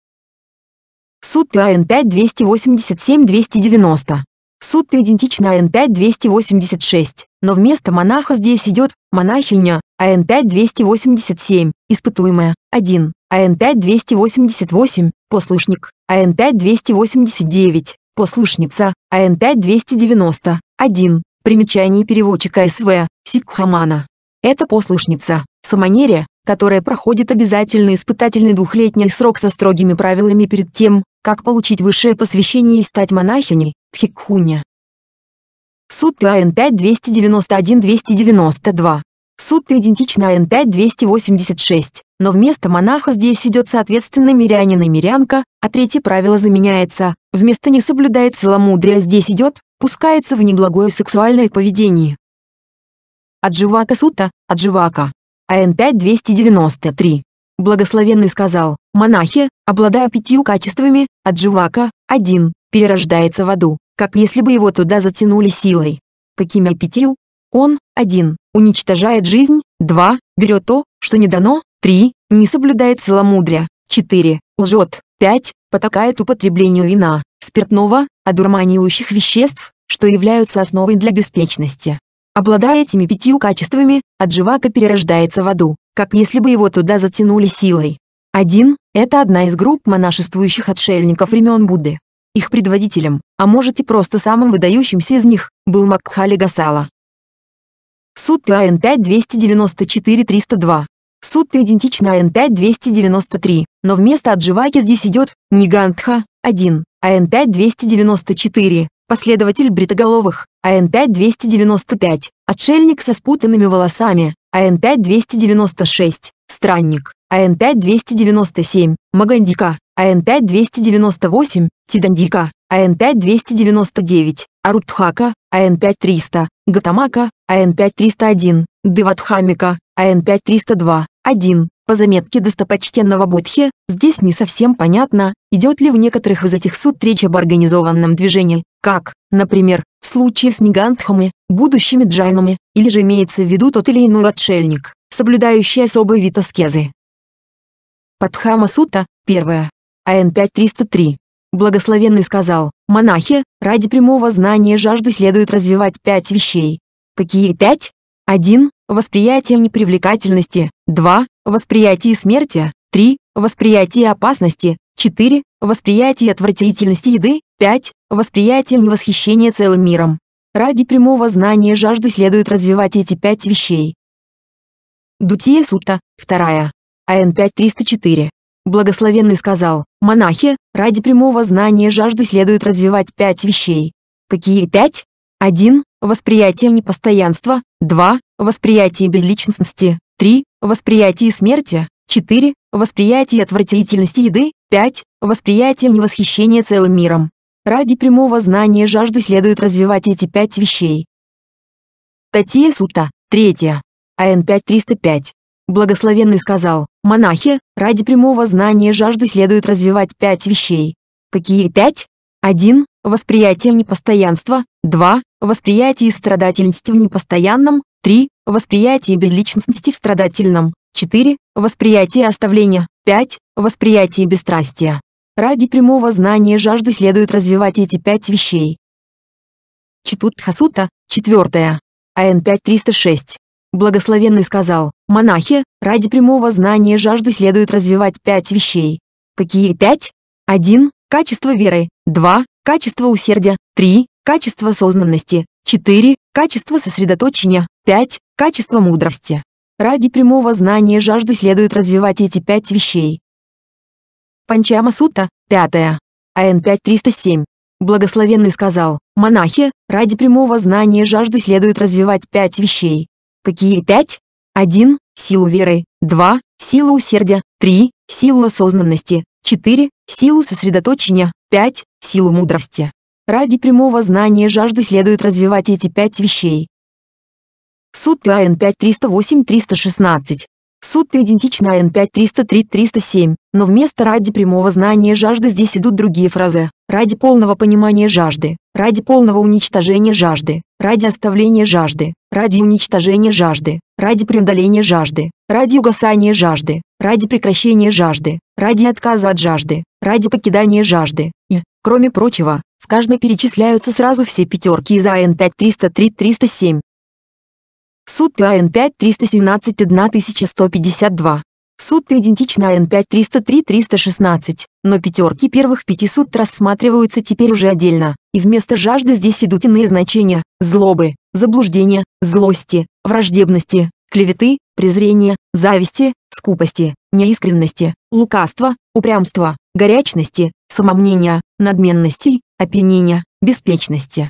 Суд АН-5 287-290. Суд идентична АН-5 286, но вместо монаха здесь идет монахиня, АН-5 287, испытуемая, 1, АН-5 288, послушник, АН-5 289, послушница, АН-5 290, 1, примечание переводчика СВ, Сикхамана. Это послушница, самонерия, которая проходит обязательный испытательный двухлетний срок со строгими правилами перед тем, как получить высшее посвящение и стать монахиней, Тхикхуня. Сутты АН 5-291-292. Сутты идентичны АН 5-286, но вместо монаха здесь идет соответственно мирянин и мирянка, а третье правило заменяется, вместо «не соблюдает целомудрие» здесь идет, пускается в неблагое сексуальное поведение. Адживака Сута, Адживака. АН 5-293. Благословенный сказал, монахи, обладая пятью качествами, от живака, один, перерождается в аду, как если бы его туда затянули силой. Какими пятью? Он, один, уничтожает жизнь, два, берет то, что не дано, три, не соблюдает целомудрия, четыре, лжет, пять, потакает употреблению вина, спиртного, одурманивающих веществ, что являются основой для беспечности. Обладая этими пятью качествами, от живака перерождается в аду, как если бы его туда затянули силой. Один – это одна из групп монашествующих отшельников времен Будды. Их предводителем, а может и просто самым выдающимся из них, был Макхали Гасала. Сутты АН 5-294-302. Сутты идентичны АН 5-293, но вместо Адживаки здесь идет Нигантха 1, АН 5-294, последователь бритоголовых, АН 5-295, отшельник со спутанными волосами, АН-5-296, Странник, АН-5-297, Магандика, АН-5-298, Тидандика, АН-5-299, Арутхака, АН-5-300, Гатамака, АН-5-301, Деватхамика, АН-5-302, 1. По заметке достопочтенного Будхи здесь не совсем понятно, идет ли в некоторых из этих суд речь об организованном движении как, например, в случае с Нигантхами, будущими джайнами, или же имеется в виду тот или иной отшельник, соблюдающий особый вид аскезы. Падхама Сута, 1. АН 5303. Благословенный сказал, монахи, ради прямого знания жажды следует развивать пять вещей. Какие пять? 1. Восприятие непривлекательности. 2. Восприятие смерти. 3. Восприятие опасности. 4. Восприятие отвратительности еды. 5. Восприятие невосхищения целым миром. Ради прямого знания жажды следует развивать эти пять вещей. Дутия Сутта, 2. АН 5304. Благословенный сказал, монахи, ради прямого знания жажды следует развивать пять вещей. Какие пять? 1. Восприятие непостоянства. 2. Восприятие безличностности. 3. Восприятие смерти. 4. Восприятие отвратительности еды. 5. Восприятие невосхищения целым миром. Ради прямого знания жажды следует развивать эти пять вещей. Татья Сута, 3. АН 5305. Благословенный сказал, монахи, ради прямого знания жажды следует развивать пять вещей. Какие пять? 1. Восприятие непостоянства. 2. Восприятие страдательности в непостоянном. 3. Восприятие безличности в страдательном. 4. Восприятие оставления. 5. Восприятие бесстрастия. Ради прямого знания жажды следует развивать эти пять вещей. Читут Хасута, 4. АН 5306. Благословенный сказал, монахи, ради прямого знания жажды следует развивать пять вещей. Какие пять? 1. Качество веры. 2. Качество усердия. 3. Качество осознанности. 4. Качество сосредоточения. 5. Качество мудрости. Ради прямого знания жажды следует развивать эти пять вещей. Панчама Сутта, 5. АН 5307. Благословенный сказал, монахи, ради прямого знания жажды следует развивать пять вещей. Какие пять? 1. Силу веры. 2. Силу усердия. 3. Силу осознанности. 4. Силу сосредоточения. 5. Силу мудрости. Ради прямого знания жажды следует развивать эти пять вещей. Суд АН-5308-316. Суд идентична АН-5303-307, но вместо «ради прямого знания жажды» здесь идут другие фразы. «Ради полного понимания жажды», «ради полного уничтожения жажды», «ради оставления жажды», «ради уничтожения жажды», «ради преодоления жажды», «ради угасания жажды», «ради прекращения жажды», «ради отказа от жажды», «ради покидания жажды» и, кроме прочего, в каждой перечисляются сразу все пятерки из АН-5303-307, Суд АН-5 317-1152. Суд идентичны АН-5 303-316, но пятерки первых пяти суд рассматриваются теперь уже отдельно, и вместо жажды здесь идут иные значения – злобы, заблуждения, злости, враждебности, клеветы, презрения, зависти, скупости, неискренности, лукавства, упрямства, горячности, самомнения, надменности, опьянения, беспечности.